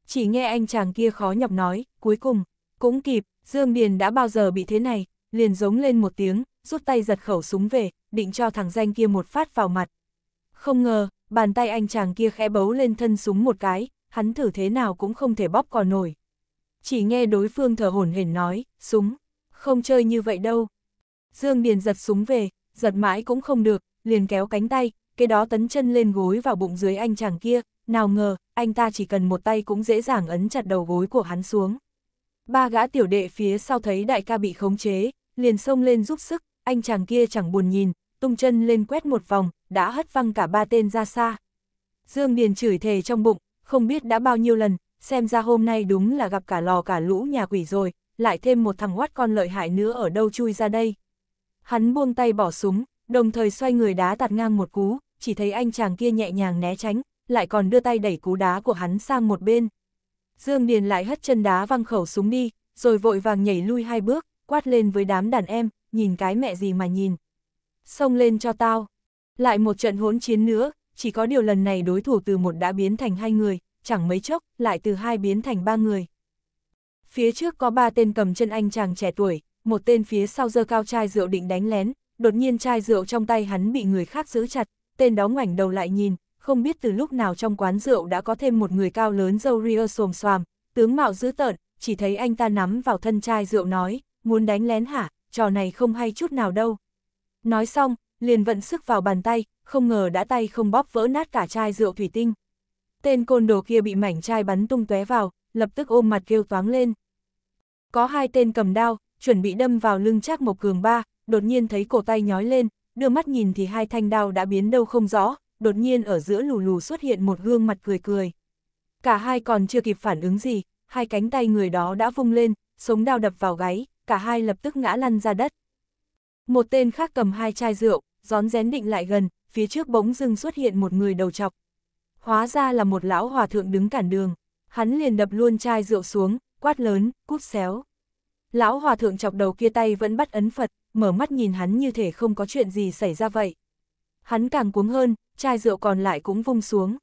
Speaker 1: Chỉ nghe anh chàng kia khó nhọc nói, cuối cùng, cũng kịp, Dương Điền đã bao giờ bị thế này, liền giống lên một tiếng, rút tay giật khẩu súng về, định cho thằng danh kia một phát vào mặt. Không ngờ, bàn tay anh chàng kia khẽ bấu lên thân súng một cái, hắn thử thế nào cũng không thể bóp cò nổi chỉ nghe đối phương thở hổn hển nói, súng, không chơi như vậy đâu. Dương Điền giật súng về, giật mãi cũng không được, liền kéo cánh tay, cái đó tấn chân lên gối vào bụng dưới anh chàng kia, nào ngờ, anh ta chỉ cần một tay cũng dễ dàng ấn chặt đầu gối của hắn xuống. Ba gã tiểu đệ phía sau thấy đại ca bị khống chế, liền xông lên giúp sức, anh chàng kia chẳng buồn nhìn, tung chân lên quét một vòng, đã hất văng cả ba tên ra xa. Dương Điền chửi thề trong bụng, không biết đã bao nhiêu lần, xem ra hôm nay đúng là gặp cả lò cả lũ nhà quỷ rồi, lại thêm một thằng quát con lợi hại nữa ở đâu chui ra đây. Hắn buông tay bỏ súng, đồng thời xoay người đá tạt ngang một cú, chỉ thấy anh chàng kia nhẹ nhàng né tránh, lại còn đưa tay đẩy cú đá của hắn sang một bên. Dương Điền lại hất chân đá văng khẩu súng đi, rồi vội vàng nhảy lui hai bước, quát lên với đám đàn em, nhìn cái mẹ gì mà nhìn. Xông lên cho tao. Lại một trận hỗn chiến nữa, chỉ có điều lần này đối thủ từ một đã biến thành hai người, chẳng mấy chốc, lại từ hai biến thành ba người. Phía trước có ba tên cầm chân anh chàng trẻ tuổi, một tên phía sau giơ cao chai rượu định đánh lén, đột nhiên chai rượu trong tay hắn bị người khác giữ chặt, tên đó ngoảnh đầu lại nhìn, không biết từ lúc nào trong quán rượu đã có thêm một người cao lớn dâu ria xồm xoàm, tướng mạo dữ tợn, chỉ thấy anh ta nắm vào thân chai rượu nói, muốn đánh lén hả, trò này không hay chút nào đâu. Nói xong, liền vận sức vào bàn tay, không ngờ đã tay không bóp vỡ nát cả chai rượu thủy tinh tên côn đồ kia bị mảnh chai bắn tung tóe vào, lập tức ôm mặt kêu toáng lên. Có hai tên cầm đao, chuẩn bị đâm vào lưng Trác một Cường ba, đột nhiên thấy cổ tay nhói lên, đưa mắt nhìn thì hai thanh đao đã biến đâu không rõ, đột nhiên ở giữa lù lù xuất hiện một gương mặt cười cười. Cả hai còn chưa kịp phản ứng gì, hai cánh tay người đó đã vung lên, sống đao đập vào gáy, cả hai lập tức ngã lăn ra đất. Một tên khác cầm hai chai rượu, gión rén định lại gần, phía trước bỗng dưng xuất hiện một người đầu chọc, hóa ra là một lão hòa thượng đứng cản đường, hắn liền đập luôn chai rượu xuống, quát lớn, cút xéo. Lão hòa thượng chọc đầu kia tay vẫn bắt ấn Phật, mở mắt nhìn hắn như thể không có chuyện gì xảy ra vậy. Hắn càng cuống hơn, chai rượu còn lại cũng vung xuống.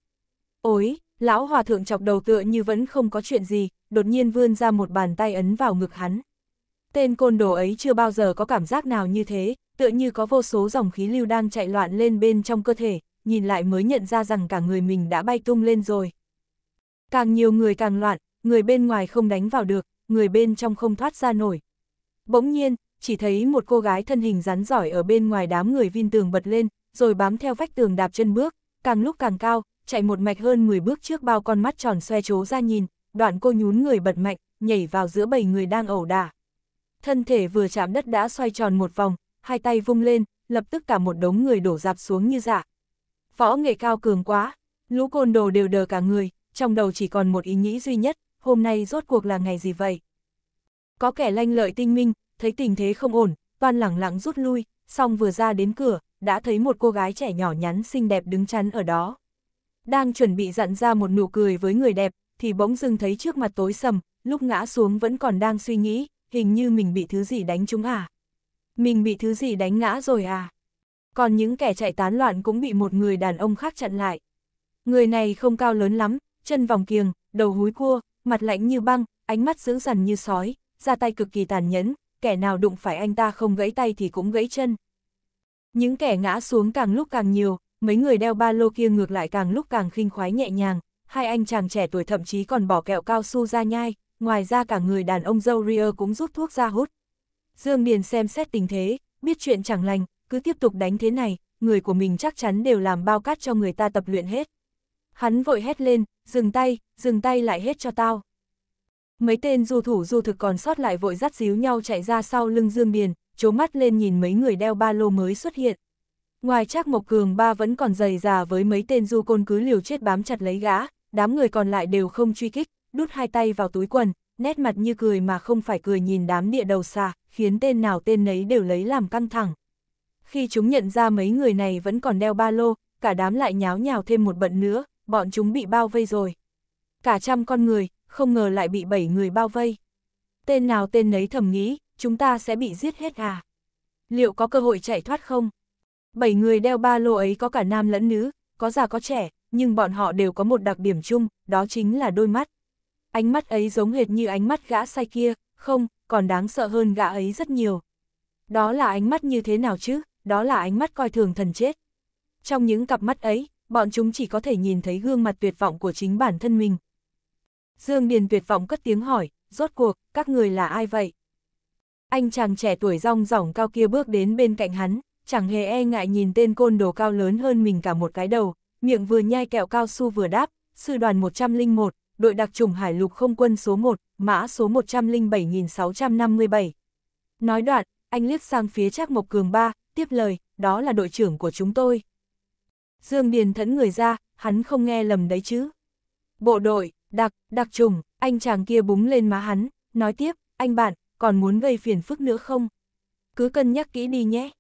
Speaker 1: Ôi, lão hòa thượng chọc đầu tựa như vẫn không có chuyện gì, đột nhiên vươn ra một bàn tay ấn vào ngực hắn. Tên côn đồ ấy chưa bao giờ có cảm giác nào như thế, tựa như có vô số dòng khí lưu đang chạy loạn lên bên trong cơ thể, nhìn lại mới nhận ra rằng cả người mình đã bay tung lên rồi. Càng nhiều người càng loạn, người bên ngoài không đánh vào được, người bên trong không thoát ra nổi. Bỗng nhiên, chỉ thấy một cô gái thân hình rắn giỏi ở bên ngoài đám người vin tường bật lên, rồi bám theo vách tường đạp chân bước, càng lúc càng cao, chạy một mạch hơn 10 bước trước bao con mắt tròn xoe chố ra nhìn, đoạn cô nhún người bật mạnh, nhảy vào giữa bầy người đang ẩu đả. Thân thể vừa chạm đất đã xoay tròn một vòng, hai tay vung lên, lập tức cả một đống người đổ dạp xuống như dạ võ nghệ cao cường quá, lũ côn đồ đều đờ cả người, trong đầu chỉ còn một ý nghĩ duy nhất, hôm nay rốt cuộc là ngày gì vậy? Có kẻ lanh lợi tinh minh, thấy tình thế không ổn, toan lẳng lặng rút lui, xong vừa ra đến cửa, đã thấy một cô gái trẻ nhỏ nhắn xinh đẹp đứng chắn ở đó. Đang chuẩn bị dặn ra một nụ cười với người đẹp, thì bỗng dưng thấy trước mặt tối sầm, lúc ngã xuống vẫn còn đang suy nghĩ, hình như mình bị thứ gì đánh trúng à? Mình bị thứ gì đánh ngã rồi à? Còn những kẻ chạy tán loạn cũng bị một người đàn ông khác chặn lại. Người này không cao lớn lắm, chân vòng kiềng, đầu húi cua, mặt lạnh như băng, ánh mắt dữ dằn như sói, ra tay cực kỳ tàn nhẫn, kẻ nào đụng phải anh ta không gãy tay thì cũng gãy chân. Những kẻ ngã xuống càng lúc càng nhiều, mấy người đeo ba lô kia ngược lại càng lúc càng khinh khoái nhẹ nhàng, hai anh chàng trẻ tuổi thậm chí còn bỏ kẹo cao su ra nhai, ngoài ra cả người đàn ông dâu ria cũng rút thuốc ra hút. Dương Điền xem xét tình thế, biết chuyện chẳng lành, cứ tiếp tục đánh thế này, người của mình chắc chắn đều làm bao cát cho người ta tập luyện hết. Hắn vội hét lên, dừng tay, dừng tay lại hết cho tao. Mấy tên du thủ du thực còn sót lại vội dắt díu nhau chạy ra sau lưng Dương Điền, chố mắt lên nhìn mấy người đeo ba lô mới xuất hiện. Ngoài chắc Mộc Cường ba vẫn còn dày già với mấy tên du côn cứ liều chết bám chặt lấy gã, đám người còn lại đều không truy kích, đút hai tay vào túi quần, nét mặt như cười mà không phải cười nhìn đám địa đầu xa, khiến tên nào tên nấy đều lấy làm căng thẳng. Khi chúng nhận ra mấy người này vẫn còn đeo ba lô, cả đám lại nháo nhào thêm một bận nữa, bọn chúng bị bao vây rồi. Cả trăm con người, không ngờ lại bị bảy người bao vây. Tên nào tên nấy thầm nghĩ, chúng ta sẽ bị giết hết à? Liệu có cơ hội chạy thoát không? Bảy người đeo ba lô ấy có cả nam lẫn nữ, có già có trẻ, nhưng bọn họ đều có một đặc điểm chung, đó chính là đôi mắt. Ánh mắt ấy giống hệt như ánh mắt gã say kia, không, còn đáng sợ hơn gã ấy rất nhiều. Đó là ánh mắt như thế nào chứ? đó là ánh mắt coi thường thần chết. Trong những cặp mắt ấy, bọn chúng chỉ có thể nhìn thấy gương mặt tuyệt vọng của chính bản thân mình. Dương Điền tuyệt vọng cất tiếng hỏi, rốt cuộc, các người là ai vậy? Anh chàng trẻ tuổi rong rỏng cao kia bước đến bên cạnh hắn, chẳng hề e ngại nhìn tên côn đồ cao lớn hơn mình cả một cái đầu, miệng vừa nhai kẹo cao su vừa đáp, sư đoàn 101, đội đặc chủng hải lục không quân số 1, mã số 107.657. Nói đoạn, anh liếc sang phía Trác Mộc Cường ba, tiếp lời, đó là đội trưởng của chúng tôi. Dương Điền thẫn người ra, hắn không nghe lầm đấy chứ. Bộ đội, đặc, đặc trùng, anh chàng kia búng lên má hắn, nói tiếp, anh bạn, còn muốn gây phiền phức nữa không? Cứ cân nhắc kỹ đi nhé.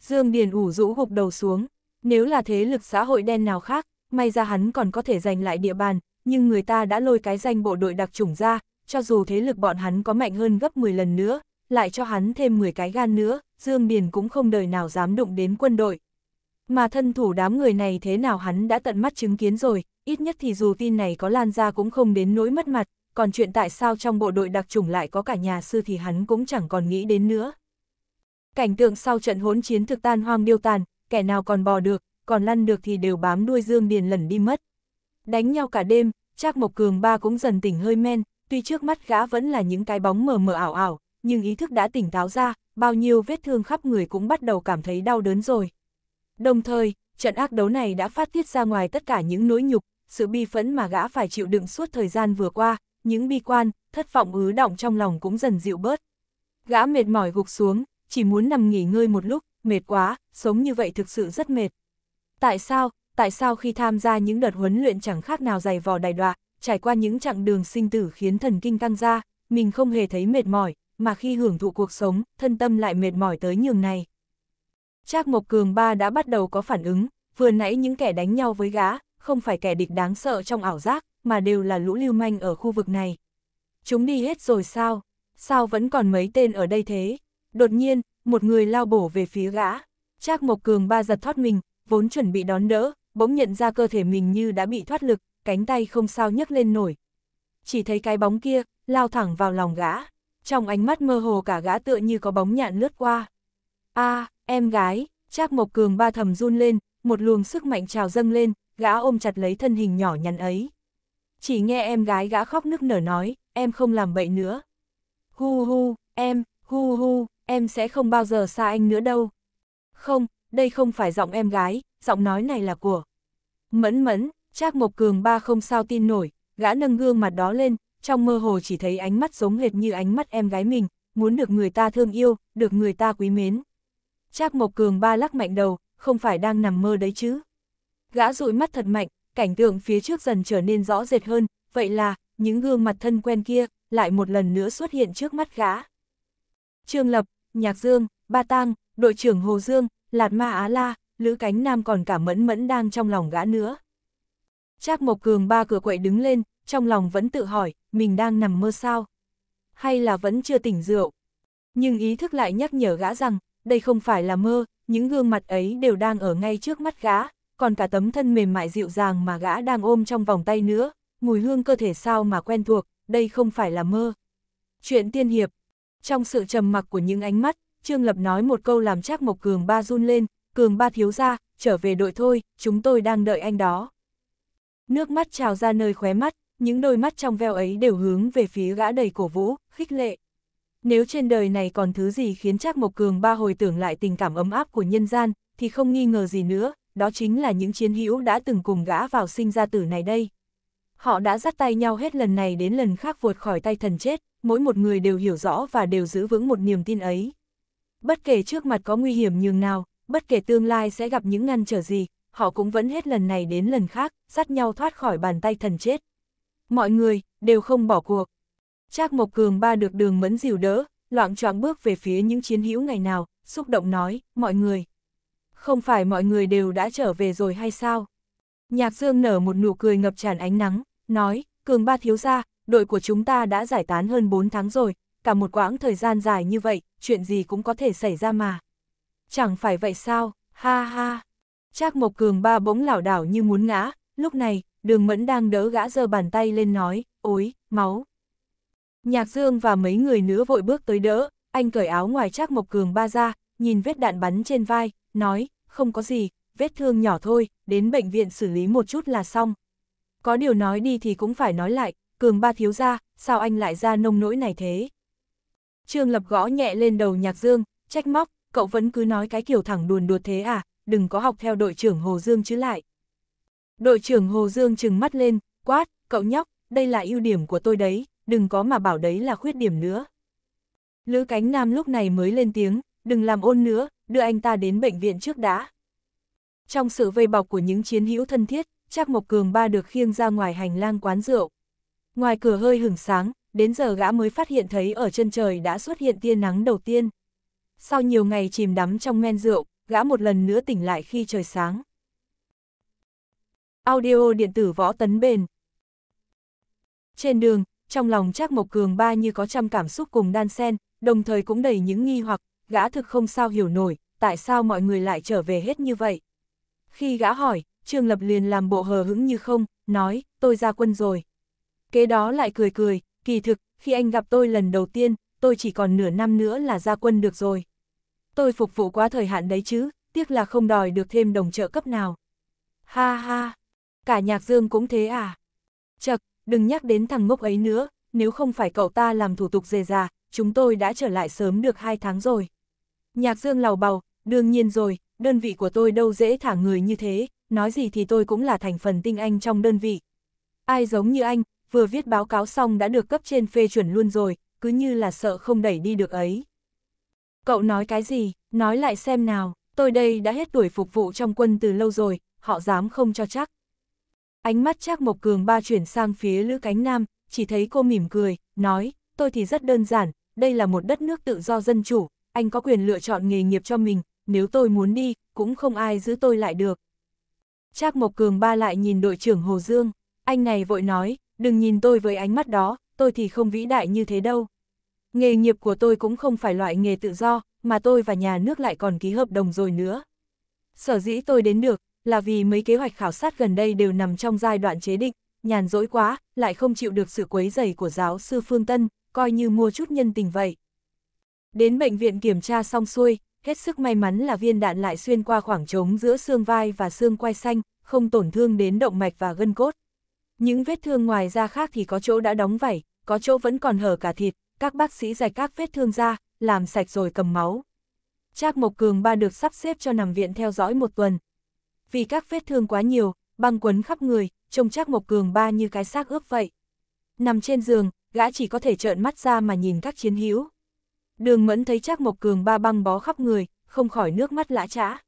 Speaker 1: Dương Điền ủ rũ gục đầu xuống, nếu là thế lực xã hội đen nào khác, may ra hắn còn có thể giành lại địa bàn, nhưng người ta đã lôi cái danh bộ đội đặc chủng ra, cho dù thế lực bọn hắn có mạnh hơn gấp 10 lần nữa, lại cho hắn thêm 10 cái gan nữa, Dương Điền cũng không đời nào dám đụng đến quân đội. Mà thân thủ đám người này thế nào hắn đã tận mắt chứng kiến rồi, ít nhất thì dù tin này có lan ra cũng không đến nỗi mất mặt, còn chuyện tại sao trong bộ đội đặc chủng lại có cả nhà sư thì hắn cũng chẳng còn nghĩ đến nữa. Cảnh tượng sau trận hỗn chiến thực tan hoang điêu tàn, kẻ nào còn bò được, còn lăn được thì đều bám đuôi Dương Điền lẩn đi mất. Đánh nhau cả đêm, Trác Mộc Cường ba cũng dần tỉnh hơi men, tuy trước mắt gã vẫn là những cái bóng mờ mờ ảo ảo, nhưng ý thức đã tỉnh táo ra, bao nhiêu vết thương khắp người cũng bắt đầu cảm thấy đau đớn rồi. Đồng thời, trận ác đấu này đã phát tiết ra ngoài tất cả những nỗi nhục, sự bi phẫn mà gã phải chịu đựng suốt thời gian vừa qua, những bi quan, thất vọng ứ động trong lòng cũng dần dịu bớt. Gã mệt mỏi gục xuống, chỉ muốn nằm nghỉ ngơi một lúc, mệt quá, sống như vậy thực sự rất mệt. Tại sao, tại sao khi tham gia những đợt huấn luyện chẳng khác nào dày vò đài đoạ, trải qua những chặng đường sinh tử khiến thần kinh căng ra, mình không hề thấy mệt mỏi, mà khi hưởng thụ cuộc sống, thân tâm lại mệt mỏi tới nhường này. Trác Mộc Cường ba đã bắt đầu có phản ứng, vừa nãy những kẻ đánh nhau với gã, không phải kẻ địch đáng sợ trong ảo giác, mà đều là lũ lưu manh ở khu vực này. Chúng đi hết rồi sao? Sao vẫn còn mấy tên ở đây thế? Đột nhiên, một người lao bổ về phía gã. Trác Mộc Cường ba giật thoát mình, vốn chuẩn bị đón đỡ, bỗng nhận ra cơ thể mình như đã bị thoát lực, cánh tay không sao nhấc lên nổi. Chỉ thấy cái bóng kia, lao thẳng vào lòng gã trong ánh mắt mơ hồ cả gã tựa như có bóng nhạn lướt qua. a em gái, Trác Mộc Cường ba thầm run lên, một luồng sức mạnh trào dâng lên, gã ôm chặt lấy thân hình nhỏ nhắn ấy. Chỉ nghe em gái gã khóc nức nở nói, em không làm bậy nữa. Hu hu, em, hu hu, em sẽ không bao giờ xa anh nữa đâu. Không, đây không phải giọng em gái, giọng nói này là của. Mẫn mẫn, Trác Mộc Cường ba không sao tin nổi, gã nâng gương mặt đó lên, trong mơ hồ chỉ thấy ánh mắt giống hệt như ánh mắt em gái mình, muốn được người ta thương yêu, được người ta quý mến. Trác Mộc Cường ba lắc mạnh đầu, không phải đang nằm mơ đấy chứ. Gã dụi mắt thật mạnh, cảnh tượng phía trước dần trở nên rõ rệt hơn, vậy là, những gương mặt thân quen kia, lại một lần nữa xuất hiện trước mắt gã. Trương Lập, Nhạc Dương, Ba Tang, đội trưởng Hồ Dương, Lạt Ma Á La, Lữ Cánh Nam còn cả mẫn mẫn đang trong lòng gã nữa. Trác Mộc Cường ba cửa quậy đứng lên, trong lòng vẫn tự hỏi, mình đang nằm mơ sao? Hay là vẫn chưa tỉnh rượu? Nhưng ý thức lại nhắc nhở gã rằng, đây không phải là mơ, những gương mặt ấy đều đang ở ngay trước mắt gã, còn cả tấm thân mềm mại dịu dàng mà gã đang ôm trong vòng tay nữa, mùi hương cơ thể sao mà quen thuộc, đây không phải là mơ. Chuyện tiên hiệp Trong sự trầm mặc của những ánh mắt, Trương Lập nói một câu làm chắc Mộc Cường Ba run lên, Cường Ba thiếu ra, trở về đội thôi, chúng tôi đang đợi anh đó. Nước mắt trào ra nơi khóe mắt, những đôi mắt trong veo ấy đều hướng về phía gã đầy cổ vũ, khích lệ. Nếu trên đời này còn thứ gì khiến Trác Mộc Cường ba hồi tưởng lại tình cảm ấm áp của nhân gian, thì không nghi ngờ gì nữa, đó chính là những chiến hữu đã từng cùng gã vào sinh ra tử này đây. Họ đã dắt tay nhau hết lần này đến lần khác vượt khỏi tay thần chết, mỗi một người đều hiểu rõ và đều giữ vững một niềm tin ấy. Bất kể trước mặt có nguy hiểm nhường nào, bất kể tương lai sẽ gặp những ngăn trở gì, họ cũng vẫn hết lần này đến lần khác, dắt nhau thoát khỏi bàn tay thần chết mọi người, đều không bỏ cuộc. Trác Mộc Cường ba được đường mẫn dìu đỡ, loạn choạng bước về phía những chiến hữu ngày nào, xúc động nói, mọi người. Không phải mọi người đều đã trở về rồi hay sao? Nhạc Dương nở một nụ cười ngập tràn ánh nắng, nói, Cường ba thiếu gia, đội của chúng ta đã giải tán hơn 4 tháng rồi, cả một quãng thời gian dài như vậy, chuyện gì cũng có thể xảy ra mà. Chẳng phải vậy sao, ha ha. Trác Mộc Cường ba bỗng lảo đảo như muốn ngã, lúc này, đường mẫn đang đỡ gã giơ bàn tay lên nói, ối, máu. Nhạc Dương và mấy người nữa vội bước tới đỡ, anh cởi áo ngoài trác Mộc Cường ba ra, nhìn vết đạn bắn trên vai, nói, không có gì, vết thương nhỏ thôi, đến bệnh viện xử lý một chút là xong. Có điều nói đi thì cũng phải nói lại, Cường ba thiếu ra, sao anh lại ra nông nỗi này thế? Trương Lập gõ nhẹ lên đầu Nhạc Dương, trách móc, cậu vẫn cứ nói cái kiểu thẳng đùn đùa thế à, đừng có học theo đội trưởng Hồ Dương chứ lại. Đội trưởng Hồ Dương trừng mắt lên, quát, cậu nhóc, đây là ưu điểm của tôi đấy, đừng có mà bảo đấy là khuyết điểm nữa. Lữ Cánh Nam lúc này mới lên tiếng, đừng làm ôn nữa, đưa anh ta đến bệnh viện trước đã. Trong sự vây bọc của những chiến hữu thân thiết, Trác Mộc Cường ba được khiêng ra ngoài hành lang quán rượu. Ngoài cửa hơi hửng sáng, đến giờ gã mới phát hiện thấy ở chân trời đã xuất hiện tia nắng đầu tiên. Sau nhiều ngày chìm đắm trong men rượu, gã một lần nữa tỉnh lại khi trời sáng. Audio điện tử võ tấn bền. Trên đường, trong lòng Trác Mộc Cường ba như có trăm cảm xúc cùng đan sen, đồng thời cũng đầy những nghi hoặc, gã thực không sao hiểu nổi, tại sao mọi người lại trở về hết như vậy. Khi gã hỏi, Trương Lập liền làm bộ hờ hững như không, nói, tôi ra quân rồi. Kế đó lại cười cười, kỳ thực, khi anh gặp tôi lần đầu tiên, tôi chỉ còn nửa năm nữa là ra quân được rồi. Tôi phục vụ quá thời hạn đấy chứ, tiếc là không đòi được thêm đồng trợ cấp nào. Ha ha, cả nhạc dương cũng thế à? Chật, đừng nhắc đến thằng ngốc ấy nữa, nếu không phải cậu ta làm thủ tục dề già, chúng tôi đã trở lại sớm được hai tháng rồi. Nhạc dương lào bào, đương nhiên rồi, đơn vị của tôi đâu dễ thả người như thế, nói gì thì tôi cũng là thành phần tinh anh trong đơn vị. Ai giống như anh, vừa viết báo cáo xong đã được cấp trên phê chuẩn luôn rồi, cứ như là sợ không đẩy đi được ấy. Cậu nói cái gì, nói lại xem nào, tôi đây đã hết tuổi phục vụ trong quân từ lâu rồi, họ dám không cho chắc. Ánh mắt Trác Mộc Cường ba chuyển sang phía Lữ Cánh Nam, chỉ thấy cô mỉm cười, nói, tôi thì rất đơn giản, đây là một đất nước tự do dân chủ, anh có quyền lựa chọn nghề nghiệp cho mình, nếu tôi muốn đi, cũng không ai giữ tôi lại được. Trác Mộc Cường ba lại nhìn đội trưởng Hồ Dương, anh này vội nói, đừng nhìn tôi với ánh mắt đó, tôi thì không vĩ đại như thế đâu. Nghề nghiệp của tôi cũng không phải loại nghề tự do, mà tôi và nhà nước lại còn ký hợp đồng rồi nữa. Sở dĩ tôi đến được, là vì mấy kế hoạch khảo sát gần đây đều nằm trong giai đoạn chế định, nhàn rỗi quá, lại không chịu được sự quấy rầy của giáo sư Phương Tân, coi như mua chút nhân tình vậy. Đến bệnh viện kiểm tra xong xuôi, hết sức may mắn là viên đạn lại xuyên qua khoảng trống giữa xương vai và xương quai xanh, không tổn thương đến động mạch và gân cốt. Những vết thương ngoài da khác thì có chỗ đã đóng vảy, có chỗ vẫn còn hở cả thịt, các bác sĩ giải các vết thương ra, làm sạch rồi cầm máu. Trác Mộc Cường ba được sắp xếp cho nằm viện theo dõi một tuần, vì các vết thương quá nhiều, băng quấn khắp người, trông chắc Mộc Cường ba như cái xác ướp vậy. Nằm trên giường, gã chỉ có thể trợn mắt ra mà nhìn các chiến hữu. Đường Mẫn thấy chắc Mộc Cường ba băng bó khắp người, không khỏi nước mắt lã chã.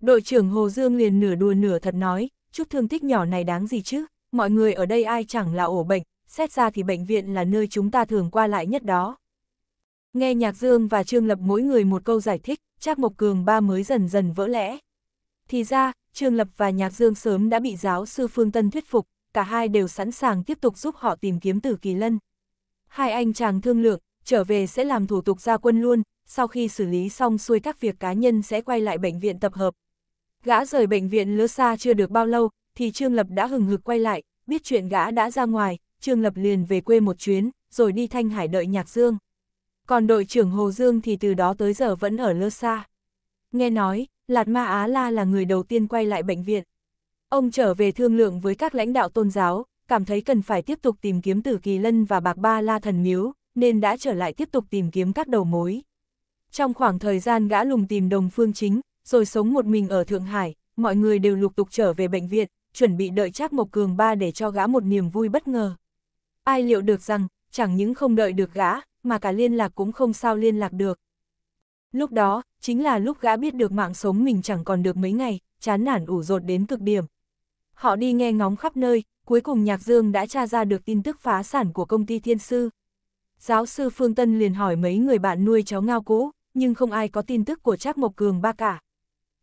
Speaker 1: Đội trưởng Hồ Dương liền nửa đùa nửa thật nói, chút thương tích nhỏ này đáng gì chứ, mọi người ở đây ai chẳng là ổ bệnh, xét ra thì bệnh viện là nơi chúng ta thường qua lại nhất đó. Nghe Nhạc Dương và Trương Lập mỗi người một câu giải thích, chắc Mộc Cường ba mới dần dần vỡ lẽ. Thì ra, Trương Lập và Nhạc Dương sớm đã bị giáo sư Phương Tân thuyết phục, cả hai đều sẵn sàng tiếp tục giúp họ tìm kiếm Tử Kỳ Lân. Hai anh chàng thương lượng, trở về sẽ làm thủ tục ra quân luôn, sau khi xử lý xong xuôi các việc cá nhân sẽ quay lại bệnh viện tập hợp. Gã rời bệnh viện lứa xa chưa được bao lâu, thì Trương Lập đã hừng hực quay lại, biết chuyện gã đã ra ngoài, Trương Lập liền về quê một chuyến, rồi đi Thanh Hải đợi Nhạc Dương. Còn đội trưởng Hồ Dương thì từ đó tới giờ vẫn ở lơ xa. Nghe nói, Lạt Ma Á La là người đầu tiên quay lại bệnh viện. Ông trở về thương lượng với các lãnh đạo tôn giáo, cảm thấy cần phải tiếp tục tìm kiếm Tử Kỳ Lân và Bạc Ba La Thần Miếu, nên đã trở lại tiếp tục tìm kiếm các đầu mối. Trong khoảng thời gian gã lùng tìm đồng phương chính, rồi sống một mình ở Thượng Hải, mọi người đều lục tục trở về bệnh viện, chuẩn bị đợi Trác Mộc Cường ba để cho gã một niềm vui bất ngờ. Ai liệu được rằng, chẳng những không đợi được gã, mà cả liên lạc cũng không sao liên lạc được. Lúc đó, chính là lúc gã biết được mạng sống mình chẳng còn được mấy ngày, chán nản ủ rột đến cực điểm. Họ đi nghe ngóng khắp nơi, cuối cùng Nhạc Dương đã tra ra được tin tức phá sản của công ty thiên sư. Giáo sư Phương Tân liền hỏi mấy người bạn nuôi chó ngao cũ, nhưng không ai có tin tức của Trác Mộc Cường ba cả.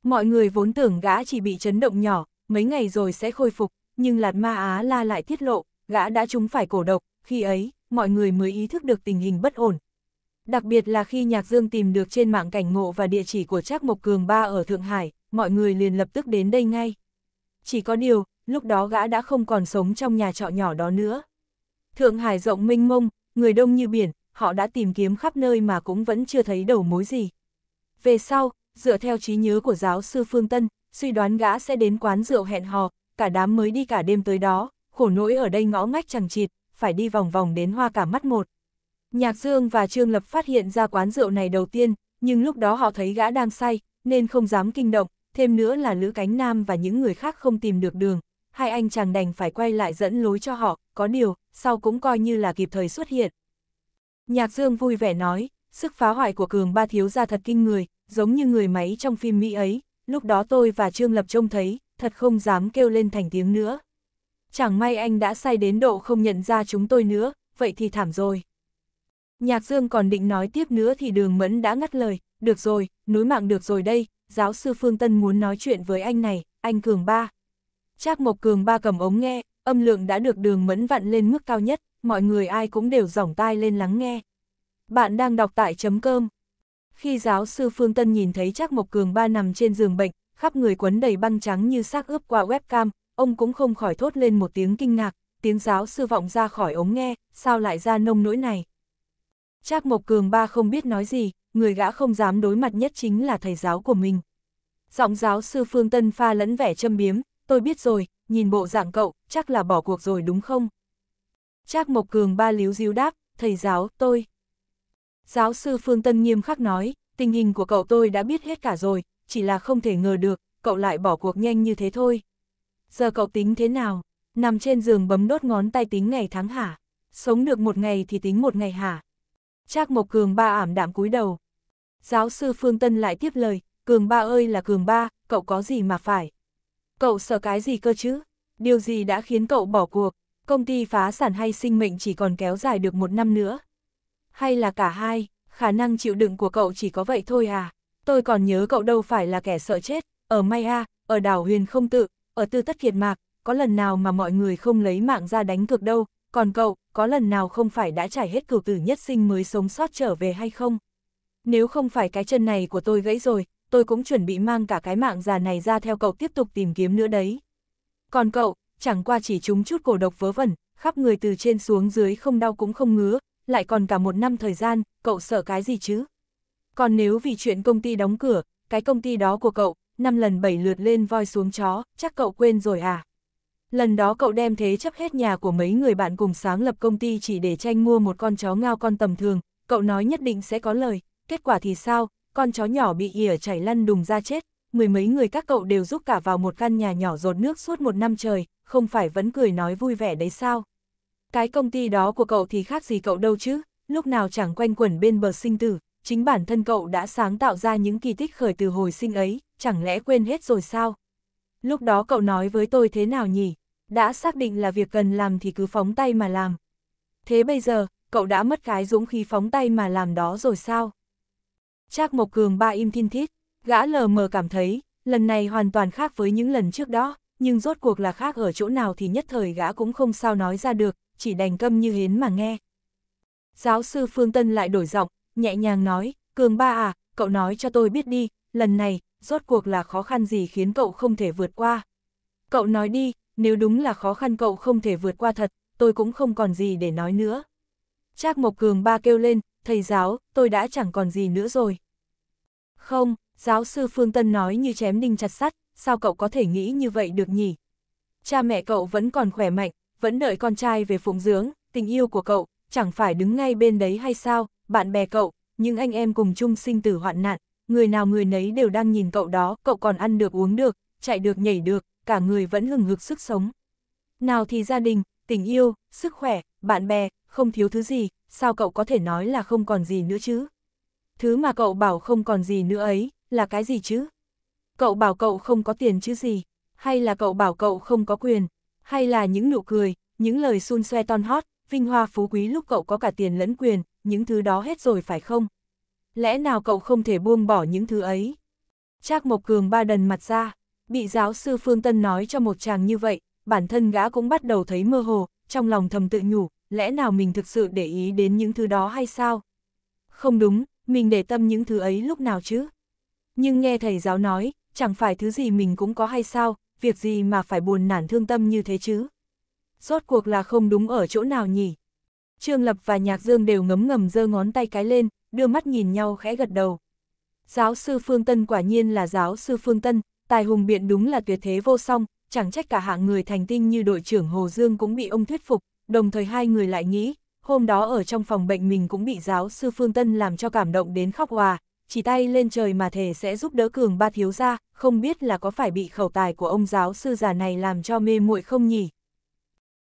Speaker 1: Mọi người vốn tưởng gã chỉ bị chấn động nhỏ, mấy ngày rồi sẽ khôi phục, nhưng Lạt Ma Á La lại tiết lộ, gã đã trúng phải cổ độc, khi ấy, mọi người mới ý thức được tình hình bất ổn, Đặc biệt là khi Nhạc Dương tìm được trên mạng cảnh ngộ và địa chỉ của Trác Mộc Cường Ba ở Thượng Hải, mọi người liền lập tức đến đây ngay. Chỉ có điều, lúc đó gã đã không còn sống trong nhà trọ nhỏ đó nữa. Thượng Hải rộng mênh mông, người đông như biển, họ đã tìm kiếm khắp nơi mà cũng vẫn chưa thấy đầu mối gì. Về sau, dựa theo trí nhớ của giáo sư Phương Tân, suy đoán gã sẽ đến quán rượu hẹn hò, cả đám mới đi cả đêm tới đó, khổ nỗi ở đây ngõ ngách chẳng chịt, phải đi vòng vòng đến hoa cả mắt một. Nhạc Dương và Trương Lập phát hiện ra quán rượu này đầu tiên, nhưng lúc đó họ thấy gã đang say, nên không dám kinh động, thêm nữa là Lữ Cánh Nam và những người khác không tìm được đường. Hai anh chàng đành phải quay lại dẫn lối cho họ, có điều, sau cũng coi như là kịp thời xuất hiện. Nhạc Dương vui vẻ nói, sức phá hoại của Cường Ba Thiếu ra thật kinh người, giống như người máy trong phim Mỹ ấy, lúc đó tôi và Trương Lập trông thấy, thật không dám kêu lên thành tiếng nữa. Chẳng may anh đã say đến độ không nhận ra chúng tôi nữa, vậy thì thảm rồi. Nhạc Dương còn định nói tiếp nữa thì đường mẫn đã ngắt lời, được rồi, núi mạng được rồi đây, giáo sư Phương Tân muốn nói chuyện với anh này, anh Cường Ba. Trác Mộc Cường Ba cầm ống nghe, âm lượng đã được đường mẫn vặn lên mức cao nhất, mọi người ai cũng đều giỏng tai lên lắng nghe. Bạn đang đọc tại chấm cơm. Khi giáo sư Phương Tân nhìn thấy Trác Mộc Cường Ba nằm trên giường bệnh, khắp người quấn đầy băng trắng như xác ướp qua webcam, ông cũng không khỏi thốt lên một tiếng kinh ngạc, tiếng giáo sư vọng ra khỏi ống nghe, sao lại ra nông nỗi này. Trác Mộc Cường ba không biết nói gì, người gã không dám đối mặt nhất chính là thầy giáo của mình. Giọng giáo sư Phương Tân pha lẫn vẻ châm biếm, tôi biết rồi, nhìn bộ dạng cậu, chắc là bỏ cuộc rồi đúng không? Trác Mộc Cường ba líu díu đáp, thầy giáo, tôi. Giáo sư Phương Tân nghiêm khắc nói, tình hình của cậu tôi đã biết hết cả rồi, chỉ là không thể ngờ được, cậu lại bỏ cuộc nhanh như thế thôi. Giờ cậu tính thế nào? Nằm trên giường bấm đốt ngón tay tính ngày tháng hả? Sống được một ngày thì tính một ngày hả? Trác Mộc Cường Ba ảm đạm cúi đầu. Giáo sư Phương Tân lại tiếp lời, Cường Ba ơi là Cường Ba, cậu có gì mà phải? Cậu sợ cái gì cơ chứ? Điều gì đã khiến cậu bỏ cuộc? Công ty phá sản hay sinh mệnh chỉ còn kéo dài được một năm nữa? Hay là cả hai, khả năng chịu đựng của cậu chỉ có vậy thôi à? Tôi còn nhớ cậu đâu phải là kẻ sợ chết, ở a ở đảo Huyền Không Tự, ở Tư Tất Kiệt Mạc, có lần nào mà mọi người không lấy mạng ra đánh cược đâu, còn cậu, có lần nào không phải đã trải hết cửu tử nhất sinh mới sống sót trở về hay không? Nếu không phải cái chân này của tôi gãy rồi, tôi cũng chuẩn bị mang cả cái mạng già này ra theo cậu tiếp tục tìm kiếm nữa đấy. Còn cậu, chẳng qua chỉ trúng chút cổ độc vớ vẩn, khắp người từ trên xuống dưới không đau cũng không ngứa, lại còn cả một năm thời gian, cậu sợ cái gì chứ? Còn nếu vì chuyện công ty đóng cửa, cái công ty đó của cậu, năm lần bảy lượt lên voi xuống chó, chắc cậu quên rồi à? Lần đó cậu đem thế chấp hết nhà của mấy người bạn cùng sáng lập công ty chỉ để tranh mua một con chó ngao con tầm thường, cậu nói nhất định sẽ có lời, kết quả thì sao, con chó nhỏ bị ỉa chảy lăn đùng ra chết, mười mấy người các cậu đều giúp cả vào một căn nhà nhỏ rột nước suốt một năm trời, không phải vẫn cười nói vui vẻ đấy sao. Cái công ty đó của cậu thì khác gì cậu đâu chứ, lúc nào chẳng quanh quẩn bên bờ sinh tử, chính bản thân cậu đã sáng tạo ra những kỳ tích khởi từ hồi sinh ấy, chẳng lẽ quên hết rồi sao? Lúc đó cậu nói với tôi thế nào nhỉ? Đã xác định là việc cần làm thì cứ phóng tay mà làm. Thế bây giờ, cậu đã mất cái dũng khí phóng tay mà làm đó rồi sao? Trác Mộc Cường ba im thiên thiết, gã lờ mờ cảm thấy, lần này hoàn toàn khác với những lần trước đó, nhưng rốt cuộc là khác ở chỗ nào thì nhất thời gã cũng không sao nói ra được, chỉ đành câm như hến mà nghe. Giáo sư Phương Tân lại đổi giọng, nhẹ nhàng nói, Cường ba à, cậu nói cho tôi biết đi, lần này, rốt cuộc là khó khăn gì khiến cậu không thể vượt qua. Cậu nói đi, nếu đúng là khó khăn cậu không thể vượt qua thật, tôi cũng không còn gì để nói nữa. Trác Mộc Cường ba kêu lên, thầy giáo, tôi đã chẳng còn gì nữa rồi. Không, giáo sư Phương Tân nói như chém đinh chặt sắt, sao cậu có thể nghĩ như vậy được nhỉ? Cha mẹ cậu vẫn còn khỏe mạnh, vẫn đợi con trai về phụng dưỡng, tình yêu của cậu, chẳng phải đứng ngay bên đấy hay sao, bạn bè cậu, những anh em cùng chung sinh tử hoạn nạn, người nào người nấy đều đang nhìn cậu đó, cậu còn ăn được uống được, chạy được nhảy được, cả người vẫn hừng hực sức sống. Nào thì gia đình, tình yêu, sức khỏe, bạn bè, không thiếu thứ gì, sao cậu có thể nói là không còn gì nữa chứ? Thứ mà cậu bảo không còn gì nữa ấy, là cái gì chứ? Cậu bảo cậu không có tiền chứ gì? Hay là cậu bảo cậu không có quyền? Hay là những nụ cười, những lời xun xoe ton hót, vinh hoa phú quý lúc cậu có cả tiền lẫn quyền, những thứ đó hết rồi phải không? lẽ nào cậu không thể buông bỏ những thứ ấy? Trác Mộc Cường ba đần mặt ra, bị giáo sư Phương Tân nói cho một chàng như vậy, bản thân gã cũng bắt đầu thấy mơ hồ, trong lòng thầm tự nhủ, lẽ nào mình thực sự để ý đến những thứ đó hay sao? Không đúng, mình để tâm những thứ ấy lúc nào chứ? Nhưng nghe thầy giáo nói, chẳng phải thứ gì mình cũng có hay sao, việc gì mà phải buồn nản thương tâm như thế chứ? Rốt cuộc là không đúng ở chỗ nào nhỉ? Trương Lập và Nhạc Dương đều ngấm ngầm giơ ngón tay cái lên, đưa mắt nhìn nhau khẽ gật đầu. Giáo sư Phương Tân quả nhiên là giáo sư Phương Tân, tài hùng biện đúng là tuyệt thế vô song, chẳng trách cả hạng người thành tinh như đội trưởng Hồ Dương cũng bị ông thuyết phục, đồng thời hai người lại nghĩ, hôm đó ở trong phòng bệnh mình cũng bị giáo sư Phương Tân làm cho cảm động đến khóc hòa, chỉ tay lên trời mà thề sẽ giúp đỡ cường ba thiếu gia, không biết là có phải bị khẩu tài của ông giáo sư già này làm cho mê muội không nhỉ.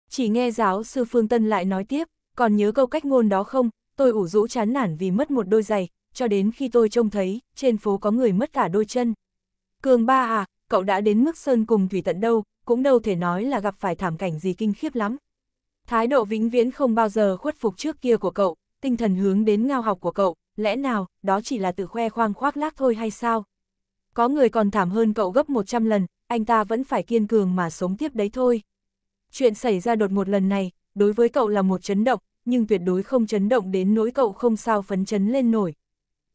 Speaker 1: Chỉ nghe giáo sư Phương Tân lại nói tiếp, còn nhớ câu cách ngôn đó không, tôi ủ rũ chán nản vì mất một đôi giày, cho đến khi tôi trông thấy, trên phố có người mất cả đôi chân. Cường ba à, cậu đã đến mức sơn cùng thủy tận đâu, cũng đâu thể nói là gặp phải thảm cảnh gì kinh khiếp lắm. Thái độ vĩnh viễn không bao giờ khuất phục trước kia của cậu, tinh thần hướng đến ngao học của cậu, lẽ nào, đó chỉ là tự khoe khoang khoác lác thôi hay sao? Có người còn thảm hơn cậu gấp 100 lần, anh ta vẫn phải kiên cường mà sống tiếp đấy thôi. Chuyện xảy ra đột một lần này, đối với cậu là một chấn động, nhưng tuyệt đối không chấn động đến nỗi cậu không sao phấn chấn lên nổi.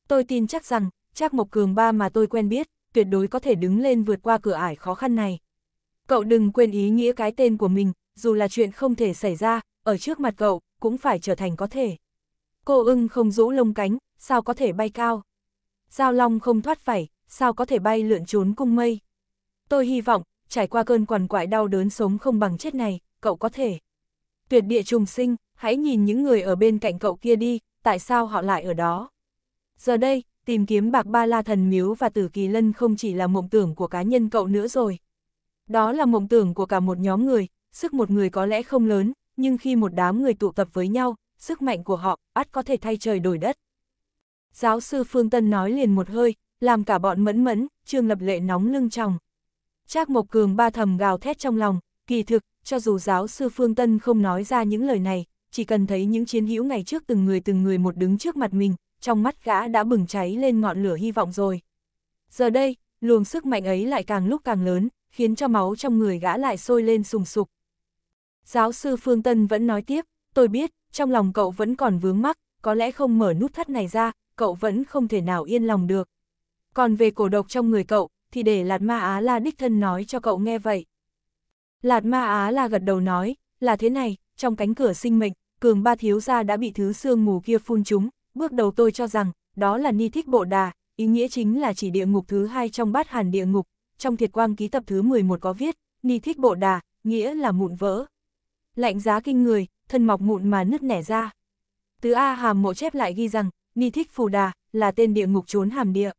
Speaker 1: Tôi tin chắc rằng, chắc Mộc Cường ba mà tôi quen biết, tuyệt đối có thể đứng lên vượt qua cửa ải khó khăn này. Cậu đừng quên ý nghĩa cái tên của mình, dù là chuyện không thể xảy ra, ở trước mặt cậu, cũng phải trở thành có thể. Cô ưng không rũ lông cánh, sao có thể bay cao? Giao long không thoát phải, sao có thể bay lượn trốn cung mây? Tôi hy vọng, trải qua cơn quằn quại đau đớn sống không bằng chết này, cậu có thể. Tuyệt địa trùng sinh, hãy nhìn những người ở bên cạnh cậu kia đi, tại sao họ lại ở đó. Giờ đây, tìm kiếm bạc ba la thần miếu và tử kỳ lân không chỉ là mộng tưởng của cá nhân cậu nữa rồi. Đó là mộng tưởng của cả một nhóm người, sức một người có lẽ không lớn, nhưng khi một đám người tụ tập với nhau, sức mạnh của họ ắt có thể thay trời đổi đất. Giáo sư Phương Tân nói liền một hơi, làm cả bọn mẫn mẫn, trương lập lệ nóng lưng tròng. Trác Mộc Cường ba thầm gào thét trong lòng, kỳ thực, cho dù giáo sư Phương Tân không nói ra những lời này, chỉ cần thấy những chiến hữu ngày trước từng người từng người một đứng trước mặt mình, trong mắt gã đã bừng cháy lên ngọn lửa hy vọng rồi. Giờ đây, luồng sức mạnh ấy lại càng lúc càng lớn, khiến cho máu trong người gã lại sôi lên sùng sục. Giáo sư Phương Tân vẫn nói tiếp, tôi biết, trong lòng cậu vẫn còn vướng mắc, có lẽ không mở nút thắt này ra, cậu vẫn không thể nào yên lòng được. Còn về cổ độc trong người cậu, thì để Lạt Ma Á La đích thân nói cho cậu nghe vậy. Lạt Ma Á La gật đầu nói, là thế này, trong cánh cửa sinh mệnh, cường ba thiếu gia đã bị thứ sương mù kia phun chúng bước đầu tôi cho rằng, đó là ni thích bộ đà, ý nghĩa chính là chỉ địa ngục thứ hai trong bát hàn địa ngục, trong thiệt quang ký tập thứ 11 có viết, ni thích bộ đà, nghĩa là mụn vỡ. Lạnh giá kinh người, thân mọc mụn mà nứt nẻ ra. Tứ A hàm mộ chép lại ghi rằng, ni thích phù đà, là tên địa ngục trốn hàm địa.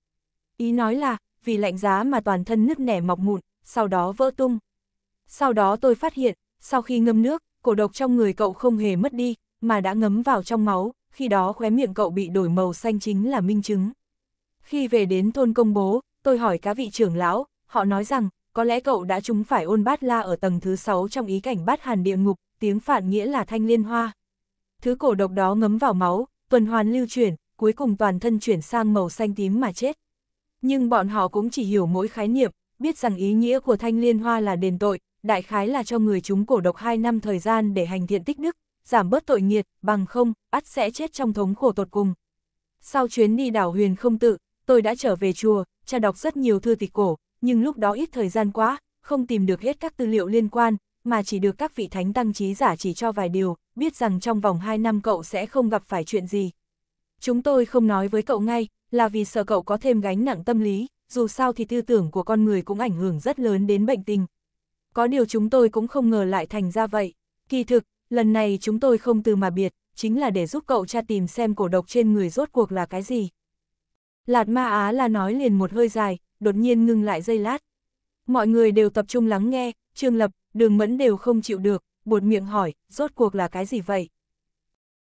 Speaker 1: Ý nói là, vì lạnh giá mà toàn thân nứt nẻ mọc mụn, sau đó vỡ tung. Sau đó tôi phát hiện, sau khi ngâm nước, cổ độc trong người cậu không hề mất đi, mà đã ngấm vào trong máu, khi đó khóe miệng cậu bị đổi màu xanh chính là minh chứng. Khi về đến thôn công bố, tôi hỏi cá vị trưởng lão, họ nói rằng, có lẽ cậu đã trúng phải ôn bát la ở tầng thứ 6 trong ý cảnh bát hàn địa ngục, tiếng phản nghĩa là thanh liên hoa. Thứ cổ độc đó ngấm vào máu, tuần hoàn lưu chuyển, cuối cùng toàn thân chuyển sang màu xanh tím mà chết. Nhưng bọn họ cũng chỉ hiểu mỗi khái niệm, biết rằng ý nghĩa của thanh liên hoa là đền tội, đại khái là cho người chúng cổ độc 2 năm thời gian để hành thiện tích đức, giảm bớt tội nghiệt, bằng không, ắt sẽ chết trong thống khổ tột cùng. Sau chuyến đi đảo huyền không tự, tôi đã trở về chùa, cha đọc rất nhiều thư tịch cổ, nhưng lúc đó ít thời gian quá, không tìm được hết các tư liệu liên quan, mà chỉ được các vị thánh tăng trí giả chỉ cho vài điều, biết rằng trong vòng 2 năm cậu sẽ không gặp phải chuyện gì. Chúng tôi không nói với cậu ngay, là vì sợ cậu có thêm gánh nặng tâm lý, dù sao thì tư tưởng của con người cũng ảnh hưởng rất lớn đến bệnh tình, có điều chúng tôi cũng không ngờ lại thành ra vậy. Kỳ thực, lần này chúng tôi không từ mà biệt, chính là để giúp cậu cha tìm xem cổ độc trên người rốt cuộc là cái gì. Lạt ma Á là nói liền một hơi dài, đột nhiên ngưng lại giây lát. Mọi người đều tập trung lắng nghe, Trương Lập, Đường Mẫn đều không chịu được, buột miệng hỏi, rốt cuộc là cái gì vậy?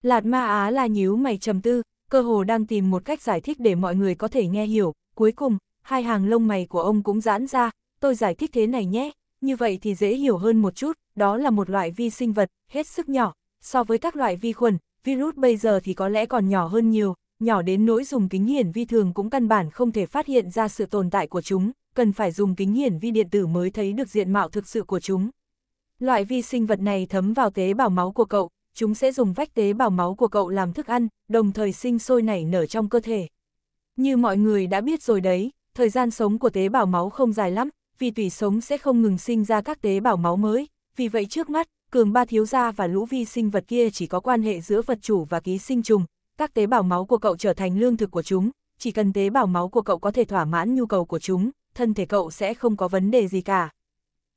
Speaker 1: Lạt ma Á là nhíu mày trầm tư, cơ hồ đang tìm một cách giải thích để mọi người có thể nghe hiểu, cuối cùng, hai hàng lông mày của ông cũng giãn ra, tôi giải thích thế này nhé, như vậy thì dễ hiểu hơn một chút, đó là một loại vi sinh vật, hết sức nhỏ, so với các loại vi khuẩn, virus bây giờ thì có lẽ còn nhỏ hơn nhiều, nhỏ đến nỗi dùng kính hiển vi thường cũng căn bản không thể phát hiện ra sự tồn tại của chúng, cần phải dùng kính hiển vi điện tử mới thấy được diện mạo thực sự của chúng. Loại vi sinh vật này thấm vào tế bào máu của cậu, chúng sẽ dùng vách tế bào máu của cậu làm thức ăn, đồng thời sinh sôi nảy nở trong cơ thể. Như mọi người đã biết rồi đấy, thời gian sống của tế bào máu không dài lắm, vì tủy sống sẽ không ngừng sinh ra các tế bào máu mới, vì vậy trước mắt, cường ba thiếu gia và lũ vi sinh vật kia chỉ có quan hệ giữa vật chủ và ký sinh trùng, các tế bào máu của cậu trở thành lương thực của chúng, chỉ cần tế bào máu của cậu có thể thỏa mãn nhu cầu của chúng, thân thể cậu sẽ không có vấn đề gì cả.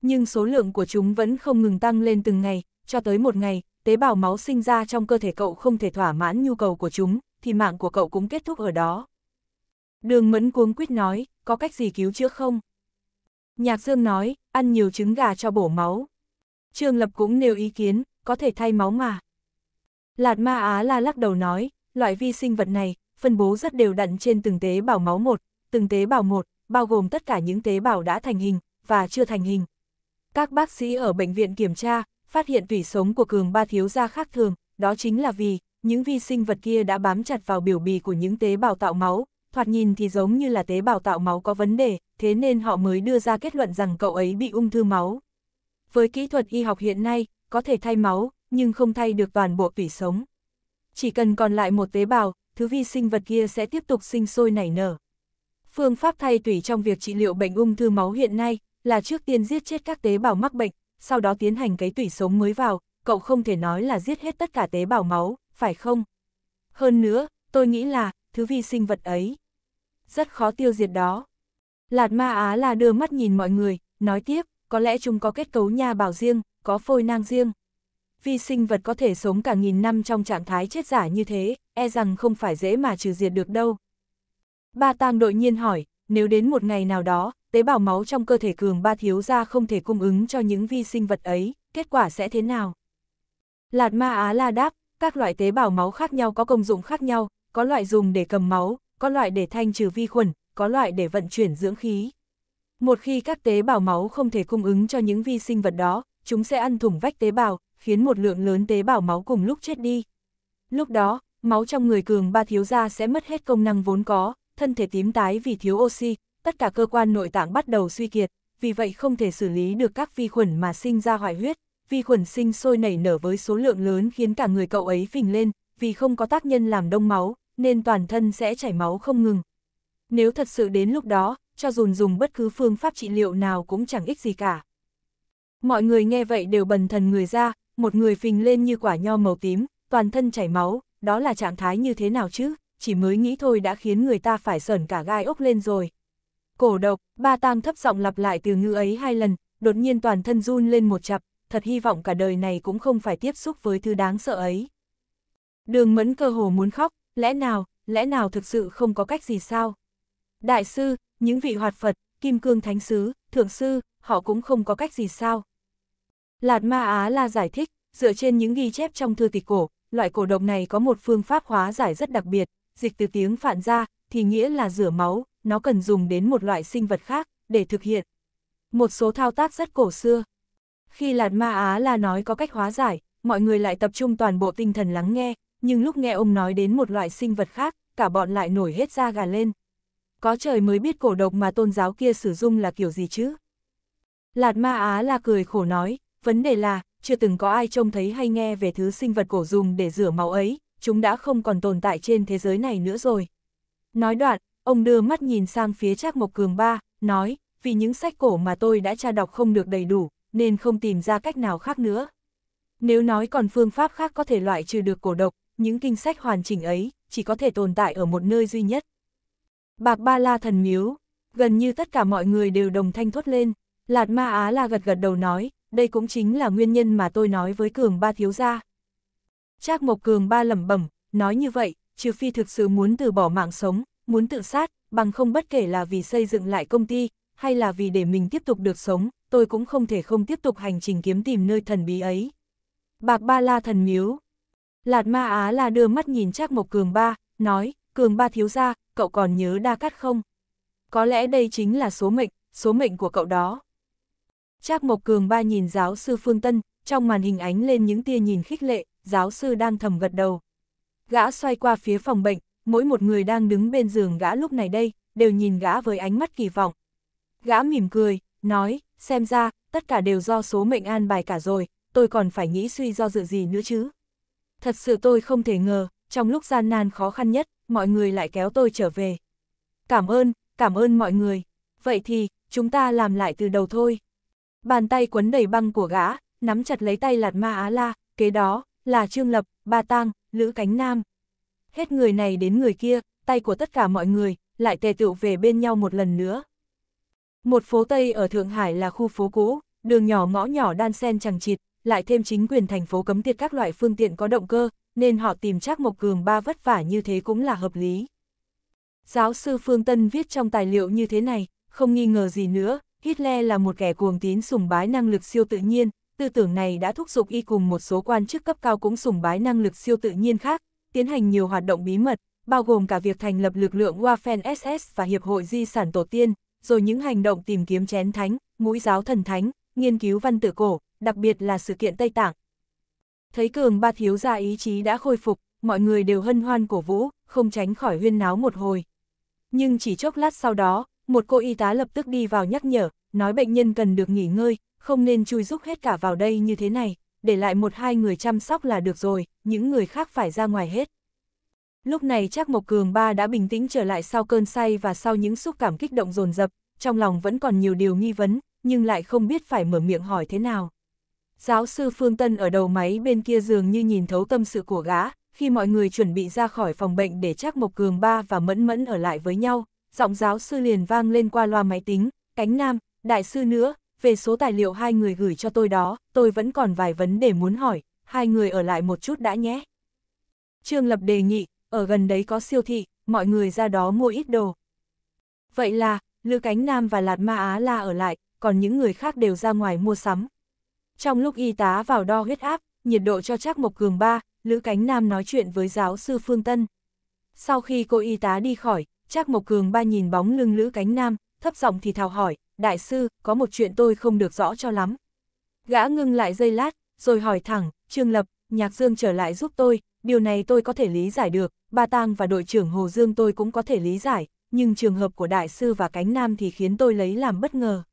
Speaker 1: Nhưng số lượng của chúng vẫn không ngừng tăng lên từng ngày, cho tới một ngày, tế bào máu sinh ra trong cơ thể cậu không thể thỏa mãn nhu cầu của chúng, thì mạng của cậu cũng kết thúc ở đó. Đường Mẫn cuống quýt nói, có cách gì cứu chữa không? Nhạc Dương nói, ăn nhiều trứng gà cho bổ máu. Trương Lập cũng nêu ý kiến, có thể thay máu mà. Lạt Ma Á La lắc đầu nói, loại vi sinh vật này, phân bố rất đều đặn trên từng tế bào máu một, từng tế bào một, bao gồm tất cả những tế bào đã thành hình, và chưa thành hình. Các bác sĩ ở bệnh viện kiểm tra, phát hiện tủy sống của cường ba thiếu gia khác thường, đó chính là vì, những vi sinh vật kia đã bám chặt vào biểu bì của những tế bào tạo máu, thoạt nhìn thì giống như là tế bào tạo máu có vấn đề, thế nên họ mới đưa ra kết luận rằng cậu ấy bị ung thư máu. Với kỹ thuật y học hiện nay, có thể thay máu, nhưng không thay được toàn bộ tủy sống. Chỉ cần còn lại một tế bào, thứ vi sinh vật kia sẽ tiếp tục sinh sôi nảy nở. Phương pháp thay tủy trong việc trị liệu bệnh ung thư máu hiện nay là trước tiên giết chết các tế bào mắc bệnh, sau đó tiến hành cấy tủy sống mới vào, cậu không thể nói là giết hết tất cả tế bào máu, phải không? Hơn nữa, tôi nghĩ là, thứ vi sinh vật ấy, rất khó tiêu diệt đó. Lạt ma Á là đưa mắt nhìn mọi người, nói tiếp, có lẽ chúng có kết cấu nha bảo riêng, có phôi nang riêng. Vi sinh vật có thể sống cả nghìn năm trong trạng thái chết giả như thế, e rằng không phải dễ mà trừ diệt được đâu. Ba Tang đột nhiên hỏi, nếu đến một ngày nào đó, tế bào máu trong cơ thể cường ba thiếu gia không thể cung ứng cho những vi sinh vật ấy, kết quả sẽ thế nào? Lạt ma Á la đáp, các loại tế bào máu khác nhau có công dụng khác nhau, có loại dùng để cầm máu, có loại để thanh trừ vi khuẩn, có loại để vận chuyển dưỡng khí. Một khi các tế bào máu không thể cung ứng cho những vi sinh vật đó, chúng sẽ ăn thủng vách tế bào, khiến một lượng lớn tế bào máu cùng lúc chết đi. Lúc đó, máu trong người cường ba thiếu gia sẽ mất hết công năng vốn có, thân thể tím tái vì thiếu oxy, tất cả cơ quan nội tạng bắt đầu suy kiệt, vì vậy không thể xử lý được các vi khuẩn mà sinh ra hoại huyết. Vi khuẩn sinh sôi nảy nở với số lượng lớn khiến cả người cậu ấy phình lên, vì không có tác nhân làm đông máu, nên toàn thân sẽ chảy máu không ngừng. Nếu thật sự đến lúc đó, cho dù dùng bất cứ phương pháp trị liệu nào cũng chẳng ích gì cả. Mọi người nghe vậy đều bần thần người ra, một người phình lên như quả nho màu tím, toàn thân chảy máu, đó là trạng thái như thế nào chứ, chỉ mới nghĩ thôi đã khiến người ta phải sởn cả gai ốc lên rồi. Cổ độc, ba tam thấp giọng lặp lại từ ngữ ấy hai lần, đột nhiên toàn thân run lên một chập, thật hy vọng cả đời này cũng không phải tiếp xúc với thứ đáng sợ ấy. Đường mẫn cơ hồ muốn khóc, lẽ nào, lẽ nào thực sự không có cách gì sao? Đại sư, những vị hoạt Phật, Kim Cương Thánh Sứ, Thượng Sư, họ cũng không có cách gì sao? Lạt Ma Á La giải thích, dựa trên những ghi chép trong thư tịch cổ, loại cổ độc này có một phương pháp hóa giải rất đặc biệt, dịch từ tiếng phạn ra, thì nghĩa là rửa máu, nó cần dùng đến một loại sinh vật khác, để thực hiện. Một số thao tác rất cổ xưa. Khi Lạt Ma Á La nói có cách hóa giải, mọi người lại tập trung toàn bộ tinh thần lắng nghe, nhưng lúc nghe ông nói đến một loại sinh vật khác, cả bọn lại nổi hết da gà lên. Có trời mới biết cổ độc mà tôn giáo kia sử dụng là kiểu gì chứ. Lạt ma Á là cười khổ nói, vấn đề là, chưa từng có ai trông thấy hay nghe về thứ sinh vật cổ dùng để rửa máu ấy, chúng đã không còn tồn tại trên thế giới này nữa rồi. Nói đoạn, ông đưa mắt nhìn sang phía Trác Mộc Cường Ba, nói, vì những sách cổ mà tôi đã tra đọc không được đầy đủ, nên không tìm ra cách nào khác nữa. Nếu nói còn phương pháp khác có thể loại trừ được cổ độc, những kinh sách hoàn chỉnh ấy chỉ có thể tồn tại ở một nơi duy nhất. Bạc Ba La Thần Miếu, gần như tất cả mọi người đều đồng thanh thốt lên, Lạt Ma Á la gật gật đầu nói, đây cũng chính là nguyên nhân mà tôi nói với Cường Ba thiếu gia. Trác Mộc Cường Ba lẩm bẩm, nói như vậy, trừ phi thực sự muốn từ bỏ mạng sống, muốn tự sát, bằng không bất kể là vì xây dựng lại công ty, hay là vì để mình tiếp tục được sống, tôi cũng không thể không tiếp tục hành trình kiếm tìm nơi thần bí ấy. Bạc Ba La Thần Miếu, Lạt ma á là đưa mắt nhìn Trác Mộc Cường ba, nói, Cường ba thiếu ra, cậu còn nhớ đa cát không? Có lẽ đây chính là số mệnh, số mệnh của cậu đó. Trác Mộc Cường ba nhìn giáo sư Phương Tân, trong màn hình ánh lên những tia nhìn khích lệ, giáo sư đang thầm gật đầu. Gã xoay qua phía phòng bệnh, mỗi một người đang đứng bên giường gã lúc này đây, đều nhìn gã với ánh mắt kỳ vọng. Gã mỉm cười, nói, xem ra, tất cả đều do số mệnh an bài cả rồi, tôi còn phải nghĩ suy do dự gì nữa chứ thật sự tôi không thể ngờ, trong lúc gian nan khó khăn nhất, mọi người lại kéo tôi trở về. Cảm ơn, cảm ơn mọi người. Vậy thì, chúng ta làm lại từ đầu thôi. Bàn tay quấn đầy băng của gã, nắm chặt lấy tay Lạt Ma Á La, kế đó, là Trương Lập, Ba Tang, Lữ Cánh Nam. Hết người này đến người kia, tay của tất cả mọi người, lại tề tựu về bên nhau một lần nữa. Một phố Tây ở Thượng Hải là khu phố cũ, đường nhỏ ngõ nhỏ đan xen chẳng chịt, lại thêm chính quyền thành phố cấm tiệt các loại phương tiện có động cơ, nên họ tìm Trác Mộc Cường ba vất vả như thế cũng là hợp lý. Giáo sư Phương Tân viết trong tài liệu như thế này, không nghi ngờ gì nữa, Hitler là một kẻ cuồng tín sùng bái năng lực siêu tự nhiên, tư tưởng này đã thúc giục y cùng một số quan chức cấp cao cũng sùng bái năng lực siêu tự nhiên khác, tiến hành nhiều hoạt động bí mật, bao gồm cả việc thành lập lực lượng Waffen SS và Hiệp hội Di sản Tổ tiên, rồi những hành động tìm kiếm chén thánh, mũi giáo thần thánh, nghiên cứu văn tự cổ, đặc biệt là sự kiện Tây Tạng. Thấy cường ba thiếu gia ý chí đã khôi phục, mọi người đều hân hoan cổ vũ, không tránh khỏi huyên náo một hồi. Nhưng chỉ chốc lát sau đó, một cô y tá lập tức đi vào nhắc nhở, nói bệnh nhân cần được nghỉ ngơi, không nên chui rúc hết cả vào đây như thế này, để lại một hai người chăm sóc là được rồi, những người khác phải ra ngoài hết. Lúc này chắc Mộc Cường Ba đã bình tĩnh trở lại sau cơn say và sau những xúc cảm kích động dồn dập, trong lòng vẫn còn nhiều điều nghi vấn, nhưng lại không biết phải mở miệng hỏi thế nào. Giáo sư Phương Tân ở đầu máy bên kia giường như nhìn thấu tâm sự của gã, khi mọi người chuẩn bị ra khỏi phòng bệnh để chắc Mộc Cường Ba và Mẫn Mẫn ở lại với nhau, giọng giáo sư liền vang lên qua loa máy tính, cánh nam, đại sư nữa, về số tài liệu hai người gửi cho tôi đó, tôi vẫn còn vài vấn đề muốn hỏi, hai người ở lại một chút đã nhé. Trương Lập đề nghị, ở gần đấy có siêu thị, mọi người ra đó mua ít đồ. Vậy là, Lữ Cánh Nam và Lạt Ma Á La ở lại, còn những người khác đều ra ngoài mua sắm. Trong lúc y tá vào đo huyết áp, nhiệt độ cho Trác Mộc Cường ba, Lữ Cánh Nam nói chuyện với giáo sư Phương Tân. Sau khi cô y tá đi khỏi, Trác Mộc Cường ba nhìn bóng lưng Lữ Cánh Nam, thấp giọng thì thào hỏi, đại sư, có một chuyện tôi không được rõ cho lắm. Gã ngưng lại giây lát, rồi hỏi thẳng, Trương Lập, Nhạc Dương trở lại giúp tôi, điều này tôi có thể lý giải được, Ba Tang và đội trưởng Hồ Dương tôi cũng có thể lý giải, nhưng trường hợp của đại sư và cánh nam thì khiến tôi lấy làm bất ngờ.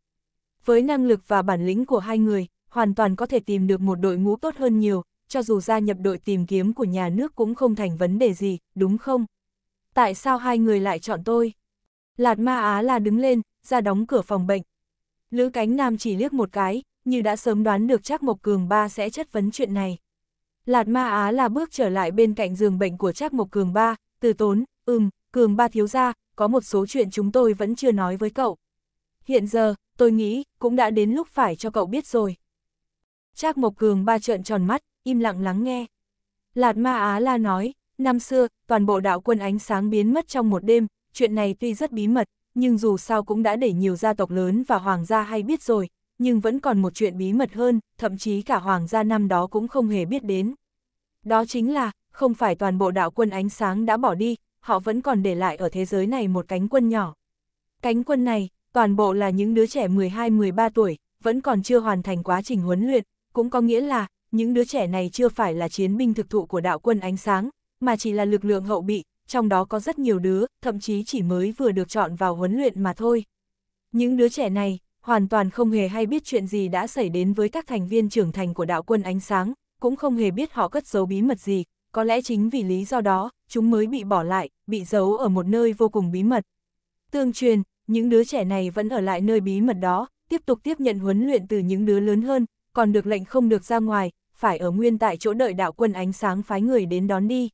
Speaker 1: Với năng lực và bản lĩnh của hai người, hoàn toàn có thể tìm được một đội ngũ tốt hơn nhiều, cho dù gia nhập đội tìm kiếm của nhà nước cũng không thành vấn đề gì, đúng không? Tại sao hai người lại chọn tôi? Lạt ma Á là đứng lên, ra đóng cửa phòng bệnh. Lữ cánh nam chỉ liếc một cái, như đã sớm đoán được Trác Mộc Cường ba sẽ chất vấn chuyện này. Lạt ma Á là bước trở lại bên cạnh giường bệnh của Trác Mộc Cường ba, từ tốn, ừm, Cường ba thiếu ra, có một số chuyện chúng tôi vẫn chưa nói với cậu. Hiện giờ, tôi nghĩ, cũng đã đến lúc phải cho cậu biết rồi. Trác Mộc Cường ba trợn tròn mắt, im lặng lắng nghe. Lạt Ma Á La nói, năm xưa, toàn bộ đạo quân ánh sáng biến mất trong một đêm, chuyện này tuy rất bí mật, nhưng dù sao cũng đã để nhiều gia tộc lớn và hoàng gia hay biết rồi, nhưng vẫn còn một chuyện bí mật hơn, thậm chí cả hoàng gia năm đó cũng không hề biết đến. Đó chính là, không phải toàn bộ đạo quân ánh sáng đã bỏ đi, họ vẫn còn để lại ở thế giới này một cánh quân nhỏ. Cánh quân này, toàn bộ là những đứa trẻ 12-13 tuổi, vẫn còn chưa hoàn thành quá trình huấn luyện, cũng có nghĩa là, những đứa trẻ này chưa phải là chiến binh thực thụ của đạo quân ánh sáng, mà chỉ là lực lượng hậu bị, trong đó có rất nhiều đứa, thậm chí chỉ mới vừa được chọn vào huấn luyện mà thôi. Những đứa trẻ này, hoàn toàn không hề hay biết chuyện gì đã xảy đến với các thành viên trưởng thành của đạo quân ánh sáng, cũng không hề biết họ cất giấu bí mật gì, có lẽ chính vì lý do đó, chúng mới bị bỏ lại, bị giấu ở một nơi vô cùng bí mật. Tương truyền, những đứa trẻ này vẫn ở lại nơi bí mật đó, tiếp tục tiếp nhận huấn luyện từ những đứa lớn hơn, còn được lệnh không được ra ngoài, phải ở nguyên tại chỗ đợi đạo quân ánh sáng phái người đến đón đi.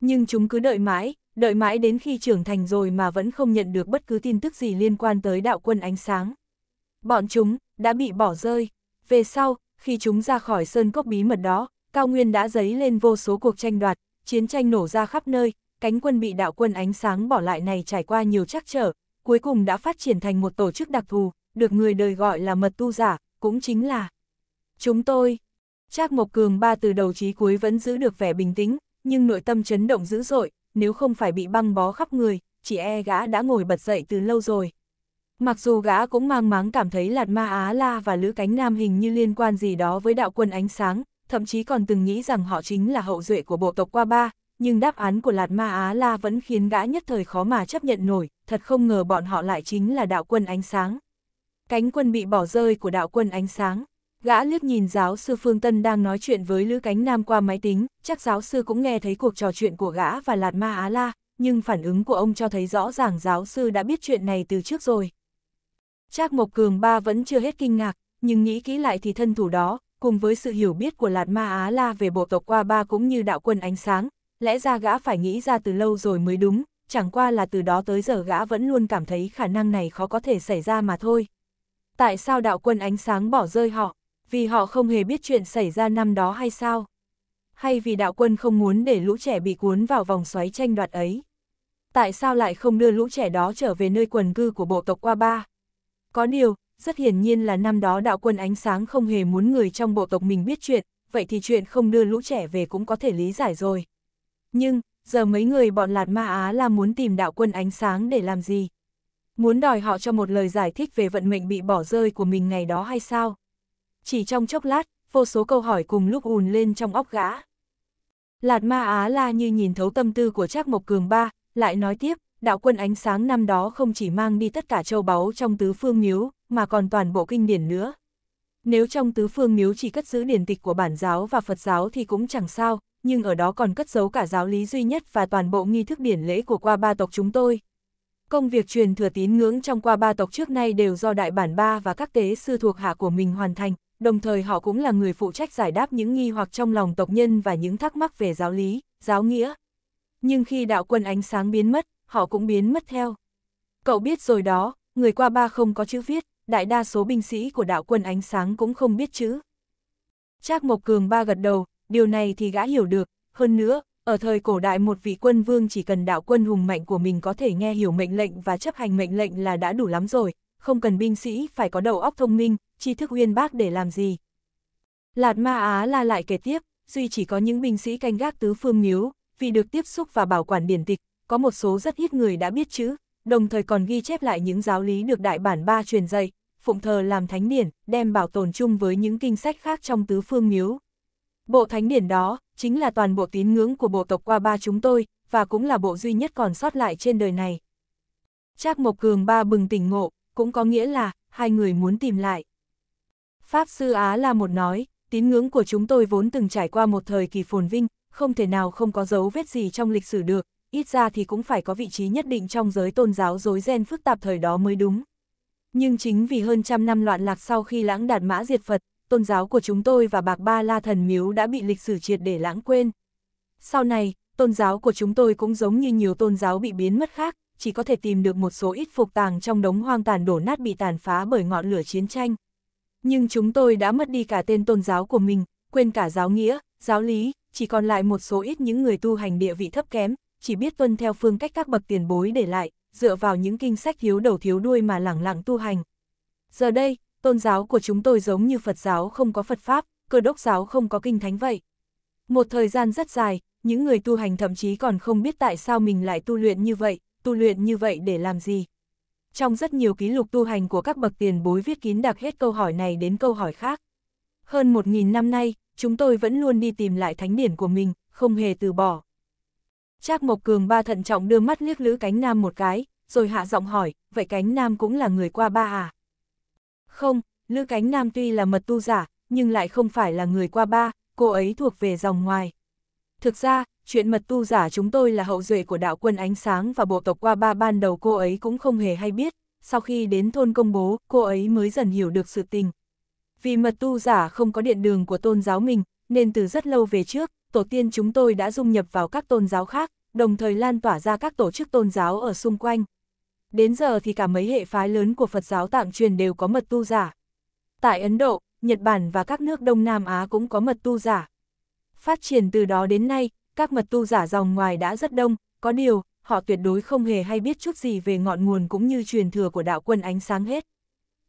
Speaker 1: Nhưng chúng cứ đợi mãi, đợi mãi đến khi trưởng thành rồi mà vẫn không nhận được bất cứ tin tức gì liên quan tới đạo quân ánh sáng. Bọn chúng đã bị bỏ rơi. Về sau, khi chúng ra khỏi sơn cốc bí mật đó, Cao Nguyên đã dấy lên vô số cuộc tranh đoạt, chiến tranh nổ ra khắp nơi, cánh quân bị đạo quân ánh sáng bỏ lại này trải qua nhiều trắc trở, cuối cùng đã phát triển thành một tổ chức đặc thù, được người đời gọi là mật tu giả, cũng chính là Chúng tôi. Trác Mộc Cường ba từ đầu chí cuối vẫn giữ được vẻ bình tĩnh, nhưng nội tâm chấn động dữ dội, nếu không phải bị băng bó khắp người, chỉ e gã đã ngồi bật dậy từ lâu rồi. Mặc dù gã cũng mang máng cảm thấy Lạt Ma Á La và Lữ Cánh Nam hình như liên quan gì đó với đạo quân ánh sáng, thậm chí còn từng nghĩ rằng họ chính là hậu duệ của bộ tộc Qua Ba, nhưng đáp án của Lạt Ma Á La vẫn khiến gã nhất thời khó mà chấp nhận nổi, thật không ngờ bọn họ lại chính là đạo quân ánh sáng. Cánh quân bị bỏ rơi của đạo quân ánh sáng. Gã liếc nhìn giáo sư Phương Tân đang nói chuyện với Lữ Cánh Nam qua máy tính, chắc giáo sư cũng nghe thấy cuộc trò chuyện của gã và Lạt Ma Á La, nhưng phản ứng của ông cho thấy rõ ràng giáo sư đã biết chuyện này từ trước rồi. Trác Mộc Cường ba vẫn chưa hết kinh ngạc, nhưng nghĩ kỹ lại thì thân thủ đó, cùng với sự hiểu biết của Lạt Ma Á La về bộ tộc qua ba cũng như đạo quân ánh sáng, lẽ ra gã phải nghĩ ra từ lâu rồi mới đúng, chẳng qua là từ đó tới giờ gã vẫn luôn cảm thấy khả năng này khó có thể xảy ra mà thôi. Tại sao đạo quân ánh sáng bỏ rơi họ? vì họ không hề biết chuyện xảy ra năm đó hay sao? Hay vì đạo quân không muốn để lũ trẻ bị cuốn vào vòng xoáy tranh đoạt ấy? Tại sao lại không đưa lũ trẻ đó trở về nơi quần cư của bộ tộc qua ba? Có điều, rất hiển nhiên là năm đó đạo quân ánh sáng không hề muốn người trong bộ tộc mình biết chuyện, vậy thì chuyện không đưa lũ trẻ về cũng có thể lý giải rồi. Nhưng, giờ mấy người bọn Lạt Ma Á là muốn tìm đạo quân ánh sáng để làm gì? Muốn đòi họ cho một lời giải thích về vận mệnh bị bỏ rơi của mình ngày đó hay sao? chỉ trong chốc lát, vô số câu hỏi cùng lúc ùn lên trong óc gã. Lạt ma Á la như nhìn thấu tâm tư của Trác Mộc Cường ba, lại nói tiếp, đạo quân ánh sáng năm đó không chỉ mang đi tất cả châu báu trong tứ phương miếu, mà còn toàn bộ kinh điển nữa. Nếu trong tứ phương miếu chỉ cất giữ điển tịch của bản giáo và Phật giáo thì cũng chẳng sao, nhưng ở đó còn cất giấu cả giáo lý duy nhất và toàn bộ nghi thức điển lễ của qua ba tộc chúng tôi. Công việc truyền thừa tín ngưỡng trong qua ba tộc trước nay đều do đại bản ba và các tế sư thuộc hạ của mình hoàn thành, đồng thời họ cũng là người phụ trách giải đáp những nghi hoặc trong lòng tộc nhân và những thắc mắc về giáo lý, giáo nghĩa. Nhưng khi đạo quân ánh sáng biến mất, họ cũng biến mất theo. Cậu biết rồi đó, người qua ba không có chữ viết, đại đa số binh sĩ của đạo quân ánh sáng cũng không biết chữ. Trác Mộc Cường ba gật đầu, điều này thì gã hiểu được, hơn nữa, ở thời cổ đại một vị quân vương chỉ cần đạo quân hùng mạnh của mình có thể nghe hiểu mệnh lệnh và chấp hành mệnh lệnh là đã đủ lắm rồi, không cần binh sĩ phải có đầu óc thông minh, tri thức uyên bác để làm gì. Lạt Ma Á La lại kể tiếp, duy chỉ có những binh sĩ canh gác tứ phương miếu, vì được tiếp xúc và bảo quản điển tịch, có một số rất ít người đã biết chữ, đồng thời còn ghi chép lại những giáo lý được đại bản ba truyền dạy, phụng thờ làm thánh điển, đem bảo tồn chung với những kinh sách khác trong tứ phương miếu. Bộ thánh điển đó, chính là toàn bộ tín ngưỡng của bộ tộc qua ba chúng tôi, và cũng là bộ duy nhất còn sót lại trên đời này. Trác Mộc Cường ba bừng tỉnh ngộ, cũng có nghĩa là, hai người muốn tìm lại. Pháp Sư Á là một nói, tín ngưỡng của chúng tôi vốn từng trải qua một thời kỳ phồn vinh, không thể nào không có dấu vết gì trong lịch sử được, ít ra thì cũng phải có vị trí nhất định trong giới tôn giáo dối ren phức tạp thời đó mới đúng. Nhưng chính vì hơn trăm năm loạn lạc sau khi lãng đạt mã diệt Phật, tôn giáo của chúng tôi và Bạc Ba La Thần Miếu đã bị lịch sử triệt để lãng quên. Sau này, tôn giáo của chúng tôi cũng giống như nhiều tôn giáo bị biến mất khác, chỉ có thể tìm được một số ít phục tàng trong đống hoang tàn đổ nát bị tàn phá bởi ngọn lửa chiến tranh. Nhưng chúng tôi đã mất đi cả tên tôn giáo của mình, quên cả giáo nghĩa, giáo lý, chỉ còn lại một số ít những người tu hành địa vị thấp kém, chỉ biết tuân theo phương cách các bậc tiền bối để lại, dựa vào những kinh sách thiếu đầu thiếu đuôi mà lẳng lặng tu hành. Giờ đây, tôn giáo của chúng tôi giống như Phật giáo không có Phật Pháp, cơ đốc giáo không có kinh thánh vậy. Một thời gian rất dài, những người tu hành thậm chí còn không biết tại sao mình lại tu luyện như vậy, tu luyện như vậy để làm gì. Trong rất nhiều ký lục tu hành của các bậc tiền bối viết kín đặc hết câu hỏi này đến câu hỏi khác. Hơn một nghìn năm nay, chúng tôi vẫn luôn đi tìm lại thánh điển của mình, không hề từ bỏ. Trác Mộc Cường ba thận trọng đưa mắt liếc Lữ Cánh Nam một cái, rồi hạ giọng hỏi, vậy Cánh Nam cũng là người qua ba à? Không, Lữ Cánh Nam tuy là mật tu giả, nhưng lại không phải là người qua ba, cô ấy thuộc về dòng ngoài. Thực ra, chuyện mật tu giả chúng tôi là hậu duệ của đạo quân ánh sáng và bộ tộc qua ba ban đầu cô ấy cũng không hề hay biết, sau khi đến thôn công bố, cô ấy mới dần hiểu được sự tình. Vì mật tu giả không có điện đường của tôn giáo mình, nên từ rất lâu về trước, tổ tiên chúng tôi đã dung nhập vào các tôn giáo khác, đồng thời lan tỏa ra các tổ chức tôn giáo ở xung quanh. Đến giờ thì cả mấy hệ phái lớn của Phật giáo tạng truyền đều có mật tu giả. Tại Ấn Độ, Nhật Bản và các nước Đông Nam Á cũng có mật tu giả. Phát triển từ đó đến nay, các mật tu giả dòng ngoài đã rất đông, có điều, họ tuyệt đối không hề hay biết chút gì về ngọn nguồn cũng như truyền thừa của đạo quân ánh sáng hết.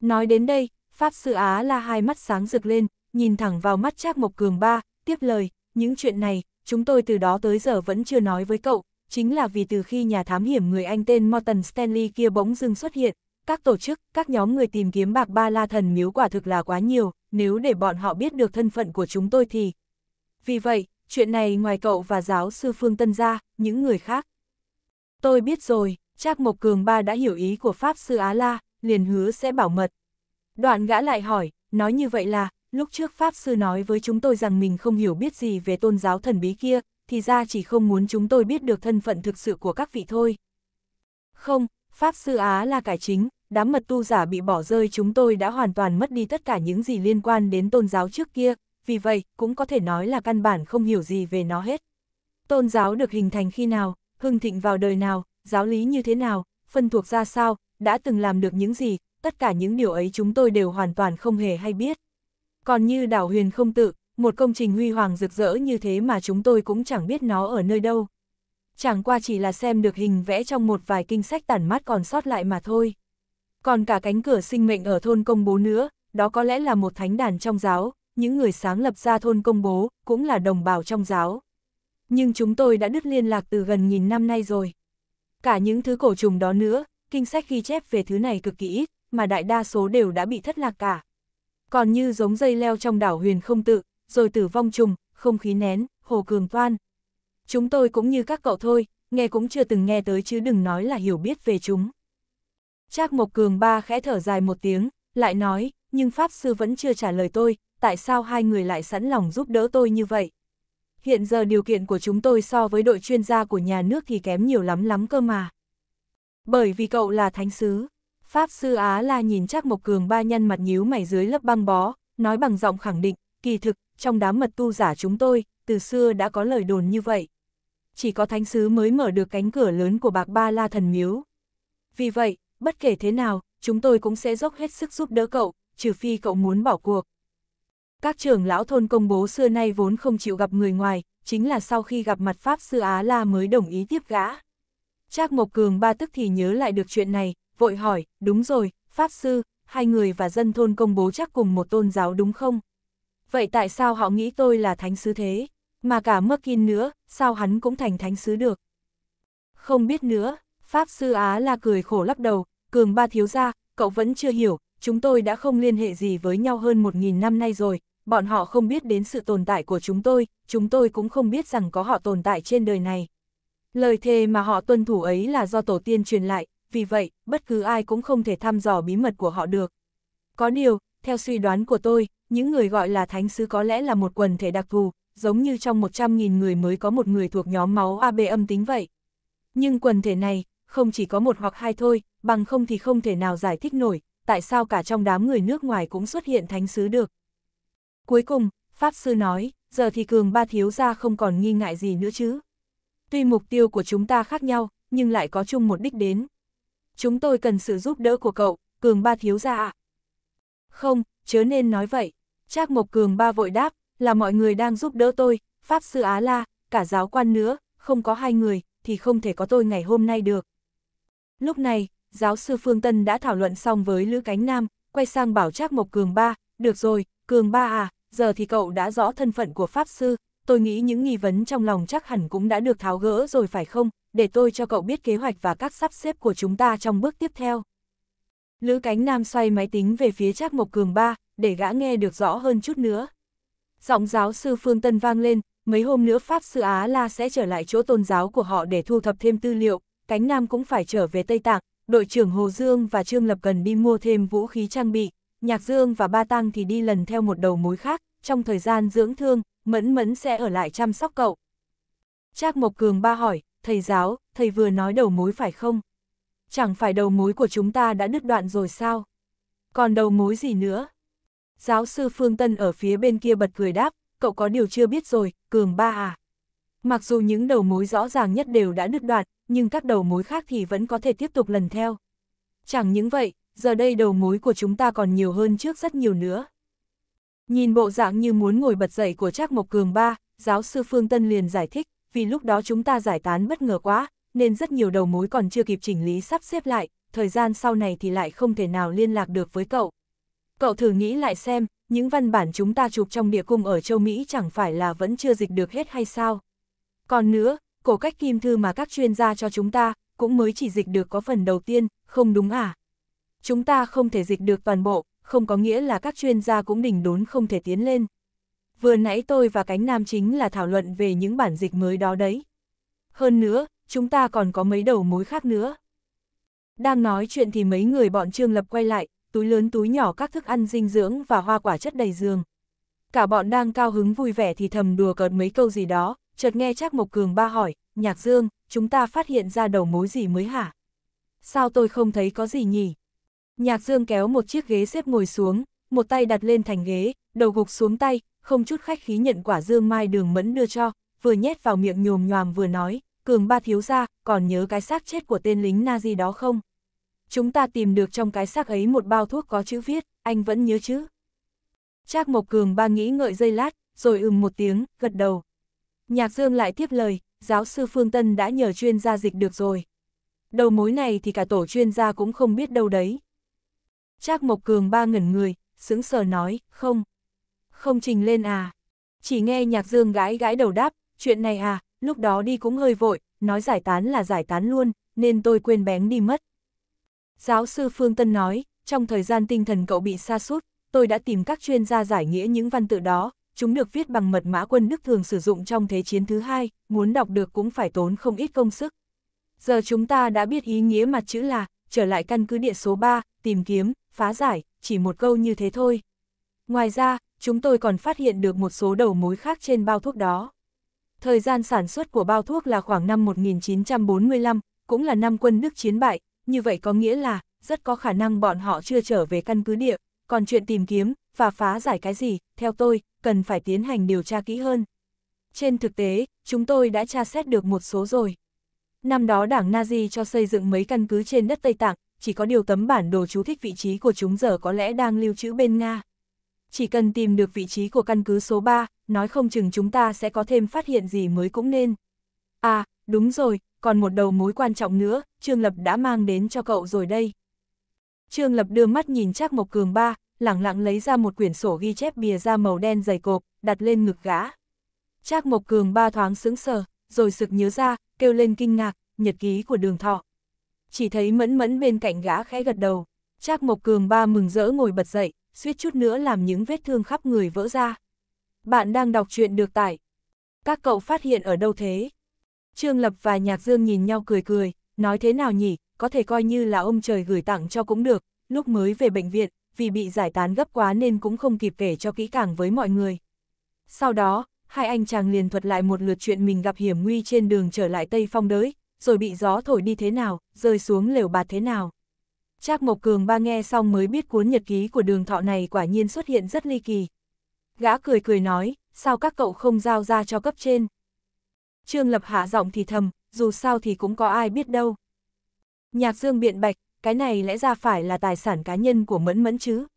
Speaker 1: Nói đến đây, Pháp Sư Á là hai mắt sáng rực lên, nhìn thẳng vào mắt Trác Mộc Cường ba, tiếp lời, những chuyện này, chúng tôi từ đó tới giờ vẫn chưa nói với cậu, chính là vì từ khi nhà thám hiểm người Anh tên Morton Stanley kia bỗng dưng xuất hiện, các tổ chức, các nhóm người tìm kiếm bạc ba la thần miếu quả thực là quá nhiều, nếu để bọn họ biết được thân phận của chúng tôi thì... Vì vậy, chuyện này ngoài cậu và giáo sư Phương Tân ra, những người khác. Tôi biết rồi, chắc Mộc Cường Ba đã hiểu ý của Pháp Sư Á La, liền hứa sẽ bảo mật. Đoạn gã lại hỏi, nói như vậy là, lúc trước Pháp Sư nói với chúng tôi rằng mình không hiểu biết gì về tôn giáo thần bí kia, thì ra chỉ không muốn chúng tôi biết được thân phận thực sự của các vị thôi. Không, Pháp Sư Á là cải chính, đám mật tu giả bị bỏ rơi chúng tôi đã hoàn toàn mất đi tất cả những gì liên quan đến tôn giáo trước kia, vì vậy cũng có thể nói là căn bản không hiểu gì về nó hết. Tôn giáo được hình thành khi nào, hưng thịnh vào đời nào, giáo lý như thế nào, phân thuộc ra sao, đã từng làm được những gì, tất cả những điều ấy chúng tôi đều hoàn toàn không hề hay biết. Còn như đảo huyền không tự, một công trình huy hoàng rực rỡ như thế mà chúng tôi cũng chẳng biết nó ở nơi đâu. Chẳng qua chỉ là xem được hình vẽ trong một vài kinh sách tản mát còn sót lại mà thôi. Còn cả cánh cửa sinh mệnh ở thôn công bố nữa, đó có lẽ là một thánh đàn trong giáo, những người sáng lập ra thôn công bố, cũng là đồng bào trong giáo. Nhưng chúng tôi đã đứt liên lạc từ gần nghìn năm nay rồi. Cả những thứ cổ trùng đó nữa, kinh sách ghi chép về thứ này cực kỳ ít, mà đại đa số đều đã bị thất lạc cả. Còn như giống dây leo trong đảo huyền không tự, rồi tử vong trùng, không khí nén, hồ cường toan. Chúng tôi cũng như các cậu thôi, nghe cũng chưa từng nghe tới chứ đừng nói là hiểu biết về chúng. Trác Mộc Cường ba khẽ thở dài một tiếng, lại nói, nhưng Pháp Sư vẫn chưa trả lời tôi, tại sao hai người lại sẵn lòng giúp đỡ tôi như vậy? Hiện giờ điều kiện của chúng tôi so với đội chuyên gia của nhà nước thì kém nhiều lắm lắm cơ mà. Bởi vì cậu là thánh sứ. Pháp sư Á La nhìn chắc Mộc Cường ba nhân mặt nhíu mày dưới lớp băng bó, nói bằng giọng khẳng định, kỳ thực, trong đám mật tu giả chúng tôi, từ xưa đã có lời đồn như vậy. Chỉ có thánh sứ mới mở được cánh cửa lớn của bạc ba la thần miếu. Vì vậy, bất kể thế nào, chúng tôi cũng sẽ dốc hết sức giúp đỡ cậu, trừ phi cậu muốn bỏ cuộc. Các trưởng lão thôn công bố xưa nay vốn không chịu gặp người ngoài, chính là sau khi gặp mặt Pháp Sư Á La mới đồng ý tiếp gã. Trác Mộc Cường ba tức thì nhớ lại được chuyện này, vội hỏi, đúng rồi, Pháp Sư, hai người và dân thôn công bố chắc cùng một tôn giáo đúng không? Vậy tại sao họ nghĩ tôi là thánh sứ thế? Mà cả Merkin nữa, sao hắn cũng thành thánh sứ được? Không biết nữa, Pháp Sư Á La cười khổ lắc đầu, Cường ba thiếu ra, cậu vẫn chưa hiểu, chúng tôi đã không liên hệ gì với nhau hơn một nghìn năm nay rồi, bọn họ không biết đến sự tồn tại của chúng tôi, chúng tôi cũng không biết rằng có họ tồn tại trên đời này. Lời thề mà họ tuân thủ ấy là do tổ tiên truyền lại, vì vậy, bất cứ ai cũng không thể thăm dò bí mật của họ được. Có điều, theo suy đoán của tôi, những người gọi là thánh sứ có lẽ là một quần thể đặc thù, giống như trong 100.000 người mới có một người thuộc nhóm máu AB âm tính vậy. Nhưng quần thể này, không chỉ có một hoặc hai thôi, bằng không thì không thể nào giải thích nổi, tại sao cả trong đám người nước ngoài cũng xuất hiện thánh sứ được, Cuối cùng, Pháp Sư nói, giờ thì cường ba thiếu ra không còn nghi ngại gì nữa chứ. Tuy mục tiêu của chúng ta khác nhau, nhưng lại có chung một đích đến. Chúng tôi cần sự giúp đỡ của cậu, cường ba thiếu ra ạ. Không, chớ nên nói vậy. Trác Mộc Cường ba vội đáp, là mọi người đang giúp đỡ tôi, Pháp Sư Á La, cả giáo quan nữa, không có hai người, thì không thể có tôi ngày hôm nay được. Lúc này, giáo sư Phương Tân đã thảo luận xong với Lữ Cánh Nam, quay sang bảo Trác Mộc Cường ba, được rồi, Cường ba à, giờ thì cậu đã rõ thân phận của Pháp Sư, tôi nghĩ những nghi vấn trong lòng chắc hẳn cũng đã được tháo gỡ rồi phải không, để tôi cho cậu biết kế hoạch và các sắp xếp của chúng ta trong bước tiếp theo. Lữ cánh nam xoay máy tính về phía Trác Mộc Cường ba, để gã nghe được rõ hơn chút nữa. Giọng giáo sư Phương Tân vang lên, mấy hôm nữa Pháp Sư Á La sẽ trở lại chỗ tôn giáo của họ để thu thập thêm tư liệu, cánh nam cũng phải trở về Tây Tạng, đội trưởng Hồ Dương và Trương Lập cần đi mua thêm vũ khí trang bị, Nhạc Dương và Ba Tăng thì đi lần theo một đầu mối khác, trong thời gian dưỡng thương, Mẫn Mẫn sẽ ở lại chăm sóc cậu. Trác Mộc Cường ba hỏi, thầy giáo, thầy vừa nói đầu mối phải không? Chẳng phải đầu mối của chúng ta đã đứt đoạn rồi sao? Còn đầu mối gì nữa? Giáo sư Phương Tân ở phía bên kia bật cười đáp, cậu có điều chưa biết rồi, Cường ba à? Mặc dù những đầu mối rõ ràng nhất đều đã đứt đoạn, nhưng các đầu mối khác thì vẫn có thể tiếp tục lần theo. Chẳng những vậy, giờ đây đầu mối của chúng ta còn nhiều hơn trước rất nhiều nữa. Nhìn bộ dạng như muốn ngồi bật dậy của Trác Mộc Cường ba, giáo sư Phương Tân liền giải thích, vì lúc đó chúng ta giải tán bất ngờ quá, nên rất nhiều đầu mối còn chưa kịp chỉnh lý sắp xếp lại, thời gian sau này thì lại không thể nào liên lạc được với cậu. Cậu thử nghĩ lại xem, những văn bản chúng ta chụp trong địa cung ở châu Mỹ chẳng phải là vẫn chưa dịch được hết hay sao? Còn nữa, cổ cách kim thư mà các chuyên gia cho chúng ta, cũng mới chỉ dịch được có phần đầu tiên, không đúng à? chúng ta không thể dịch được toàn bộ, không có nghĩa là các chuyên gia cũng đỉnh đốn không thể tiến lên. Vừa nãy tôi và cánh nam chính là thảo luận về những bản dịch mới đó đấy. Hơn nữa, chúng ta còn có mấy đầu mối khác nữa. Đang nói chuyện thì mấy người bọn Trương Lập quay lại, túi lớn túi nhỏ các thức ăn dinh dưỡng và hoa quả chất đầy giường. Cả bọn đang cao hứng vui vẻ thì thầm đùa cợt mấy câu gì đó, chợt nghe chắc Mộc Cường ba hỏi, Nhạc Dương, chúng ta phát hiện ra đầu mối gì mới hả? Sao tôi không thấy có gì nhỉ? Nhạc Dương kéo một chiếc ghế xếp ngồi xuống, một tay đặt lên thành ghế, đầu gục xuống tay, không chút khách khí nhận quả Dương Mai Đường Mẫn đưa cho, vừa nhét vào miệng nhồm nhòm vừa nói, cường ba thiếu ra, còn nhớ cái xác chết của tên lính Nazi đó không? Chúng ta tìm được trong cái xác ấy một bao thuốc có chữ viết, anh vẫn nhớ chứ? Trác Mộc Cường ba nghĩ ngợi dây lát, rồi ừm một tiếng, gật đầu. Nhạc Dương lại tiếp lời, giáo sư Phương Tân đã nhờ chuyên gia dịch được rồi. Đầu mối này thì cả tổ chuyên gia cũng không biết đâu đấy. Trác Mộc Cường ba ngẩn người, sững sờ nói, không. Không trình lên à. Chỉ nghe nhạc dương gái gái đầu đáp, chuyện này à, lúc đó đi cũng hơi vội, nói giải tán là giải tán luôn, nên tôi quên bén đi mất. Giáo sư Phương Tân nói, trong thời gian tinh thần cậu bị sa sút tôi đã tìm các chuyên gia giải nghĩa những văn tự đó, chúng được viết bằng mật mã quân Đức thường sử dụng trong Thế chiến thứ hai, muốn đọc được cũng phải tốn không ít công sức. Giờ chúng ta đã biết ý nghĩa mặt chữ là, trở lại căn cứ địa số 3, tìm kiếm, phá giải, chỉ một câu như thế thôi. Ngoài ra, chúng tôi còn phát hiện được một số đầu mối khác trên bao thuốc đó. Thời gian sản xuất của bao thuốc là khoảng năm 1945, cũng là năm quân Đức chiến bại, như vậy có nghĩa là, rất có khả năng bọn họ chưa trở về căn cứ địa, còn chuyện tìm kiếm, và phá giải cái gì, theo tôi, cần phải tiến hành điều tra kỹ hơn. Trên thực tế, chúng tôi đã tra xét được một số rồi. Năm đó đảng Nazi cho xây dựng mấy căn cứ trên đất Tây Tạng, chỉ có điều tấm bản đồ chú thích vị trí của chúng giờ có lẽ đang lưu trữ bên Nga. Chỉ cần tìm được vị trí của căn cứ số 3, nói không chừng chúng ta sẽ có thêm phát hiện gì mới cũng nên. À, đúng rồi, còn một đầu mối quan trọng nữa, Trương Lập đã mang đến cho cậu rồi đây. Trương Lập đưa mắt nhìn chắc Mộc Cường ba, lẳng lặng lấy ra một quyển sổ ghi chép bìa da màu đen dày cộp, đặt lên ngực gã. Trác Mộc Cường ba thoáng sững sờ, rồi sực nhớ ra, kêu lên kinh ngạc, nhật ký của đường thọ chỉ thấy mẫn mẫn bên cạnh gã khẽ gật đầu. Trác Mộc Cường ba mừng rỡ ngồi bật dậy, suýt chút nữa làm những vết thương khắp người vỡ ra. Bạn đang đọc truyện được tải. Các cậu phát hiện ở đâu thế? Trương Lập và Nhạc Dương nhìn nhau cười cười, nói thế nào nhỉ, có thể coi như là ông trời gửi tặng cho cũng được, lúc mới về bệnh viện, vì bị giải tán gấp quá nên cũng không kịp kể cho kỹ càng với mọi người. Sau đó, hai anh chàng liền thuật lại một lượt chuyện mình gặp hiểm nguy trên đường trở lại Tây Phong đới, rồi bị gió thổi đi thế nào, rơi xuống lều bạt thế nào. Trác Mộc Cường ba nghe xong mới biết cuốn nhật ký của đường thọ này quả nhiên xuất hiện rất ly kỳ. Gã cười cười nói, sao các cậu không giao ra cho cấp trên. Trương Lập hạ giọng thì thầm, dù sao thì cũng có ai biết đâu. Nhạc Dương biện bạch, cái này lẽ ra phải là tài sản cá nhân của Mẫn Mẫn chứ.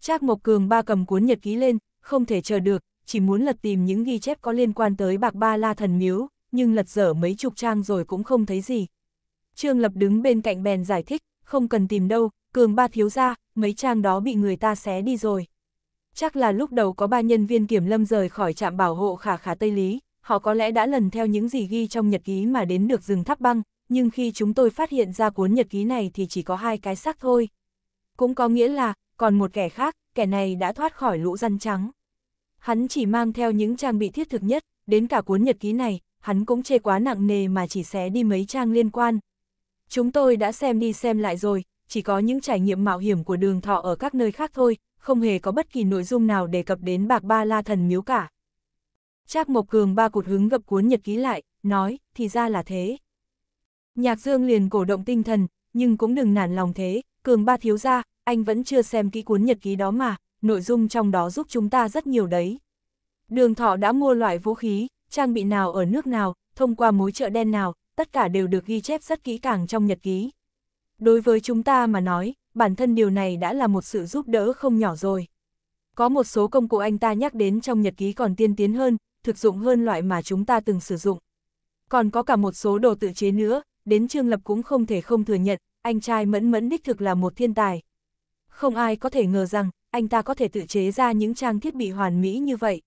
Speaker 1: Trác Mộc Cường ba cầm cuốn nhật ký lên, không thể chờ được, chỉ muốn lật tìm những ghi chép có liên quan tới bạc ba la thần miếu, nhưng lật dở mấy chục trang rồi cũng không thấy gì. Trương Lập đứng bên cạnh bèn giải thích, không cần tìm đâu, cường ba thiếu ra, mấy trang đó bị người ta xé đi rồi. Chắc là lúc đầu có ba nhân viên kiểm lâm rời khỏi trạm bảo hộ khả khả Tây Lý, họ có lẽ đã lần theo những gì ghi trong nhật ký mà đến được rừng tháp băng, nhưng khi chúng tôi phát hiện ra cuốn nhật ký này thì chỉ có hai cái xác thôi. Cũng có nghĩa là, còn một kẻ khác, kẻ này đã thoát khỏi lũ răn trắng. Hắn chỉ mang theo những trang bị thiết thực nhất, đến cả cuốn nhật ký này, hắn cũng chê quá nặng nề mà chỉ xé đi mấy trang liên quan. Chúng tôi đã xem đi xem lại rồi, chỉ có những trải nghiệm mạo hiểm của đường thọ ở các nơi khác thôi, không hề có bất kỳ nội dung nào đề cập đến bạc ba la thần miếu cả. Trác Mộc Cường ba cụt hứng gập cuốn nhật ký lại, nói, thì ra là thế. Nhạc Dương liền cổ động tinh thần, nhưng cũng đừng nản lòng thế, Cường ba thiếu ra, anh vẫn chưa xem kỹ cuốn nhật ký đó mà, nội dung trong đó giúp chúng ta rất nhiều đấy. Đường thọ đã mua loại vũ khí, trang bị nào ở nước nào, thông qua mối chợ đen nào, tất cả đều được ghi chép rất kỹ càng trong nhật ký. Đối với chúng ta mà nói, bản thân điều này đã là một sự giúp đỡ không nhỏ rồi. Có một số công cụ anh ta nhắc đến trong nhật ký còn tiên tiến hơn, thực dụng hơn loại mà chúng ta từng sử dụng. Còn có cả một số đồ tự chế nữa, đến Trương Lập cũng không thể không thừa nhận, anh trai mẫn mẫn đích thực là một thiên tài. Không ai có thể ngờ rằng, anh ta có thể tự chế ra những trang thiết bị hoàn mỹ như vậy.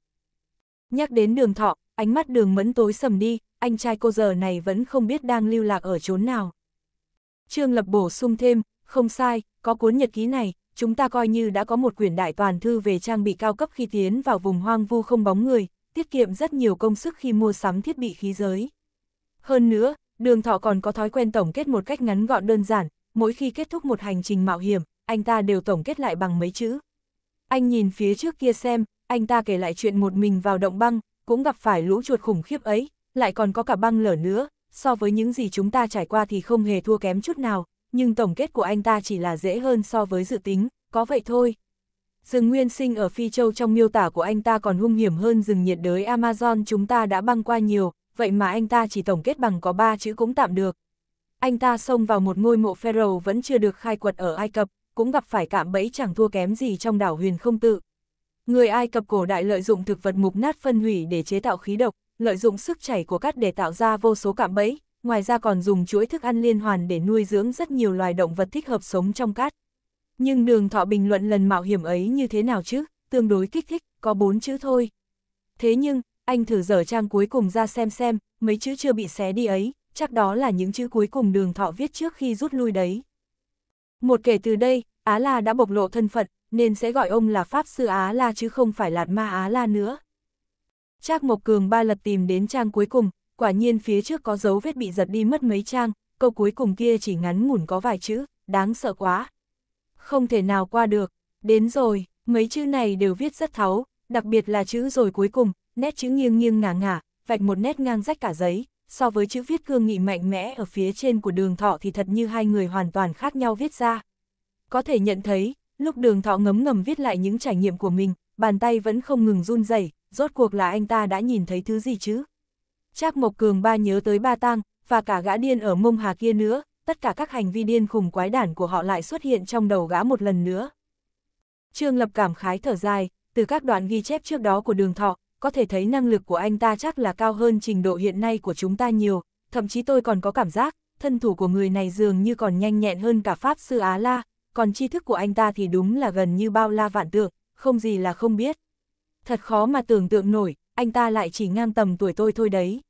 Speaker 1: Nhắc đến đường thọ, ánh mắt đường mẫn tối sầm đi, anh trai cô giờ này vẫn không biết đang lưu lạc ở chốn nào. Trương Lập bổ sung thêm, không sai, có cuốn nhật ký này, chúng ta coi như đã có một quyển đại toàn thư về trang bị cao cấp khi tiến vào vùng hoang vu không bóng người, tiết kiệm rất nhiều công sức khi mua sắm thiết bị khí giới. Hơn nữa, đường thọ còn có thói quen tổng kết một cách ngắn gọn đơn giản, mỗi khi kết thúc một hành trình mạo hiểm, anh ta đều tổng kết lại bằng mấy chữ. Anh nhìn phía trước kia xem, anh ta kể lại chuyện một mình vào động băng, cũng gặp phải lũ chuột khủng khiếp ấy, lại còn có cả băng lở nữa, so với những gì chúng ta trải qua thì không hề thua kém chút nào, nhưng tổng kết của anh ta chỉ là dễ hơn so với dự tính, có vậy thôi. Rừng nguyên sinh ở Phi Châu trong miêu tả của anh ta còn hung hiểm hơn rừng nhiệt đới Amazon chúng ta đã băng qua nhiều, vậy mà anh ta chỉ tổng kết bằng có ba chữ cũng tạm được. Anh ta xông vào một ngôi mộ pharaoh vẫn chưa được khai quật ở Ai Cập, cũng gặp phải cạm bẫy chẳng thua kém gì trong đảo huyền không tự. Người Ai Cập cổ đại lợi dụng thực vật mục nát phân hủy để chế tạo khí độc, lợi dụng sức chảy của cát để tạo ra vô số cạm bẫy, ngoài ra còn dùng chuỗi thức ăn liên hoàn để nuôi dưỡng rất nhiều loài động vật thích hợp sống trong cát. Nhưng đường thọ bình luận lần mạo hiểm ấy như thế nào chứ, tương đối kích thích, có bốn chữ thôi. Thế nhưng, anh thử dở trang cuối cùng ra xem xem, mấy chữ chưa bị xé đi ấy, chắc đó là những chữ cuối cùng đường thọ viết trước khi rút lui đấy. Một kể từ đây, Á La đã bộc lộ thân phận, nên sẽ gọi ông là Pháp Sư Á La chứ không phải Lạt Ma Á La nữa. Trác Mộc Cường ba lật tìm đến trang cuối cùng, quả nhiên phía trước có dấu vết bị giật đi mất mấy trang, câu cuối cùng kia chỉ ngắn ngủn có vài chữ, đáng sợ quá. Không thể nào qua được, đến rồi, mấy chữ này đều viết rất tháo, đặc biệt là chữ rồi cuối cùng, nét chữ nghiêng nghiêng ngả ngả, vạch một nét ngang rách cả giấy, so với chữ viết cương nghị mạnh mẽ ở phía trên của đường thọ thì thật như hai người hoàn toàn khác nhau viết ra. Có thể nhận thấy, Lúc đường thọ ngấm ngầm viết lại những trải nghiệm của mình, bàn tay vẫn không ngừng run rẩy rốt cuộc là anh ta đã nhìn thấy thứ gì chứ? Trác Mộc Cường ba nhớ tới ba tang, và cả gã điên ở mông hà kia nữa, tất cả các hành vi điên khùng quái đản của họ lại xuất hiện trong đầu gã một lần nữa. Trương Lập cảm khái thở dài, từ các đoạn ghi chép trước đó của đường thọ, có thể thấy năng lực của anh ta chắc là cao hơn trình độ hiện nay của chúng ta nhiều, thậm chí tôi còn có cảm giác, thân thủ của người này dường như còn nhanh nhẹn hơn cả Pháp Sư Á La, còn tri thức của anh ta thì đúng là gần như bao la vạn tượng, không gì là không biết. Thật khó mà tưởng tượng nổi, anh ta lại chỉ ngang tầm tuổi tôi thôi đấy.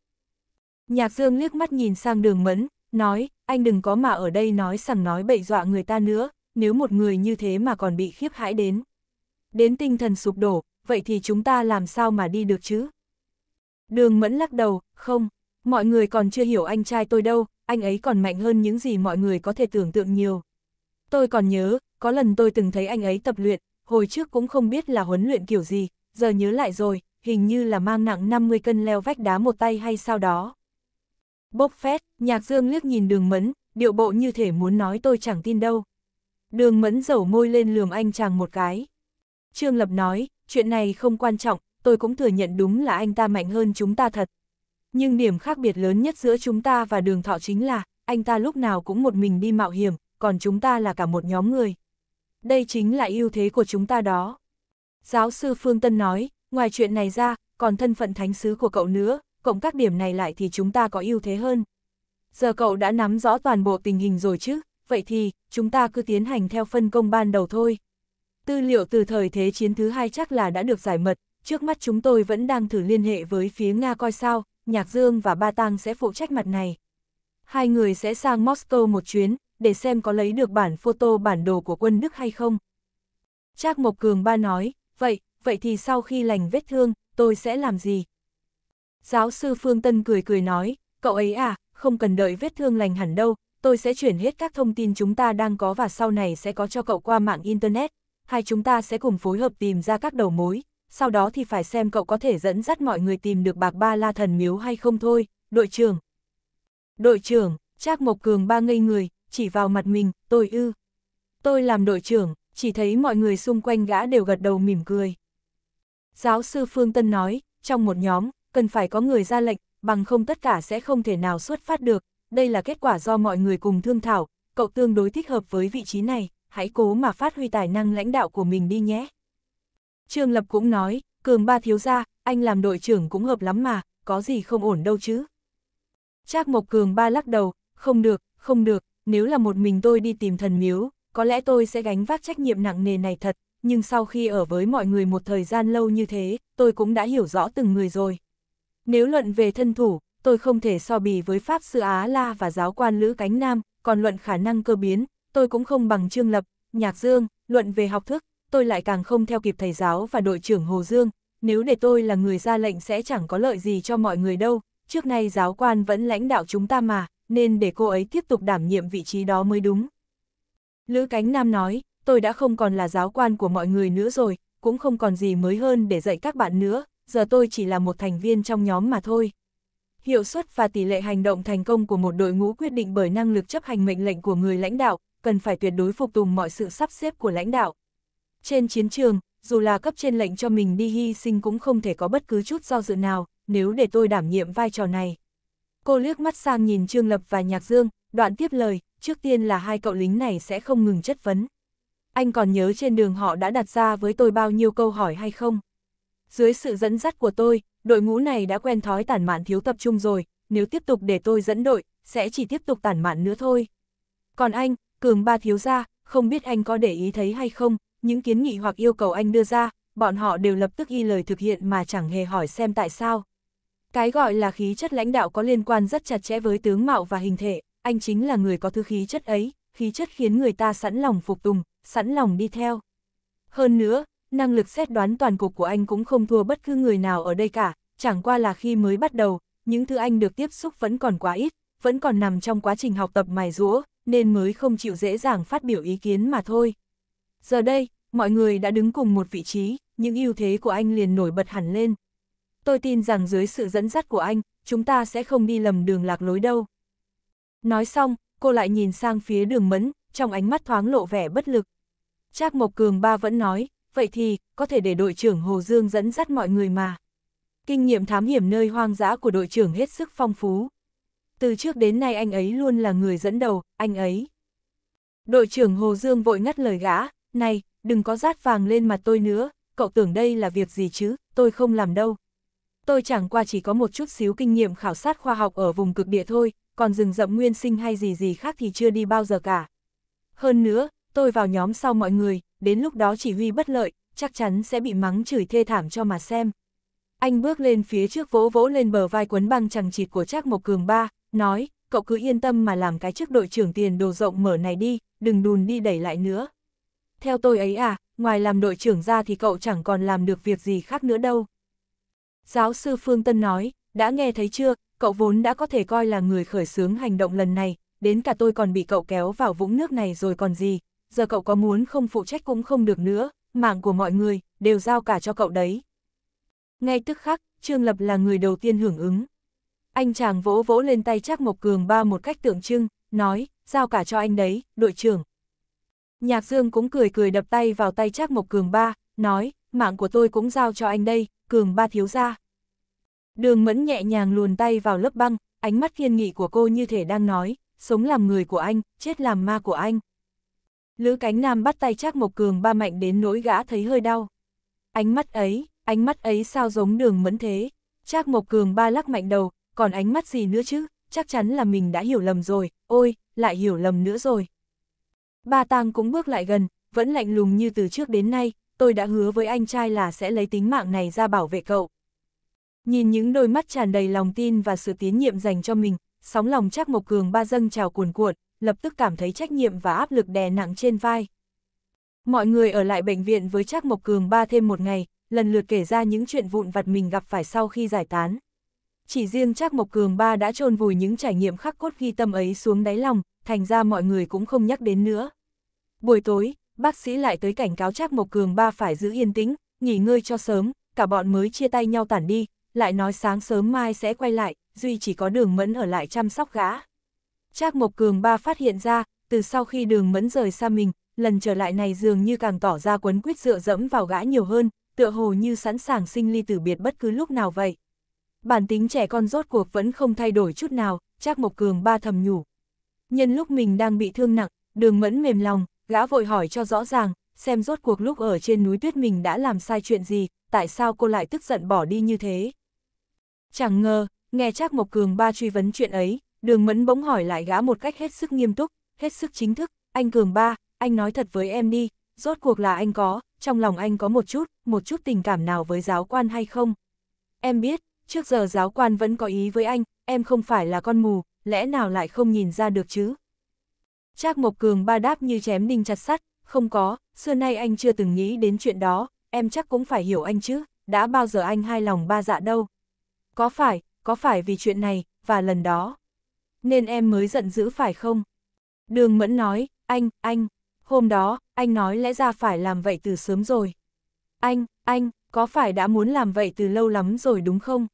Speaker 1: Nhạc Dương liếc mắt nhìn sang đường mẫn, nói, anh đừng có mà ở đây nói sằng nói bậy dọa người ta nữa, nếu một người như thế mà còn bị khiếp hãi đến. Đến tinh thần sụp đổ, vậy thì chúng ta làm sao mà đi được chứ? Đường mẫn lắc đầu, không, mọi người còn chưa hiểu anh trai tôi đâu, anh ấy còn mạnh hơn những gì mọi người có thể tưởng tượng nhiều. Tôi còn nhớ, có lần tôi từng thấy anh ấy tập luyện, hồi trước cũng không biết là huấn luyện kiểu gì, giờ nhớ lại rồi, hình như là mang nặng 50 cân leo vách đá một tay hay sao đó. Bốc phét, nhạc dương liếc nhìn đường mẫn, điệu bộ như thể muốn nói tôi chẳng tin đâu. Đường mẫn dẩu môi lên lườm anh chàng một cái. Trương Lập nói, chuyện này không quan trọng, tôi cũng thừa nhận đúng là anh ta mạnh hơn chúng ta thật. Nhưng điểm khác biệt lớn nhất giữa chúng ta và đường thọ chính là, anh ta lúc nào cũng một mình đi mạo hiểm, còn chúng ta là cả một nhóm người. Đây chính là ưu thế của chúng ta đó. Giáo sư Phương Tân nói, ngoài chuyện này ra, còn thân phận thánh sứ của cậu nữa, cộng các điểm này lại thì chúng ta có ưu thế hơn. Giờ cậu đã nắm rõ toàn bộ tình hình rồi chứ, vậy thì, chúng ta cứ tiến hành theo phân công ban đầu thôi. Tư liệu từ thời Thế chiến thứ hai chắc là đã được giải mật, trước mắt chúng tôi vẫn đang thử liên hệ với phía Nga coi sao, Nhạc Dương và Ba Tăng sẽ phụ trách mặt này. Hai người sẽ sang Moscow một chuyến, để xem có lấy được bản photo bản đồ của quân Đức hay không. Trác Mộc Cường ba nói, vậy, vậy thì sau khi lành vết thương, tôi sẽ làm gì? Giáo sư Phương Tân cười cười nói, cậu ấy à, không cần đợi vết thương lành hẳn đâu, tôi sẽ chuyển hết các thông tin chúng ta đang có và sau này sẽ có cho cậu qua mạng Internet. Hai chúng ta sẽ cùng phối hợp tìm ra các đầu mối, sau đó thì phải xem cậu có thể dẫn dắt mọi người tìm được bạc ba la thần miếu hay không thôi, đội trưởng. Đội trưởng, Trác Mộc Cường ba ngây người, chỉ vào mặt mình, tôi ư. Tôi làm đội trưởng, chỉ thấy mọi người xung quanh gã đều gật đầu mỉm cười. Giáo sư Phương Tân nói, trong một nhóm, cần phải có người ra lệnh, bằng không tất cả sẽ không thể nào xuất phát được, đây là kết quả do mọi người cùng thương thảo, cậu tương đối thích hợp với vị trí này, hãy cố mà phát huy tài năng lãnh đạo của mình đi nhé. Trương Lập cũng nói, Cường Ba thiếu gia, anh làm đội trưởng cũng hợp lắm mà, có gì không ổn đâu chứ. Trác Mộc Cường Ba lắc đầu, không được, không được, nếu là một mình tôi đi tìm thần miếu, có lẽ tôi sẽ gánh vác trách nhiệm nặng nề này thật, nhưng sau khi ở với mọi người một thời gian lâu như thế, tôi cũng đã hiểu rõ từng người rồi. Nếu luận về thân thủ, tôi không thể so bì với Pháp Sư Á La và giáo quan Lữ Cánh Nam, còn luận khả năng cơ biến, tôi cũng không bằng Trương Lập, Nhạc Dương, luận về học thức, tôi lại càng không theo kịp thầy giáo và đội trưởng Hồ Dương, nếu để tôi là người ra lệnh sẽ chẳng có lợi gì cho mọi người đâu, trước nay giáo quan vẫn lãnh đạo chúng ta mà, nên để cô ấy tiếp tục đảm nhiệm vị trí đó mới đúng. Lữ Cánh Nam nói, tôi đã không còn là giáo quan của mọi người nữa rồi, cũng không còn gì mới hơn để dạy các bạn nữa, giờ tôi chỉ là một thành viên trong nhóm mà thôi. Hiệu suất và tỷ lệ hành động thành công của một đội ngũ quyết định bởi năng lực chấp hành mệnh lệnh của người lãnh đạo, cần phải tuyệt đối phục tùng mọi sự sắp xếp của lãnh đạo. Trên chiến trường, dù là cấp trên lệnh cho mình đi hy sinh cũng không thể có bất cứ chút do dự nào, nếu để tôi đảm nhiệm vai trò này. Cô liếc mắt sang nhìn Trương Lập và Nhạc Dương, đoạn tiếp lời, trước tiên là hai cậu lính này sẽ không ngừng chất vấn. Anh còn nhớ trên đường họ đã đặt ra với tôi bao nhiêu câu hỏi hay không? Dưới sự dẫn dắt của tôi, đội ngũ này đã quen thói tản mạn thiếu tập trung rồi, nếu tiếp tục để tôi dẫn đội, sẽ chỉ tiếp tục tản mạn nữa thôi. Còn anh, cường ba thiếu gia, không biết anh có để ý thấy hay không, những kiến nghị hoặc yêu cầu anh đưa ra, bọn họ đều lập tức y lời thực hiện mà chẳng hề hỏi xem tại sao. Cái gọi là khí chất lãnh đạo có liên quan rất chặt chẽ với tướng mạo và hình thể, anh chính là người có thứ khí chất ấy, khí chất khiến người ta sẵn lòng phục tùng, sẵn lòng đi theo. Hơn nữa, năng lực xét đoán toàn cục của anh cũng không thua bất cứ người nào ở đây cả, chẳng qua là khi mới bắt đầu, những thứ anh được tiếp xúc vẫn còn quá ít, vẫn còn nằm trong quá trình học tập mài rũa, nên mới không chịu dễ dàng phát biểu ý kiến mà thôi. Giờ đây, mọi người đã đứng cùng một vị trí, những ưu thế của anh liền nổi bật hẳn lên, tôi tin rằng dưới sự dẫn dắt của anh, chúng ta sẽ không đi lầm đường lạc lối đâu. Nói xong, cô lại nhìn sang phía đường mẫn, trong ánh mắt thoáng lộ vẻ bất lực. Trác Mộc Cường ba vẫn nói, vậy thì, có thể để đội trưởng Hồ Dương dẫn dắt mọi người mà. Kinh nghiệm thám hiểm nơi hoang dã của đội trưởng hết sức phong phú. Từ trước đến nay anh ấy luôn là người dẫn đầu, anh ấy. Đội trưởng Hồ Dương vội ngắt lời gã, này, đừng có rát vàng lên mặt tôi nữa, cậu tưởng đây là việc gì chứ, tôi không làm đâu tôi chẳng qua chỉ có một chút xíu kinh nghiệm khảo sát khoa học ở vùng cực địa thôi, còn rừng rậm nguyên sinh hay gì gì khác thì chưa đi bao giờ cả. Hơn nữa, tôi vào nhóm sau mọi người, đến lúc đó chỉ huy bất lợi, chắc chắn sẽ bị mắng chửi thê thảm cho mà xem. Anh bước lên phía trước vỗ vỗ lên bờ vai quấn băng chẳng chịt của Trác Mộc Cường ba, nói, cậu cứ yên tâm mà làm cái chức đội trưởng tiền đồ rộng mở này đi, đừng đùn đi đẩy lại nữa. Theo tôi ấy à, ngoài làm đội trưởng ra thì cậu chẳng còn làm được việc gì khác nữa đâu. Giáo sư Phương Tân nói, đã nghe thấy chưa, cậu vốn đã có thể coi là người khởi xướng hành động lần này, đến cả tôi còn bị cậu kéo vào vũng nước này rồi còn gì, giờ cậu có muốn không phụ trách cũng không được nữa, mạng của mọi người, đều giao cả cho cậu đấy. Ngay tức khắc, Trương Lập là người đầu tiên hưởng ứng. Anh chàng vỗ vỗ lên tay Trác Mộc Cường ba một cách tượng trưng, nói, giao cả cho anh đấy, đội trưởng. Nhạc Dương cũng cười cười đập tay vào tay Trác Mộc Cường ba, nói, mạng của tôi cũng giao cho anh đây, cường ba thiếu gia. Đường mẫn nhẹ nhàng luồn tay vào lớp băng, ánh mắt thiên nghị của cô như thể đang nói, sống làm người của anh, chết làm ma của anh. Lữ cánh nam bắt tay chắc mộc cường ba mạnh đến nỗi gã thấy hơi đau. Ánh mắt ấy, ánh mắt ấy sao giống đường mẫn thế. Chắc mộc cường ba lắc mạnh đầu, còn ánh mắt gì nữa chứ, chắc chắn là mình đã hiểu lầm rồi, ôi, lại hiểu lầm nữa rồi. Ba tang cũng bước lại gần, vẫn lạnh lùng như từ trước đến nay, tôi đã hứa với anh trai là sẽ lấy tính mạng này ra bảo vệ cậu. Nhìn những đôi mắt tràn đầy lòng tin và sự tín nhiệm dành cho mình, sóng lòng chắc Mộc Cường ba dâng trào cuồn cuộn, lập tức cảm thấy trách nhiệm và áp lực đè nặng trên vai. Mọi người ở lại bệnh viện với Trác Mộc Cường ba thêm một ngày, lần lượt kể ra những chuyện vụn vặt mình gặp phải sau khi giải tán. Chỉ riêng Trác Mộc Cường ba đã chôn vùi những trải nghiệm khắc cốt ghi tâm ấy xuống đáy lòng, thành ra mọi người cũng không nhắc đến nữa. Buổi tối, bác sĩ lại tới cảnh cáo Trác Mộc Cường ba phải giữ yên tĩnh, nghỉ ngơi cho sớm, cả bọn mới chia tay nhau tản đi, lại nói sáng sớm mai sẽ quay lại, duy chỉ có đường mẫn ở lại chăm sóc gã. Trác Mộc Cường ba phát hiện ra, từ sau khi đường mẫn rời xa mình, lần trở lại này dường như càng tỏ ra quấn quýt dựa dẫm vào gã nhiều hơn, tựa hồ như sẵn sàng sinh ly tử biệt bất cứ lúc nào vậy. Bản tính trẻ con rốt cuộc vẫn không thay đổi chút nào, Trác Mộc Cường ba thầm nhủ. Nhân lúc mình đang bị thương nặng, đường mẫn mềm lòng, Gã vội hỏi cho rõ ràng, xem rốt cuộc lúc ở trên núi tuyết mình đã làm sai chuyện gì, tại sao cô lại tức giận bỏ đi như thế. Chẳng ngờ, nghe Trác Mộc Cường ba truy vấn chuyện ấy, đường mẫn bỗng hỏi lại gã một cách hết sức nghiêm túc, hết sức chính thức, anh Cường ba, anh nói thật với em đi, rốt cuộc là anh có, trong lòng anh có một chút, một chút tình cảm nào với giáo quan hay không? Em biết, trước giờ giáo quan vẫn có ý với anh, em không phải là con mù, lẽ nào lại không nhìn ra được chứ? Trác Mộc Cường ba đáp như chém đinh chặt sắt, không có, xưa nay anh chưa từng nghĩ đến chuyện đó, em chắc cũng phải hiểu anh chứ, đã bao giờ anh hai lòng ba dạ đâu. Có phải, có phải vì chuyện này, và lần đó. Nên em mới giận dữ phải không? Đường Mẫn nói, anh, anh, hôm đó, anh nói lẽ ra phải làm vậy từ sớm rồi. Anh, anh, có phải đã muốn làm vậy từ lâu lắm rồi đúng không?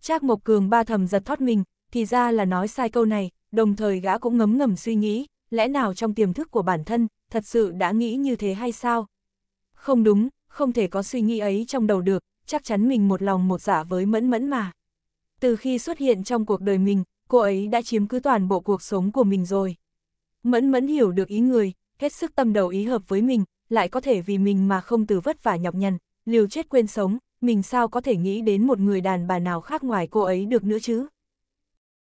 Speaker 1: Trác Mộc Cường ba thầm giật thót mình, thì ra là nói sai câu này, đồng thời gã cũng ngấm ngầm suy nghĩ, lẽ nào trong tiềm thức của bản thân, thật sự đã nghĩ như thế hay sao? Không đúng, không thể có suy nghĩ ấy trong đầu được, chắc chắn mình một lòng một giả dạ với mẫn mẫn mà. Từ khi xuất hiện trong cuộc đời mình, cô ấy đã chiếm cứ toàn bộ cuộc sống của mình rồi. Mẫn mẫn hiểu được ý người, hết sức tâm đầu ý hợp với mình, lại có thể vì mình mà không từ vất vả nhọc nhằn, liều chết quên sống, mình sao có thể nghĩ đến một người đàn bà nào khác ngoài cô ấy được nữa chứ?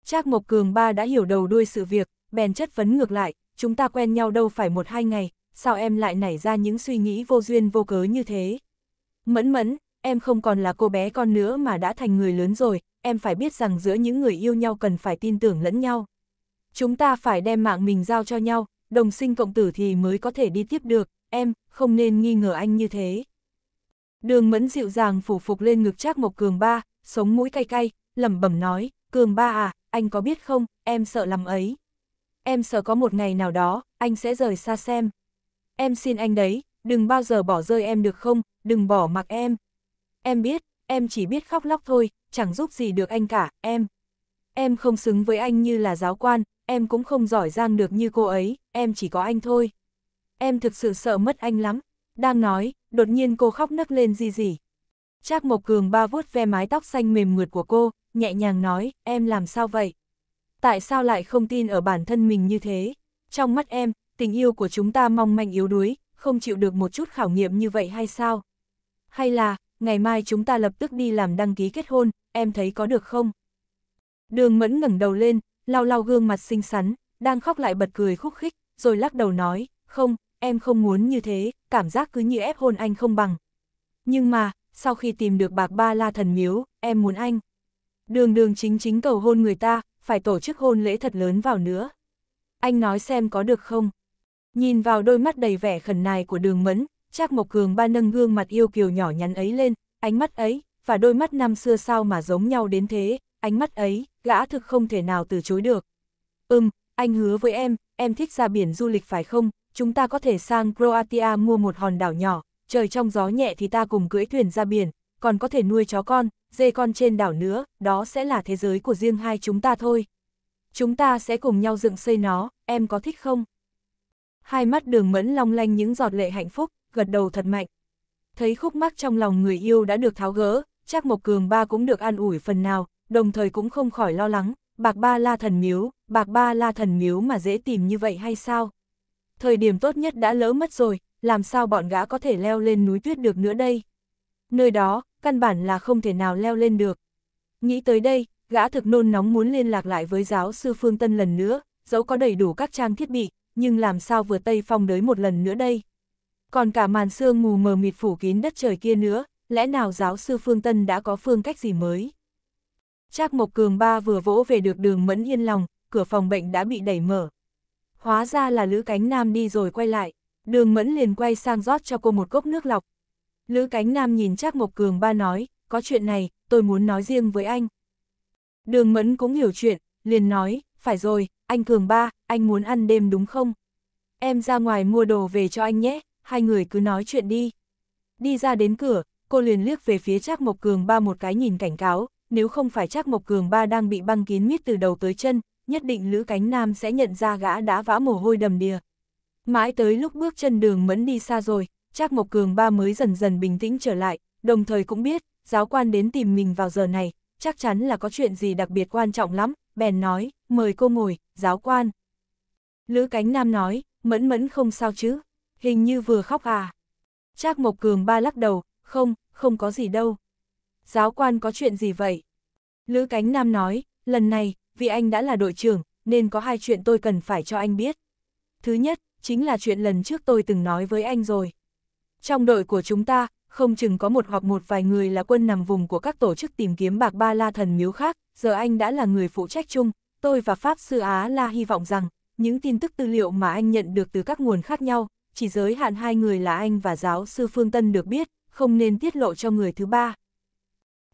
Speaker 1: Trác Mộc Cường ba đã hiểu đầu đuôi sự việc, bèn chất vấn ngược lại, chúng ta quen nhau đâu phải một hai ngày, sao em lại nảy ra những suy nghĩ vô duyên vô cớ như thế? Mẫn mẫn, em không còn là cô bé con nữa mà đã thành người lớn rồi, em phải biết rằng giữa những người yêu nhau cần phải tin tưởng lẫn nhau. Chúng ta phải đem mạng mình giao cho nhau, đồng sinh cộng tử thì mới có thể đi tiếp được, em, không nên nghi ngờ anh như thế. Đường mẫn dịu dàng phủ phục lên ngực Trác Mộc Cường ba, sống mũi cay cay, lẩm bẩm nói, Cường ba à, anh có biết không, em sợ lắm ấy. Em sợ có một ngày nào đó, anh sẽ rời xa xem. Em xin anh đấy, đừng bao giờ bỏ rơi em được không, đừng bỏ mặc em. Em biết, em chỉ biết khóc lóc thôi, chẳng giúp gì được anh cả, em. Em không xứng với anh như là giáo quan, em cũng không giỏi giang được như cô ấy, em chỉ có anh thôi. Em thực sự sợ mất anh lắm. Đang nói, đột nhiên cô khóc nấc lên gì gì. Trác Mộc Cường ba vuốt ve mái tóc xanh mềm mượt của cô, nhẹ nhàng nói, em làm sao vậy? Tại sao lại không tin ở bản thân mình như thế? Trong mắt em, tình yêu của chúng ta mong manh yếu đuối, không chịu được một chút khảo nghiệm như vậy hay sao? Hay là, ngày mai chúng ta lập tức đi làm đăng ký kết hôn, em thấy có được không? Đường mẫn ngẩng đầu lên, lau lau gương mặt xinh xắn, đang khóc lại bật cười khúc khích, rồi lắc đầu nói, không, em không muốn như thế, cảm giác cứ như ép hôn anh không bằng. Nhưng mà, sau khi tìm được bạc ba la thần miếu, em muốn anh. Đường đường chính chính cầu hôn người ta, phải tổ chức hôn lễ thật lớn vào nữa. Anh nói xem có được không? Nhìn vào đôi mắt đầy vẻ khẩn nài của đường mẫn, Trác Mộc Cường ba nâng gương mặt yêu kiều nhỏ nhắn ấy lên, ánh mắt ấy, và đôi mắt năm xưa sao mà giống nhau đến thế, ánh mắt ấy, gã thực không thể nào từ chối được. Ừm, anh hứa với em, em thích ra biển du lịch phải không? Chúng ta có thể sang Croatia mua một hòn đảo nhỏ, trời trong gió nhẹ thì ta cùng cưỡi thuyền ra biển, còn có thể nuôi chó con, dê con trên đảo nữa, đó sẽ là thế giới của riêng hai chúng ta thôi. Chúng ta sẽ cùng nhau dựng xây nó, em có thích không? Hai mắt đường mẫn long lanh những giọt lệ hạnh phúc, gật đầu thật mạnh. Thấy khúc mắc trong lòng người yêu đã được tháo gỡ, chắc Mộc Cường ba cũng được an ủi phần nào, đồng thời cũng không khỏi lo lắng, bạc ba la thần miếu, bạc ba la thần miếu mà dễ tìm như vậy hay sao? Thời điểm tốt nhất đã lỡ mất rồi, làm sao bọn gã có thể leo lên núi tuyết được nữa đây? Nơi đó, căn bản là không thể nào leo lên được. Nghĩ tới đây, gã thực nôn nóng muốn liên lạc lại với giáo sư Phương Tân lần nữa, dẫu có đầy đủ các trang thiết bị, nhưng làm sao vừa Tây Phong đới một lần nữa đây. Còn cả màn sương mù mờ mịt phủ kín đất trời kia nữa, lẽ nào giáo sư Phương Tân đã có phương cách gì mới? Trác Mộc Cường Ba vừa vỗ về được đường mẫn yên lòng, cửa phòng bệnh đã bị đẩy mở. Hóa ra là Lữ Cánh Nam đi rồi quay lại, đường mẫn liền quay sang rót cho cô một cốc nước lọc, Lữ Cánh Nam nhìn Trác Mộc Cường ba nói, có chuyện này, tôi muốn nói riêng với anh. Đường Mẫn cũng hiểu chuyện, liền nói, phải rồi, anh Cường ba, anh muốn ăn đêm đúng không? Em ra ngoài mua đồ về cho anh nhé, hai người cứ nói chuyện đi. Đi ra đến cửa, cô liền liếc về phía Trác Mộc Cường ba một cái nhìn cảnh cáo, nếu không phải Trác Mộc Cường ba đang bị băng kín mít từ đầu tới chân, nhất định Lữ Cánh Nam sẽ nhận ra gã đã vã mồ hôi đầm đìa. Mãi tới lúc bước chân đường mẫn đi xa rồi, Trác Mộc Cường ba mới dần dần bình tĩnh trở lại, đồng thời cũng biết, giáo quan đến tìm mình vào giờ này, chắc chắn là có chuyện gì đặc biệt quan trọng lắm, bèn nói, mời cô ngồi, giáo quan. Lữ Cánh Nam nói, mẫn mẫn không sao chứ, hình như vừa khóc à. Trác Mộc Cường ba lắc đầu, không, không có gì đâu. Giáo quan có chuyện gì vậy? Lữ Cánh Nam nói, lần này, vì anh đã là đội trưởng, nên có hai chuyện tôi cần phải cho anh biết. Thứ nhất, chính là chuyện lần trước tôi từng nói với anh rồi. Trong đội của chúng ta, không chừng có một hoặc một vài người là quân nằm vùng của các tổ chức tìm kiếm bạc ba la thần miếu khác, giờ anh đã là người phụ trách chung, tôi và Pháp Sư Á La hy vọng rằng, những tin tức tư liệu mà anh nhận được từ các nguồn khác nhau, chỉ giới hạn hai người là anh và giáo sư Phương Tân được biết, không nên tiết lộ cho người thứ ba.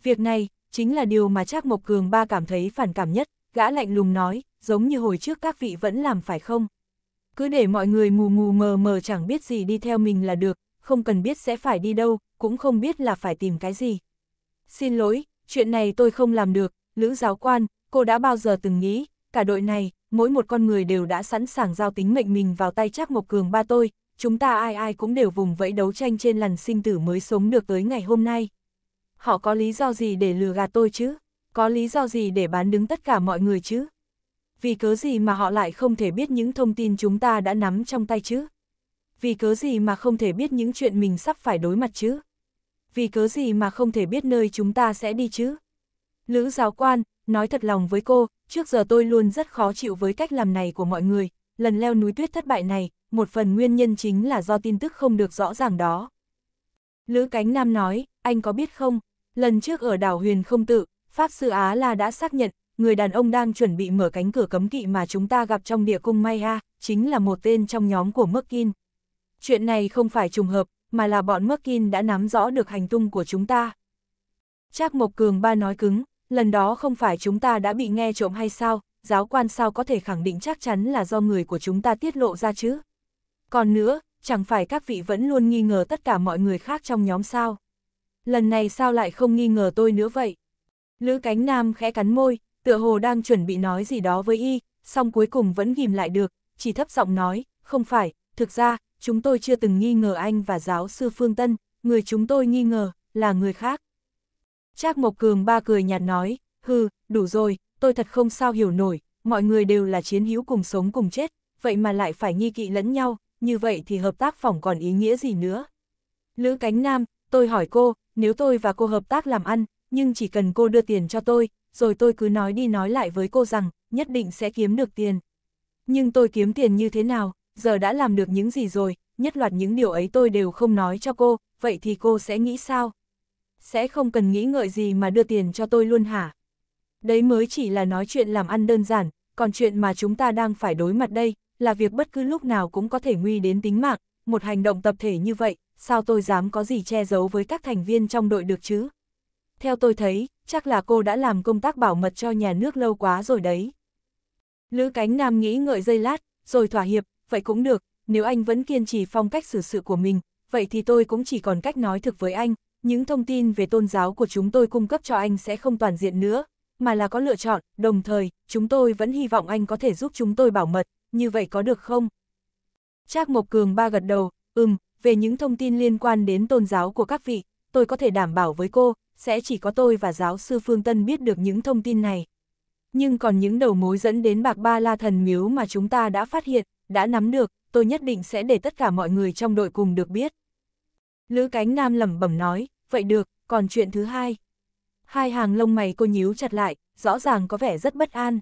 Speaker 1: Việc này, chính là điều mà Trác Mộc Cường ba cảm thấy phản cảm nhất, gã lạnh lùng nói, giống như hồi trước các vị vẫn làm phải không? Cứ để mọi người mù mù mờ mờ chẳng biết gì đi theo mình là được, không cần biết sẽ phải đi đâu, cũng không biết là phải tìm cái gì. Xin lỗi, chuyện này tôi không làm được, Lữ giáo quan, cô đã bao giờ từng nghĩ, cả đội này, mỗi một con người đều đã sẵn sàng giao tính mệnh mình vào tay Trác Mộc Cường ba tôi, chúng ta ai ai cũng đều vùng vẫy đấu tranh trên lằn sinh tử mới sống được tới ngày hôm nay. Họ có lý do gì để lừa gạt tôi chứ? Có lý do gì để bán đứng tất cả mọi người chứ? Vì cớ gì mà họ lại không thể biết những thông tin chúng ta đã nắm trong tay chứ? vì cớ gì mà không thể biết những chuyện mình sắp phải đối mặt chứ? Vì cớ gì mà không thể biết nơi chúng ta sẽ đi chứ? Lữ giáo quan, nói thật lòng với cô, trước giờ tôi luôn rất khó chịu với cách làm này của mọi người, lần leo núi tuyết thất bại này, một phần nguyên nhân chính là do tin tức không được rõ ràng đó. Lữ Cánh Nam nói, anh có biết không, lần trước ở đảo Huyền Không Tự, Pháp Sư Á La đã xác nhận, người đàn ông đang chuẩn bị mở cánh cửa cấm kỵ mà chúng ta gặp trong địa cung Maya, chính là một tên trong nhóm của Merkin chuyện này không phải trùng hợp, mà là bọn Merkin đã nắm rõ được hành tung của chúng ta. Trác Mộc Cường ba nói cứng, lần đó không phải chúng ta đã bị nghe trộm hay sao, giáo quan sao có thể khẳng định chắc chắn là do người của chúng ta tiết lộ ra chứ. Còn nữa, chẳng phải các vị vẫn luôn nghi ngờ tất cả mọi người khác trong nhóm sao. Lần này sao lại không nghi ngờ tôi nữa vậy? Lữ cánh nam khẽ cắn môi, tựa hồ đang chuẩn bị nói gì đó với y, song cuối cùng vẫn ghim lại được, chỉ thấp giọng nói, không phải, thực ra, chúng tôi chưa từng nghi ngờ anh và giáo sư Phương Tân, người chúng tôi nghi ngờ, là người khác. Trác Mộc Cường ba cười nhạt nói, hừ, đủ rồi, tôi thật không sao hiểu nổi, mọi người đều là chiến hữu cùng sống cùng chết, vậy mà lại phải nghi kỵ lẫn nhau, như vậy thì hợp tác phòng còn ý nghĩa gì nữa. Lữ Cánh Nam, tôi hỏi cô, nếu tôi và cô hợp tác làm ăn, nhưng chỉ cần cô đưa tiền cho tôi, rồi tôi cứ nói đi nói lại với cô rằng, nhất định sẽ kiếm được tiền. Nhưng tôi kiếm tiền như thế nào, giờ đã làm được những gì rồi, nhất loạt những điều ấy tôi đều không nói cho cô, vậy thì cô sẽ nghĩ sao? Sẽ không cần nghĩ ngợi gì mà đưa tiền cho tôi luôn hả? Đấy mới chỉ là nói chuyện làm ăn đơn giản, còn chuyện mà chúng ta đang phải đối mặt đây, là việc bất cứ lúc nào cũng có thể nguy đến tính mạng, một hành động tập thể như vậy, sao tôi dám có gì che giấu với các thành viên trong đội được chứ? Theo tôi thấy, chắc là cô đã làm công tác bảo mật cho nhà nước lâu quá rồi đấy. Lữ Cánh Nam nghĩ ngợi dây lát, rồi thỏa hiệp, vậy cũng được, nếu anh vẫn kiên trì phong cách xử sự của mình, vậy thì tôi cũng chỉ còn cách nói thực với anh, những thông tin về tôn giáo của chúng tôi cung cấp cho anh sẽ không toàn diện nữa, mà là có lựa chọn, đồng thời, chúng tôi vẫn hy vọng anh có thể giúp chúng tôi bảo mật, như vậy có được không? Trác Mộc Cường ba gật đầu, ừm, về những thông tin liên quan đến tôn giáo của các vị, tôi có thể đảm bảo với cô, sẽ chỉ có tôi và giáo sư Phương Tân biết được những thông tin này. Nhưng còn những đầu mối dẫn đến bạc ba la thần miếu mà chúng ta đã phát hiện, đã nắm được, tôi nhất định sẽ để tất cả mọi người trong đội cùng được biết. Lữ cánh nam lẩm bẩm nói, vậy được, còn chuyện thứ hai. Hai hàng lông mày cô nhíu chặt lại, rõ ràng có vẻ rất bất an.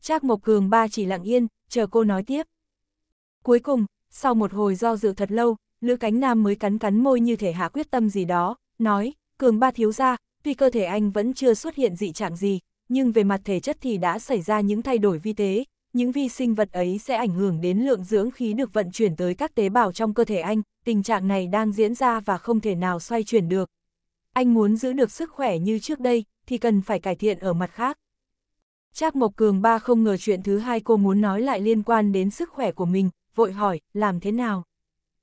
Speaker 1: Trác Mộc Cường ba chỉ lặng yên, chờ cô nói tiếp. Cuối cùng, sau một hồi do dự thật lâu, Lữ Cánh Nam mới cắn cắn môi như thể hạ quyết tâm gì đó, nói, Cường ba thiếu ra, tuy cơ thể anh vẫn chưa xuất hiện dị trạng gì, nhưng về mặt thể chất thì đã xảy ra những thay đổi vi tế, những vi sinh vật ấy sẽ ảnh hưởng đến lượng dưỡng khí được vận chuyển tới các tế bào trong cơ thể anh, tình trạng này đang diễn ra và không thể nào xoay chuyển được. Anh muốn giữ được sức khỏe như trước đây, thì cần phải cải thiện ở mặt khác. Trác Mộc Cường ba không ngờ chuyện thứ hai cô muốn nói lại liên quan đến sức khỏe của mình, vội hỏi, làm thế nào?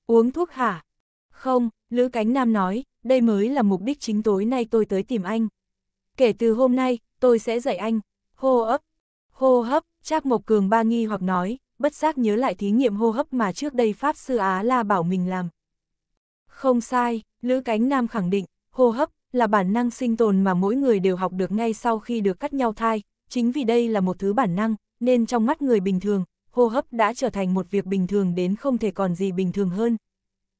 Speaker 1: Uống thuốc hả? Không, Lữ Cánh Nam nói, đây mới là mục đích chính tối nay tôi tới tìm anh. Kể từ hôm nay, tôi sẽ dạy anh, hô hấp, hô hấp, Trác Mộc Cường ba nghi hoặc nói, bất giác nhớ lại thí nghiệm hô hấp mà trước đây Pháp Sư Á La bảo mình làm. Không sai, Lữ Cánh Nam khẳng định, hô hấp là bản năng sinh tồn mà mỗi người đều học được ngay sau khi được cắt nhau thai, chính vì đây là một thứ bản năng, nên trong mắt người bình thường, hô hấp đã trở thành một việc bình thường đến không thể còn gì bình thường hơn.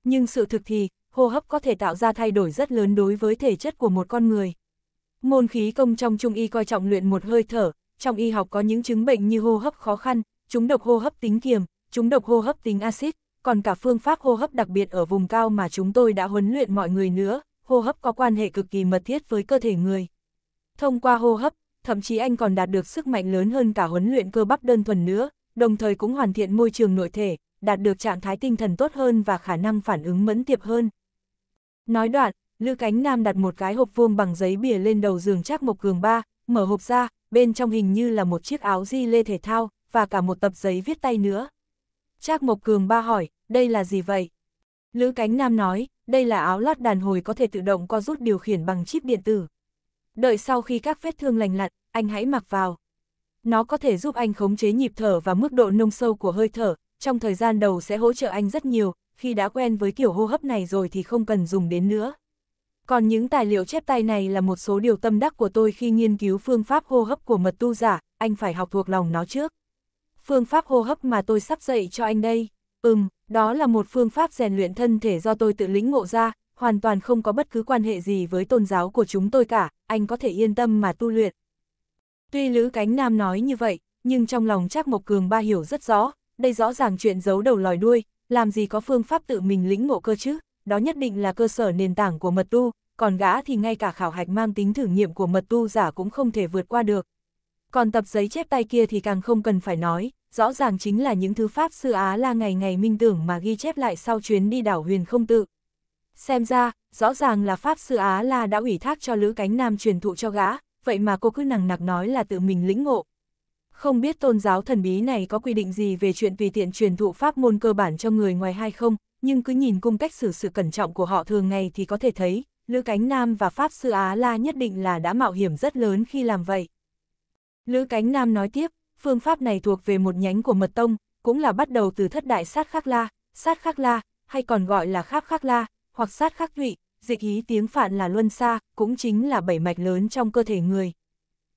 Speaker 1: Nhưng sự thực thì, hô hấp có thể tạo ra thay đổi rất lớn đối với thể chất của một con người. Môn khí công trong trung y coi trọng luyện một hơi thở, trong y học có những chứng bệnh như hô hấp khó khăn, chúng độc hô hấp tính kiềm, chúng độc hô hấp tính axit, còn cả phương pháp hô hấp đặc biệt ở vùng cao mà chúng tôi đã huấn luyện mọi người nữa, hô hấp có quan hệ cực kỳ mật thiết với cơ thể người. Thông qua hô hấp, thậm chí anh còn đạt được sức mạnh lớn hơn cả huấn luyện cơ bắp đơn thuần nữa, đồng thời cũng hoàn thiện môi trường nội thể, đạt được trạng thái tinh thần tốt hơn và khả năng phản ứng mẫn tiệp hơn. Nói đoạn, lư Cánh Nam đặt một cái hộp vuông bằng giấy bìa lên đầu giường Trác Mộc Cường ba, mở hộp ra, bên trong hình như là một chiếc áo di lê thể thao, và cả một tập giấy viết tay nữa. Trác Mộc Cường ba hỏi, đây là gì vậy? Lữ Cánh Nam nói, đây là áo lót đàn hồi có thể tự động co rút điều khiển bằng chip điện tử. Đợi sau khi các vết thương lành lặn, anh hãy mặc vào. Nó có thể giúp anh khống chế nhịp thở và mức độ nông sâu của hơi thở, trong thời gian đầu sẽ hỗ trợ anh rất nhiều, khi đã quen với kiểu hô hấp này rồi thì không cần dùng đến nữa. Còn những tài liệu chép tay này là một số điều tâm đắc của tôi khi nghiên cứu phương pháp hô hấp của mật tu giả, anh phải học thuộc lòng nó trước. Phương pháp hô hấp mà tôi sắp dạy cho anh đây, ừm, đó là một phương pháp rèn luyện thân thể do tôi tự lĩnh ngộ ra, hoàn toàn không có bất cứ quan hệ gì với tôn giáo của chúng tôi cả, anh có thể yên tâm mà tu luyện. Tuy Lữ Cánh Nam nói như vậy, nhưng trong lòng chắc Mộc Cường Ba hiểu rất rõ, đây rõ ràng chuyện giấu đầu lòi đuôi, làm gì có phương pháp tự mình lĩnh ngộ cơ chứ, đó nhất định là cơ sở nền tảng của mật tu, còn gã thì ngay cả khảo hạch mang tính thử nghiệm của mật tu giả cũng không thể vượt qua được. Còn tập giấy chép tay kia thì càng không cần phải nói, rõ ràng chính là những thứ Pháp Sư Á là ngày ngày minh tưởng mà ghi chép lại sau chuyến đi đảo huyền không tự. Xem ra, rõ ràng là Pháp Sư Á là đã ủy thác cho Lữ Cánh Nam truyền thụ cho gã, vậy mà cô cứ nằng nặc nói là tự mình lĩnh ngộ. Không biết tôn giáo thần bí này có quy định gì về chuyện tùy tiện truyền thụ pháp môn cơ bản cho người ngoài hay không, nhưng cứ nhìn cung cách xử sự cẩn trọng của họ thường ngày thì có thể thấy, Lữ Cánh Nam và Pháp Sư Á La nhất định là đã mạo hiểm rất lớn khi làm vậy. Lữ Cánh Nam nói tiếp, phương pháp này thuộc về một nhánh của mật tông, cũng là bắt đầu từ thất đại sát khắc la, sát khắc la, hay còn gọi là kháp khắc la, hoặc sát khắc thụy, dịch ý tiếng phạn là luân xa, cũng chính là bảy mạch lớn trong cơ thể người.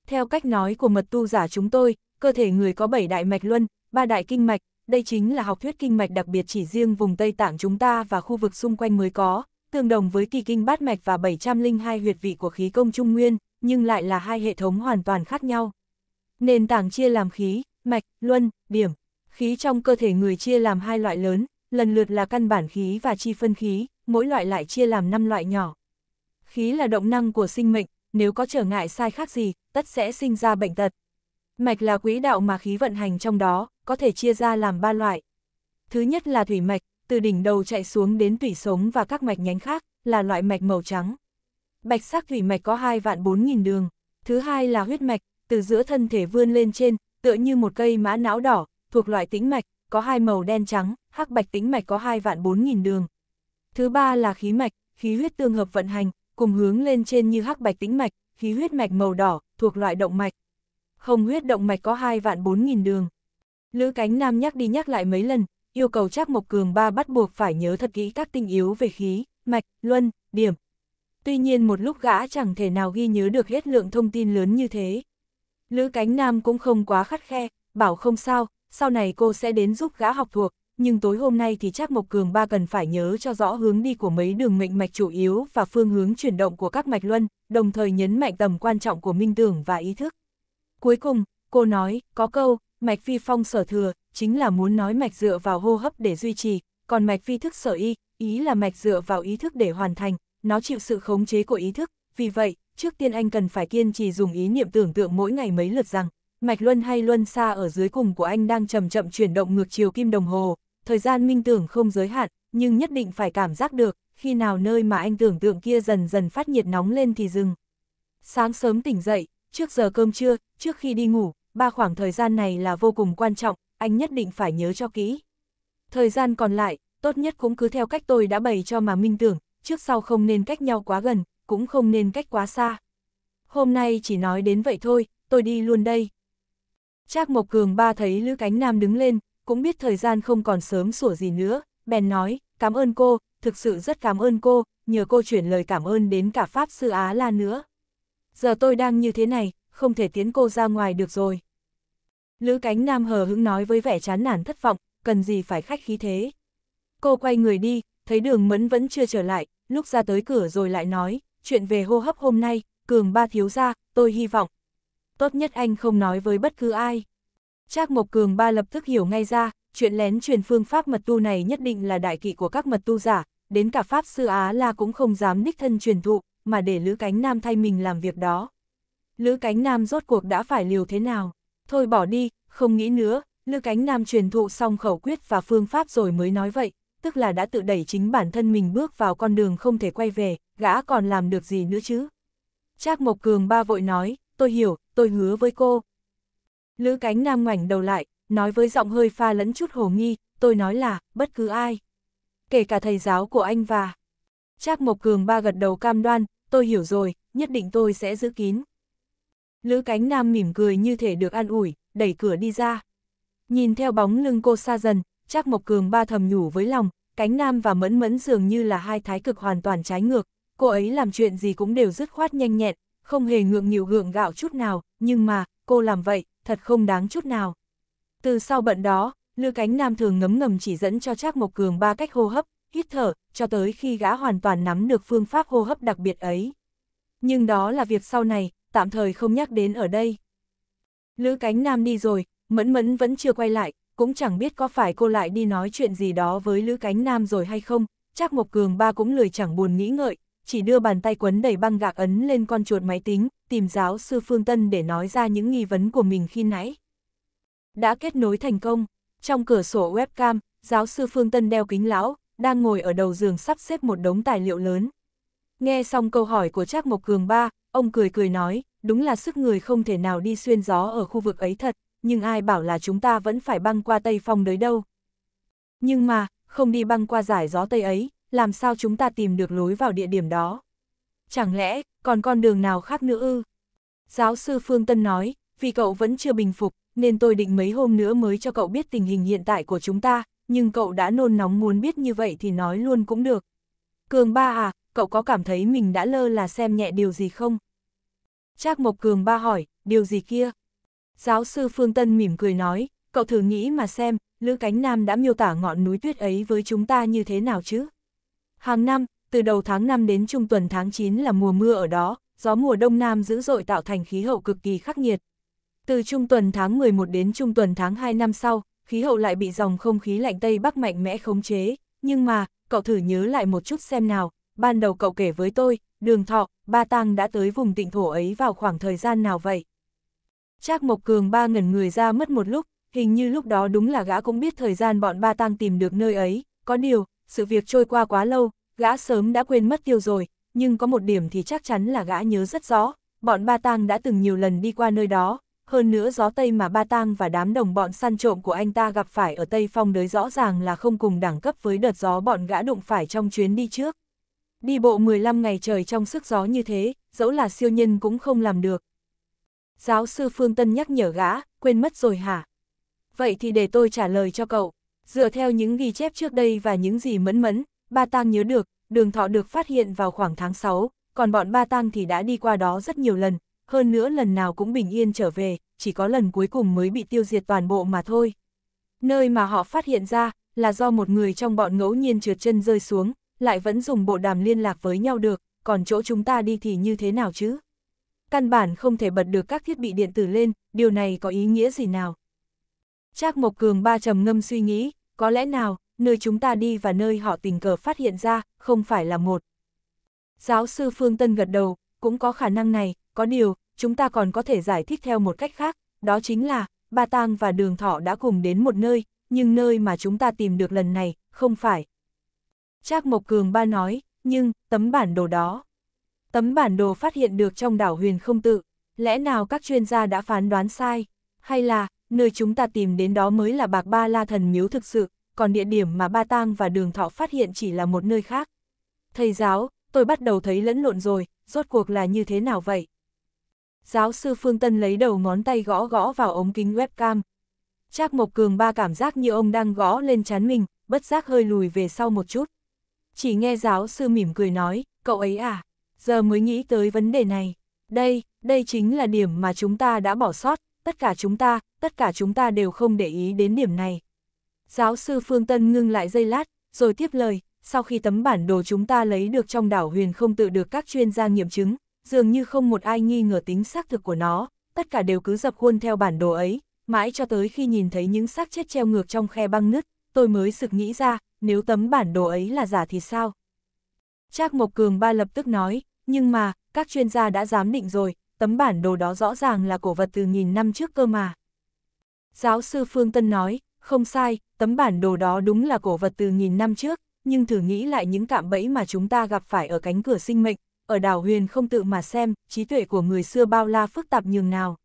Speaker 1: Theo cách nói của mật tu giả chúng tôi, cơ thể người có bảy đại mạch luân, ba đại kinh mạch, đây chính là học thuyết kinh mạch đặc biệt chỉ riêng vùng Tây Tạng chúng ta và khu vực xung quanh mới có, tương đồng với kỳ kinh bát mạch và 702 huyệt vị của khí công trung nguyên, nhưng lại là hai hệ thống hoàn toàn khác nhau. Nền tảng chia làm khí, mạch, luân, điểm. Khí trong cơ thể người chia làm hai loại lớn, lần lượt là căn bản khí và chi phân khí, mỗi loại lại chia làm 5 loại nhỏ. Khí là động năng của sinh mệnh, nếu có trở ngại sai khác gì, tất sẽ sinh ra bệnh tật. Mạch là quỹ đạo mà khí vận hành trong đó, có thể chia ra làm ba loại. Thứ nhất là thủy mạch, từ đỉnh đầu chạy xuống đến tủy sống và các mạch nhánh khác, là loại mạch màu trắng. Bạch sắc thủy mạch có hai vạn bốn nghìn đường. Thứ hai là huyết mạch, từ giữa thân thể vươn lên trên, tựa như một cây mã não đỏ, thuộc loại tĩnh mạch, có hai màu đen trắng, hắc bạch tĩnh mạch có hai vạn bốn nghìn đường. Thứ ba là khí mạch, khí huyết tương hợp vận hành, cùng hướng lên trên như hắc bạch tĩnh mạch, khí huyết mạch màu đỏ, thuộc loại động mạch, không huyết động mạch có hai vạn bốn nghìn đường. Lữ cánh nam nhắc đi nhắc lại mấy lần, yêu cầu Trác Mộc Cường ba bắt buộc phải nhớ thật kỹ các tinh yếu về khí, mạch, luân, điểm. Tuy nhiên một lúc gã chẳng thể nào ghi nhớ được hết lượng thông tin lớn như thế. Lữ cánh nam cũng không quá khắt khe, bảo không sao, sau này cô sẽ đến giúp gã học thuộc, nhưng tối hôm nay thì Trác Mộc Cường ba cần phải nhớ cho rõ hướng đi của mấy đường mệnh mạch chủ yếu và phương hướng chuyển động của các mạch luân, đồng thời nhấn mạnh tầm quan trọng của minh tưởng và ý thức. Cuối cùng, cô nói, có câu, mạch phi phong sở thừa, chính là muốn nói mạch dựa vào hô hấp để duy trì, còn mạch phi thức sở y, ý là mạch dựa vào ý thức để hoàn thành, nó chịu sự khống chế của ý thức, vì vậy, trước tiên anh cần phải kiên trì dùng ý niệm tưởng tượng mỗi ngày mấy lượt rằng, mạch luân hay luân xa ở dưới cùng của anh đang chậm chậm chuyển động ngược chiều kim đồng hồ, thời gian minh tưởng không giới hạn, nhưng nhất định phải cảm giác được, khi nào nơi mà anh tưởng tượng kia dần dần phát nhiệt nóng lên thì dừng. Sáng sớm tỉnh dậy, Trước giờ cơm trưa, trước khi đi ngủ, ba khoảng thời gian này là vô cùng quan trọng, anh nhất định phải nhớ cho kỹ. Thời gian còn lại, tốt nhất cũng cứ theo cách tôi đã bày cho mà minh tưởng, trước sau không nên cách nhau quá gần, cũng không nên cách quá xa. Hôm nay chỉ nói đến vậy thôi, tôi đi luôn đây. Trác Mộc Cường ba thấy Lữ Cánh Nam đứng lên, cũng biết thời gian không còn sớm sủa gì nữa, bèn nói, cảm ơn cô, thực sự rất cảm ơn cô, nhờ cô chuyển lời cảm ơn đến cả Pháp Sư Á La nữa giờ tôi đang như thế này, không thể tiến cô ra ngoài được rồi. Lữ cánh nam hờ hững nói với vẻ chán nản thất vọng, cần gì phải khách khí thế. Cô quay người đi, thấy đường mẫn vẫn chưa trở lại, lúc ra tới cửa rồi lại nói, chuyện về hô hấp hôm nay, cường ba thiếu ra, tôi hy vọng. Tốt nhất anh không nói với bất cứ ai. Trác Mộc Cường ba lập tức hiểu ngay ra, chuyện lén truyền phương pháp mật tu này nhất định là đại kỵ của các mật tu giả, đến cả Pháp Sư Á La cũng không dám đích thân truyền thụ, mà để Lữ Cánh Nam thay mình làm việc đó. Lữ Cánh Nam rốt cuộc đã phải liều thế nào? Thôi bỏ đi, không nghĩ nữa, Lữ Cánh Nam truyền thụ xong khẩu quyết và phương pháp rồi mới nói vậy, tức là đã tự đẩy chính bản thân mình bước vào con đường không thể quay về, gã còn làm được gì nữa chứ? Trác Mộc Cường ba vội nói, tôi hiểu, tôi hứa với cô. Lữ Cánh Nam ngoảnh đầu lại, nói với giọng hơi pha lẫn chút hồ nghi, tôi nói là, bất cứ ai. Kể cả thầy giáo của anh và... Trác Mộc Cường ba gật đầu cam đoan, tôi hiểu rồi, nhất định tôi sẽ giữ kín. Lữ cánh nam mỉm cười như thể được an ủi, đẩy cửa đi ra. Nhìn theo bóng lưng cô xa dần, chắc Mộc Cường ba thầm nhủ với lòng, cánh nam và mẫn mẫn dường như là hai thái cực hoàn toàn trái ngược, cô ấy làm chuyện gì cũng đều dứt khoát nhanh nhẹn, không hề ngượng nhiều gượng gạo chút nào, nhưng mà, cô làm vậy, thật không đáng chút nào. Từ sau bận đó, lữ Cánh Nam thường ngấm ngầm chỉ dẫn cho chắc Mộc Cường ba cách hô hấp, hít thở, cho tới khi gã hoàn toàn nắm được phương pháp hô hấp đặc biệt ấy. Nhưng đó là việc sau này, tạm thời không nhắc đến ở đây. Lữ cánh nam đi rồi, mẫn mẫn vẫn chưa quay lại, cũng chẳng biết có phải cô lại đi nói chuyện gì đó với Lữ Cánh Nam rồi hay không, chắc Mộc Cường ba cũng lười chẳng buồn nghĩ ngợi, chỉ đưa bàn tay quấn đầy băng gạc ấn lên con chuột máy tính, tìm giáo sư Phương Tân để nói ra những nghi vấn của mình khi nãy. Đã kết nối thành công, trong cửa sổ webcam, giáo sư Phương Tân đeo kính lão, đang ngồi ở đầu giường sắp xếp một đống tài liệu lớn. Nghe xong câu hỏi của Trác Mộc Cường ba, ông cười cười nói, đúng là sức người không thể nào đi xuyên gió ở khu vực ấy thật, nhưng ai bảo là chúng ta vẫn phải băng qua Tây Phong đấy đâu. Nhưng mà, không đi băng qua giải gió Tây ấy, làm sao chúng ta tìm được lối vào địa điểm đó? Chẳng lẽ, còn con đường nào khác nữa ư? Giáo sư Phương Tân nói, vì cậu vẫn chưa bình phục, nên tôi định mấy hôm nữa mới cho cậu biết tình hình hiện tại của chúng ta, nhưng cậu đã nôn nóng muốn biết như vậy thì nói luôn cũng được. Cường ba à, cậu có cảm thấy mình đã lơ là xem nhẹ điều gì không? Trác Mộc Cường ba hỏi, điều gì kia? Giáo sư Phương Tân mỉm cười nói, cậu thử nghĩ mà xem, Lữ Cánh Nam đã miêu tả ngọn núi tuyết ấy với chúng ta như thế nào chứ? Hàng năm, từ đầu tháng 5 đến trung tuần tháng 9 là mùa mưa ở đó, gió mùa đông nam dữ dội tạo thành khí hậu cực kỳ khắc nghiệt. Từ trung tuần tháng 11 đến trung tuần tháng 2 năm sau, khí hậu lại bị dòng không khí lạnh Tây Bắc mạnh mẽ khống chế, nhưng mà, cậu thử nhớ lại một chút xem nào, ban đầu cậu kể với tôi, đường thọ, ba tăng đã tới vùng tịnh thổ ấy vào khoảng thời gian nào vậy? Trác Mộc Cường ba ngẩn người ra mất một lúc, hình như lúc đó đúng là gã cũng biết thời gian bọn ba tăng tìm được nơi ấy, có điều, sự việc trôi qua quá lâu, gã sớm đã quên mất tiêu rồi, nhưng có một điểm thì chắc chắn là gã nhớ rất rõ, bọn ba tang đã từng nhiều lần đi qua nơi đó, hơn nữa gió Tây mà Ba Tang và đám đồng bọn săn trộm của anh ta gặp phải ở Tây Phong đới rõ ràng là không cùng đẳng cấp với đợt gió bọn gã đụng phải trong chuyến đi trước. Đi bộ 15 ngày trời trong sức gió như thế, dẫu là siêu nhân cũng không làm được. Giáo sư Phương Tân nhắc nhở gã, quên mất rồi hả? Vậy thì để tôi trả lời cho cậu. Dựa theo những ghi chép trước đây và những gì mẫn mẫn, Ba Tang nhớ được, đường thọ được phát hiện vào khoảng tháng 6, còn bọn Ba Tang thì đã đi qua đó rất nhiều lần, hơn nữa lần nào cũng bình yên trở về, chỉ có lần cuối cùng mới bị tiêu diệt toàn bộ mà thôi. Nơi mà họ phát hiện ra là do một người trong bọn ngẫu nhiên trượt chân rơi xuống, lại vẫn dùng bộ đàm liên lạc với nhau được, còn chỗ chúng ta đi thì như thế nào chứ? Căn bản không thể bật được các thiết bị điện tử lên, điều này có ý nghĩa gì nào? Trác Mộc Cường ba trầm ngâm suy nghĩ, có lẽ nào, nơi chúng ta đi và nơi họ tình cờ phát hiện ra, không phải là một. Giáo sư Phương Tân gật đầu, cũng có khả năng này, có điều, chúng ta còn có thể giải thích theo một cách khác, đó chính là, Ba Tang và Đường Thọ đã cùng đến một nơi, nhưng nơi mà chúng ta tìm được lần này, không phải. Trác Mộc Cường Ba nói, nhưng, tấm bản đồ đó. Tấm bản đồ phát hiện được trong đảo huyền không tự, lẽ nào các chuyên gia đã phán đoán sai, hay là, nơi chúng ta tìm đến đó mới là bạc ba la thần miếu thực sự, còn địa điểm mà Ba Tang và Đường Thọ phát hiện chỉ là một nơi khác. Thầy giáo, tôi bắt đầu thấy lẫn lộn rồi, rốt cuộc là như thế nào vậy? Giáo sư Phương Tân lấy đầu ngón tay gõ gõ vào ống kính webcam. Trác Mộc Cường ba cảm giác như ông đang gõ lên chán mình, bất giác hơi lùi về sau một chút. Chỉ nghe giáo sư mỉm cười nói, cậu ấy à, giờ mới nghĩ tới vấn đề này. Đây, đây chính là điểm mà chúng ta đã bỏ sót, tất cả chúng ta, tất cả chúng ta đều không để ý đến điểm này. Giáo sư Phương Tân ngưng lại giây lát, rồi tiếp lời, sau khi tấm bản đồ chúng ta lấy được trong đảo huyền không tự được các chuyên gia nghiệm chứng, dường như không một ai nghi ngờ tính xác thực của nó, tất cả đều cứ dập khuôn theo bản đồ ấy, mãi cho tới khi nhìn thấy những xác chết treo ngược trong khe băng nứt, tôi mới sực nghĩ ra, nếu tấm bản đồ ấy là giả thì sao? Trác Mộc Cường ba lập tức nói, nhưng mà, các chuyên gia đã giám định rồi, tấm bản đồ đó rõ ràng là cổ vật từ nghìn năm trước cơ mà. Giáo sư Phương Tân nói, không sai, tấm bản đồ đó đúng là cổ vật từ nghìn năm trước, nhưng thử nghĩ lại những cạm bẫy mà chúng ta gặp phải ở cánh cửa sinh mệnh, ở đảo huyền không tự mà xem, trí tuệ của người xưa bao la phức tạp nhường nào.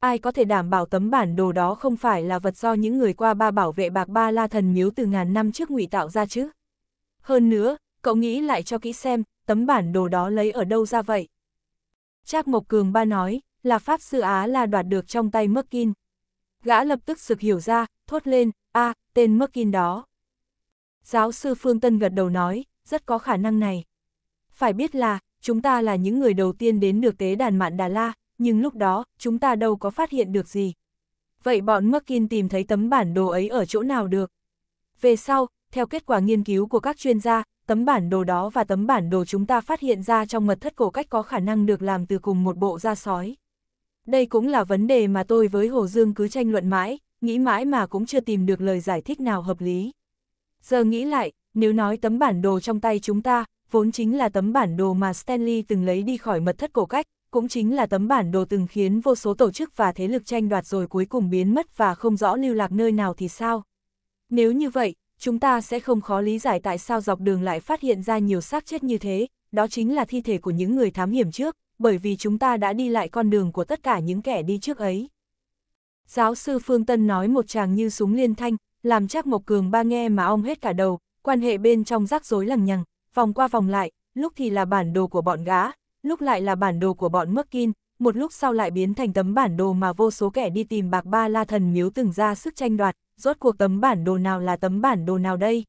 Speaker 1: Ai có thể đảm bảo tấm bản đồ đó không phải là vật do những người qua ba bảo vệ bạc ba la thần miếu từ ngàn năm trước ngụy tạo ra chứ? Hơn nữa, cậu nghĩ lại cho kỹ xem, tấm bản đồ đó lấy ở đâu ra vậy? Trác Mộc Cường ba nói, là Pháp Sư Á là đoạt được trong tay Merkin. Gã lập tức sực hiểu ra, thốt lên, a tên Merkin đó. Giáo sư Phương Tân gật đầu nói, rất có khả năng này. Phải biết là, chúng ta là những người đầu tiên đến được tế đàn Mạn Đà La, nhưng lúc đó, chúng ta đâu có phát hiện được gì. Vậy bọn Merkin tìm thấy tấm bản đồ ấy ở chỗ nào được? Về sau, theo kết quả nghiên cứu của các chuyên gia, tấm bản đồ đó và tấm bản đồ chúng ta phát hiện ra trong mật thất cổ cách có khả năng được làm từ cùng một bộ da sói. Đây cũng là vấn đề mà tôi với Hồ Dương cứ tranh luận mãi, nghĩ mãi mà cũng chưa tìm được lời giải thích nào hợp lý. Giờ nghĩ lại, nếu nói tấm bản đồ trong tay chúng ta, vốn chính là tấm bản đồ mà Stanley từng lấy đi khỏi mật thất cổ cách, cũng chính là tấm bản đồ từng khiến vô số tổ chức và thế lực tranh đoạt rồi cuối cùng biến mất và không rõ lưu lạc nơi nào thì sao. Nếu như vậy, chúng ta sẽ không khó lý giải tại sao dọc đường lại phát hiện ra nhiều xác chết như thế, đó chính là thi thể của những người thám hiểm trước, bởi vì chúng ta đã đi lại con đường của tất cả những kẻ đi trước ấy. Giáo sư Phương Tân nói một chàng như súng liên thanh, làm chắc Mộc Cường ba nghe mà ong hết cả đầu, quan hệ bên trong rắc rối lằng nhằng, vòng qua vòng lại, lúc thì là bản đồ của bọn gã, lúc lại là bản đồ của bọn Merkin, một lúc sau lại biến thành tấm bản đồ mà vô số kẻ đi tìm bạc ba la thần miếu từng ra sức tranh đoạt, rốt cuộc tấm bản đồ nào là tấm bản đồ nào đây?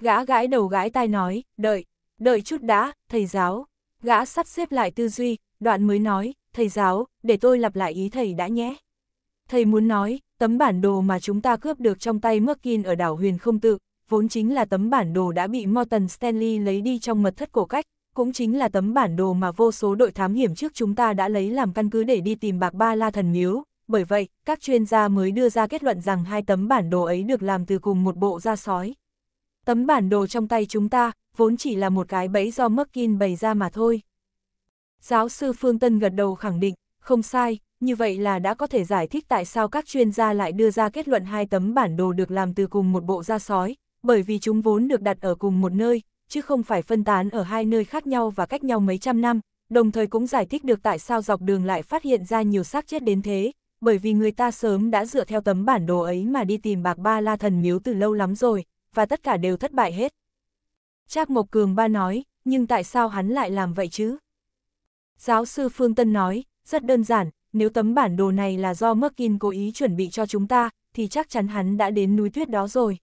Speaker 1: Gã gãi đầu gãi tai nói, đợi, đợi chút đã, thầy giáo. Gã sắp xếp lại tư duy, đoạn mới nói, thầy giáo, để tôi lặp lại ý thầy đã nhé. Thầy muốn nói, tấm bản đồ mà chúng ta cướp được trong tay Merkin ở đảo huyền không tự, vốn chính là tấm bản đồ đã bị Morton Stanley lấy đi trong mật thất cổ cách, cũng chính là tấm bản đồ mà vô số đội thám hiểm trước chúng ta đã lấy làm căn cứ để đi tìm bạc ba la thần miếu. Bởi vậy, các chuyên gia mới đưa ra kết luận rằng hai tấm bản đồ ấy được làm từ cùng một bộ da sói. Tấm bản đồ trong tay chúng ta, vốn chỉ là một cái bẫy do Merkin bày ra mà thôi. Giáo sư Phương Tân gật đầu khẳng định, không sai, như vậy là đã có thể giải thích tại sao các chuyên gia lại đưa ra kết luận hai tấm bản đồ được làm từ cùng một bộ da sói, bởi vì chúng vốn được đặt ở cùng một nơi, chứ không phải phân tán ở hai nơi khác nhau và cách nhau mấy trăm năm, đồng thời cũng giải thích được tại sao dọc đường lại phát hiện ra nhiều xác chết đến thế, bởi vì người ta sớm đã dựa theo tấm bản đồ ấy mà đi tìm bạc ba la thần miếu từ lâu lắm rồi, và tất cả đều thất bại hết. Trác Mộc Cường ba nói, nhưng tại sao hắn lại làm vậy chứ? Giáo sư Phương Tân nói, rất đơn giản, nếu tấm bản đồ này là do Merkin cố ý chuẩn bị cho chúng ta, thì chắc chắn hắn đã đến núi tuyết đó rồi.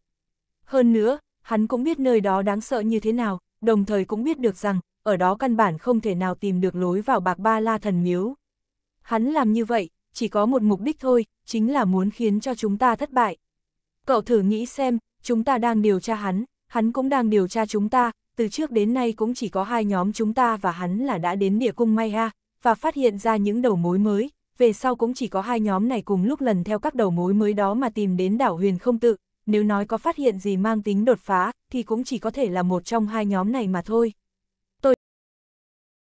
Speaker 1: Hơn nữa, hắn cũng biết nơi đó đáng sợ như thế nào, đồng thời cũng biết được rằng, ở đó căn bản không thể nào tìm được lối vào bạc ba la thần miếu. Hắn làm như vậy, chỉ có một mục đích thôi, chính là muốn khiến cho chúng ta thất bại. Cậu thử nghĩ xem, chúng ta đang điều tra hắn, hắn cũng đang điều tra chúng ta, từ trước đến nay cũng chỉ có hai nhóm chúng ta và hắn là đã đến địa cung Maya, và phát hiện ra những đầu mối mới, về sau cũng chỉ có hai nhóm này cùng lúc lần theo các đầu mối mới đó mà tìm đến đảo huyền không tự, nếu nói có phát hiện gì mang tính đột phá, thì cũng chỉ có thể là một trong hai nhóm này mà thôi.